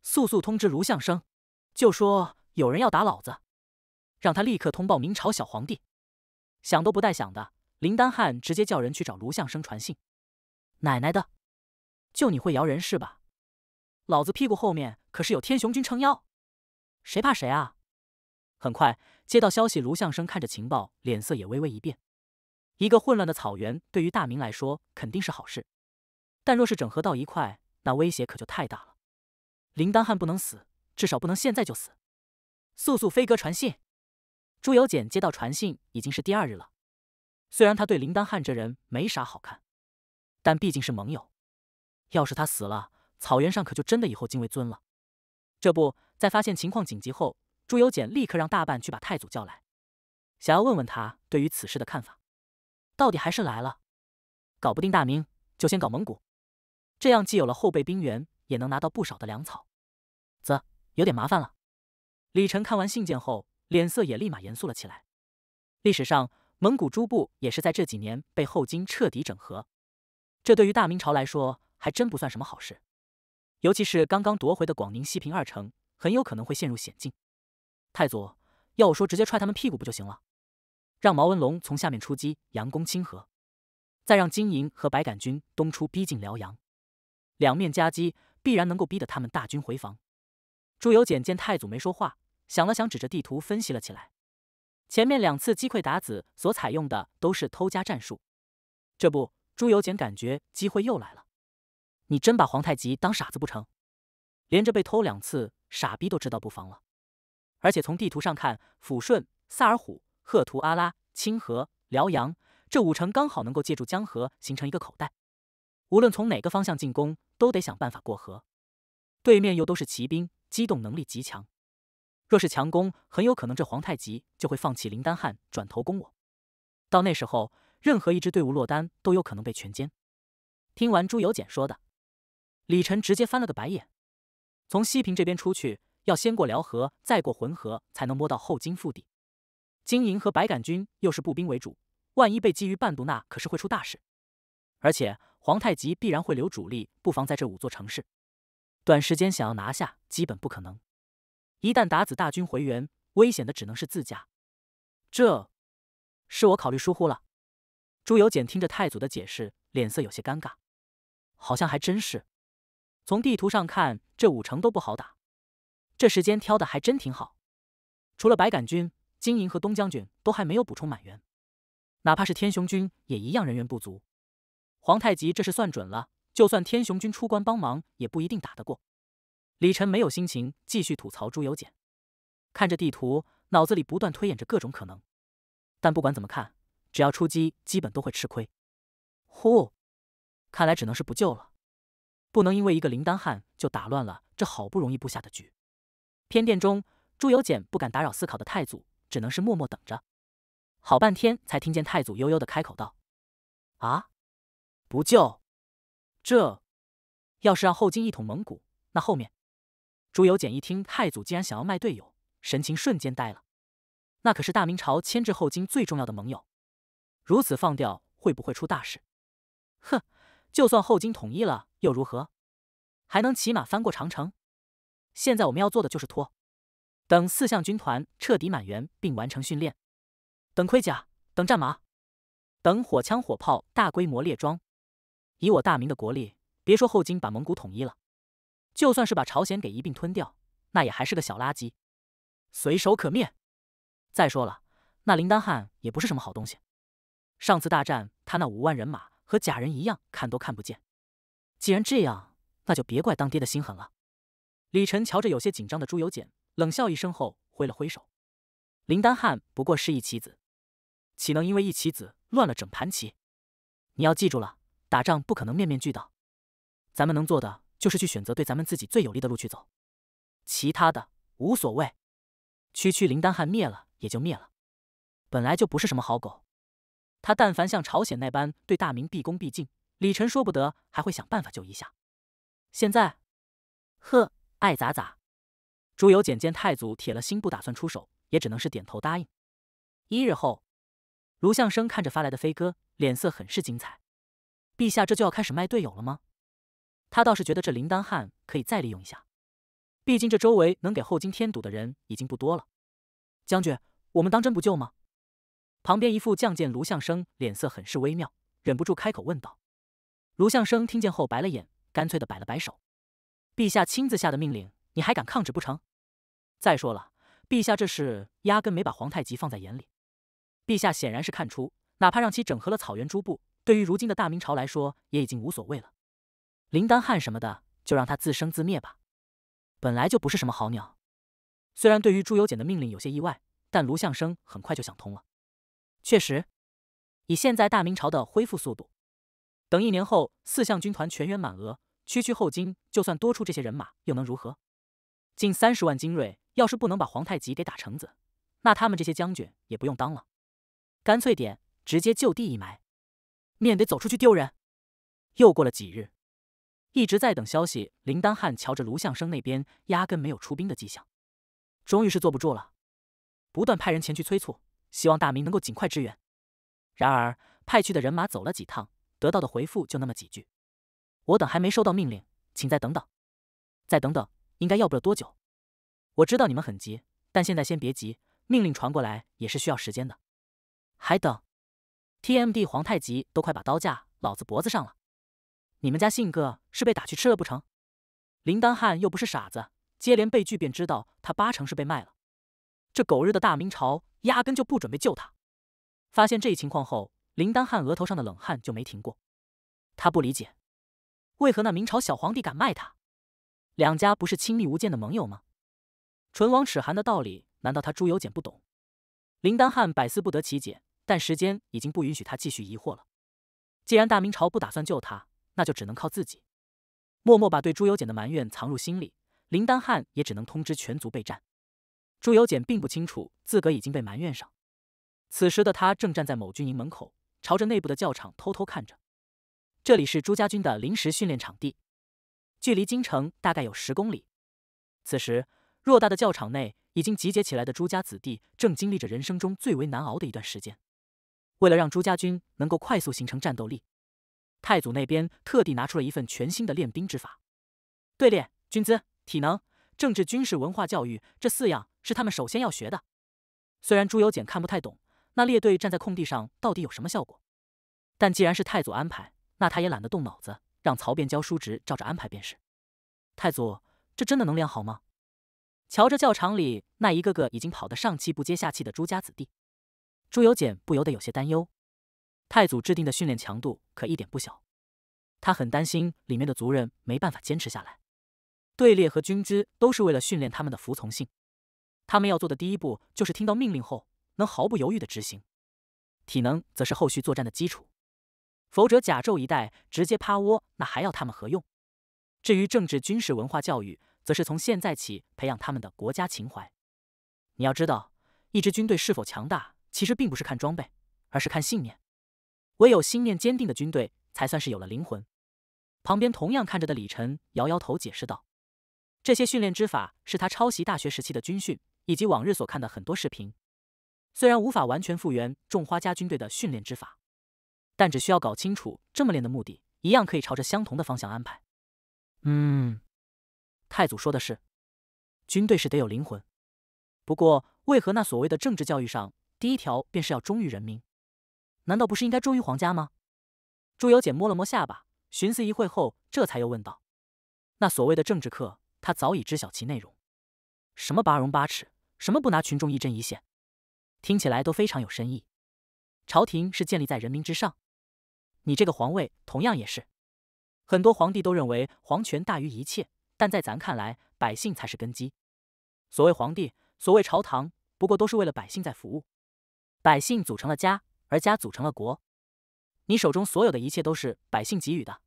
S1: 速速通知卢相生，就说有人要打老子，让他立刻通报明朝小皇帝。想都不带想的，林丹汗直接叫人去找卢相生传信。奶奶的，就你会摇人是吧？老子屁股后面可是有天雄军撑腰，谁怕谁啊！很快接到消息，卢相生看着情报，脸色也微微一变。一个混乱的草原对于大明来说肯定是好事，但若是整合到一块，那威胁可就太大了。林丹汉不能死，至少不能现在就死。速速飞鸽传信！朱由检接到传信已经是第二日了。虽然他对林丹汉这人没啥好看，但毕竟是盟友，要是他死了。草原上可就真的以后金为尊了。这不在发现情况紧急后，朱由检立刻让大伴去把太祖叫来，想要问问他对于此事的看法。到底还是来了，搞不定大明，就先搞蒙古。这样既有了后备兵源，也能拿到不少的粮草。啧，有点麻烦了。李晨看完信件后，脸色也立马严肃了起来。历史上，蒙古诸部也是在这几年被后金彻底整合。这对于大明朝来说，还真不算什么好事。尤其是刚刚夺回的广宁、西平二城，很有可能会陷入险境。太祖，要我说，直接踹他们屁股不就行了？让毛文龙从下面出击，佯攻清河，再让金银和白杆军东出逼近辽阳，两面夹击，必然能够逼得他们大军回防。朱由检见太祖没说话，想了想，指着地图分析了起来。前面两次击溃达子所采用的都是偷家战术，这不，朱由检感觉机会又来了。你真把皇太极当傻子不成？连着被偷两次，傻逼都知道不防了。而且从地图上看，抚顺、萨尔虎、赫图阿拉、清河、辽阳这五城刚好能够借助江河形成一个口袋。无论从哪个方向进攻，都得想办法过河。对面又都是骑兵，机动能力极强。若是强攻，很有可能这皇太极就会放弃林丹汗，转头攻我。到那时候，任何一支队伍落单都有可能被全歼。听完朱由检说的。李晨直接翻了个白眼，从西平这边出去，要先过辽河，再过浑河，才能摸到后金腹地。金银和白杆军又是步兵为主，万一被击于半渡，那可是会出大事。而且皇太极必然会留主力布防在这五座城市，短时间想要拿下，基本不可能。一旦达子大军回援，危险的只能是自家。这是我考虑疏忽了。朱由检听着太祖的解释，脸色有些尴尬，好像还真是。从地图上看，这五城都不好打。这时间挑的还真挺好。除了白杆军、金银和东将军都还没有补充满员，哪怕是天雄军也一样人员不足。皇太极这是算准了，就算天雄军出关帮忙，也不一定打得过。李晨没有心情继续吐槽朱由检，看着地图，脑子里不断推演着各种可能。但不管怎么看，只要出击，基本都会吃亏。呼，看来只能是不救了。不能因为一个林丹汗就打乱了这好不容易布下的局。偏殿中，朱由检不敢打扰思考的太祖，只能是默默等着。好半天，才听见太祖悠悠的开口道：“啊，不救？这要是让后金一统蒙古，那后面……”朱由检一听太祖竟然想要卖队友，神情瞬间呆了。那可是大明朝牵制后金最重要的盟友，如此放掉，会不会出大事？哼！就算后金统一了又如何？还能骑马翻过长城？现在我们要做的就是拖，等四象军团彻底满员并完成训练，等盔甲，等战马，等火枪火炮大规模列装。以我大明的国力，别说后金把蒙古统一了，就算是把朝鲜给一并吞掉，那也还是个小垃圾，随手可灭。再说了，那林丹汗也不是什么好东西。上次大战，他那五万人马。和假人一样，看都看不见。既然这样，那就别怪当爹的心狠了。李晨瞧着有些紧张的朱由检，冷笑一声后挥了挥手。林丹汉不过是一棋子，岂能因为一棋子乱了整盘棋？你要记住了，打仗不可能面面俱到，咱们能做的就是去选择对咱们自己最有利的路去走，其他的无所谓。区区林丹汉灭了也就灭了，本来就不是什么好狗。他但凡像朝鲜那般对大明毕恭毕敬，李晨说不得还会想办法救一下。现在，呵，爱咋咋。朱由检见太祖铁了心不打算出手，也只能是点头答应。一日后，卢相生看着发来的飞鸽，脸色很是精彩。陛下这就要开始卖队友了吗？他倒是觉得这林丹汉可以再利用一下，毕竟这周围能给后金添堵的人已经不多了。将军，我们当真不救吗？旁边一副将见卢相生，脸色很是微妙，忍不住开口问道：“卢相生听见后，白了眼，干脆的摆了摆手。陛下亲自下的命令，你还敢抗旨不成？再说了，陛下这事压根没把皇太极放在眼里。陛下显然是看出，哪怕让其整合了草原诸部，对于如今的大明朝来说，也已经无所谓了。林丹汗什么的，就让他自生自灭吧，本来就不是什么好鸟。虽然对于朱由检的命令有些意外，但卢相生很快就想通了。”确实，以现在大明朝的恢复速度，等一年后四象军团全员满额，区区后金就算多出这些人马又能如何？近三十万精锐要是不能把皇太极给打成子，那他们这些将军也不用当了，干脆点，直接就地一埋，免得走出去丢人。又过了几日，一直在等消息，林丹汉瞧着卢相生那边压根没有出兵的迹象，终于是坐不住了，不断派人前去催促。希望大明能够尽快支援。然而派去的人马走了几趟，得到的回复就那么几句：“我等还没收到命令，请再等等，再等等，应该要不了多久。”我知道你们很急，但现在先别急，命令传过来也是需要时间的。还等？TMD 皇太极都快把刀架老子脖子上了！你们家信哥是被打去吃了不成？林丹汉又不是傻子，接连被拒便知道他八成是被卖了。这狗日的大明朝！压根就不准备救他。发现这一情况后，林丹汗额头上的冷汗就没停过。他不理解，为何那明朝小皇帝敢卖他？两家不是亲密无间的盟友吗？唇亡齿寒的道理，难道他朱由检不懂？林丹汗百思不得其解。但时间已经不允许他继续疑惑了。既然大明朝不打算救他，那就只能靠自己。默默把对朱由检的埋怨藏入心里，林丹汗也只能通知全族备战。朱由检并不清楚自个已经被埋怨上，此时的他正站在某军营门口，朝着内部的教场偷偷看着。这里是朱家军的临时训练场地，距离京城大概有十公里。此时，偌大的教场内已经集结起来的朱家子弟，正经历着人生中最为难熬的一段时间。为了让朱家军能够快速形成战斗力，太祖那边特地拿出了一份全新的练兵之法：队列、军姿、体能、政治、军事、文化、教育这四样。是他们首先要学的。虽然朱由检看不太懂那列队站在空地上到底有什么效果，但既然是太祖安排，那他也懒得动脑子，让曹变教叔侄照着安排便是。太祖，这真的能练好吗？瞧着教场里那一个个已经跑得上气不接下气的朱家子弟，朱由检不由得有些担忧。太祖制定的训练强度可一点不小，他很担心里面的族人没办法坚持下来。队列和军姿都是为了训练他们的服从性。他们要做的第一步就是听到命令后能毫不犹豫的执行，体能则是后续作战的基础，否则甲胄一带直接趴窝，那还要他们何用？至于政治、军事、文化、教育，则是从现在起培养他们的国家情怀。你要知道，一支军队是否强大，其实并不是看装备，而是看信念。唯有信念坚定的军队，才算是有了灵魂。旁边同样看着的李晨摇摇头解释道：“这些训练之法是他抄袭大学时期的军训。”以及往日所看的很多视频，虽然无法完全复原种花家军队的训练之法，但只需要搞清楚这么练的目的，一样可以朝着相同的方向安排。嗯，太祖说的是，军队是得有灵魂。不过，为何那所谓的政治教育上第一条便是要忠于人民？难道不是应该忠于皇家吗？朱由检摸了摸下巴，寻思一会后，这才又问道：“那所谓的政治课，他早已知晓其内容。”什么八荣八耻，什么不拿群众一针一线，听起来都非常有深意。朝廷是建立在人民之上，你这个皇位同样也是。很多皇帝都认为皇权大于一切，但在咱看来，百姓才是根基。所谓皇帝，所谓朝堂，不过都是为了百姓在服务。百姓组成了家，而家组成了国。你手中所有的一切都是百姓给予的，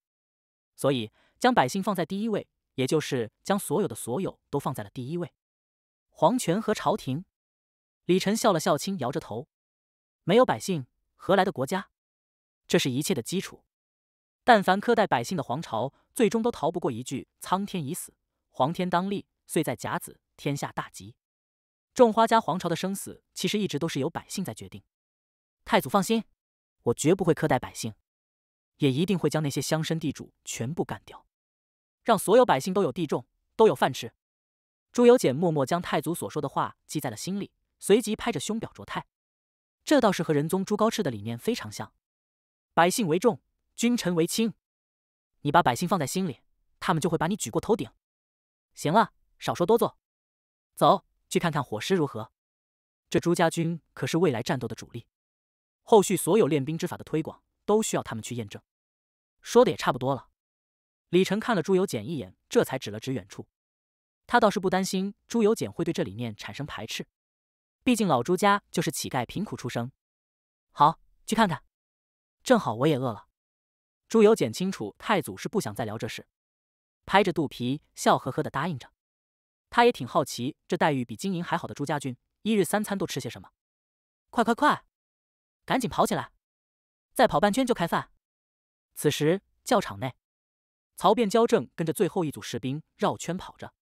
S1: 所以将百姓放在第一位，也就是将所有的所有都放在了第一位。皇权和朝廷，李晨笑了笑，轻摇着头。没有百姓，何来的国家？这是一切的基础。但凡苛待百姓的皇朝，最终都逃不过一句“苍天已死，皇天当立”。岁在甲子，天下大吉。种花家皇朝的生死，其实一直都是由百姓在决定。太祖放心，我绝不会苛待百姓，也一定会将那些乡绅地主全部干掉，让所有百姓都有地种，都有饭吃。朱由检默默将太祖所说的话记在了心里，随即拍着胸表着态，这倒是和仁宗朱高炽的理念非常像，百姓为重，君臣为轻，你把百姓放在心里，他们就会把你举过头顶。行了，少说多做，走去看看伙食如何。这朱家军可是未来战斗的主力，后续所有练兵之法的推广都需要他们去验证。说的也差不多了，李晨看了朱由检一眼，这才指了指远处。他倒是不担心朱由检会对这里面产生排斥，毕竟老朱家就是乞丐贫苦出生。好，去看看，正好我也饿了。朱由检清楚太祖是不想再聊这事，拍着肚皮笑呵呵的答应着。他也挺好奇这待遇比金银还好的朱家军一日三餐都吃些什么。快快快，赶紧跑起来，再跑半圈就开饭。此时教场内，曹变焦正跟着最后一组士兵绕圈跑着。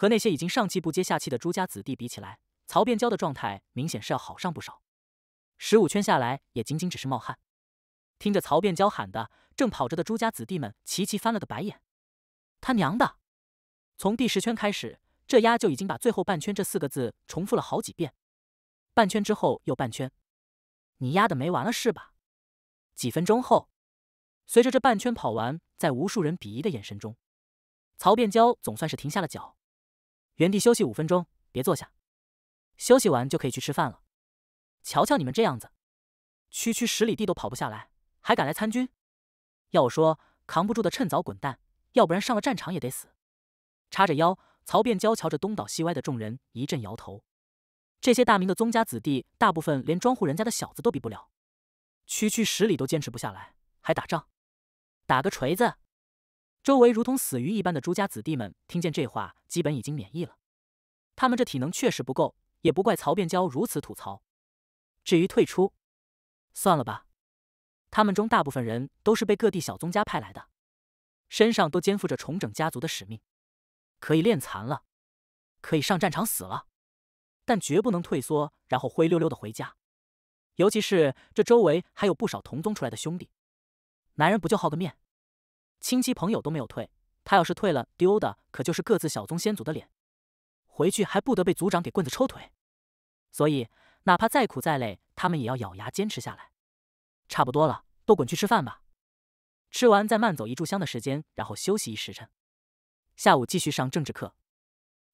S1: 和那些已经上气不接下气的朱家子弟比起来，曹变娇的状态明显是要好上不少。十五圈下来，也仅仅只是冒汗。听着曹变娇喊的，正跑着的朱家子弟们齐齐翻了个白眼。他娘的！从第十圈开始，这丫就已经把“最后半圈”这四个字重复了好几遍。半圈之后又半圈，你丫的没完了是吧？几分钟后，随着这半圈跑完，在无数人鄙夷的眼神中，曹变娇总算是停下了脚。原地休息五分钟，别坐下。休息完就可以去吃饭了。瞧瞧你们这样子，区区十里地都跑不下来，还敢来参军？要我说，扛不住的趁早滚蛋，要不然上了战场也得死。叉着腰，曹变娇瞧着东倒西歪的众人一阵摇头。这些大明的宗家子弟，大部分连庄户人家的小子都比不了。区区十里都坚持不下来，还打仗？打个锤子！周围如同死鱼一般的朱家子弟们听见这话，基本已经免疫了。他们这体能确实不够，也不怪曹变娇如此吐槽。至于退出，算了吧。他们中大部分人都是被各地小宗家派来的，身上都肩负着重整家族的使命。可以练残了，可以上战场死了，但绝不能退缩，然后灰溜溜的回家。尤其是这周围还有不少同宗出来的兄弟，男人不就好个面？亲戚朋友都没有退，他要是退了，丢的可就是各自小宗先祖的脸，回去还不得被族长给棍子抽腿？所以哪怕再苦再累，他们也要咬牙坚持下来。差不多了，都滚去吃饭吧！吃完再慢走一炷香的时间，然后休息一时辰，下午继续上政治课。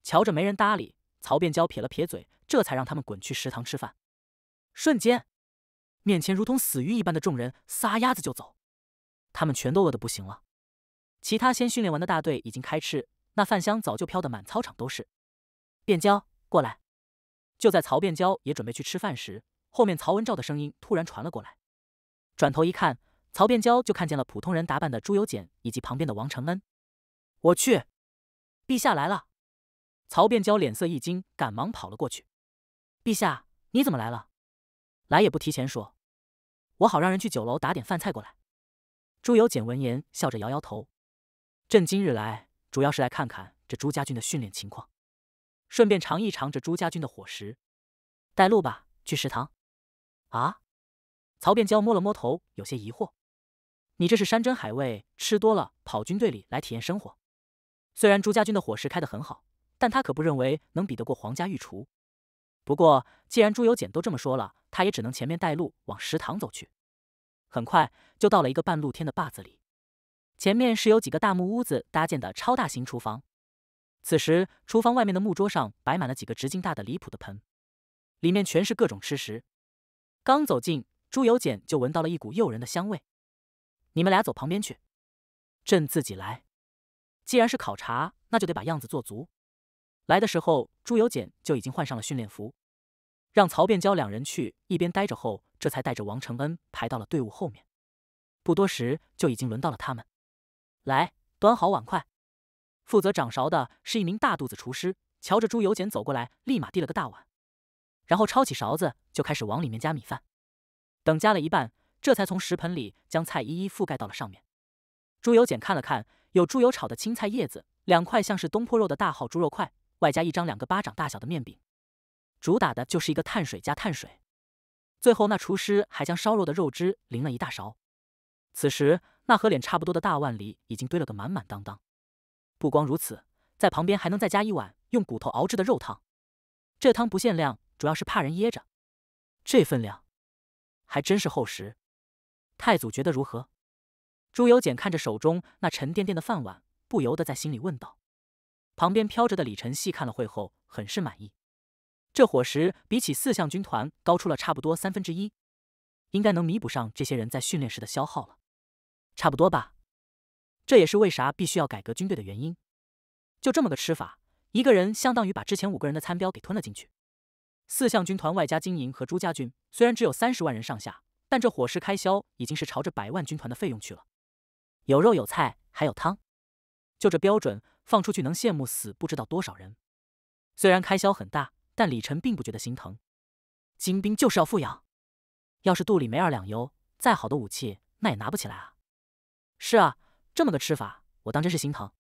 S1: 瞧着没人搭理，曹变娇撇了撇嘴，这才让他们滚去食堂吃饭。瞬间，面前如同死鱼一般的众人撒丫子就走，他们全都饿得不行了。其他先训练完的大队已经开吃，那饭香早就飘得满操场都是。变焦，过来！就在曹变焦也准备去吃饭时，后面曹文照的声音突然传了过来。转头一看，曹变焦就看见了普通人打扮的朱由检，以及旁边的王承恩。我去，陛下来了！曹变娇脸色一惊，赶忙跑了过去。陛下，你怎么来了？来也不提前说，我好让人去酒楼打点饭菜过来。朱由检闻言笑着摇摇头。朕今日来，主要是来看看这朱家军的训练情况，顺便尝一尝这朱家军的伙食。带路吧，去食堂。啊！曹变娇摸了摸头，有些疑惑：“你这是山珍海味吃多了，跑军队里来体验生活？”虽然朱家军的伙食开的很好，但他可不认为能比得过皇家御厨。不过，既然朱由检都这么说了，他也只能前面带路，往食堂走去。很快就到了一个半露天的坝子里。前面是由几个大木屋子搭建的超大型厨房。此时，厨房外面的木桌上摆满了几个直径大的离谱的盆，里面全是各种吃食。刚走近，朱由检就闻到了一股诱人的香味。你们俩走旁边去，朕自己来。既然是考察，那就得把样子做足。来的时候，朱由检就已经换上了训练服，让曹变娇两人去一边待着，后这才带着王承恩排到了队伍后面。不多时，就已经轮到了他们。来，端好碗筷。负责掌勺的是一名大肚子厨师，瞧着朱由检走过来，立马递了个大碗，然后抄起勺子就开始往里面加米饭。等加了一半，这才从食盆里将菜一一覆盖到了上面。朱由检看了看，有猪油炒的青菜叶子，两块像是东坡肉的大号猪肉块，外加一张两个巴掌大小的面饼，主打的就是一个碳水加碳水。最后，那厨师还将烧肉的肉汁淋了一大勺。此时。那和脸差不多的大碗里已经堆了个满满当当。不光如此，在旁边还能再加一碗用骨头熬制的肉汤。这汤不限量，主要是怕人噎着。这分量还真是厚实。太祖觉得如何？朱由检看着手中那沉甸甸的饭碗，不由得在心里问道。旁边飘着的李晨细看了会后，很是满意。这伙食比起四象军团高出了差不多三分之一，应该能弥补上这些人在训练时的消耗了。差不多吧，这也是为啥必须要改革军队的原因。就这么个吃法，一个人相当于把之前五个人的餐标给吞了进去。四象军团外加金营和朱家军，虽然只有三十万人上下，但这伙食开销已经是朝着百万军团的费用去了。有肉有菜还有汤，就这标准放出去能羡慕死不知道多少人。虽然开销很大，但李晨并不觉得心疼。精兵就是要富养，要是肚里没二两油，再好的武器那也拿不起来啊。是啊，这么个吃法，我当真是心疼。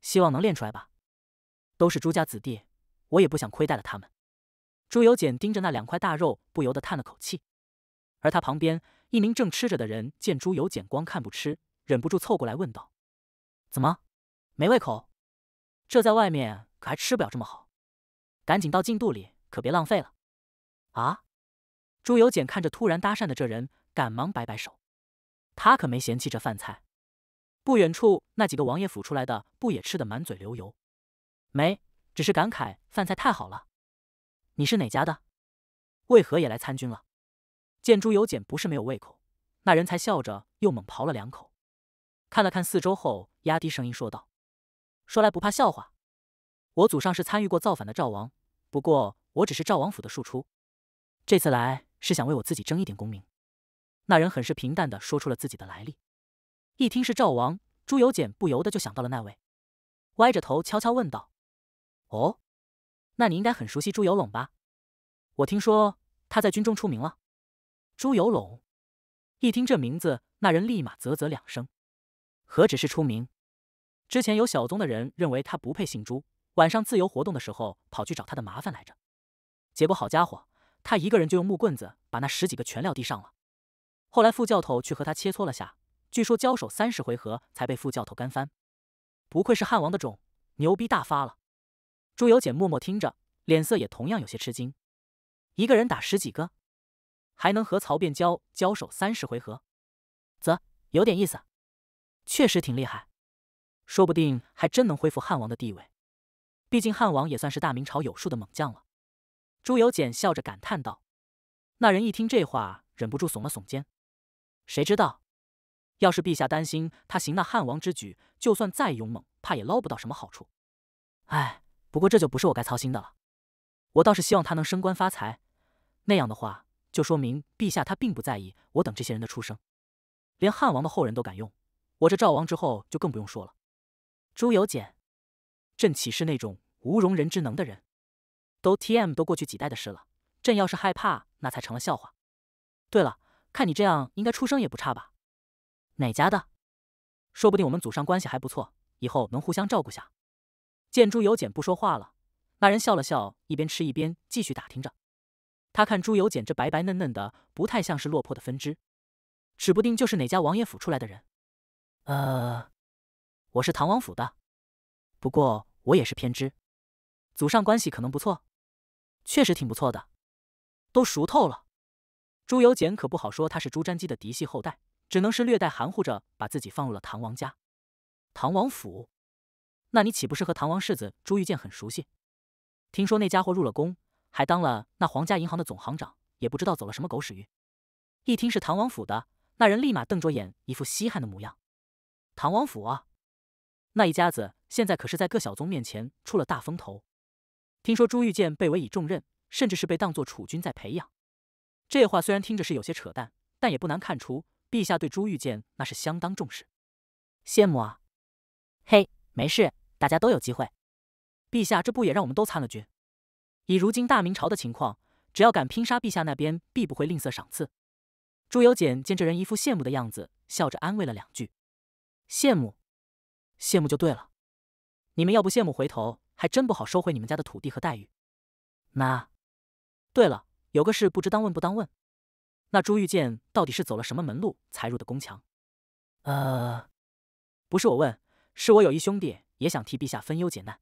S1: 希望能练出来吧，都是朱家子弟，我也不想亏待了他们。朱由检盯着那两块大肉，不由得叹了口气。而他旁边一名正吃着的人见朱由检光看不吃，忍不住凑过来问道：“怎么，没胃口？这在外面可还吃不了这么好，赶紧倒进肚里，可别浪费了。”啊！朱由检看着突然搭讪的这人，赶忙摆摆手。他可没嫌弃这饭菜，不远处那几个王爷府出来的不也吃得满嘴流油？没，只是感慨饭菜太好了。你是哪家的？为何也来参军了？见朱由检不是没有胃口，那人才笑着又猛刨了两口，看了看四周后，压低声音说道：“说来不怕笑话，我祖上是参与过造反的赵王，不过我只是赵王府的庶出，这次来是想为我自己争一点功名。”那人很是平淡的说出了自己的来历，一听是赵王朱由检，不由得就想到了那位，歪着头悄悄问道：“哦，那你应该很熟悉朱由陇吧？我听说他在军中出名了。”朱由陇一听这名字，那人立马啧啧两声，何止是出名，之前有小宗的人认为他不配姓朱，晚上自由活动的时候跑去找他的麻烦来着，结果好家伙，他一个人就用木棍子把那十几个全撂地上了。后来副教头去和他切磋了下，据说交手三十回合才被副教头干翻。不愧是汉王的种，牛逼大发了。朱由检默默听着，脸色也同样有些吃惊。一个人打十几个，还能和曹变交交手三十回合，啧，有点意思。确实挺厉害，说不定还真能恢复汉王的地位。毕竟汉王也算是大明朝有数的猛将了。朱由检笑着感叹道：“那人一听这话，忍不住耸了耸肩。”谁知道？要是陛下担心他行那汉王之举，就算再勇猛，怕也捞不到什么好处。哎，不过这就不是我该操心的了。我倒是希望他能升官发财，那样的话，就说明陛下他并不在意我等这些人的出生。连汉王的后人都敢用，我这赵王之后就更不用说了。朱由检，朕岂是那种无容人之能的人？都 T M 都过去几代的事了，朕要是害怕，那才成了笑话。对了。看你这样，应该出生也不差吧？哪家的？说不定我们祖上关系还不错，以后能互相照顾下。见朱由检不说话了，那人笑了笑，一边吃一边继续打听着。他看朱由检这白白嫩嫩的，不太像是落魄的分支，指不定就是哪家王爷府出来的人。呃，我是唐王府的，不过我也是偏支，祖上关系可能不错，确实挺不错的，都熟透了。朱由检可不好说他是朱瞻基的嫡系后代，只能是略带含糊着把自己放入了唐王家、唐王府。那你岂不是和唐王世子朱玉建很熟悉？听说那家伙入了宫，还当了那皇家银行的总行长，也不知道走了什么狗屎运。一听是唐王府的那人，立马瞪着眼，一副稀罕的模样。唐王府啊，那一家子现在可是在各小宗面前出了大风头。听说朱玉建被委以重任，甚至是被当作储君在培养。这话虽然听着是有些扯淡，但也不难看出，陛下对朱玉建那是相当重视。羡慕啊！嘿，没事，大家都有机会。陛下这不也让我们都参了军？以如今大明朝的情况，只要敢拼杀，陛下那边必不会吝啬赏赐。朱由检见这人一副羡慕的样子，笑着安慰了两句：“羡慕，羡慕就对了。你们要不羡慕，回头还真不好收回你们家的土地和待遇。”那，对了。有个事不知当问不当问，那朱玉剑到底是走了什么门路才入的宫墙？呃，不是我问，是我有一兄弟也想替陛下分忧解难。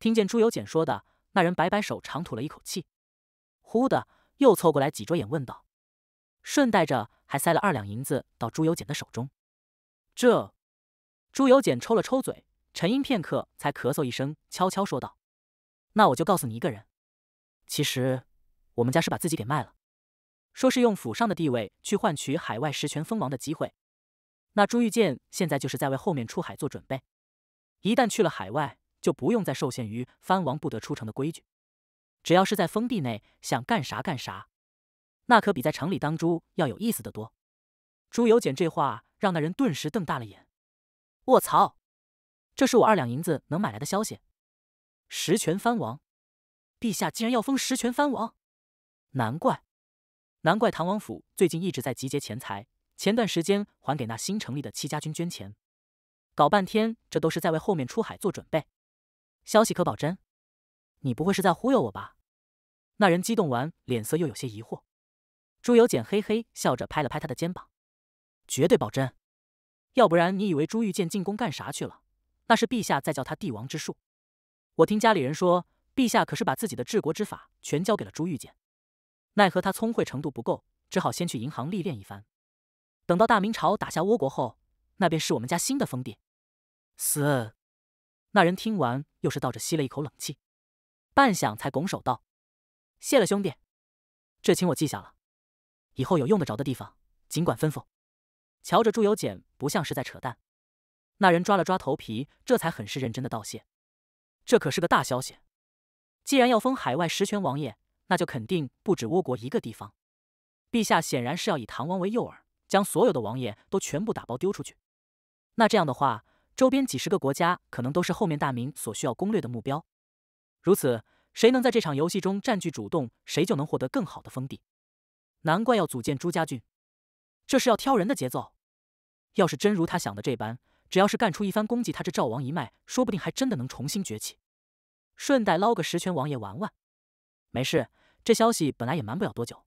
S1: 听见朱由检说的，那人摆摆手，长吐了一口气，忽的又凑过来挤着眼问道，顺带着还塞了二两银子到朱由检的手中。这，朱由检抽了抽嘴，沉吟片刻，才咳嗽一声，悄悄说道：“那我就告诉你一个人，其实……”我们家是把自己给卖了，说是用府上的地位去换取海外实权封王的机会。那朱玉建现在就是在为后面出海做准备，一旦去了海外，就不用再受限于藩王不得出城的规矩，只要是在封地内，想干啥干啥，那可比在城里当猪要有意思的多。朱由检这话让那人顿时瞪大了眼：“卧槽，这是我二两银子能买来的消息，十全藩王，陛下竟然要封十全藩王！”难怪，难怪唐王府最近一直在集结钱财，前段时间还给那新成立的戚家军捐钱，搞半天这都是在为后面出海做准备。消息可保真？你不会是在忽悠我吧？那人激动完，脸色又有些疑惑。朱由检嘿嘿笑着拍了拍他的肩膀：“绝对保真，要不然你以为朱玉剑进宫干啥去了？那是陛下在教他帝王之术。我听家里人说，陛下可是把自己的治国之法全教给了朱玉剑。”奈何他聪慧程度不够，只好先去银行历练一番。等到大明朝打下倭国后，那便是我们家新的封地。死！那人听完，又是倒着吸了一口冷气，半晌才拱手道：“谢了兄弟，这情我记下了。以后有用得着的地方，尽管吩咐。”瞧着朱由检不像是在扯淡，那人抓了抓头皮，这才很是认真的道谢：“这可是个大消息，既然要封海外实权王爷。”那就肯定不止倭国一个地方，陛下显然是要以唐王为诱饵，将所有的王爷都全部打包丢出去。那这样的话，周边几十个国家可能都是后面大明所需要攻略的目标。如此，谁能在这场游戏中占据主动，谁就能获得更好的封地。难怪要组建朱家郡，这是要挑人的节奏。要是真如他想的这般，只要是干出一番功绩，他这赵王一脉说不定还真的能重新崛起，顺带捞个十全王爷玩玩。没事。这消息本来也瞒不了多久，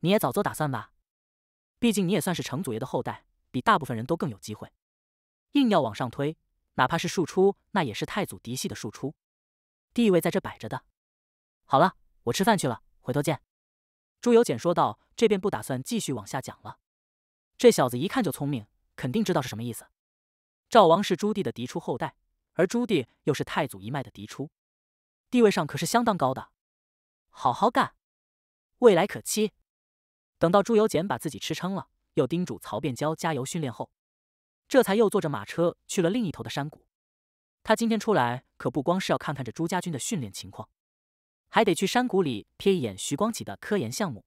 S1: 你也早做打算吧。毕竟你也算是成祖爷的后代，比大部分人都更有机会。硬要往上推，哪怕是庶出，那也是太祖嫡系的庶出，地位在这摆着的。好了，我吃饭去了，回头见。朱由检说道，这便不打算继续往下讲了。这小子一看就聪明，肯定知道是什么意思。赵王是朱棣的嫡出后代，而朱棣又是太祖一脉的嫡出，地位上可是相当高的。好好干，未来可期。等到朱由检把自己吃撑了，又叮嘱曹变娇加油训练后，这才又坐着马车去了另一头的山谷。他今天出来可不光是要看看这朱家军的训练情况，还得去山谷里瞥一眼徐光启的科研项目。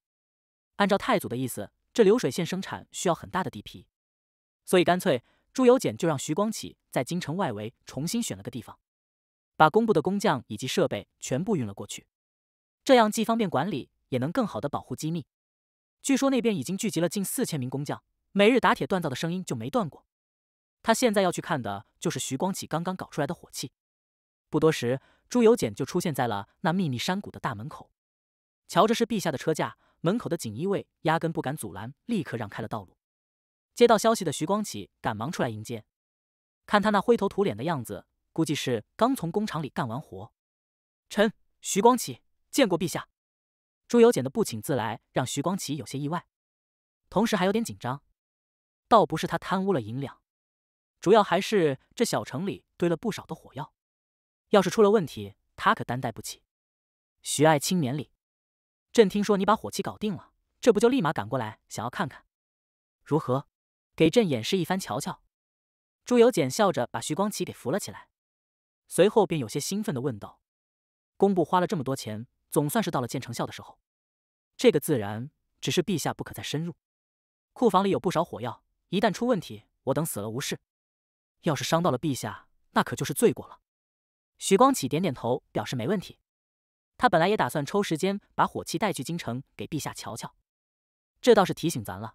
S1: 按照太祖的意思，这流水线生产需要很大的地皮，所以干脆朱由检就让徐光启在京城外围重新选了个地方，把工部的工匠以及设备全部运了过去。这样既方便管理，也能更好的保护机密。据说那边已经聚集了近四千名工匠，每日打铁锻造的声音就没断过。他现在要去看的就是徐光启刚刚搞出来的火器。不多时，朱由检就出现在了那秘密山谷的大门口。瞧着是陛下的车驾，门口的锦衣卫压根不敢阻拦，立刻让开了道路。接到消息的徐光启赶忙出来迎接，看他那灰头土脸的样子，估计是刚从工厂里干完活。臣徐光启。见过陛下，朱由检的不请自来让徐光启有些意外，同时还有点紧张。倒不是他贪污了银两，主要还是这小城里堆了不少的火药，要是出了问题，他可担待不起。徐爱卿免礼。朕听说你把火器搞定了，这不就立马赶过来，想要看看如何给朕演示一番瞧瞧。朱由检笑着把徐光启给扶了起来，随后便有些兴奋的问道：“工部花了这么多钱。”总算是到了见成效的时候，这个自然只是陛下不可再深入。库房里有不少火药，一旦出问题，我等死了无事；要是伤到了陛下，那可就是罪过了。徐光启点点头，表示没问题。他本来也打算抽时间把火器带去京城给陛下瞧瞧。这倒是提醒咱了，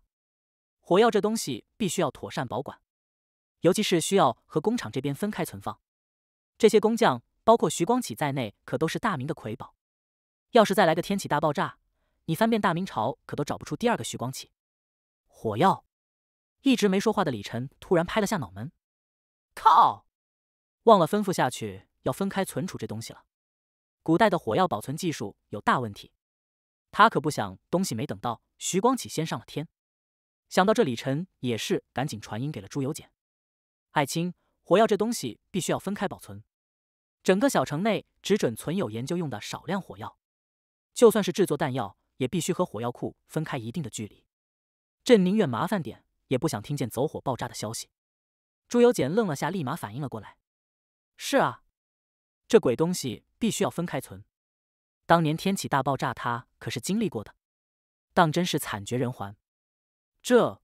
S1: 火药这东西必须要妥善保管，尤其是需要和工厂这边分开存放。这些工匠，包括徐光启在内，可都是大明的瑰宝。要是再来个天启大爆炸，你翻遍大明朝可都找不出第二个徐光启。火药，一直没说话的李晨突然拍了下脑门：“靠，忘了吩咐下去，要分开存储这东西了。古代的火药保存技术有大问题，他可不想东西没等到，徐光启先上了天。”想到这，李晨也是赶紧传音给了朱由检：“爱卿，火药这东西必须要分开保存，整个小城内只准存有研究用的少量火药。”就算是制作弹药，也必须和火药库分开一定的距离。朕宁愿麻烦点，也不想听见走火爆炸的消息。朱由检愣了下，立马反应了过来：“是啊，这鬼东西必须要分开存。当年天启大爆炸，他可是经历过的，当真是惨绝人寰。这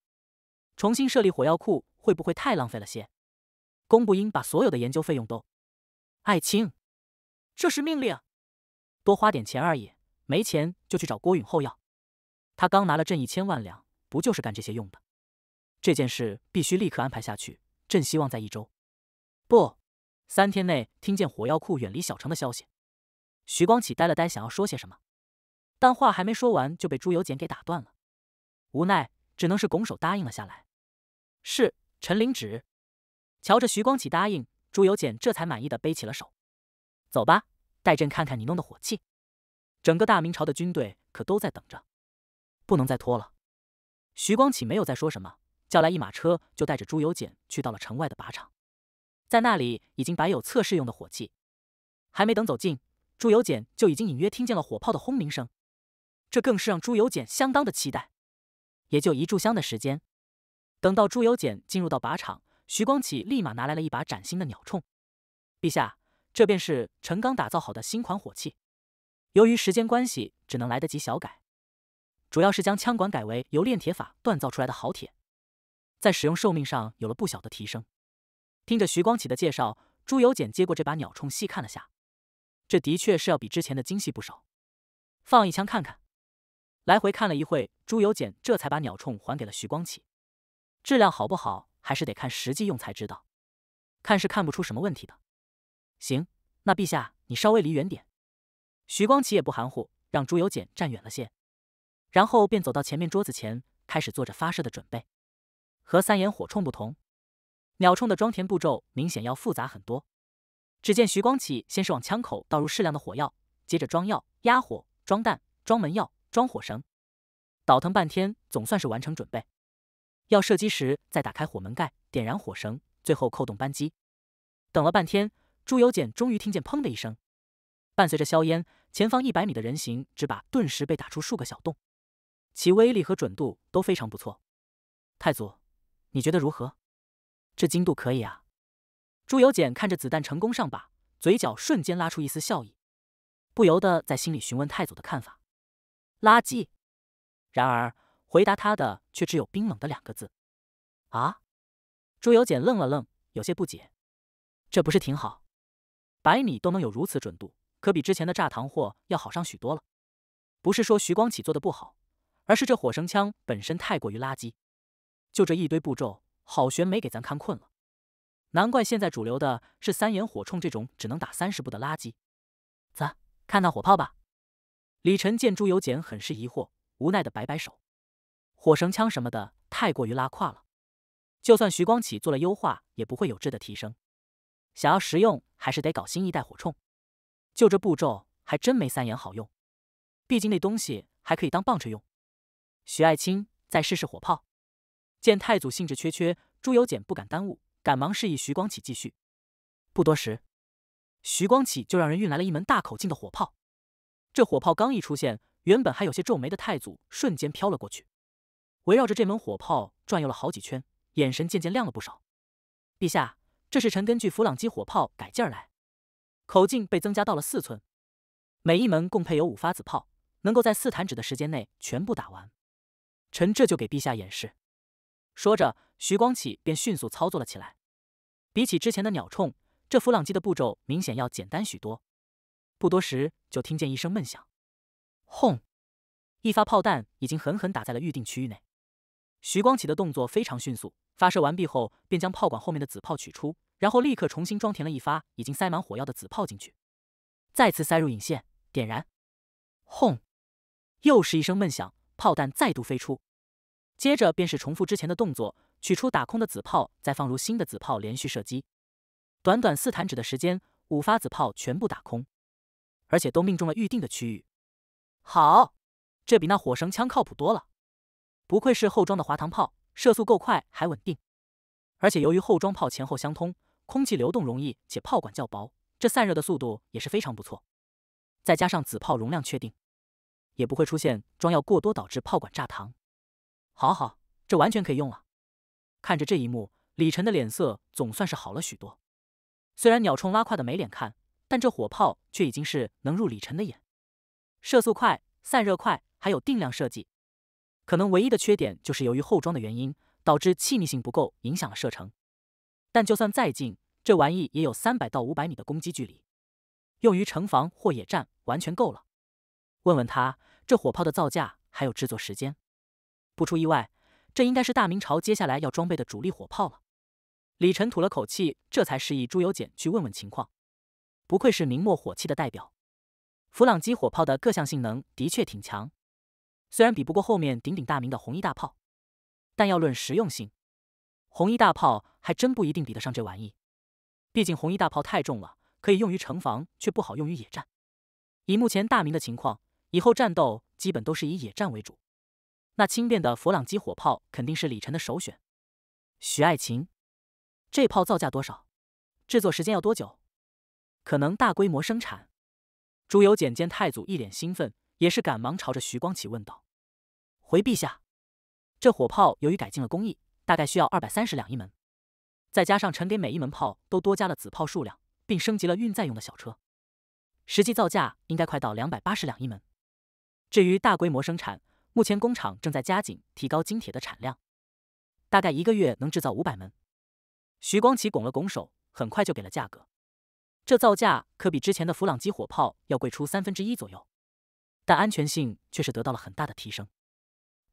S1: 重新设立火药库，会不会太浪费了些？”工部应把所有的研究费用都，爱卿，这是命令，多花点钱而已。没钱就去找郭允厚要。他刚拿了朕一千万两，不就是干这些用的？这件事必须立刻安排下去。朕希望在一周，不，三天内听见火药库远离小城的消息。徐光启呆了呆，想要说些什么，但话还没说完就被朱由检给打断了。无奈，只能是拱手答应了下来。是，臣领旨。瞧着徐光启答应，朱由检这才满意的背起了手。走吧，带朕看看你弄的火器。整个大明朝的军队可都在等着，不能再拖了。徐光启没有再说什么，叫来一马车，就带着朱由检去到了城外的靶场。在那里已经摆有测试用的火器。还没等走近，朱由检就已经隐约听见了火炮的轰鸣声，这更是让朱由检相当的期待。也就一炷香的时间，等到朱由检进入到靶场，徐光启立马拿来了一把崭新的鸟铳。陛下，这便是陈刚打造好的新款火器。由于时间关系，只能来得及小改，主要是将枪管改为由炼铁法锻造出来的好铁，在使用寿命上有了不小的提升。听着徐光启的介绍，朱由检接过这把鸟铳，细看了下，这的确是要比之前的精细不少。放一枪看看。来回看了一会，朱由检这才把鸟铳还给了徐光启。质量好不好，还是得看实际用才知道。看是看不出什么问题的。行，那陛下你稍微离远点。徐光启也不含糊，让朱由检站远了些，然后便走到前面桌子前，开始做着发射的准备。和三眼火铳不同，鸟铳的装填步骤明显要复杂很多。只见徐光启先是往枪口倒入适量的火药，接着装药、压火、装弹、装门药、装火绳，倒腾半天，总算是完成准备。要射击时，再打开火门盖，点燃火绳，最后扣动扳机。等了半天，朱由检终于听见砰的一声。伴随着硝烟，前方一百米的人形纸靶顿时被打出数个小洞，其威力和准度都非常不错。太祖，你觉得如何？这精度可以啊！朱由检看着子弹成功上靶，嘴角瞬间拉出一丝笑意，不由得在心里询问太祖的看法：垃圾。然而回答他的却只有冰冷的两个字：啊！朱由检愣了愣，有些不解：这不是挺好？百米都能有如此准度？可比之前的炸糖货要好上许多了，不是说徐光启做的不好，而是这火绳枪本身太过于垃圾，就这一堆步骤，郝玄没给咱看困了。难怪现在主流的是三眼火铳这种只能打三十步的垃圾。咱看那火炮吧。李晨见朱由检很是疑惑，无奈的摆摆手，火绳枪什么的太过于拉胯了，就算徐光启做了优化，也不会有质的提升。想要实用，还是得搞新一代火铳。就这步骤还真没三眼好用，毕竟那东西还可以当棒槌用。徐爱卿，再试试火炮。见太祖兴致缺缺，朱由检不敢耽误，赶忙示意徐光启继续。不多时，徐光启就让人运来了一门大口径的火炮。这火炮刚一出现，原本还有些皱眉的太祖瞬间飘了过去，围绕着这门火炮转悠了好几圈，眼神渐渐亮了不少。陛下，这是臣根据弗朗基火炮改进来。口径被增加到了四寸，每一门共配有五发子炮，能够在四弹指的时间内全部打完。臣这就给陛下演示。说着，徐光启便迅速操作了起来。比起之前的鸟铳，这弗朗机的步骤明显要简单许多。不多时，就听见一声闷响，轰！一发炮弹已经狠狠打在了预定区域内。徐光启的动作非常迅速，发射完毕后便将炮管后面的子炮取出。然后立刻重新装填了一发已经塞满火药的子炮进去，再次塞入引线，点燃，轰！又是一声闷响，炮弹再度飞出。接着便是重复之前的动作，取出打空的子炮，再放入新的子炮，连续射击。短短四弹指的时间，五发子炮全部打空，而且都命中了预定的区域。好，这比那火绳枪靠谱多了。不愧是后装的滑膛炮，射速够快，还稳定。而且由于后装炮前后相通。空气流动容易，且炮管较薄，这散热的速度也是非常不错。再加上子炮容量确定，也不会出现装药过多导致炮管炸膛。好好，这完全可以用了。看着这一幕，李晨的脸色总算是好了许多。虽然鸟冲拉胯的没脸看，但这火炮却已经是能入李晨的眼。射速快，散热快，还有定量设计，可能唯一的缺点就是由于后装的原因，导致气密性不够，影响了射程。但就算再近，这玩意也有三百到五百米的攻击距离，用于城防或野战完全够了。问问他，这火炮的造价还有制作时间。不出意外，这应该是大明朝接下来要装备的主力火炮了。李晨吐了口气，这才示意朱由检去问问情况。不愧是明末火器的代表，弗朗机火炮的各项性能的确挺强，虽然比不过后面鼎鼎大名的红衣大炮，但要论实用性。红衣大炮还真不一定比得上这玩意，毕竟红衣大炮太重了，可以用于城防，却不好用于野战。以目前大明的情况，以后战斗基本都是以野战为主。那轻便的佛朗机火炮肯定是李晨的首选。徐爱琴，这炮造价多少？制作时间要多久？可能大规模生产。朱由检见太祖一脸兴奋，也是赶忙朝着徐光启问道：“回陛下，这火炮由于改进了工艺。”大概需要二百三十两一门，再加上臣给每一门炮都多加了子炮数量，并升级了运载用的小车，实际造价应该快到两百八十两一门。至于大规模生产，目前工厂正在加紧提高金铁的产量，大概一个月能制造五百门。徐光启拱了拱手，很快就给了价格。这造价可比之前的弗朗基火炮要贵出三分之一左右，但安全性却是得到了很大的提升。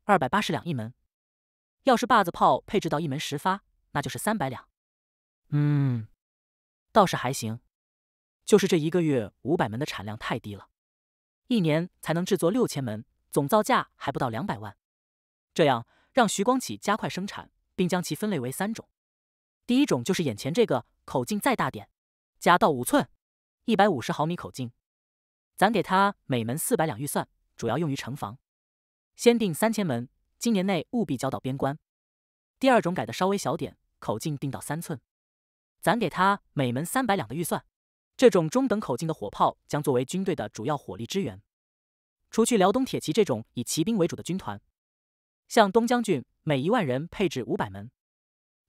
S1: 二百八十两一门。要是把子炮配置到一门十发，那就是三百两。嗯，倒是还行，就是这一个月五百门的产量太低了，一年才能制作六千门，总造价还不到两百万。这样让徐光启加快生产，并将其分类为三种。第一种就是眼前这个，口径再大点，加到五寸，一百五十毫米口径，咱给他每门四百两预算，主要用于城防，先定三千门。今年内务必交到边关。第二种改的稍微小点，口径定到三寸，咱给他每门三百两的预算。这种中等口径的火炮将作为军队的主要火力支援。除去辽东铁骑这种以骑兵为主的军团，像东将军，每一万人配置五百门。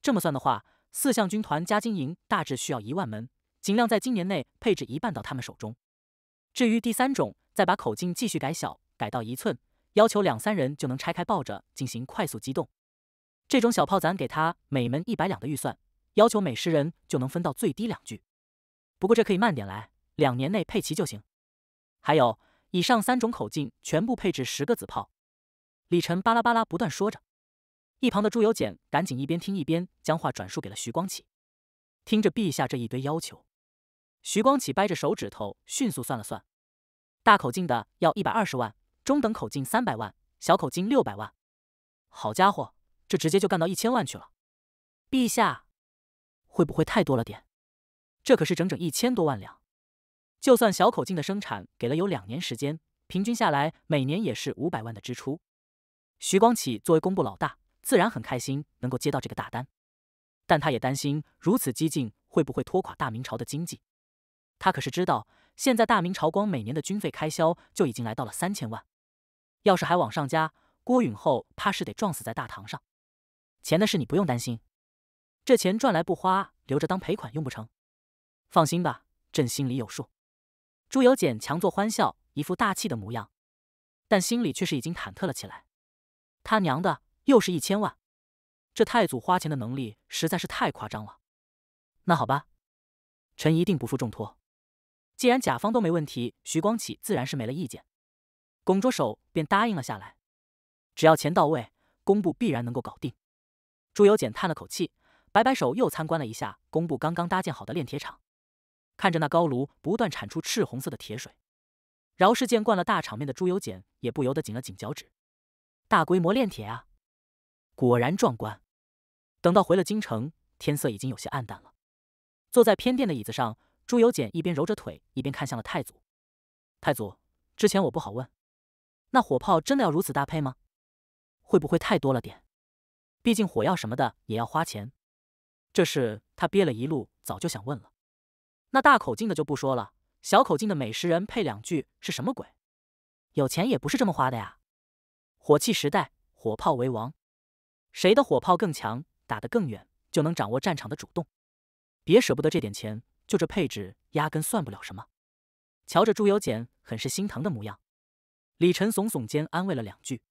S1: 这么算的话，四项军团加经营大致需要一万门，尽量在今年内配置一半到他们手中。至于第三种，再把口径继续改小，改到一寸。要求两三人就能拆开抱着进行快速机动，这种小炮咱给他每门一百两的预算，要求每十人就能分到最低两具。不过这可以慢点来，两年内配齐就行。还有，以上三种口径全部配置十个子炮。李晨巴拉巴拉不断说着，一旁的朱由检赶紧一边听一边将话转述给了徐光启。听着陛下这一堆要求，徐光启掰着手指头迅速算了算，大口径的要一百二十万。中等口径三百万，小口径六百万，好家伙，这直接就干到一千万去了！陛下，会不会太多了点？这可是整整一千多万两。就算小口径的生产给了有两年时间，平均下来每年也是五百万的支出。徐光启作为工部老大，自然很开心能够接到这个大单，但他也担心如此激进会不会拖垮大明朝的经济。他可是知道，现在大明朝光每年的军费开销就已经来到了三千万。要是还往上加，郭允厚怕是得撞死在大堂上。钱的事你不用担心，这钱赚来不花，留着当赔款用不成。放心吧，朕心里有数。朱由检强作欢笑，一副大气的模样，但心里却是已经忐忑了起来。他娘的，又是一千万！这太祖花钱的能力实在是太夸张了。那好吧，臣一定不负重托。既然甲方都没问题，徐光启自然是没了意见。拱着手便答应了下来，只要钱到位，工部必然能够搞定。朱由检叹了口气，摆摆手，又参观了一下工部刚刚搭建好的炼铁厂，看着那高炉不断产出赤红色的铁水，饶是见惯了大场面的朱由检，也不由得紧了紧脚趾。大规模炼铁啊，果然壮观。等到回了京城，天色已经有些暗淡了。坐在偏殿的椅子上，朱由检一边揉着腿，一边看向了太祖。太祖，之前我不好问。那火炮真的要如此搭配吗？会不会太多了点？毕竟火药什么的也要花钱。这事他憋了一路，早就想问了。那大口径的就不说了，小口径的美食人配两句是什么鬼？有钱也不是这么花的呀！火器时代，火炮为王，谁的火炮更强，打得更远，就能掌握战场的主动。别舍不得这点钱，就这配置压根算不了什么。瞧着朱由检很是心疼的模样。李晨耸耸肩，安慰了两句：“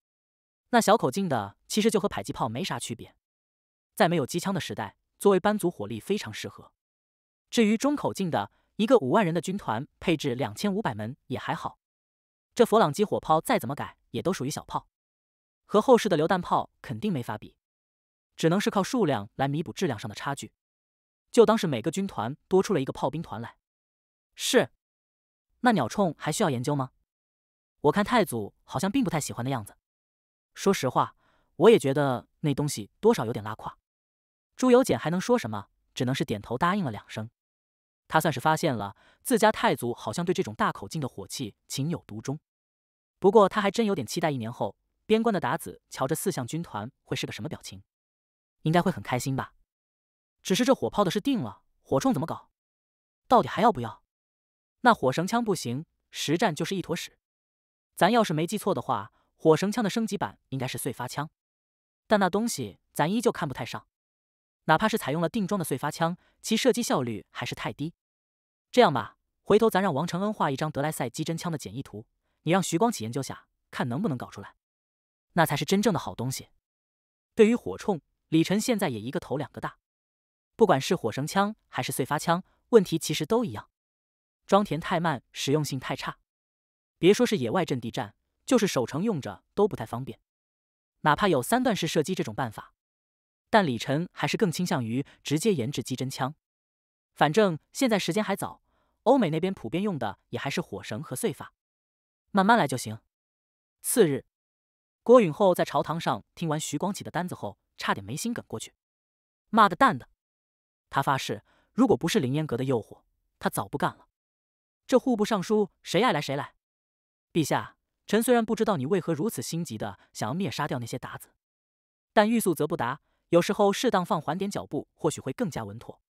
S1: 那小口径的其实就和迫击炮没啥区别，在没有机枪的时代，作为班组火力非常适合。至于中口径的，一个五万人的军团配置两千五百门也还好。这佛朗机火炮再怎么改，也都属于小炮，和后世的榴弹炮肯定没法比，只能是靠数量来弥补质量上的差距，就当是每个军团多出了一个炮兵团来。”“是，那鸟铳还需要研究吗？”我看太祖好像并不太喜欢的样子。说实话，我也觉得那东西多少有点拉胯。朱由检还能说什么？只能是点头答应了两声。他算是发现了，自家太祖好像对这种大口径的火器情有独钟。不过他还真有点期待一年后边关的鞑子瞧着四象军团会是个什么表情，应该会很开心吧。只是这火炮的事定了，火铳怎么搞？到底还要不要？那火绳枪不行，实战就是一坨屎。咱要是没记错的话，火绳枪的升级版应该是碎发枪，但那东西咱依旧看不太上。哪怕是采用了定装的碎发枪，其射击效率还是太低。这样吧，回头咱让王承恩画一张德莱赛机针枪的简易图，你让徐光启研究下，看能不能搞出来。那才是真正的好东西。对于火铳，李晨现在也一个头两个大。不管是火绳枪还是碎发枪，问题其实都一样：装填太慢，实用性太差。别说是野外阵地战，就是守城用着都不太方便。哪怕有三段式射击这种办法，但李晨还是更倾向于直接研制机针枪。反正现在时间还早，欧美那边普遍用的也还是火绳和碎发，慢慢来就行。次日，郭允厚在朝堂上听完徐光启的单子后，差点没心梗过去。妈的蛋的！他发誓，如果不是凌烟阁的诱惑，他早不干了。这户部尚书，谁爱来谁来。陛下，臣虽然不知道你为何如此心急的想要灭杀掉那些鞑子，但欲速则不达，有时候适当放缓点脚步，或许会更加稳妥。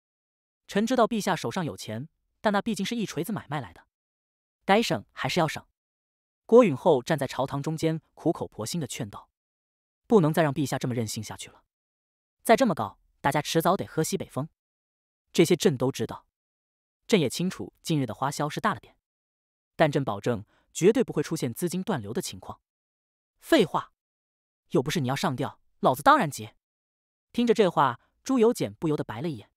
S1: 臣知道陛下手上有钱，但那毕竟是一锤子买卖来的，该省还是要省。郭允厚站在朝堂中间，苦口婆心的劝道：“不能再让陛下这么任性下去了，再这么搞，大家迟早得喝西北风。”这些朕都知道，朕也清楚近日的花销是大了点，但朕保证。绝对不会出现资金断流的情况。废话，又不是你要上吊，老子当然接。听着这话，朱由检不由得白了一眼。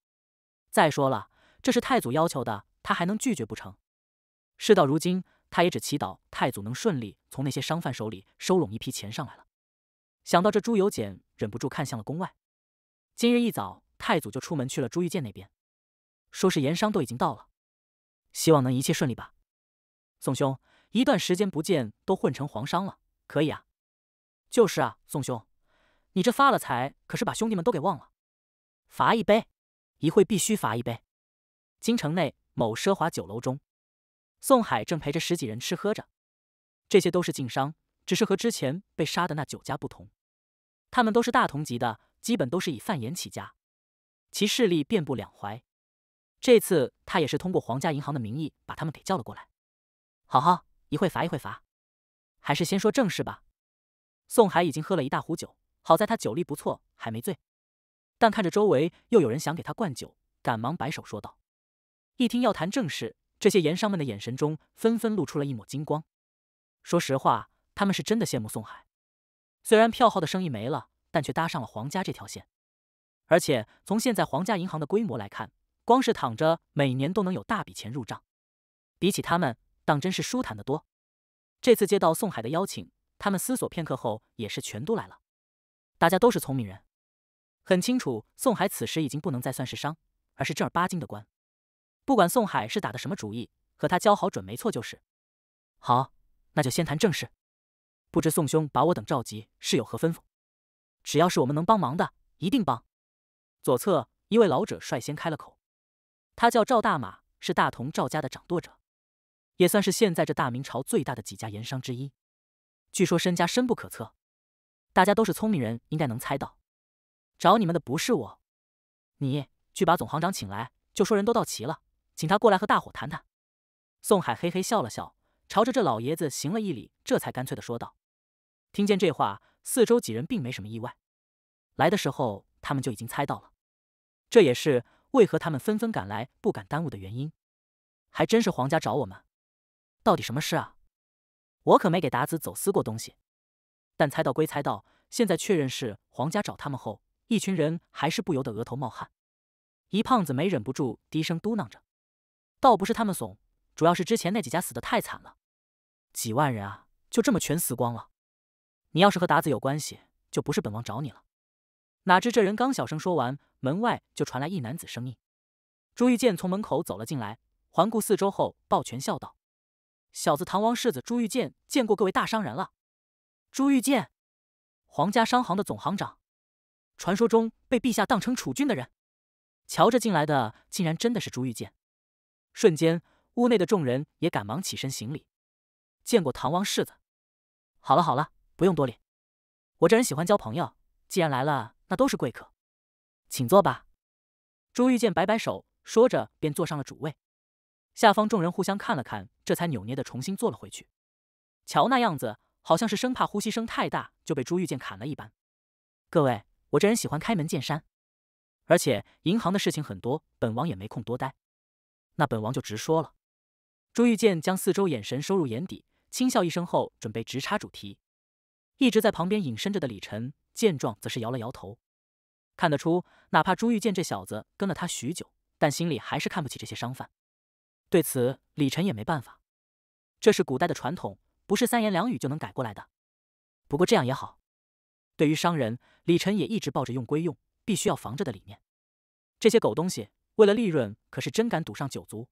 S1: 再说了，这是太祖要求的，他还能拒绝不成？事到如今，他也只祈祷太祖能顺利从那些商贩手里收拢一批钱上来了。想到这，朱由检忍不住看向了宫外。今日一早，太祖就出门去了朱玉建那边，说是盐商都已经到了，希望能一切顺利吧。宋兄。一段时间不见，都混成皇商了，可以啊！就是啊，宋兄，你这发了财，可是把兄弟们都给忘了。罚一杯，一会必须罚一杯。京城内某奢华酒楼中，宋海正陪着十几人吃喝着。这些都是晋商，只是和之前被杀的那九家不同，他们都是大同级的，基本都是以贩盐起家，其势力遍布两淮。这次他也是通过皇家银行的名义把他们给叫了过来。好好。一会罚，一会罚，还是先说正事吧。宋海已经喝了一大壶酒，好在他酒力不错，还没醉。但看着周围又有人想给他灌酒，赶忙摆手说道：“一听要谈正事，这些盐商们的眼神中纷纷露出了一抹金光。说实话，他们是真的羡慕宋海。虽然票号的生意没了，但却搭上了皇家这条线。而且从现在皇家银行的规模来看，光是躺着每年都能有大笔钱入账。比起他们。”当真是舒坦的多。这次接到宋海的邀请，他们思索片刻后，也是全都来了。大家都是聪明人，很清楚宋海此时已经不能再算是商，而是正儿八经的官。不管宋海是打的什么主意，和他交好准没错。就是好，那就先谈正事。不知宋兄把我等召集是有何吩咐？只要是我们能帮忙的，一定帮。左侧一位老者率先开了口，他叫赵大马，是大同赵家的掌舵者。也算是现在这大明朝最大的几家盐商之一，据说身家深不可测。大家都是聪明人，应该能猜到，找你们的不是我。你去把总行长请来，就说人都到齐了，请他过来和大伙谈谈。宋海嘿嘿笑了笑，朝着这老爷子行了一礼，这才干脆的说道。听见这话，四周几人并没什么意外，来的时候他们就已经猜到了，这也是为何他们纷纷赶来不敢耽误的原因。还真是皇家找我们。到底什么事啊？我可没给达子走私过东西。但猜到归猜到，现在确认是皇家找他们后，一群人还是不由得额头冒汗。一胖子没忍不住低声嘟囔着：“倒不是他们怂，主要是之前那几家死的太惨了，几万人啊，就这么全死光了。你要是和达子有关系，就不是本王找你了。”哪知这人刚小声说完，门外就传来一男子声音：“朱玉剑从门口走了进来，环顾四周后，抱拳笑道。”小子唐王世子朱玉剑见过各位大商人了。朱玉剑，皇家商行的总行长，传说中被陛下当成储君的人。瞧着进来的，竟然真的是朱玉剑！瞬间，屋内的众人也赶忙起身行礼，见过唐王世子。好了好了，不用多礼。我这人喜欢交朋友，既然来了，那都是贵客，请坐吧。朱玉剑摆摆手，说着便坐上了主位。下方众人互相看了看，这才扭捏的重新坐了回去。瞧那样子，好像是生怕呼吸声太大就被朱玉剑砍了一般。各位，我这人喜欢开门见山，而且银行的事情很多，本王也没空多待，那本王就直说了。朱玉剑将四周眼神收入眼底，轻笑一声后，准备直插主题。一直在旁边隐身着的李晨见状，则是摇了摇头。看得出，哪怕朱玉剑这小子跟了他许久，但心里还是看不起这些商贩。对此，李晨也没办法，这是古代的传统，不是三言两语就能改过来的。不过这样也好，对于商人，李晨也一直抱着用归用，必须要防着的理念。这些狗东西，为了利润，可是真敢赌上九族。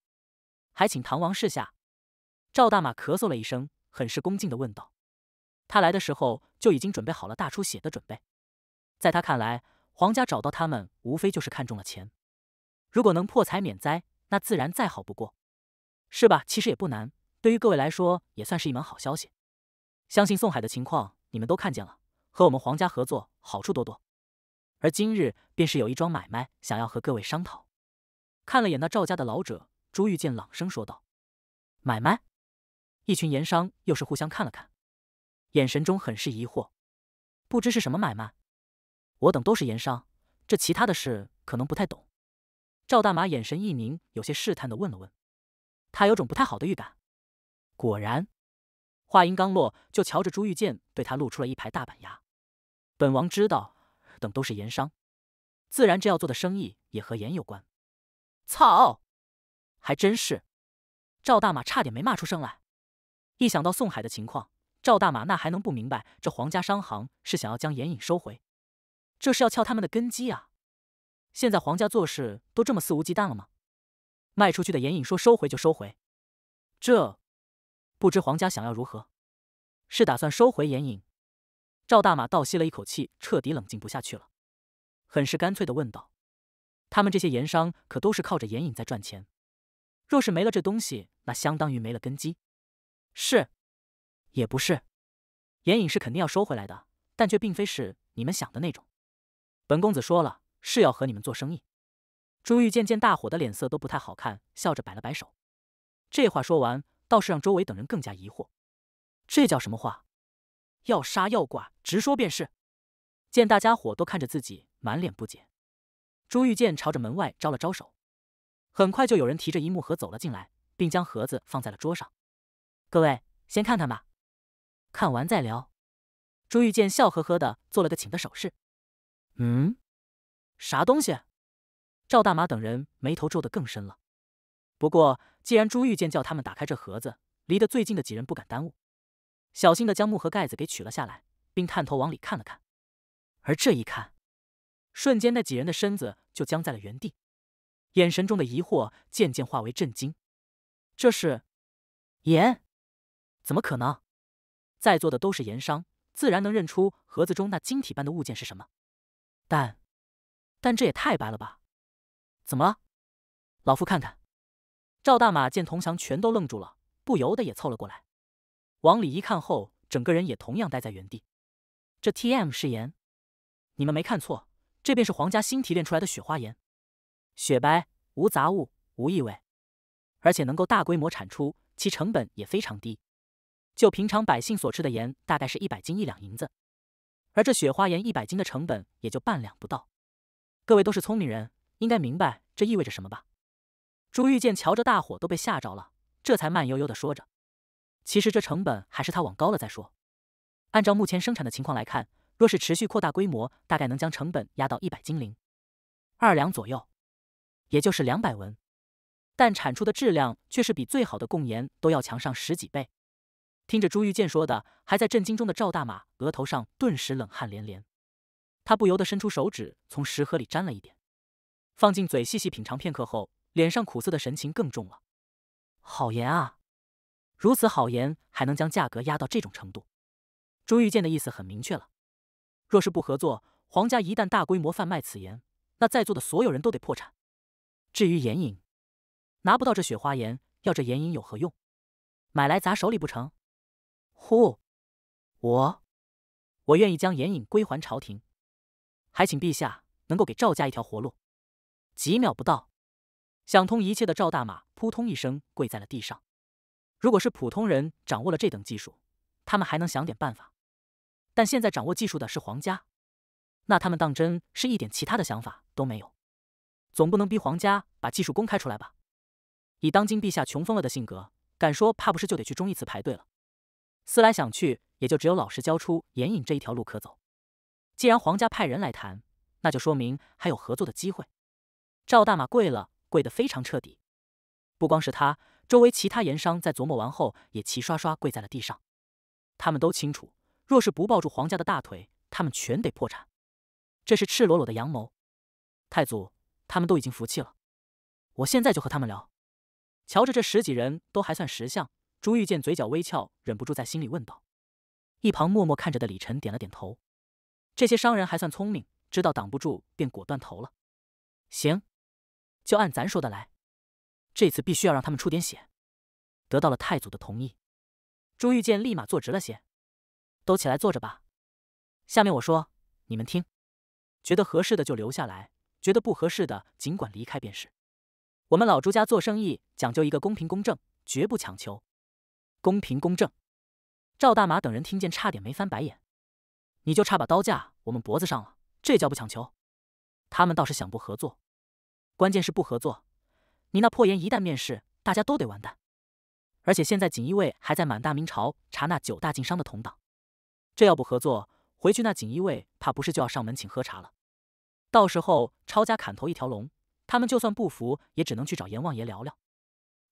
S1: 还请唐王示下。赵大马咳嗽了一声，很是恭敬的问道：“他来的时候就已经准备好了大出血的准备。在他看来，皇家找到他们，无非就是看中了钱。如果能破财免灾，那自然再好不过。”是吧？其实也不难，对于各位来说也算是一门好消息。相信宋海的情况你们都看见了，和我们皇家合作好处多多。而今日便是有一桩买卖想要和各位商讨。看了眼那赵家的老者，朱玉剑朗声说道：“买卖？”一群盐商又是互相看了看，眼神中很是疑惑，不知是什么买卖。我等都是盐商，这其他的事可能不太懂。赵大马眼神一凝，有些试探的问了问。他有种不太好的预感，果然，话音刚落，就瞧着朱玉剑对他露出了一排大板牙。本王知道，等都是盐商，自然这要做的生意也和盐有关。操，还真是，赵大马差点没骂出声来。一想到宋海的情况，赵大马那还能不明白这皇家商行是想要将盐引收回？这是要撬他们的根基啊！现在皇家做事都这么肆无忌惮了吗？卖出去的眼影说收回就收回，这不知皇家想要如何？是打算收回眼影？赵大马倒吸了一口气，彻底冷静不下去了，很是干脆的问道：“他们这些盐商可都是靠着眼影在赚钱，若是没了这东西，那相当于没了根基。是，也不是，眼影是肯定要收回来的，但却并非是你们想的那种。本公子说了，是要和你们做生意。”朱玉见见大伙的脸色都不太好看，笑着摆了摆手。这话说完，倒是让周围等人更加疑惑。这叫什么话？要杀要剐，直说便是。见大家伙都看着自己，满脸不解。朱玉见朝着门外招了招手，很快就有人提着一木盒走了进来，并将盒子放在了桌上。各位先看看吧，看完再聊。朱玉见笑呵呵的做了个请的手势。嗯，啥东西？赵大马等人眉头皱得更深了。不过，既然朱玉剑叫他们打开这盒子，离得最近的几人不敢耽误，小心的将木盒盖子给取了下来，并探头往里看了看。而这一看，瞬间那几人的身子就僵在了原地，眼神中的疑惑渐渐化为震惊。这是盐？怎么可能？在座的都是盐商，自然能认出盒子中那晶体般的物件是什么。但……但这也太白了吧！怎么了？老夫看看。赵大马见同祥全都愣住了，不由得也凑了过来。往里一看后，整个人也同样呆在原地。这 T M 是盐，你们没看错，这便是皇家新提炼出来的雪花盐。雪白，无杂物，无异味，而且能够大规模产出，其成本也非常低。就平常百姓所吃的盐，大概是一百斤一两银子，而这雪花盐一百斤的成本也就半两不到。各位都是聪明人。应该明白这意味着什么吧？朱玉见瞧着大伙都被吓着了，这才慢悠悠的说着：“其实这成本还是他往高了再说。按照目前生产的情况来看，若是持续扩大规模，大概能将成本压到一百金灵二两左右，也就是两百文。但产出的质量却是比最好的贡盐都要强上十几倍。”听着朱玉见说的，还在震惊中的赵大马额头上顿时冷汗连连，他不由得伸出手指从食盒里沾了一点。放进嘴细细品尝片刻后，脸上苦涩的神情更重了。好盐啊！如此好盐，还能将价格压到这种程度？朱玉建的意思很明确了：若是不合作，皇家一旦大规模贩卖此盐，那在座的所有人都得破产。至于眼影，拿不到这雪花盐，要这眼影有何用？买来砸手里不成？呼！我，我愿意将眼影归还朝廷，还请陛下能够给赵家一条活路。几秒不到，想通一切的赵大马扑通一声跪在了地上。如果是普通人掌握了这等技术，他们还能想点办法。但现在掌握技术的是皇家，那他们当真是一点其他的想法都没有？总不能逼皇家把技术公开出来吧？以当今陛下穷疯了的性格，敢说怕不是就得去中义祠排队了。思来想去，也就只有老实交出眼影这一条路可走。既然皇家派人来谈，那就说明还有合作的机会。赵大马跪了，跪得非常彻底。不光是他，周围其他盐商在琢磨完后，也齐刷刷跪在了地上。他们都清楚，若是不抱住皇家的大腿，他们全得破产。这是赤裸裸的阳谋。太祖，他们都已经服气了。我现在就和他们聊。瞧着这十几人都还算识相，朱玉见嘴角微翘，忍不住在心里问道：“一旁默默看着的李晨点了点头。这些商人还算聪明，知道挡不住，便果断投了。行。”就按咱说的来，这次必须要让他们出点血。得到了太祖的同意，朱玉建立马坐直了些。都起来坐着吧，下面我说，你们听，觉得合适的就留下来，觉得不合适的尽管离开便是。我们老朱家做生意讲究一个公平公正，绝不强求。公平公正，赵大马等人听见差点没翻白眼。你就差把刀架我们脖子上了，这叫不强求？他们倒是想不合作。关键是不合作，你那破盐一旦面世，大家都得完蛋。而且现在锦衣卫还在满大明朝查那九大晋商的同党，这要不合作，回去那锦衣卫怕不是就要上门请喝茶了。到时候抄家砍头一条龙，他们就算不服，也只能去找阎王爷聊聊。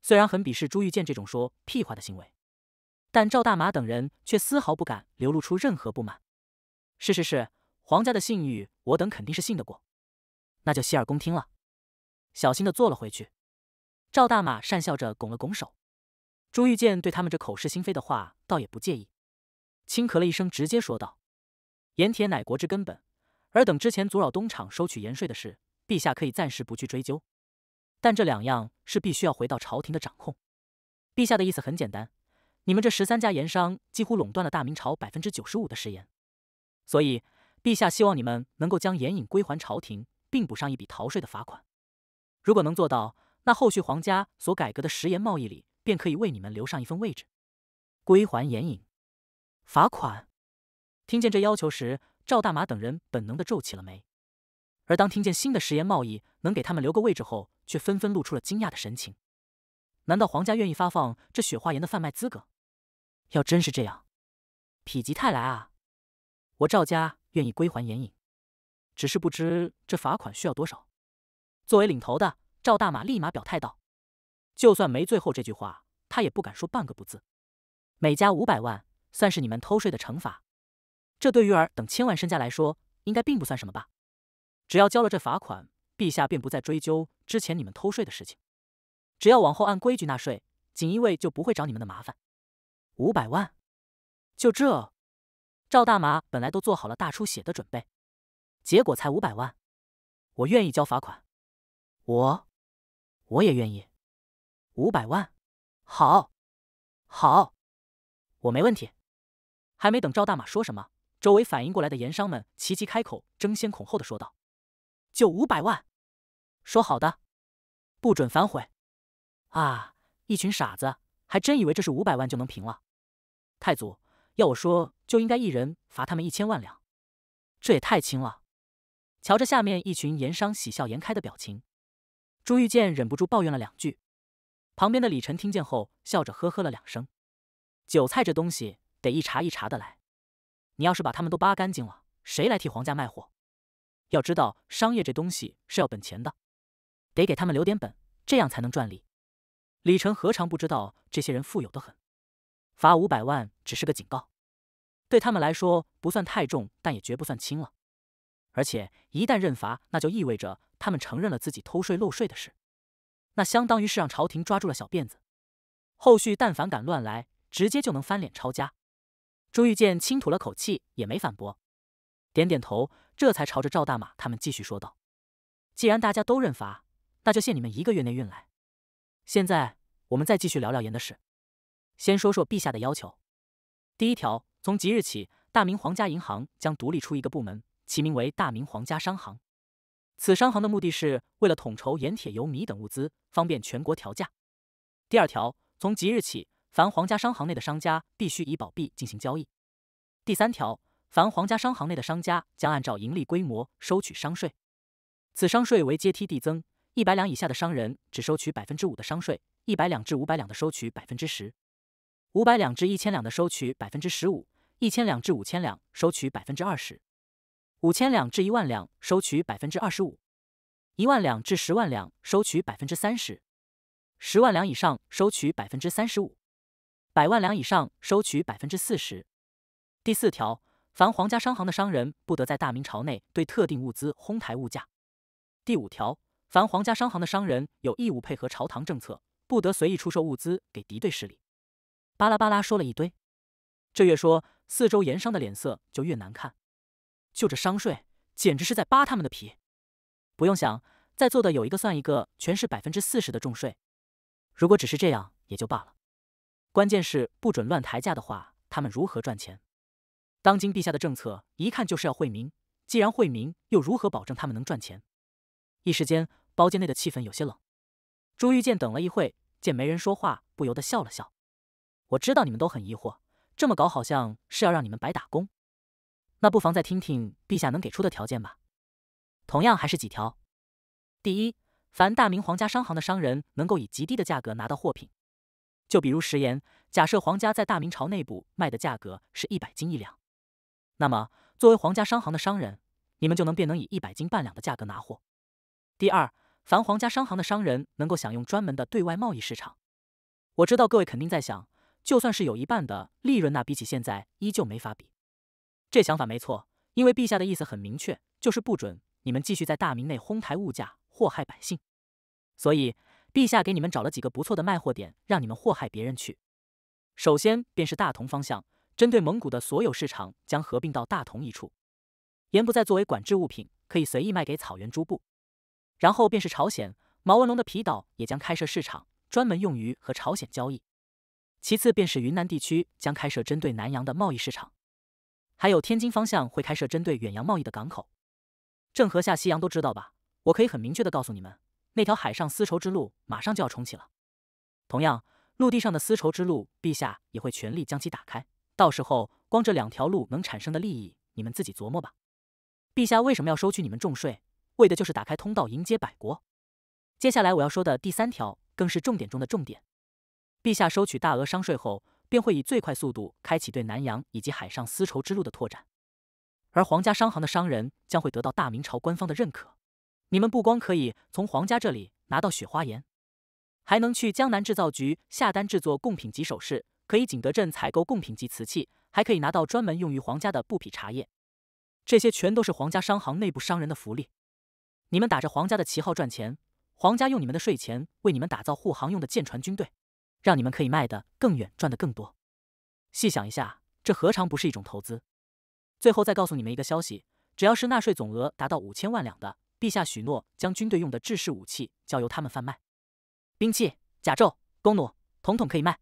S1: 虽然很鄙视朱玉建这种说屁话的行为，但赵大马等人却丝毫不敢流露出任何不满。是是是，皇家的信誉我等肯定是信得过，那就洗耳恭听了。小心的坐了回去，赵大马讪笑着拱了拱手，朱玉剑对他们这口是心非的话倒也不介意，轻咳了一声，直接说道：“盐铁乃国之根本，尔等之前阻扰东厂收取盐税的事，陛下可以暂时不去追究，但这两样是必须要回到朝廷的掌控。陛下的意思很简单，你们这十三家盐商几乎垄断了大明朝百分之九十五的食盐，所以陛下希望你们能够将盐引归还朝廷，并补上一笔逃税的罚款。”如果能做到，那后续皇家所改革的食盐贸易里，便可以为你们留上一份位置。归还盐引，罚款。听见这要求时，赵大马等人本能的皱起了眉，而当听见新的食盐贸易能给他们留个位置后，却纷纷露出了惊讶的神情。难道皇家愿意发放这雪花盐的贩卖资格？要真是这样，否极泰来啊！我赵家愿意归还盐引，只是不知这罚款需要多少。作为领头的赵大马立马表态道：“就算没最后这句话，他也不敢说半个不字。每家五百万，算是你们偷税的惩罚。这对于尔等千万身家来说，应该并不算什么吧？只要交了这罚款，陛下便不再追究之前你们偷税的事情。只要往后按规矩纳税，锦衣卫就不会找你们的麻烦。五百万，就这？赵大马本来都做好了大出血的准备，结果才五百万，我愿意交罚款。”我，我也愿意，五百万，好，好，我没问题。还没等赵大马说什么，周围反应过来的盐商们齐齐开口，争先恐后的说道：“就五百万，说好的，不准反悔啊！”一群傻子，还真以为这是五百万就能平了。太祖，要我说，就应该一人罚他们一千万两，这也太轻了。瞧着下面一群盐商喜笑颜开的表情。朱玉建忍不住抱怨了两句，旁边的李晨听见后笑着呵呵了两声。韭菜这东西得一茬一茬的来，你要是把他们都扒干净了，谁来替皇家卖货？要知道商业这东西是要本钱的，得给他们留点本，这样才能赚利。李晨何尝不知道这些人富有的很，罚五百万只是个警告，对他们来说不算太重，但也绝不算轻了。而且一旦认罚，那就意味着……他们承认了自己偷税漏税的事，那相当于是让朝廷抓住了小辫子。后续但凡敢乱来，直接就能翻脸抄家。朱玉建轻吐了口气，也没反驳，点点头，这才朝着赵大马他们继续说道：“既然大家都认罚，那就限你们一个月内运来。现在我们再继续聊聊盐的事。先说说陛下的要求。第一条，从即日起，大明皇家银行将独立出一个部门，其名为大明皇家商行。”此商行的目的是为了统筹盐、铁、油、米等物资，方便全国调价。第二条，从即日起，凡皇家商行内的商家必须以宝币进行交易。第三条，凡皇家商行内的商家将按照盈利规模收取商税。此商税为阶梯递增：一百两以下的商人只收取百分之五的商税；一百两至五百两的收取百分之十；五百两至一千两的收取百分之十五；一千两至五千两收取百分之二十。五千两至一万两，收取百分之二十五；一万两至十万两，收取百分之三十；十万两以上，收取百分之三十五；百万两以上，收取百分之四十。第四条，凡皇家商行的商人不得在大明朝内对特定物资哄抬物价。第五条，凡皇家商行的商人有义务配合朝堂政策，不得随意出售物资给敌对势力。巴拉巴拉说了一堆，这越说，四周盐商的脸色就越难看。就这商税，简直是在扒他们的皮！不用想，在座的有一个算一个，全是百分之四十的重税。如果只是这样也就罢了，关键是不准乱抬价的话，他们如何赚钱？当今陛下的政策一看就是要惠民，既然惠民，又如何保证他们能赚钱？一时间，包间内的气氛有些冷。朱玉建等了一会，见没人说话，不由得笑了笑：“我知道你们都很疑惑，这么搞好像是要让你们白打工。”那不妨再听听陛下能给出的条件吧。同样还是几条：第一，凡大明皇家商行的商人能够以极低的价格拿到货品，就比如食盐，假设皇家在大明朝内部卖的价格是一百斤一两，那么作为皇家商行的商人，你们就能便能以一百斤半两的价格拿货。第二，凡皇家商行的商人能够享用专门的对外贸易市场。我知道各位肯定在想，就算是有一半的利润，那比起现在依旧没法比。这想法没错，因为陛下的意思很明确，就是不准你们继续在大明内哄抬物价、祸害百姓。所以，陛下给你们找了几个不错的卖货点，让你们祸害别人去。首先便是大同方向，针对蒙古的所有市场将合并到大同一处，盐不再作为管制物品，可以随意卖给草原诸部。然后便是朝鲜，毛文龙的皮岛也将开设市场，专门用于和朝鲜交易。其次便是云南地区，将开设针对南洋的贸易市场。还有天津方向会开设针对远洋贸易的港口，郑和下西洋都知道吧？我可以很明确的告诉你们，那条海上丝绸之路马上就要重启了。同样，陆地上的丝绸之路，陛下也会全力将其打开。到时候，光这两条路能产生的利益，你们自己琢磨吧。陛下为什么要收取你们重税？为的就是打开通道，迎接百国。接下来我要说的第三条，更是重点中的重点。陛下收取大额商税后。便会以最快速度开启对南洋以及海上丝绸之路的拓展，而皇家商行的商人将会得到大明朝官方的认可。你们不光可以从皇家这里拿到雪花盐，还能去江南制造局下单制作贡品级首饰，可以景德镇采购贡品级瓷器，还可以拿到专门用于皇家的布匹、茶叶。这些全都是皇家商行内部商人的福利。你们打着皇家的旗号赚钱，皇家用你们的税钱为你们打造护航用的舰船、军队。让你们可以卖得更远，赚得更多。细想一下，这何尝不是一种投资？最后再告诉你们一个消息：只要是纳税总额达到五千万两的，陛下许诺将军队用的制式武器交由他们贩卖，兵器、甲胄、弓弩，统统可以卖。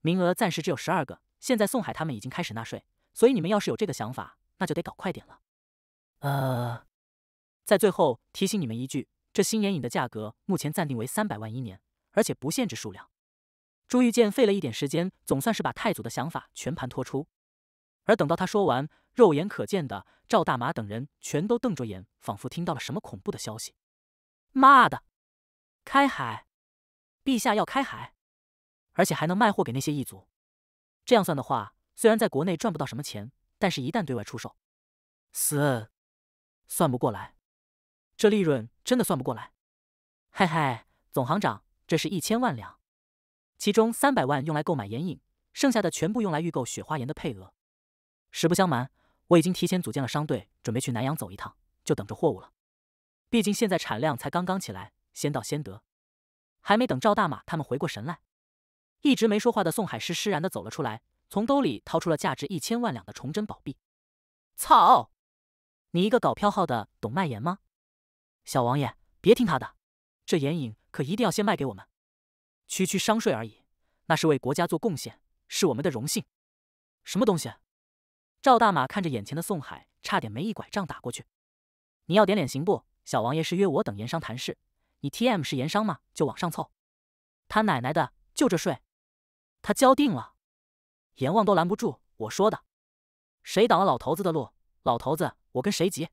S1: 名额暂时只有十二个。现在宋海他们已经开始纳税，所以你们要是有这个想法，那就得搞快点了。呃，在最后提醒你们一句：这新眼影的价格目前暂定为三百万一年，而且不限制数量。朱玉剑费了一点时间，总算是把太祖的想法全盘托出。而等到他说完，肉眼可见的赵大麻等人全都瞪着眼，仿佛听到了什么恐怖的消息。“妈的，开海！陛下要开海，而且还能卖货给那些异族。这样算的话，虽然在国内赚不到什么钱，但是一旦对外出售，死算不过来，这利润真的算不过来。”嘿嘿，总行长，这是一千万两。其中三百万用来购买眼影，剩下的全部用来预购雪花盐的配额。实不相瞒，我已经提前组建了商队，准备去南洋走一趟，就等着货物了。毕竟现在产量才刚刚起来，先到先得。还没等赵大马他们回过神来，一直没说话的宋海师释然的走了出来，从兜里掏出了价值一千万两的崇祯宝币。操！你一个搞票号的，懂卖盐吗？小王爷，别听他的，这眼影可一定要先卖给我们。区区商税而已，那是为国家做贡献，是我们的荣幸。什么东西？赵大马看着眼前的宋海，差点没一拐杖打过去。你要点脸行不？小王爷是约我等盐商谈事，你 TM 是盐商吗？就往上凑。他奶奶的，就这税，他交定了，阎王都拦不住。我说的，谁挡了老头子的路，老头子我跟谁急。